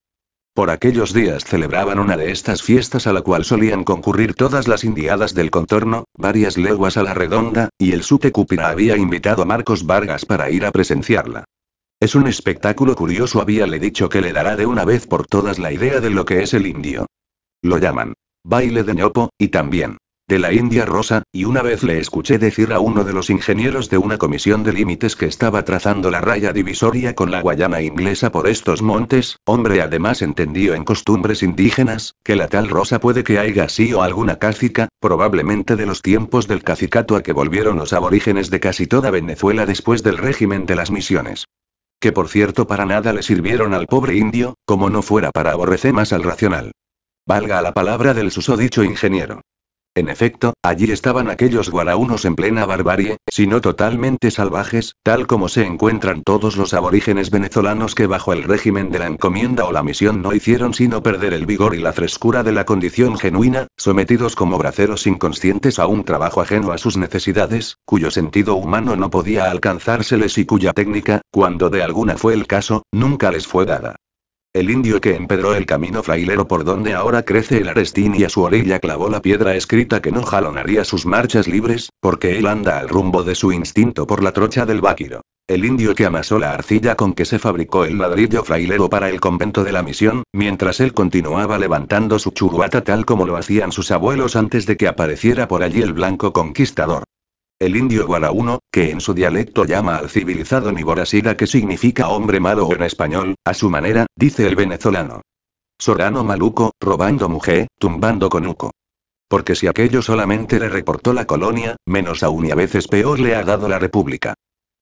Por aquellos días celebraban una de estas fiestas a la cual solían concurrir todas las indiadas del contorno, varias leguas a la redonda, y el Sute Cupira había invitado a Marcos Vargas para ir a presenciarla. Es un espectáculo curioso, había le dicho que le dará de una vez por todas la idea de lo que es el indio. Lo llaman baile de ñopo, y también de la India Rosa, y una vez le escuché decir a uno de los ingenieros de una comisión de límites que estaba trazando la raya divisoria con la Guayana inglesa por estos montes, hombre además entendió en costumbres indígenas, que la tal rosa puede que haya o alguna cácica, probablemente de los tiempos del cacicato a que volvieron los aborígenes de casi toda Venezuela después del régimen de las misiones que por cierto para nada le sirvieron al pobre indio, como no fuera para aborrecer más al racional. Valga la palabra del dicho ingeniero. En efecto, allí estaban aquellos guaraunos en plena barbarie, si no totalmente salvajes, tal como se encuentran todos los aborígenes venezolanos que bajo el régimen de la encomienda o la misión no hicieron sino perder el vigor y la frescura de la condición genuina, sometidos como braceros inconscientes a un trabajo ajeno a sus necesidades, cuyo sentido humano no podía alcanzárseles y cuya técnica, cuando de alguna fue el caso, nunca les fue dada. El indio que empedró el camino frailero por donde ahora crece el arestín y a su orilla clavó la piedra escrita que no jalonaría sus marchas libres, porque él anda al rumbo de su instinto por la trocha del báquiro. El indio que amasó la arcilla con que se fabricó el ladrillo frailero para el convento de la misión, mientras él continuaba levantando su churruata tal como lo hacían sus abuelos antes de que apareciera por allí el blanco conquistador. El indio guarauno, que en su dialecto llama al civilizado Niborasira que significa hombre malo o en español, a su manera, dice el venezolano. Sorano maluco, robando mujer, tumbando conuco. Porque si aquello solamente le reportó la colonia, menos aún y a veces peor le ha dado la república.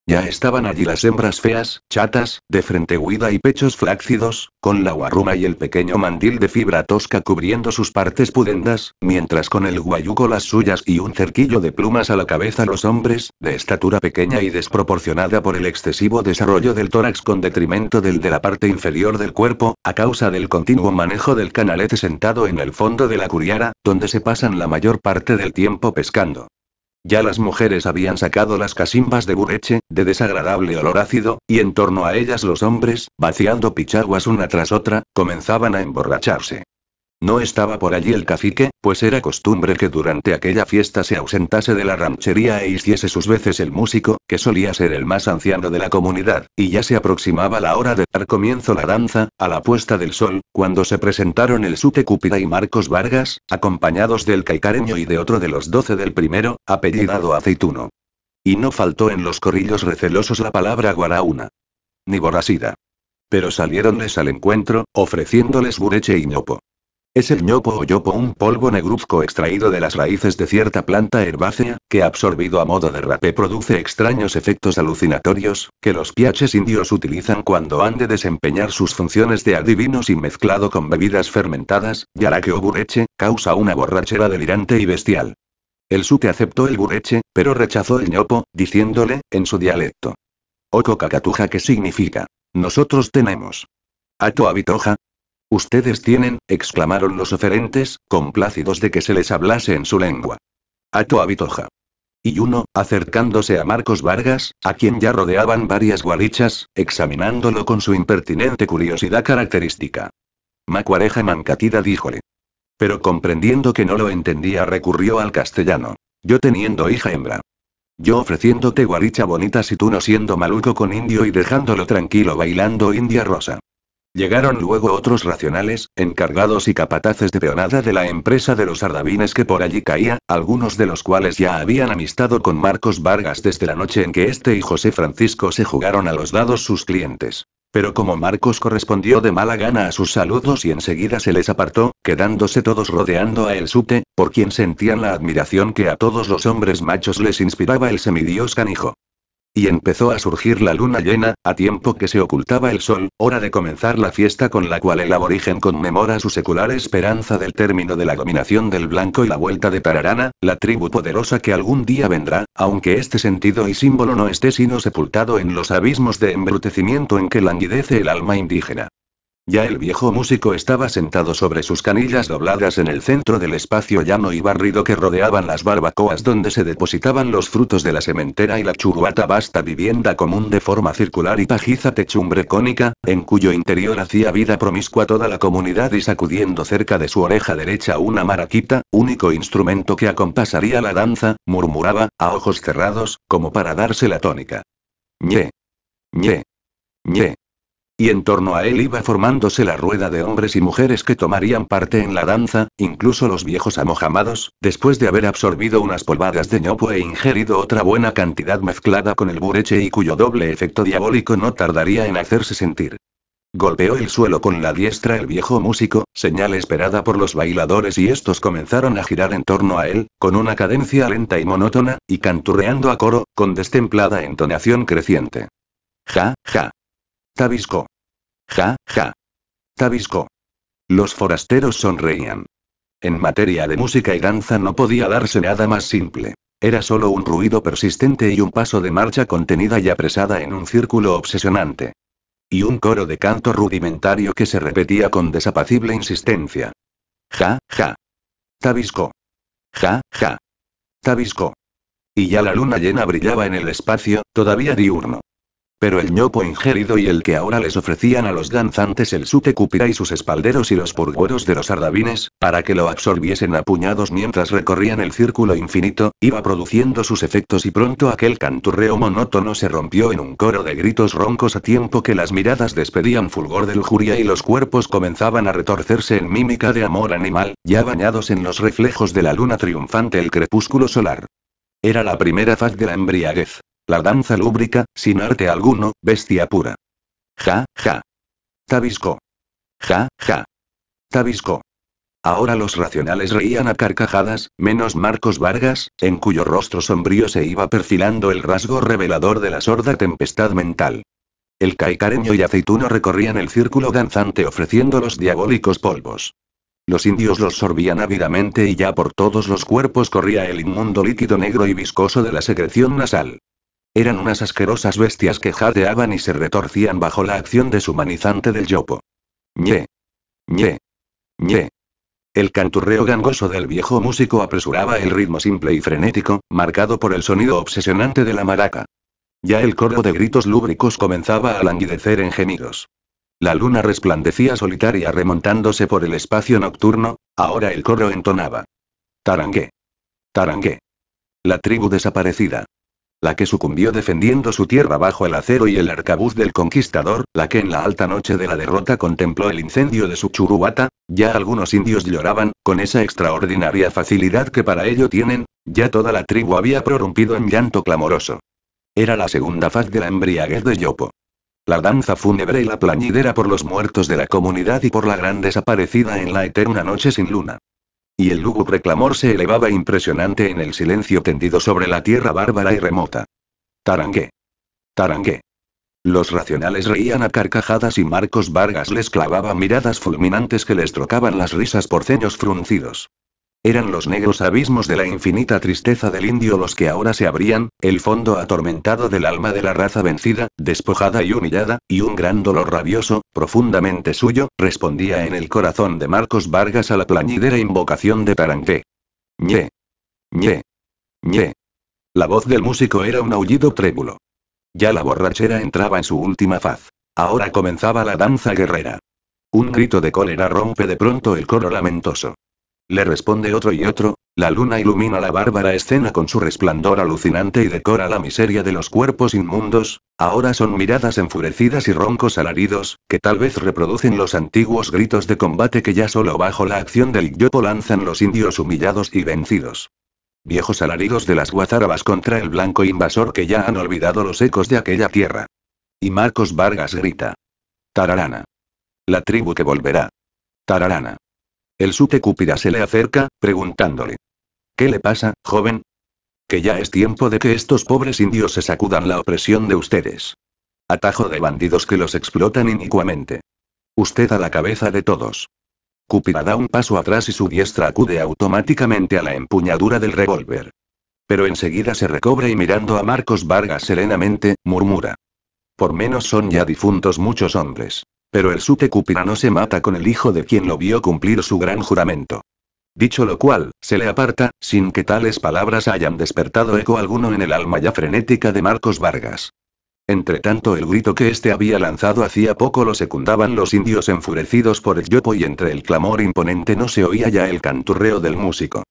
Ya estaban allí las hembras feas, chatas, de frente huida y pechos flácidos, con la guarruma y el pequeño mandil de fibra tosca cubriendo sus partes pudendas, mientras con el guayuco las suyas y un cerquillo de plumas a la cabeza los hombres, de estatura pequeña y desproporcionada por el excesivo desarrollo del tórax con detrimento del de la parte inferior del cuerpo, a causa del continuo manejo del canalete sentado en el fondo de la curiara, donde se pasan la mayor parte del tiempo pescando. Ya las mujeres habían sacado las casimbas de bureche, de desagradable olor ácido, y en torno a ellas los hombres, vaciando pichaguas una tras otra, comenzaban a emborracharse. No estaba por allí el cacique, pues era costumbre que durante aquella fiesta se ausentase de la ranchería e hiciese sus veces el músico, que solía ser el más anciano de la comunidad, y ya se aproximaba la hora de dar comienzo la danza, a la puesta del sol, cuando se presentaron el Sute Cúpida y Marcos Vargas, acompañados del caicareño y de otro de los doce del primero, apellidado Aceituno. Y no faltó en los corrillos recelosos la palabra guarauna. Ni Borrasida. Pero saliéronles al encuentro, ofreciéndoles bureche y ñopo. Es el ñopo o yopo un polvo negruzco extraído de las raíces de cierta planta herbácea, que absorbido a modo de rapé produce extraños efectos alucinatorios, que los piaches indios utilizan cuando han de desempeñar sus funciones de adivinos y mezclado con bebidas fermentadas, yaraque o bureche, causa una borrachera delirante y bestial. El sute aceptó el bureche, pero rechazó el ñopo, diciéndole, en su dialecto. Oco cacatuja que significa, nosotros tenemos. Ato habitoja, Ustedes tienen, exclamaron los oferentes, complácidos de que se les hablase en su lengua. Ato Abitoja. Y uno, acercándose a Marcos Vargas, a quien ya rodeaban varias guarichas, examinándolo con su impertinente curiosidad característica. Macuareja Mancatida díjole. Pero comprendiendo que no lo entendía recurrió al castellano. Yo teniendo hija hembra. Yo ofreciéndote guaricha bonita si tú no siendo maluco con indio y dejándolo tranquilo bailando india rosa. Llegaron luego otros racionales, encargados y capataces de peonada de la empresa de los Ardavines que por allí caía, algunos de los cuales ya habían amistado con Marcos Vargas desde la noche en que este y José Francisco se jugaron a los dados sus clientes. Pero como Marcos correspondió de mala gana a sus saludos y enseguida se les apartó, quedándose todos rodeando a el sute, por quien sentían la admiración que a todos los hombres machos les inspiraba el semidios canijo. Y empezó a surgir la luna llena, a tiempo que se ocultaba el sol, hora de comenzar la fiesta con la cual el aborigen conmemora su secular esperanza del término de la dominación del blanco y la vuelta de Tararana, la tribu poderosa que algún día vendrá, aunque este sentido y símbolo no esté sino sepultado en los abismos de embrutecimiento en que languidece el alma indígena. Ya el viejo músico estaba sentado sobre sus canillas dobladas en el centro del espacio llano y barrido que rodeaban las barbacoas donde se depositaban los frutos de la sementera y la churruata vasta vivienda común de forma circular y pajiza techumbre cónica, en cuyo interior hacía vida promiscua toda la comunidad y sacudiendo cerca de su oreja derecha una maraquita, único instrumento que acompasaría la danza, murmuraba, a ojos cerrados, como para darse la tónica. Ñe. Ñe. Ñe. Y en torno a él iba formándose la rueda de hombres y mujeres que tomarían parte en la danza, incluso los viejos amojamados, después de haber absorbido unas polvadas de ñopo e ingerido otra buena cantidad mezclada con el bureche y cuyo doble efecto diabólico no tardaría en hacerse sentir. Golpeó el suelo con la diestra el viejo músico, señal esperada por los bailadores y estos comenzaron a girar en torno a él, con una cadencia lenta y monótona, y canturreando a coro, con destemplada entonación creciente. Ja, ja. Tabisco. Ja, ja. Tabisco. Los forasteros sonreían. En materia de música y danza no podía darse nada más simple. Era solo un ruido persistente y un paso de marcha contenida y apresada en un círculo obsesionante. Y un coro de canto rudimentario que se repetía con desapacible insistencia. Ja, ja. Tabisco. Ja, ja. Tabisco. Y ya la luna llena brillaba en el espacio, todavía diurno pero el ñopo ingerido y el que ahora les ofrecían a los danzantes el sute cupira y sus espalderos y los purgueros de los ardabines, para que lo absorbiesen a puñados mientras recorrían el círculo infinito, iba produciendo sus efectos y pronto aquel canturreo monótono se rompió en un coro de gritos roncos a tiempo que las miradas despedían fulgor de lujuria y los cuerpos comenzaban a retorcerse en mímica de amor animal, ya bañados en los reflejos de la luna triunfante el crepúsculo solar. Era la primera faz de la embriaguez. La danza lúbrica, sin arte alguno, bestia pura. Ja, ja. Tabisco. Ja, ja. Tabisco. Ahora los racionales reían a carcajadas, menos Marcos Vargas, en cuyo rostro sombrío se iba perfilando el rasgo revelador de la sorda tempestad mental. El caicareño y aceituno recorrían el círculo danzante ofreciendo los diabólicos polvos. Los indios los sorbían ávidamente y ya por todos los cuerpos corría el inmundo líquido negro y viscoso de la secreción nasal. Eran unas asquerosas bestias que jadeaban y se retorcían bajo la acción deshumanizante del yopo. Ñe. Ñe. Ñe. El canturreo gangoso del viejo músico apresuraba el ritmo simple y frenético, marcado por el sonido obsesionante de la maraca. Ya el coro de gritos lúbricos comenzaba a languidecer en gemidos. La luna resplandecía solitaria remontándose por el espacio nocturno, ahora el coro entonaba. Tarangue. Tarangue. La tribu desaparecida la que sucumbió defendiendo su tierra bajo el acero y el arcabuz del conquistador, la que en la alta noche de la derrota contempló el incendio de su churubata, ya algunos indios lloraban, con esa extraordinaria facilidad que para ello tienen, ya toda la tribu había prorrumpido en llanto clamoroso. Era la segunda faz de la embriaguez de Yopo. La danza fúnebre y la plañidera por los muertos de la comunidad y por la gran desaparecida en la eterna noche sin luna. Y el lúgubre clamor se elevaba impresionante en el silencio tendido sobre la tierra bárbara y remota. Tarangué. Tarangué. Los racionales reían a carcajadas y Marcos Vargas les clavaba miradas fulminantes que les trocaban las risas por ceños fruncidos. Eran los negros abismos de la infinita tristeza del indio los que ahora se abrían, el fondo atormentado del alma de la raza vencida, despojada y humillada, y un gran dolor rabioso, profundamente suyo, respondía en el corazón de Marcos Vargas a la plañidera invocación de Taranté. Ñe. Ñe. Ñe. La voz del músico era un aullido trébulo. Ya la borrachera entraba en su última faz. Ahora comenzaba la danza guerrera. Un grito de cólera rompe de pronto el coro lamentoso. Le responde otro y otro, la luna ilumina la bárbara escena con su resplandor alucinante y decora la miseria de los cuerpos inmundos, ahora son miradas enfurecidas y roncos alaridos, que tal vez reproducen los antiguos gritos de combate que ya solo bajo la acción del yopo lanzan los indios humillados y vencidos. Viejos alaridos de las guazarabas contra el blanco invasor que ya han olvidado los ecos de aquella tierra. Y Marcos Vargas grita. Tararana. La tribu que volverá. Tararana. El Sute Cúpida se le acerca, preguntándole. ¿Qué le pasa, joven? Que ya es tiempo de que estos pobres indios se sacudan la opresión de ustedes. Atajo de bandidos que los explotan inicuamente. Usted a la cabeza de todos. Cúpida da un paso atrás y su diestra acude automáticamente a la empuñadura del revólver. Pero enseguida se recobra y mirando a Marcos Vargas serenamente, murmura. Por menos son ya difuntos muchos hombres. Pero el Sute Cupira no se mata con el hijo de quien lo vio cumplir su gran juramento. Dicho lo cual, se le aparta, sin que tales palabras hayan despertado eco alguno en el alma ya frenética de Marcos Vargas. Entretanto, el grito que éste había lanzado hacía poco lo secundaban los indios enfurecidos por el yopo y entre el clamor imponente no se oía ya el canturreo del músico.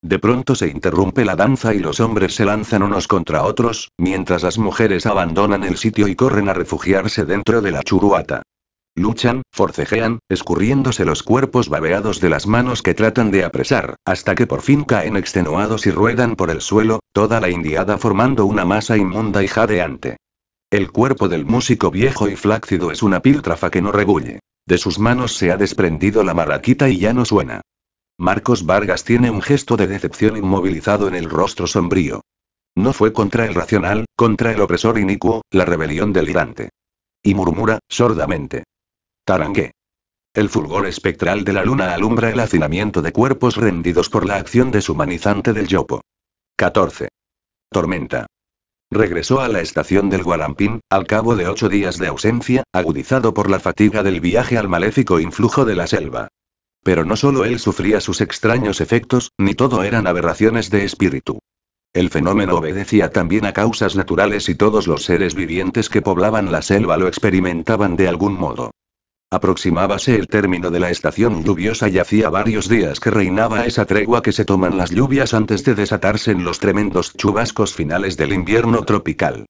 De pronto se interrumpe la danza y los hombres se lanzan unos contra otros, mientras las mujeres abandonan el sitio y corren a refugiarse dentro de la churuata luchan, forcejean, escurriéndose los cuerpos babeados de las manos que tratan de apresar, hasta que por fin caen extenuados y ruedan por el suelo, toda la indiada formando una masa inmunda y jadeante. El cuerpo del músico viejo y flácido es una piltrafa que no regulle. De sus manos se ha desprendido la maraquita y ya no suena. Marcos Vargas tiene un gesto de decepción inmovilizado en el rostro sombrío. No fue contra el racional, contra el opresor inicuo, la rebelión delirante. Y murmura, sordamente. El fulgor espectral de la luna alumbra el hacinamiento de cuerpos rendidos por la acción deshumanizante del yopo. 14. Tormenta. Regresó a la estación del Guarampín, al cabo de ocho días de ausencia, agudizado por la fatiga del viaje al maléfico influjo de la selva. Pero no solo él sufría sus extraños efectos, ni todo eran aberraciones de espíritu. El fenómeno obedecía también a causas naturales y todos los seres vivientes que poblaban la selva lo experimentaban de algún modo. Aproximábase el término de la estación lluviosa y hacía varios días que reinaba esa tregua que se toman las lluvias antes de desatarse en los tremendos chubascos finales del invierno tropical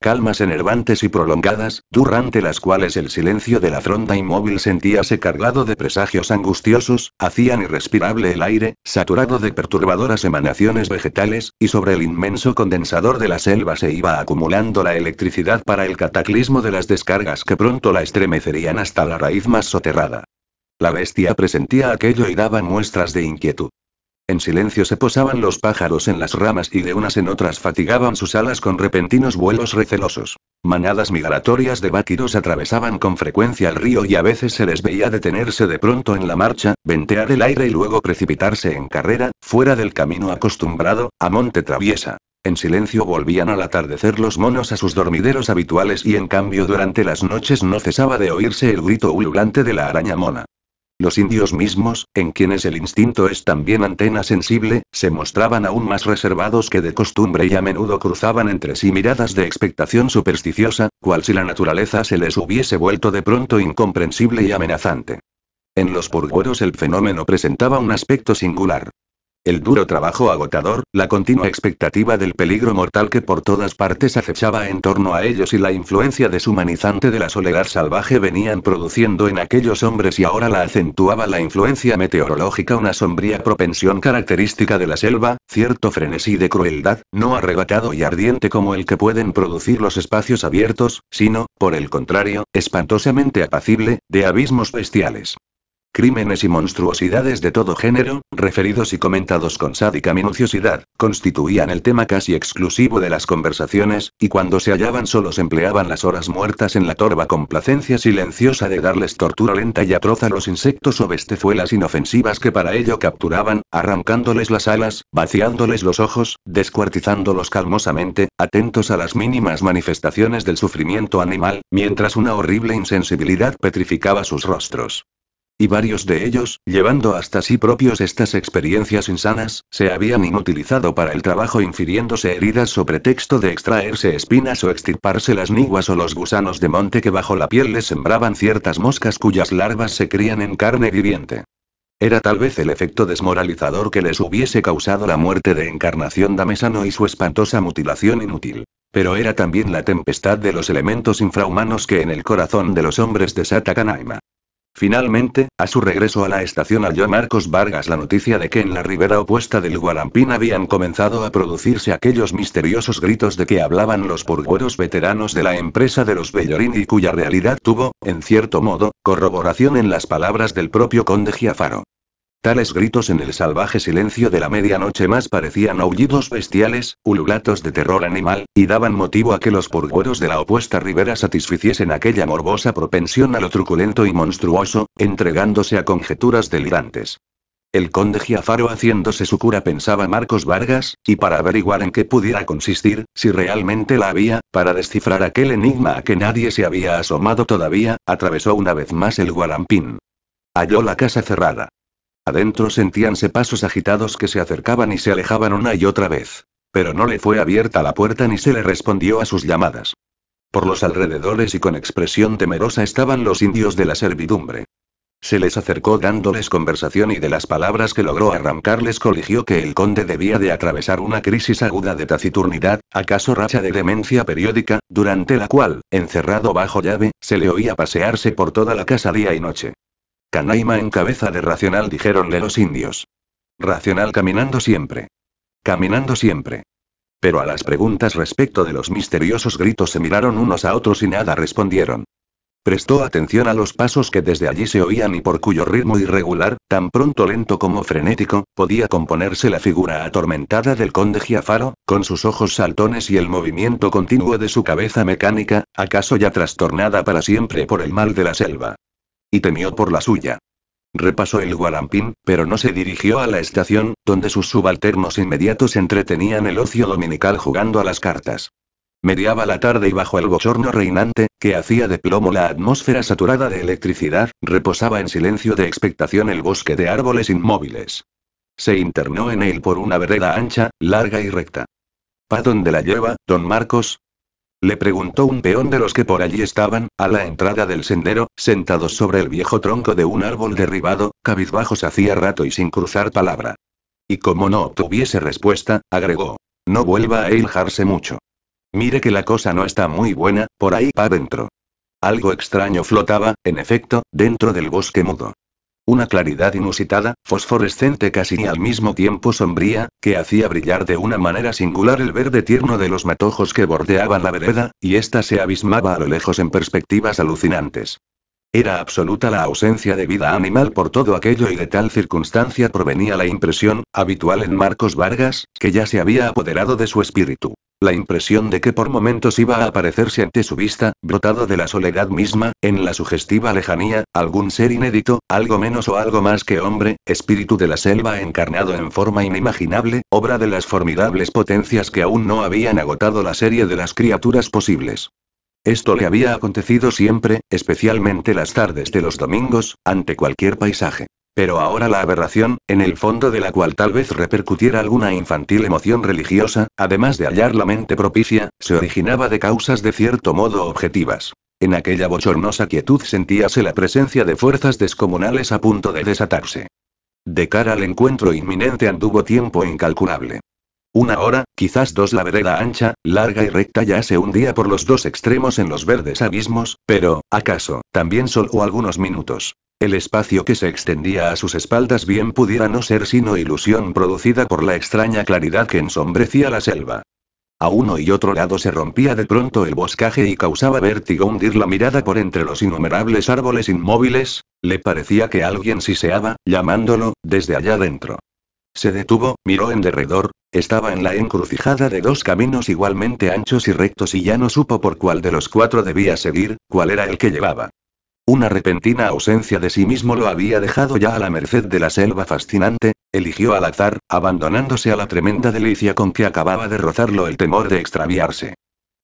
calmas enervantes y prolongadas, durante las cuales el silencio de la fronda inmóvil sentíase cargado de presagios angustiosos, hacían irrespirable el aire, saturado de perturbadoras emanaciones vegetales, y sobre el inmenso condensador de la selva se iba acumulando la electricidad para el cataclismo de las descargas que pronto la estremecerían hasta la raíz más soterrada. La bestia presentía aquello y daba muestras de inquietud. En silencio se posaban los pájaros en las ramas y de unas en otras fatigaban sus alas con repentinos vuelos recelosos. Manadas migratorias de báquidos atravesaban con frecuencia el río y a veces se les veía detenerse de pronto en la marcha, ventear el aire y luego precipitarse en carrera, fuera del camino acostumbrado, a monte traviesa. En silencio volvían al atardecer los monos a sus dormideros habituales y en cambio durante las noches no cesaba de oírse el grito ululante de la araña mona. Los indios mismos, en quienes el instinto es también antena sensible, se mostraban aún más reservados que de costumbre y a menudo cruzaban entre sí miradas de expectación supersticiosa, cual si la naturaleza se les hubiese vuelto de pronto incomprensible y amenazante. En los purgueros el fenómeno presentaba un aspecto singular el duro trabajo agotador, la continua expectativa del peligro mortal que por todas partes acechaba en torno a ellos y la influencia deshumanizante de la soledad salvaje venían produciendo en aquellos hombres y ahora la acentuaba la influencia meteorológica una sombría propensión característica de la selva, cierto frenesí de crueldad, no arrebatado y ardiente como el que pueden producir los espacios abiertos, sino, por el contrario, espantosamente apacible, de abismos bestiales crímenes y monstruosidades de todo género, referidos y comentados con sádica minuciosidad, constituían el tema casi exclusivo de las conversaciones, y cuando se hallaban solos empleaban las horas muertas en la torva complacencia silenciosa de darles tortura lenta y atroz a los insectos o bestezuelas inofensivas que para ello capturaban, arrancándoles las alas, vaciándoles los ojos, descuartizándolos calmosamente, atentos a las mínimas manifestaciones del sufrimiento animal, mientras una horrible insensibilidad petrificaba sus rostros. Y varios de ellos, llevando hasta sí propios estas experiencias insanas, se habían inutilizado para el trabajo infiriéndose heridas o pretexto de extraerse espinas o extirparse las niguas o los gusanos de monte que bajo la piel les sembraban ciertas moscas cuyas larvas se crían en carne viviente. Era tal vez el efecto desmoralizador que les hubiese causado la muerte de Encarnación Damesano y su espantosa mutilación inútil. Pero era también la tempestad de los elementos infrahumanos que en el corazón de los hombres desata Canaima. Finalmente, a su regreso a la estación halló Marcos Vargas la noticia de que en la ribera opuesta del Guarampín habían comenzado a producirse aquellos misteriosos gritos de que hablaban los purgueros veteranos de la empresa de los Bellorín y cuya realidad tuvo, en cierto modo, corroboración en las palabras del propio conde Giafaro. Tales gritos en el salvaje silencio de la medianoche más parecían aullidos bestiales, ululatos de terror animal, y daban motivo a que los purgüeros de la opuesta ribera satisficiesen aquella morbosa propensión a lo truculento y monstruoso, entregándose a conjeturas delirantes. El conde Giafaro haciéndose su cura pensaba Marcos Vargas, y para averiguar en qué pudiera consistir, si realmente la había, para descifrar aquel enigma a que nadie se había asomado todavía, atravesó una vez más el guarampín. Halló la casa cerrada. Adentro sentíanse pasos agitados que se acercaban y se alejaban una y otra vez. Pero no le fue abierta la puerta ni se le respondió a sus llamadas. Por los alrededores y con expresión temerosa estaban los indios de la servidumbre. Se les acercó dándoles conversación y de las palabras que logró arrancarles coligió que el conde debía de atravesar una crisis aguda de taciturnidad, acaso racha de demencia periódica, durante la cual, encerrado bajo llave, se le oía pasearse por toda la casa día y noche. Canaima en cabeza de racional dijéronle los indios. Racional caminando siempre. Caminando siempre. Pero a las preguntas respecto de los misteriosos gritos se miraron unos a otros y nada respondieron. Prestó atención a los pasos que desde allí se oían y por cuyo ritmo irregular, tan pronto lento como frenético, podía componerse la figura atormentada del conde Giafaro, con sus ojos saltones y el movimiento continuo de su cabeza mecánica, acaso ya trastornada para siempre por el mal de la selva. Y temió por la suya. Repasó el guarampín, pero no se dirigió a la estación, donde sus subalternos inmediatos entretenían el ocio dominical jugando a las cartas. Mediaba la tarde y bajo el bochorno reinante, que hacía de plomo la atmósfera saturada de electricidad, reposaba en silencio de expectación el bosque de árboles inmóviles. Se internó en él por una vereda ancha, larga y recta. Pa donde la lleva, don Marcos? Le preguntó un peón de los que por allí estaban, a la entrada del sendero, sentados sobre el viejo tronco de un árbol derribado, cabizbajos hacía rato y sin cruzar palabra. Y como no obtuviese respuesta, agregó. No vuelva a hiljarse mucho. Mire que la cosa no está muy buena, por ahí pa' dentro. Algo extraño flotaba, en efecto, dentro del bosque mudo. Una claridad inusitada, fosforescente casi y al mismo tiempo sombría, que hacía brillar de una manera singular el verde tierno de los matojos que bordeaban la vereda, y ésta se abismaba a lo lejos en perspectivas alucinantes. Era absoluta la ausencia de vida animal por todo aquello y de tal circunstancia provenía la impresión, habitual en Marcos Vargas, que ya se había apoderado de su espíritu. La impresión de que por momentos iba a aparecerse ante su vista, brotado de la soledad misma, en la sugestiva lejanía, algún ser inédito, algo menos o algo más que hombre, espíritu de la selva encarnado en forma inimaginable, obra de las formidables potencias que aún no habían agotado la serie de las criaturas posibles. Esto le había acontecido siempre, especialmente las tardes de los domingos, ante cualquier paisaje. Pero ahora la aberración, en el fondo de la cual tal vez repercutiera alguna infantil emoción religiosa, además de hallar la mente propicia, se originaba de causas de cierto modo objetivas. En aquella bochornosa quietud sentíase la presencia de fuerzas descomunales a punto de desatarse. De cara al encuentro inminente anduvo tiempo incalculable. Una hora, quizás dos la vereda ancha, larga y recta ya se hundía por los dos extremos en los verdes abismos, pero, acaso, también solo algunos minutos. El espacio que se extendía a sus espaldas bien pudiera no ser sino ilusión producida por la extraña claridad que ensombrecía la selva. A uno y otro lado se rompía de pronto el boscaje y causaba vértigo hundir la mirada por entre los innumerables árboles inmóviles, le parecía que alguien siseaba, llamándolo, desde allá adentro. Se detuvo, miró en derredor, estaba en la encrucijada de dos caminos igualmente anchos y rectos y ya no supo por cuál de los cuatro debía seguir, cuál era el que llevaba. Una repentina ausencia de sí mismo lo había dejado ya a la merced de la selva fascinante, eligió al azar, abandonándose a la tremenda delicia con que acababa de rozarlo el temor de extraviarse.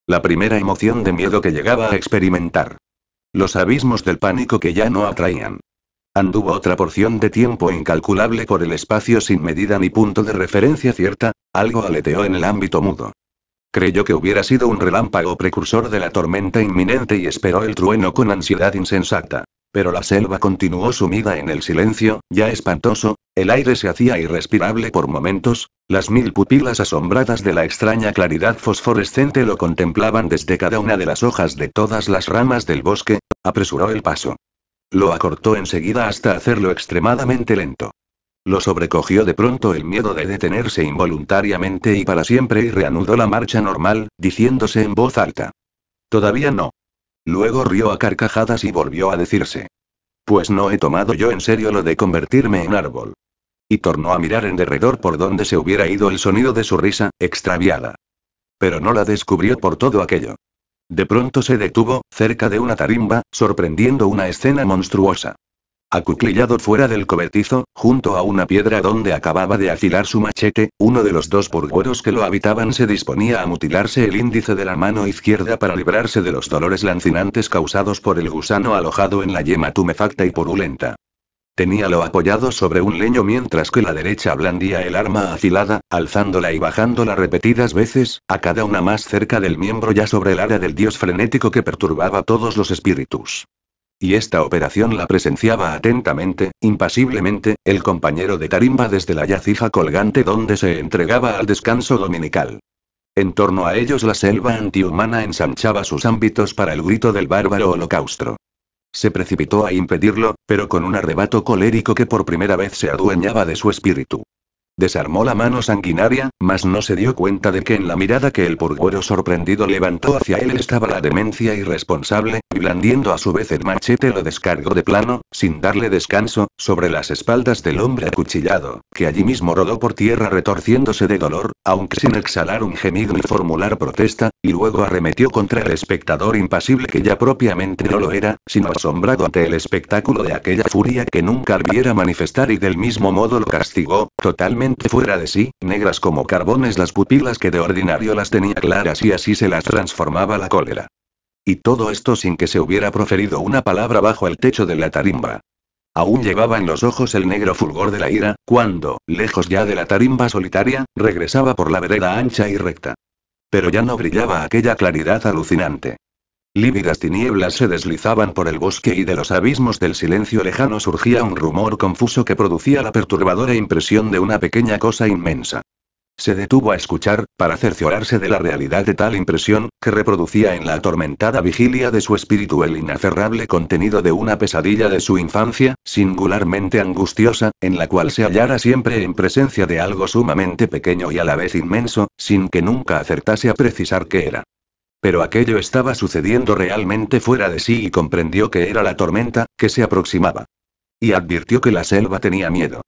La primera emoción de miedo que llegaba a experimentar. Los abismos del pánico que ya no atraían. Anduvo otra porción de tiempo incalculable por el espacio sin medida ni punto de referencia cierta, algo aleteó en el ámbito mudo. Creyó que hubiera sido un relámpago precursor de la tormenta inminente y esperó el trueno con ansiedad insensata. Pero la selva continuó sumida en el silencio, ya espantoso, el aire se hacía irrespirable por momentos, las mil pupilas asombradas de la extraña claridad fosforescente lo contemplaban desde cada una de las hojas de todas las ramas del bosque, apresuró el paso. Lo acortó enseguida hasta hacerlo extremadamente lento. Lo sobrecogió de pronto el miedo de detenerse involuntariamente y para siempre y reanudó la marcha normal, diciéndose en voz alta. Todavía no. Luego rió a carcajadas y volvió a decirse. Pues no he tomado yo en serio lo de convertirme en árbol. Y tornó a mirar en derredor por donde se hubiera ido el sonido de su risa, extraviada. Pero no la descubrió por todo aquello. De pronto se detuvo, cerca de una tarimba, sorprendiendo una escena monstruosa. Acuclillado fuera del cobertizo, junto a una piedra donde acababa de afilar su machete, uno de los dos burgueros que lo habitaban se disponía a mutilarse el índice de la mano izquierda para librarse de los dolores lancinantes causados por el gusano alojado en la yema tumefacta y purulenta. Teníalo apoyado sobre un leño mientras que la derecha blandía el arma afilada, alzándola y bajándola repetidas veces, a cada una más cerca del miembro ya sobre el área del dios frenético que perturbaba todos los espíritus. Y esta operación la presenciaba atentamente, impasiblemente, el compañero de Tarimba desde la yacija colgante donde se entregaba al descanso dominical. En torno a ellos la selva antihumana ensanchaba sus ámbitos para el grito del bárbaro holocausto. Se precipitó a impedirlo, pero con un arrebato colérico que por primera vez se adueñaba de su espíritu. Desarmó la mano sanguinaria, mas no se dio cuenta de que en la mirada que el purguero sorprendido levantó hacia él estaba la demencia irresponsable, y blandiendo a su vez el machete lo descargó de plano, sin darle descanso, sobre las espaldas del hombre acuchillado, que allí mismo rodó por tierra retorciéndose de dolor, aunque sin exhalar un gemido ni formular protesta, y luego arremetió contra el espectador impasible que ya propiamente no lo era, sino asombrado ante el espectáculo de aquella furia que nunca viera manifestar y del mismo modo lo castigó, totalmente fuera de sí, negras como carbones las pupilas que de ordinario las tenía claras y así se las transformaba la cólera. Y todo esto sin que se hubiera proferido una palabra bajo el techo de la tarimba. Aún llevaba en los ojos el negro fulgor de la ira, cuando, lejos ya de la tarimba solitaria, regresaba por la vereda ancha y recta. Pero ya no brillaba aquella claridad alucinante. Lívidas tinieblas se deslizaban por el bosque y de los abismos del silencio lejano surgía un rumor confuso que producía la perturbadora impresión de una pequeña cosa inmensa. Se detuvo a escuchar, para cerciorarse de la realidad de tal impresión, que reproducía en la atormentada vigilia de su espíritu el inaferrable contenido de una pesadilla de su infancia, singularmente angustiosa, en la cual se hallara siempre en presencia de algo sumamente pequeño y a la vez inmenso, sin que nunca acertase a precisar qué era. Pero aquello estaba sucediendo realmente fuera de sí y comprendió que era la tormenta, que se aproximaba. Y advirtió que la selva tenía miedo.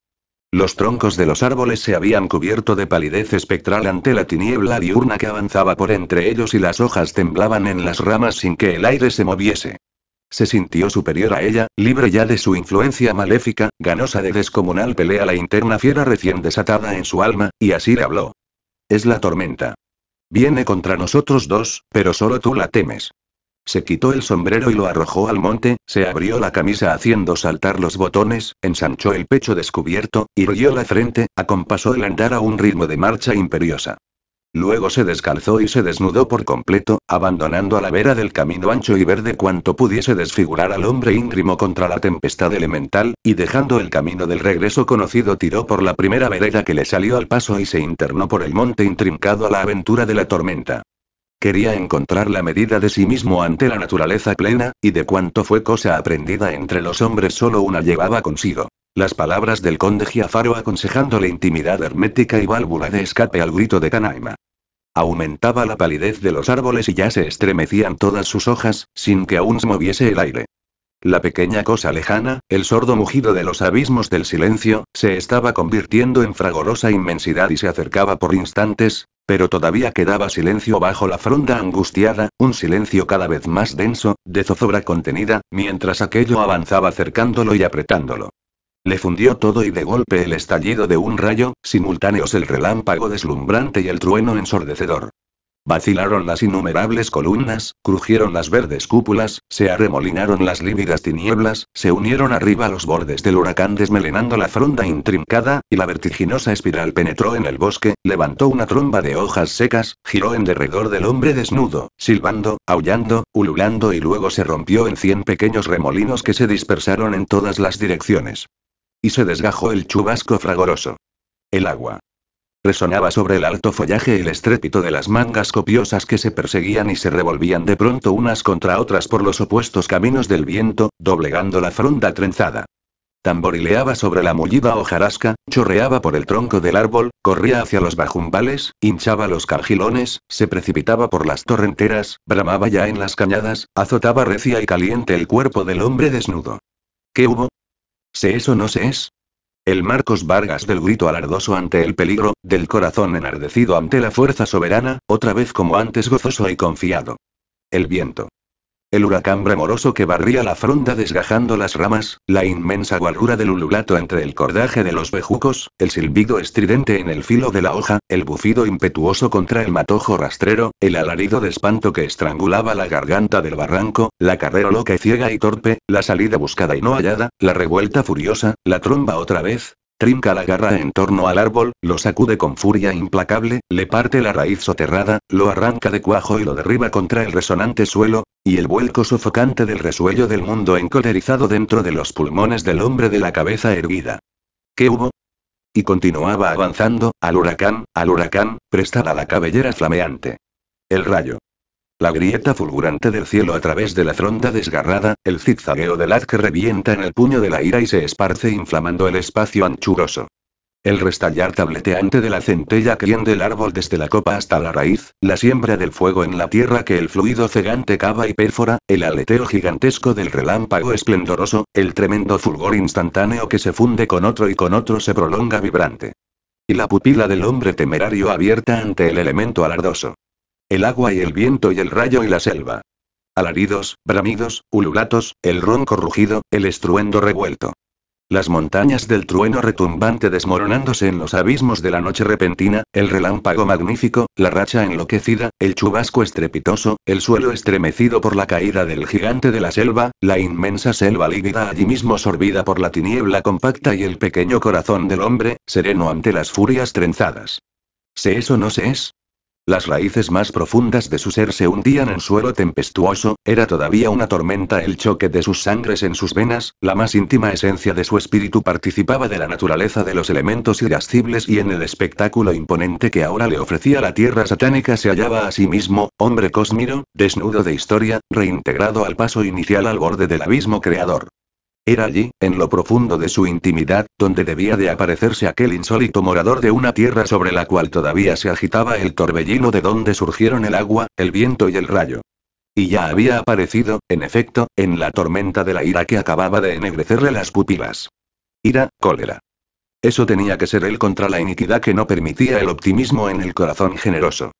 Los troncos de los árboles se habían cubierto de palidez espectral ante la tiniebla diurna que avanzaba por entre ellos y las hojas temblaban en las ramas sin que el aire se moviese. Se sintió superior a ella, libre ya de su influencia maléfica, ganosa de descomunal pelea la interna fiera recién desatada en su alma, y así le habló. Es la tormenta. Viene contra nosotros dos, pero solo tú la temes. Se quitó el sombrero y lo arrojó al monte, se abrió la camisa haciendo saltar los botones, ensanchó el pecho descubierto, y hirió la frente, acompasó el andar a un ritmo de marcha imperiosa. Luego se descalzó y se desnudó por completo, abandonando a la vera del camino ancho y verde cuanto pudiese desfigurar al hombre íngrimo contra la tempestad elemental, y dejando el camino del regreso conocido tiró por la primera vereda que le salió al paso y se internó por el monte intrincado a la aventura de la tormenta. Quería encontrar la medida de sí mismo ante la naturaleza plena, y de cuanto fue cosa aprendida entre los hombres solo una llevaba consigo. Las palabras del conde Giafaro aconsejando la intimidad hermética y válvula de escape al grito de Canaima. Aumentaba la palidez de los árboles y ya se estremecían todas sus hojas, sin que aún se moviese el aire. La pequeña cosa lejana, el sordo mugido de los abismos del silencio, se estaba convirtiendo en fragorosa inmensidad y se acercaba por instantes, pero todavía quedaba silencio bajo la fronda angustiada, un silencio cada vez más denso, de zozobra contenida, mientras aquello avanzaba acercándolo y apretándolo. Le fundió todo y de golpe el estallido de un rayo, simultáneos el relámpago deslumbrante y el trueno ensordecedor. Vacilaron las innumerables columnas, crujieron las verdes cúpulas, se arremolinaron las lívidas tinieblas, se unieron arriba los bordes del huracán desmelenando la fronda intrincada, y la vertiginosa espiral penetró en el bosque, levantó una tromba de hojas secas, giró en derredor del hombre desnudo, silbando, aullando, ululando y luego se rompió en cien pequeños remolinos que se dispersaron en todas las direcciones y se desgajó el chubasco fragoroso. El agua. Resonaba sobre el alto follaje el estrépito de las mangas copiosas que se perseguían y se revolvían de pronto unas contra otras por los opuestos caminos del viento, doblegando la fronda trenzada. Tamborileaba sobre la mullida hojarasca, chorreaba por el tronco del árbol, corría hacia los bajumbales, hinchaba los cargilones, se precipitaba por las torrenteras, bramaba ya en las cañadas, azotaba recia y caliente el cuerpo del hombre desnudo. ¿Qué hubo? ¿Se eso no se es? El Marcos Vargas del grito alardoso ante el peligro, del corazón enardecido ante la fuerza soberana, otra vez como antes gozoso y confiado. El viento. El huracán bramoroso que barría la fronda desgajando las ramas, la inmensa guarrura del ululato entre el cordaje de los bejucos, el silbido estridente en el filo de la hoja, el bufido impetuoso contra el matojo rastrero, el alarido de espanto que estrangulaba la garganta del barranco, la carrera loca y ciega y torpe, la salida buscada y no hallada, la revuelta furiosa, la tromba otra vez, Trinca la garra en torno al árbol, lo sacude con furia implacable, le parte la raíz soterrada, lo arranca de cuajo y lo derriba contra el resonante suelo, y el vuelco sofocante del resuello del mundo encolerizado dentro de los pulmones del hombre de la cabeza erguida. ¿Qué hubo? Y continuaba avanzando, al huracán, al huracán, prestada la cabellera flameante. El rayo. La grieta fulgurante del cielo a través de la fronda desgarrada, el zigzagueo del haz que revienta en el puño de la ira y se esparce inflamando el espacio anchuroso. El restallar tableteante de la centella que hiende el árbol desde la copa hasta la raíz, la siembra del fuego en la tierra que el fluido cegante cava y perfora, el aleteo gigantesco del relámpago esplendoroso, el tremendo fulgor instantáneo que se funde con otro y con otro se prolonga vibrante. Y la pupila del hombre temerario abierta ante el elemento alardoso. El agua y el viento y el rayo y la selva. Alaridos, bramidos, ululatos, el ronco rugido, el estruendo revuelto. Las montañas del trueno retumbante desmoronándose en los abismos de la noche repentina, el relámpago magnífico, la racha enloquecida, el chubasco estrepitoso, el suelo estremecido por la caída del gigante de la selva, la inmensa selva lívida allí mismo sorbida por la tiniebla compacta y el pequeño corazón del hombre, sereno ante las furias trenzadas. ¿Se eso no se es? Las raíces más profundas de su ser se hundían en suelo tempestuoso, era todavía una tormenta el choque de sus sangres en sus venas, la más íntima esencia de su espíritu participaba de la naturaleza de los elementos irascibles y en el espectáculo imponente que ahora le ofrecía la tierra satánica se hallaba a sí mismo, hombre cósmico, desnudo de historia, reintegrado al paso inicial al borde del abismo creador. Era allí, en lo profundo de su intimidad, donde debía de aparecerse aquel insólito morador de una tierra sobre la cual todavía se agitaba el torbellino de donde surgieron el agua, el viento y el rayo. Y ya había aparecido, en efecto, en la tormenta de la ira que acababa de ennegrecerle las pupilas. Ira, cólera. Eso tenía que ser él contra la iniquidad que no permitía el optimismo en el corazón generoso.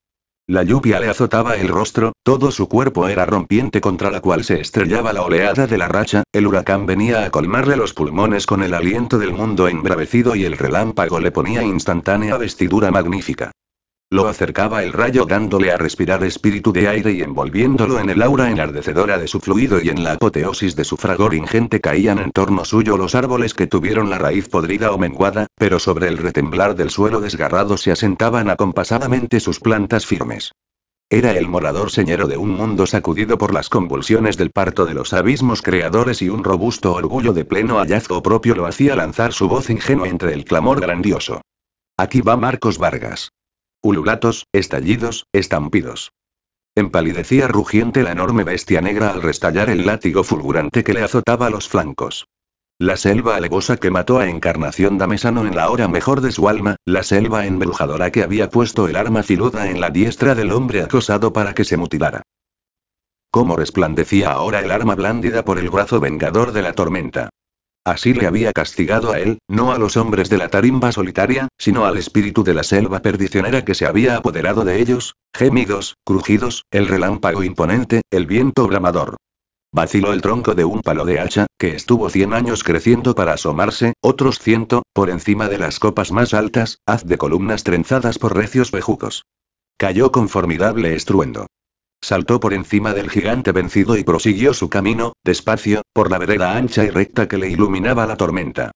La lluvia le azotaba el rostro, todo su cuerpo era rompiente contra la cual se estrellaba la oleada de la racha, el huracán venía a colmarle los pulmones con el aliento del mundo embravecido y el relámpago le ponía instantánea vestidura magnífica. Lo acercaba el rayo dándole a respirar espíritu de aire y envolviéndolo en el aura enardecedora de su fluido y en la apoteosis de su fragor ingente caían en torno suyo los árboles que tuvieron la raíz podrida o menguada, pero sobre el retemblar del suelo desgarrado se asentaban acompasadamente sus plantas firmes. Era el morador señero de un mundo sacudido por las convulsiones del parto de los abismos creadores y un robusto orgullo de pleno hallazgo propio lo hacía lanzar su voz ingenua entre el clamor grandioso. Aquí va Marcos Vargas ululatos, estallidos, estampidos. Empalidecía rugiente la enorme bestia negra al restallar el látigo fulgurante que le azotaba los flancos. La selva alegosa que mató a Encarnación Damesano en la hora mejor de su alma, la selva embrujadora que había puesto el arma filuda en la diestra del hombre acosado para que se mutilara. Cómo resplandecía ahora el arma blándida por el brazo vengador de la tormenta. Así le había castigado a él, no a los hombres de la tarimba solitaria, sino al espíritu de la selva perdicionera que se había apoderado de ellos, gemidos, crujidos, el relámpago imponente, el viento bramador. Vaciló el tronco de un palo de hacha, que estuvo cien años creciendo para asomarse, otros ciento, por encima de las copas más altas, haz de columnas trenzadas por recios bejucos. Cayó con formidable estruendo. Saltó por encima del gigante vencido y prosiguió su camino, despacio, por la vereda ancha y recta que le iluminaba la tormenta.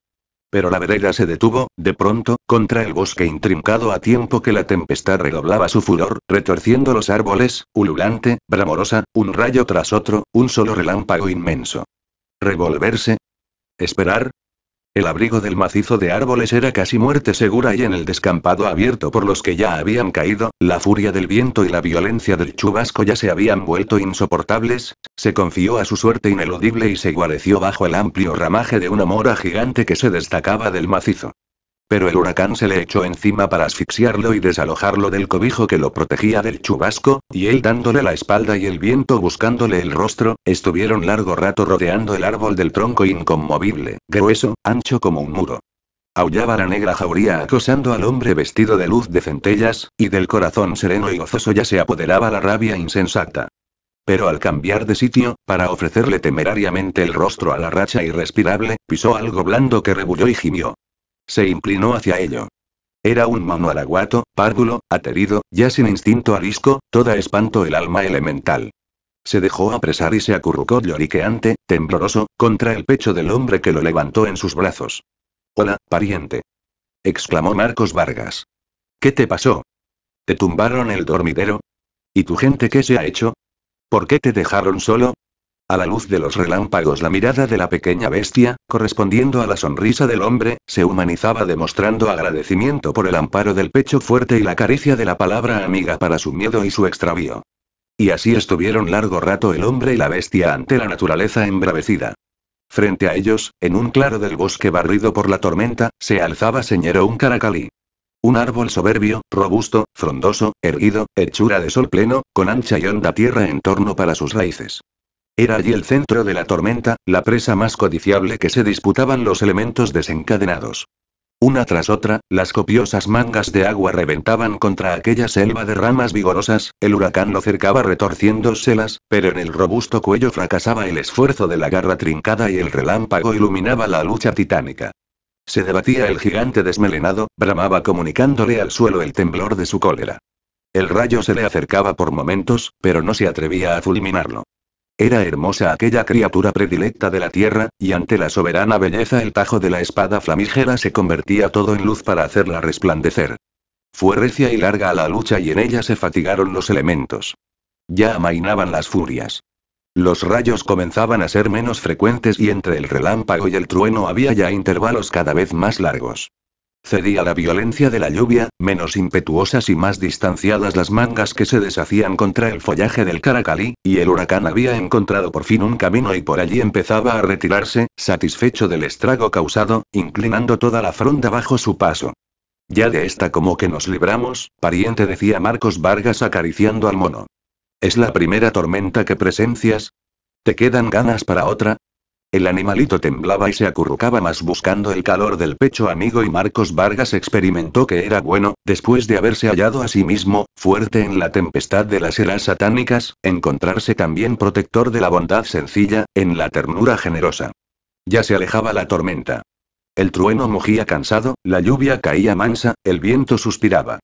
Pero la vereda se detuvo, de pronto, contra el bosque intrincado a tiempo que la tempestad redoblaba su furor, retorciendo los árboles, ululante, bramorosa, un rayo tras otro, un solo relámpago inmenso. Revolverse. Esperar, el abrigo del macizo de árboles era casi muerte segura y en el descampado abierto por los que ya habían caído, la furia del viento y la violencia del chubasco ya se habían vuelto insoportables, se confió a su suerte ineludible y se guareció bajo el amplio ramaje de una mora gigante que se destacaba del macizo pero el huracán se le echó encima para asfixiarlo y desalojarlo del cobijo que lo protegía del chubasco, y él dándole la espalda y el viento buscándole el rostro, estuvieron largo rato rodeando el árbol del tronco inconmovible, grueso, ancho como un muro. Aullaba la negra jauría acosando al hombre vestido de luz de centellas, y del corazón sereno y gozoso ya se apoderaba la rabia insensata. Pero al cambiar de sitio, para ofrecerle temerariamente el rostro a la racha irrespirable, pisó algo blando que rebulló y gimió. Se inclinó hacia ello. Era un mono alaguato, párvulo, aterido, ya sin instinto arisco, toda espanto el alma elemental. Se dejó apresar y se acurrucó lloriqueante, tembloroso, contra el pecho del hombre que lo levantó en sus brazos. Hola, pariente. exclamó Marcos Vargas. ¿Qué te pasó? ¿Te tumbaron el dormidero? ¿Y tu gente qué se ha hecho? ¿Por qué te dejaron solo? A la luz de los relámpagos la mirada de la pequeña bestia, correspondiendo a la sonrisa del hombre, se humanizaba demostrando agradecimiento por el amparo del pecho fuerte y la caricia de la palabra amiga para su miedo y su extravío. Y así estuvieron largo rato el hombre y la bestia ante la naturaleza embravecida. Frente a ellos, en un claro del bosque barrido por la tormenta, se alzaba señero un caracalí. Un árbol soberbio, robusto, frondoso, erguido, hechura de sol pleno, con ancha y honda tierra en torno para sus raíces. Era allí el centro de la tormenta, la presa más codiciable que se disputaban los elementos desencadenados. Una tras otra, las copiosas mangas de agua reventaban contra aquella selva de ramas vigorosas, el huracán lo cercaba retorciéndoselas, pero en el robusto cuello fracasaba el esfuerzo de la garra trincada y el relámpago iluminaba la lucha titánica. Se debatía el gigante desmelenado, bramaba comunicándole al suelo el temblor de su cólera. El rayo se le acercaba por momentos, pero no se atrevía a fulminarlo. Era hermosa aquella criatura predilecta de la tierra, y ante la soberana belleza el tajo de la espada flamígera se convertía todo en luz para hacerla resplandecer. Fue recia y larga la lucha y en ella se fatigaron los elementos. Ya amainaban las furias. Los rayos comenzaban a ser menos frecuentes y entre el relámpago y el trueno había ya intervalos cada vez más largos. Cedía a la violencia de la lluvia, menos impetuosas y más distanciadas las mangas que se deshacían contra el follaje del caracalí, y el huracán había encontrado por fin un camino y por allí empezaba a retirarse, satisfecho del estrago causado, inclinando toda la fronda bajo su paso. Ya de esta como que nos libramos, pariente decía Marcos Vargas acariciando al mono. ¿Es la primera tormenta que presencias? ¿Te quedan ganas para otra? El animalito temblaba y se acurrucaba más buscando el calor del pecho amigo y Marcos Vargas experimentó que era bueno, después de haberse hallado a sí mismo, fuerte en la tempestad de las eras satánicas, encontrarse también protector de la bondad sencilla, en la ternura generosa. Ya se alejaba la tormenta. El trueno mugía cansado, la lluvia caía mansa, el viento suspiraba.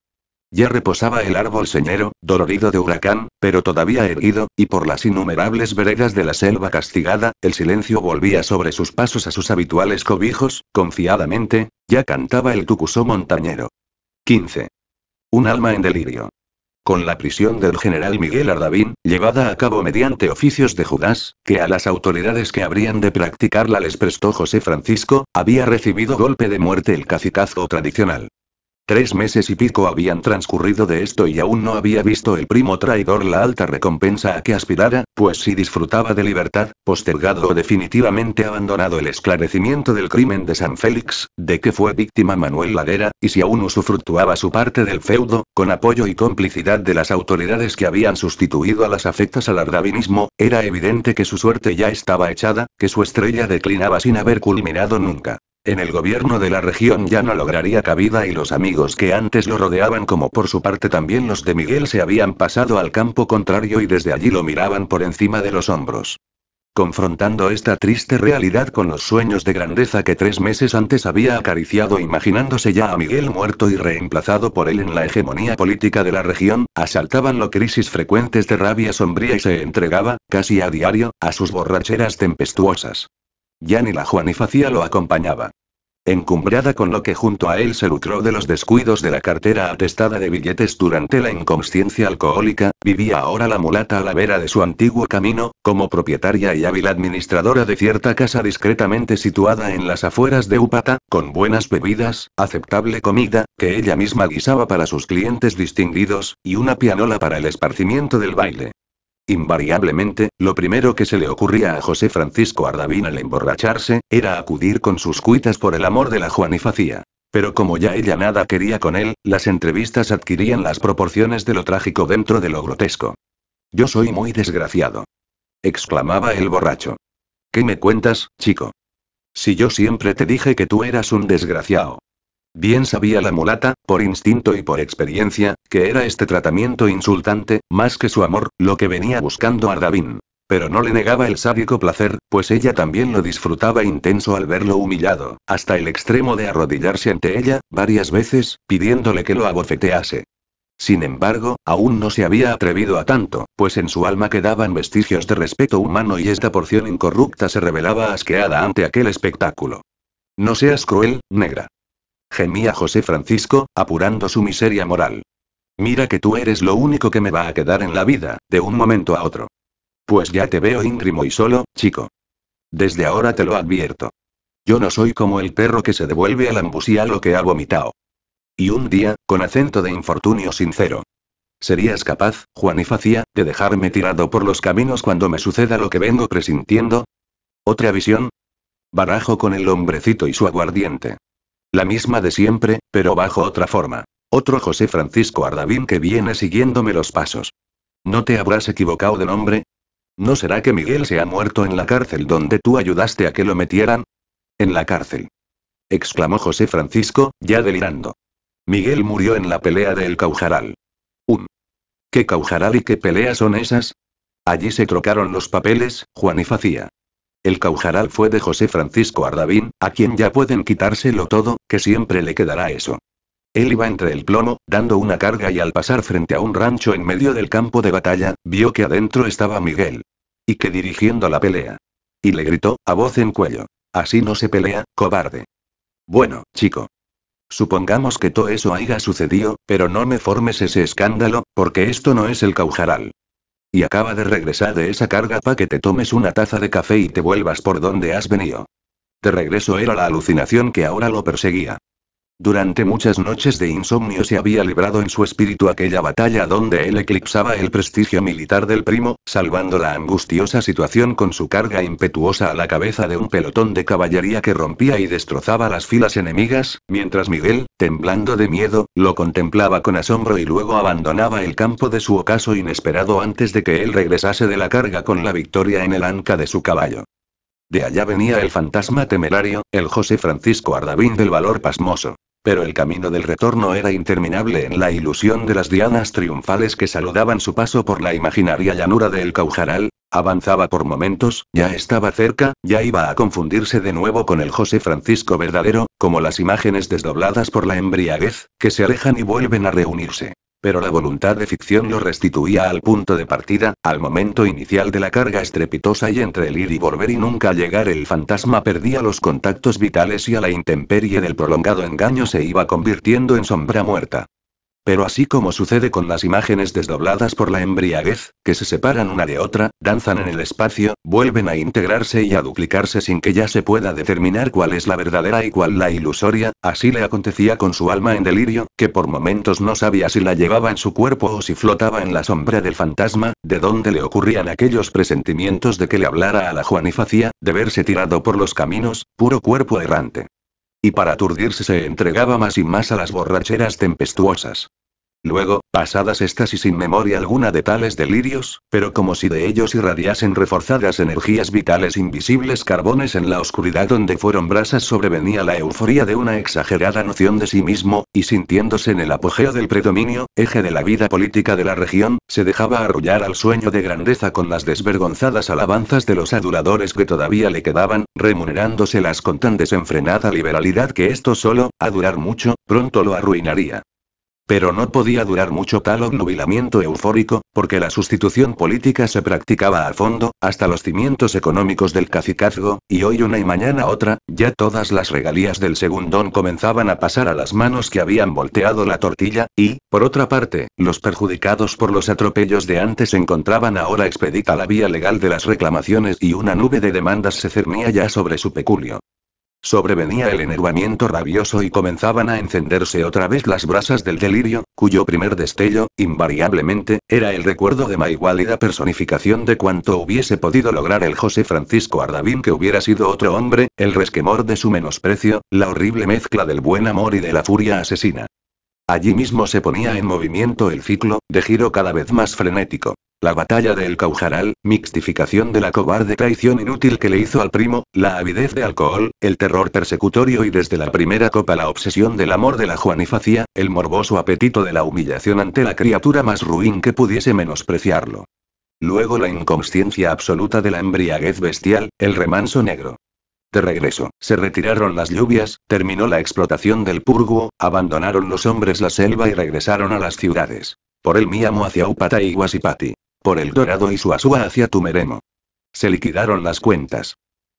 Ya reposaba el árbol señero, dolorido de huracán, pero todavía erguido, y por las innumerables veredas de la selva castigada, el silencio volvía sobre sus pasos a sus habituales cobijos, confiadamente, ya cantaba el tucusó montañero. 15. Un alma en delirio. Con la prisión del general Miguel Ardavín, llevada a cabo mediante oficios de Judas, que a las autoridades que habrían de practicarla les prestó José Francisco, había recibido golpe de muerte el cacicazgo tradicional. Tres meses y pico habían transcurrido de esto y aún no había visto el primo traidor la alta recompensa a que aspirara, pues si disfrutaba de libertad, postergado o definitivamente abandonado el esclarecimiento del crimen de San Félix, de que fue víctima Manuel Ladera, y si aún usufructuaba su parte del feudo, con apoyo y complicidad de las autoridades que habían sustituido a las afectas al ardabinismo, era evidente que su suerte ya estaba echada, que su estrella declinaba sin haber culminado nunca. En el gobierno de la región ya no lograría cabida y los amigos que antes lo rodeaban como por su parte también los de Miguel se habían pasado al campo contrario y desde allí lo miraban por encima de los hombros. Confrontando esta triste realidad con los sueños de grandeza que tres meses antes había acariciado imaginándose ya a Miguel muerto y reemplazado por él en la hegemonía política de la región, asaltaban lo crisis frecuentes de rabia sombría y se entregaba, casi a diario, a sus borracheras tempestuosas. Ya ni la Juanifacía lo acompañaba encumbrada con lo que junto a él se lutró de los descuidos de la cartera atestada de billetes durante la inconsciencia alcohólica, vivía ahora la mulata a la vera de su antiguo camino, como propietaria y hábil administradora de cierta casa discretamente situada en las afueras de Upata, con buenas bebidas, aceptable comida, que ella misma guisaba para sus clientes distinguidos, y una pianola para el esparcimiento del baile. Invariablemente, lo primero que se le ocurría a José Francisco Ardavín al emborracharse, era acudir con sus cuitas por el amor de la Juanifacía. Pero como ya ella nada quería con él, las entrevistas adquirían las proporciones de lo trágico dentro de lo grotesco. Yo soy muy desgraciado. exclamaba el borracho. ¿Qué me cuentas, chico? Si yo siempre te dije que tú eras un desgraciado. Bien sabía la mulata, por instinto y por experiencia, que era este tratamiento insultante, más que su amor, lo que venía buscando a Ardavín. Pero no le negaba el sádico placer, pues ella también lo disfrutaba intenso al verlo humillado, hasta el extremo de arrodillarse ante ella, varias veces, pidiéndole que lo abofetease. Sin embargo, aún no se había atrevido a tanto, pues en su alma quedaban vestigios de respeto humano y esta porción incorrupta se revelaba asqueada ante aquel espectáculo. No seas cruel, negra gemía José Francisco, apurando su miseria moral. Mira que tú eres lo único que me va a quedar en la vida, de un momento a otro. Pues ya te veo íngrimo y solo, chico. Desde ahora te lo advierto. Yo no soy como el perro que se devuelve al embusía lo que ha vomitado. Y un día, con acento de infortunio sincero. ¿Serías capaz, Juan y de dejarme tirado por los caminos cuando me suceda lo que vengo presintiendo? ¿Otra visión? Barajo con el hombrecito y su aguardiente. La misma de siempre, pero bajo otra forma. Otro José Francisco Ardavín que viene siguiéndome los pasos. ¿No te habrás equivocado de nombre? ¿No será que Miguel se ha muerto en la cárcel donde tú ayudaste a que lo metieran? En la cárcel. Exclamó José Francisco, ya delirando. Miguel murió en la pelea del Caujaral. Un. ¿Qué Caujaral y qué pelea son esas? Allí se trocaron los papeles, Juan y Facía. El Caujaral fue de José Francisco Ardavín, a quien ya pueden quitárselo todo, que siempre le quedará eso. Él iba entre el plomo, dando una carga y al pasar frente a un rancho en medio del campo de batalla, vio que adentro estaba Miguel. Y que dirigiendo la pelea. Y le gritó, a voz en cuello. Así no se pelea, cobarde. Bueno, chico. Supongamos que todo eso haya sucedido, pero no me formes ese escándalo, porque esto no es el Caujaral y acaba de regresar de esa carga para que te tomes una taza de café y te vuelvas por donde has venido. De regreso era la alucinación que ahora lo perseguía. Durante muchas noches de insomnio se había librado en su espíritu aquella batalla donde él eclipsaba el prestigio militar del primo, salvando la angustiosa situación con su carga impetuosa a la cabeza de un pelotón de caballería que rompía y destrozaba las filas enemigas, mientras Miguel, temblando de miedo, lo contemplaba con asombro y luego abandonaba el campo de su ocaso inesperado antes de que él regresase de la carga con la victoria en el anca de su caballo. De allá venía el fantasma temerario, el José Francisco Ardavín del valor pasmoso. Pero el camino del retorno era interminable en la ilusión de las dianas triunfales que saludaban su paso por la imaginaria llanura del Caujaral, avanzaba por momentos, ya estaba cerca, ya iba a confundirse de nuevo con el José Francisco verdadero, como las imágenes desdobladas por la embriaguez, que se alejan y vuelven a reunirse pero la voluntad de ficción lo restituía al punto de partida, al momento inicial de la carga estrepitosa y entre el ir y volver y nunca llegar el fantasma perdía los contactos vitales y a la intemperie del prolongado engaño se iba convirtiendo en sombra muerta. Pero así como sucede con las imágenes desdobladas por la embriaguez, que se separan una de otra, danzan en el espacio, vuelven a integrarse y a duplicarse sin que ya se pueda determinar cuál es la verdadera y cuál la ilusoria, así le acontecía con su alma en delirio, que por momentos no sabía si la llevaba en su cuerpo o si flotaba en la sombra del fantasma, de dónde le ocurrían aquellos presentimientos de que le hablara a la Juanifacía, de verse tirado por los caminos, puro cuerpo errante y para aturdirse se entregaba más y más a las borracheras tempestuosas. Luego, pasadas estas y sin memoria alguna de tales delirios, pero como si de ellos irradiasen reforzadas energías vitales invisibles carbones en la oscuridad donde fueron brasas sobrevenía la euforia de una exagerada noción de sí mismo, y sintiéndose en el apogeo del predominio, eje de la vida política de la región, se dejaba arrullar al sueño de grandeza con las desvergonzadas alabanzas de los aduladores que todavía le quedaban, remunerándoselas con tan desenfrenada liberalidad que esto solo, a durar mucho, pronto lo arruinaría. Pero no podía durar mucho tal obnubilamiento eufórico, porque la sustitución política se practicaba a fondo, hasta los cimientos económicos del cacicazgo, y hoy una y mañana otra, ya todas las regalías del segundón comenzaban a pasar a las manos que habían volteado la tortilla, y, por otra parte, los perjudicados por los atropellos de antes encontraban ahora expedita la vía legal de las reclamaciones y una nube de demandas se cernía ya sobre su peculio. Sobrevenía el enervamiento rabioso y comenzaban a encenderse otra vez las brasas del delirio, cuyo primer destello, invariablemente, era el recuerdo de la personificación de cuanto hubiese podido lograr el José Francisco Ardavín que hubiera sido otro hombre, el resquemor de su menosprecio, la horrible mezcla del buen amor y de la furia asesina. Allí mismo se ponía en movimiento el ciclo, de giro cada vez más frenético. La batalla del Caujaral, mixtificación de la cobarde traición inútil que le hizo al primo, la avidez de alcohol, el terror persecutorio y desde la primera copa la obsesión del amor de la juanifacía, el morboso apetito de la humillación ante la criatura más ruin que pudiese menospreciarlo. Luego la inconsciencia absoluta de la embriaguez bestial, el remanso negro. De regreso, se retiraron las lluvias, terminó la explotación del purgo, abandonaron los hombres la selva y regresaron a las ciudades. Por el amo hacia Upata y Guasipati por El Dorado y su azúa hacia Tumeremo. Se liquidaron las cuentas.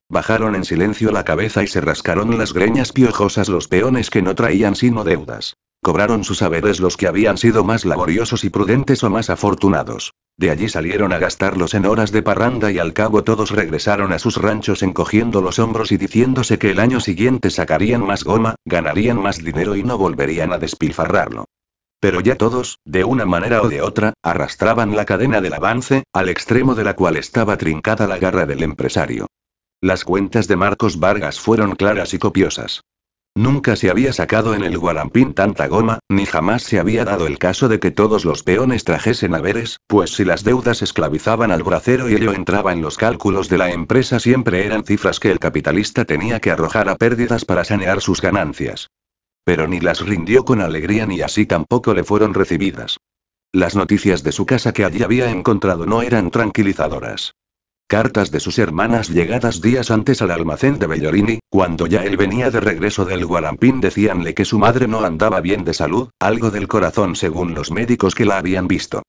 Bajaron en silencio la cabeza y se rascaron las greñas piojosas los peones que no traían sino deudas. Cobraron sus haberes los que habían sido más laboriosos y prudentes o más afortunados. De allí salieron a gastarlos en horas de parranda y al cabo todos regresaron a sus ranchos encogiendo los hombros y diciéndose que el año siguiente sacarían más goma, ganarían más dinero y no volverían a despilfarrarlo. Pero ya todos, de una manera o de otra, arrastraban la cadena del avance, al extremo de la cual estaba trincada la garra del empresario. Las cuentas de Marcos Vargas fueron claras y copiosas. Nunca se había sacado en el guarampín tanta goma, ni jamás se había dado el caso de que todos los peones trajesen haberes, pues si las deudas esclavizaban al bracero y ello entraba en los cálculos de la empresa siempre eran cifras que el capitalista tenía que arrojar a pérdidas para sanear sus ganancias. Pero ni las rindió con alegría ni así tampoco le fueron recibidas. Las noticias de su casa que allí había encontrado no eran tranquilizadoras. Cartas de sus hermanas llegadas días antes al almacén de Bellorini, cuando ya él venía de regreso del Guarampín decíanle que su madre no andaba bien de salud, algo del corazón según los médicos que la habían visto.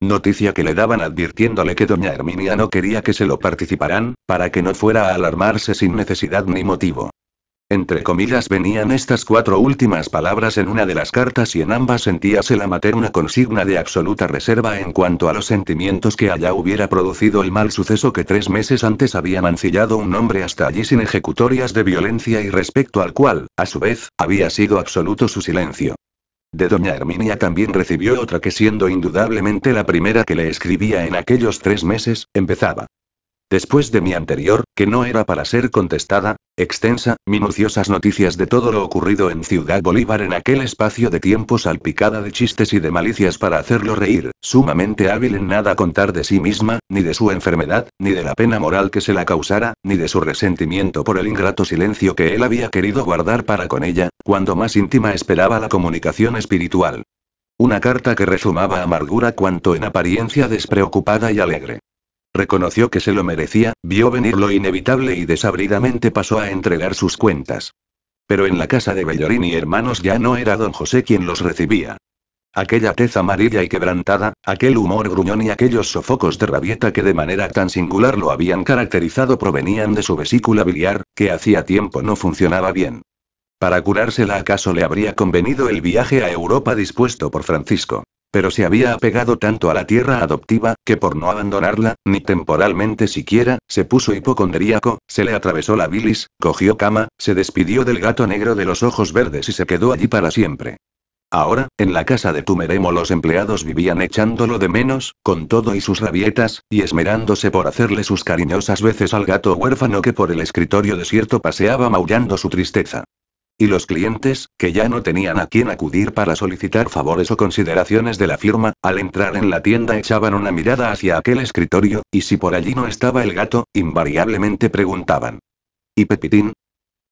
Noticia que le daban advirtiéndole que doña Herminia no quería que se lo participaran, para que no fuera a alarmarse sin necesidad ni motivo. Entre comillas venían estas cuatro últimas palabras en una de las cartas y en ambas sentíase la materna consigna de absoluta reserva en cuanto a los sentimientos que allá hubiera producido el mal suceso que tres meses antes había mancillado un hombre hasta allí sin ejecutorias de violencia y respecto al cual, a su vez, había sido absoluto su silencio. De doña Herminia también recibió otra que siendo indudablemente la primera que le escribía en aquellos tres meses, empezaba. Después de mi anterior, que no era para ser contestada, extensa, minuciosas noticias de todo lo ocurrido en Ciudad Bolívar en aquel espacio de tiempo salpicada de chistes y de malicias para hacerlo reír, sumamente hábil en nada contar de sí misma, ni de su enfermedad, ni de la pena moral que se la causara, ni de su resentimiento por el ingrato silencio que él había querido guardar para con ella, cuando más íntima esperaba la comunicación espiritual. Una carta que resumaba amargura cuanto en apariencia despreocupada y alegre reconoció que se lo merecía, vio venir lo inevitable y desabridamente pasó a entregar sus cuentas. Pero en la casa de Bellorini, y hermanos ya no era don José quien los recibía. Aquella tez amarilla y quebrantada, aquel humor gruñón y aquellos sofocos de rabieta que de manera tan singular lo habían caracterizado provenían de su vesícula biliar, que hacía tiempo no funcionaba bien. Para curársela acaso le habría convenido el viaje a Europa dispuesto por Francisco. Pero se había apegado tanto a la tierra adoptiva, que por no abandonarla, ni temporalmente siquiera, se puso hipocondríaco, se le atravesó la bilis, cogió cama, se despidió del gato negro de los ojos verdes y se quedó allí para siempre. Ahora, en la casa de Tumeremo los empleados vivían echándolo de menos, con todo y sus rabietas, y esmerándose por hacerle sus cariñosas veces al gato huérfano que por el escritorio desierto paseaba maullando su tristeza. Y los clientes, que ya no tenían a quién acudir para solicitar favores o consideraciones de la firma, al entrar en la tienda echaban una mirada hacia aquel escritorio, y si por allí no estaba el gato, invariablemente preguntaban. ¿Y Pepitín?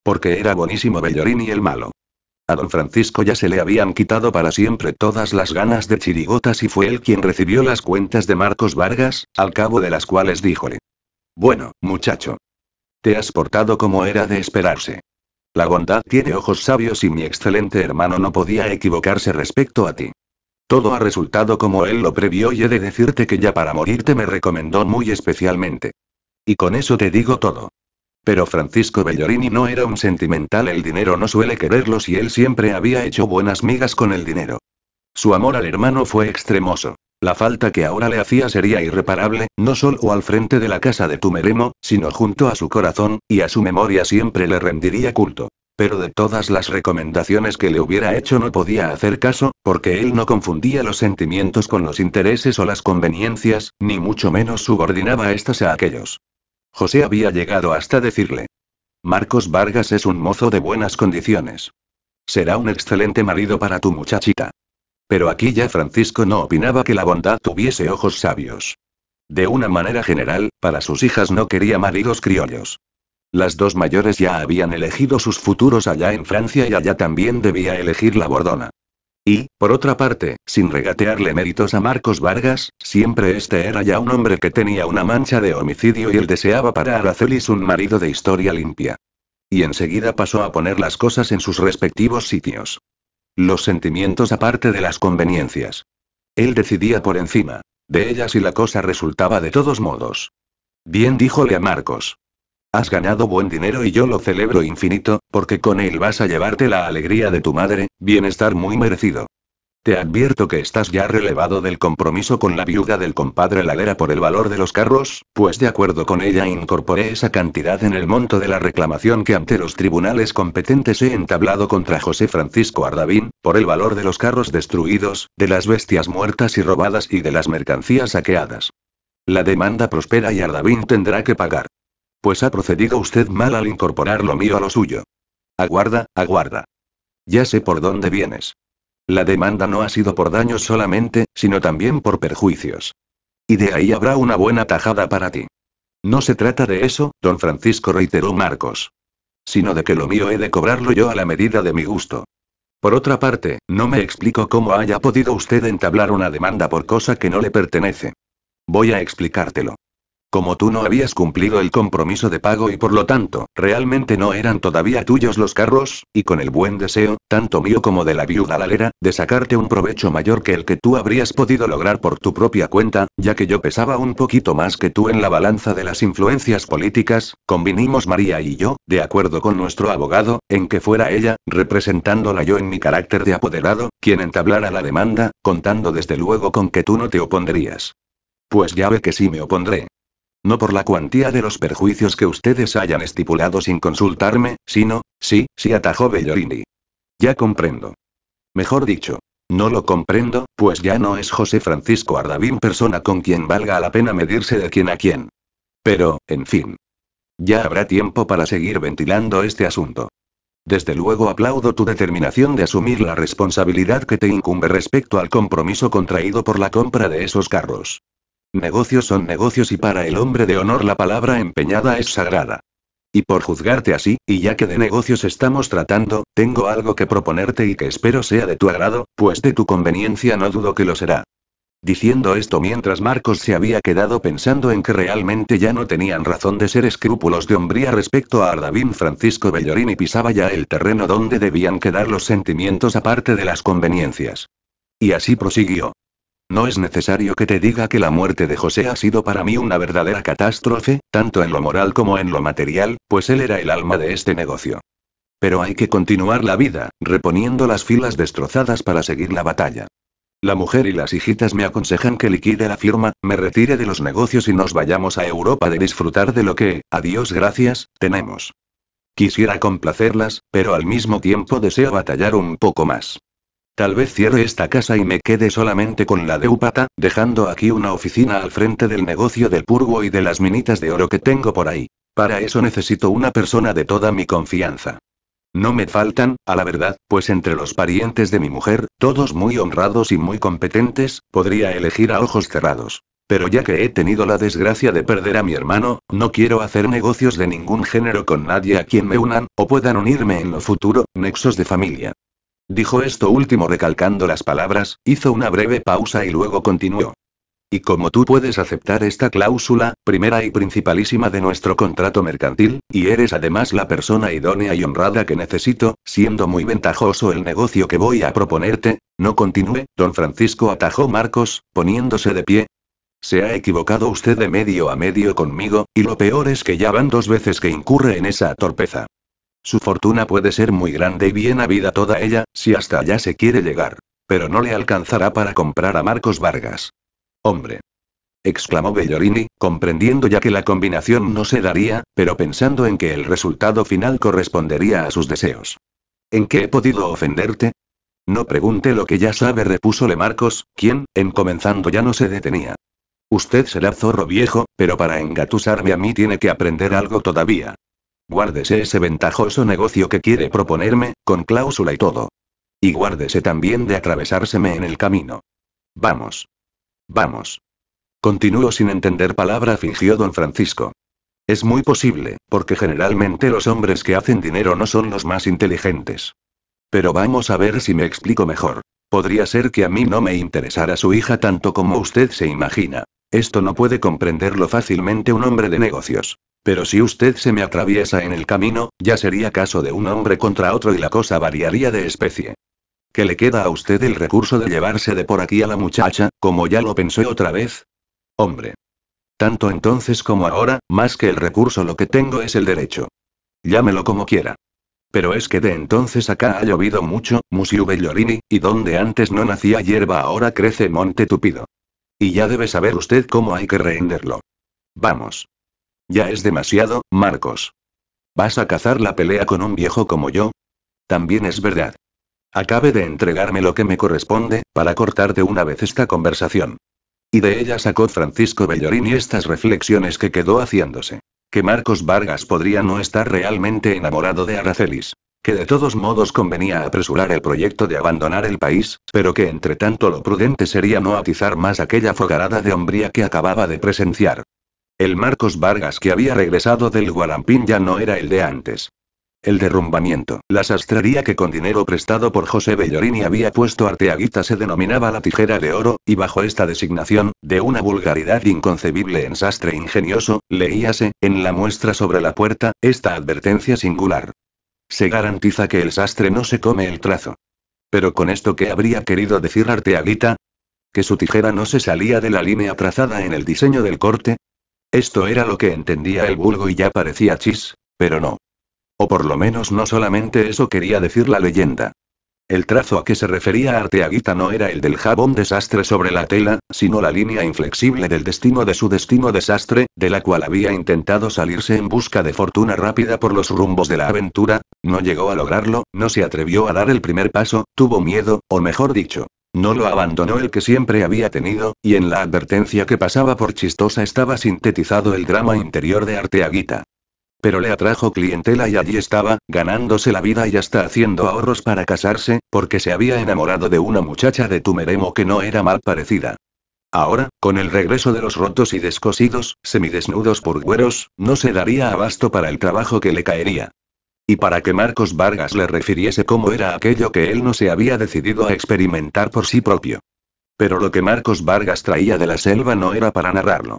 Porque era buenísimo Bellorín y el malo. A don Francisco ya se le habían quitado para siempre todas las ganas de chirigotas y fue él quien recibió las cuentas de Marcos Vargas, al cabo de las cuales díjole. Bueno, muchacho. Te has portado como era de esperarse. La bondad tiene ojos sabios y mi excelente hermano no podía equivocarse respecto a ti. Todo ha resultado como él lo previó y he de decirte que ya para morirte me recomendó muy especialmente. Y con eso te digo todo. Pero Francisco Bellorini no era un sentimental, el dinero no suele quererlos y él siempre había hecho buenas migas con el dinero. Su amor al hermano fue extremoso. La falta que ahora le hacía sería irreparable, no solo al frente de la casa de Tumeremo, sino junto a su corazón, y a su memoria siempre le rendiría culto. Pero de todas las recomendaciones que le hubiera hecho no podía hacer caso, porque él no confundía los sentimientos con los intereses o las conveniencias, ni mucho menos subordinaba estas a aquellos. José había llegado hasta decirle, Marcos Vargas es un mozo de buenas condiciones. Será un excelente marido para tu muchachita. Pero aquí ya Francisco no opinaba que la bondad tuviese ojos sabios. De una manera general, para sus hijas no quería maridos criollos. Las dos mayores ya habían elegido sus futuros allá en Francia y allá también debía elegir la bordona. Y, por otra parte, sin regatearle méritos a Marcos Vargas, siempre este era ya un hombre que tenía una mancha de homicidio y él deseaba para Aracelis un marido de historia limpia. Y enseguida pasó a poner las cosas en sus respectivos sitios. Los sentimientos aparte de las conveniencias. Él decidía por encima. De ellas y la cosa resultaba de todos modos. Bien díjole a Marcos. Has ganado buen dinero y yo lo celebro infinito, porque con él vas a llevarte la alegría de tu madre, bienestar muy merecido. Te advierto que estás ya relevado del compromiso con la viuda del compadre Lalera por el valor de los carros, pues de acuerdo con ella incorporé esa cantidad en el monto de la reclamación que ante los tribunales competentes he entablado contra José Francisco Ardavín, por el valor de los carros destruidos, de las bestias muertas y robadas y de las mercancías saqueadas. La demanda prospera y Ardavín tendrá que pagar. Pues ha procedido usted mal al incorporar lo mío a lo suyo. Aguarda, aguarda. Ya sé por dónde vienes. La demanda no ha sido por daños solamente, sino también por perjuicios. Y de ahí habrá una buena tajada para ti. No se trata de eso, don Francisco reiteró Marcos. Sino de que lo mío he de cobrarlo yo a la medida de mi gusto. Por otra parte, no me explico cómo haya podido usted entablar una demanda por cosa que no le pertenece. Voy a explicártelo. Como tú no habías cumplido el compromiso de pago y por lo tanto, realmente no eran todavía tuyos los carros, y con el buen deseo, tanto mío como de la viuda Lalera, de sacarte un provecho mayor que el que tú habrías podido lograr por tu propia cuenta, ya que yo pesaba un poquito más que tú en la balanza de las influencias políticas, convinimos María y yo, de acuerdo con nuestro abogado, en que fuera ella, representándola yo en mi carácter de apoderado, quien entablara la demanda, contando desde luego con que tú no te opondrías. Pues ya ve que sí me opondré no por la cuantía de los perjuicios que ustedes hayan estipulado sin consultarme, sino, sí, sí atajó Bellorini. Ya comprendo. Mejor dicho, no lo comprendo, pues ya no es José Francisco Ardavín persona con quien valga la pena medirse de quién a quién. Pero, en fin. Ya habrá tiempo para seguir ventilando este asunto. Desde luego aplaudo tu determinación de asumir la responsabilidad que te incumbe respecto al compromiso contraído por la compra de esos carros. Negocios son negocios y para el hombre de honor la palabra empeñada es sagrada. Y por juzgarte así, y ya que de negocios estamos tratando, tengo algo que proponerte y que espero sea de tu agrado, pues de tu conveniencia no dudo que lo será. Diciendo esto mientras Marcos se había quedado pensando en que realmente ya no tenían razón de ser escrúpulos de hombría respecto a Ardavín Francisco Bellorini pisaba ya el terreno donde debían quedar los sentimientos aparte de las conveniencias. Y así prosiguió. No es necesario que te diga que la muerte de José ha sido para mí una verdadera catástrofe, tanto en lo moral como en lo material, pues él era el alma de este negocio. Pero hay que continuar la vida, reponiendo las filas destrozadas para seguir la batalla. La mujer y las hijitas me aconsejan que liquide la firma, me retire de los negocios y nos vayamos a Europa de disfrutar de lo que, a Dios gracias, tenemos. Quisiera complacerlas, pero al mismo tiempo deseo batallar un poco más. Tal vez cierre esta casa y me quede solamente con la de Upata, dejando aquí una oficina al frente del negocio del purgo y de las minitas de oro que tengo por ahí. Para eso necesito una persona de toda mi confianza. No me faltan, a la verdad, pues entre los parientes de mi mujer, todos muy honrados y muy competentes, podría elegir a ojos cerrados. Pero ya que he tenido la desgracia de perder a mi hermano, no quiero hacer negocios de ningún género con nadie a quien me unan, o puedan unirme en lo futuro, nexos de familia. Dijo esto último recalcando las palabras, hizo una breve pausa y luego continuó. Y como tú puedes aceptar esta cláusula, primera y principalísima de nuestro contrato mercantil, y eres además la persona idónea y honrada que necesito, siendo muy ventajoso el negocio que voy a proponerte, no continúe, don Francisco atajó Marcos, poniéndose de pie. Se ha equivocado usted de medio a medio conmigo, y lo peor es que ya van dos veces que incurre en esa torpeza. Su fortuna puede ser muy grande y bien habida toda ella, si hasta allá se quiere llegar. Pero no le alcanzará para comprar a Marcos Vargas. Hombre. exclamó Bellorini, comprendiendo ya que la combinación no se daría, pero pensando en que el resultado final correspondería a sus deseos. ¿En qué he podido ofenderte? No pregunte lo que ya sabe, repúsole Marcos, quien, en comenzando ya no se detenía. Usted será zorro viejo, pero para engatusarme a mí tiene que aprender algo todavía. Guárdese ese ventajoso negocio que quiere proponerme, con cláusula y todo. Y guárdese también de atravesárseme en el camino. Vamos. Vamos. Continúo sin entender palabra, fingió don Francisco. Es muy posible, porque generalmente los hombres que hacen dinero no son los más inteligentes. Pero vamos a ver si me explico mejor. Podría ser que a mí no me interesara su hija tanto como usted se imagina. Esto no puede comprenderlo fácilmente un hombre de negocios. Pero si usted se me atraviesa en el camino, ya sería caso de un hombre contra otro y la cosa variaría de especie. ¿Que le queda a usted el recurso de llevarse de por aquí a la muchacha, como ya lo pensé otra vez? Hombre. Tanto entonces como ahora, más que el recurso lo que tengo es el derecho. Llámelo como quiera. Pero es que de entonces acá ha llovido mucho, Musiu Bellorini, y donde antes no nacía hierba ahora crece monte tupido. Y ya debe saber usted cómo hay que renderlo. Vamos. Ya es demasiado, Marcos. ¿Vas a cazar la pelea con un viejo como yo? También es verdad. Acabe de entregarme lo que me corresponde, para cortar de una vez esta conversación. Y de ella sacó Francisco Bellorini estas reflexiones que quedó haciéndose. Que Marcos Vargas podría no estar realmente enamorado de Aracelis. Que de todos modos convenía apresurar el proyecto de abandonar el país, pero que entre tanto lo prudente sería no atizar más aquella fogarada de hombría que acababa de presenciar. El Marcos Vargas que había regresado del Guarampín ya no era el de antes. El derrumbamiento. La sastrería que con dinero prestado por José Bellorini había puesto Arteaguita se denominaba la tijera de oro, y bajo esta designación, de una vulgaridad inconcebible en sastre ingenioso, leíase, en la muestra sobre la puerta, esta advertencia singular. Se garantiza que el sastre no se come el trazo. Pero con esto que habría querido decir Arteaguita, que su tijera no se salía de la línea trazada en el diseño del corte, esto era lo que entendía el vulgo y ya parecía chis, pero no. O por lo menos no solamente eso quería decir la leyenda. El trazo a que se refería Arteaguita no era el del jabón desastre sobre la tela, sino la línea inflexible del destino de su destino desastre, de la cual había intentado salirse en busca de fortuna rápida por los rumbos de la aventura, no llegó a lograrlo, no se atrevió a dar el primer paso, tuvo miedo, o mejor dicho, no lo abandonó el que siempre había tenido, y en la advertencia que pasaba por chistosa estaba sintetizado el drama interior de Arteaguita. Pero le atrajo clientela y allí estaba, ganándose la vida y hasta haciendo ahorros para casarse, porque se había enamorado de una muchacha de Tumeremo que no era mal parecida. Ahora, con el regreso de los rotos y descosidos, semidesnudos por güeros, no se daría abasto para el trabajo que le caería. Y para que Marcos Vargas le refiriese cómo era aquello que él no se había decidido a experimentar por sí propio. Pero lo que Marcos Vargas traía de la selva no era para narrarlo.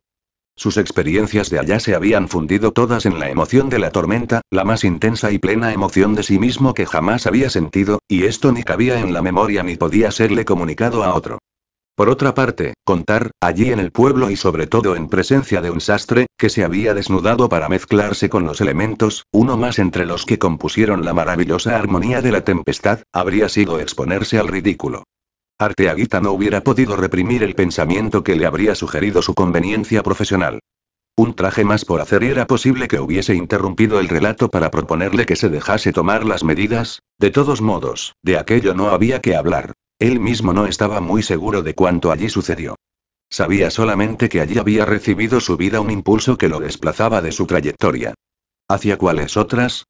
Sus experiencias de allá se habían fundido todas en la emoción de la tormenta, la más intensa y plena emoción de sí mismo que jamás había sentido, y esto ni cabía en la memoria ni podía serle comunicado a otro. Por otra parte, contar, allí en el pueblo y sobre todo en presencia de un sastre, que se había desnudado para mezclarse con los elementos, uno más entre los que compusieron la maravillosa armonía de la tempestad, habría sido exponerse al ridículo. Arteaguita no hubiera podido reprimir el pensamiento que le habría sugerido su conveniencia profesional. Un traje más por hacer y era posible que hubiese interrumpido el relato para proponerle que se dejase tomar las medidas, de todos modos, de aquello no había que hablar. Él mismo no estaba muy seguro de cuánto allí sucedió. Sabía solamente que allí había recibido su vida un impulso que lo desplazaba de su trayectoria. ¿Hacia cuáles otras?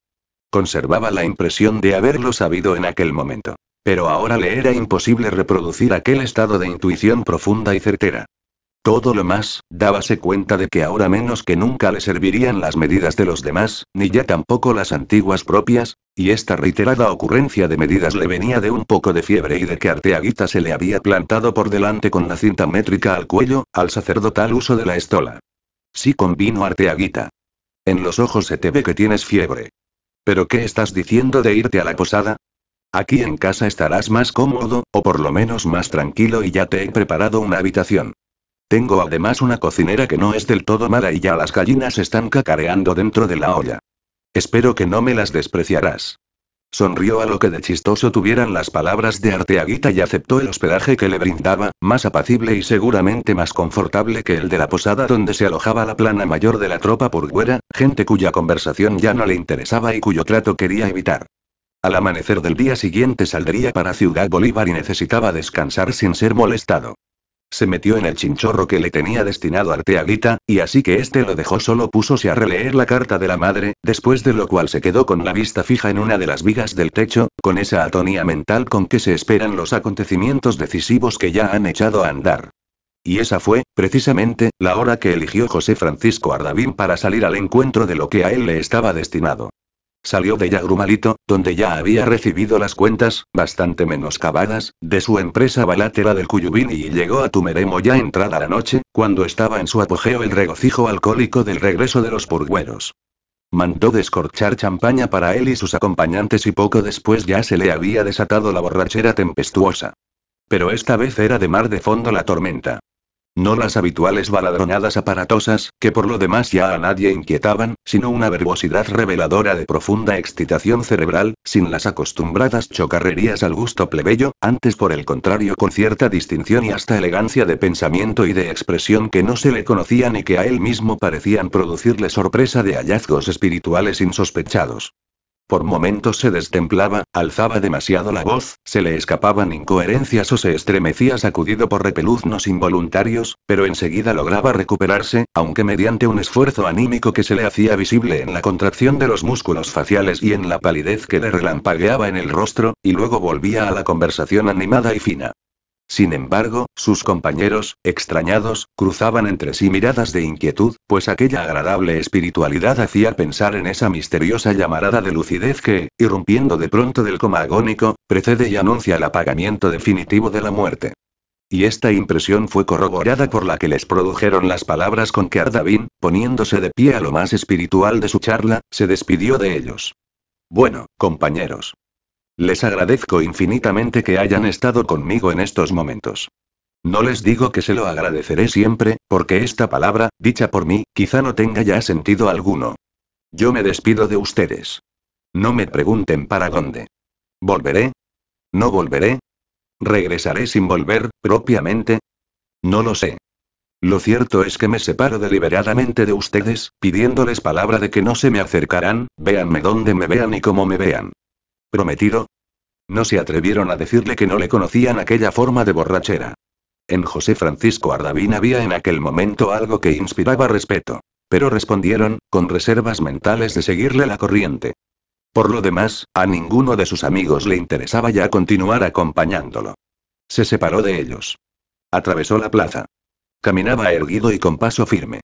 Conservaba la impresión de haberlo sabido en aquel momento. Pero ahora le era imposible reproducir aquel estado de intuición profunda y certera. Todo lo más, dábase cuenta de que ahora menos que nunca le servirían las medidas de los demás, ni ya tampoco las antiguas propias, y esta reiterada ocurrencia de medidas le venía de un poco de fiebre y de que Arteaguita se le había plantado por delante con la cinta métrica al cuello, al sacerdotal uso de la estola. Sí vino Arteaguita. En los ojos se te ve que tienes fiebre. ¿Pero qué estás diciendo de irte a la posada? Aquí en casa estarás más cómodo, o por lo menos más tranquilo y ya te he preparado una habitación. Tengo además una cocinera que no es del todo mala y ya las gallinas están cacareando dentro de la olla. Espero que no me las despreciarás. Sonrió a lo que de chistoso tuvieran las palabras de Arteaguita y aceptó el hospedaje que le brindaba, más apacible y seguramente más confortable que el de la posada donde se alojaba la plana mayor de la tropa purguera, gente cuya conversación ya no le interesaba y cuyo trato quería evitar. Al amanecer del día siguiente saldría para Ciudad Bolívar y necesitaba descansar sin ser molestado. Se metió en el chinchorro que le tenía destinado Arteaguita, y así que este lo dejó solo púsose a releer la carta de la madre, después de lo cual se quedó con la vista fija en una de las vigas del techo, con esa atonía mental con que se esperan los acontecimientos decisivos que ya han echado a andar. Y esa fue, precisamente, la hora que eligió José Francisco Ardavín para salir al encuentro de lo que a él le estaba destinado. Salió de Yagrumalito, donde ya había recibido las cuentas, bastante menos cavadas, de su empresa balátera del Cuyubini y llegó a Tumeremo ya entrada la noche, cuando estaba en su apogeo el regocijo alcohólico del regreso de los purgueros. Mandó descorchar champaña para él y sus acompañantes y poco después ya se le había desatado la borrachera tempestuosa. Pero esta vez era de mar de fondo la tormenta. No las habituales baladronadas aparatosas, que por lo demás ya a nadie inquietaban, sino una verbosidad reveladora de profunda excitación cerebral, sin las acostumbradas chocarrerías al gusto plebeyo, antes por el contrario con cierta distinción y hasta elegancia de pensamiento y de expresión que no se le conocían y que a él mismo parecían producirle sorpresa de hallazgos espirituales insospechados. Por momentos se destemplaba, alzaba demasiado la voz, se le escapaban incoherencias o se estremecía sacudido por repeluznos involuntarios, pero enseguida lograba recuperarse, aunque mediante un esfuerzo anímico que se le hacía visible en la contracción de los músculos faciales y en la palidez que le relampagueaba en el rostro, y luego volvía a la conversación animada y fina. Sin embargo, sus compañeros, extrañados, cruzaban entre sí miradas de inquietud, pues aquella agradable espiritualidad hacía pensar en esa misteriosa llamarada de lucidez que, irrumpiendo de pronto del coma agónico, precede y anuncia el apagamiento definitivo de la muerte. Y esta impresión fue corroborada por la que les produjeron las palabras con que Ardavin, poniéndose de pie a lo más espiritual de su charla, se despidió de ellos. Bueno, compañeros, les agradezco infinitamente que hayan estado conmigo en estos momentos. No les digo que se lo agradeceré siempre, porque esta palabra, dicha por mí, quizá no tenga ya sentido alguno. Yo me despido de ustedes. No me pregunten para dónde. ¿Volveré? ¿No volveré? ¿Regresaré sin volver, propiamente? No lo sé. Lo cierto es que me separo deliberadamente de ustedes, pidiéndoles palabra de que no se me acercarán, véanme dónde me vean y cómo me vean. ¿Prometido? No se atrevieron a decirle que no le conocían aquella forma de borrachera. En José Francisco Ardavín había en aquel momento algo que inspiraba respeto. Pero respondieron, con reservas mentales de seguirle la corriente. Por lo demás, a ninguno de sus amigos le interesaba ya continuar acompañándolo. Se separó de ellos. Atravesó la plaza. Caminaba erguido y con paso firme.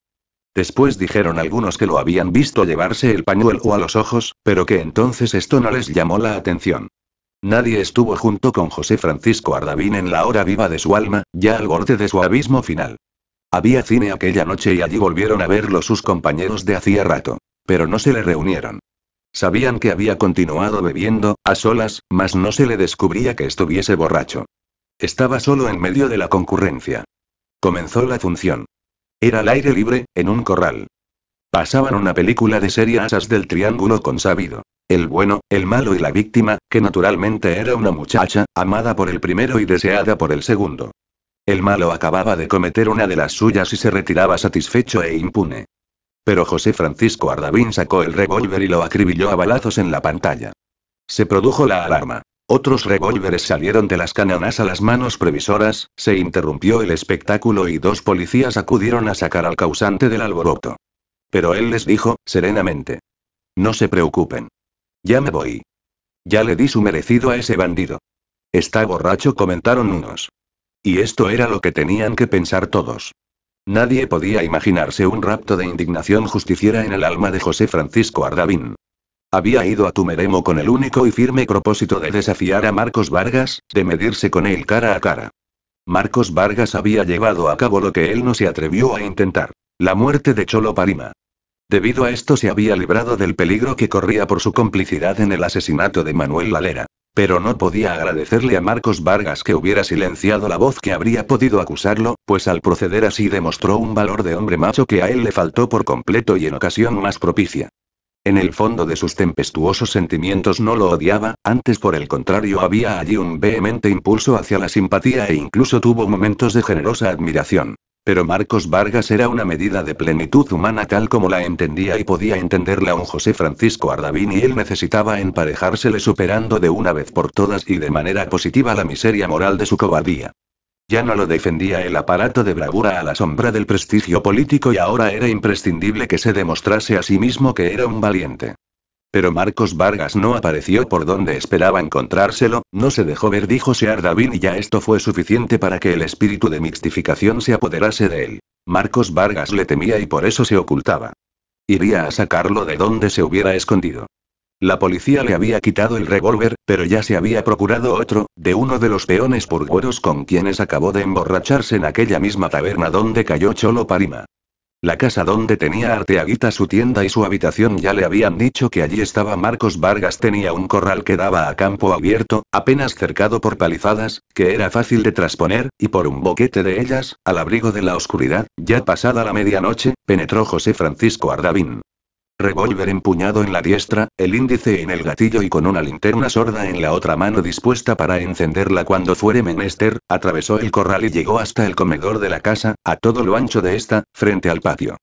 Después dijeron algunos que lo habían visto llevarse el pañuelo a los ojos, pero que entonces esto no les llamó la atención. Nadie estuvo junto con José Francisco Ardavín en la hora viva de su alma, ya al borde de su abismo final. Había cine aquella noche y allí volvieron a verlo sus compañeros de hacía rato. Pero no se le reunieron. Sabían que había continuado bebiendo, a solas, mas no se le descubría que estuviese borracho. Estaba solo en medio de la concurrencia. Comenzó la función. Era al aire libre, en un corral. Pasaban una película de serie asas del triángulo con Sabido. El bueno, el malo y la víctima, que naturalmente era una muchacha, amada por el primero y deseada por el segundo. El malo acababa de cometer una de las suyas y se retiraba satisfecho e impune. Pero José Francisco Ardavín sacó el revólver y lo acribilló a balazos en la pantalla. Se produjo la alarma. Otros revólveres salieron de las cananas a las manos previsoras, se interrumpió el espectáculo y dos policías acudieron a sacar al causante del alboroto. Pero él les dijo, serenamente. No se preocupen. Ya me voy. Ya le di su merecido a ese bandido. Está borracho, comentaron unos. Y esto era lo que tenían que pensar todos. Nadie podía imaginarse un rapto de indignación justiciera en el alma de José Francisco Ardavín. Había ido a Tumeremo con el único y firme propósito de desafiar a Marcos Vargas, de medirse con él cara a cara. Marcos Vargas había llevado a cabo lo que él no se atrevió a intentar. La muerte de Cholo Parima. Debido a esto se había librado del peligro que corría por su complicidad en el asesinato de Manuel Lalera. Pero no podía agradecerle a Marcos Vargas que hubiera silenciado la voz que habría podido acusarlo, pues al proceder así demostró un valor de hombre macho que a él le faltó por completo y en ocasión más propicia. En el fondo de sus tempestuosos sentimientos no lo odiaba, antes por el contrario había allí un vehemente impulso hacia la simpatía e incluso tuvo momentos de generosa admiración. Pero Marcos Vargas era una medida de plenitud humana tal como la entendía y podía entenderla un José Francisco Ardavín y él necesitaba emparejársele superando de una vez por todas y de manera positiva la miseria moral de su cobardía. Ya no lo defendía el aparato de bravura a la sombra del prestigio político y ahora era imprescindible que se demostrase a sí mismo que era un valiente. Pero Marcos Vargas no apareció por donde esperaba encontrárselo, no se dejó ver, dijo Sear David, y ya esto fue suficiente para que el espíritu de mixtificación se apoderase de él. Marcos Vargas le temía y por eso se ocultaba. Iría a sacarlo de donde se hubiera escondido. La policía le había quitado el revólver, pero ya se había procurado otro, de uno de los peones purgueros con quienes acabó de emborracharse en aquella misma taberna donde cayó Cholo Parima. La casa donde tenía Arteaguita su tienda y su habitación ya le habían dicho que allí estaba Marcos Vargas tenía un corral que daba a campo abierto, apenas cercado por palizadas, que era fácil de trasponer, y por un boquete de ellas, al abrigo de la oscuridad, ya pasada la medianoche, penetró José Francisco Ardavín revólver empuñado en la diestra, el índice en el gatillo y con una linterna sorda en la otra mano dispuesta para encenderla cuando fuere menester, atravesó el corral y llegó hasta el comedor de la casa, a todo lo ancho de esta, frente al patio.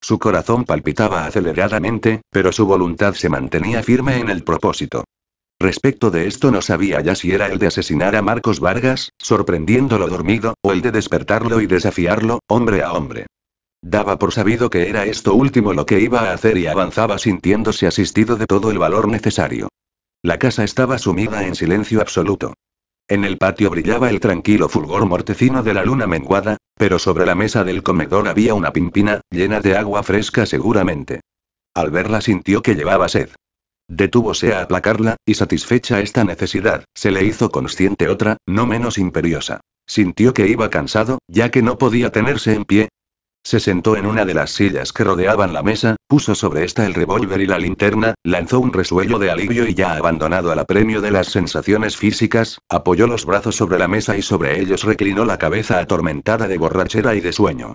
Su corazón palpitaba aceleradamente, pero su voluntad se mantenía firme en el propósito. Respecto de esto no sabía ya si era el de asesinar a Marcos Vargas, sorprendiéndolo dormido, o el de despertarlo y desafiarlo, hombre a hombre. Daba por sabido que era esto último lo que iba a hacer y avanzaba sintiéndose asistido de todo el valor necesario. La casa estaba sumida en silencio absoluto. En el patio brillaba el tranquilo fulgor mortecino de la luna menguada, pero sobre la mesa del comedor había una pimpina, llena de agua fresca seguramente. Al verla sintió que llevaba sed. Detúvose a aplacarla, y satisfecha esta necesidad, se le hizo consciente otra, no menos imperiosa. Sintió que iba cansado, ya que no podía tenerse en pie, se sentó en una de las sillas que rodeaban la mesa, puso sobre esta el revólver y la linterna, lanzó un resuello de alivio y ya abandonado al apremio de las sensaciones físicas, apoyó los brazos sobre la mesa y sobre ellos reclinó la cabeza atormentada de borrachera y de sueño.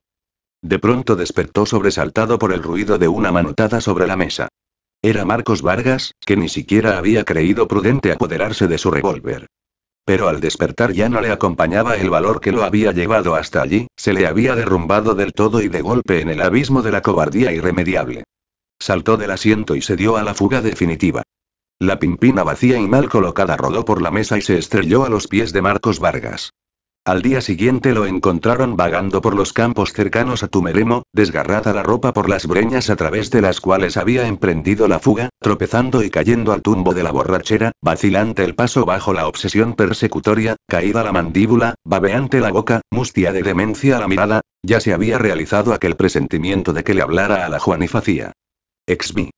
De pronto despertó sobresaltado por el ruido de una manotada sobre la mesa. Era Marcos Vargas, que ni siquiera había creído prudente apoderarse de su revólver pero al despertar ya no le acompañaba el valor que lo había llevado hasta allí, se le había derrumbado del todo y de golpe en el abismo de la cobardía irremediable. Saltó del asiento y se dio a la fuga definitiva. La pimpina vacía y mal colocada rodó por la mesa y se estrelló a los pies de Marcos Vargas. Al día siguiente lo encontraron vagando por los campos cercanos a Tumeremo, desgarrada la ropa por las breñas a través de las cuales había emprendido la fuga, tropezando y cayendo al tumbo de la borrachera, vacilante el paso bajo la obsesión persecutoria, caída la mandíbula, babeante la boca, mustia de demencia la mirada, ya se había realizado aquel presentimiento de que le hablara a la Juanifacía. Exmi.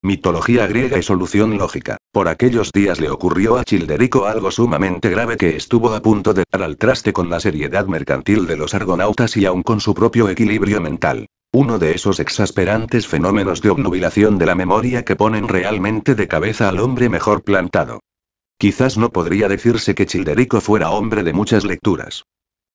Mitología griega y solución lógica. Por aquellos días le ocurrió a Childerico algo sumamente grave que estuvo a punto de dar al traste con la seriedad mercantil de los argonautas y aún con su propio equilibrio mental. Uno de esos exasperantes fenómenos de obnubilación de la memoria que ponen realmente de cabeza al hombre mejor plantado. Quizás no podría decirse que Childerico fuera hombre de muchas lecturas.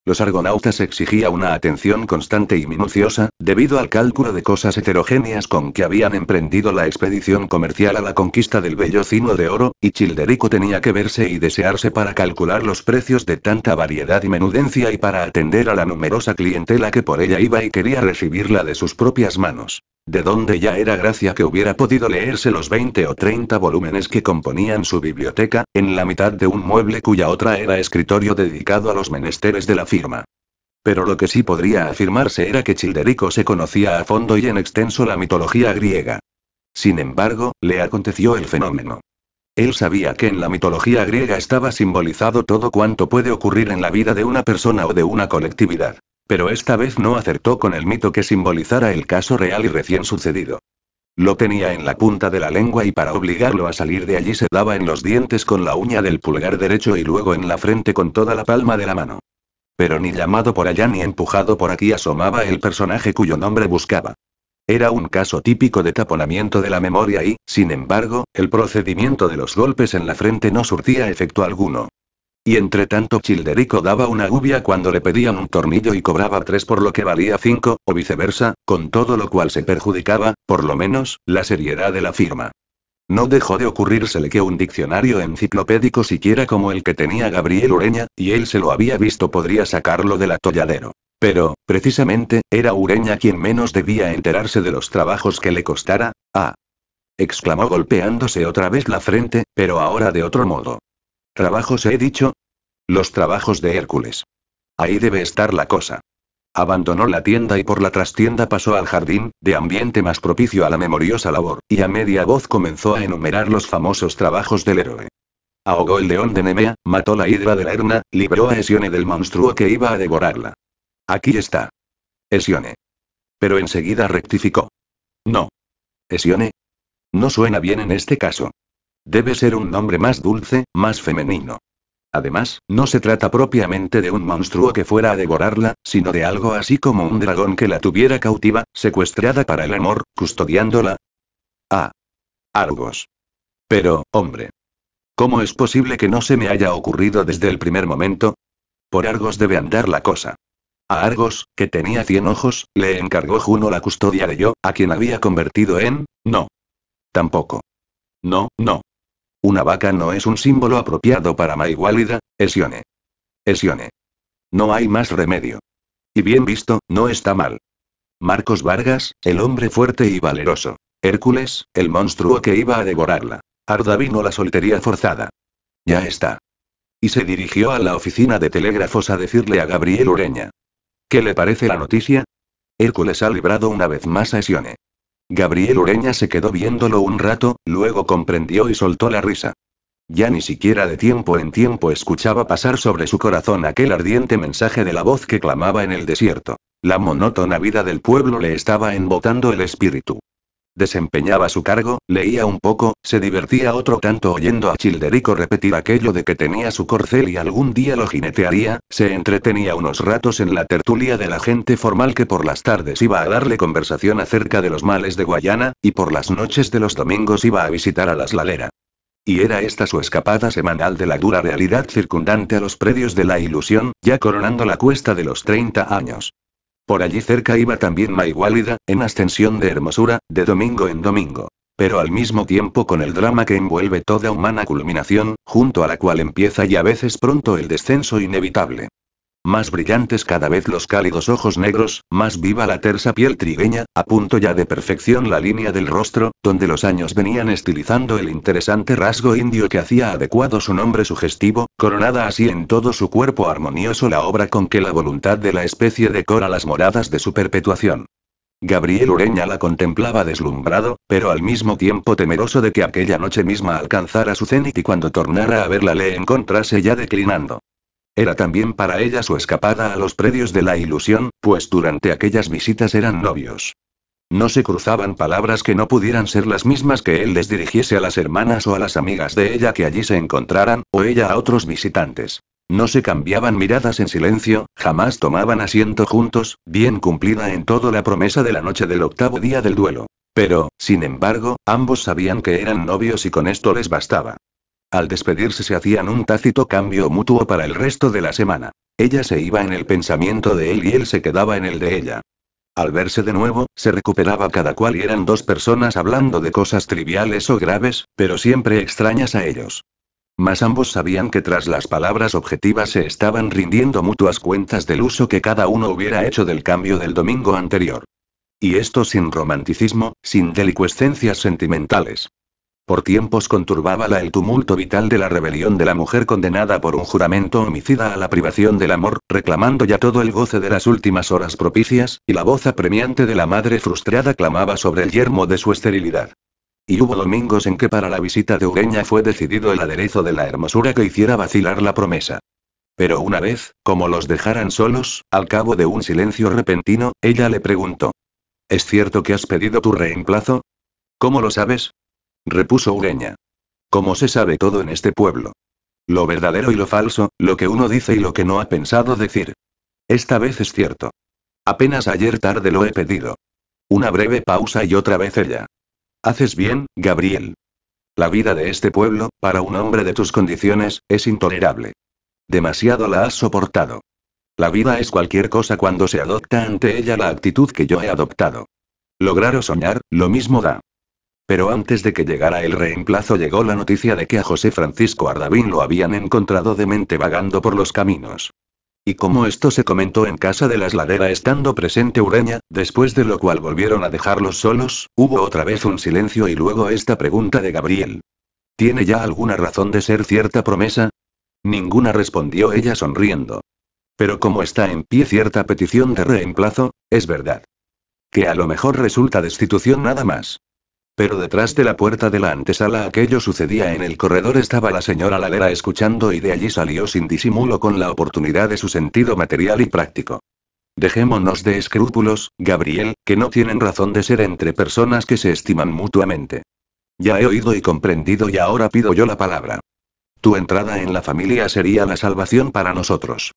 Los argonautas exigía una atención constante y minuciosa, debido al cálculo de cosas heterogéneas con que habían emprendido la expedición comercial a la conquista del bellocino de oro, y Childerico tenía que verse y desearse para calcular los precios de tanta variedad y menudencia y para atender a la numerosa clientela que por ella iba y quería recibirla de sus propias manos de donde ya era gracia que hubiera podido leerse los 20 o 30 volúmenes que componían su biblioteca, en la mitad de un mueble cuya otra era escritorio dedicado a los menesteres de la firma. Pero lo que sí podría afirmarse era que Childerico se conocía a fondo y en extenso la mitología griega. Sin embargo, le aconteció el fenómeno. Él sabía que en la mitología griega estaba simbolizado todo cuanto puede ocurrir en la vida de una persona o de una colectividad pero esta vez no acertó con el mito que simbolizara el caso real y recién sucedido. Lo tenía en la punta de la lengua y para obligarlo a salir de allí se daba en los dientes con la uña del pulgar derecho y luego en la frente con toda la palma de la mano. Pero ni llamado por allá ni empujado por aquí asomaba el personaje cuyo nombre buscaba. Era un caso típico de taponamiento de la memoria y, sin embargo, el procedimiento de los golpes en la frente no surtía efecto alguno. Y entre tanto Childerico daba una gubia cuando le pedían un tornillo y cobraba tres por lo que valía cinco, o viceversa, con todo lo cual se perjudicaba, por lo menos, la seriedad de la firma. No dejó de ocurrírsele que un diccionario enciclopédico siquiera como el que tenía Gabriel Ureña, y él se lo había visto podría sacarlo del atolladero. Pero, precisamente, era Ureña quien menos debía enterarse de los trabajos que le costara, ah. exclamó golpeándose otra vez la frente, pero ahora de otro modo. ¿Trabajos he dicho? Los trabajos de Hércules. Ahí debe estar la cosa. Abandonó la tienda y por la trastienda pasó al jardín, de ambiente más propicio a la memoriosa labor, y a media voz comenzó a enumerar los famosos trabajos del héroe. Ahogó el león de Nemea, mató la hidra de la Herna, liberó a Esione del monstruo que iba a devorarla. Aquí está. Esione. Pero enseguida rectificó. No. Esione. No suena bien en este caso. Debe ser un nombre más dulce, más femenino. Además, no se trata propiamente de un monstruo que fuera a devorarla, sino de algo así como un dragón que la tuviera cautiva, secuestrada para el amor, custodiándola. Ah. Argos. Pero, hombre. ¿Cómo es posible que no se me haya ocurrido desde el primer momento? Por Argos debe andar la cosa. A Argos, que tenía cien ojos, le encargó Juno la custodia de yo, a quien había convertido en... No. Tampoco. No, no. Una vaca no es un símbolo apropiado para maigualida, Esione. Esione. No hay más remedio. Y bien visto, no está mal. Marcos Vargas, el hombre fuerte y valeroso. Hércules, el monstruo que iba a devorarla. Ardavino la soltería forzada. Ya está. Y se dirigió a la oficina de telégrafos a decirle a Gabriel Ureña. ¿Qué le parece la noticia? Hércules ha librado una vez más a Esione. Gabriel Ureña se quedó viéndolo un rato, luego comprendió y soltó la risa. Ya ni siquiera de tiempo en tiempo escuchaba pasar sobre su corazón aquel ardiente mensaje de la voz que clamaba en el desierto. La monótona vida del pueblo le estaba embotando el espíritu. Desempeñaba su cargo, leía un poco, se divertía otro tanto oyendo a Childerico repetir aquello de que tenía su corcel y algún día lo jinetearía, se entretenía unos ratos en la tertulia de la gente formal que por las tardes iba a darle conversación acerca de los males de Guayana, y por las noches de los domingos iba a visitar a las Lalera. Y era esta su escapada semanal de la dura realidad circundante a los predios de la ilusión, ya coronando la cuesta de los 30 años. Por allí cerca iba también Maigualida, en ascensión de hermosura, de domingo en domingo. Pero al mismo tiempo con el drama que envuelve toda humana culminación, junto a la cual empieza y a veces pronto el descenso inevitable. Más brillantes cada vez los cálidos ojos negros, más viva la tersa piel trigueña, a punto ya de perfección la línea del rostro, donde los años venían estilizando el interesante rasgo indio que hacía adecuado su nombre sugestivo, coronada así en todo su cuerpo armonioso la obra con que la voluntad de la especie decora las moradas de su perpetuación. Gabriel Ureña la contemplaba deslumbrado, pero al mismo tiempo temeroso de que aquella noche misma alcanzara su cenit y cuando tornara a verla le encontrase ya declinando. Era también para ella su escapada a los predios de la ilusión, pues durante aquellas visitas eran novios. No se cruzaban palabras que no pudieran ser las mismas que él les dirigiese a las hermanas o a las amigas de ella que allí se encontraran, o ella a otros visitantes. No se cambiaban miradas en silencio, jamás tomaban asiento juntos, bien cumplida en todo la promesa de la noche del octavo día del duelo. Pero, sin embargo, ambos sabían que eran novios y con esto les bastaba. Al despedirse se hacían un tácito cambio mutuo para el resto de la semana. Ella se iba en el pensamiento de él y él se quedaba en el de ella. Al verse de nuevo, se recuperaba cada cual y eran dos personas hablando de cosas triviales o graves, pero siempre extrañas a ellos. Mas ambos sabían que tras las palabras objetivas se estaban rindiendo mutuas cuentas del uso que cada uno hubiera hecho del cambio del domingo anterior. Y esto sin romanticismo, sin delicuescencias sentimentales. Por tiempos conturbábala el tumulto vital de la rebelión de la mujer condenada por un juramento homicida a la privación del amor, reclamando ya todo el goce de las últimas horas propicias, y la voz apremiante de la madre frustrada clamaba sobre el yermo de su esterilidad. Y hubo domingos en que para la visita de Ureña fue decidido el aderezo de la hermosura que hiciera vacilar la promesa. Pero una vez, como los dejaran solos, al cabo de un silencio repentino, ella le preguntó. ¿Es cierto que has pedido tu reemplazo? ¿Cómo lo sabes? repuso Ureña. Como se sabe todo en este pueblo. Lo verdadero y lo falso, lo que uno dice y lo que no ha pensado decir. Esta vez es cierto. Apenas ayer tarde lo he pedido. Una breve pausa y otra vez ella. Haces bien, Gabriel. La vida de este pueblo, para un hombre de tus condiciones, es intolerable. Demasiado la has soportado. La vida es cualquier cosa cuando se adopta ante ella la actitud que yo he adoptado. Lograr o soñar, lo mismo da. Pero antes de que llegara el reemplazo llegó la noticia de que a José Francisco Ardavín lo habían encontrado demente vagando por los caminos. Y como esto se comentó en casa de la Esladera estando presente Ureña, después de lo cual volvieron a dejarlos solos, hubo otra vez un silencio y luego esta pregunta de Gabriel. ¿Tiene ya alguna razón de ser cierta promesa? Ninguna respondió ella sonriendo. Pero como está en pie cierta petición de reemplazo, es verdad. Que a lo mejor resulta destitución nada más. Pero detrás de la puerta de la antesala aquello sucedía en el corredor estaba la señora Lalera escuchando y de allí salió sin disimulo con la oportunidad de su sentido material y práctico. Dejémonos de escrúpulos, Gabriel, que no tienen razón de ser entre personas que se estiman mutuamente. Ya he oído y comprendido y ahora pido yo la palabra. Tu entrada en la familia sería la salvación para nosotros.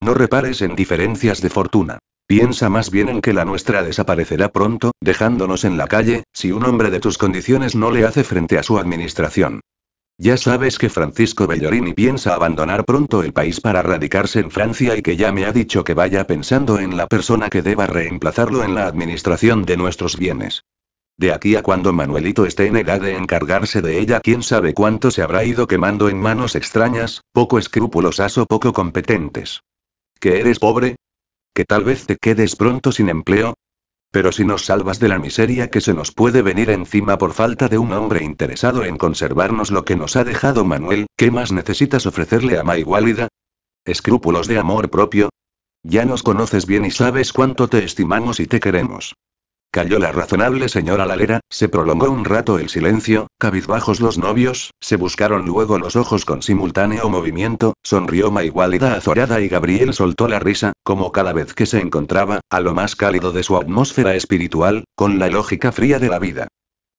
No repares en diferencias de fortuna. Piensa más bien en que la nuestra desaparecerá pronto, dejándonos en la calle, si un hombre de tus condiciones no le hace frente a su administración. Ya sabes que Francisco Bellorini piensa abandonar pronto el país para radicarse en Francia y que ya me ha dicho que vaya pensando en la persona que deba reemplazarlo en la administración de nuestros bienes. De aquí a cuando Manuelito esté en edad de encargarse de ella, quién sabe cuánto se habrá ido quemando en manos extrañas, poco escrupulosas o poco competentes. ¿Que eres pobre? que tal vez te quedes pronto sin empleo. Pero si nos salvas de la miseria que se nos puede venir encima por falta de un hombre interesado en conservarnos lo que nos ha dejado Manuel, ¿qué más necesitas ofrecerle a Maigualida? ¿Escrúpulos de amor propio? Ya nos conoces bien y sabes cuánto te estimamos y te queremos. Cayó la razonable señora Lalera, se prolongó un rato el silencio, cabizbajos los novios, se buscaron luego los ojos con simultáneo movimiento, sonrió Maigualida azorada y Gabriel soltó la risa, como cada vez que se encontraba, a lo más cálido de su atmósfera espiritual, con la lógica fría de la vida.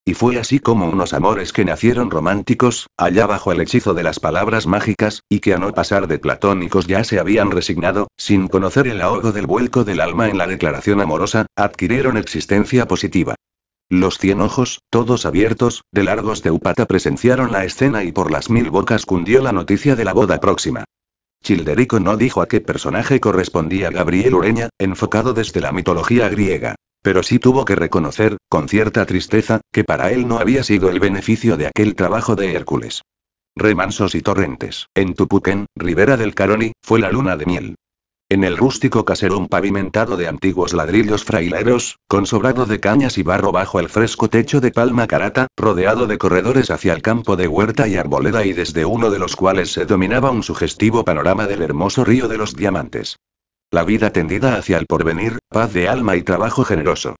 Y fue así como unos amores que nacieron románticos, allá bajo el hechizo de las palabras mágicas, y que a no pasar de platónicos ya se habían resignado, sin conocer el ahogo del vuelco del alma en la declaración amorosa, adquirieron existencia positiva. Los cien ojos, todos abiertos, de largos de Upata presenciaron la escena y por las mil bocas cundió la noticia de la boda próxima. Childerico no dijo a qué personaje correspondía Gabriel Ureña, enfocado desde la mitología griega. Pero sí tuvo que reconocer, con cierta tristeza, que para él no había sido el beneficio de aquel trabajo de Hércules. Remansos y torrentes, en Tupuquén, ribera del Caroni, fue la luna de miel. En el rústico caserón pavimentado de antiguos ladrillos fraileros, con sobrado de cañas y barro bajo el fresco techo de palma carata, rodeado de corredores hacia el campo de huerta y arboleda y desde uno de los cuales se dominaba un sugestivo panorama del hermoso río de los diamantes. La vida tendida hacia el porvenir, paz de alma y trabajo generoso.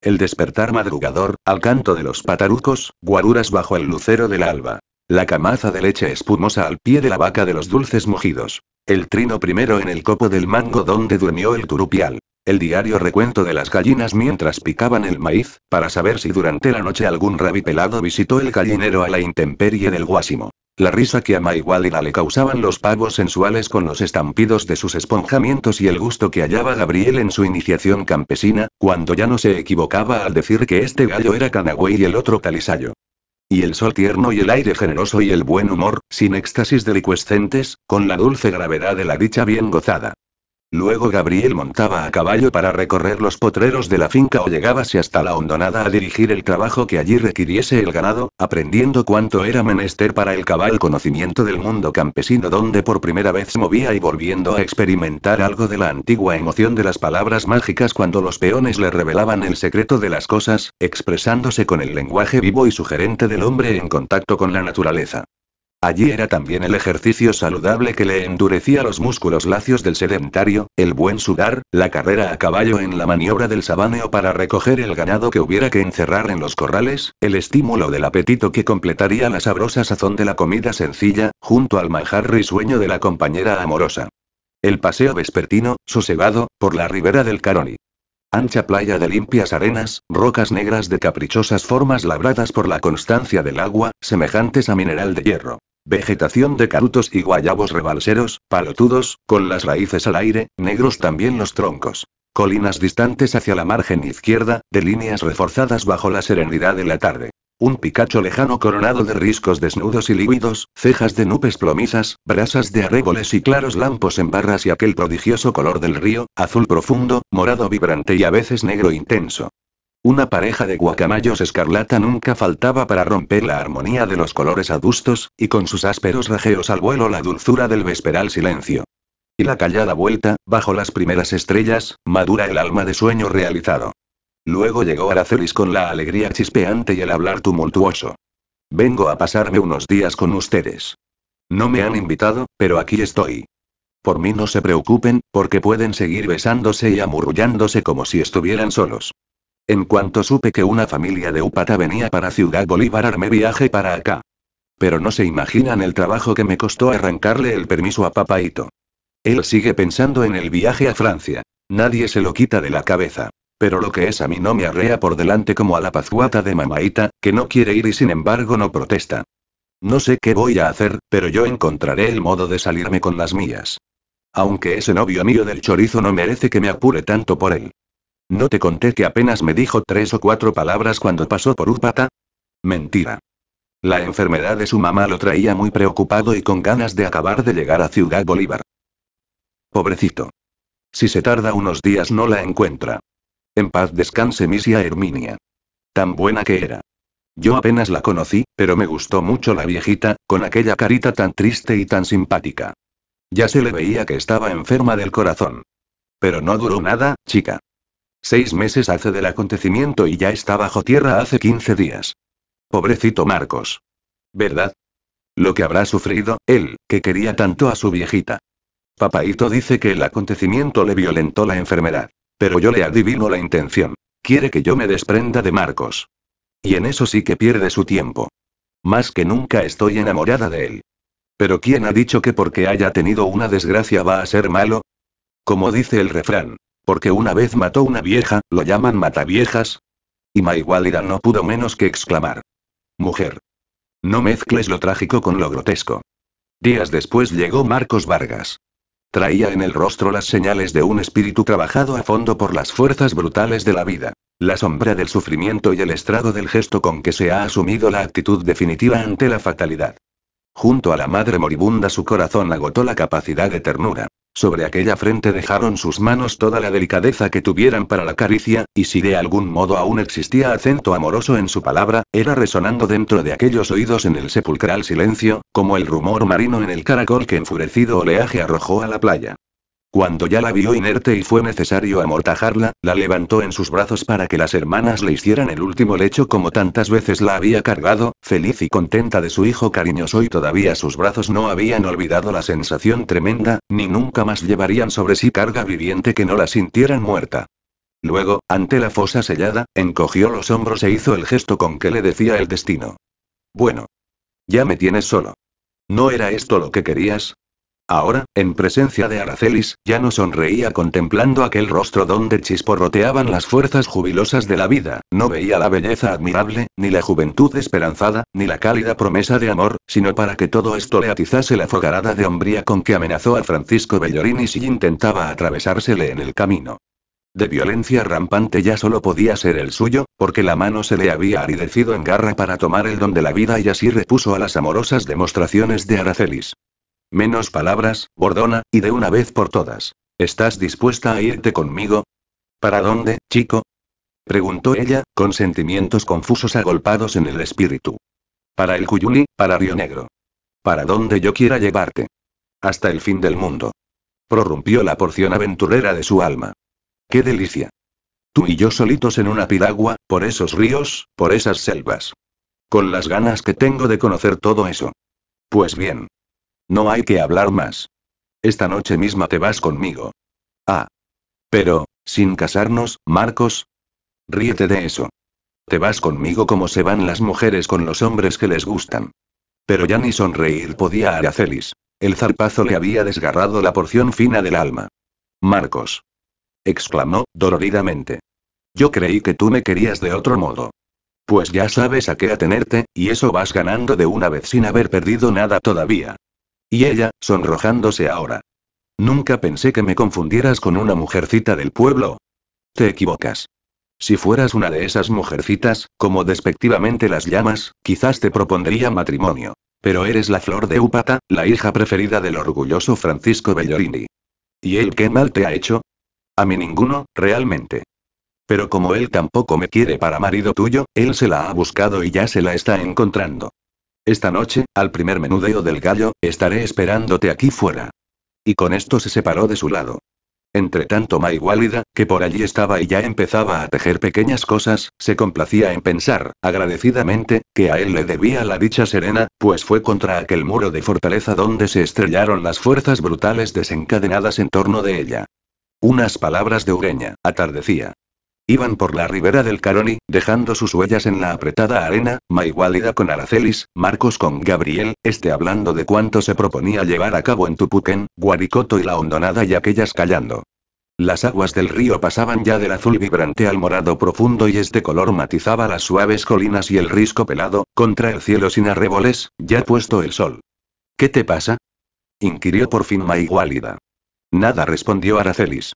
El despertar madrugador, al canto de los patarucos, guaruras bajo el lucero del alba. La camaza de leche espumosa al pie de la vaca de los dulces mugidos. El trino primero en el copo del mango donde durmió el turupial. El diario recuento de las gallinas mientras picaban el maíz, para saber si durante la noche algún rabipelado visitó el gallinero a la intemperie del guásimo la risa que a Maigualina le causaban los pavos sensuales con los estampidos de sus esponjamientos y el gusto que hallaba Gabriel en su iniciación campesina, cuando ya no se equivocaba al decir que este gallo era Canagüey y el otro Talisayo. Y el sol tierno y el aire generoso y el buen humor, sin éxtasis delicuescentes, con la dulce gravedad de la dicha bien gozada. Luego Gabriel montaba a caballo para recorrer los potreros de la finca o llegábase hasta la hondonada a dirigir el trabajo que allí requiriese el ganado, aprendiendo cuánto era menester para el cabal conocimiento del mundo campesino donde por primera vez movía y volviendo a experimentar algo de la antigua emoción de las palabras mágicas cuando los peones le revelaban el secreto de las cosas, expresándose con el lenguaje vivo y sugerente del hombre en contacto con la naturaleza. Allí era también el ejercicio saludable que le endurecía los músculos lacios del sedentario, el buen sudar, la carrera a caballo en la maniobra del sabaneo para recoger el ganado que hubiera que encerrar en los corrales, el estímulo del apetito que completaría la sabrosa sazón de la comida sencilla, junto al manjar sueño de la compañera amorosa. El paseo vespertino, sosegado, por la ribera del Caroni. Ancha playa de limpias arenas, rocas negras de caprichosas formas labradas por la constancia del agua, semejantes a mineral de hierro. Vegetación de carutos y guayabos rebalseros, palotudos, con las raíces al aire, negros también los troncos. Colinas distantes hacia la margen izquierda, de líneas reforzadas bajo la serenidad de la tarde. Un picacho lejano coronado de riscos desnudos y lívidos, cejas de nubes plomizas, brasas de arregoles y claros lampos en barras y aquel prodigioso color del río, azul profundo, morado vibrante y a veces negro intenso. Una pareja de guacamayos escarlata nunca faltaba para romper la armonía de los colores adustos, y con sus ásperos rajeos al vuelo la dulzura del vesperal silencio. Y la callada vuelta, bajo las primeras estrellas, madura el alma de sueño realizado. Luego llegó Aracelis con la alegría chispeante y el hablar tumultuoso. Vengo a pasarme unos días con ustedes. No me han invitado, pero aquí estoy. Por mí no se preocupen, porque pueden seguir besándose y amurrullándose como si estuvieran solos. En cuanto supe que una familia de Upata venía para Ciudad Bolívar, armé viaje para acá. Pero no se imaginan el trabajo que me costó arrancarle el permiso a Papaito. Él sigue pensando en el viaje a Francia. Nadie se lo quita de la cabeza. Pero lo que es a mí no me arrea por delante como a la pazuata de mamaita, que no quiere ir y sin embargo no protesta. No sé qué voy a hacer, pero yo encontraré el modo de salirme con las mías. Aunque ese novio mío del chorizo no merece que me apure tanto por él. ¿No te conté que apenas me dijo tres o cuatro palabras cuando pasó por Urpata? Mentira. La enfermedad de su mamá lo traía muy preocupado y con ganas de acabar de llegar a Ciudad Bolívar. Pobrecito. Si se tarda unos días no la encuentra. En paz descanse Misia Herminia. Tan buena que era. Yo apenas la conocí, pero me gustó mucho la viejita, con aquella carita tan triste y tan simpática. Ya se le veía que estaba enferma del corazón. Pero no duró nada, chica. Seis meses hace del acontecimiento y ya está bajo tierra hace 15 días. Pobrecito Marcos. ¿Verdad? Lo que habrá sufrido, él, que quería tanto a su viejita. Papaito dice que el acontecimiento le violentó la enfermedad. Pero yo le adivino la intención. Quiere que yo me desprenda de Marcos. Y en eso sí que pierde su tiempo. Más que nunca estoy enamorada de él. Pero ¿quién ha dicho que porque haya tenido una desgracia va a ser malo? Como dice el refrán, porque una vez mató una vieja, lo llaman mataviejas. Y Maigualida no pudo menos que exclamar. Mujer. No mezcles lo trágico con lo grotesco. Días después llegó Marcos Vargas. Traía en el rostro las señales de un espíritu trabajado a fondo por las fuerzas brutales de la vida, la sombra del sufrimiento y el estrado del gesto con que se ha asumido la actitud definitiva ante la fatalidad. Junto a la madre moribunda su corazón agotó la capacidad de ternura. Sobre aquella frente dejaron sus manos toda la delicadeza que tuvieran para la caricia, y si de algún modo aún existía acento amoroso en su palabra, era resonando dentro de aquellos oídos en el sepulcral silencio, como el rumor marino en el caracol que enfurecido oleaje arrojó a la playa. Cuando ya la vio inerte y fue necesario amortajarla, la levantó en sus brazos para que las hermanas le hicieran el último lecho como tantas veces la había cargado, feliz y contenta de su hijo cariñoso y todavía sus brazos no habían olvidado la sensación tremenda, ni nunca más llevarían sobre sí carga viviente que no la sintieran muerta. Luego, ante la fosa sellada, encogió los hombros e hizo el gesto con que le decía el destino. Bueno. Ya me tienes solo. ¿No era esto lo que querías? Ahora, en presencia de Aracelis, ya no sonreía contemplando aquel rostro donde chisporroteaban las fuerzas jubilosas de la vida, no veía la belleza admirable, ni la juventud esperanzada, ni la cálida promesa de amor, sino para que todo esto le atizase la fogarada de hombría con que amenazó a Francisco Bellorini si intentaba atravesársele en el camino. De violencia rampante ya solo podía ser el suyo, porque la mano se le había aridecido en garra para tomar el don de la vida y así repuso a las amorosas demostraciones de Aracelis. Menos palabras, Bordona, y de una vez por todas. ¿Estás dispuesta a irte conmigo? ¿Para dónde, chico? Preguntó ella, con sentimientos confusos agolpados en el espíritu. Para el Cuyuni, para Río Negro. Para donde yo quiera llevarte. Hasta el fin del mundo. Prorrumpió la porción aventurera de su alma. ¡Qué delicia! Tú y yo solitos en una piragua, por esos ríos, por esas selvas. Con las ganas que tengo de conocer todo eso. Pues bien, no hay que hablar más. Esta noche misma te vas conmigo. Ah. Pero, sin casarnos, Marcos. Ríete de eso. Te vas conmigo como se van las mujeres con los hombres que les gustan. Pero ya ni sonreír podía Aracelis. El zarpazo le había desgarrado la porción fina del alma. Marcos. exclamó, doloridamente. Yo creí que tú me querías de otro modo. Pues ya sabes a qué atenerte, y eso vas ganando de una vez sin haber perdido nada todavía. Y ella, sonrojándose ahora. Nunca pensé que me confundieras con una mujercita del pueblo. Te equivocas. Si fueras una de esas mujercitas, como despectivamente las llamas, quizás te propondría matrimonio. Pero eres la flor de Úpata, la hija preferida del orgulloso Francisco Bellorini. ¿Y él qué mal te ha hecho? A mí ninguno, realmente. Pero como él tampoco me quiere para marido tuyo, él se la ha buscado y ya se la está encontrando. Esta noche, al primer menudeo del gallo, estaré esperándote aquí fuera. Y con esto se separó de su lado. Entre tanto, que por allí estaba y ya empezaba a tejer pequeñas cosas, se complacía en pensar, agradecidamente, que a él le debía la dicha serena, pues fue contra aquel muro de fortaleza donde se estrellaron las fuerzas brutales desencadenadas en torno de ella. Unas palabras de Ureña, atardecía. Iban por la ribera del Caroni, dejando sus huellas en la apretada arena, Maigualida con Aracelis, Marcos con Gabriel, este hablando de cuánto se proponía llevar a cabo en Tupuquén, Guaricoto y la hondonada y aquellas callando. Las aguas del río pasaban ya del azul vibrante al morado profundo y este color matizaba las suaves colinas y el risco pelado, contra el cielo sin arreboles, ya puesto el sol. ¿Qué te pasa? inquirió por fin Maigualida. Nada respondió Aracelis.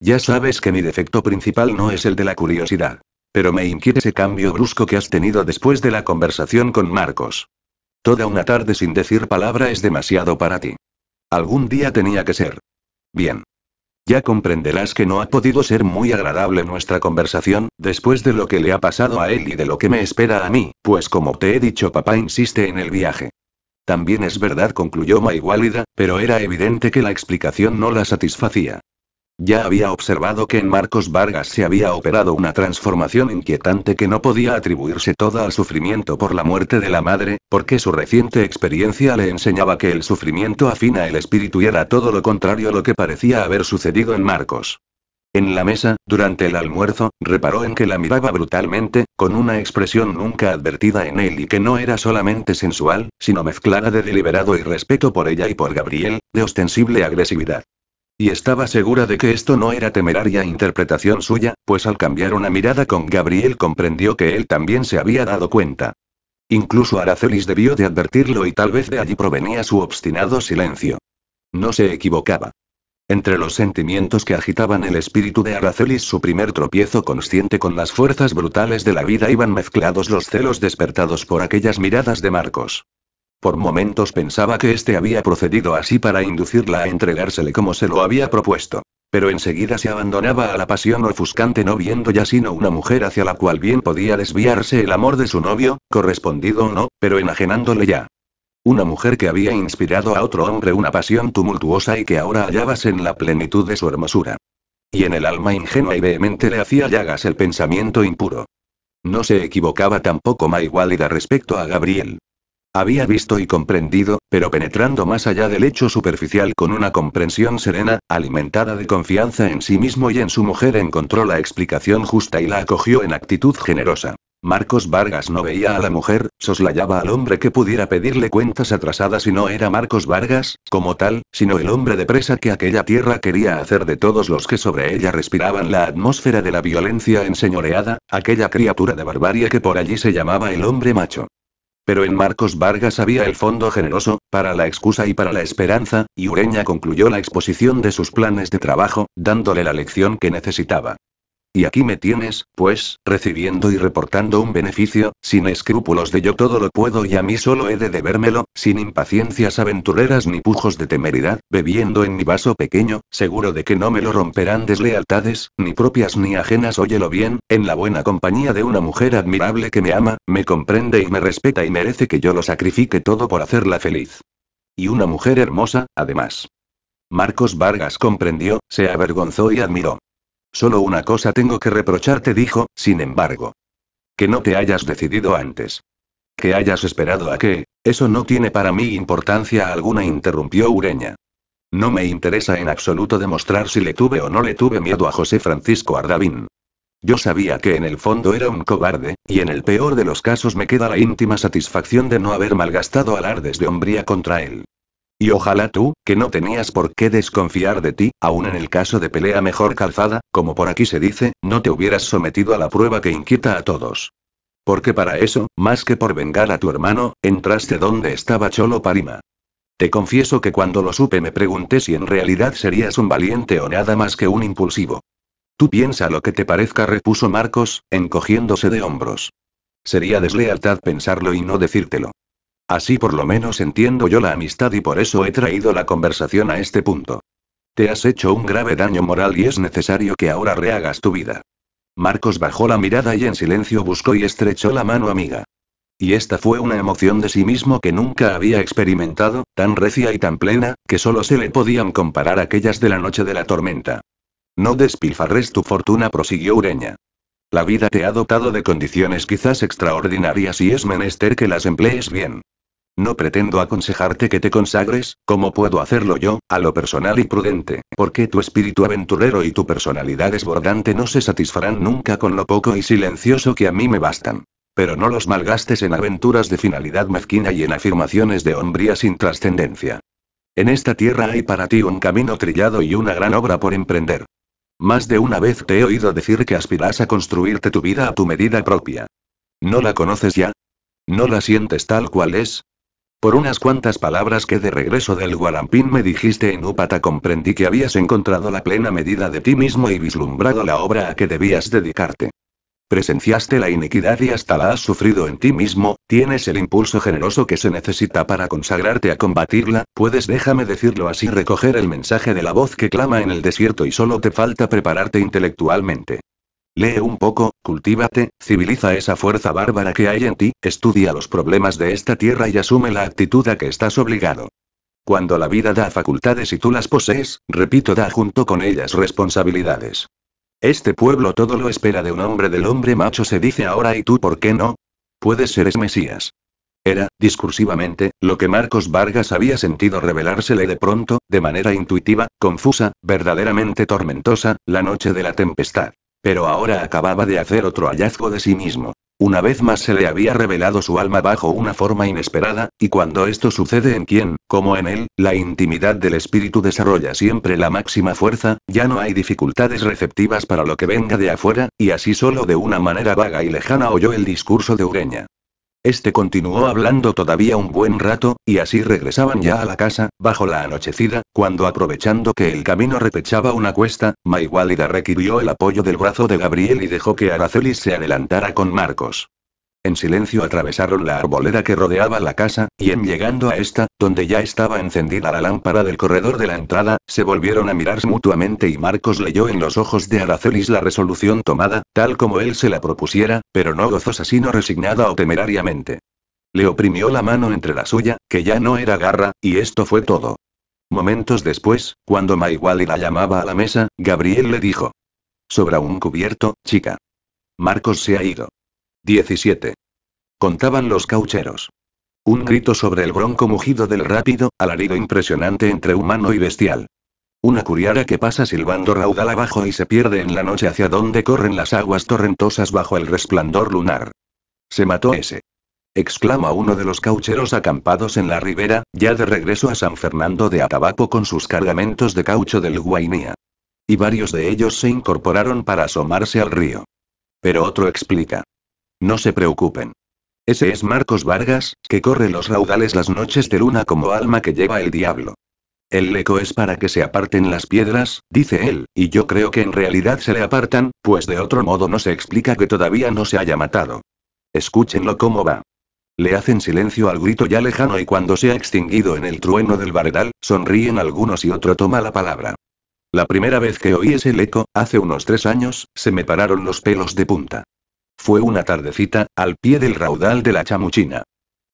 Ya sabes que mi defecto principal no es el de la curiosidad. Pero me inquieta ese cambio brusco que has tenido después de la conversación con Marcos. Toda una tarde sin decir palabra es demasiado para ti. Algún día tenía que ser. Bien. Ya comprenderás que no ha podido ser muy agradable nuestra conversación, después de lo que le ha pasado a él y de lo que me espera a mí, pues como te he dicho papá insiste en el viaje. También es verdad concluyó Maigualida, pero era evidente que la explicación no la satisfacía. Ya había observado que en Marcos Vargas se había operado una transformación inquietante que no podía atribuirse toda al sufrimiento por la muerte de la madre, porque su reciente experiencia le enseñaba que el sufrimiento afina el espíritu y era todo lo contrario a lo que parecía haber sucedido en Marcos. En la mesa, durante el almuerzo, reparó en que la miraba brutalmente, con una expresión nunca advertida en él y que no era solamente sensual, sino mezclada de deliberado y respeto por ella y por Gabriel, de ostensible agresividad. Y estaba segura de que esto no era temeraria interpretación suya, pues al cambiar una mirada con Gabriel comprendió que él también se había dado cuenta. Incluso Aracelis debió de advertirlo y tal vez de allí provenía su obstinado silencio. No se equivocaba. Entre los sentimientos que agitaban el espíritu de Aracelis su primer tropiezo consciente con las fuerzas brutales de la vida iban mezclados los celos despertados por aquellas miradas de Marcos. Por momentos pensaba que este había procedido así para inducirla a entregársele como se lo había propuesto. Pero enseguida se abandonaba a la pasión ofuscante no viendo ya sino una mujer hacia la cual bien podía desviarse el amor de su novio, correspondido o no, pero enajenándole ya. Una mujer que había inspirado a otro hombre una pasión tumultuosa y que ahora hallábase en la plenitud de su hermosura. Y en el alma ingenua y vehemente le hacía llagas el pensamiento impuro. No se equivocaba tampoco Maigualida respecto a Gabriel. Había visto y comprendido, pero penetrando más allá del hecho superficial con una comprensión serena, alimentada de confianza en sí mismo y en su mujer, encontró la explicación justa y la acogió en actitud generosa. Marcos Vargas no veía a la mujer, soslayaba al hombre que pudiera pedirle cuentas atrasadas y no era Marcos Vargas, como tal, sino el hombre de presa que aquella tierra quería hacer de todos los que sobre ella respiraban la atmósfera de la violencia enseñoreada, aquella criatura de barbarie que por allí se llamaba el hombre macho. Pero en Marcos Vargas había el fondo generoso, para la excusa y para la esperanza, y Ureña concluyó la exposición de sus planes de trabajo, dándole la lección que necesitaba. Y aquí me tienes, pues, recibiendo y reportando un beneficio, sin escrúpulos de yo todo lo puedo y a mí solo he de debérmelo, sin impaciencias aventureras ni pujos de temeridad, bebiendo en mi vaso pequeño, seguro de que no me lo romperán deslealtades, ni propias ni ajenas, óyelo bien, en la buena compañía de una mujer admirable que me ama, me comprende y me respeta y merece que yo lo sacrifique todo por hacerla feliz. Y una mujer hermosa, además. Marcos Vargas comprendió, se avergonzó y admiró. Solo una cosa tengo que reprocharte, dijo, sin embargo. Que no te hayas decidido antes. Que hayas esperado a que, eso no tiene para mí importancia alguna, interrumpió Ureña. No me interesa en absoluto demostrar si le tuve o no le tuve miedo a José Francisco Ardavín. Yo sabía que en el fondo era un cobarde, y en el peor de los casos me queda la íntima satisfacción de no haber malgastado alardes de hombría contra él. Y ojalá tú, que no tenías por qué desconfiar de ti, aún en el caso de pelea mejor calzada, como por aquí se dice, no te hubieras sometido a la prueba que inquieta a todos. Porque para eso, más que por vengar a tu hermano, entraste donde estaba Cholo Parima. Te confieso que cuando lo supe me pregunté si en realidad serías un valiente o nada más que un impulsivo. Tú piensa lo que te parezca, repuso Marcos, encogiéndose de hombros. Sería deslealtad pensarlo y no decírtelo. Así por lo menos entiendo yo la amistad y por eso he traído la conversación a este punto. Te has hecho un grave daño moral y es necesario que ahora rehagas tu vida. Marcos bajó la mirada y en silencio buscó y estrechó la mano amiga. Y esta fue una emoción de sí mismo que nunca había experimentado, tan recia y tan plena, que solo se le podían comparar aquellas de la noche de la tormenta. No despilfarres tu fortuna, prosiguió Ureña. La vida te ha dotado de condiciones quizás extraordinarias y es menester que las emplees bien. No pretendo aconsejarte que te consagres, como puedo hacerlo yo, a lo personal y prudente, porque tu espíritu aventurero y tu personalidad desbordante no se satisfarán nunca con lo poco y silencioso que a mí me bastan. Pero no los malgastes en aventuras de finalidad mezquina y en afirmaciones de hombría sin trascendencia. En esta tierra hay para ti un camino trillado y una gran obra por emprender. Más de una vez te he oído decir que aspiras a construirte tu vida a tu medida propia. ¿No la conoces ya? ¿No la sientes tal cual es? Por unas cuantas palabras que de regreso del Guarampín me dijiste en Upata comprendí que habías encontrado la plena medida de ti mismo y vislumbrado la obra a que debías dedicarte. Presenciaste la iniquidad y hasta la has sufrido en ti mismo, tienes el impulso generoso que se necesita para consagrarte a combatirla, puedes déjame decirlo así recoger el mensaje de la voz que clama en el desierto y solo te falta prepararte intelectualmente. Lee un poco, cultívate, civiliza esa fuerza bárbara que hay en ti, estudia los problemas de esta tierra y asume la actitud a que estás obligado. Cuando la vida da facultades y tú las posees, repito, da junto con ellas responsabilidades. Este pueblo todo lo espera de un hombre del hombre macho se dice ahora y tú por qué no? Puedes ser es Mesías. Era, discursivamente, lo que Marcos Vargas había sentido revelársele de pronto, de manera intuitiva, confusa, verdaderamente tormentosa, la noche de la tempestad. Pero ahora acababa de hacer otro hallazgo de sí mismo. Una vez más se le había revelado su alma bajo una forma inesperada, y cuando esto sucede en quien, como en él, la intimidad del espíritu desarrolla siempre la máxima fuerza, ya no hay dificultades receptivas para lo que venga de afuera, y así solo de una manera vaga y lejana oyó el discurso de Ureña. Este continuó hablando todavía un buen rato, y así regresaban ya a la casa, bajo la anochecida, cuando aprovechando que el camino repechaba una cuesta, Maigualida requirió el apoyo del brazo de Gabriel y dejó que Aracelis se adelantara con Marcos en silencio atravesaron la arboleda que rodeaba la casa, y en llegando a esta, donde ya estaba encendida la lámpara del corredor de la entrada, se volvieron a mirar mutuamente y Marcos leyó en los ojos de Aracelis la resolución tomada, tal como él se la propusiera, pero no gozosa sino resignada o temerariamente. Le oprimió la mano entre la suya, que ya no era garra, y esto fue todo. Momentos después, cuando Maiguali la llamaba a la mesa, Gabriel le dijo. Sobra un cubierto, chica. Marcos se ha ido. 17. Contaban los caucheros. Un grito sobre el bronco mugido del rápido, alarido impresionante entre humano y bestial. Una curiara que pasa silbando raudal abajo y se pierde en la noche hacia donde corren las aguas torrentosas bajo el resplandor lunar. Se mató ese. Exclama uno de los caucheros acampados en la ribera, ya de regreso a San Fernando de Atabapo con sus cargamentos de caucho del Guainía. Y varios de ellos se incorporaron para asomarse al río. Pero otro explica. No se preocupen. Ese es Marcos Vargas, que corre los raudales las noches de luna como alma que lleva el diablo. El leco es para que se aparten las piedras, dice él, y yo creo que en realidad se le apartan, pues de otro modo no se explica que todavía no se haya matado. Escúchenlo cómo va. Le hacen silencio al grito ya lejano y cuando se ha extinguido en el trueno del baredal, sonríen algunos y otro toma la palabra. La primera vez que oí ese leco, hace unos tres años, se me pararon los pelos de punta. Fue una tardecita, al pie del raudal de la chamuchina.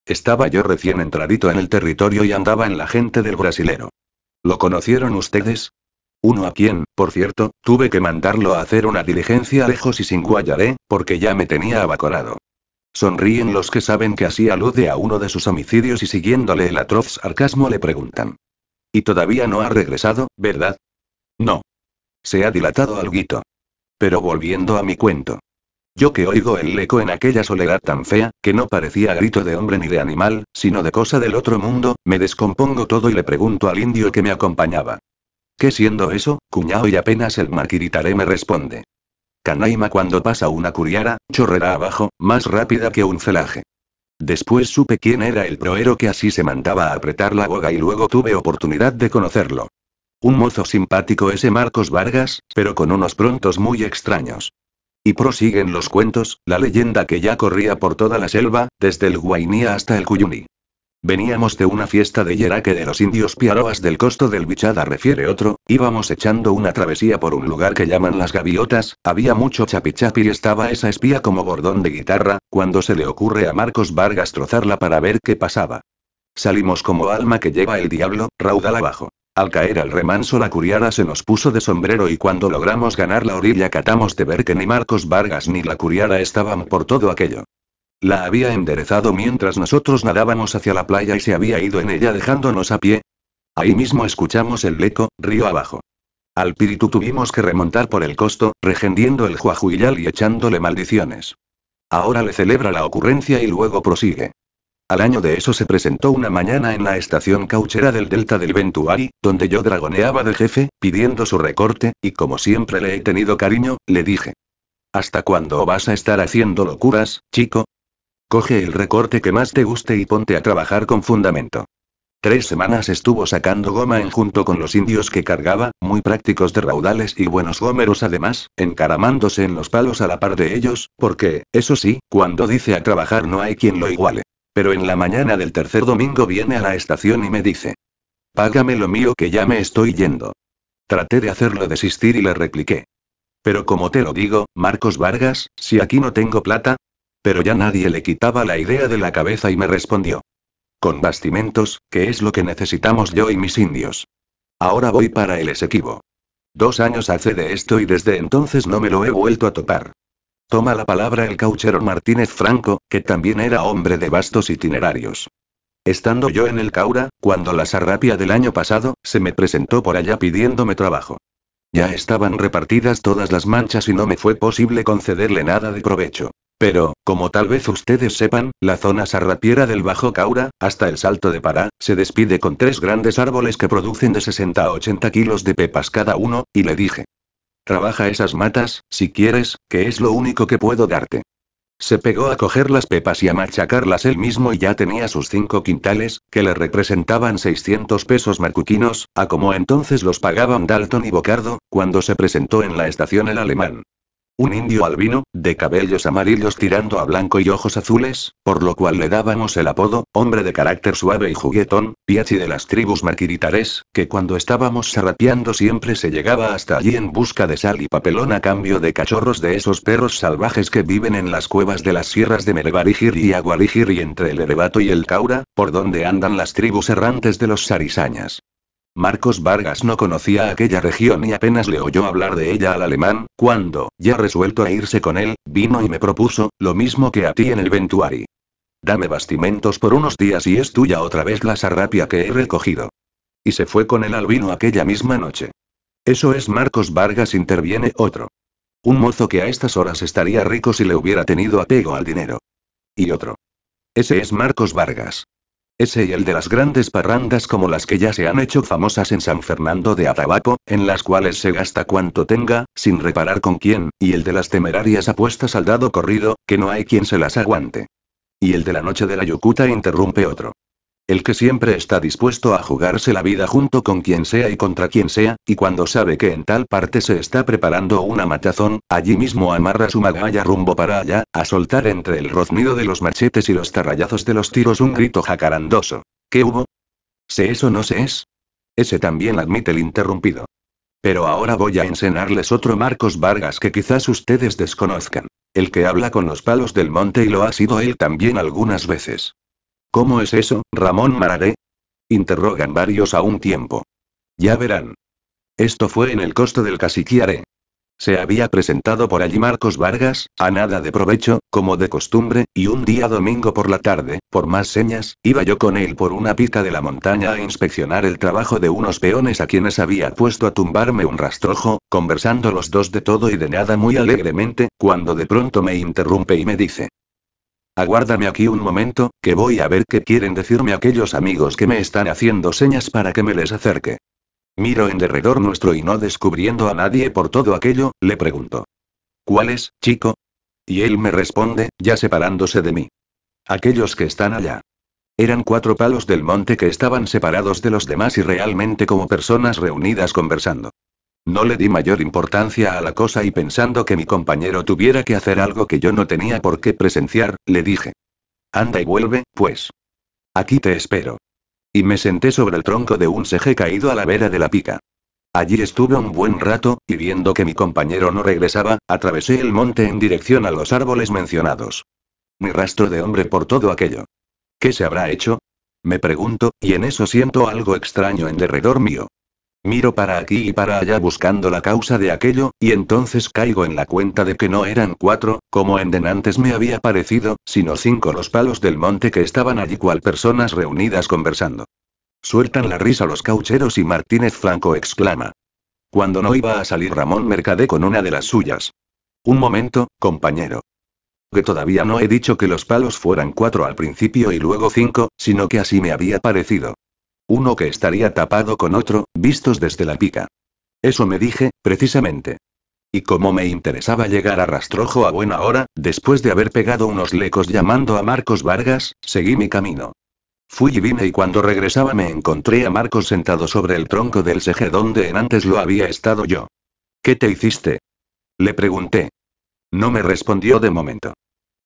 Estaba yo recién entradito en el territorio y andaba en la gente del brasilero. ¿Lo conocieron ustedes? Uno a quien, por cierto, tuve que mandarlo a hacer una diligencia lejos y sin Guayaré, porque ya me tenía abacorado. Sonríen los que saben que así alude a uno de sus homicidios y siguiéndole el atroz sarcasmo le preguntan. Y todavía no ha regresado, ¿verdad? No. Se ha dilatado alguito. Pero volviendo a mi cuento. Yo que oigo el eco en aquella soledad tan fea, que no parecía grito de hombre ni de animal, sino de cosa del otro mundo, me descompongo todo y le pregunto al indio que me acompañaba. ¿Qué siendo eso, cuñao? Y apenas el marquiritaré me responde. Canaima cuando pasa una curiara, chorrerá abajo, más rápida que un celaje. Después supe quién era el proero que así se mandaba a apretar la boga y luego tuve oportunidad de conocerlo. Un mozo simpático ese Marcos Vargas, pero con unos prontos muy extraños. Y prosiguen los cuentos, la leyenda que ya corría por toda la selva, desde el Guainía hasta el Cuyuni. Veníamos de una fiesta de que de los indios piaroas del costo del Bichada refiere otro, íbamos echando una travesía por un lugar que llaman las gaviotas, había mucho chapichapi y estaba esa espía como bordón de guitarra, cuando se le ocurre a Marcos Vargas trozarla para ver qué pasaba. Salimos como alma que lleva el diablo, raudal abajo. Al caer al remanso la curiara se nos puso de sombrero y cuando logramos ganar la orilla catamos de ver que ni Marcos Vargas ni la curiara estaban por todo aquello. La había enderezado mientras nosotros nadábamos hacia la playa y se había ido en ella dejándonos a pie. Ahí mismo escuchamos el leco, río abajo. Al Piritu tuvimos que remontar por el costo, regendiendo el juajuillal y echándole maldiciones. Ahora le celebra la ocurrencia y luego prosigue. Al año de eso se presentó una mañana en la estación cauchera del delta del Ventuari, donde yo dragoneaba de jefe, pidiendo su recorte, y como siempre le he tenido cariño, le dije. ¿Hasta cuándo vas a estar haciendo locuras, chico? Coge el recorte que más te guste y ponte a trabajar con fundamento. Tres semanas estuvo sacando goma en junto con los indios que cargaba, muy prácticos de raudales y buenos gómeros además, encaramándose en los palos a la par de ellos, porque, eso sí, cuando dice a trabajar no hay quien lo iguale. Pero en la mañana del tercer domingo viene a la estación y me dice. Págame lo mío que ya me estoy yendo. Traté de hacerlo desistir y le repliqué. Pero como te lo digo, Marcos Vargas, si aquí no tengo plata. Pero ya nadie le quitaba la idea de la cabeza y me respondió. Con bastimentos, que es lo que necesitamos yo y mis indios. Ahora voy para el Esequibo. Dos años hace de esto y desde entonces no me lo he vuelto a topar. Toma la palabra el cauchero Martínez Franco, que también era hombre de vastos itinerarios. Estando yo en el Caura, cuando la sarrapia del año pasado, se me presentó por allá pidiéndome trabajo. Ya estaban repartidas todas las manchas y no me fue posible concederle nada de provecho. Pero, como tal vez ustedes sepan, la zona sarrapiera del Bajo Caura, hasta el Salto de Pará, se despide con tres grandes árboles que producen de 60 a 80 kilos de pepas cada uno, y le dije. Trabaja esas matas, si quieres, que es lo único que puedo darte. Se pegó a coger las pepas y a machacarlas él mismo y ya tenía sus cinco quintales, que le representaban 600 pesos marcuquinos, a como entonces los pagaban Dalton y Bocardo, cuando se presentó en la estación el alemán. Un indio albino, de cabellos amarillos tirando a blanco y ojos azules, por lo cual le dábamos el apodo, hombre de carácter suave y juguetón, piachi de las tribus marquiritares, que cuando estábamos sarrapeando siempre se llegaba hasta allí en busca de sal y papelón a cambio de cachorros de esos perros salvajes que viven en las cuevas de las sierras de merevarigir y Aguarijir y entre el Erebato y el Caura, por donde andan las tribus errantes de los sarisañas. Marcos Vargas no conocía aquella región y apenas le oyó hablar de ella al alemán, cuando, ya resuelto a irse con él, vino y me propuso, lo mismo que a ti en el Ventuari. Dame bastimentos por unos días y es tuya otra vez la sarrapia que he recogido. Y se fue con el albino aquella misma noche. Eso es Marcos Vargas interviene otro. Un mozo que a estas horas estaría rico si le hubiera tenido apego al dinero. Y otro. Ese es Marcos Vargas. Ese y el de las grandes parrandas como las que ya se han hecho famosas en San Fernando de Atabapo, en las cuales se gasta cuanto tenga, sin reparar con quién, y el de las temerarias apuestas al dado corrido, que no hay quien se las aguante. Y el de la noche de la Yucuta interrumpe otro. El que siempre está dispuesto a jugarse la vida junto con quien sea y contra quien sea, y cuando sabe que en tal parte se está preparando una matazón, allí mismo amarra su magalla rumbo para allá, a soltar entre el roznido de los machetes y los tarrayazos de los tiros un grito jacarandoso. ¿Qué hubo? ¿Se eso no se es? Ese también admite el interrumpido. Pero ahora voy a enseñarles otro Marcos Vargas que quizás ustedes desconozcan. El que habla con los palos del monte y lo ha sido él también algunas veces. ¿Cómo es eso, Ramón Mararé? Interrogan varios a un tiempo. Ya verán. Esto fue en el costo del casiquiare. Se había presentado por allí Marcos Vargas, a nada de provecho, como de costumbre, y un día domingo por la tarde, por más señas, iba yo con él por una pica de la montaña a inspeccionar el trabajo de unos peones a quienes había puesto a tumbarme un rastrojo, conversando los dos de todo y de nada muy alegremente, cuando de pronto me interrumpe y me dice, Aguárdame aquí un momento, que voy a ver qué quieren decirme aquellos amigos que me están haciendo señas para que me les acerque. Miro en derredor nuestro y no descubriendo a nadie por todo aquello, le pregunto. ¿Cuál es, chico? Y él me responde, ya separándose de mí. Aquellos que están allá. Eran cuatro palos del monte que estaban separados de los demás y realmente como personas reunidas conversando. No le di mayor importancia a la cosa y pensando que mi compañero tuviera que hacer algo que yo no tenía por qué presenciar, le dije. Anda y vuelve, pues. Aquí te espero. Y me senté sobre el tronco de un seje caído a la vera de la pica. Allí estuve un buen rato, y viendo que mi compañero no regresaba, atravesé el monte en dirección a los árboles mencionados. Mi rastro de hombre por todo aquello. ¿Qué se habrá hecho? Me pregunto, y en eso siento algo extraño en derredor mío. Miro para aquí y para allá buscando la causa de aquello, y entonces caigo en la cuenta de que no eran cuatro, como en denantes me había parecido, sino cinco los palos del monte que estaban allí cual personas reunidas conversando. Sueltan la risa los caucheros y Martínez Franco exclama. Cuando no iba a salir Ramón Mercadé con una de las suyas. Un momento, compañero. Que todavía no he dicho que los palos fueran cuatro al principio y luego cinco, sino que así me había parecido. Uno que estaría tapado con otro, vistos desde la pica. Eso me dije, precisamente. Y como me interesaba llegar a Rastrojo a buena hora, después de haber pegado unos lecos llamando a Marcos Vargas, seguí mi camino. Fui y vine y cuando regresaba me encontré a Marcos sentado sobre el tronco del seje donde en antes lo había estado yo. ¿Qué te hiciste? Le pregunté. No me respondió de momento.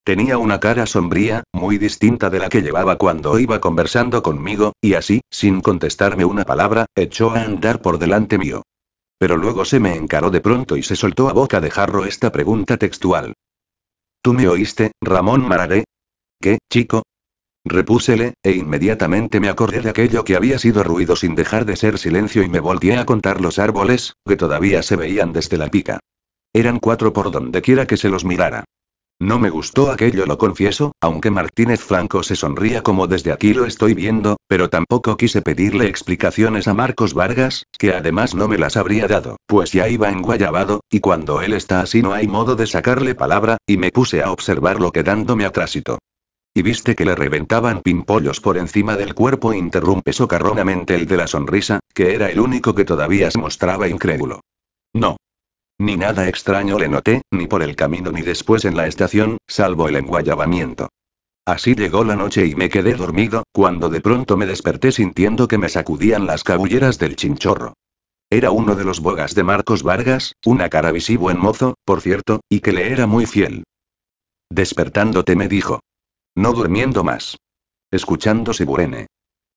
Tenía una cara sombría, muy distinta de la que llevaba cuando iba conversando conmigo, y así, sin contestarme una palabra, echó a andar por delante mío. Pero luego se me encaró de pronto y se soltó a boca de jarro esta pregunta textual. ¿Tú me oíste, Ramón Mararé? ¿Qué, chico? Repúsele, e inmediatamente me acordé de aquello que había sido ruido sin dejar de ser silencio y me volteé a contar los árboles, que todavía se veían desde la pica. Eran cuatro por donde quiera que se los mirara. No me gustó aquello, lo confieso, aunque Martínez Franco se sonría como desde aquí lo estoy viendo, pero tampoco quise pedirle explicaciones a Marcos Vargas, que además no me las habría dado, pues ya iba enguayabado, y cuando él está así no hay modo de sacarle palabra, y me puse a observarlo quedándome atrásito. Y viste que le reventaban pimpollos por encima del cuerpo, interrumpe socarronamente el de la sonrisa, que era el único que todavía se mostraba incrédulo. No, ni nada extraño le noté, ni por el camino ni después en la estación, salvo el enguayabamiento. Así llegó la noche y me quedé dormido, cuando de pronto me desperté sintiendo que me sacudían las cabulleras del chinchorro. Era uno de los bogas de Marcos Vargas, una cara buen mozo, por cierto, y que le era muy fiel. Despertándote me dijo. No durmiendo más. Escuchando Burene.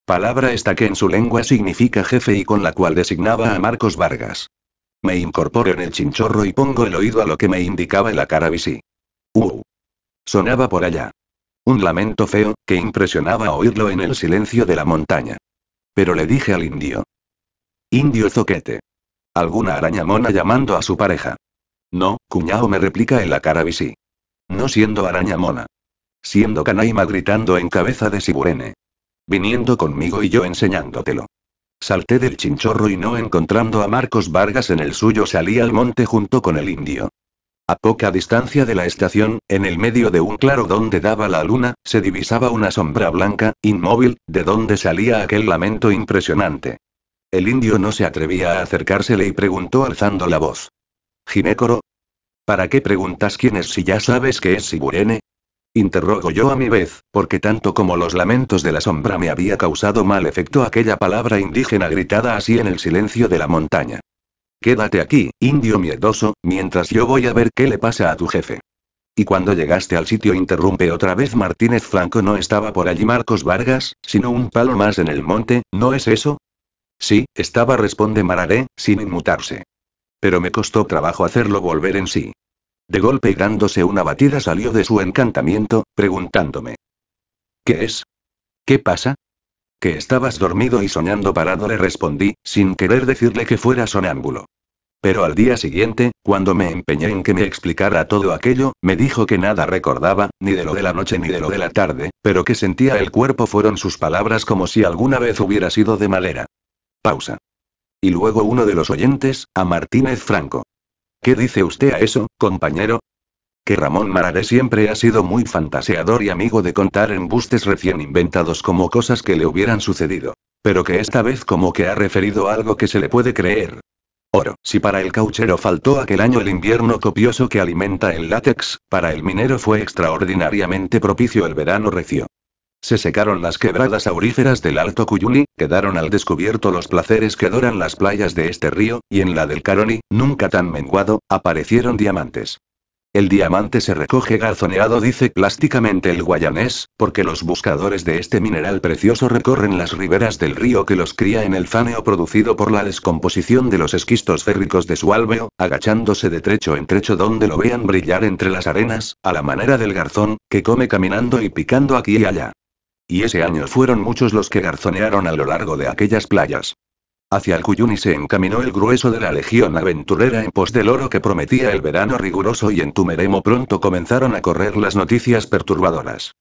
Palabra esta que en su lengua significa jefe y con la cual designaba a Marcos Vargas. Me incorporo en el chinchorro y pongo el oído a lo que me indicaba la acarabisí. ¡Uh! Sonaba por allá. Un lamento feo, que impresionaba oírlo en el silencio de la montaña. Pero le dije al indio. Indio zoquete. Alguna araña mona llamando a su pareja. No, cuñao me replica en la No siendo araña mona. Siendo canaima gritando en cabeza de Siburene. Viniendo conmigo y yo enseñándotelo. Salté del chinchorro y no encontrando a Marcos Vargas en el suyo salí al monte junto con el indio. A poca distancia de la estación, en el medio de un claro donde daba la luna, se divisaba una sombra blanca, inmóvil, de donde salía aquel lamento impresionante. El indio no se atrevía a acercársele y preguntó alzando la voz. Ginécoro. ¿Para qué preguntas quién es si ya sabes que es Siburene? Interrogo yo a mi vez, porque tanto como los lamentos de la sombra me había causado mal efecto aquella palabra indígena gritada así en el silencio de la montaña. Quédate aquí, indio miedoso, mientras yo voy a ver qué le pasa a tu jefe. Y cuando llegaste al sitio interrumpe otra vez Martínez Franco no estaba por allí Marcos Vargas, sino un palo más en el monte, ¿no es eso? Sí, estaba responde Mararé, sin inmutarse. Pero me costó trabajo hacerlo volver en sí. De golpe y dándose una batida salió de su encantamiento, preguntándome. ¿Qué es? ¿Qué pasa? Que estabas dormido y soñando parado le respondí, sin querer decirle que fuera sonámbulo. Pero al día siguiente, cuando me empeñé en que me explicara todo aquello, me dijo que nada recordaba, ni de lo de la noche ni de lo de la tarde, pero que sentía el cuerpo fueron sus palabras como si alguna vez hubiera sido de madera. Pausa. Y luego uno de los oyentes, a Martínez Franco. ¿Qué dice usted a eso, compañero? Que Ramón Mararé siempre ha sido muy fantaseador y amigo de contar embustes recién inventados como cosas que le hubieran sucedido. Pero que esta vez como que ha referido algo que se le puede creer. Oro, si para el cauchero faltó aquel año el invierno copioso que alimenta el látex, para el minero fue extraordinariamente propicio el verano recio. Se secaron las quebradas auríferas del Alto Cuyuli, quedaron al descubierto los placeres que adoran las playas de este río, y en la del Caroni, nunca tan menguado, aparecieron diamantes. El diamante se recoge garzoneado, dice plásticamente el guayanés, porque los buscadores de este mineral precioso recorren las riberas del río que los cría en el fáneo producido por la descomposición de los esquistos férricos de su alveo, agachándose de trecho en trecho donde lo vean brillar entre las arenas, a la manera del garzón, que come caminando y picando aquí y allá. Y ese año fueron muchos los que garzonearon a lo largo de aquellas playas. Hacia el Cuyuni se encaminó el grueso de la legión aventurera en pos del oro que prometía el verano riguroso y en Tumeremo pronto comenzaron a correr las noticias perturbadoras.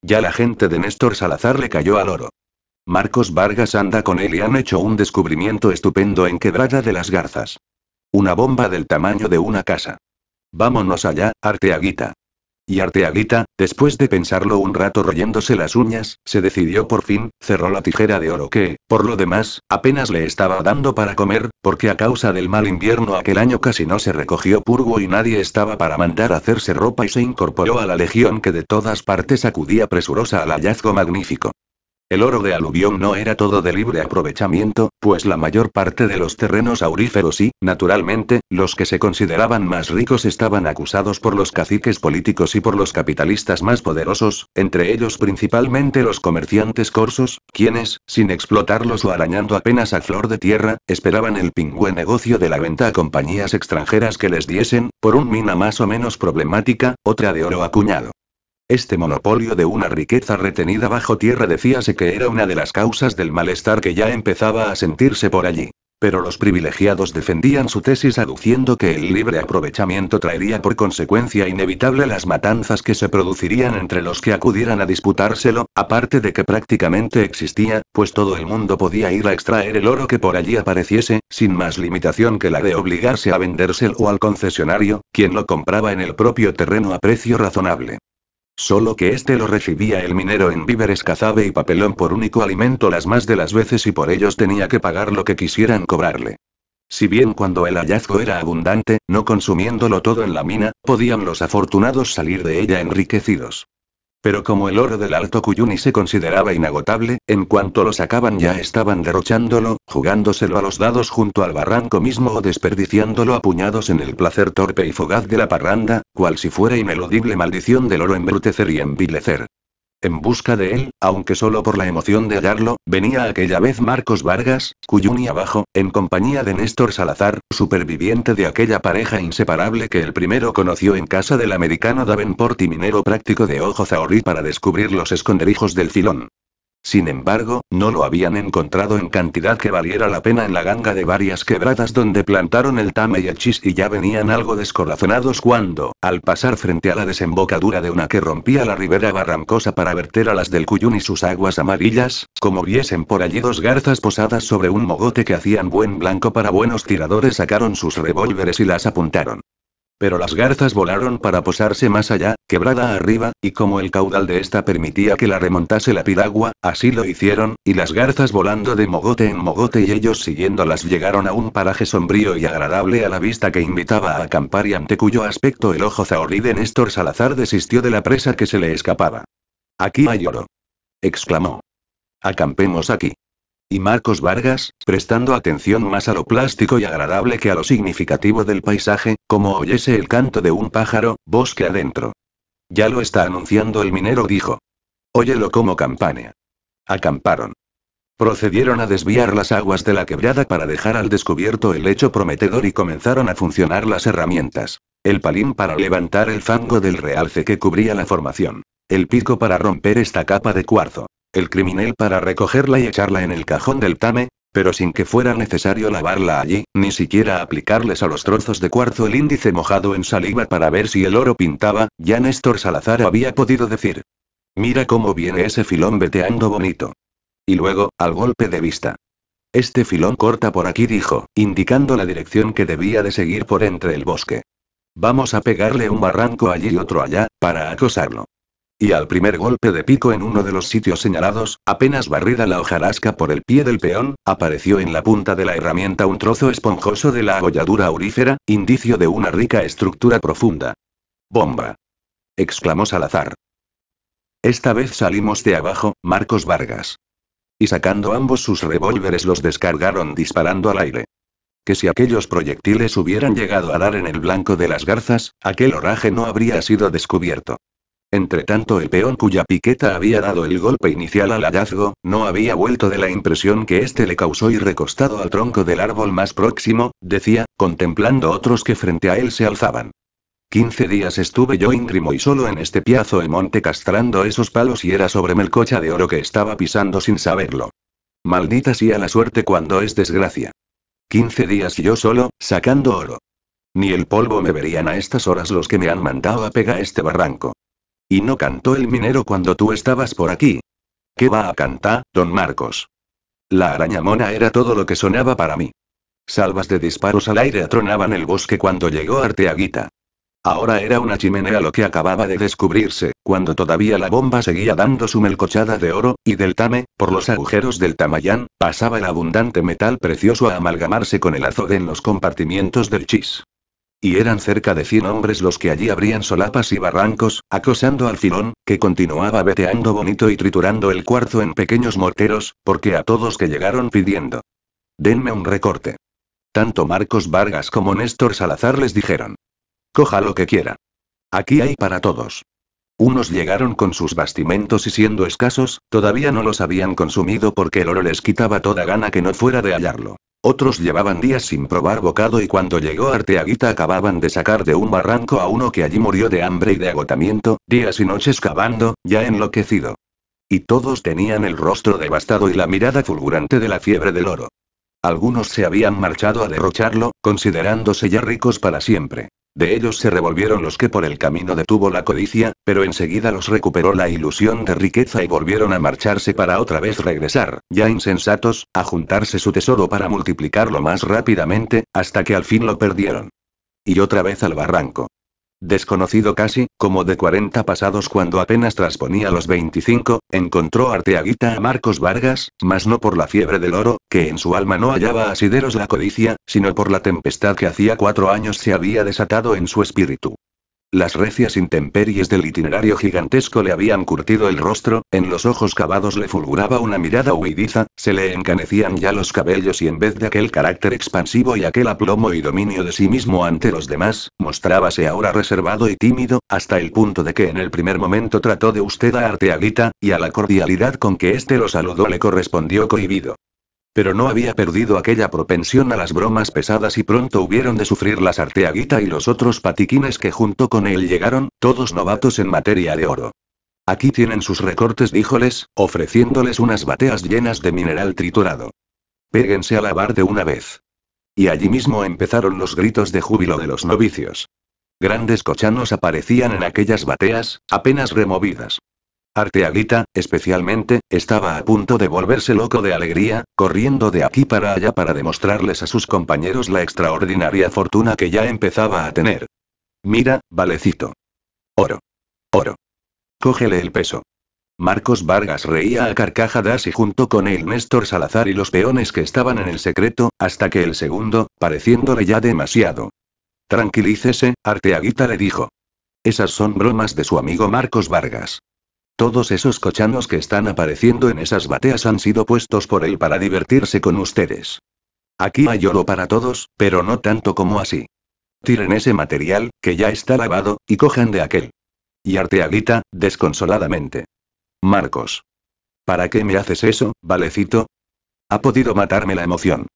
Ya la gente de Néstor Salazar le cayó al oro. Marcos Vargas anda con él y han hecho un descubrimiento estupendo en Quebrada de las Garzas. Una bomba del tamaño de una casa. Vámonos allá, Arteaguita. Y Arteaguita, después de pensarlo un rato royéndose las uñas, se decidió por fin, cerró la tijera de oro que, por lo demás, apenas le estaba dando para comer, porque a causa del mal invierno aquel año casi no se recogió purgo y nadie estaba para mandar hacerse ropa y se incorporó a la legión que de todas partes acudía presurosa al hallazgo magnífico. El oro de aluvión no era todo de libre aprovechamiento, pues la mayor parte de los terrenos auríferos y, naturalmente, los que se consideraban más ricos estaban acusados por los caciques políticos y por los capitalistas más poderosos, entre ellos principalmente los comerciantes corsos, quienes, sin explotarlos o arañando apenas a flor de tierra, esperaban el pingüe negocio de la venta a compañías extranjeras que les diesen, por un mina más o menos problemática, otra de oro acuñado. Este monopolio de una riqueza retenida bajo tierra decíase que era una de las causas del malestar que ya empezaba a sentirse por allí. Pero los privilegiados defendían su tesis aduciendo que el libre aprovechamiento traería por consecuencia inevitable las matanzas que se producirían entre los que acudieran a disputárselo, aparte de que prácticamente existía, pues todo el mundo podía ir a extraer el oro que por allí apareciese, sin más limitación que la de obligarse a vendérselo al concesionario, quien lo compraba en el propio terreno a precio razonable. Solo que este lo recibía el minero en víveres cazabe y papelón por único alimento las más de las veces y por ellos tenía que pagar lo que quisieran cobrarle. Si bien cuando el hallazgo era abundante, no consumiéndolo todo en la mina, podían los afortunados salir de ella enriquecidos. Pero como el oro del Alto Cuyuni se consideraba inagotable, en cuanto lo sacaban ya estaban derrochándolo, jugándoselo a los dados junto al barranco mismo o desperdiciándolo a puñados en el placer torpe y fogaz de la parranda, cual si fuera ineludible maldición del oro embrutecer y envilecer. En busca de él, aunque solo por la emoción de hallarlo, venía aquella vez Marcos Vargas, Cuyuni abajo, en compañía de Néstor Salazar, superviviente de aquella pareja inseparable que el primero conoció en casa del americano Davenport y minero práctico de Ojo Zahorí para descubrir los esconderijos del filón. Sin embargo, no lo habían encontrado en cantidad que valiera la pena en la ganga de varias quebradas donde plantaron el tame y el chis y ya venían algo descorazonados cuando, al pasar frente a la desembocadura de una que rompía la ribera barrancosa para verter a las del Cuyún y sus aguas amarillas, como viesen por allí dos garzas posadas sobre un mogote que hacían buen blanco para buenos tiradores sacaron sus revólveres y las apuntaron pero las garzas volaron para posarse más allá, quebrada arriba, y como el caudal de esta permitía que la remontase la piragua, así lo hicieron, y las garzas volando de mogote en mogote y ellos siguiéndolas llegaron a un paraje sombrío y agradable a la vista que invitaba a acampar y ante cuyo aspecto el ojo zahorí de Néstor Salazar desistió de la presa que se le escapaba. Aquí hay oro. exclamó. Acampemos aquí. Y Marcos Vargas, prestando atención más a lo plástico y agradable que a lo significativo del paisaje, como oyese el canto de un pájaro, bosque adentro. Ya lo está anunciando el minero, dijo. Óyelo como campana. Acamparon. Procedieron a desviar las aguas de la quebrada para dejar al descubierto el lecho prometedor y comenzaron a funcionar las herramientas. El palín para levantar el fango del realce que cubría la formación. El pico para romper esta capa de cuarzo el criminal para recogerla y echarla en el cajón del tame, pero sin que fuera necesario lavarla allí, ni siquiera aplicarles a los trozos de cuarzo el índice mojado en saliva para ver si el oro pintaba, ya Néstor Salazar había podido decir. Mira cómo viene ese filón veteando bonito. Y luego, al golpe de vista. Este filón corta por aquí, dijo, indicando la dirección que debía de seguir por entre el bosque. Vamos a pegarle un barranco allí y otro allá, para acosarlo. Y al primer golpe de pico en uno de los sitios señalados, apenas barrida la hojarasca por el pie del peón, apareció en la punta de la herramienta un trozo esponjoso de la agolladura aurífera, indicio de una rica estructura profunda. ¡Bomba! exclamó Salazar. Esta vez salimos de abajo, Marcos Vargas. Y sacando ambos sus revólveres los descargaron disparando al aire que si aquellos proyectiles hubieran llegado a dar en el blanco de las garzas, aquel oraje no habría sido descubierto. Entre tanto el peón cuya piqueta había dado el golpe inicial al hallazgo, no había vuelto de la impresión que éste le causó y recostado al tronco del árbol más próximo, decía, contemplando otros que frente a él se alzaban. Quince días estuve yo íngrimo y solo en este piazo de monte castrando esos palos y era sobre melcocha de oro que estaba pisando sin saberlo. Maldita sea la suerte cuando es desgracia. Quince días yo solo, sacando oro. Ni el polvo me verían a estas horas los que me han mandado a pegar este barranco. Y no cantó el minero cuando tú estabas por aquí. ¿Qué va a cantar, don Marcos? La araña mona era todo lo que sonaba para mí. Salvas de disparos al aire atronaban el bosque cuando llegó Arteaguita. Ahora era una chimenea lo que acababa de descubrirse, cuando todavía la bomba seguía dando su melcochada de oro, y del tame, por los agujeros del tamayán, pasaba el abundante metal precioso a amalgamarse con el azode en los compartimientos del chis y eran cerca de cien hombres los que allí abrían solapas y barrancos, acosando al filón, que continuaba veteando bonito y triturando el cuarzo en pequeños morteros, porque a todos que llegaron pidiendo. Denme un recorte. Tanto Marcos Vargas como Néstor Salazar les dijeron. Coja lo que quiera. Aquí hay para todos. Unos llegaron con sus bastimentos y siendo escasos, todavía no los habían consumido porque el oro les quitaba toda gana que no fuera de hallarlo. Otros llevaban días sin probar bocado y cuando llegó Arteaguita acababan de sacar de un barranco a uno que allí murió de hambre y de agotamiento, días y noches cavando, ya enloquecido. Y todos tenían el rostro devastado y la mirada fulgurante de la fiebre del oro. Algunos se habían marchado a derrocharlo, considerándose ya ricos para siempre. De ellos se revolvieron los que por el camino detuvo la codicia, pero enseguida los recuperó la ilusión de riqueza y volvieron a marcharse para otra vez regresar, ya insensatos, a juntarse su tesoro para multiplicarlo más rápidamente, hasta que al fin lo perdieron. Y otra vez al barranco desconocido casi, como de 40 pasados cuando apenas transponía los 25, encontró Arteaguita a Marcos Vargas, mas no por la fiebre del oro, que en su alma no hallaba asideros la codicia, sino por la tempestad que hacía cuatro años se había desatado en su espíritu. Las recias intemperies del itinerario gigantesco le habían curtido el rostro, en los ojos cavados le fulguraba una mirada huidiza, se le encanecían ya los cabellos y en vez de aquel carácter expansivo y aquel aplomo y dominio de sí mismo ante los demás, mostrábase ahora reservado y tímido, hasta el punto de que en el primer momento trató de usted a Arteaguita, y a la cordialidad con que éste lo saludó le correspondió cohibido. Pero no había perdido aquella propensión a las bromas pesadas y pronto hubieron de sufrir las Arteaguita y los otros patiquines que junto con él llegaron, todos novatos en materia de oro. Aquí tienen sus recortes, díjoles, ofreciéndoles unas bateas llenas de mineral triturado. Péguense a lavar de una vez. Y allí mismo empezaron los gritos de júbilo de los novicios. Grandes cochanos aparecían en aquellas bateas, apenas removidas. Arteaguita, especialmente, estaba a punto de volverse loco de alegría, corriendo de aquí para allá para demostrarles a sus compañeros la extraordinaria fortuna que ya empezaba a tener. Mira, valecito. Oro. Oro. Cógele el peso. Marcos Vargas reía a carcajadas y junto con él Néstor Salazar y los peones que estaban en el secreto, hasta que el segundo, pareciéndole ya demasiado. Tranquilícese, Arteaguita le dijo. Esas son bromas de su amigo Marcos Vargas. Todos esos cochanos que están apareciendo en esas bateas han sido puestos por él para divertirse con ustedes. Aquí hay oro para todos, pero no tanto como así. Tiren ese material, que ya está lavado, y cojan de aquel. Y Arteaguita, desconsoladamente. Marcos. ¿Para qué me haces eso, Valecito? Ha podido matarme la emoción.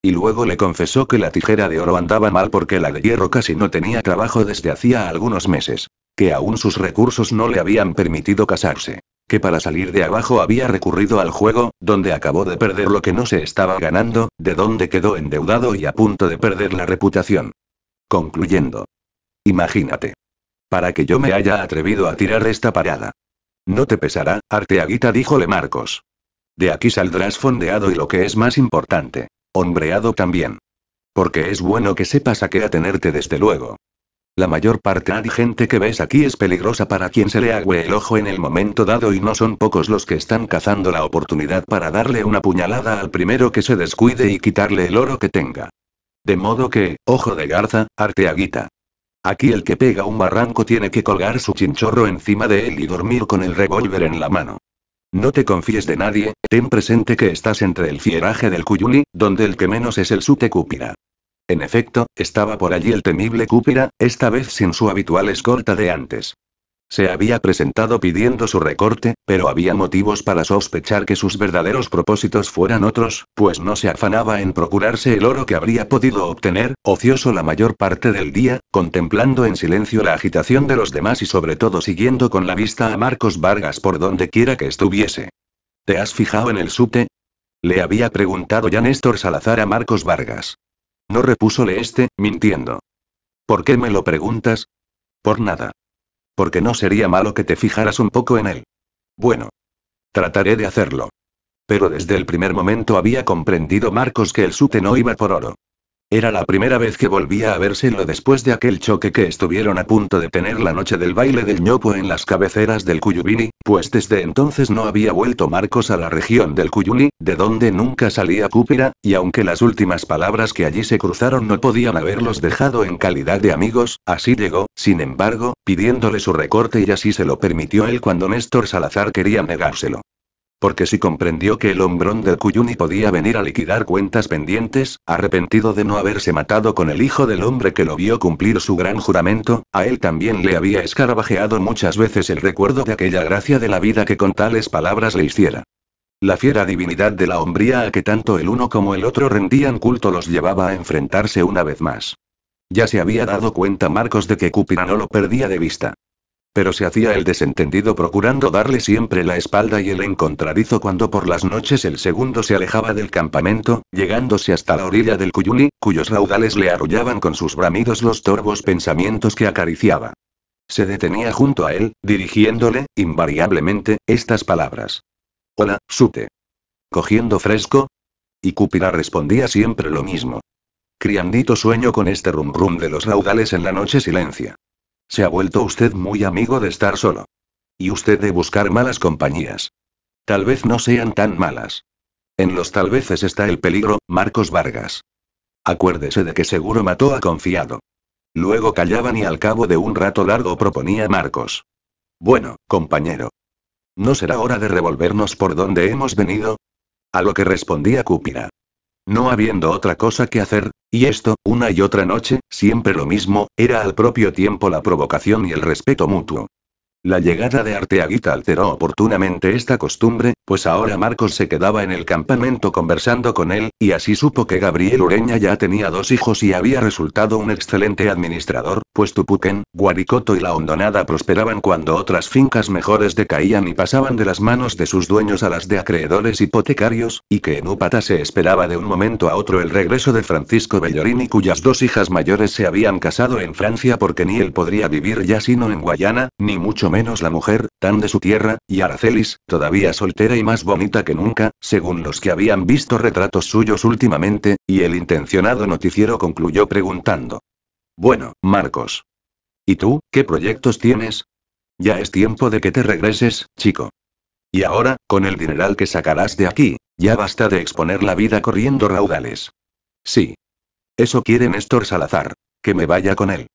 Y luego le confesó que la tijera de oro andaba mal porque la de hierro casi no tenía trabajo desde hacía algunos meses que aún sus recursos no le habían permitido casarse, que para salir de abajo había recurrido al juego, donde acabó de perder lo que no se estaba ganando, de donde quedó endeudado y a punto de perder la reputación. Concluyendo. Imagínate. Para que yo me haya atrevido a tirar esta parada. No te pesará, Arteaguita díjole Marcos. De aquí saldrás fondeado y lo que es más importante, hombreado también. Porque es bueno que sepas a qué atenerte desde luego. La mayor parte de gente que ves aquí es peligrosa para quien se le agüe el ojo en el momento dado y no son pocos los que están cazando la oportunidad para darle una puñalada al primero que se descuide y quitarle el oro que tenga. De modo que, ojo de garza, arte arteaguita. Aquí el que pega un barranco tiene que colgar su chinchorro encima de él y dormir con el revólver en la mano. No te confíes de nadie, ten presente que estás entre el fieraje del Cuyuli, donde el que menos es el Sute cupira. En efecto, estaba por allí el temible Cúpira, esta vez sin su habitual escolta de antes. Se había presentado pidiendo su recorte, pero había motivos para sospechar que sus verdaderos propósitos fueran otros, pues no se afanaba en procurarse el oro que habría podido obtener, ocioso la mayor parte del día, contemplando en silencio la agitación de los demás y sobre todo siguiendo con la vista a Marcos Vargas por donde quiera que estuviese. ¿Te has fijado en el subte? Le había preguntado ya Néstor Salazar a Marcos Vargas. No repúsole este, mintiendo. ¿Por qué me lo preguntas? Por nada. Porque no sería malo que te fijaras un poco en él. Bueno. Trataré de hacerlo. Pero desde el primer momento había comprendido Marcos que el sute no iba por oro. Era la primera vez que volvía a vérselo después de aquel choque que estuvieron a punto de tener la noche del baile del ñopo en las cabeceras del Cuyubini, pues desde entonces no había vuelto Marcos a la región del Cuyuni, de donde nunca salía Cúpira, y aunque las últimas palabras que allí se cruzaron no podían haberlos dejado en calidad de amigos, así llegó, sin embargo, pidiéndole su recorte y así se lo permitió él cuando Néstor Salazar quería negárselo porque si comprendió que el hombrón del Cuyuni podía venir a liquidar cuentas pendientes, arrepentido de no haberse matado con el hijo del hombre que lo vio cumplir su gran juramento, a él también le había escarabajeado muchas veces el recuerdo de aquella gracia de la vida que con tales palabras le hiciera. La fiera divinidad de la hombría a que tanto el uno como el otro rendían culto los llevaba a enfrentarse una vez más. Ya se había dado cuenta Marcos de que Cupira no lo perdía de vista. Pero se hacía el desentendido procurando darle siempre la espalda y el encontradizo cuando por las noches el segundo se alejaba del campamento, llegándose hasta la orilla del Cuyuni, cuyos raudales le arrullaban con sus bramidos los torvos pensamientos que acariciaba. Se detenía junto a él, dirigiéndole, invariablemente, estas palabras. Hola, Sute. ¿Cogiendo fresco? Y Cupira respondía siempre lo mismo. Criandito sueño con este rum rum de los raudales en la noche silencia. Se ha vuelto usted muy amigo de estar solo. Y usted de buscar malas compañías. Tal vez no sean tan malas. En los tal vez está el peligro, Marcos Vargas. Acuérdese de que seguro mató a confiado. Luego callaban y al cabo de un rato largo proponía Marcos. Bueno, compañero. ¿No será hora de revolvernos por donde hemos venido? A lo que respondía Cúpira. No habiendo otra cosa que hacer, y esto, una y otra noche, siempre lo mismo, era al propio tiempo la provocación y el respeto mutuo. La llegada de Arteaguita alteró oportunamente esta costumbre, pues ahora Marcos se quedaba en el campamento conversando con él, y así supo que Gabriel Ureña ya tenía dos hijos y había resultado un excelente administrador, pues Tupuquén, Guaricoto y La Hondonada prosperaban cuando otras fincas mejores decaían y pasaban de las manos de sus dueños a las de acreedores hipotecarios, y que en Upata se esperaba de un momento a otro el regreso de Francisco Bellorini cuyas dos hijas mayores se habían casado en Francia porque ni él podría vivir ya sino en Guayana, ni mucho menos la mujer, tan de su tierra, y Aracelis, todavía soltera y más bonita que nunca, según los que habían visto retratos suyos últimamente, y el intencionado noticiero concluyó preguntando. Bueno, Marcos. ¿Y tú, qué proyectos tienes? Ya es tiempo de que te regreses, chico. Y ahora, con el dineral que sacarás de aquí, ya basta de exponer la vida corriendo raudales. Sí. Eso quiere Néstor Salazar. Que me vaya con él.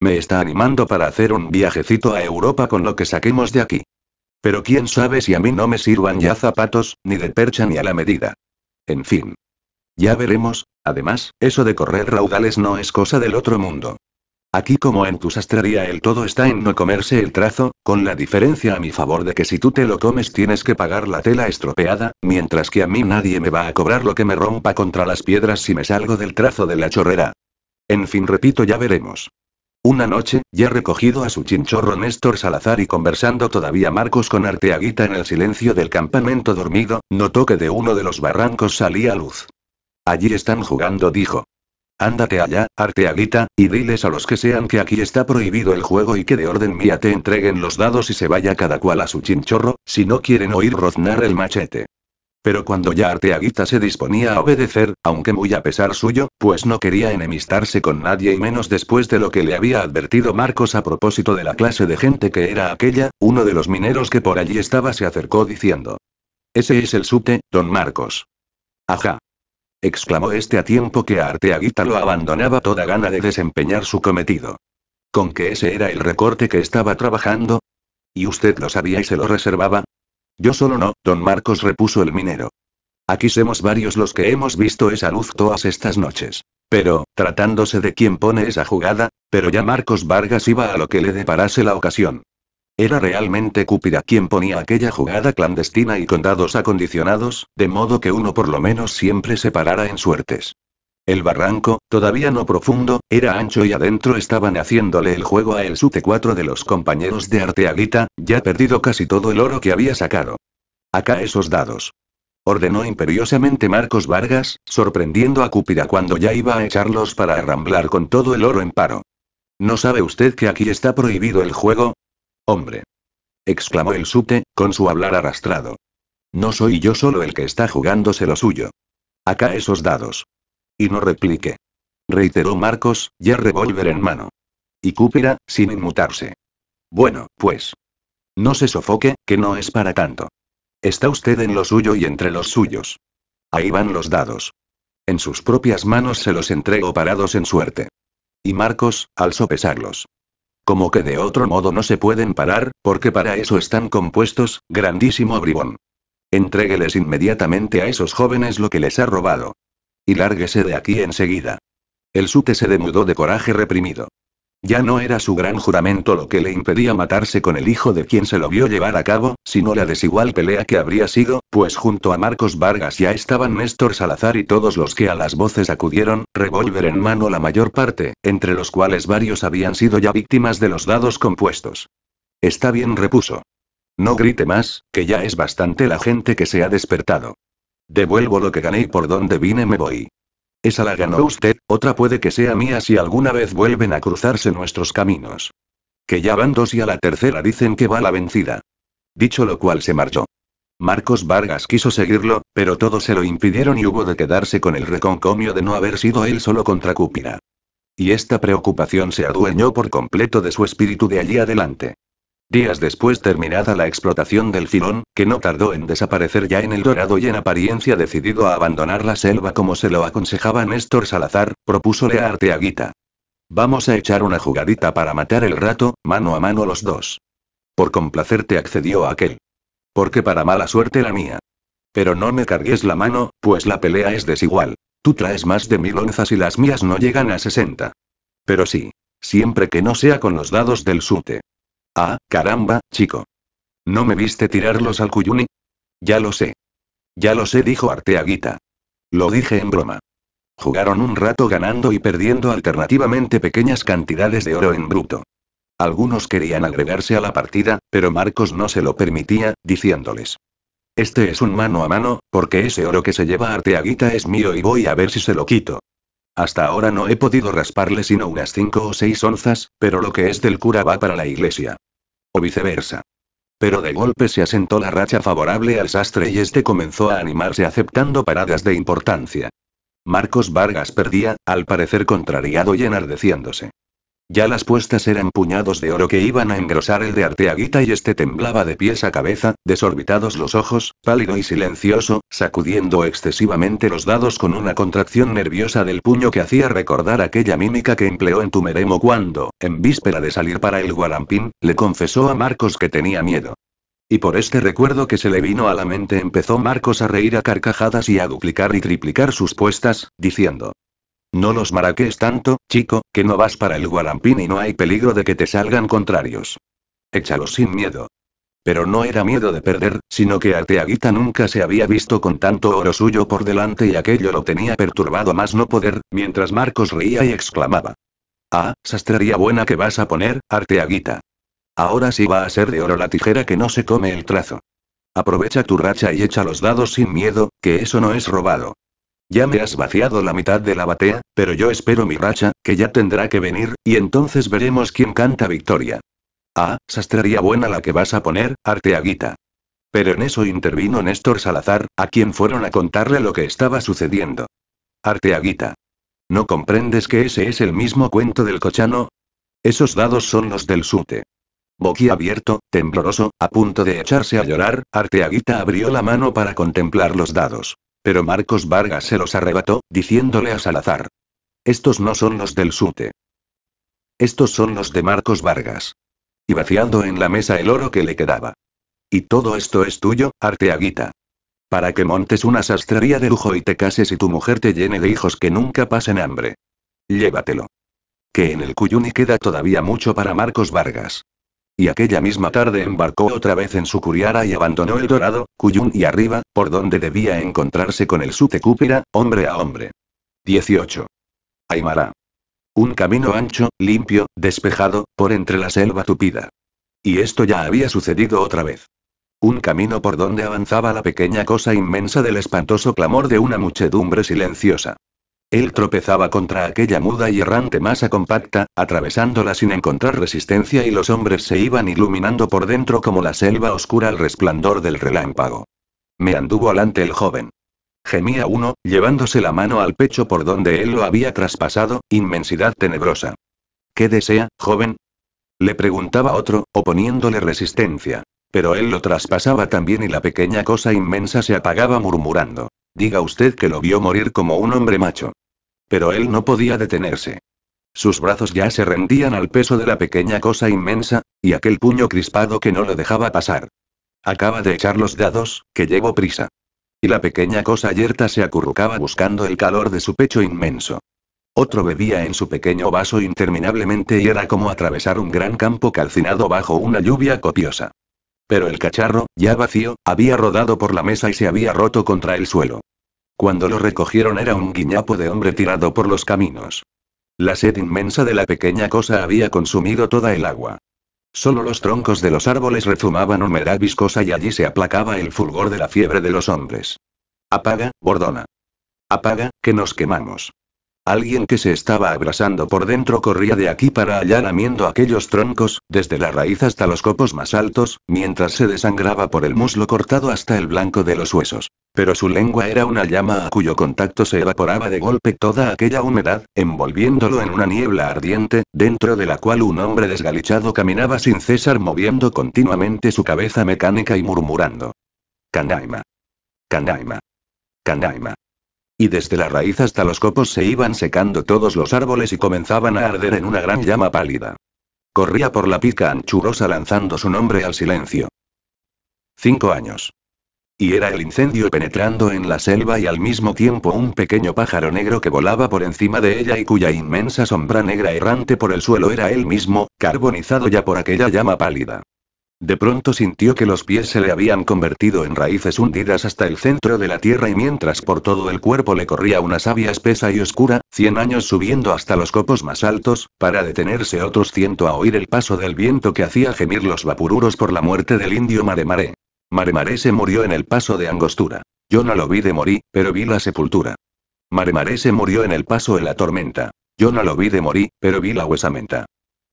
Me está animando para hacer un viajecito a Europa con lo que saquemos de aquí. Pero quién sabe si a mí no me sirvan ya zapatos, ni de percha ni a la medida. En fin. Ya veremos, además, eso de correr raudales no es cosa del otro mundo. Aquí como en tu sastrería el todo está en no comerse el trazo, con la diferencia a mi favor de que si tú te lo comes tienes que pagar la tela estropeada, mientras que a mí nadie me va a cobrar lo que me rompa contra las piedras si me salgo del trazo de la chorrera. En fin, repito, ya veremos. Una noche, ya recogido a su chinchorro Néstor Salazar y conversando todavía Marcos con Arteaguita en el silencio del campamento dormido, notó que de uno de los barrancos salía luz. Allí están jugando, dijo. Ándate allá, Arteaguita, y diles a los que sean que aquí está prohibido el juego y que de orden mía te entreguen los dados y se vaya cada cual a su chinchorro, si no quieren oír roznar el machete. Pero cuando ya Arteaguita se disponía a obedecer, aunque muy a pesar suyo, pues no quería enemistarse con nadie y menos después de lo que le había advertido Marcos a propósito de la clase de gente que era aquella, uno de los mineros que por allí estaba se acercó diciendo. Ese es el subte, don Marcos. Ajá. Exclamó este a tiempo que a Arteaguita lo abandonaba toda gana de desempeñar su cometido. ¿Con que ese era el recorte que estaba trabajando? ¿Y usted lo sabía y se lo reservaba? Yo solo no, don Marcos repuso el minero. Aquí somos varios los que hemos visto esa luz todas estas noches. Pero, tratándose de quien pone esa jugada, pero ya Marcos Vargas iba a lo que le deparase la ocasión. Era realmente Cúpida quien ponía aquella jugada clandestina y con dados acondicionados, de modo que uno por lo menos siempre se parara en suertes. El barranco, todavía no profundo, era ancho y adentro estaban haciéndole el juego a el sute cuatro de los compañeros de Arteaguita, ya perdido casi todo el oro que había sacado. Acá esos dados. Ordenó imperiosamente Marcos Vargas, sorprendiendo a Cúpida cuando ya iba a echarlos para arramblar con todo el oro en paro. ¿No sabe usted que aquí está prohibido el juego? Hombre. exclamó el sute, con su hablar arrastrado. No soy yo solo el que está jugándose lo suyo. Acá esos dados. Y no replique. Reiteró Marcos, ya revólver en mano. Y Cúpera, sin inmutarse. Bueno, pues. No se sofoque, que no es para tanto. Está usted en lo suyo y entre los suyos. Ahí van los dados. En sus propias manos se los entrego parados en suerte. Y Marcos, al sopesarlos. Como que de otro modo no se pueden parar, porque para eso están compuestos, grandísimo bribón. Entrégueles inmediatamente a esos jóvenes lo que les ha robado. Y lárguese de aquí enseguida. El sute se demudó de coraje reprimido. Ya no era su gran juramento lo que le impedía matarse con el hijo de quien se lo vio llevar a cabo, sino la desigual pelea que habría sido, pues junto a Marcos Vargas ya estaban Néstor Salazar y todos los que a las voces acudieron, revólver en mano la mayor parte, entre los cuales varios habían sido ya víctimas de los dados compuestos. Está bien, repuso. No grite más, que ya es bastante la gente que se ha despertado. Devuelvo lo que gané y por donde vine me voy. Esa la ganó usted, otra puede que sea mía si alguna vez vuelven a cruzarse nuestros caminos. Que ya van dos y a la tercera dicen que va la vencida. Dicho lo cual se marchó. Marcos Vargas quiso seguirlo, pero todos se lo impidieron y hubo de quedarse con el reconcomio de no haber sido él solo contra Cúpira. Y esta preocupación se adueñó por completo de su espíritu de allí adelante. Días después terminada la explotación del filón, que no tardó en desaparecer ya en el dorado y en apariencia decidido a abandonar la selva como se lo aconsejaba Néstor Salazar, propusole a Arteaguita. Vamos a echar una jugadita para matar el rato, mano a mano los dos. Por complacerte accedió aquel. Porque para mala suerte la mía. Pero no me cargues la mano, pues la pelea es desigual. Tú traes más de mil onzas y las mías no llegan a sesenta. Pero sí. Siempre que no sea con los dados del sute. Ah, caramba, chico. ¿No me viste tirarlos al Cuyuni? Ya lo sé. Ya lo sé, dijo Arteaguita. Lo dije en broma. Jugaron un rato ganando y perdiendo alternativamente pequeñas cantidades de oro en bruto. Algunos querían agregarse a la partida, pero Marcos no se lo permitía, diciéndoles. Este es un mano a mano, porque ese oro que se lleva Arteaguita es mío y voy a ver si se lo quito. Hasta ahora no he podido rasparle sino unas cinco o seis onzas, pero lo que es del cura va para la iglesia. O viceversa. Pero de golpe se asentó la racha favorable al sastre y este comenzó a animarse aceptando paradas de importancia. Marcos Vargas perdía, al parecer contrariado y enardeciéndose. Ya las puestas eran puñados de oro que iban a engrosar el de Arteaguita y este temblaba de pies a cabeza, desorbitados los ojos, pálido y silencioso, sacudiendo excesivamente los dados con una contracción nerviosa del puño que hacía recordar aquella mímica que empleó en Tumeremo cuando, en víspera de salir para el Guarampín, le confesó a Marcos que tenía miedo. Y por este recuerdo que se le vino a la mente empezó Marcos a reír a carcajadas y a duplicar y triplicar sus puestas, diciendo, no los maraques tanto, chico, que no vas para el guarampín y no hay peligro de que te salgan contrarios. Échalos sin miedo. Pero no era miedo de perder, sino que Arteaguita nunca se había visto con tanto oro suyo por delante y aquello lo tenía perturbado más no poder, mientras Marcos reía y exclamaba. Ah, sastrería buena que vas a poner, Arteaguita. Ahora sí va a ser de oro la tijera que no se come el trazo. Aprovecha tu racha y echa los dados sin miedo, que eso no es robado. Ya me has vaciado la mitad de la batea, pero yo espero mi racha, que ya tendrá que venir, y entonces veremos quién canta victoria. Ah, sastrería buena la que vas a poner, Arteaguita. Pero en eso intervino Néstor Salazar, a quien fueron a contarle lo que estaba sucediendo. Arteaguita. ¿No comprendes que ese es el mismo cuento del cochano? Esos dados son los del sute. sute. abierto, tembloroso, a punto de echarse a llorar, Arteaguita abrió la mano para contemplar los dados. Pero Marcos Vargas se los arrebató, diciéndole a Salazar. Estos no son los del SUTE. Estos son los de Marcos Vargas. Y vaciando en la mesa el oro que le quedaba. Y todo esto es tuyo, Arteaguita. Para que montes una sastrería de lujo y te cases y tu mujer te llene de hijos que nunca pasen hambre. Llévatelo. Que en el Cuyuni queda todavía mucho para Marcos Vargas y aquella misma tarde embarcó otra vez en su curiara y abandonó el Dorado, Cuyun y arriba, por donde debía encontrarse con el Sute hombre a hombre. 18. Aymara. Un camino ancho, limpio, despejado, por entre la selva tupida. Y esto ya había sucedido otra vez. Un camino por donde avanzaba la pequeña cosa inmensa del espantoso clamor de una muchedumbre silenciosa. Él tropezaba contra aquella muda y errante masa compacta, atravesándola sin encontrar resistencia y los hombres se iban iluminando por dentro como la selva oscura al resplandor del relámpago. Me anduvo alante el joven. Gemía uno, llevándose la mano al pecho por donde él lo había traspasado, inmensidad tenebrosa. ¿Qué desea, joven? Le preguntaba otro, oponiéndole resistencia. Pero él lo traspasaba también y la pequeña cosa inmensa se apagaba murmurando. Diga usted que lo vio morir como un hombre macho. Pero él no podía detenerse. Sus brazos ya se rendían al peso de la pequeña cosa inmensa, y aquel puño crispado que no lo dejaba pasar. Acaba de echar los dados, que llevo prisa. Y la pequeña cosa yerta se acurrucaba buscando el calor de su pecho inmenso. Otro bebía en su pequeño vaso interminablemente y era como atravesar un gran campo calcinado bajo una lluvia copiosa. Pero el cacharro, ya vacío, había rodado por la mesa y se había roto contra el suelo. Cuando lo recogieron era un guiñapo de hombre tirado por los caminos. La sed inmensa de la pequeña cosa había consumido toda el agua. Solo los troncos de los árboles rezumaban humedad viscosa y allí se aplacaba el fulgor de la fiebre de los hombres. Apaga, Bordona. Apaga, que nos quemamos. Alguien que se estaba abrasando por dentro corría de aquí para allá lamiendo aquellos troncos, desde la raíz hasta los copos más altos, mientras se desangraba por el muslo cortado hasta el blanco de los huesos. Pero su lengua era una llama a cuyo contacto se evaporaba de golpe toda aquella humedad, envolviéndolo en una niebla ardiente, dentro de la cual un hombre desgalichado caminaba sin cesar moviendo continuamente su cabeza mecánica y murmurando. Kandaima. Kandaima. Kandaima. Y desde la raíz hasta los copos se iban secando todos los árboles y comenzaban a arder en una gran llama pálida. Corría por la pica anchurosa lanzando su nombre al silencio. Cinco años. Y era el incendio penetrando en la selva y al mismo tiempo un pequeño pájaro negro que volaba por encima de ella y cuya inmensa sombra negra errante por el suelo era él mismo, carbonizado ya por aquella llama pálida. De pronto sintió que los pies se le habían convertido en raíces hundidas hasta el centro de la tierra y mientras por todo el cuerpo le corría una savia espesa y oscura, cien años subiendo hasta los copos más altos, para detenerse otros ciento a oír el paso del viento que hacía gemir los vapururos por la muerte del indio maremare. Maremaré se murió en el paso de Angostura. Yo no lo vi de morir, pero vi la sepultura. Maremaré se murió en el paso de la tormenta. Yo no lo vi de morir, pero vi la huesamenta.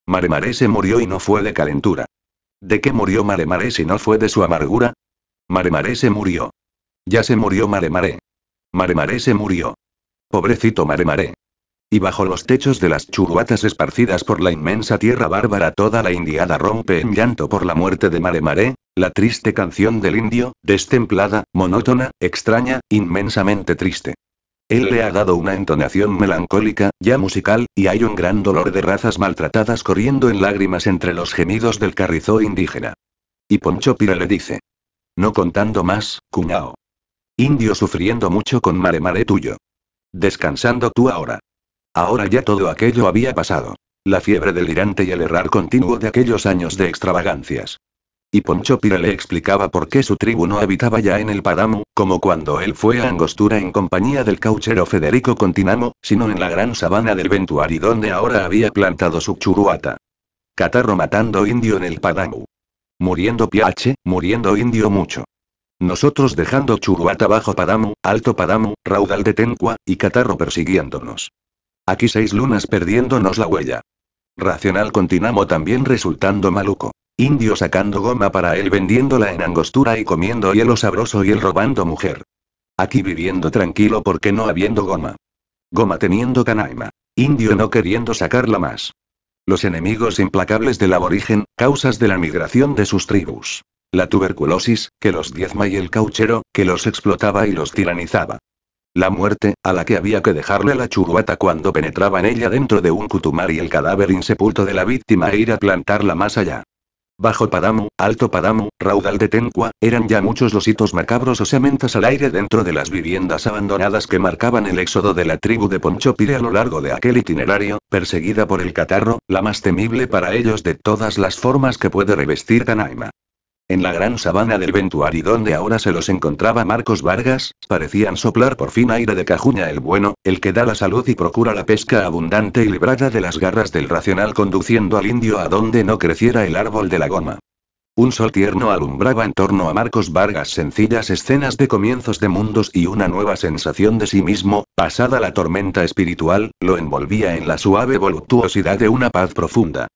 Maremaré se murió y no fue de calentura. ¿De qué murió Maremaré si no fue de su amargura? Maremaré se murió. Ya se murió Maremaré. Maremaré se murió. Pobrecito Maremaré. Y bajo los techos de las churruatas esparcidas por la inmensa tierra bárbara toda la indiada rompe en llanto por la muerte de Maremaré, la triste canción del indio, destemplada, monótona, extraña, inmensamente triste. Él le ha dado una entonación melancólica, ya musical, y hay un gran dolor de razas maltratadas corriendo en lágrimas entre los gemidos del carrizo indígena. Y Poncho Pira le dice. No contando más, cuñao. Indio sufriendo mucho con mare mare tuyo. Descansando tú ahora. Ahora ya todo aquello había pasado. La fiebre delirante y el errar continuo de aquellos años de extravagancias. Y Poncho Pira le explicaba por qué su tribu no habitaba ya en el páramo, como cuando él fue a Angostura en compañía del cauchero Federico Continamo, sino en la gran sabana del Ventuari donde ahora había plantado su churuata. Catarro matando indio en el páramo. Muriendo piache, muriendo indio mucho. Nosotros dejando churuata bajo páramo, alto páramo, raudal de tencua, y catarro persiguiéndonos. Aquí seis lunas perdiéndonos la huella. Racional Continamo también resultando maluco. Indio sacando goma para él vendiéndola en angostura y comiendo hielo sabroso y él robando mujer. Aquí viviendo tranquilo porque no habiendo goma. Goma teniendo canaima. Indio no queriendo sacarla más. Los enemigos implacables del aborigen, causas de la migración de sus tribus. La tuberculosis, que los diezma y el cauchero, que los explotaba y los tiranizaba. La muerte, a la que había que dejarle la churuata cuando penetraban ella dentro de un cutumar y el cadáver insepulto de la víctima e ir a plantarla más allá. Bajo Padamu, Alto Padamu, Raudal de Tencua, eran ya muchos los hitos macabros o sementas al aire dentro de las viviendas abandonadas que marcaban el éxodo de la tribu de Ponchopire a lo largo de aquel itinerario, perseguida por el catarro, la más temible para ellos de todas las formas que puede revestir Canaima. En la gran sabana del Ventuari donde ahora se los encontraba Marcos Vargas, parecían soplar por fin aire de Cajuña el bueno, el que da la salud y procura la pesca abundante y librada de las garras del racional conduciendo al indio a donde no creciera el árbol de la goma. Un sol tierno alumbraba en torno a Marcos Vargas sencillas escenas de comienzos de mundos y una nueva sensación de sí mismo, pasada la tormenta espiritual, lo envolvía en la suave voluptuosidad de una paz profunda.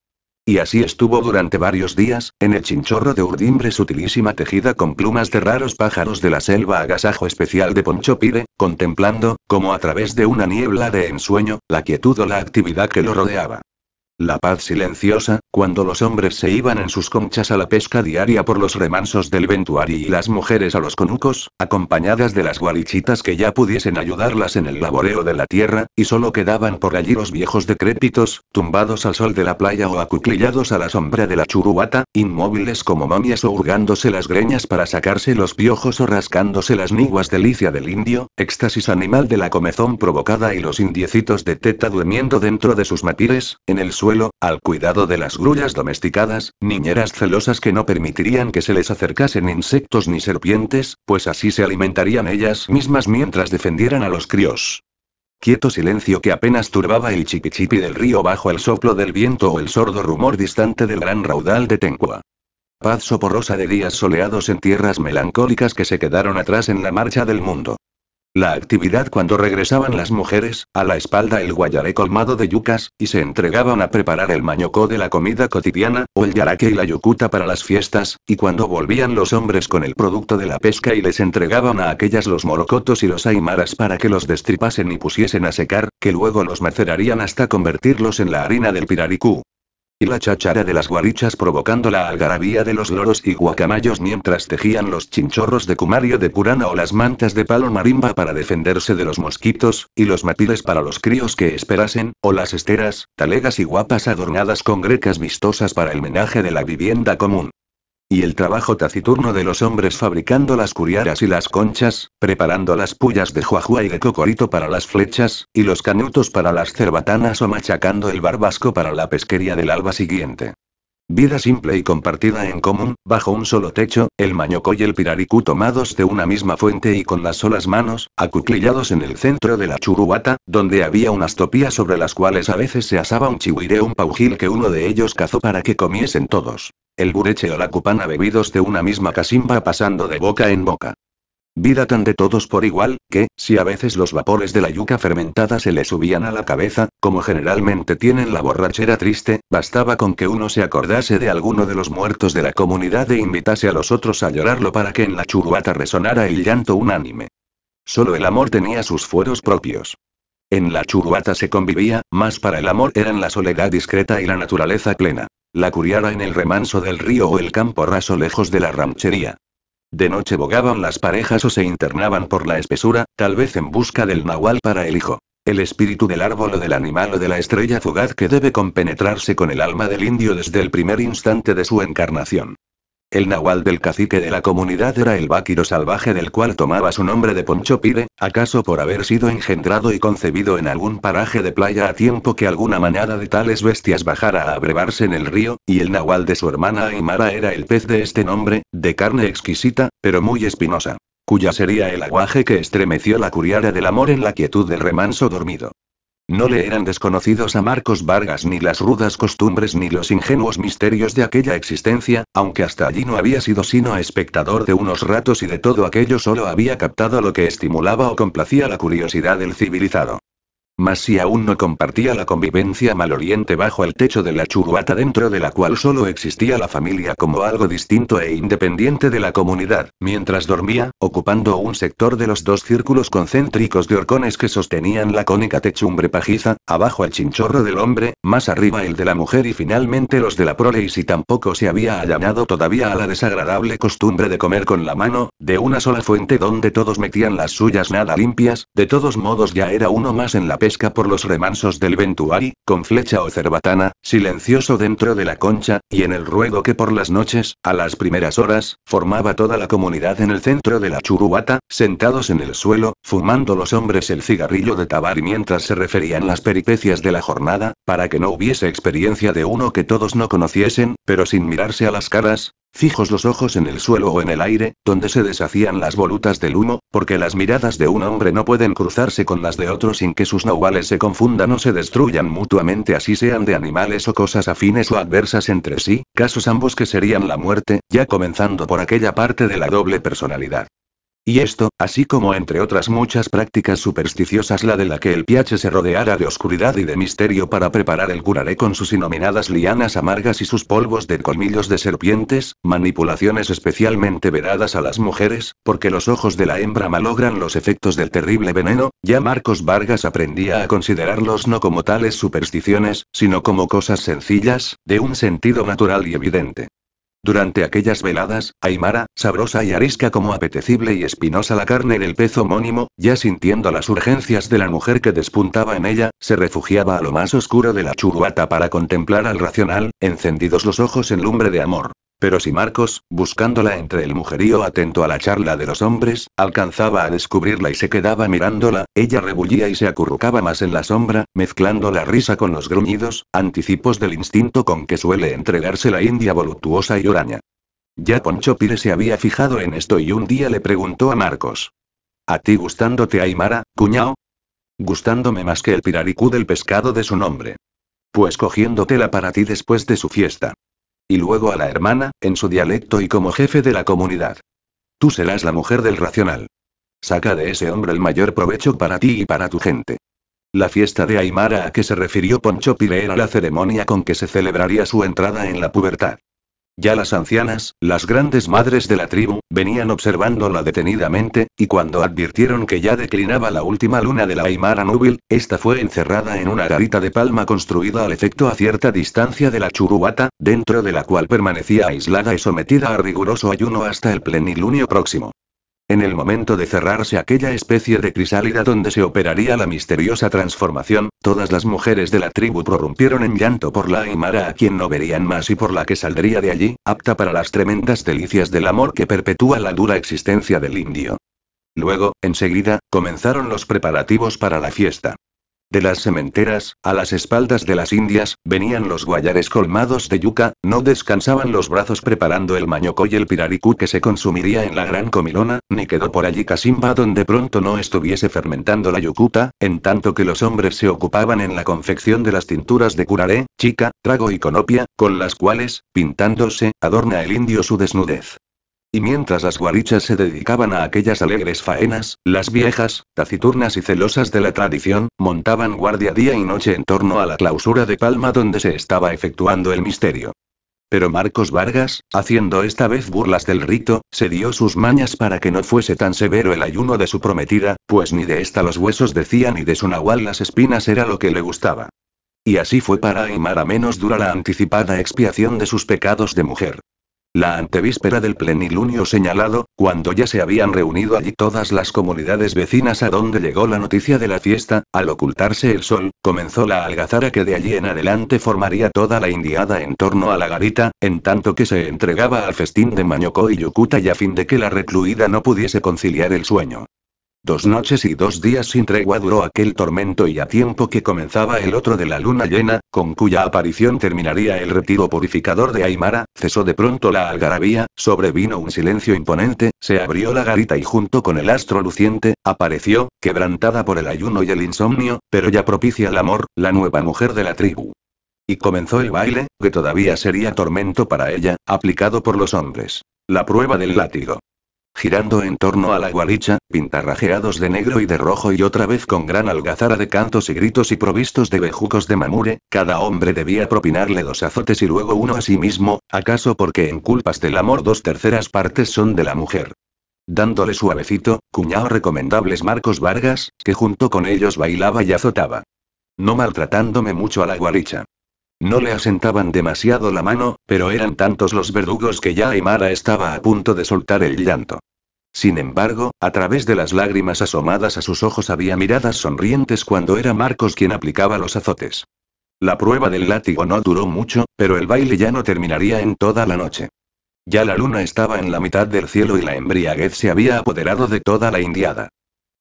Y así estuvo durante varios días, en el chinchorro de urdimbre sutilísima tejida con plumas de raros pájaros de la selva agasajo especial de Poncho Pire, contemplando, como a través de una niebla de ensueño, la quietud o la actividad que lo rodeaba. La paz silenciosa, cuando los hombres se iban en sus conchas a la pesca diaria por los remansos del ventuari y las mujeres a los conucos, acompañadas de las guarichitas que ya pudiesen ayudarlas en el laboreo de la tierra, y solo quedaban por allí los viejos decrépitos, tumbados al sol de la playa o acuclillados a la sombra de la churubata, inmóviles como momias o hurgándose las greñas para sacarse los piojos o rascándose las niguas delicia del indio, éxtasis animal de la comezón provocada y los indiecitos de teta durmiendo dentro de sus matires, en el suelo al cuidado de las grullas domesticadas, niñeras celosas que no permitirían que se les acercasen insectos ni serpientes, pues así se alimentarían ellas mismas mientras defendieran a los críos. Quieto silencio que apenas turbaba el chipichipi del río bajo el soplo del viento o el sordo rumor distante del gran raudal de Tencua. Paz soporrosa de días soleados en tierras melancólicas que se quedaron atrás en la marcha del mundo la actividad cuando regresaban las mujeres, a la espalda el guayaré colmado de yucas, y se entregaban a preparar el mañocó de la comida cotidiana, o el yaraque y la yucuta para las fiestas, y cuando volvían los hombres con el producto de la pesca y les entregaban a aquellas los morocotos y los aymaras para que los destripasen y pusiesen a secar, que luego los macerarían hasta convertirlos en la harina del piraricú y la chachara de las guarichas provocando la algarabía de los loros y guacamayos mientras tejían los chinchorros de cumario de curana o las mantas de palo marimba para defenderse de los mosquitos, y los matiles para los críos que esperasen, o las esteras, talegas y guapas adornadas con grecas vistosas para el menaje de la vivienda común. Y el trabajo taciturno de los hombres fabricando las curiaras y las conchas, preparando las pullas de juajua y de cocorito para las flechas, y los canutos para las cerbatanas o machacando el barbasco para la pesquería del alba siguiente. Vida simple y compartida en común, bajo un solo techo, el mañoco y el piraricú tomados de una misma fuente y con las solas manos, acuclillados en el centro de la churubata, donde había unas topías sobre las cuales a veces se asaba un chihuire o un paujil que uno de ellos cazó para que comiesen todos. El bureche o la cupana bebidos de una misma casimba pasando de boca en boca. Vida tan de todos por igual, que, si a veces los vapores de la yuca fermentada se le subían a la cabeza, como generalmente tienen la borrachera triste, bastaba con que uno se acordase de alguno de los muertos de la comunidad e invitase a los otros a llorarlo para que en la churuata resonara el llanto unánime. Solo el amor tenía sus fueros propios. En la churuata se convivía, más para el amor eran la soledad discreta y la naturaleza plena. La curiara en el remanso del río o el campo raso lejos de la ranchería. De noche bogaban las parejas o se internaban por la espesura, tal vez en busca del nahual para el hijo. El espíritu del árbol o del animal o de la estrella fugaz que debe compenetrarse con el alma del indio desde el primer instante de su encarnación. El nahual del cacique de la comunidad era el báquiro salvaje del cual tomaba su nombre de Poncho Pire, acaso por haber sido engendrado y concebido en algún paraje de playa a tiempo que alguna manada de tales bestias bajara a abrevarse en el río, y el nahual de su hermana Aymara era el pez de este nombre, de carne exquisita, pero muy espinosa cuya sería el aguaje que estremeció la curiara del amor en la quietud del remanso dormido. No le eran desconocidos a Marcos Vargas ni las rudas costumbres ni los ingenuos misterios de aquella existencia, aunque hasta allí no había sido sino espectador de unos ratos y de todo aquello solo había captado lo que estimulaba o complacía la curiosidad del civilizado. Mas si aún no compartía la convivencia maloliente bajo el techo de la churuata dentro de la cual solo existía la familia como algo distinto e independiente de la comunidad, mientras dormía, ocupando un sector de los dos círculos concéntricos de horcones que sostenían la cónica techumbre pajiza, abajo el chinchorro del hombre, más arriba el de la mujer y finalmente los de la prole y si tampoco se había allanado todavía a la desagradable costumbre de comer con la mano, de una sola fuente donde todos metían las suyas nada limpias, de todos modos ya era uno más en la por los remansos del ventuari, con flecha o cerbatana, silencioso dentro de la concha, y en el ruedo que por las noches, a las primeras horas, formaba toda la comunidad en el centro de la churubata, sentados en el suelo, fumando los hombres el cigarrillo de Tabari mientras se referían las peripecias de la jornada, para que no hubiese experiencia de uno que todos no conociesen, pero sin mirarse a las caras, fijos los ojos en el suelo o en el aire, donde se deshacían las volutas del humo, porque las miradas de un hombre no pueden cruzarse con las de otro sin que sus nahuales se confundan o se destruyan mutuamente así sean de animales o cosas afines o adversas entre sí, casos ambos que serían la muerte, ya comenzando por aquella parte de la doble personalidad. Y esto, así como entre otras muchas prácticas supersticiosas la de la que el piache se rodeara de oscuridad y de misterio para preparar el curaré con sus inominadas lianas amargas y sus polvos de colmillos de serpientes, manipulaciones especialmente veradas a las mujeres, porque los ojos de la hembra malogran los efectos del terrible veneno, ya Marcos Vargas aprendía a considerarlos no como tales supersticiones, sino como cosas sencillas, de un sentido natural y evidente. Durante aquellas veladas, Aymara, sabrosa y arisca como apetecible y espinosa la carne en el pez homónimo, ya sintiendo las urgencias de la mujer que despuntaba en ella, se refugiaba a lo más oscuro de la churuata para contemplar al racional, encendidos los ojos en lumbre de amor. Pero si Marcos, buscándola entre el mujerío atento a la charla de los hombres, alcanzaba a descubrirla y se quedaba mirándola, ella rebullía y se acurrucaba más en la sombra, mezclando la risa con los gruñidos, anticipos del instinto con que suele entregarse la india voluptuosa y oraña. Ya Poncho Pire se había fijado en esto y un día le preguntó a Marcos. ¿A ti gustándote Aymara, cuñao? Gustándome más que el piraricú del pescado de su nombre. Pues cogiéndotela para ti después de su fiesta y luego a la hermana, en su dialecto y como jefe de la comunidad. Tú serás la mujer del racional. Saca de ese hombre el mayor provecho para ti y para tu gente. La fiesta de Aymara a que se refirió Poncho Pire era la ceremonia con que se celebraría su entrada en la pubertad. Ya las ancianas, las grandes madres de la tribu, venían observándola detenidamente, y cuando advirtieron que ya declinaba la última luna de la Aymara Núbil, esta fue encerrada en una garita de palma construida al efecto a cierta distancia de la churubata, dentro de la cual permanecía aislada y sometida a riguroso ayuno hasta el plenilunio próximo. En el momento de cerrarse aquella especie de crisálida donde se operaría la misteriosa transformación, todas las mujeres de la tribu prorrumpieron en llanto por la Aymara a quien no verían más y por la que saldría de allí, apta para las tremendas delicias del amor que perpetúa la dura existencia del indio. Luego, enseguida, comenzaron los preparativos para la fiesta. De las sementeras, a las espaldas de las indias, venían los guayares colmados de yuca, no descansaban los brazos preparando el mañoco y el piraricú que se consumiría en la gran comilona, ni quedó por allí Casimba donde pronto no estuviese fermentando la yucuta, en tanto que los hombres se ocupaban en la confección de las tinturas de curaré, chica, trago y conopia, con las cuales, pintándose, adorna el indio su desnudez. Y mientras las guarichas se dedicaban a aquellas alegres faenas, las viejas, taciturnas y celosas de la tradición, montaban guardia día y noche en torno a la clausura de Palma donde se estaba efectuando el misterio. Pero Marcos Vargas, haciendo esta vez burlas del rito, se dio sus mañas para que no fuese tan severo el ayuno de su prometida, pues ni de ésta los huesos decían ni de su nahual las espinas era lo que le gustaba. Y así fue para Aymar a menos dura la anticipada expiación de sus pecados de mujer. La antevíspera del plenilunio señalado, cuando ya se habían reunido allí todas las comunidades vecinas a donde llegó la noticia de la fiesta, al ocultarse el sol, comenzó la algazara que de allí en adelante formaría toda la indiada en torno a la garita, en tanto que se entregaba al festín de Mañocó y Yucuta y a fin de que la recluida no pudiese conciliar el sueño. Dos noches y dos días sin tregua duró aquel tormento y a tiempo que comenzaba el otro de la luna llena, con cuya aparición terminaría el retiro purificador de Aymara, cesó de pronto la algarabía, sobrevino un silencio imponente, se abrió la garita y junto con el astro luciente, apareció, quebrantada por el ayuno y el insomnio, pero ya propicia al amor, la nueva mujer de la tribu. Y comenzó el baile, que todavía sería tormento para ella, aplicado por los hombres. La prueba del látigo girando en torno a la gualicha, pintarrajeados de negro y de rojo y otra vez con gran algazara de cantos y gritos y provistos de bejucos de mamure, cada hombre debía propinarle dos azotes y luego uno a sí mismo, acaso porque en culpas del amor dos terceras partes son de la mujer. Dándole suavecito, cuñao recomendables Marcos Vargas, que junto con ellos bailaba y azotaba. No maltratándome mucho a la gualicha. No le asentaban demasiado la mano, pero eran tantos los verdugos que ya Aymara estaba a punto de soltar el llanto. Sin embargo, a través de las lágrimas asomadas a sus ojos había miradas sonrientes cuando era Marcos quien aplicaba los azotes. La prueba del látigo no duró mucho, pero el baile ya no terminaría en toda la noche. Ya la luna estaba en la mitad del cielo y la embriaguez se había apoderado de toda la indiada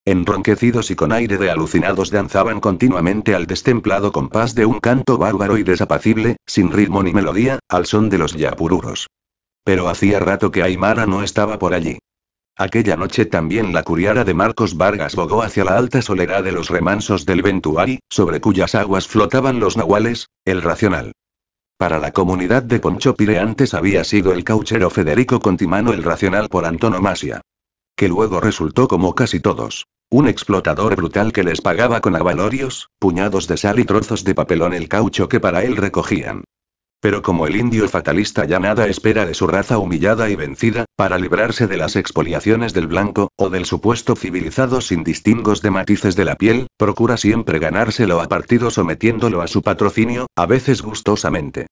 enronquecidos y con aire de alucinados danzaban continuamente al destemplado compás de un canto bárbaro y desapacible, sin ritmo ni melodía, al son de los yapururos. Pero hacía rato que Aymara no estaba por allí. Aquella noche también la curiara de Marcos Vargas bogó hacia la alta soledad de los remansos del Ventuari, sobre cuyas aguas flotaban los nahuales, el racional. Para la comunidad de Poncho Pire antes había sido el cauchero Federico Contimano el racional por antonomasia que luego resultó como casi todos. Un explotador brutal que les pagaba con avalorios, puñados de sal y trozos de papelón el caucho que para él recogían. Pero como el indio fatalista ya nada espera de su raza humillada y vencida, para librarse de las expoliaciones del blanco, o del supuesto civilizado sin distingos de matices de la piel, procura siempre ganárselo a partido sometiéndolo a su patrocinio, a veces gustosamente.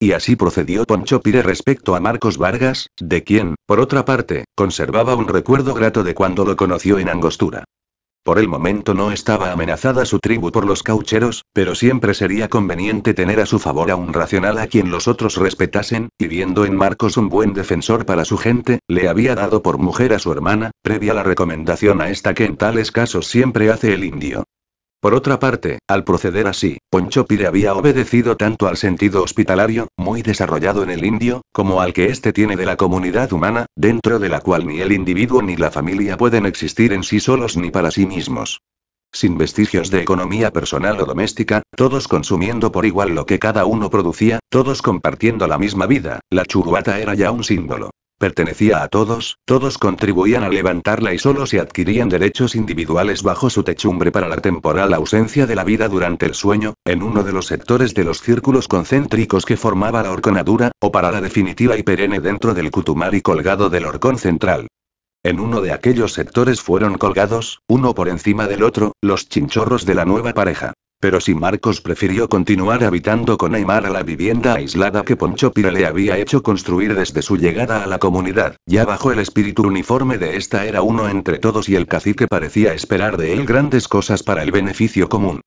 Y así procedió Poncho Pire respecto a Marcos Vargas, de quien, por otra parte, conservaba un recuerdo grato de cuando lo conoció en Angostura. Por el momento no estaba amenazada su tribu por los caucheros, pero siempre sería conveniente tener a su favor a un racional a quien los otros respetasen, y viendo en Marcos un buen defensor para su gente, le había dado por mujer a su hermana, previa la recomendación a esta que en tales casos siempre hace el indio. Por otra parte, al proceder así, Poncho Pire había obedecido tanto al sentido hospitalario, muy desarrollado en el indio, como al que éste tiene de la comunidad humana, dentro de la cual ni el individuo ni la familia pueden existir en sí solos ni para sí mismos. Sin vestigios de economía personal o doméstica, todos consumiendo por igual lo que cada uno producía, todos compartiendo la misma vida, la churuata era ya un símbolo. Pertenecía a todos, todos contribuían a levantarla y solo se adquirían derechos individuales bajo su techumbre para la temporal ausencia de la vida durante el sueño, en uno de los sectores de los círculos concéntricos que formaba la horconadura, o para la definitiva y perenne dentro del y colgado del horcón central. En uno de aquellos sectores fueron colgados, uno por encima del otro, los chinchorros de la nueva pareja. Pero si Marcos prefirió continuar habitando con a la vivienda aislada que Poncho Pire le había hecho construir desde su llegada a la comunidad, ya bajo el espíritu uniforme de esta era uno entre todos y el cacique parecía esperar de él grandes cosas para el beneficio común.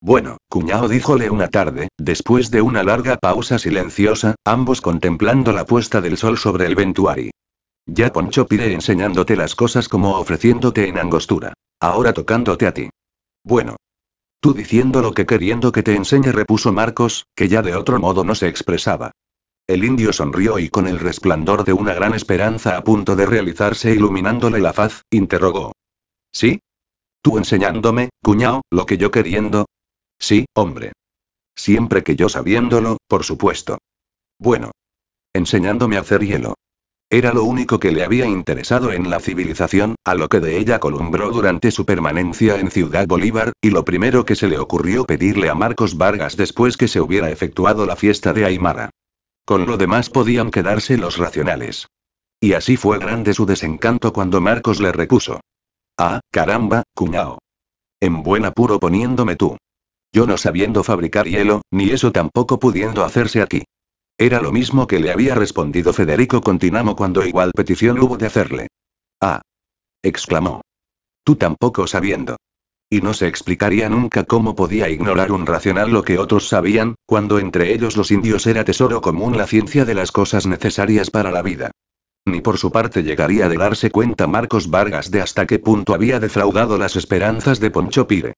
Bueno, cuñado díjole una tarde, después de una larga pausa silenciosa, ambos contemplando la puesta del sol sobre el ventuari. Ya Poncho Pire enseñándote las cosas como ofreciéndote en angostura. Ahora tocándote a ti. Bueno, Tú diciendo lo que queriendo que te enseñe, repuso Marcos, que ya de otro modo no se expresaba. El indio sonrió y con el resplandor de una gran esperanza a punto de realizarse iluminándole la faz, interrogó. ¿Sí? ¿Tú enseñándome, cuñao, lo que yo queriendo? Sí, hombre. Siempre que yo sabiéndolo, por supuesto. Bueno. Enseñándome a hacer hielo. Era lo único que le había interesado en la civilización, a lo que de ella columbró durante su permanencia en Ciudad Bolívar, y lo primero que se le ocurrió pedirle a Marcos Vargas después que se hubiera efectuado la fiesta de Aymara. Con lo demás podían quedarse los racionales. Y así fue grande su desencanto cuando Marcos le repuso. Ah, caramba, cuñao. En buen apuro poniéndome tú. Yo no sabiendo fabricar hielo, ni eso tampoco pudiendo hacerse aquí. Era lo mismo que le había respondido Federico Continamo cuando igual petición hubo de hacerle. Ah. exclamó. Tú tampoco sabiendo. Y no se explicaría nunca cómo podía ignorar un racional lo que otros sabían, cuando entre ellos los indios era tesoro común la ciencia de las cosas necesarias para la vida. Ni por su parte llegaría de darse cuenta Marcos Vargas de hasta qué punto había defraudado las esperanzas de Poncho Pire.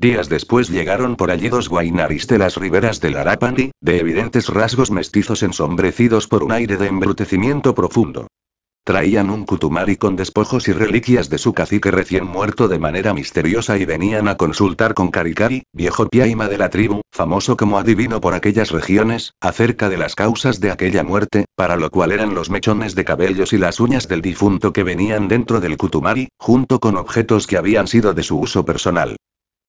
Días después llegaron por allí dos guainaris de las riberas del Arapandi, de evidentes rasgos mestizos ensombrecidos por un aire de embrutecimiento profundo. Traían un Kutumari con despojos y reliquias de su cacique recién muerto de manera misteriosa y venían a consultar con Karikari, viejo piaima de la tribu, famoso como adivino por aquellas regiones, acerca de las causas de aquella muerte, para lo cual eran los mechones de cabellos y las uñas del difunto que venían dentro del Kutumari, junto con objetos que habían sido de su uso personal.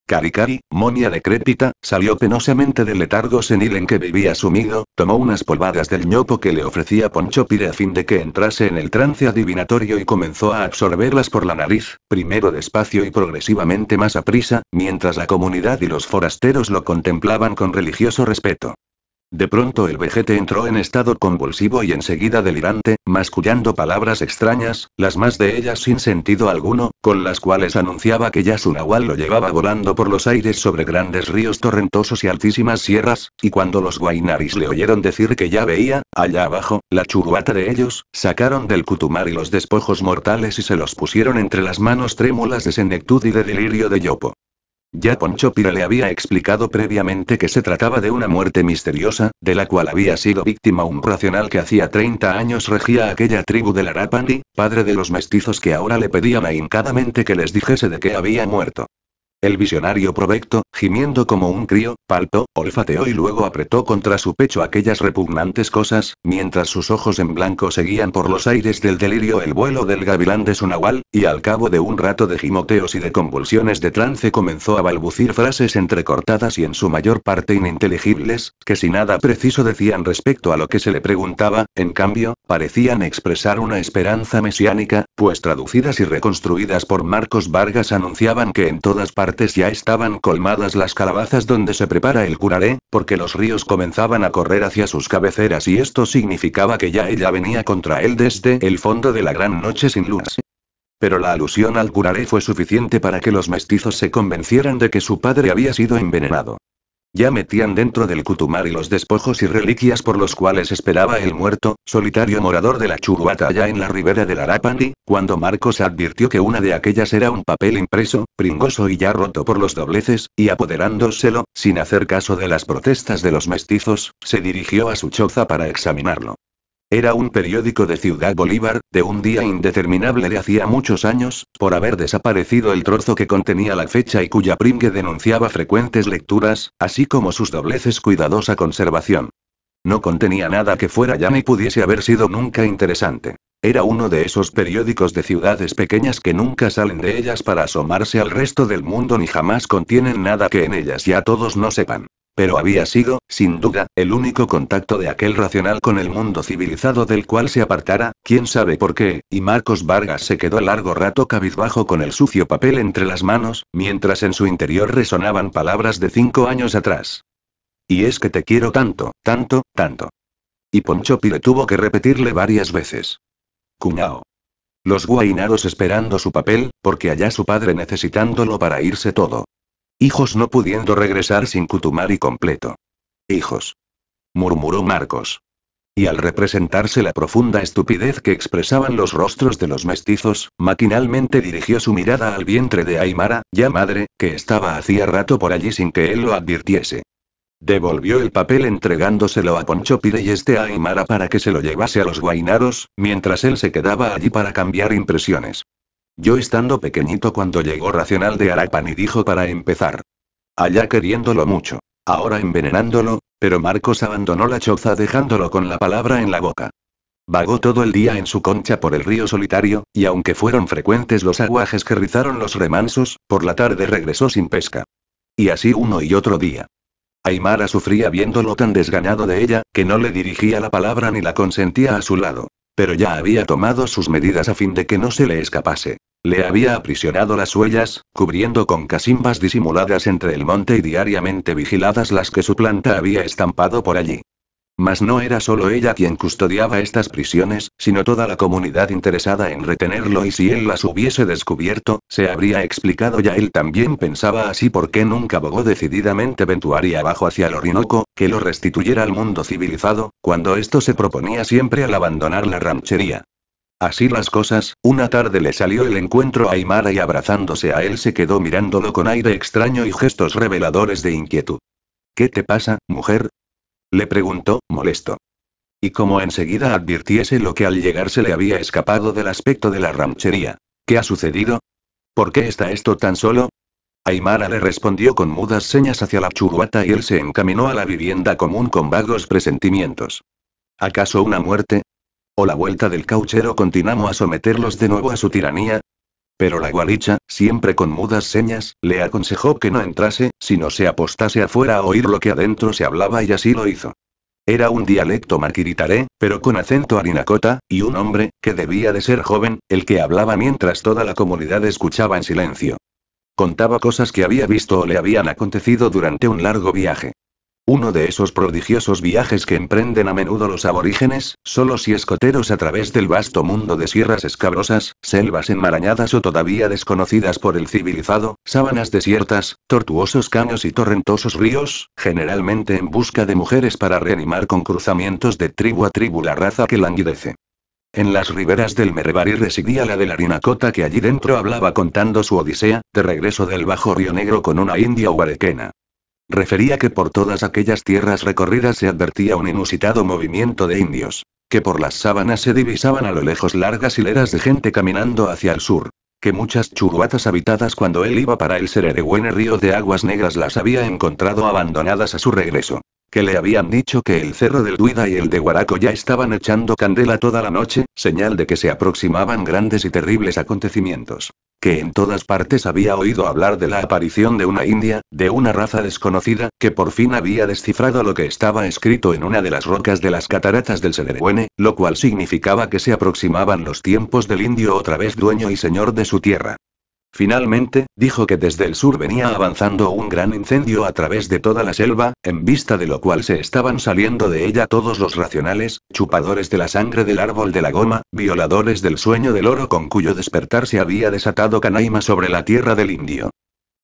Karikari, monia decrépita, salió penosamente del letargo senil en que vivía sumido, tomó unas polvadas del ñopo que le ofrecía Poncho Pire a fin de que entrase en el trance adivinatorio y comenzó a absorberlas por la nariz, primero despacio y progresivamente más a prisa, mientras la comunidad y los forasteros lo contemplaban con religioso respeto. De pronto el vejete entró en estado convulsivo y enseguida delirante, mascullando palabras extrañas, las más de ellas sin sentido alguno, con las cuales anunciaba que ya su lo llevaba volando por los aires sobre grandes ríos torrentosos y altísimas sierras, y cuando los guainaris le oyeron decir que ya veía, allá abajo, la churuata de ellos, sacaron del cutumar y los despojos mortales y se los pusieron entre las manos trémulas de senectud y de delirio de Yopo. Ya Poncho Pira le había explicado previamente que se trataba de una muerte misteriosa, de la cual había sido víctima un racional que hacía 30 años regía aquella tribu del Arapandi, padre de los mestizos que ahora le pedían ahincadamente que les dijese de qué había muerto. El visionario provecto, gimiendo como un crío, palpó, olfateó y luego apretó contra su pecho aquellas repugnantes cosas, mientras sus ojos en blanco seguían por los aires del delirio el vuelo del gavilán de su nahual, y al cabo de un rato de gimoteos y de convulsiones de trance comenzó a balbucir frases entrecortadas y en su mayor parte ininteligibles, que si nada preciso decían respecto a lo que se le preguntaba, en cambio, parecían expresar una esperanza mesiánica, pues traducidas y reconstruidas por Marcos Vargas anunciaban que en todas partes ya estaban colmadas las calabazas donde se prepara el curaré, porque los ríos comenzaban a correr hacia sus cabeceras y esto significaba que ya ella venía contra él desde el fondo de la gran noche sin luz. Pero la alusión al curaré fue suficiente para que los mestizos se convencieran de que su padre había sido envenenado. Ya metían dentro del y los despojos y reliquias por los cuales esperaba el muerto, solitario morador de la Churuata allá en la ribera del Arapandi, cuando Marcos advirtió que una de aquellas era un papel impreso, pringoso y ya roto por los dobleces, y apoderándoselo, sin hacer caso de las protestas de los mestizos, se dirigió a su choza para examinarlo. Era un periódico de Ciudad Bolívar, de un día indeterminable de hacía muchos años, por haber desaparecido el trozo que contenía la fecha y cuya pringue denunciaba frecuentes lecturas, así como sus dobleces cuidadosa conservación. No contenía nada que fuera ya ni pudiese haber sido nunca interesante. Era uno de esos periódicos de ciudades pequeñas que nunca salen de ellas para asomarse al resto del mundo ni jamás contienen nada que en ellas ya todos no sepan pero había sido, sin duda, el único contacto de aquel racional con el mundo civilizado del cual se apartara, quién sabe por qué, y Marcos Vargas se quedó largo rato cabizbajo con el sucio papel entre las manos, mientras en su interior resonaban palabras de cinco años atrás. Y es que te quiero tanto, tanto, tanto. Y Poncho Pire tuvo que repetirle varias veces. Cuñao. Los guainaros esperando su papel, porque allá su padre necesitándolo para irse todo. Hijos no pudiendo regresar sin y completo. Hijos. Murmuró Marcos. Y al representarse la profunda estupidez que expresaban los rostros de los mestizos, maquinalmente dirigió su mirada al vientre de Aymara, ya madre, que estaba hacía rato por allí sin que él lo advirtiese. Devolvió el papel entregándoselo a Poncho y este a Aymara para que se lo llevase a los guainaros, mientras él se quedaba allí para cambiar impresiones. Yo estando pequeñito cuando llegó Racional de Arapan y dijo para empezar. Allá queriéndolo mucho. Ahora envenenándolo, pero Marcos abandonó la choza dejándolo con la palabra en la boca. Vagó todo el día en su concha por el río solitario, y aunque fueron frecuentes los aguajes que rizaron los remansos, por la tarde regresó sin pesca. Y así uno y otro día. Aymara sufría viéndolo tan desganado de ella, que no le dirigía la palabra ni la consentía a su lado. Pero ya había tomado sus medidas a fin de que no se le escapase. Le había aprisionado las huellas, cubriendo con casimbas disimuladas entre el monte y diariamente vigiladas las que su planta había estampado por allí. Mas no era solo ella quien custodiaba estas prisiones, sino toda la comunidad interesada en retenerlo y si él las hubiese descubierto, se habría explicado ya él también pensaba así porque nunca bogó decididamente ventuaría abajo hacia el Orinoco, que lo restituyera al mundo civilizado, cuando esto se proponía siempre al abandonar la ranchería. Así las cosas, una tarde le salió el encuentro a Aymara y abrazándose a él se quedó mirándolo con aire extraño y gestos reveladores de inquietud. ¿Qué te pasa, mujer? Le preguntó, molesto. Y como enseguida advirtiese lo que al llegar se le había escapado del aspecto de la ranchería. ¿Qué ha sucedido? ¿Por qué está esto tan solo? Aymara le respondió con mudas señas hacia la churuata y él se encaminó a la vivienda común con vagos presentimientos. ¿Acaso una muerte? ¿O la vuelta del cauchero continuamos a someterlos de nuevo a su tiranía? Pero la gualicha, siempre con mudas señas, le aconsejó que no entrase, sino se apostase afuera a oír lo que adentro se hablaba y así lo hizo. Era un dialecto marquiritaré, pero con acento harinacota, y un hombre, que debía de ser joven, el que hablaba mientras toda la comunidad escuchaba en silencio. Contaba cosas que había visto o le habían acontecido durante un largo viaje. Uno de esos prodigiosos viajes que emprenden a menudo los aborígenes, solos y escoteros a través del vasto mundo de sierras escabrosas, selvas enmarañadas o todavía desconocidas por el civilizado, sábanas desiertas, tortuosos caños y torrentosos ríos, generalmente en busca de mujeres para reanimar con cruzamientos de tribu a tribu la raza que languidece. En las riberas del Merebarí residía la de la Rinacota que allí dentro hablaba contando su odisea, de regreso del bajo río negro con una india huarequena. Refería que por todas aquellas tierras recorridas se advertía un inusitado movimiento de indios, que por las sábanas se divisaban a lo lejos largas hileras de gente caminando hacia el sur, que muchas churuatas habitadas cuando él iba para el Sererehuene río de aguas negras las había encontrado abandonadas a su regreso, que le habían dicho que el cerro del Duida y el de Guaraco ya estaban echando candela toda la noche, señal de que se aproximaban grandes y terribles acontecimientos que en todas partes había oído hablar de la aparición de una india, de una raza desconocida, que por fin había descifrado lo que estaba escrito en una de las rocas de las cataratas del Sederehuene, lo cual significaba que se aproximaban los tiempos del indio otra vez dueño y señor de su tierra. Finalmente, dijo que desde el sur venía avanzando un gran incendio a través de toda la selva, en vista de lo cual se estaban saliendo de ella todos los racionales, chupadores de la sangre del árbol de la goma, violadores del sueño del oro con cuyo despertar se había desatado Canaima sobre la tierra del indio.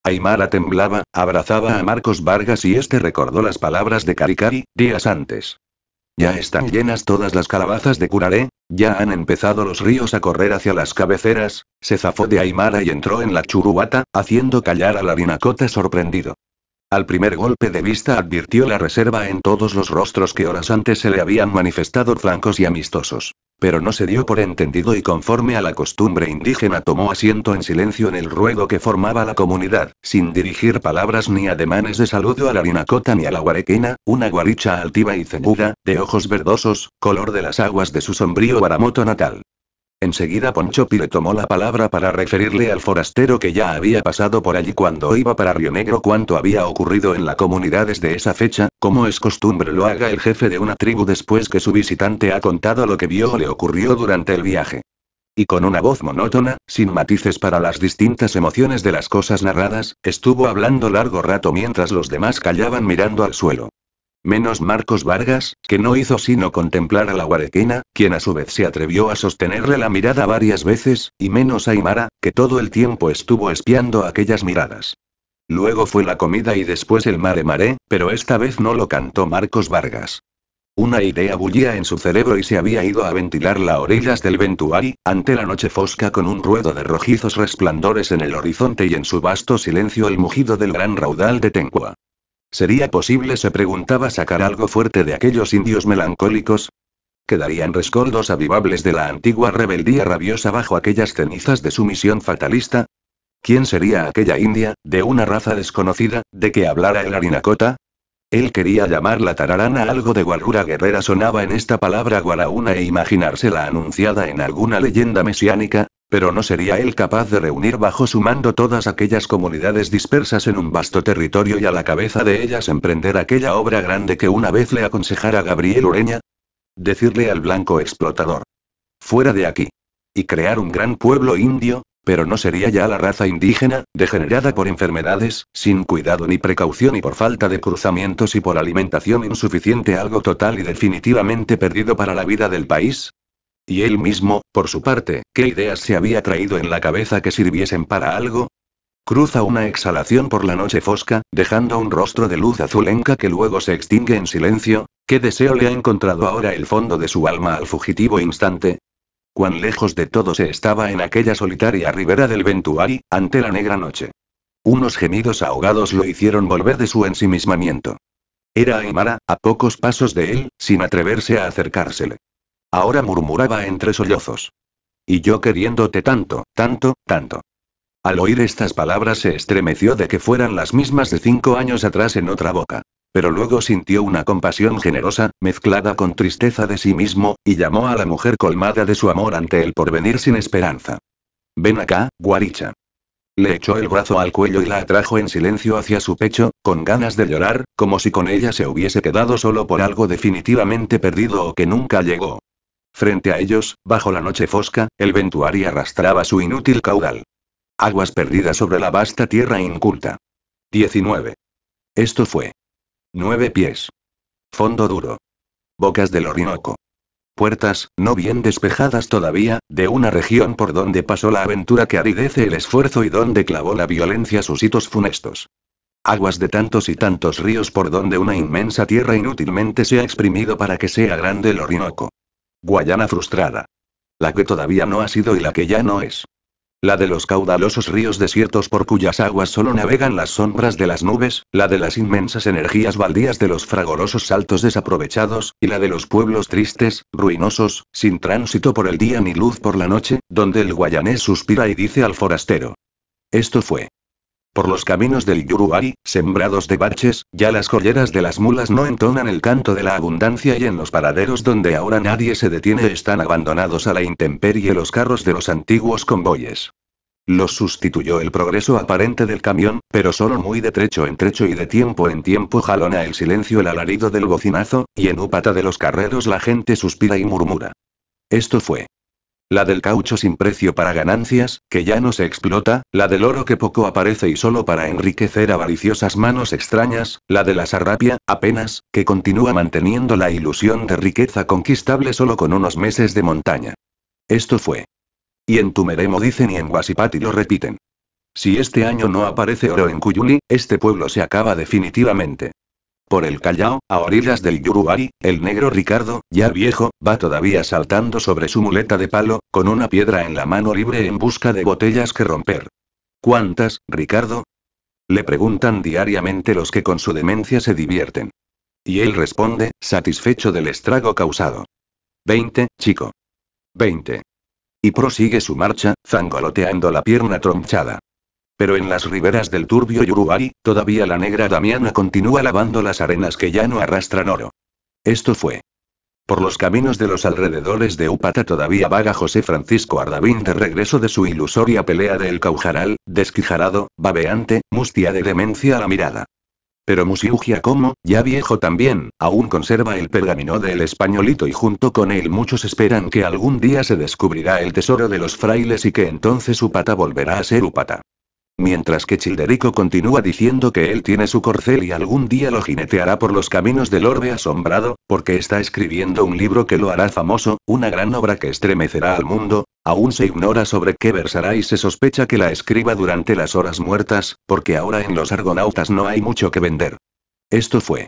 Aymara temblaba, abrazaba a Marcos Vargas y este recordó las palabras de Caricari, días antes. Ya están llenas todas las calabazas de curaré, ya han empezado los ríos a correr hacia las cabeceras, se zafó de Aymara y entró en la churubata, haciendo callar a la rinacota sorprendido. Al primer golpe de vista advirtió la reserva en todos los rostros que horas antes se le habían manifestado francos y amistosos. Pero no se dio por entendido y conforme a la costumbre indígena tomó asiento en silencio en el ruedo que formaba la comunidad, sin dirigir palabras ni ademanes de saludo a la rinacota ni a la Guarequina, una guaricha altiva y ceñuda, de ojos verdosos, color de las aguas de su sombrío baramoto natal. Enseguida Poncho Pire tomó la palabra para referirle al forastero que ya había pasado por allí cuando iba para Río Negro cuánto había ocurrido en la comunidad desde esa fecha, como es costumbre lo haga el jefe de una tribu después que su visitante ha contado lo que vio o le ocurrió durante el viaje. Y con una voz monótona, sin matices para las distintas emociones de las cosas narradas, estuvo hablando largo rato mientras los demás callaban mirando al suelo. Menos Marcos Vargas, que no hizo sino contemplar a la guarequina, quien a su vez se atrevió a sostenerle la mirada varias veces, y menos Aymara, que todo el tiempo estuvo espiando aquellas miradas. Luego fue la comida y después el mare maré, pero esta vez no lo cantó Marcos Vargas. Una idea bullía en su cerebro y se había ido a ventilar las orillas del Ventuari, ante la noche fosca con un ruedo de rojizos resplandores en el horizonte y en su vasto silencio el mugido del gran raudal de Tencua. ¿Sería posible, se preguntaba, sacar algo fuerte de aquellos indios melancólicos? Quedarían rescoldos avivables de la antigua rebeldía rabiosa bajo aquellas cenizas de su misión fatalista. ¿Quién sería aquella india, de una raza desconocida, de que hablara el harinacota? Él quería llamar la tararana, algo de guarura guerrera sonaba en esta palabra una e imaginársela anunciada en alguna leyenda mesiánica, pero no sería él capaz de reunir bajo su mando todas aquellas comunidades dispersas en un vasto territorio y a la cabeza de ellas emprender aquella obra grande que una vez le aconsejara Gabriel Ureña. Decirle al blanco explotador. Fuera de aquí. Y crear un gran pueblo indio, pero no sería ya la raza indígena, degenerada por enfermedades, sin cuidado ni precaución y por falta de cruzamientos y por alimentación insuficiente algo total y definitivamente perdido para la vida del país? Y él mismo, por su parte, ¿qué ideas se había traído en la cabeza que sirviesen para algo? Cruza una exhalación por la noche fosca, dejando un rostro de luz azulenca que luego se extingue en silencio. ¿Qué deseo le ha encontrado ahora el fondo de su alma al fugitivo instante? Cuán lejos de todo se estaba en aquella solitaria ribera del Ventuari, ante la negra noche. Unos gemidos ahogados lo hicieron volver de su ensimismamiento. Era Aymara, a pocos pasos de él, sin atreverse a acercársele. Ahora murmuraba entre sollozos. Y yo queriéndote tanto, tanto, tanto. Al oír estas palabras se estremeció de que fueran las mismas de cinco años atrás en otra boca. Pero luego sintió una compasión generosa, mezclada con tristeza de sí mismo, y llamó a la mujer colmada de su amor ante el porvenir sin esperanza. Ven acá, guaricha. Le echó el brazo al cuello y la atrajo en silencio hacia su pecho, con ganas de llorar, como si con ella se hubiese quedado solo por algo definitivamente perdido o que nunca llegó. Frente a ellos, bajo la noche fosca, el ventuari arrastraba su inútil caudal. Aguas perdidas sobre la vasta tierra inculta. 19. Esto fue. 9 pies. Fondo duro. Bocas del Orinoco. Puertas, no bien despejadas todavía, de una región por donde pasó la aventura que aridece el esfuerzo y donde clavó la violencia sus hitos funestos. Aguas de tantos y tantos ríos por donde una inmensa tierra inútilmente se ha exprimido para que sea grande el Orinoco. Guayana frustrada. La que todavía no ha sido y la que ya no es. La de los caudalosos ríos desiertos por cuyas aguas solo navegan las sombras de las nubes, la de las inmensas energías baldías de los fragorosos saltos desaprovechados, y la de los pueblos tristes, ruinosos, sin tránsito por el día ni luz por la noche, donde el guayanés suspira y dice al forastero. Esto fue. Por los caminos del Yurubari, sembrados de baches, ya las colleras de las mulas no entonan el canto de la abundancia y en los paraderos donde ahora nadie se detiene están abandonados a la intemperie los carros de los antiguos convoyes. Los sustituyó el progreso aparente del camión, pero solo muy de trecho en trecho y de tiempo en tiempo jalona el silencio el alarido del bocinazo, y en upata de los carreros la gente suspira y murmura. Esto fue la del caucho sin precio para ganancias, que ya no se explota, la del oro que poco aparece y solo para enriquecer avariciosas manos extrañas, la de la sarrapia, apenas, que continúa manteniendo la ilusión de riqueza conquistable solo con unos meses de montaña. Esto fue. Y en Tumeremo dicen y en Guasipati lo repiten. Si este año no aparece oro en Cuyuli, este pueblo se acaba definitivamente por el Callao, a orillas del Yurubari, el negro Ricardo, ya viejo, va todavía saltando sobre su muleta de palo, con una piedra en la mano libre en busca de botellas que romper. ¿Cuántas, Ricardo? Le preguntan diariamente los que con su demencia se divierten. Y él responde, satisfecho del estrago causado. Veinte, chico. Veinte. Y prosigue su marcha, zangoloteando la pierna tronchada. Pero en las riberas del turbio Yuruari, todavía la negra Damiana continúa lavando las arenas que ya no arrastran oro. Esto fue. Por los caminos de los alrededores de Upata todavía vaga José Francisco Ardavín de regreso de su ilusoria pelea del Caujaral, desquijarado, babeante, mustia de demencia a la mirada. Pero Musiugia como, ya viejo también, aún conserva el pergamino del españolito y junto con él muchos esperan que algún día se descubrirá el tesoro de los frailes y que entonces Upata volverá a ser Upata mientras que Childerico continúa diciendo que él tiene su corcel y algún día lo jineteará por los caminos del orbe asombrado, porque está escribiendo un libro que lo hará famoso, una gran obra que estremecerá al mundo, aún se ignora sobre qué versará y se sospecha que la escriba durante las horas muertas, porque ahora en los argonautas no hay mucho que vender. Esto fue.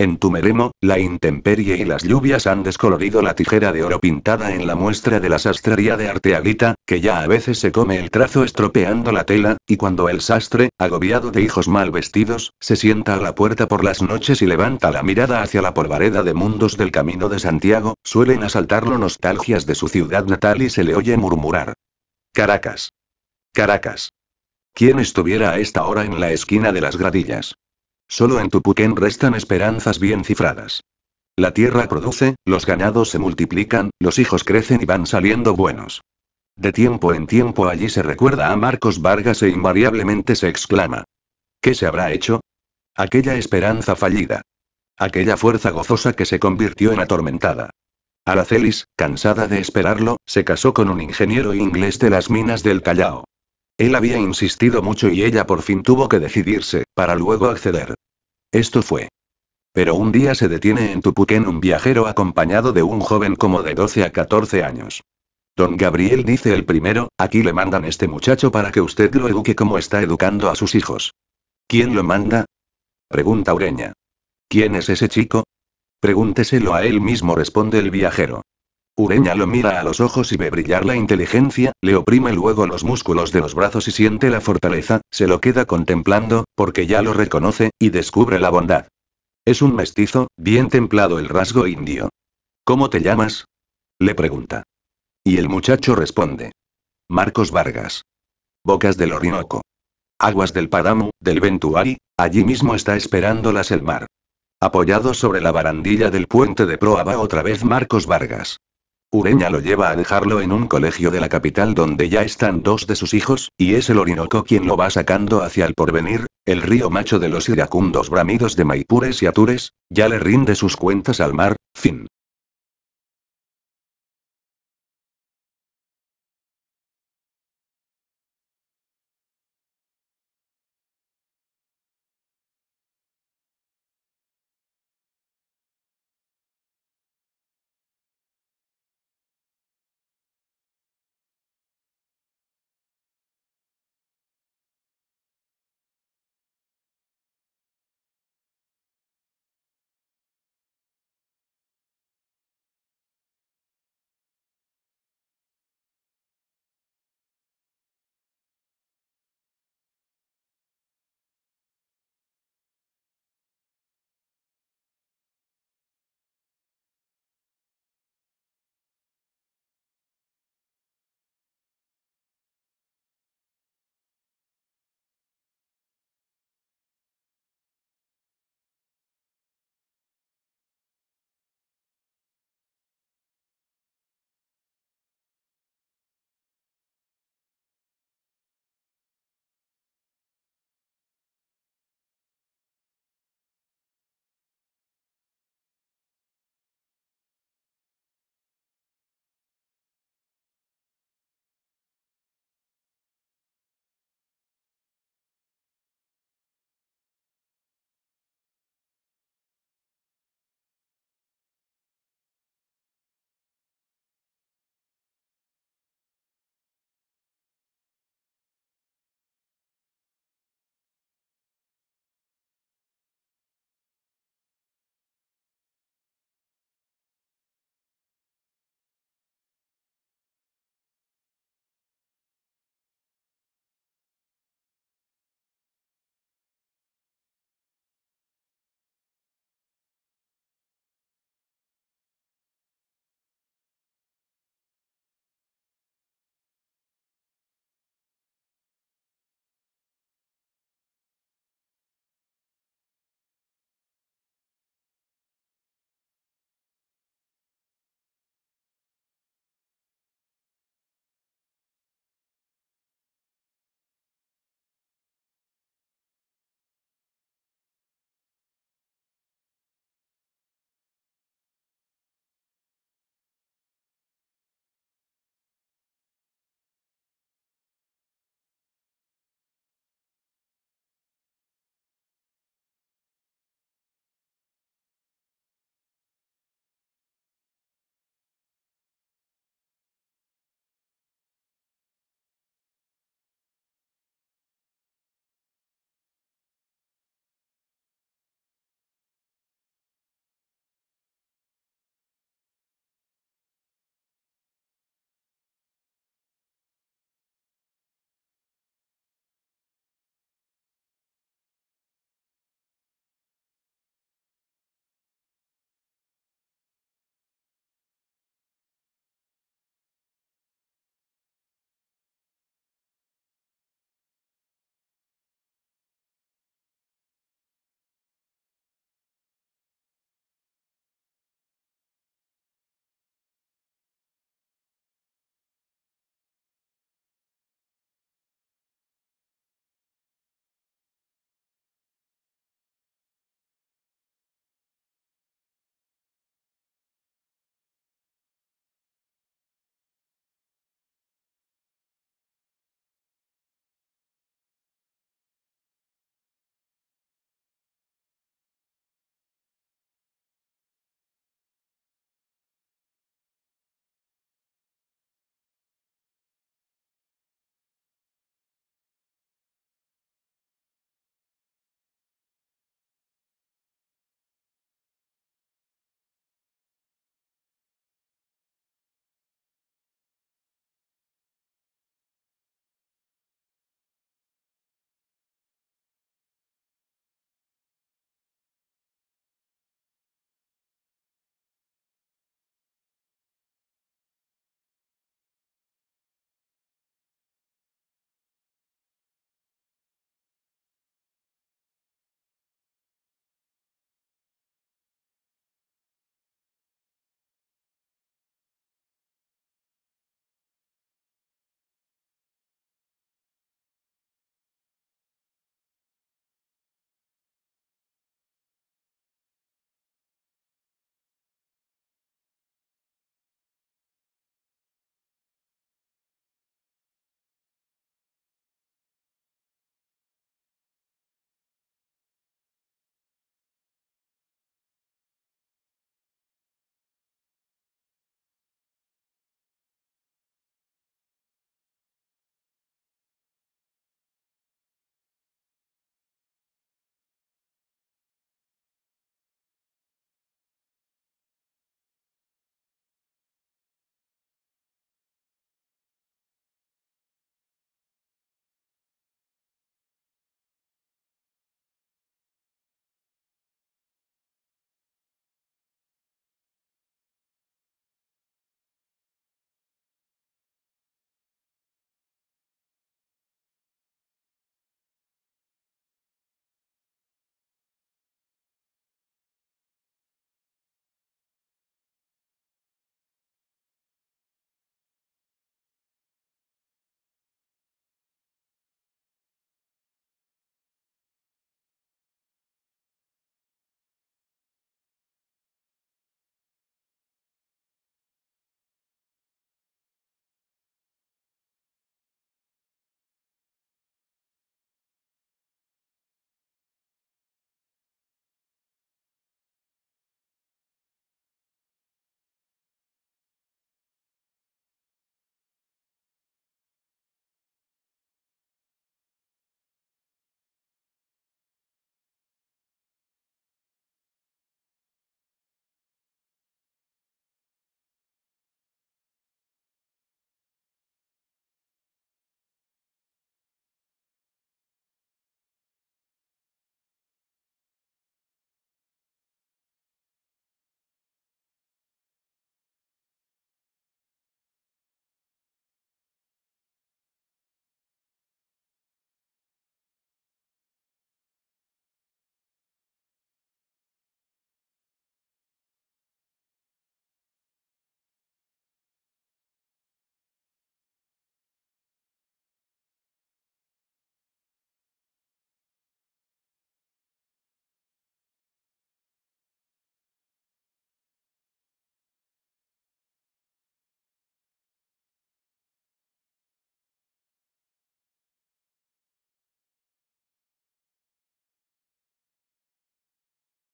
En Tumeremo, la intemperie y las lluvias han descolorido la tijera de oro pintada en la muestra de la sastrería de Arteaguita, que ya a veces se come el trazo estropeando la tela, y cuando el sastre, agobiado de hijos mal vestidos, se sienta a la puerta por las noches y levanta la mirada hacia la polvareda de mundos del camino de Santiago, suelen asaltarlo nostalgias de su ciudad natal y se le oye murmurar. Caracas. Caracas. ¿Quién estuviera a esta hora en la esquina de las gradillas? Solo en Tupuquén restan esperanzas bien cifradas. La tierra produce, los ganados se multiplican, los hijos crecen y van saliendo buenos. De tiempo en tiempo allí se recuerda a Marcos Vargas e invariablemente se exclama. ¿Qué se habrá hecho? Aquella esperanza fallida. Aquella fuerza gozosa que se convirtió en atormentada. Aracelis, cansada de esperarlo, se casó con un ingeniero inglés de las minas del Callao. Él había insistido mucho y ella por fin tuvo que decidirse, para luego acceder. Esto fue. Pero un día se detiene en Tupuquén un viajero acompañado de un joven como de 12 a 14 años. Don Gabriel dice el primero, aquí le mandan este muchacho para que usted lo eduque como está educando a sus hijos. ¿Quién lo manda? Pregunta Ureña. ¿Quién es ese chico? Pregúnteselo a él mismo, responde el viajero. Ureña lo mira a los ojos y ve brillar la inteligencia, le oprime luego los músculos de los brazos y siente la fortaleza, se lo queda contemplando, porque ya lo reconoce, y descubre la bondad. Es un mestizo, bien templado el rasgo indio. ¿Cómo te llamas? le pregunta. Y el muchacho responde. Marcos Vargas. Bocas del Orinoco. Aguas del Páramo, del Ventuari, allí mismo está esperándolas el mar. Apoyado sobre la barandilla del puente de proa va otra vez Marcos Vargas. Ureña lo lleva a dejarlo en un colegio de la capital donde ya están dos de sus hijos, y es el Orinoco quien lo va sacando hacia el porvenir, el río macho de los iracundos bramidos de Maipures y Atures, ya le rinde sus cuentas al mar, fin.